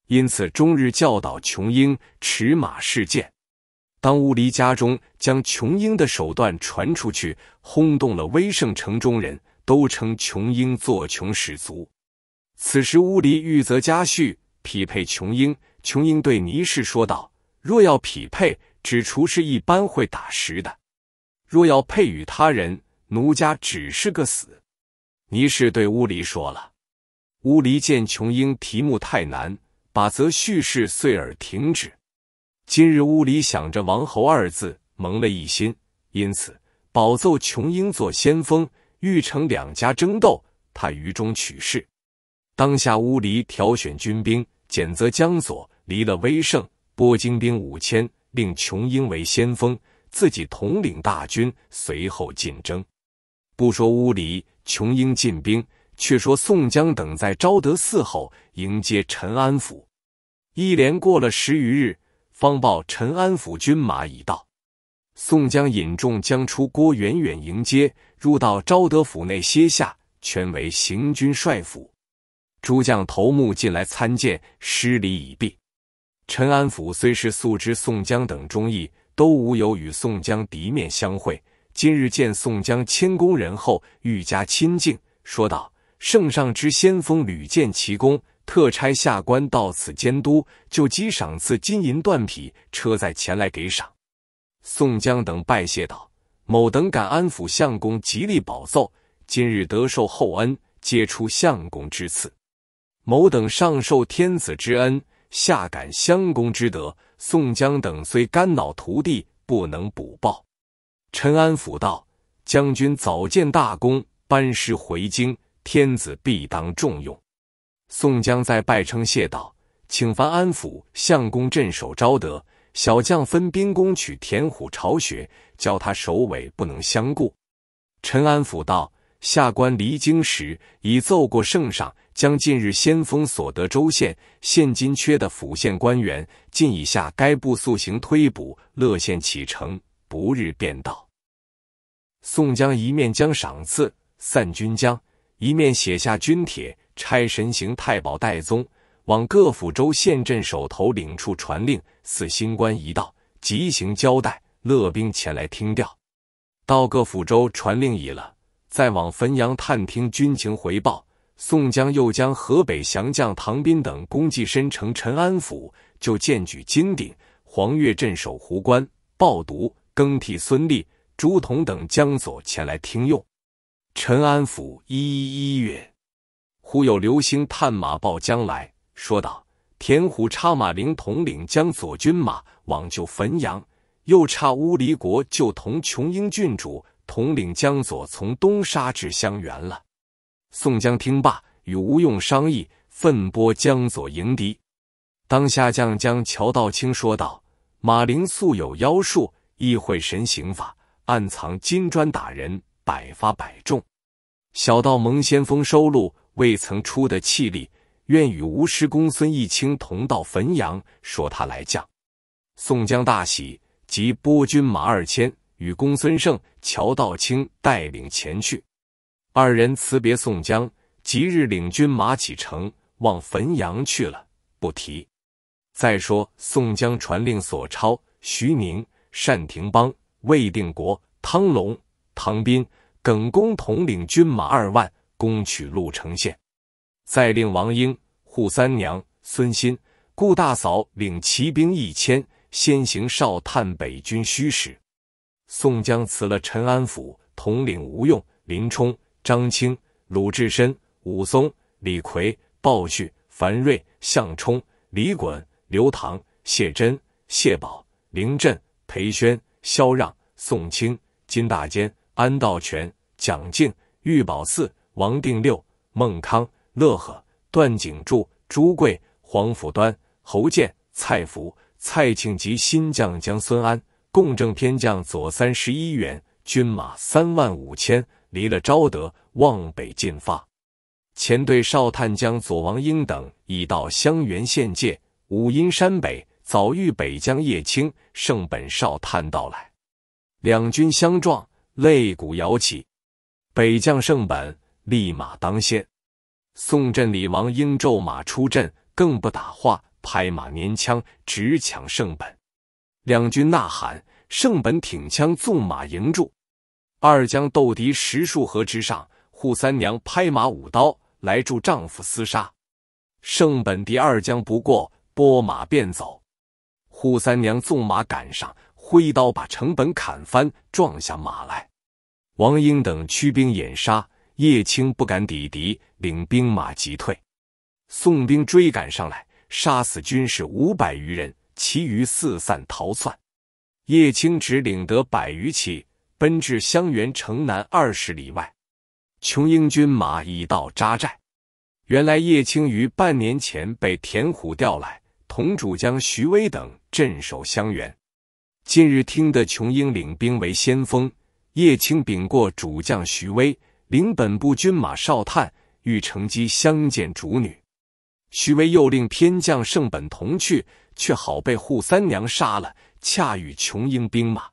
因此，终日教导琼英驰马试剑。当乌离家中将琼英的手段传出去，轰动了威盛城中人，都称琼英做琼始祖。此时，乌离欲择家婿匹配琼英，琼英对倪氏说道：“若要匹配，只厨师一般会打十的；若要配与他人，奴家只是个死。”倪氏对乌离说了。乌离见琼英题目太难。把则叙事遂而停止。今日屋里想着“王侯”二字，蒙了一心，因此保奏琼英做先锋，欲成两家争斗，他于中取势。当下屋里挑选军兵，简则江左离了威胜，拨精兵五千，令琼英为先锋，自己统领大军，随后进征。不说屋里琼英进兵。却说宋江等在昭德寺后迎接陈安府，一连过了十余日，方报陈安府军马已到。宋江引众将出郭远远迎接，入到昭德府内歇下，全为行军帅府。诸将头目进来参见，失礼已毕。陈安府虽是素知宋江等忠义，都无有与宋江敌面相会，今日见宋江谦恭仁厚，愈加亲近，说道。圣上之先锋屡建奇功，特差下官到此监督，就即赏赐金银缎匹车载前来给赏。宋江等拜谢道：“某等敢安抚相公，极力保奏，今日得受厚恩，皆出相公之赐。某等上受天子之恩，下感相公之德。宋江等虽肝脑涂地，不能补报。”陈安抚道：“将军早建大功，班师回京。”天子必当重用。宋江在拜称谢道：“请樊安抚相公镇守昭德，小将分兵攻取田虎巢穴，教他首尾不能相顾。”陈安抚道：“下官离京时已奏过圣上，将近日先锋所得州县，现今缺的府县官员，尽以下该部速行推补。乐县启程，不日便到。”宋江一面将赏赐散军将。一面写下军帖，差神行太保戴宗往各府州县镇守头领处传令，四新官一道，即行交代。乐兵前来听调，到各府州传令已了，再往汾阳探听军情回报。宋江又将河北降将唐斌等功绩深成陈安府，就荐举金鼎、黄岳镇守湖关、鲍毒更替孙立、朱仝等将左前来听用。陈安甫一一一月，忽有流星探马报将来，说道：“田虎插马陵统领江左军马往救汾阳，又差乌离国救同琼英郡主统领江左，从东杀至襄垣了。”宋江听罢，与吴用商议，奋拨江左迎敌。当下将将乔道清说道：“马陵素有妖术，亦会神行法，暗藏金砖打人。”百发百中，小道蒙先锋收录未曾出的气力，愿与吴师公孙义清同到汾阳，说他来将。宋江大喜，即拨军马二千，与公孙胜、乔道清带领前去。二人辞别宋江，即日领军马启程，往汾阳去了。不提。再说宋江传令索超、徐宁、单廷邦、魏定国、汤龙。唐斌、耿恭统领军马二万，攻取鹿城县。再令王英、扈三娘、孙新、顾大嫂领骑兵一千，先行哨探北军虚实。宋江辞了陈安府，统领吴用、林冲、张清、鲁智深、武松、李逵、鲍旭、樊瑞、项冲、李衮、刘唐、谢真、谢宝、林震、裴宣、萧让、宋清、金大坚。安道全、蒋静、玉宝四、王定六、孟康、乐和、段景柱、朱贵、黄甫端、侯建、蔡福、蔡庆及新将将孙安，共正偏将左三十一员，军马三万五千，离了昭德，往北进发。前队少探将左王英等已到襄垣县界，五阴山北早遇北将叶青、胜本少探到来，两军相撞。擂鼓摇旗，北将盛本立马当先。宋镇李王英骤马出阵，更不打话，拍马拈枪，直抢盛本。两军呐喊，盛本挺枪纵马迎住。二将斗敌十数合之上，扈三娘拍马舞刀来助丈夫厮杀。盛本敌二将不过，拨马便走。扈三娘纵马赶上。挥刀把成本砍翻，撞下马来。王英等驱兵掩杀，叶青不敢抵敌，领兵马急退。宋兵追赶上来，杀死军士五百余人，其余四散逃窜。叶青只领得百余骑，奔至襄垣城南二十里外，琼英军马已到扎寨。原来叶青于半年前被田虎调来，同主将徐威等镇守襄垣。近日听得琼英领兵为先锋，叶青禀过主将徐威，领本部军马哨探，欲乘机相见主女。徐威又令偏将圣本同去，却好被扈三娘杀了，恰遇琼英兵马。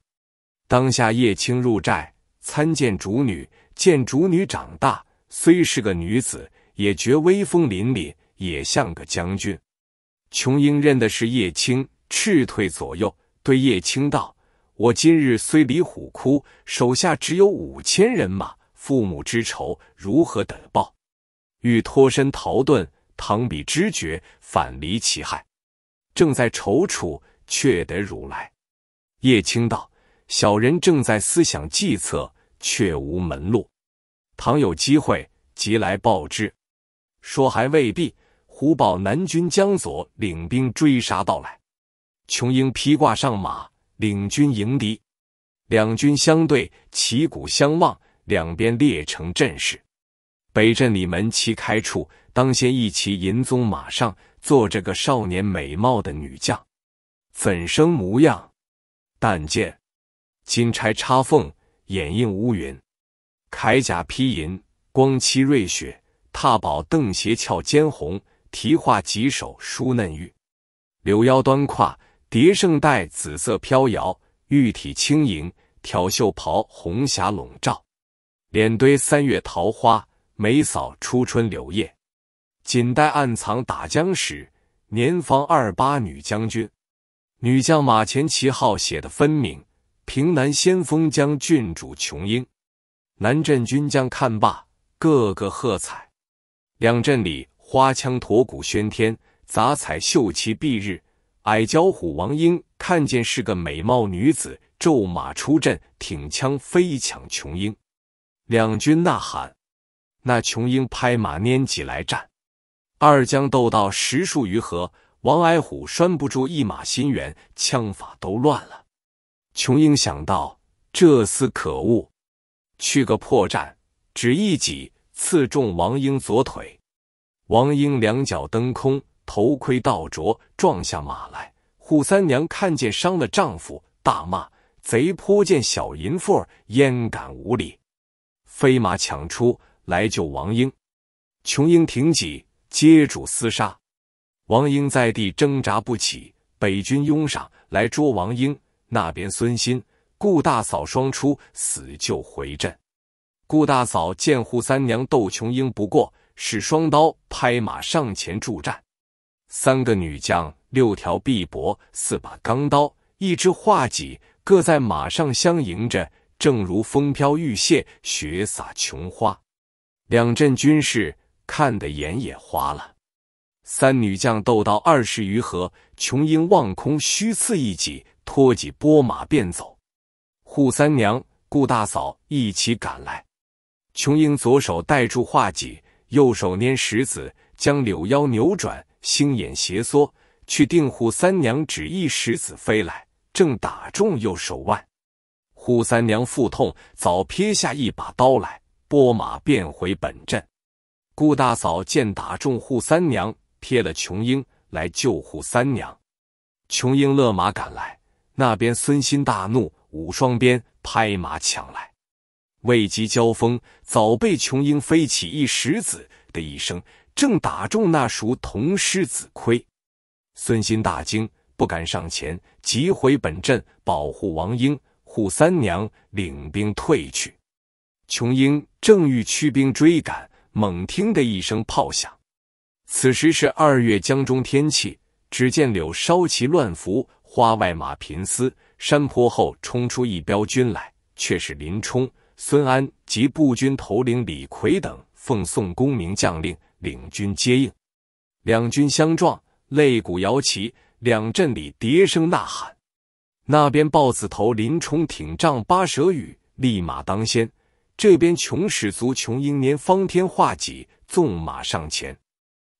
当下叶青入寨参见主女，见主女长大，虽是个女子，也觉威风凛凛，也像个将军。琼英认的是叶青，斥退左右。对叶青道：“我今日虽离虎窟，手下只有五千人马，父母之仇如何得报？欲脱身逃遁，倘彼知觉，反离其害。正在踌躇，却得如来。”叶青道：“小人正在思想计策，却无门路。倘有机会，即来报之。”说还未必，虎豹南军江左领兵追杀到来。琼英披挂上马，领军迎敌。两军相对，旗鼓相望，两边列成阵势。北镇里门旗开处，当先一骑银鬃马上，坐着个少年美貌的女将，怎生模样？但见金钗插凤，掩映乌云；铠甲披银，光漆瑞雪；踏宝凳斜翘肩红；提画戟，手梳嫩玉；柳腰端胯。蝶胜带紫色飘摇，玉体轻盈；挑袖袍红霞笼罩，脸堆三月桃花，眉扫初春柳叶。锦带暗藏打僵时，年方二八女将军。女将马前旗号写的分明，平南先锋将郡主琼英。南镇军将看罢，个个喝彩。两镇里花枪驼鼓喧天，杂彩绣旗蔽日。矮脚虎王英看见是个美貌女子，骤马出阵，挺枪飞抢琼英。两军呐喊，那琼英拍马拈戟来战，二将斗到十数余合，王矮虎拴不住一马心猿，枪法都乱了。琼英想到这厮可恶，去个破绽，只一戟刺中王英左腿，王英两脚蹬空。头盔倒着撞下马来，扈三娘看见伤了丈夫，大骂贼泼见小淫妇，焉敢无礼！飞马抢出来救王英，琼英挺戟接住厮杀。王英在地挣扎不起，北军拥上来捉王英。那边孙新、顾大嫂双出死救回阵。顾大嫂见扈三娘斗琼英不过，使双刀拍马上前助战。三个女将，六条臂膊，四把钢刀，一支画戟，各在马上相迎着，正如风飘玉屑，雪洒琼花。两阵军士看得眼也花了。三女将斗到二十余合，琼英望空虚刺一戟，脱戟拨马便走。扈三娘、顾大嫂一起赶来。琼英左手带住画戟，右手拈石子，将柳腰扭转。星眼斜缩，去定护三娘，只一石子飞来，正打中右手腕。护三娘腹痛，早撇下一把刀来，拨马便回本镇。顾大嫂见打中护三娘，撇了琼英来救护三娘。琼英勒马赶来，那边孙心大怒，舞双鞭拍马抢来，未及交锋，早被琼英飞起一石子，的一声。正打中那熟铜狮子盔，孙新大惊，不敢上前，急回本阵保护王英、扈三娘，领兵退去。琼英正欲驱兵追赶，猛听的一声炮响。此时是二月江中天气，只见柳梢旗乱拂，花外马频嘶。山坡后冲出一彪军来，却是林冲、孙安及步军头领李逵等，奉宋公明将令。领军接应，两军相撞，擂鼓摇旗，两阵里叠声呐喊。那边豹子头林冲挺丈八蛇矛，立马当先；这边穷始族穷英年方天画戟，纵马上前。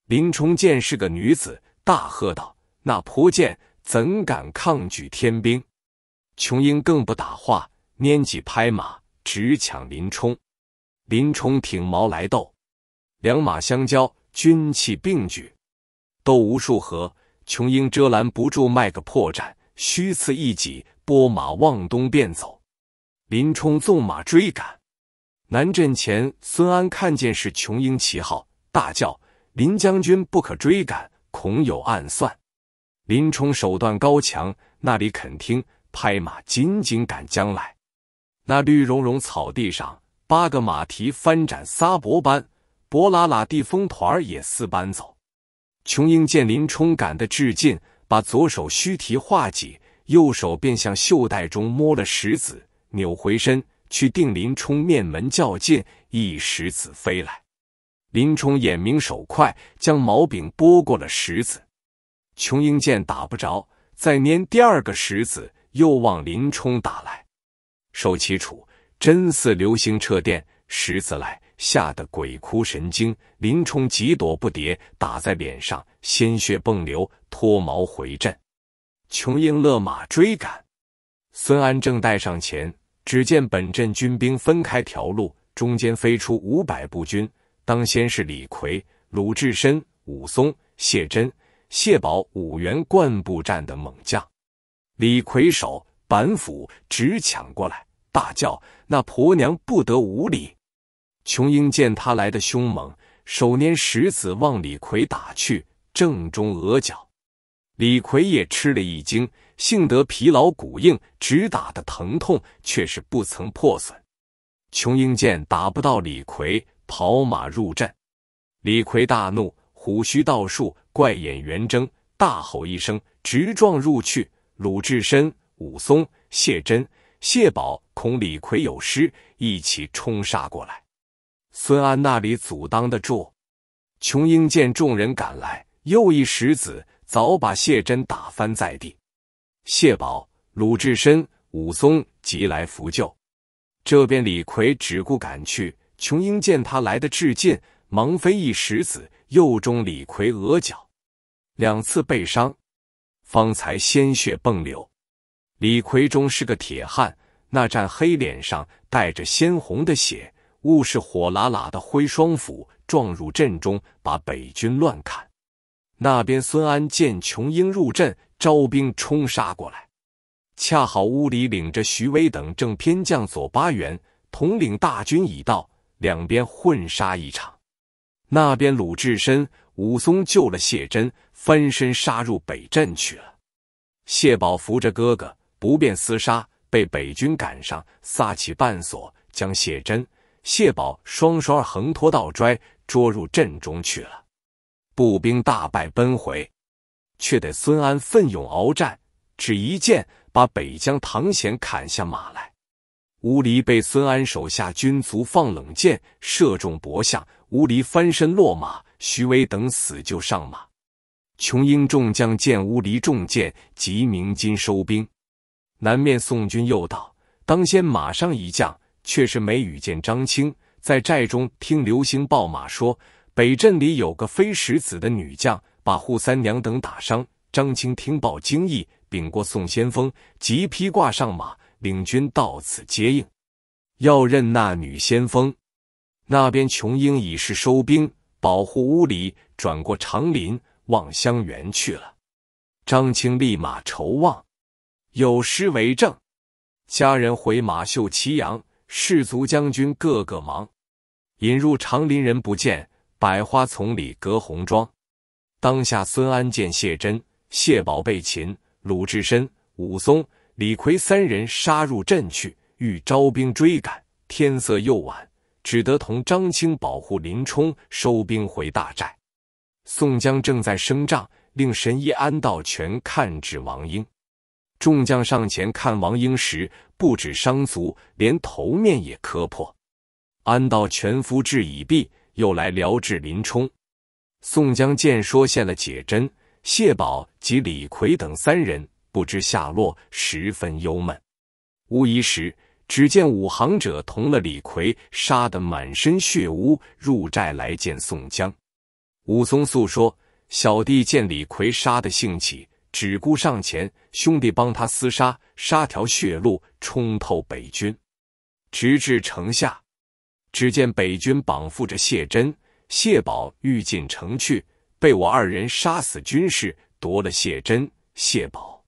林冲见是个女子，大喝道：“那泼贱怎敢抗拒天兵？”琼英更不打话，拈戟拍马，直抢林冲。林冲挺矛来斗。两马相交，军器并举，斗无数合。琼英遮拦不住，卖个破绽，虚刺一戟，拨马望东便走。林冲纵马追赶。南阵前，孙安看见是琼英旗号，大叫：“林将军不可追赶，恐有暗算。”林冲手段高强，那里肯听？拍马紧紧赶将来。那绿茸茸草地上，八个马蹄翻展撒脖般。博拉拉地风团也四般走。琼英见林冲赶得至近，把左手虚提画戟，右手便向袖带中摸了石子，扭回身去定林冲面门较近，一石子飞来。林冲眼明手快，将矛柄拨过了石子。琼英见打不着，再拈第二个石子，又望林冲打来，手起处真似流星掣电，石子来。吓得鬼哭神惊，林冲几躲不迭，打在脸上，鲜血迸流，脱毛回阵。琼英勒马追赶，孙安正带上前，只见本阵军兵分开条路，中间飞出五百步军，当先是李逵、鲁智深、武松、谢真、谢宝五员贯布战的猛将。李逵手板斧直抢过来，大叫：“那婆娘不得无礼！”琼英见他来的凶猛，手拈石子往李逵打去，正中额角。李逵也吃了一惊，幸得皮老骨硬，只打得疼痛，却是不曾破损。琼英见打不到李逵，跑马入阵。李逵大怒，虎须倒竖，怪眼圆睁，大吼一声，直撞入去。鲁智深、武松、谢真、谢宝恐李逵有失，一起冲杀过来。孙安那里阻挡得住，琼英见众人赶来，又一石子，早把谢珍打翻在地。谢宝、鲁智深、武松急来扶救。这边李逵只顾赶去，琼英见他来的至近，忙飞一石子，又中李逵额角，两次被伤，方才鲜血迸流。李逵中是个铁汉，那战黑脸上带着鲜红的血。兀是火辣辣的挥双斧撞入阵中，把北军乱砍。那边孙安见琼英入阵，招兵冲杀过来。恰好屋里领着徐威等正偏将左八员统领大军已到，两边混杀一场。那边鲁智深、武松救了谢真，翻身杀入北阵去了。谢宝扶着哥哥不便厮杀，被北军赶上，撒起绊索将谢真。谢宝双双横拖倒拽，捉入阵中去了。步兵大败，奔回，却得孙安奋勇鏖战，只一箭把北疆唐显砍下马来。乌黎被孙安手下军卒放冷箭射中脖项，乌黎翻身落马。徐威等死就上马。琼英众将见乌黎中箭，即鸣金收兵。南面宋军又到，当先马上一将。却是没遇见张青，在寨中听刘星报马说，北镇里有个飞石子的女将，把扈三娘等打伤。张青听报惊异，禀过宋先锋，即披挂上马，领军到此接应，要认那女先锋。那边琼英已是收兵，保护屋里转过长林，望香园去了。张青立马筹望，有诗为证：家人回马秀旗扬。士卒将军个个忙，引入长林人不见，百花丛里隔红妆。当下孙安见谢真、谢宝被擒，鲁智深、武松、李逵三人杀入阵去，欲招兵追赶，天色又晚，只得同张青保护林冲收兵回大寨。宋江正在升帐，令神医安道全看指王英。众将上前看王英时，不止伤足，连头面也磕破。安道全夫治已毕，又来疗治林冲。宋江见说，现了解针，谢宝及李逵等三人不知下落，十分忧闷。无疑时，只见武行者同了李逵杀得满身血污，入寨来见宋江。武松诉说：小弟见李逵杀得兴起。只顾上前，兄弟帮他厮杀，杀条血路冲透北军，直至城下。只见北军绑缚着谢珍、谢宝，欲进城去，被我二人杀死军士，夺了谢珍、谢宝。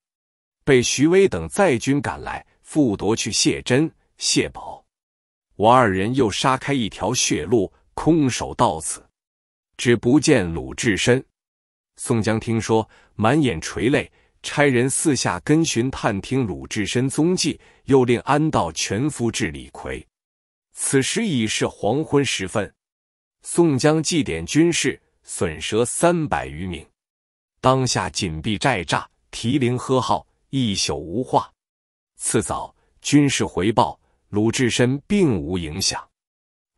被徐威等在军赶来，复夺去谢珍、谢宝。我二人又杀开一条血路，空手到此，只不见鲁智深。宋江听说。满眼垂泪，差人四下跟寻探听鲁智深踪迹，又令安道全夫至李逵。此时已是黄昏时分，宋江祭奠军士，损折三百余名，当下紧闭寨栅，提铃喝号，一宿无话。次早，军士回报，鲁智深并无影响。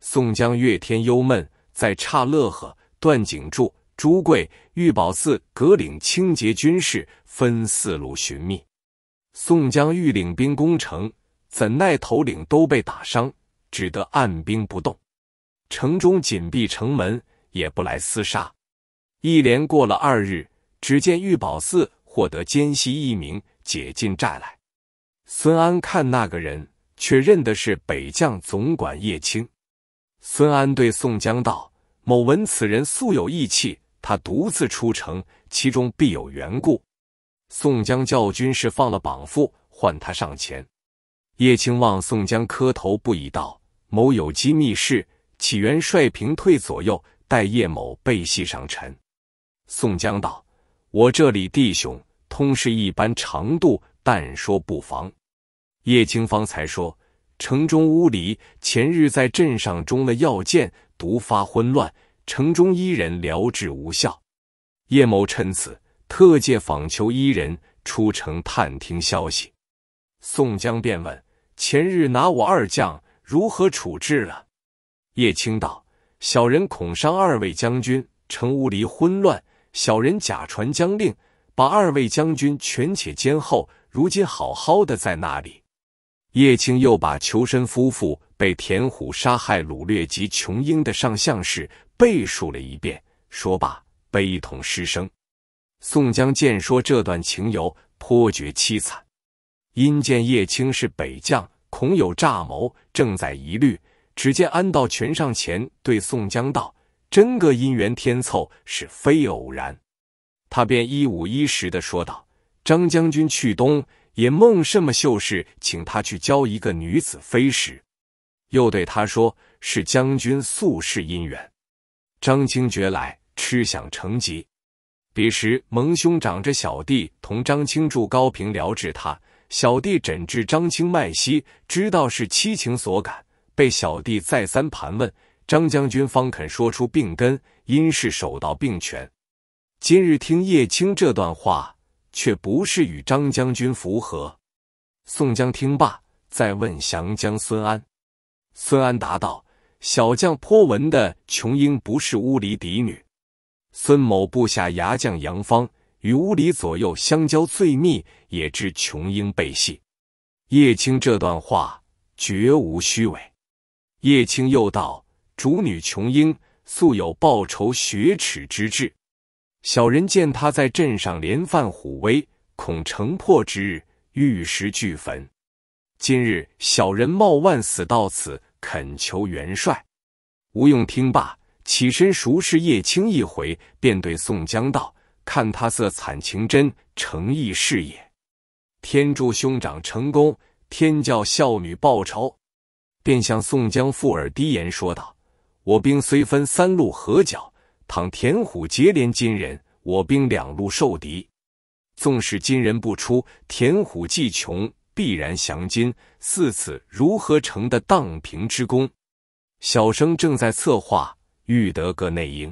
宋江越天忧闷，在岔乐和、段景柱。朱贵、玉宝寺、葛领清洁军士，分四路寻觅。宋江欲领兵攻城，怎奈头领都被打伤，只得按兵不动。城中紧闭城门，也不来厮杀。一连过了二日，只见玉宝寺获得奸细一名，解进寨来。孙安看那个人，却认的是北将总管叶青。孙安对宋江道：“某闻此人素有义气。”他独自出城，其中必有缘故。宋江叫军士放了绑缚，唤他上前。叶青望宋江磕头不已，道：“某有机密事，启元帅平退左右，待叶某备系上陈。”宋江道：“我这里弟兄通是一般长度，但说不妨。”叶青方才说：“城中屋里前日在镇上中了药箭，毒发昏乱。”城中医人疗治无效，叶某趁此特借访求医人出城探听消息。宋江便问：“前日拿我二将如何处置了？”叶青道：“小人恐伤二位将军，城无离混乱，小人假传将令，把二位将军权且监候，如今好好的在那里。”叶青又把裘深夫妇被田虎杀害、掳掠及琼英的上相事。背述了一遍，说罢，悲痛失声。宋江见说这段情由，颇觉凄惨。因见叶青是北将，恐有诈谋，正在疑虑。只见安道全上前对宋江道：“真个姻缘天凑，是非偶然。”他便一五一十的说道：“张将军去东，也梦什么秀士，请他去教一个女子飞时，又对他说是将军素世姻缘。”张清觉来吃，想成疾。彼时蒙兄长着小弟同张清住高平疗治他，小弟诊治张清脉息，知道是七情所感。被小弟再三盘问，张将军方肯说出病根。因是手到病痊。今日听叶青这段话，却不是与张将军符合。宋江听罢，再问降将孙安，孙安答道。小将颇闻的琼英不是乌里嫡女，孙某部下牙将杨芳与乌里左右相交最密，也知琼英背戏。叶青这段话绝无虚伪。叶青又道：“主女琼英素有报仇雪耻之志，小人见他在镇上连犯虎威，恐城破之日玉石俱焚。今日小人冒万死到此。”恳求元帅。吴用听罢，起身熟视叶青一回，便对宋江道：“看他色惨情真，诚意是也。天助兄长成功，天教孝女报仇。”便向宋江附耳低言说道：“我兵虽分三路合剿，倘田虎接连金人，我兵两路受敌，纵使金人不出，田虎既穷。”必然降金，似此如何成的荡平之功？小生正在策划，欲得个内应。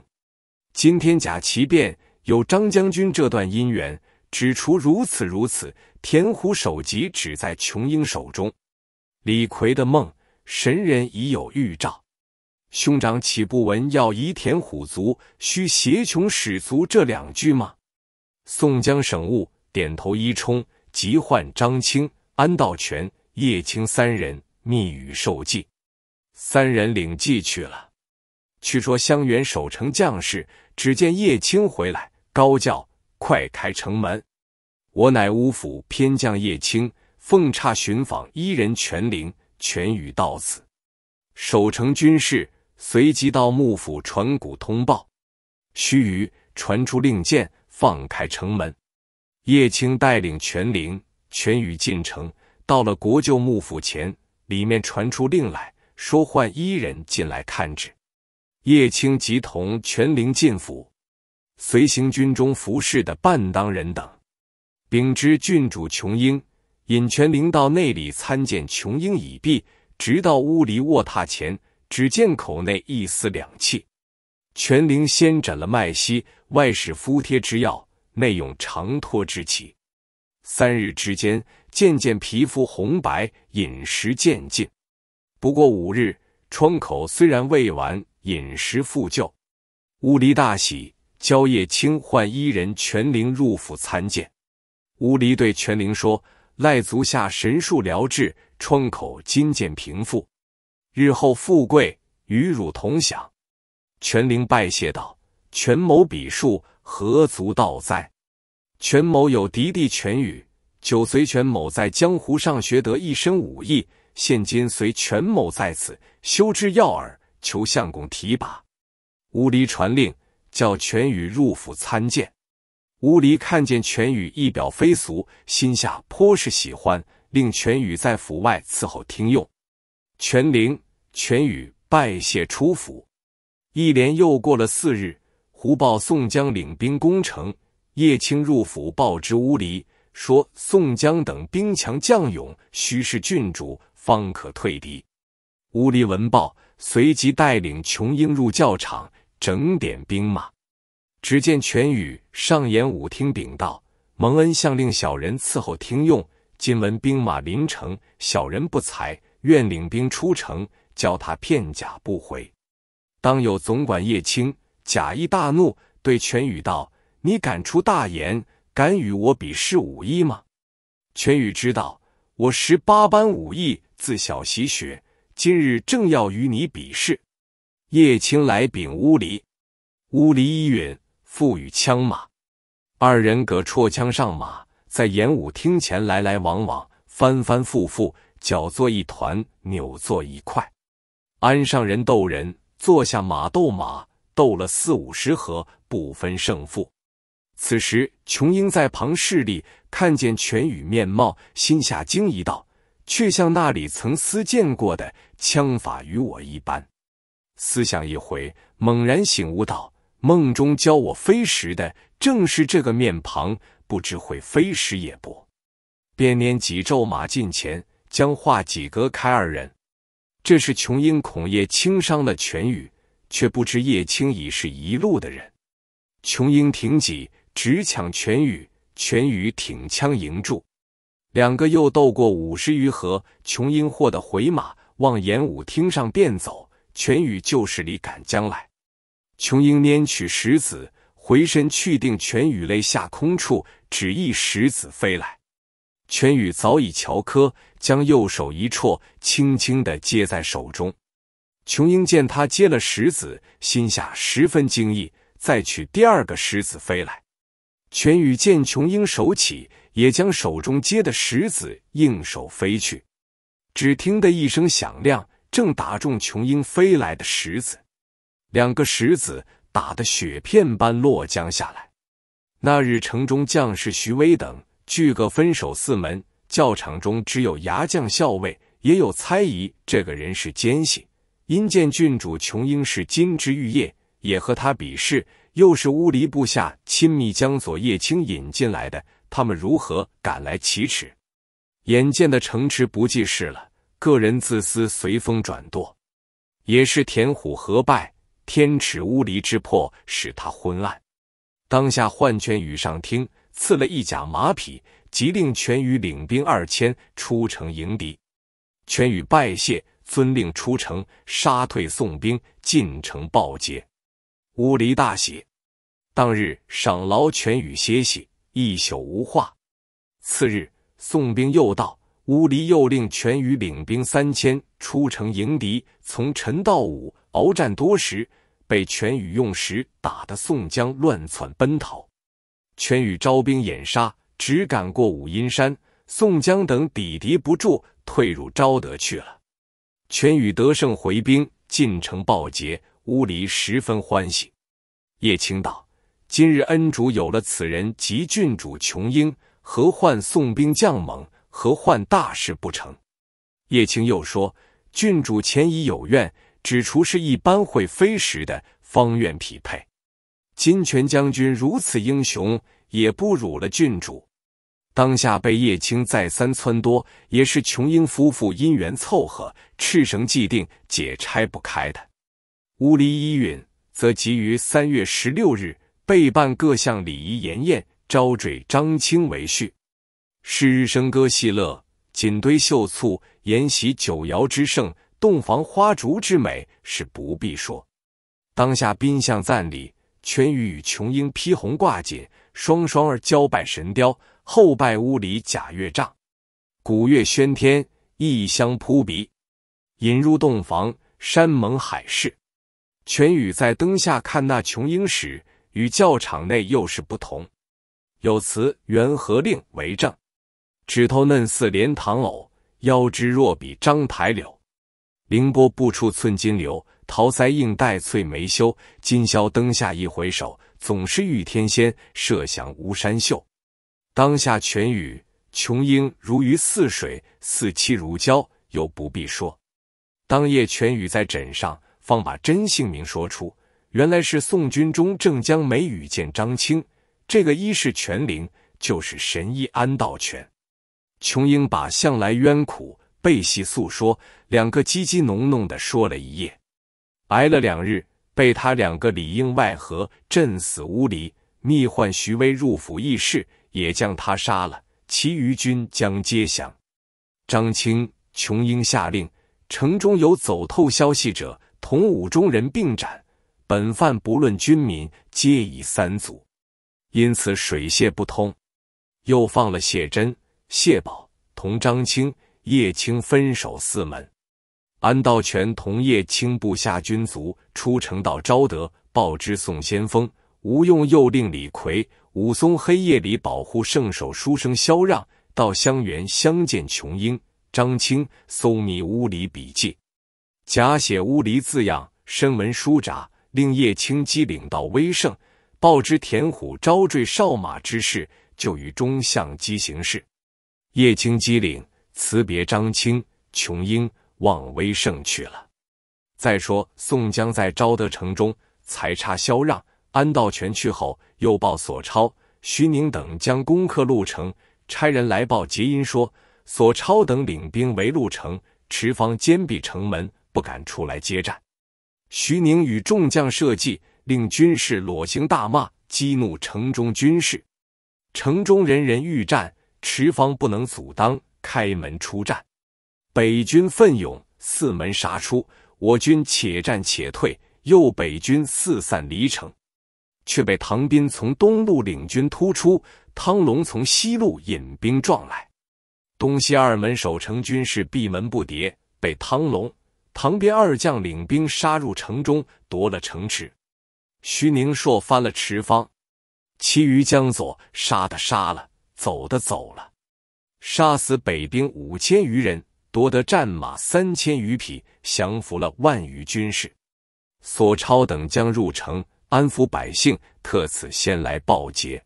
今天假其变，有张将军这段姻缘，只除如此如此。田虎首级只在琼英手中。李逵的梦，神人已有预兆。兄长岂不闻要移田虎族，须携琼使族这两句吗？宋江省悟，点头一冲，急唤张青。安道全、叶青三人密语受计，三人领计去了。去说襄垣守城将士，只见叶青回来，高叫：“快开城门！我乃乌府偏将叶青，奉差寻访一人全灵全语到此。”守城军士随即到幕府传鼓通报，须臾传出令箭，放开城门。叶青带领全灵。全宇进城，到了国舅幕府前，里面传出令来，说唤一人进来看旨。叶青即同全灵进府，随行军中服侍的半当人等，禀知郡主琼英。引全灵到内里参见琼英已毕，直到屋里卧榻前，只见口内一丝凉气。全灵先诊了脉息，外使敷贴之药，内用长托之气。三日之间，渐渐皮肤红白，饮食渐进。不过五日，疮口虽然未完，饮食复旧。乌黎大喜，蕉叶青唤一人全灵入府参见。乌黎对全灵说：“赖足下神术疗治，疮口今渐平复，日后富贵与汝同享。”全灵拜谢道：“全某笔术何足道哉？”权某有嫡弟权宇，久随权某在江湖上学得一身武艺，现今随权某在此修制药饵，求相公提拔。乌离传令叫权宇入府参见。乌离看见权宇一表非俗，心下颇是喜欢，令权宇在府外伺候听用。权灵、权宇拜谢出府。一连又过了四日，胡豹、宋江领兵攻城。叶青入府报之乌黎，说宋江等兵强将勇，须是郡主方可退敌。乌黎闻报，随即带领琼英入教场整点兵马。只见全宇上演舞厅禀道：“蒙恩相令，小人伺候听用。今闻兵马临城，小人不才，愿领兵出城，教他片甲不回。”当有总管叶青假意大怒，对全宇道。你敢出大言，敢与我比试武艺吗？全宇知道我十八般武艺，自小习学，今日正要与你比试。叶青来禀乌离，乌离一允，赋予枪马。二人各绰枪上马，在演武厅前来来往往，翻翻覆覆，搅作一团，扭作一块。鞍上人斗人，坐下马斗马，斗了四五十合，不分胜负。此时，琼英在旁侍立，看见全宇面貌，心下惊疑道：“却像那里曾私见过的枪法与我一般。”思想一回，猛然醒悟道：“梦中教我飞时的，正是这个面庞，不知会飞时也不。”便拈几咒马近前，将画戟隔开二人。这是琼英恐夜轻伤了全宇，却不知叶青已是一路的人。琼英挺戟。直抢全宇，全宇挺枪迎住，两个又斗过五十余合。琼英获得回马，望演武厅上便走。全宇旧是里赶将来，琼英拈取石子，回身去定全宇肋下空处，只一石子飞来。全宇早已瞧科，将右手一绰，轻轻的接在手中。琼英见他接了石子，心下十分惊异，再取第二个石子飞来。全宇见琼英手起，也将手中接的石子应手飞去。只听得一声响亮，正打中琼英飞来的石子，两个石子打的雪片般落江下来。那日城中将士徐威等聚个分守四门，教场中只有牙将校尉，也有猜疑这个人是奸细，因见郡主琼英是金枝玉叶，也和他比试。又是乌离部下亲密将左叶青引进来的，他们如何敢来启齿？眼见的城池不济事了，个人自私随风转舵，也是田虎合败，天尺乌离之破，使他昏暗。当下幻全羽上厅，赐了一甲马匹，即令全羽领兵二千出城迎敌。全羽拜谢，遵令出城，杀退宋兵，进城报捷。乌离大喜，当日赏劳全宇歇息一宿无话。次日宋兵又到，乌离又令全宇领兵三千出城迎敌，从陈到武鏖战多时，被全宇用石打得宋江乱窜奔逃。全宇招兵掩杀，只赶过五阴山，宋江等抵敌不住，退入昭德去了。全宇得胜回兵，进城报捷。屋里十分欢喜。叶青道：“今日恩主有了此人及郡主琼英，何患宋兵将猛？何患大事不成？”叶青又说：“郡主前已有愿，只除是一般会飞时的，方愿匹配。金泉将军如此英雄，也不辱了郡主。”当下被叶青再三撺掇，也是琼英夫妇姻缘凑合，赤绳既定，解拆不开的。乌离依允，则急于三月十六日备办各项礼仪筵宴，招赘张青为婿。是日笙歌戏乐，锦堆绣簇，筵席九瑶之盛，洞房花烛之美，是不必说。当下宾相赞礼，全玉与琼英披红挂锦，双双儿交拜神雕，后拜乌里假月帐，鼓乐喧天，异香扑鼻，引入洞房，山盟海誓。全宇在灯下看那琼英时，与教场内又是不同。有词《元和令》为证：“指头嫩似莲塘藕，腰肢若比章台柳。凌波不出寸金流，桃腮映带翠眉羞。今宵灯下一回首，总是遇天仙，设想巫山秀。”当下全宇琼英如鱼似水，似漆如胶，又不必说。当夜全宇在枕上。方把真姓名说出，原来是宋军中正将梅雨见张青，这个一世全灵，就是神医安道全。琼英把向来冤苦背细诉说，两个唧唧哝哝的说了一夜。挨了两日，被他两个里应外合，震死屋离，密唤徐威入府议事，也将他杀了。其余军将皆降。张青、琼英下令：城中有走透消息者。同武中人并斩，本犯不论军民，皆以三族。因此水泄不通。又放了谢珍、谢宝同张清、叶青分守四门。安道全同叶青部下军卒出城到昭德，报知宋先锋。吴用又令李逵、武松黑夜里保护圣手书生萧让到香园相见。琼英、张清，搜觅屋里笔记。假写乌离字样，身闻书札，令叶青机领到威胜，报知田虎招赘少马之事，就与中相机行事。叶青机领辞别张清、琼英，望威胜去了。再说宋江在昭德城中，财差萧让、安道全去后，又报索超、徐宁等将攻克潞城，差人来报捷音说，索超等领兵围潞城，持方坚闭城门。不敢出来接战。徐宁与众将设计，令军士裸行大骂，激怒城中军士。城中人人欲战，池方不能阻挡，开门出战。北军奋勇，四门杀出。我军且战且退，右北军四散离城，却被唐斌从东路领军突出，汤龙从西路引兵撞来。东西二门守城军士闭门不迭，被汤龙。旁边二将领兵杀入城中，夺了城池。徐宁硕翻了池方，其余江左杀的杀了，走的走了，杀死北兵五千余人，夺得战马三千余匹，降服了万余军士。索超等将入城安抚百姓，特此先来报捷。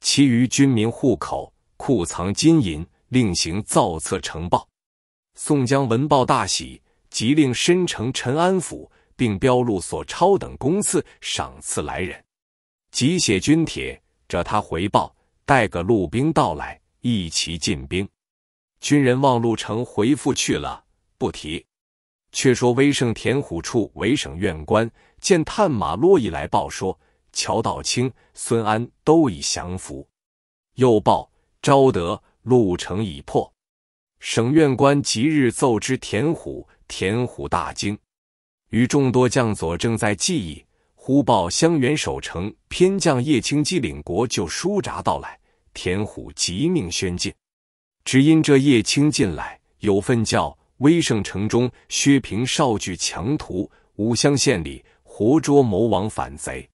其余军民户口、库藏金银，另行造册呈报。宋江闻报大喜。即令申城陈安府，并标录所抄等公赐赏赐来人。即写军帖，着他回报，带个路兵到来，一齐进兵。军人望路城回复去了，不提。却说威胜田虎处为省院官，见探马洛邑来报说，乔道清、孙安都已降服，又报昭德路城已破。省院官即日奏知田虎。田虎大惊，与众多将佐正在计议，忽报襄垣守城偏将叶青击领国就书札到来。田虎急命宣进，只因这叶青进来有份教威胜城中薛平少聚强徒，五乡县里活捉谋王反贼。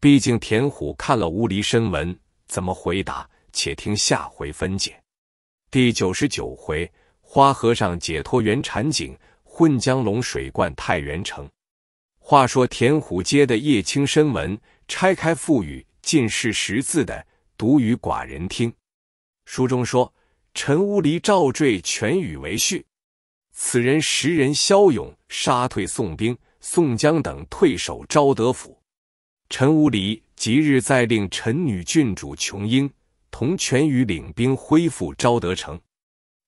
毕竟田虎看了乌离身文，怎么回答？且听下回分解。第九十九回，花和尚解脱原禅景。混江龙水灌太原城。话说田虎接的叶青深文拆开赋予尽是识字的读与寡人听。书中说，陈乌离、赵坠全宇为婿。此人识人骁勇，杀退宋兵。宋江等退守昭德府。陈乌离即日再令臣女郡主琼英同全宇领兵恢复昭德城。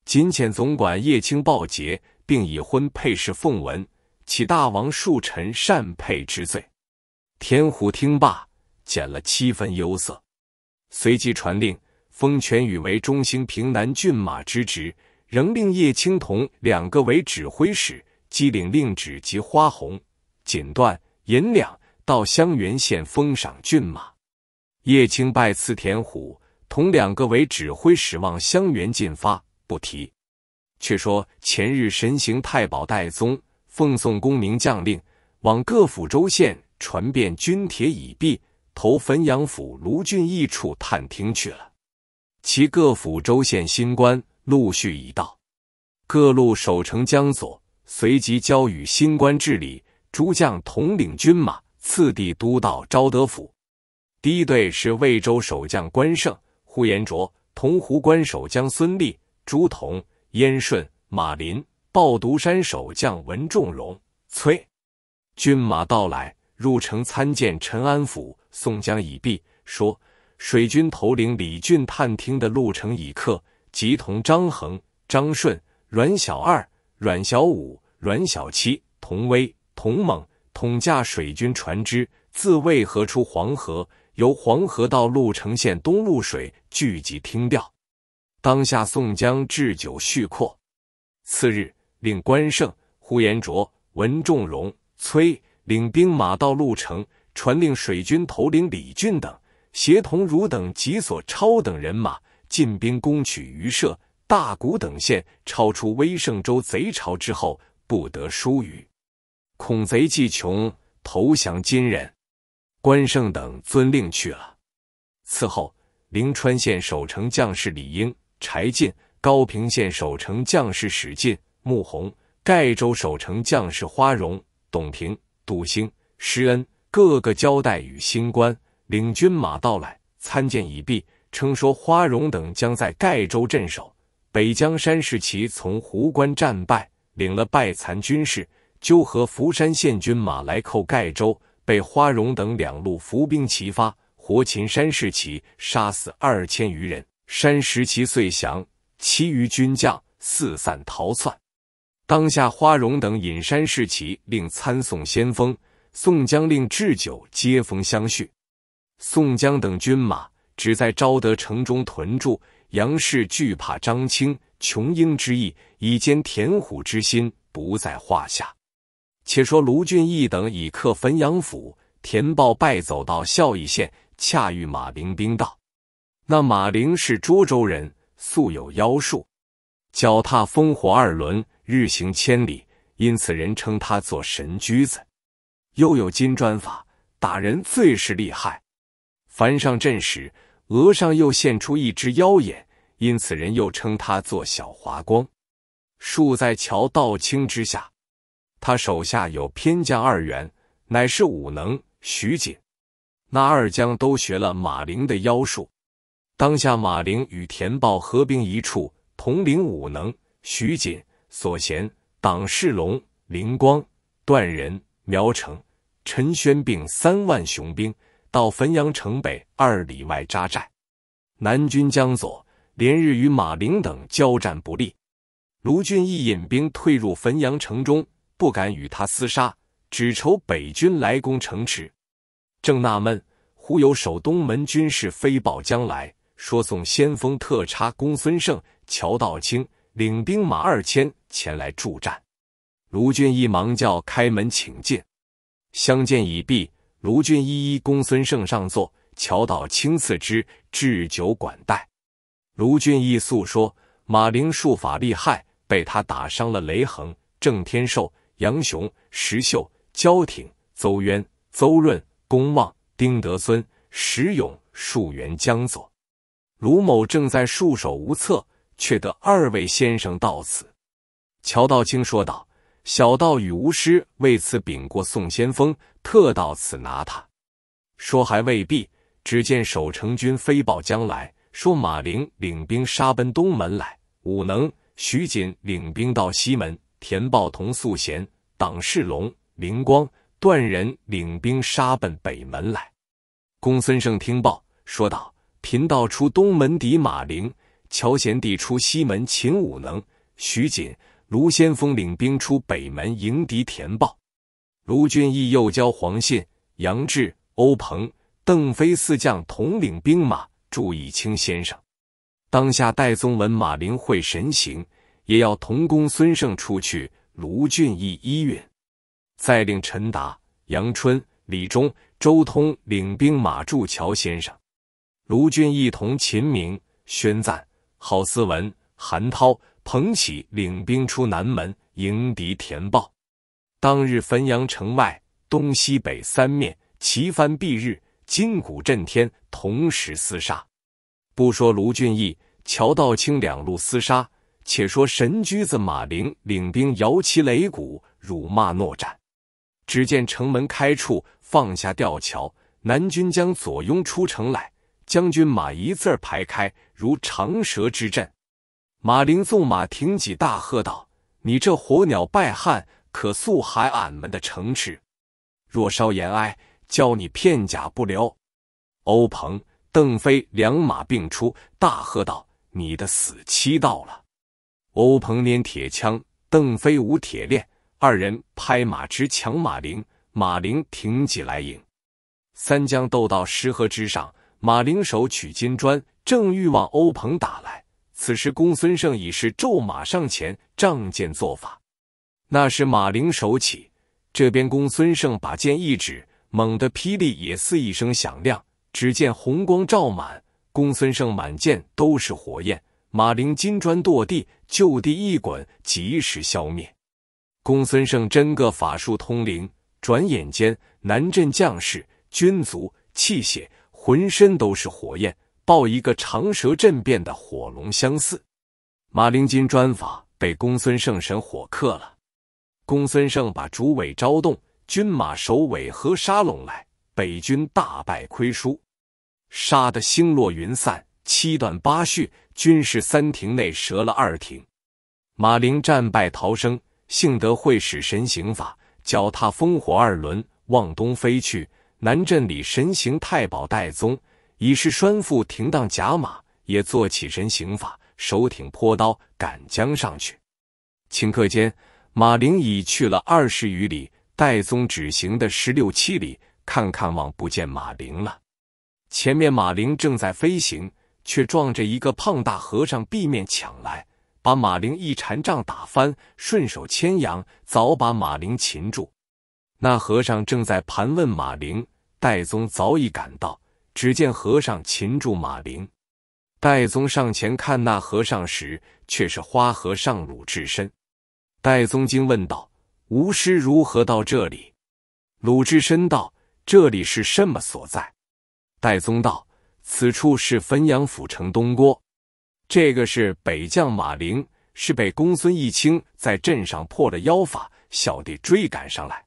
金遣总管叶青报捷。并已婚配饰凤纹，起大王恕臣善配之罪。田虎听罢，减了七分忧色，随即传令封全宇为中兴平南郡马之职，仍令叶青同两个为指挥使，即领令旨及花红、锦缎、银两到襄垣县封赏郡马。叶青拜赐田虎，同两个为指挥使往襄垣进发，不提。却说前日神行太保戴宗奉送功名将令，往各府州县传遍军帖已毕，投汾阳府卢俊义处探听去了。其各府州县新官陆续已到，各路守城将佐随即交与新官治理。诸将统领军马，次第都到昭德府。第一队是魏州守将关胜、呼延灼，潼湖关守将孙立、朱仝。燕顺、马林、鲍犊山守将文仲荣、崔军马到来，入城参见陈安府。宋江已毕，说水军头领李俊探听的路程已刻，即同张衡、张顺、阮小二、阮小五、阮小七、童威、童猛统驾水军船只，自渭河出黄河，由黄河到潞城县东潞水，聚集听调。当下，宋江置酒叙阔。次日，令关胜、呼延灼、文仲荣、崔领兵马到潞城，传令水军头领李俊等，协同汝等及索超等人马，进兵攻取余社、大谷等县。超出威胜州贼巢之后，不得疏于，恐贼计穷，投降金人。关胜等遵令去了。此后，灵川县守城将士李应。柴进、高平县守城将士史进、穆弘，盖州守城将士花荣、董平、杜兴、施恩，各个交代与新官，领军马到来参见已毕。称说花荣等将在盖州镇守。北江山士奇从湖关战败，领了败残军士，纠合福山县军马来寇盖州，被花荣等两路伏兵齐发，活擒山士奇，杀死二千余人。山石齐遂降，其余军将四散逃窜。当下花荣等引山士旗，令参宋先锋，宋江令置酒接风相叙。宋江等军马只在昭德城中屯驻。杨氏惧怕张清、琼英之意，以兼田虎之心，不在话下。且说卢俊义等已克汾阳府，田豹败走到孝义县，恰遇马陵兵到，那马灵是涿州人，素有妖术，脚踏烽火二轮，日行千里，因此人称他做神驹子。又有金砖法，打人最是厉害。凡上阵时，额上又现出一只妖眼，因此人又称他做小华光。树在乔道清之下，他手下有偏将二员，乃是武能徐锦。那二将都学了马灵的妖术。当下，马陵与田豹合兵一处，统领武能、徐锦、索贤、党世龙、林光、段仁、苗成、陈轩并三万雄兵，到汾阳城北二里外扎寨。南军江左连日与马陵等交战不利，卢俊义引兵退入汾阳城中，不敢与他厮杀，只愁北军来攻城池。正纳闷，忽有守东门军士飞报将来。说：“送先锋特差公孙胜、乔道清领兵马二千前来助战。”卢俊义忙叫开门请进。相见已毕，卢俊义、公孙胜上座，乔道清次之，置酒管待。卢俊义诉说马灵术法厉害，被他打伤了雷横、郑天寿、杨雄、石秀、焦挺、邹渊、邹润、公望、丁德孙、石勇、数员江左。卢某正在束手无策，却得二位先生到此。乔道清说道：“小道与吴师为此禀过宋先锋，特到此拿他。”说还未必，只见守城军飞报将来，说马陵领兵杀奔东门来；武能、徐瑾领兵到西门；田豹同素贤、党世龙、灵光、段仁领兵杀奔北门来。公孙胜听报，说道。贫道出东门敌马陵，乔贤弟出西门擒武能，徐锦、卢先锋领兵出北门迎敌田豹。卢俊义又教黄信、杨志、欧鹏、邓飞四将统领兵马。注意清先生，当下戴宗闻马陵会神行，也要同公孙胜出去。卢俊义依允，再令陈达、杨春、李忠、周通领兵马助乔先生。卢俊义同秦明、宣赞、郝思文、韩涛、彭玘领兵出南门迎敌。填报。当日汾阳城外东西北三面旗幡蔽日，金鼓震天，同时厮杀。不说卢俊义、乔道清两路厮杀，且说神驹子马灵领兵摇旗擂鼓，辱骂诺战。只见城门开处放下吊桥，南军将左拥出城来。将军马一字排开，如长蛇之阵。马陵纵马挺戟，大喝道：“你这火鸟败汉，可速还俺们的城池！若稍延哀，教你片甲不留！”欧鹏、邓飞两马并出，大喝道：“你的死期到了！”欧鹏拈铁枪，邓飞舞铁链，二人拍马直抢马陵。马陵挺戟来迎，三将斗到石河之上。马灵手取金砖，正欲往欧鹏打来，此时公孙胜已是骤马上前，仗剑作法。那时马灵手起，这边公孙胜把剑一指，猛地霹雳也似一声响亮，只见红光照满，公孙胜满剑都是火焰，马灵金砖落地，就地一滚，及时消灭。公孙胜真个法术通灵，转眼间南镇将士、军卒、器械。浑身都是火焰，抱一个长蛇阵变的火龙相似。马陵金砖法被公孙胜神火克了。公孙胜把竹委招动，军马首尾合杀拢来，北军大败亏输，杀得星落云散，七断八续，军士三亭内折了二亭。马陵战败逃生，幸得会使神行法，脚踏风火二轮，往东飞去。南镇里神行太保戴宗已是拴缚停当甲马，也做起神行法，手挺坡刀赶将上去。顷刻间，马灵已去了二十余里，戴宗只行的十六七里，看看望不见马灵了。前面马灵正在飞行，却撞着一个胖大和尚，避面抢来，把马灵一禅杖打翻，顺手牵羊，早把马灵擒住。那和尚正在盘问马灵。戴宗早已赶到，只见和尚擒住马灵。戴宗上前看那和尚时，却是花和尚鲁智深。戴宗惊问道：“吴师如何到这里？”鲁智深道：“这里是什么所在？”戴宗道：“此处是汾阳府城东郭。这个是北将马灵，是被公孙逸清在镇上破了妖法，小弟追赶上来。”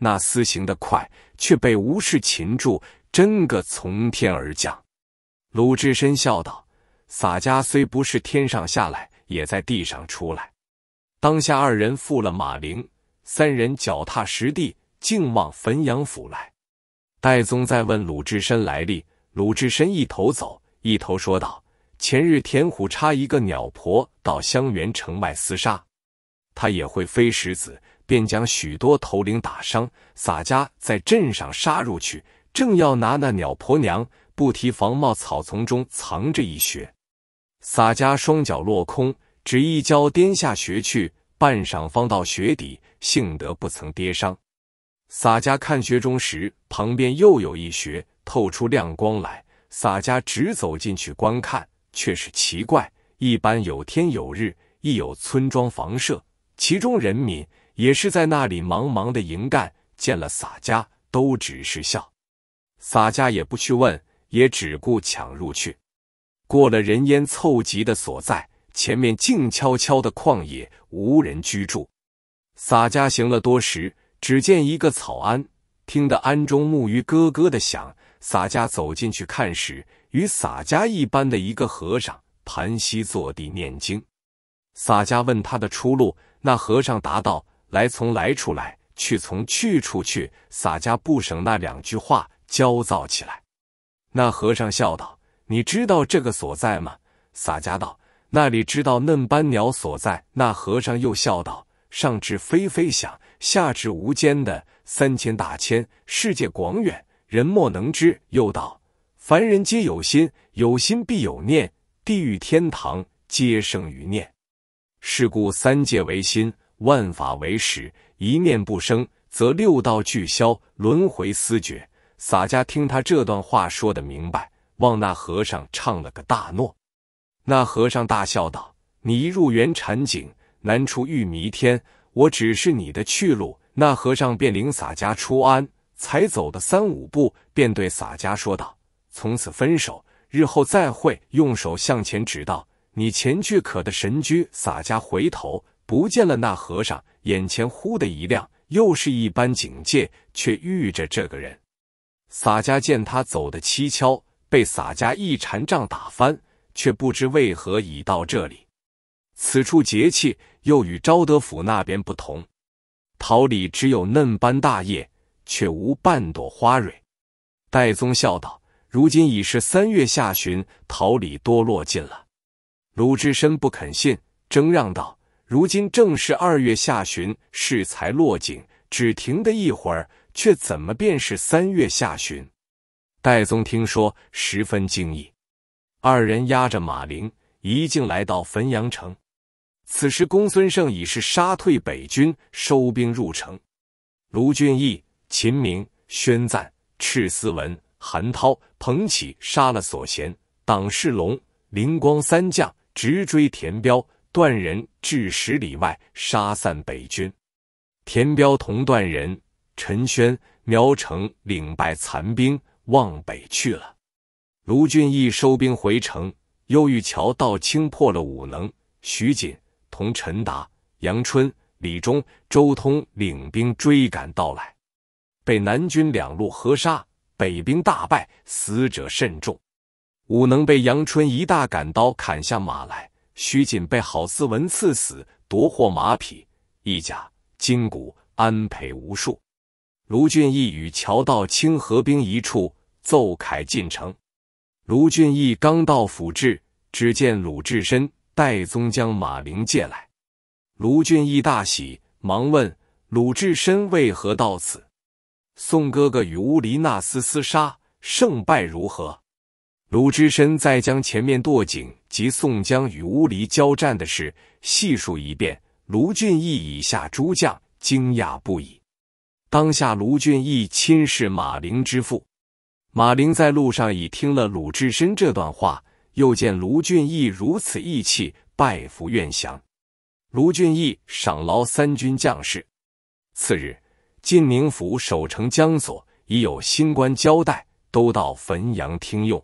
那厮行的快，却被吴氏擒住，真个从天而降。鲁智深笑道：“洒家虽不是天上下来，也在地上出来。”当下二人负了马铃，三人脚踏实地，径往汾阳府来。戴宗在问鲁智深来历，鲁智深一头走，一头说道：“前日田虎差一个鸟婆到襄垣城外厮杀，他也会飞石子。”便将许多头领打伤，洒家在镇上杀入去，正要拿那鸟婆娘，不提防帽草丛中藏着一穴。洒家双脚落空，只一跤颠下穴去，半晌方到穴底，幸得不曾跌伤。洒家看穴中时，旁边又有一穴透出亮光来，洒家直走进去观看，却是奇怪，一般有天有日，亦有村庄房舍，其中人民。也是在那里茫茫的营干，见了洒家，都只是笑。洒家也不去问，也只顾抢入去。过了人烟凑集的所在，前面静悄悄的旷野，无人居住。洒家行了多时，只见一个草庵，听得庵中木鱼咯咯的响。洒家走进去看时，与洒家一般的一个和尚，盘膝坐地念经。洒家问他的出路，那和尚答道。来从来处来，去从去处去。洒家不省那两句话，焦躁起来。那和尚笑道：“你知道这个所在吗？”洒家道：“那里知道嫩斑鸟所在？”那和尚又笑道：“上至飞飞翔，下至无间的三千大千世界广远，人莫能知。又道：凡人皆有心，有心必有念，地狱天堂皆生于念。是故三界唯心。”万法唯识，一念不生，则六道俱消，轮回思绝。洒家听他这段话说的明白，望那和尚唱了个大诺。那和尚大笑道：“你一入园禅境，难出玉弥天。我只是你的去路。”那和尚便领洒家出庵，才走的三五步，便对洒家说道：“从此分手，日后再会。”用手向前指道：“你前去可的神居。”洒家回头。不见了那和尚，眼前忽的一亮，又是一般警戒，却遇着这个人。洒家见他走的蹊跷，被洒家一禅杖打翻，却不知为何已到这里。此处节气又与昭德府那边不同，桃李只有嫩般大叶，却无半朵花蕊。戴宗笑道：“如今已是三月下旬，桃李多落尽了。”鲁智深不肯信，争让道。如今正是二月下旬，事才落井，只停的一会儿，却怎么便是三月下旬？戴宗听说，十分惊异。二人押着马陵，一径来到汾阳城。此时公孙胜已是杀退北军，收兵入城。卢俊义、秦明、宣赞、赤思文、韩涛、彭起杀了所贤、党世龙、灵光三将，直追田彪。段人至十里外，杀散北军。田彪同段仁、陈轩、苗成领败残兵往北去了。卢俊义收兵回城，又遇乔道清破了武能、徐锦同陈达、杨春、李忠、周通领兵追赶到来，被南军两路合杀，北兵大败，死者甚众。武能被杨春一大杆刀砍下马来。徐锦被郝思文刺死，夺获马匹、一甲、金鼓、安陪无数。卢俊义与乔道清合兵一处，奏凯进城。卢俊义刚到府治，只见鲁智深、戴宗将马灵借来。卢俊义大喜，忙问鲁智深为何到此。宋哥哥与乌迪纳斯厮杀，胜败如何？鲁智深再将前面堕井及宋江与乌离交战的事细述一遍，卢俊义以下诸将惊讶不已。当下，卢俊义亲视马陵之父。马陵在路上已听了鲁智深这段话，又见卢俊义如此义气，拜服愿降。卢俊义赏劳三军将士。次日，晋宁府守城江所已有新官交代，都到汾阳听用。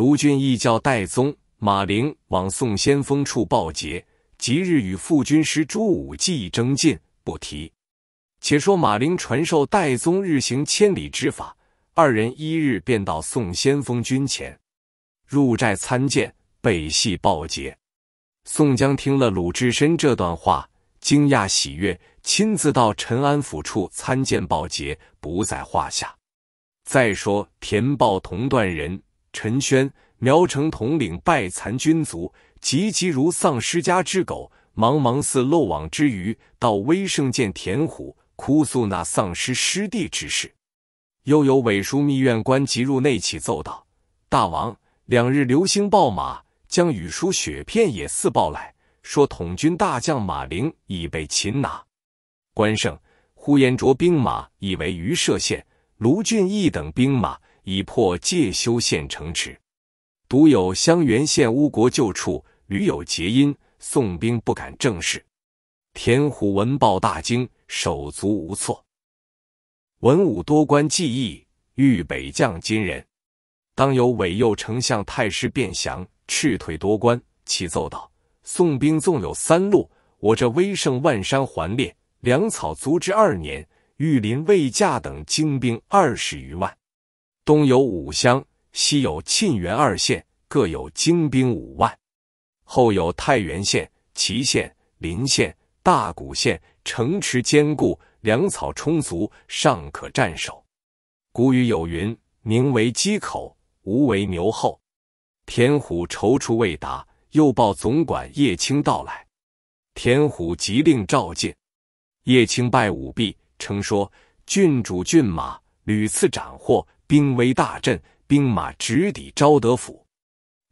卢俊义叫戴宗、马灵往宋先锋处报捷，即日与副军师朱武计议征进，不提。且说马灵传授戴宗日行千里之法，二人一日便到宋先锋军前，入寨参见，备细报捷。宋江听了鲁智深这段话，惊讶喜悦，亲自到陈安府处参见报捷，不在话下。再说田豹同段人陈轩、苗城统领败残军卒，急急如丧失家之狗，茫茫似漏网之鱼。到威胜见田虎，哭诉那丧师失地之事。又有伪书密院官急入内起奏道：“大王，两日流星报马，将雨书雪片也四报来，说统军大将马陵已被擒拿，关胜、呼延灼兵马已为于射县卢俊义等兵马。”已破介休县城池，独有襄垣县乌国旧处，屡有结因，宋兵不敢正视。田虎闻报大惊，手足无措。文武多官计议，欲北降金人，当有伪右丞相太师卞祥，赤退多官，其奏道：宋兵纵有三路，我这威胜万山环列，粮草足之二年，御林卫驾等精兵二十余万。东有五乡，西有沁源二县，各有精兵五万；后有太原县、祁县、临县、大谷县，城池坚固，粮草充足，尚可战守。古语有云：“宁为鸡口，无为牛后。”田虎踌躇未答，又报总管叶青到来。田虎急令召进，叶青拜舞壁，称说：“郡主骏马屡次斩获。”兵威大振，兵马直抵昭德府，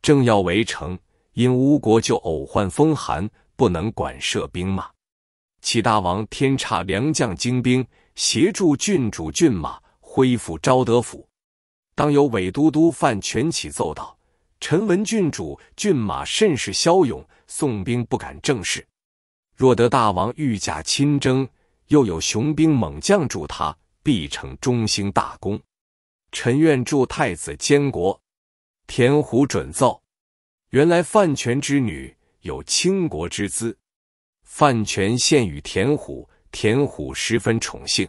正要围城，因吴国就偶患风寒，不能管设兵马。齐大王天差良将精兵协助郡主郡马恢复昭德府。当有伪都督范全起奏道：“臣闻郡主郡马甚是骁勇，宋兵不敢正视。若得大王御驾亲征，又有雄兵猛将助他，必成中兴大功。”臣愿助太子监国。田虎准奏。原来范全之女有倾国之姿，范全献与田虎，田虎十分宠幸，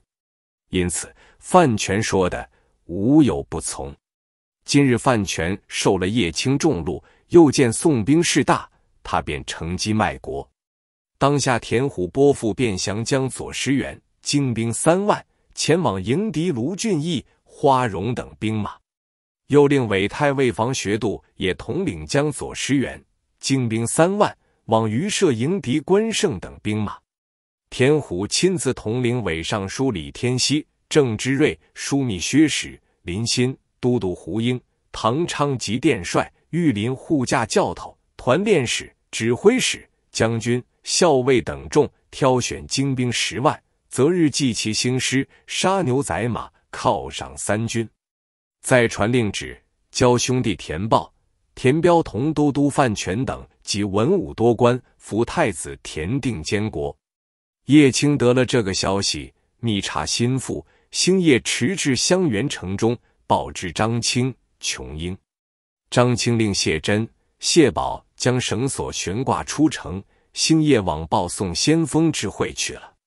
因此范全说的无有不从。今日范全受了叶青重禄，又见宋兵势大，他便乘机卖国。当下田虎拨付卞祥将左拾元精兵三万，前往迎敌卢俊义。花荣等兵马，又令韦太尉房学度也统领江左十员精兵三万，往榆社迎敌。关胜等兵马，田虎亲自统领韦尚书李天熙、郑芝瑞、枢密薛史、林欣、都督胡英、唐昌吉殿帅、御林护驾教头、团练使、指挥使、将军、校尉等众，挑选精兵十万，择日祭其兴师，杀牛宰马。犒赏三军，再传令旨，交兄弟田豹、田彪同都督范权等及文武多官辅太子田定监国。叶青得了这个消息，密查心腹，星夜驰至襄垣城中，报知张清、琼英。张清令谢珍、谢宝将绳索悬挂出城，星夜往报送先锋之会去了。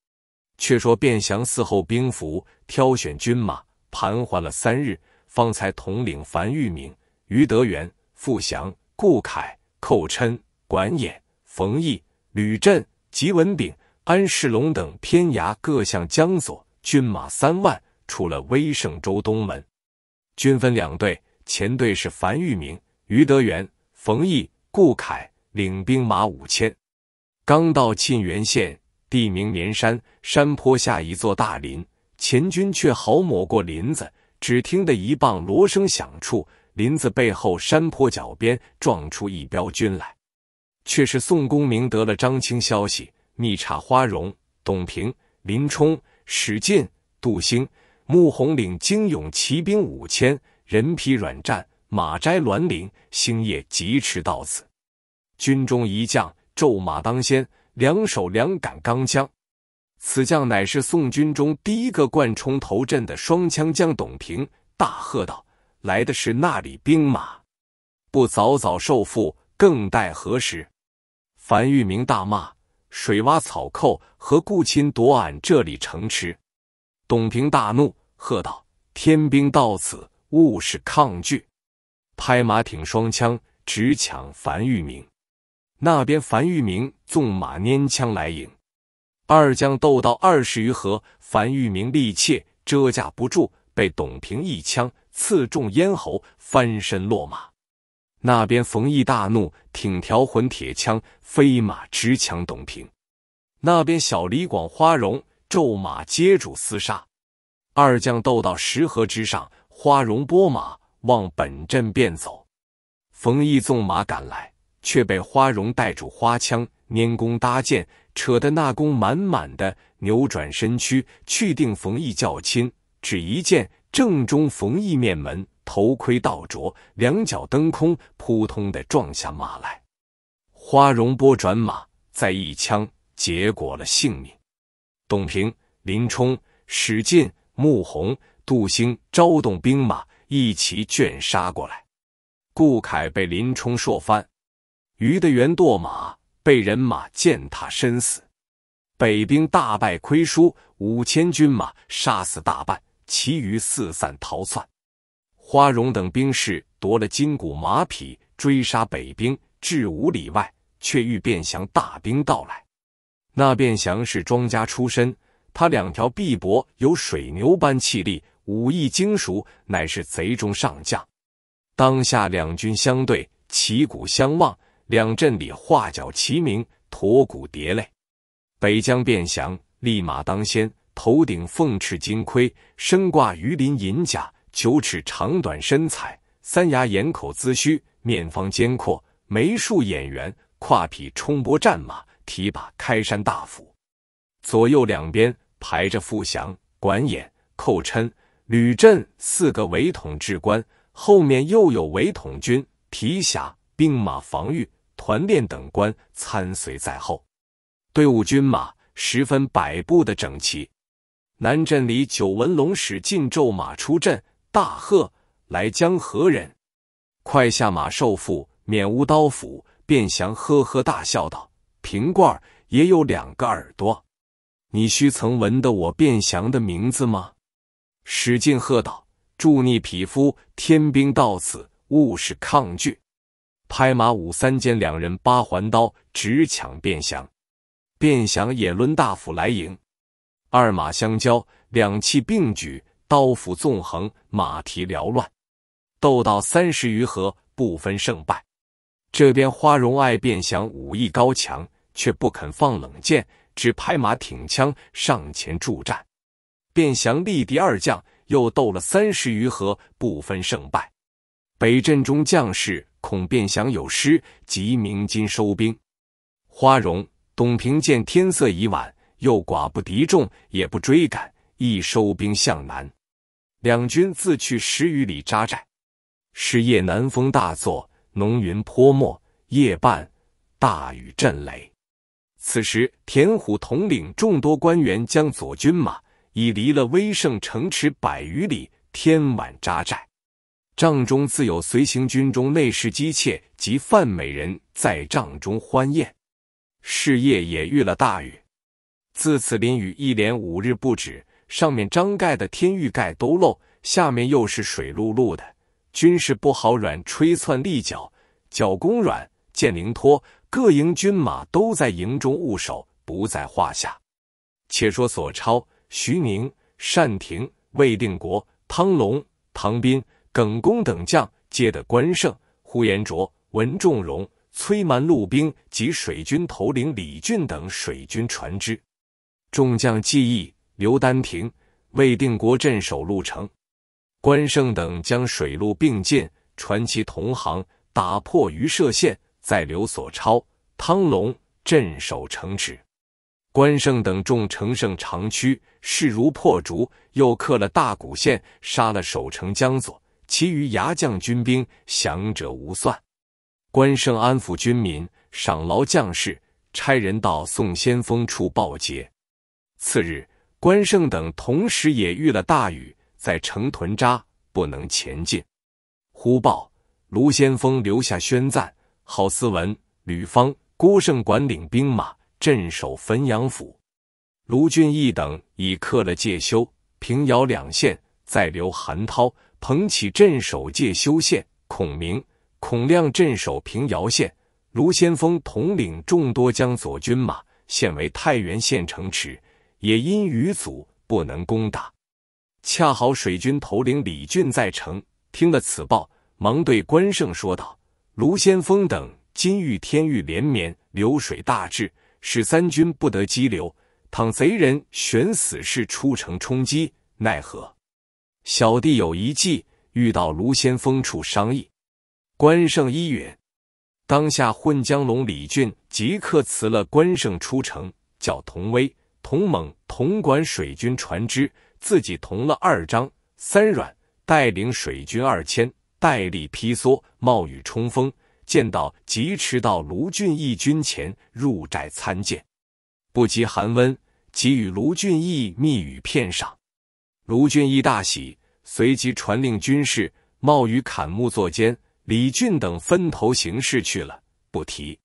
却说，卞祥伺候兵符，挑选军马，盘桓了三日，方才统领樊玉明、于德元、傅祥、顾凯、寇琛、管衍、冯毅、吕震、吉文炳、安世龙等偏衙各向江左，军马三万，出了威胜州东门，军分两队，前队是樊玉明、于德元、冯毅、顾凯，领兵马五千，刚到沁源县。地名绵山，山坡下一座大林。前军却好抹过林子，只听得一棒锣声响处，林子背后山坡脚边撞出一彪军来，却是宋公明得了张清消息，密查花荣、董平、林冲、史进、杜兴、穆弘领精勇骑兵五千，人披软战，马摘銮铃，星夜疾驰到此。军中一将骤马当先。两手两杆钢枪，此将乃是宋军中第一个贯冲头阵的双枪将董平。大喝道：“来的是那里兵马？不早早受缚，更待何时？”樊玉明大骂：“水洼草寇，何故亲夺俺这里城池？”董平大怒，喝道：“天兵到此，勿是抗拒！”拍马挺双枪，直抢樊玉明。那边樊玉明纵马拈枪来迎，二将斗到二十余合，樊玉明力怯，遮架不住，被董平一枪刺中咽喉，翻身落马。那边冯毅大怒，挺条魂铁枪，飞马直抢董平。那边小李广花荣骤马接住厮杀，二将斗到十合之上，花荣拨马望本阵便走，冯毅纵马赶来。却被花荣带住花枪，拈弓搭箭，扯得那弓满满的，扭转身躯去定冯毅较亲，只一箭正中冯毅面门，头盔倒着，两脚蹬空，扑通的撞下马来。花荣拨转马，再一枪，结果了性命。董平、林冲、史进、穆弘、杜兴招动兵马，一齐卷杀过来。顾凯被林冲硕翻。于的元堕马，被人马践踏，身死。北兵大败亏输，五千军马杀死大半，其余四散逃窜。花荣等兵士夺了金鼓马匹，追杀北兵至五里外，却遇卞祥大兵到来。那卞祥是庄家出身，他两条臂膊有水牛般气力，武艺精熟，乃是贼中上将。当下两军相对，旗鼓相望。两阵里画角齐鸣，驼鼓叠擂。北疆卞祥立马当先，头顶凤翅金盔，身挂鱼鳞银甲，九尺长短身材，三牙掩口姿须，面方肩阔，眉竖眼圆，胯匹冲波战马，提把开山大斧。左右两边排着富祥、管眼、寇琛吕震四个伪统制官，后面又有伪统军皮辖、兵马防御。团练等官参随在后，队伍军马十分摆布的整齐。南镇里，九纹龙史进骤马出阵，大喝：“来将何人？快下马受缚，免无刀斧！”卞祥呵呵大笑道：“瓶罐也有两个耳朵，你须曾闻得我卞祥的名字吗？”史进喝道：“助逆匹夫，天兵到此，勿使抗拒。”拍马舞三尖，两人八环刀，直抢便祥，便降也抡大斧来迎，二马相交，两气并举，刀斧纵横，马蹄缭乱，斗到三十余合，不分胜败。这边花荣爱便降武艺高强，却不肯放冷箭，只拍马挺枪上前助战。便降力敌二将，又斗了三十余合，不分胜败。北镇中将士。恐变享有失，即鸣金收兵。花荣、董平见天色已晚，又寡不敌众，也不追赶，亦收兵向南。两军自去十余里扎寨。是夜南风大作，浓云泼墨，夜半大雨震雷。此时田虎统领众多官员，将左军马已离了威胜城池百余里，天晚扎寨。帐中自有随行军中内侍姬妾及范美人，在帐中欢宴。是夜也遇了大雨，自此淋雨一连五日不止。上面张盖的天玉盖都漏，下面又是水漉漉的。军士不好软吹窜立脚，脚弓软，箭灵脱，各营军马都在营中握守，不在话下。且说索超、徐宁、单廷、魏定国、汤隆、唐斌。耿恭等将接的关胜、呼延灼、文仲荣、崔蛮陆兵及水军头领李俊等水军船只，众将计议，刘丹亭、魏定国镇守潞城，关胜等将水陆并进，传其同行，打破鱼射县，在刘索超、汤龙镇守城池。关胜等众乘胜长驱，势如破竹，又克了大谷县，杀了守城江佐。其余牙将军兵降者无算，关胜安抚军民，赏劳将士，差人到宋先锋处报捷。次日，关胜等同时也遇了大雨，在城屯扎，不能前进。忽报卢先锋留下宣赞、郝思文、吕方、郭胜管领兵马镇守汾阳府，卢俊义等已克了介休、平遥两县，再留韩涛。彭起镇守介休县，孔明、孔亮镇守平遥县，卢先锋统领众多江左军马，现为太原县城池，也因淤阻不能攻打。恰好水军头领李俊在城，听了此报，忙对关胜说道：“卢先锋等今遇天雨连绵，流水大至，使三军不得激流。倘贼人选死士出城冲击，奈何？”小弟有一计，遇到卢先锋处商议。关胜一允，当下混江龙李俊即刻辞了关胜出城，叫童威、童猛统管水军船只，自己同了二张、三阮，带领水军二千，带力披蓑，冒雨冲锋，见到疾驰到卢俊义军前，入寨参见，不及寒温，即与卢俊义密语片赏。卢俊义大喜，随即传令军士冒雨砍木作间。李俊等分头行事去了，不提。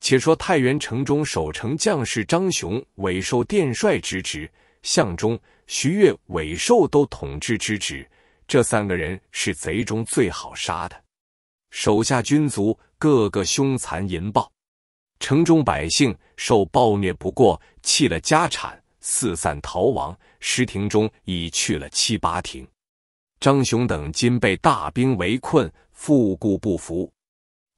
且说太原城中守城将士张雄、委受殿帅之职，相中徐越、韦寿都统制之职。这三个人是贼中最好杀的，手下军卒个个凶残淫暴，城中百姓受暴虐不过，弃了家产，四散逃亡。十亭中已去了七八亭，张雄等今被大兵围困，腹故不服。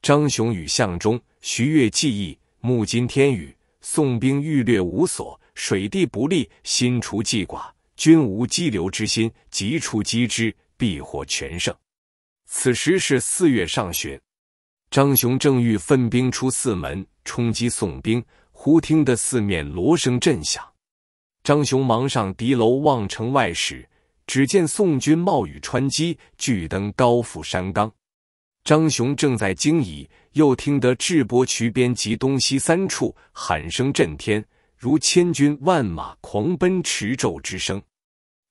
张雄与项忠、徐越计议：募今天雨，宋兵欲掠无所，水地不利，心除计寡，均无激流之心，急出击之，必获全胜。此时是四月上旬，张雄正欲分兵出四门冲击宋兵，忽听得四面锣声震响。张雄忙上敌楼望城外时，只见宋军冒雨穿击，巨登高覆山冈。张雄正在惊疑，又听得智伯渠边及东西三处喊声震天，如千军万马狂奔驰骤之声。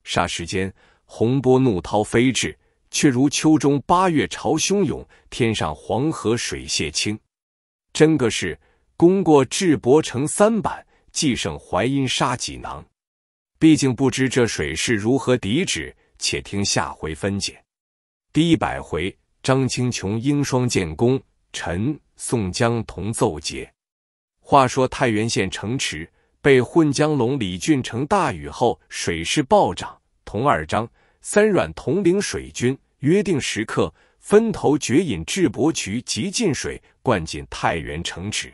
霎时间，洪波怒涛飞至，却如秋中八月潮汹涌，天上黄河水泻清。真个是攻过智伯城三板。计胜淮阴杀济囊，毕竟不知这水势如何抵止，且听下回分解。第一百回，张青琼英双建功，陈宋江同奏捷。话说太原县城池被混江龙李俊成大雨后水势暴涨。童二章，三阮统领水军，约定时刻，分头掘引智伯渠及进水灌进太原城池。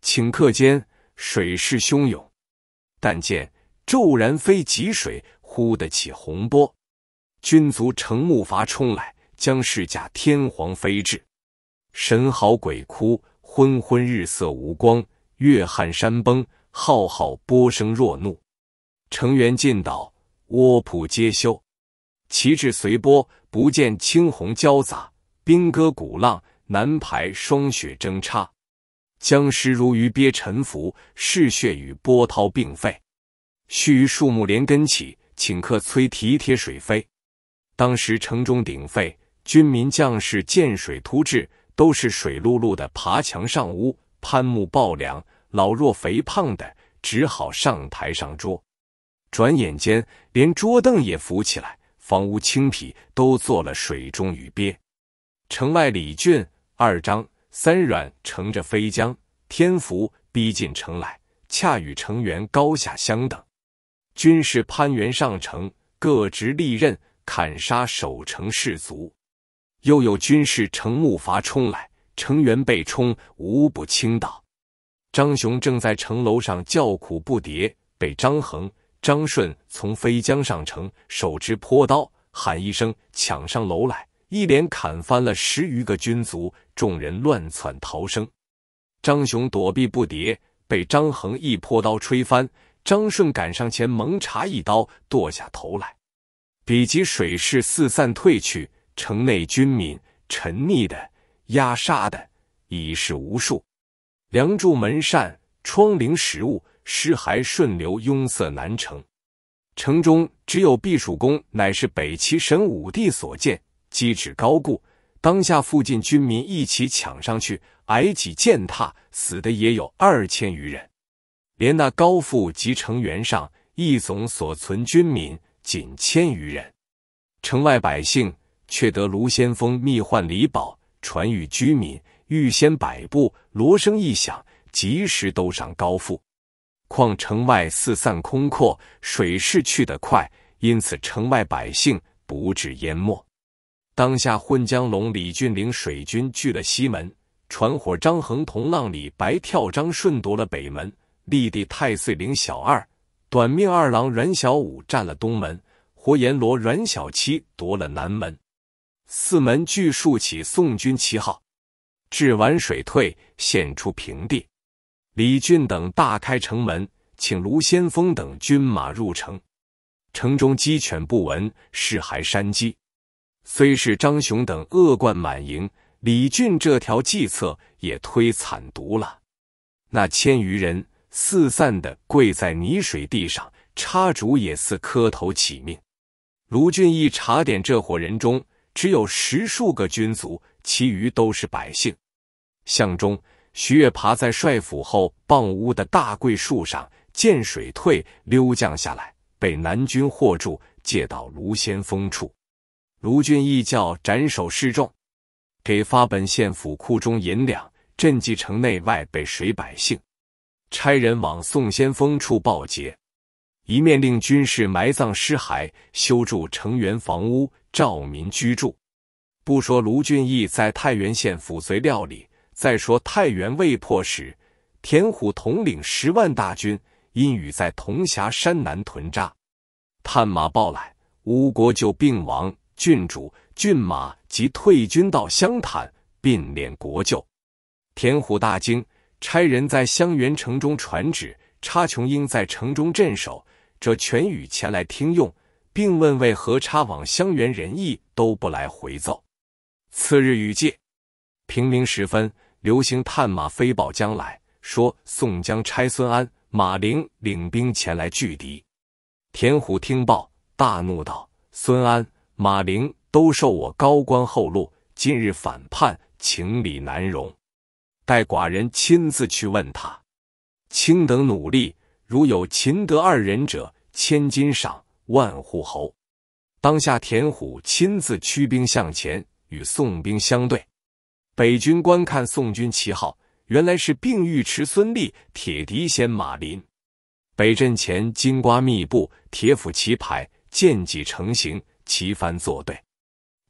顷刻间。水势汹涌，但见骤然飞急水，忽得起洪波。军卒乘木筏冲来，将士驾天皇飞至。神嚎鬼哭，昏昏日色无光，月撼山崩，浩浩波声若怒。成员尽倒，窝铺皆休。旗帜随波，不见青红交杂。兵戈鼓浪，南排霜雪争插。僵尸如鱼鳖沉浮，嗜血与波涛并沸。须臾树木连根起，顷刻摧提铁水飞。当时城中鼎沸，军民将士见水突至，都是水漉漉的爬墙上屋、攀木抱梁。老弱肥胖的只好上台上桌。转眼间，连桌凳也浮起来，房屋青皮都做了水中鱼鳖。城外李俊二章。三阮乘着飞江，天福逼近城来，恰与城垣高下相等。军士攀援上城，各执利刃，砍杀守城士卒。又有军士乘木筏冲来，城垣被冲，无不倾倒。张雄正在城楼上叫苦不迭，被张衡、张顺从飞江上城，手持坡刀，喊一声，抢上楼来。一连砍翻了十余个军卒，众人乱窜逃生。张雄躲避不迭，被张衡一破刀吹翻。张顺赶上前，猛插一刀剁下头来。比及水势四散退去，城内军民沉溺的、压杀的已是无数。梁柱门扇、窗棂石物、尸骸顺流拥塞南城。城中只有避暑宫，乃是北齐神武帝所建。机指高固，当下附近军民一起抢上去，挨挤践踏，死的也有二千余人。连那高富及城垣上，一总所存军民仅千余人。城外百姓却得卢先锋密唤李宝，传与居民，预先摆布锣声一响，及时都上高富。况城外四散空阔，水势去得快，因此城外百姓不至淹没。当下，混江龙李俊领水军拒了西门，船伙张衡同浪里白跳张顺夺了北门，立地太岁领小二短命二郎阮小五占了东门，活阎罗阮小七夺了南门，四门俱竖起宋军旗号。至晚水退，现出平地，李俊等大开城门，请卢先锋等军马入城。城中鸡犬不闻，是还山鸡。虽是张雄等恶贯满盈，李俊这条计策也忒惨毒了。那千余人四散的跪在泥水地上，插竹也似磕头起命。卢俊义查点这伙人中，只有十数个军卒，其余都是百姓。巷中，徐越爬在帅府后傍屋的大桂树上，见水退，溜降下来，被南军获住，借到卢先锋处。卢俊义叫斩首示众，给发本县府库中银两赈济城内外被水百姓，差人往宋先锋处报捷。一面令军士埋葬尸骸，修筑城垣房屋，召民居住。不说卢俊义在太原县府随料理，再说太原未破时，田虎统领十万大军，因雨在铜峡山南屯扎。探马报来，吴国就病亡。郡主、郡马即退军到湘潭，并联国舅田虎大惊，差人在襄垣城中传旨，差琼英在城中镇守。这全宇前来听用，并问为何差往襄垣，仁义都不来回奏。次日雨界，平明时分，流星探马飞报将来说，宋江差孙安、马灵领兵前来拒敌。田虎听报，大怒道：“孙安！”马陵都受我高官厚禄，今日反叛，情理难容。待寡人亲自去问他。卿等努力，如有擒得二人者，千金赏，万户侯。当下田虎亲自驱兵向前，与宋兵相对。北军观看宋军旗号，原来是并尉迟孙立、铁笛衔马林。北阵前金瓜密布，铁斧齐排，剑戟成形。旗幡作对，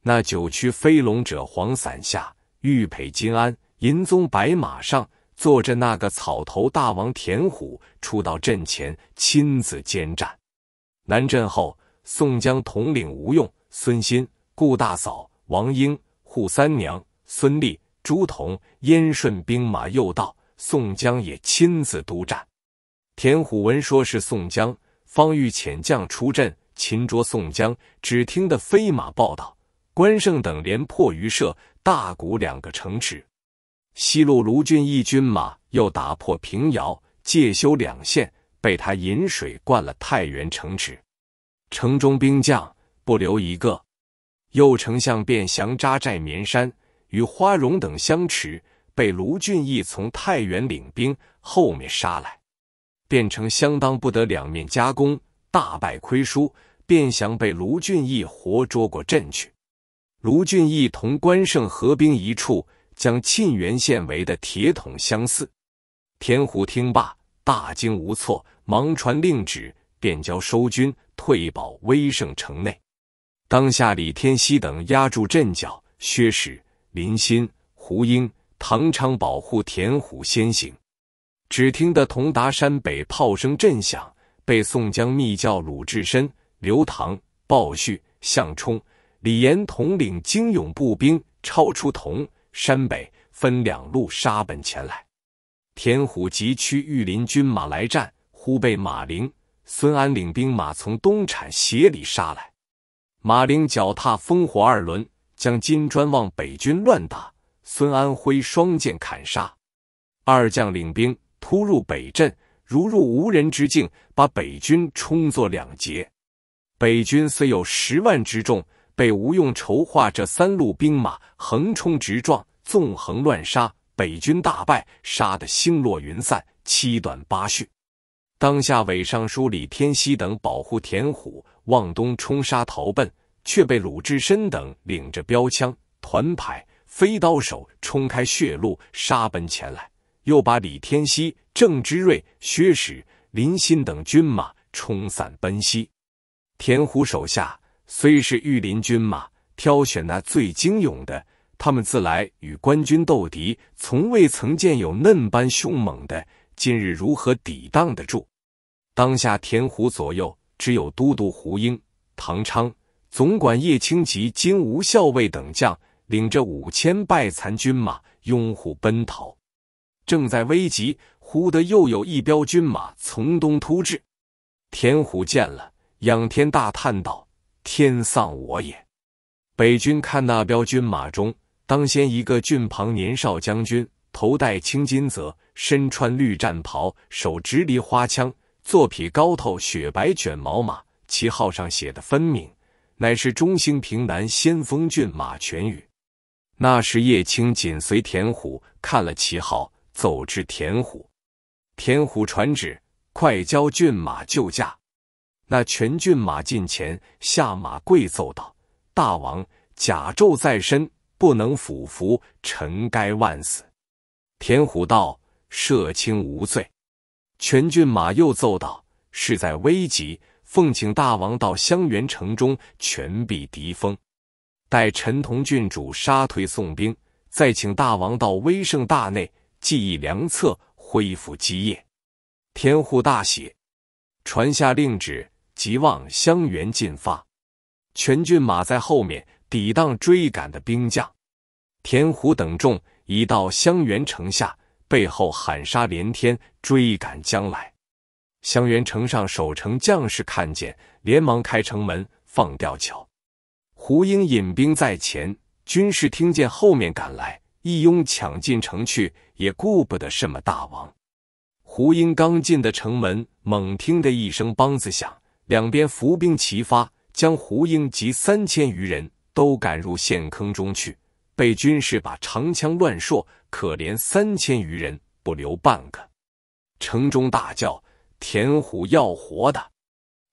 那九曲飞龙者黄伞下，玉佩金鞍，银鬃白马上坐着那个草头大王田虎，出到阵前亲自监战。南阵后，宋江统领吴用、孙新、顾大嫂、王英、扈三娘、孙立、朱仝、燕顺兵马又到，宋江也亲自督战。田虎闻说是宋江，方欲遣将出阵。擒捉宋江，只听得飞马报道：关胜等连破于社、大谷两个城池。西路卢俊义军马又打破平遥、介休两县，被他引水灌了太原城池，城中兵将不留一个。右丞相便降扎寨绵山，与花荣等相持，被卢俊义从太原领兵后面杀来，变成相当不得，两面夹攻，大败亏输。便想被卢俊义活捉过阵去，卢俊义同关胜合兵一处，将沁源县围得铁桶相似。田虎听罢，大惊无措，忙传令旨，便交收军退保威胜城内。当下李天熙等压住阵脚，薛史、林欣、胡英、唐昌保护田虎先行。只听得同达山北炮声震响，被宋江密叫鲁智深。刘唐、鲍旭、项冲、李严统领精勇步兵，超出铜山北，分两路杀奔前来。田虎急驱御林军马来战，忽被马陵、孙安领兵马从东产斜里杀来。马陵脚踏烽火二轮，将金砖往北军乱打；孙安挥双剑砍杀。二将领兵突入北阵，如入无人之境，把北军冲作两截。北军虽有十万之众，被吴用筹划这三路兵马横冲直撞、纵横乱杀，北军大败，杀得星落云散、七断八续。当下，韦尚书李天锡等保护田虎往东冲杀逃奔，却被鲁智深等领着标枪、团牌、飞刀手冲开血路杀奔前来，又把李天锡、郑芝瑞、薛史、林欣等军马冲散奔西。田虎手下虽是御林军马，挑选那最精勇的，他们自来与官军斗敌，从未曾见有嫩般凶猛的。今日如何抵挡得住？当下田虎左右只有都督胡英、唐昌、总管叶青吉、金吾校尉等将领着五千败残军马拥护奔逃。正在危急，忽得又有一彪军马从东突至，田虎见了。仰天大叹道：“天丧我也！”北军看那标军马中，当先一个俊庞年少将军，头戴青金泽，身穿绿战袍，手执梨花枪，坐匹高头雪白卷毛马，旗号上写的分明，乃是中兴平南先锋郡马全宇。那时叶青紧随田虎，看了旗号，走至田虎，田虎传旨：“快交骏马救驾。”那全郡马进前下马跪奏道：“大王，甲胄在身，不能俯伏，臣该万死。”田虎道：“赦卿无罪。”全郡马又奏道：“事在危急，奉请大王到襄垣城中全避敌锋，待陈同郡主杀退宋兵，再请大王到威胜大内，记忆良策，恢复基业。”田虎大喜，传下令旨。即望襄垣进发，全军马在后面抵挡追赶的兵将。田虎等众已到襄垣城下，背后喊杀连天，追赶将来。襄垣城上守城将士看见，连忙开城门放吊桥。胡英引兵在前，军士听见后面赶来，一拥抢进城去，也顾不得什么大王。胡英刚进的城门，猛听得一声梆子响。两边伏兵齐发，将胡英及三千余人都赶入陷坑中去。被军士把长枪乱射，可怜三千余人不留半个。城中大叫：“田虎要活的！”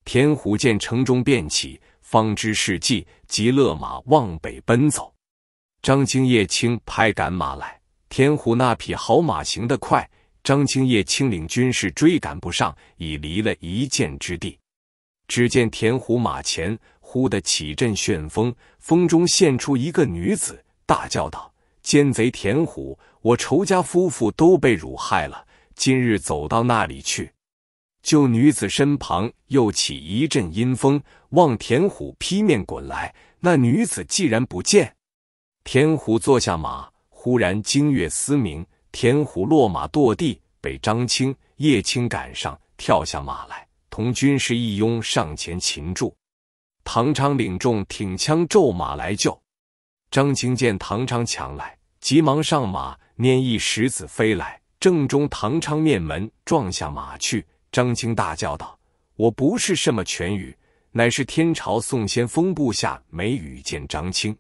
田虎见城中变起，方知计，急，即勒马往北奔走。张青、叶青拍赶马来，田虎那匹好马行得快，张青、叶青领军士追赶不上，已离了一箭之地。只见田虎马前忽得起阵旋风，风中现出一个女子，大叫道：“奸贼田虎，我仇家夫妇都被汝害了！今日走到那里去？”就女子身旁又起一阵阴风，望田虎劈面滚来。那女子既然不见，田虎坐下马，忽然惊月嘶鸣，田虎落马堕地，被张青、叶青赶上，跳下马来。同军士一拥上前擒住，唐昌领众挺枪骤马来救。张青见唐昌抢来，急忙上马，拈一石子飞来，正中唐昌面门，撞下马去。张青大叫道：“我不是什么全羽，乃是天朝宋先锋部下梅雨见张青。”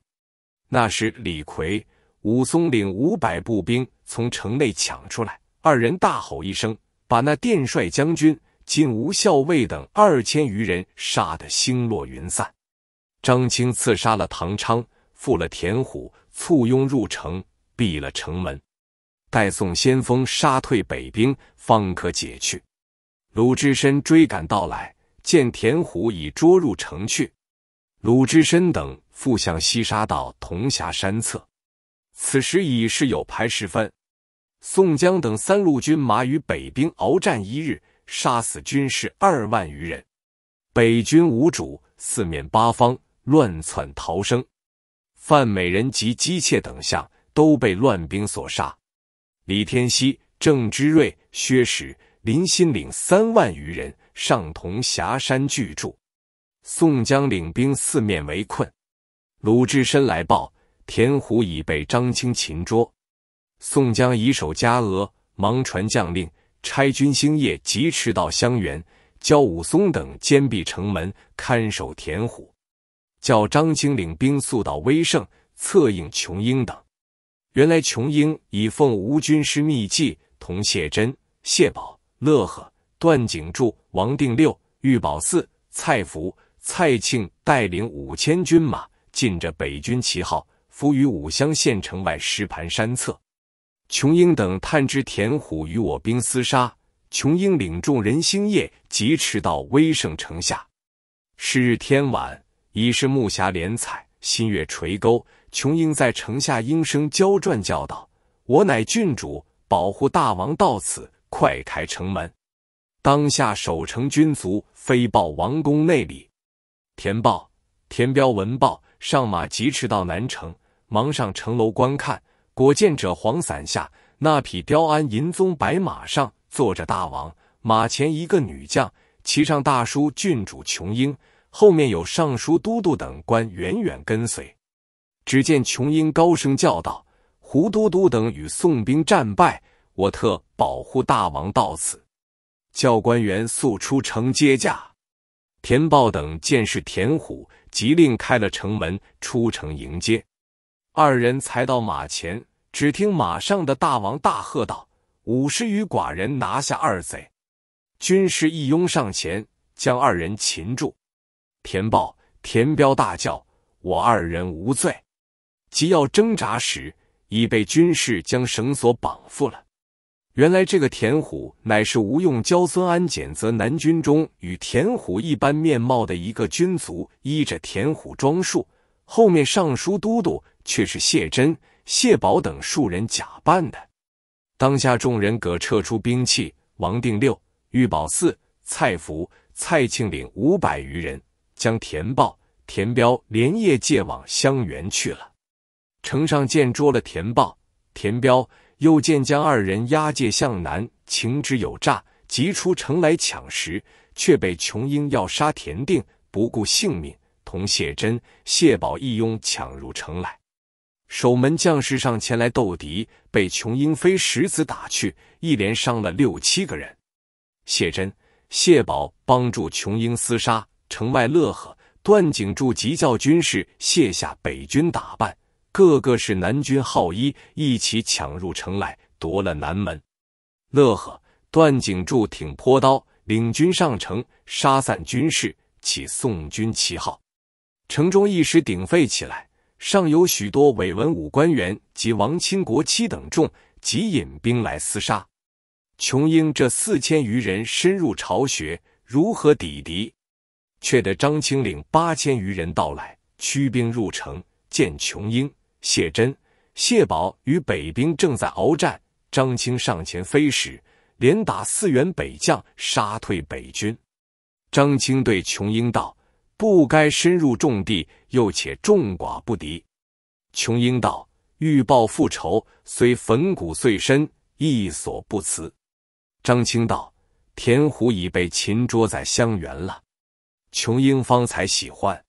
那时李逵、武松领五百步兵从城内抢出来，二人大吼一声，把那殿帅将军。尽无校尉等二千余人，杀得星落云散。张清刺杀了唐昌，负了田虎，簇拥入城，闭了城门。待宋先锋杀退北兵，方可解去。鲁智深追赶到来，见田虎已捉入城去。鲁智深等复向西沙道铜峡山侧。此时已是有牌时分，宋江等三路军马与北兵鏖战一日。杀死军士二万余人，北军无主，四面八方乱窜逃生。范美人及姬妾等相都被乱兵所杀。李天熙、郑芝瑞、薛史、林心领三万余人上同峡山聚住。宋江领兵四面围困。鲁智深来报，田虎已被张清擒捉。宋江以手夹额，忙传将令。差军星夜疾驰到襄垣，叫武松等坚壁城门，看守田虎；叫张青领兵速到威胜，策应琼英等。原来琼英已奉吴军师密计，同谢珍、谢宝、乐和、段景柱、王定六、玉宝四、蔡福、蔡庆带领五千军马，进着北军旗号，伏于武乡县城外石盘山侧。琼英等探知田虎与我兵厮杀，琼英领众人星夜疾驰到威胜城下。是日天晚，已是暮霞连彩，新月垂钩。琼英在城下应声交传，叫道：“我乃郡主，保护大王到此，快开城门！”当下守城军卒飞报王宫内里。田豹、田彪闻报，上马疾驰到南城，忙上城楼观看。果见者黄伞下，那匹雕鞍银鬃白马上坐着大王，马前一个女将骑上大叔郡主琼英，后面有尚书都督等官远远跟随。只见琼英高声叫道：“胡都督等与宋兵战败，我特保护大王到此，叫官员速出城接驾。”田豹等见是田虎，急令开了城门，出城迎接。二人才到马前。只听马上的大王大喝道：“五十余寡人拿下二贼！”军士一拥上前，将二人擒住。田豹、田彪大叫：“我二人无罪！”即要挣扎时，已被军士将绳索绑缚了。原来这个田虎乃是吴用教孙安检责南军中与田虎一般面貌的一个军卒，依着田虎装束。后面尚书都督却是谢真。谢宝等数人假扮的，当下众人各撤出兵器。王定六、玉宝四、蔡福、蔡庆领五百余人，将田豹、田彪连夜借往襄垣去了。城上见捉了田豹、田彪，又见将二人押解向南，情知有诈，急出城来抢时，却被琼英要杀田定，不顾性命，同谢珍、谢宝一拥抢入城来。守门将士上前来斗敌，被琼英飞石子打去，一连伤了六七个人。谢珍、谢宝帮助琼英厮杀。城外乐呵。段景柱急叫军士卸下北军打扮，个个是南军号衣，一起抢入城来，夺了南门。乐呵，段景柱挺坡刀领军上城，杀散军士，起宋军旗号。城中一时鼎沸起来。尚有许多伪文武官员及王亲国戚等众，即引兵来厮杀。琼英这四千余人深入巢穴，如何抵敌？却得张青领八千余人到来，驱兵入城。见琼英、谢珍、谢宝与北兵正在鏖战，张青上前飞矢，连打四员北将，杀退北军。张青对琼英道。不该深入重地，又且众寡不敌。琼英道：“欲报复仇，虽粉骨碎身，亦所不辞。”张青道：“田虎已被擒捉在襄垣了。”琼英方才喜欢，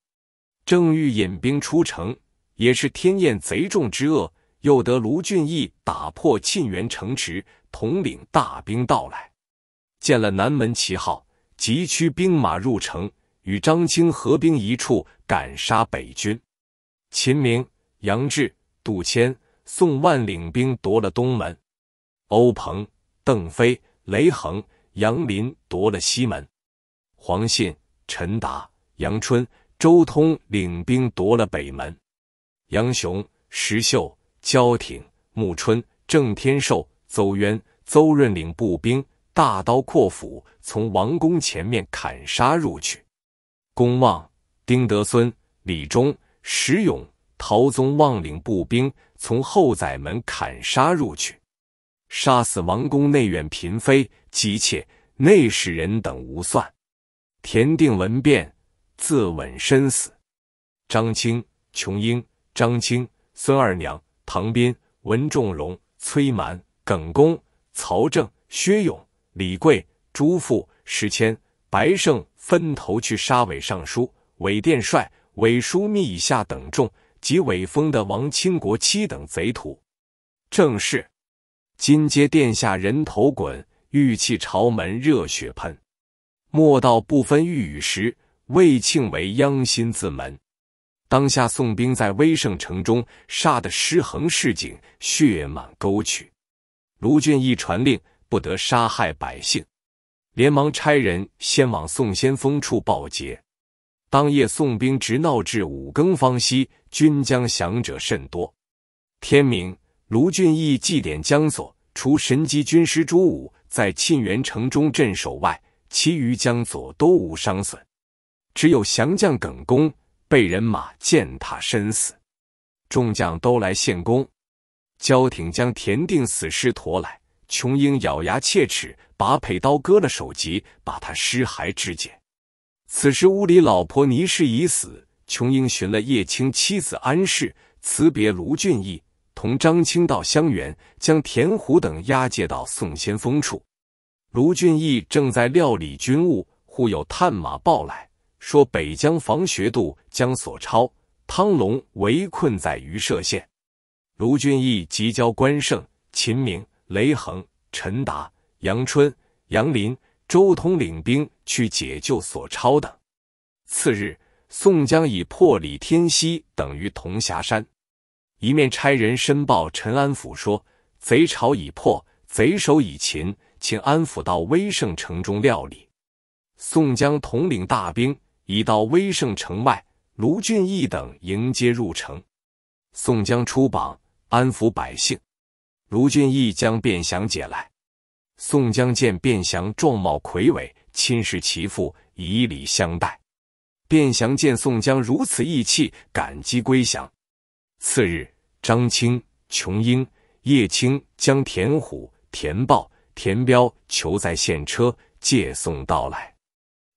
正欲引兵出城，也是天艳贼众之恶，又得卢俊义打破沁园城池，统领大兵到来，见了南门旗号，急驱兵马入城。与张清合兵一处，赶杀北军。秦明、杨志、杜迁、宋万领兵夺了东门；欧鹏、邓飞、雷横、杨林夺了西门；黄信、陈达、杨春、周通领兵夺了北门。杨雄、石秀、焦挺、穆春、郑天寿、邹渊、邹润领步兵，大刀阔斧，从王宫前面砍杀入去。公望、丁德孙、李忠、石勇、陶宗望领步兵从后宰门砍杀入去，杀死王宫内院嫔妃、姬妾、内侍人等无算。田定闻变，自刎身死。张青、琼英、张青、孙二娘、唐斌、文仲荣、崔蛮、耿恭、曹正、薛勇、李贵、朱富、石谦、白胜。分头去杀韦尚书、韦殿帅、韦枢密以下等众及韦封的王清国戚等贼徒。正是，金阶殿下人头滚，玉砌朝门热血喷。莫道不分玉与石，魏庆为殃心自门。当下宋兵在威胜城中杀得尸横市井，血满沟渠。卢俊义传令，不得杀害百姓。连忙差人先往宋先锋处报捷。当夜宋兵直闹至五更方息，军将降者甚多。天明，卢俊义祭奠江左，除神机军师朱武在沁园城中镇守外，其余江左都无伤损，只有降将耿恭被人马践踏身死。众将都来献功，焦挺将田定死尸驮来。琼英咬牙切齿，拔佩刀割了首级，把他尸骸肢解。此时屋里老婆倪氏已死，琼英寻了叶青妻子安氏，辞别卢俊义，同张青到香园，将田虎等押解到宋先锋处。卢俊义正在料理军务，忽有探马报来说，北江防学度将索超、汤隆围困在榆社县。卢俊义急交关胜、秦明。雷横、陈达、杨春、杨林、周通领兵去解救索超等。次日，宋江已破李天锡等于铜峡山，一面差人申报陈安府说：“贼巢已破，贼首已擒，请安抚到威胜城中料理。”宋江统领大兵已到威胜城外，卢俊义等迎接入城。宋江出榜安抚百姓。卢俊义将卞祥解来，宋江见卞祥状貌魁伟，亲视其父，以礼相待。卞祥见宋江如此义气，感激归降。次日，张青、琼英、叶青将田虎、田豹、田彪囚在县车，借送到来。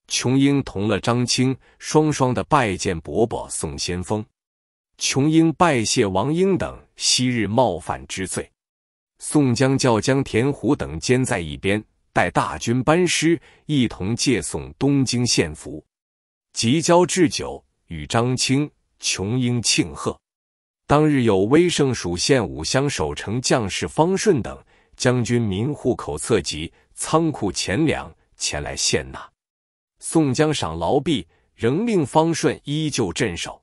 琼英同了张青，双双的拜见伯伯宋先锋。琼英拜谢王英等昔日冒犯之罪。宋江叫将田虎等监在一边，待大军班师，一同借送东京献俘。即交置酒与张青、琼英庆贺。当日有威胜署县五乡守城将士方顺等，将军民户口册籍、仓库钱粮前来献纳。宋江赏劳毕，仍令方顺依旧镇守。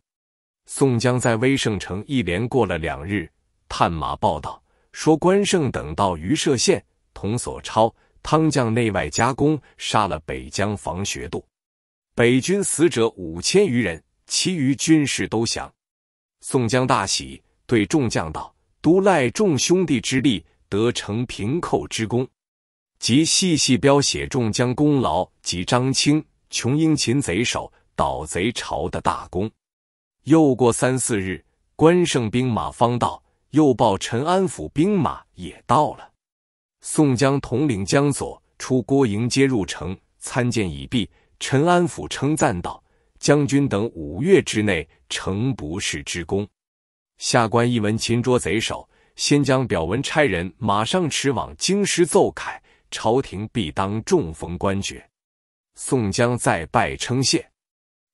宋江在威胜城一连过了两日，探马报道。说关胜等到榆社县，同索超、汤将内外夹攻，杀了北江房学度，北军死者五千余人，其余军士都降。宋江大喜，对众将道：“都赖众兄弟之力，得成平寇之功。”即细细标写众将功劳，及张清、琼英擒贼首、倒贼巢的大功。又过三四日，关胜兵马方到。又报陈安府兵马也到了，宋江统领江左出郭迎接入城，参见已毕。陈安府称赞道：“将军等五月之内成不世之功。”下官一闻擒捉贼首，先将表文差人马上驰往京师奏凯，朝廷必当重逢官爵。宋江再拜称谢。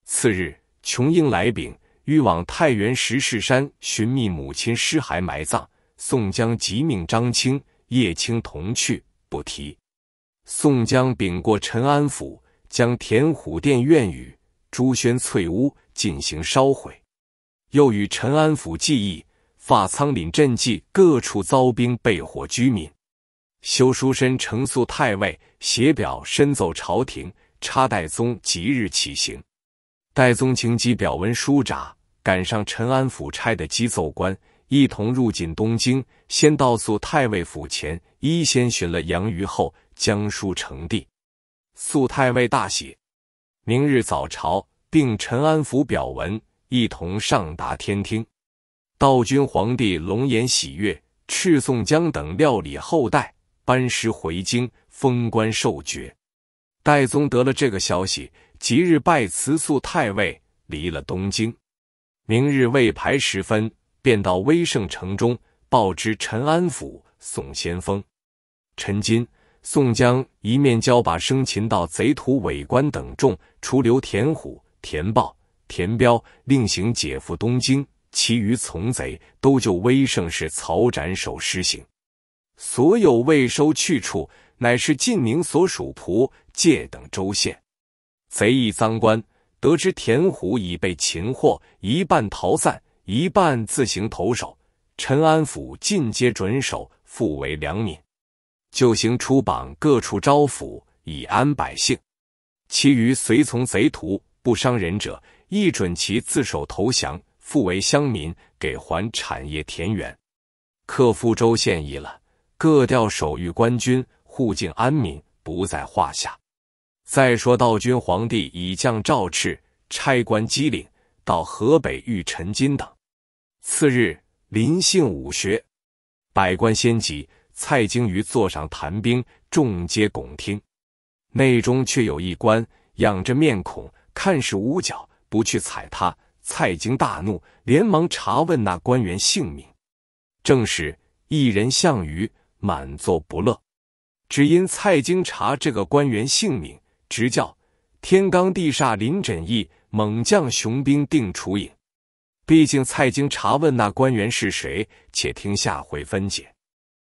次日，琼英来禀。欲往太原石室山寻觅母亲尸骸埋葬，宋江即命张青、叶青同去。不提宋江禀过陈安府，将田虎殿院宇、朱轩翠屋进行烧毁。又与陈安府记议，发苍岭镇济各处遭兵被火居民，修书身呈诉太尉，写表身奏朝廷，插代宗即日起行。戴宗、情急表文书札赶上陈安府差的急奏官，一同入进东京，先到宿太尉府前，一先寻了杨虞，后将书呈递。宿太尉大喜，明日早朝，并陈安府表文一同上达天听。道君皇帝龙颜喜悦，敕宋江等料理后代，班师回京，封官受爵。戴宗得了这个消息。即日拜辞宿太尉，离了东京。明日未牌时分，便到威胜城中，报知陈安府宋先锋、陈金、宋江一面交把生擒到贼徒伪官等众，除留田虎、田豹、田彪另行解赴东京，其余从贼都就威胜市曹斩首施行。所有未收去处，乃是晋宁所属仆界等州县。贼一赃官，得知田虎已被擒获，一半逃散，一半自行投首。陈安府进阶准守，复为良民。就行出榜各处招抚，以安百姓。其余随从贼徒不伤人者，亦准其自首投降，复为乡民，给还产业田园。克复州县已了，各调守御官军，护境安民，不在话下。再说道君皇帝已降诏敕，差官机领到河北遇陈金等。次日临幸武学，百官先集，蔡京于座上谈兵，众皆拱听。内中却有一官仰着面孔，看是五脚，不去踩他。蔡京大怒，连忙查问那官员姓名，正是一人项羽，满座不乐，只因蔡京查这个官员姓名。直叫天罡地煞临枕易猛将雄兵定楚影。毕竟蔡京查问那官员是谁，且听下回分解。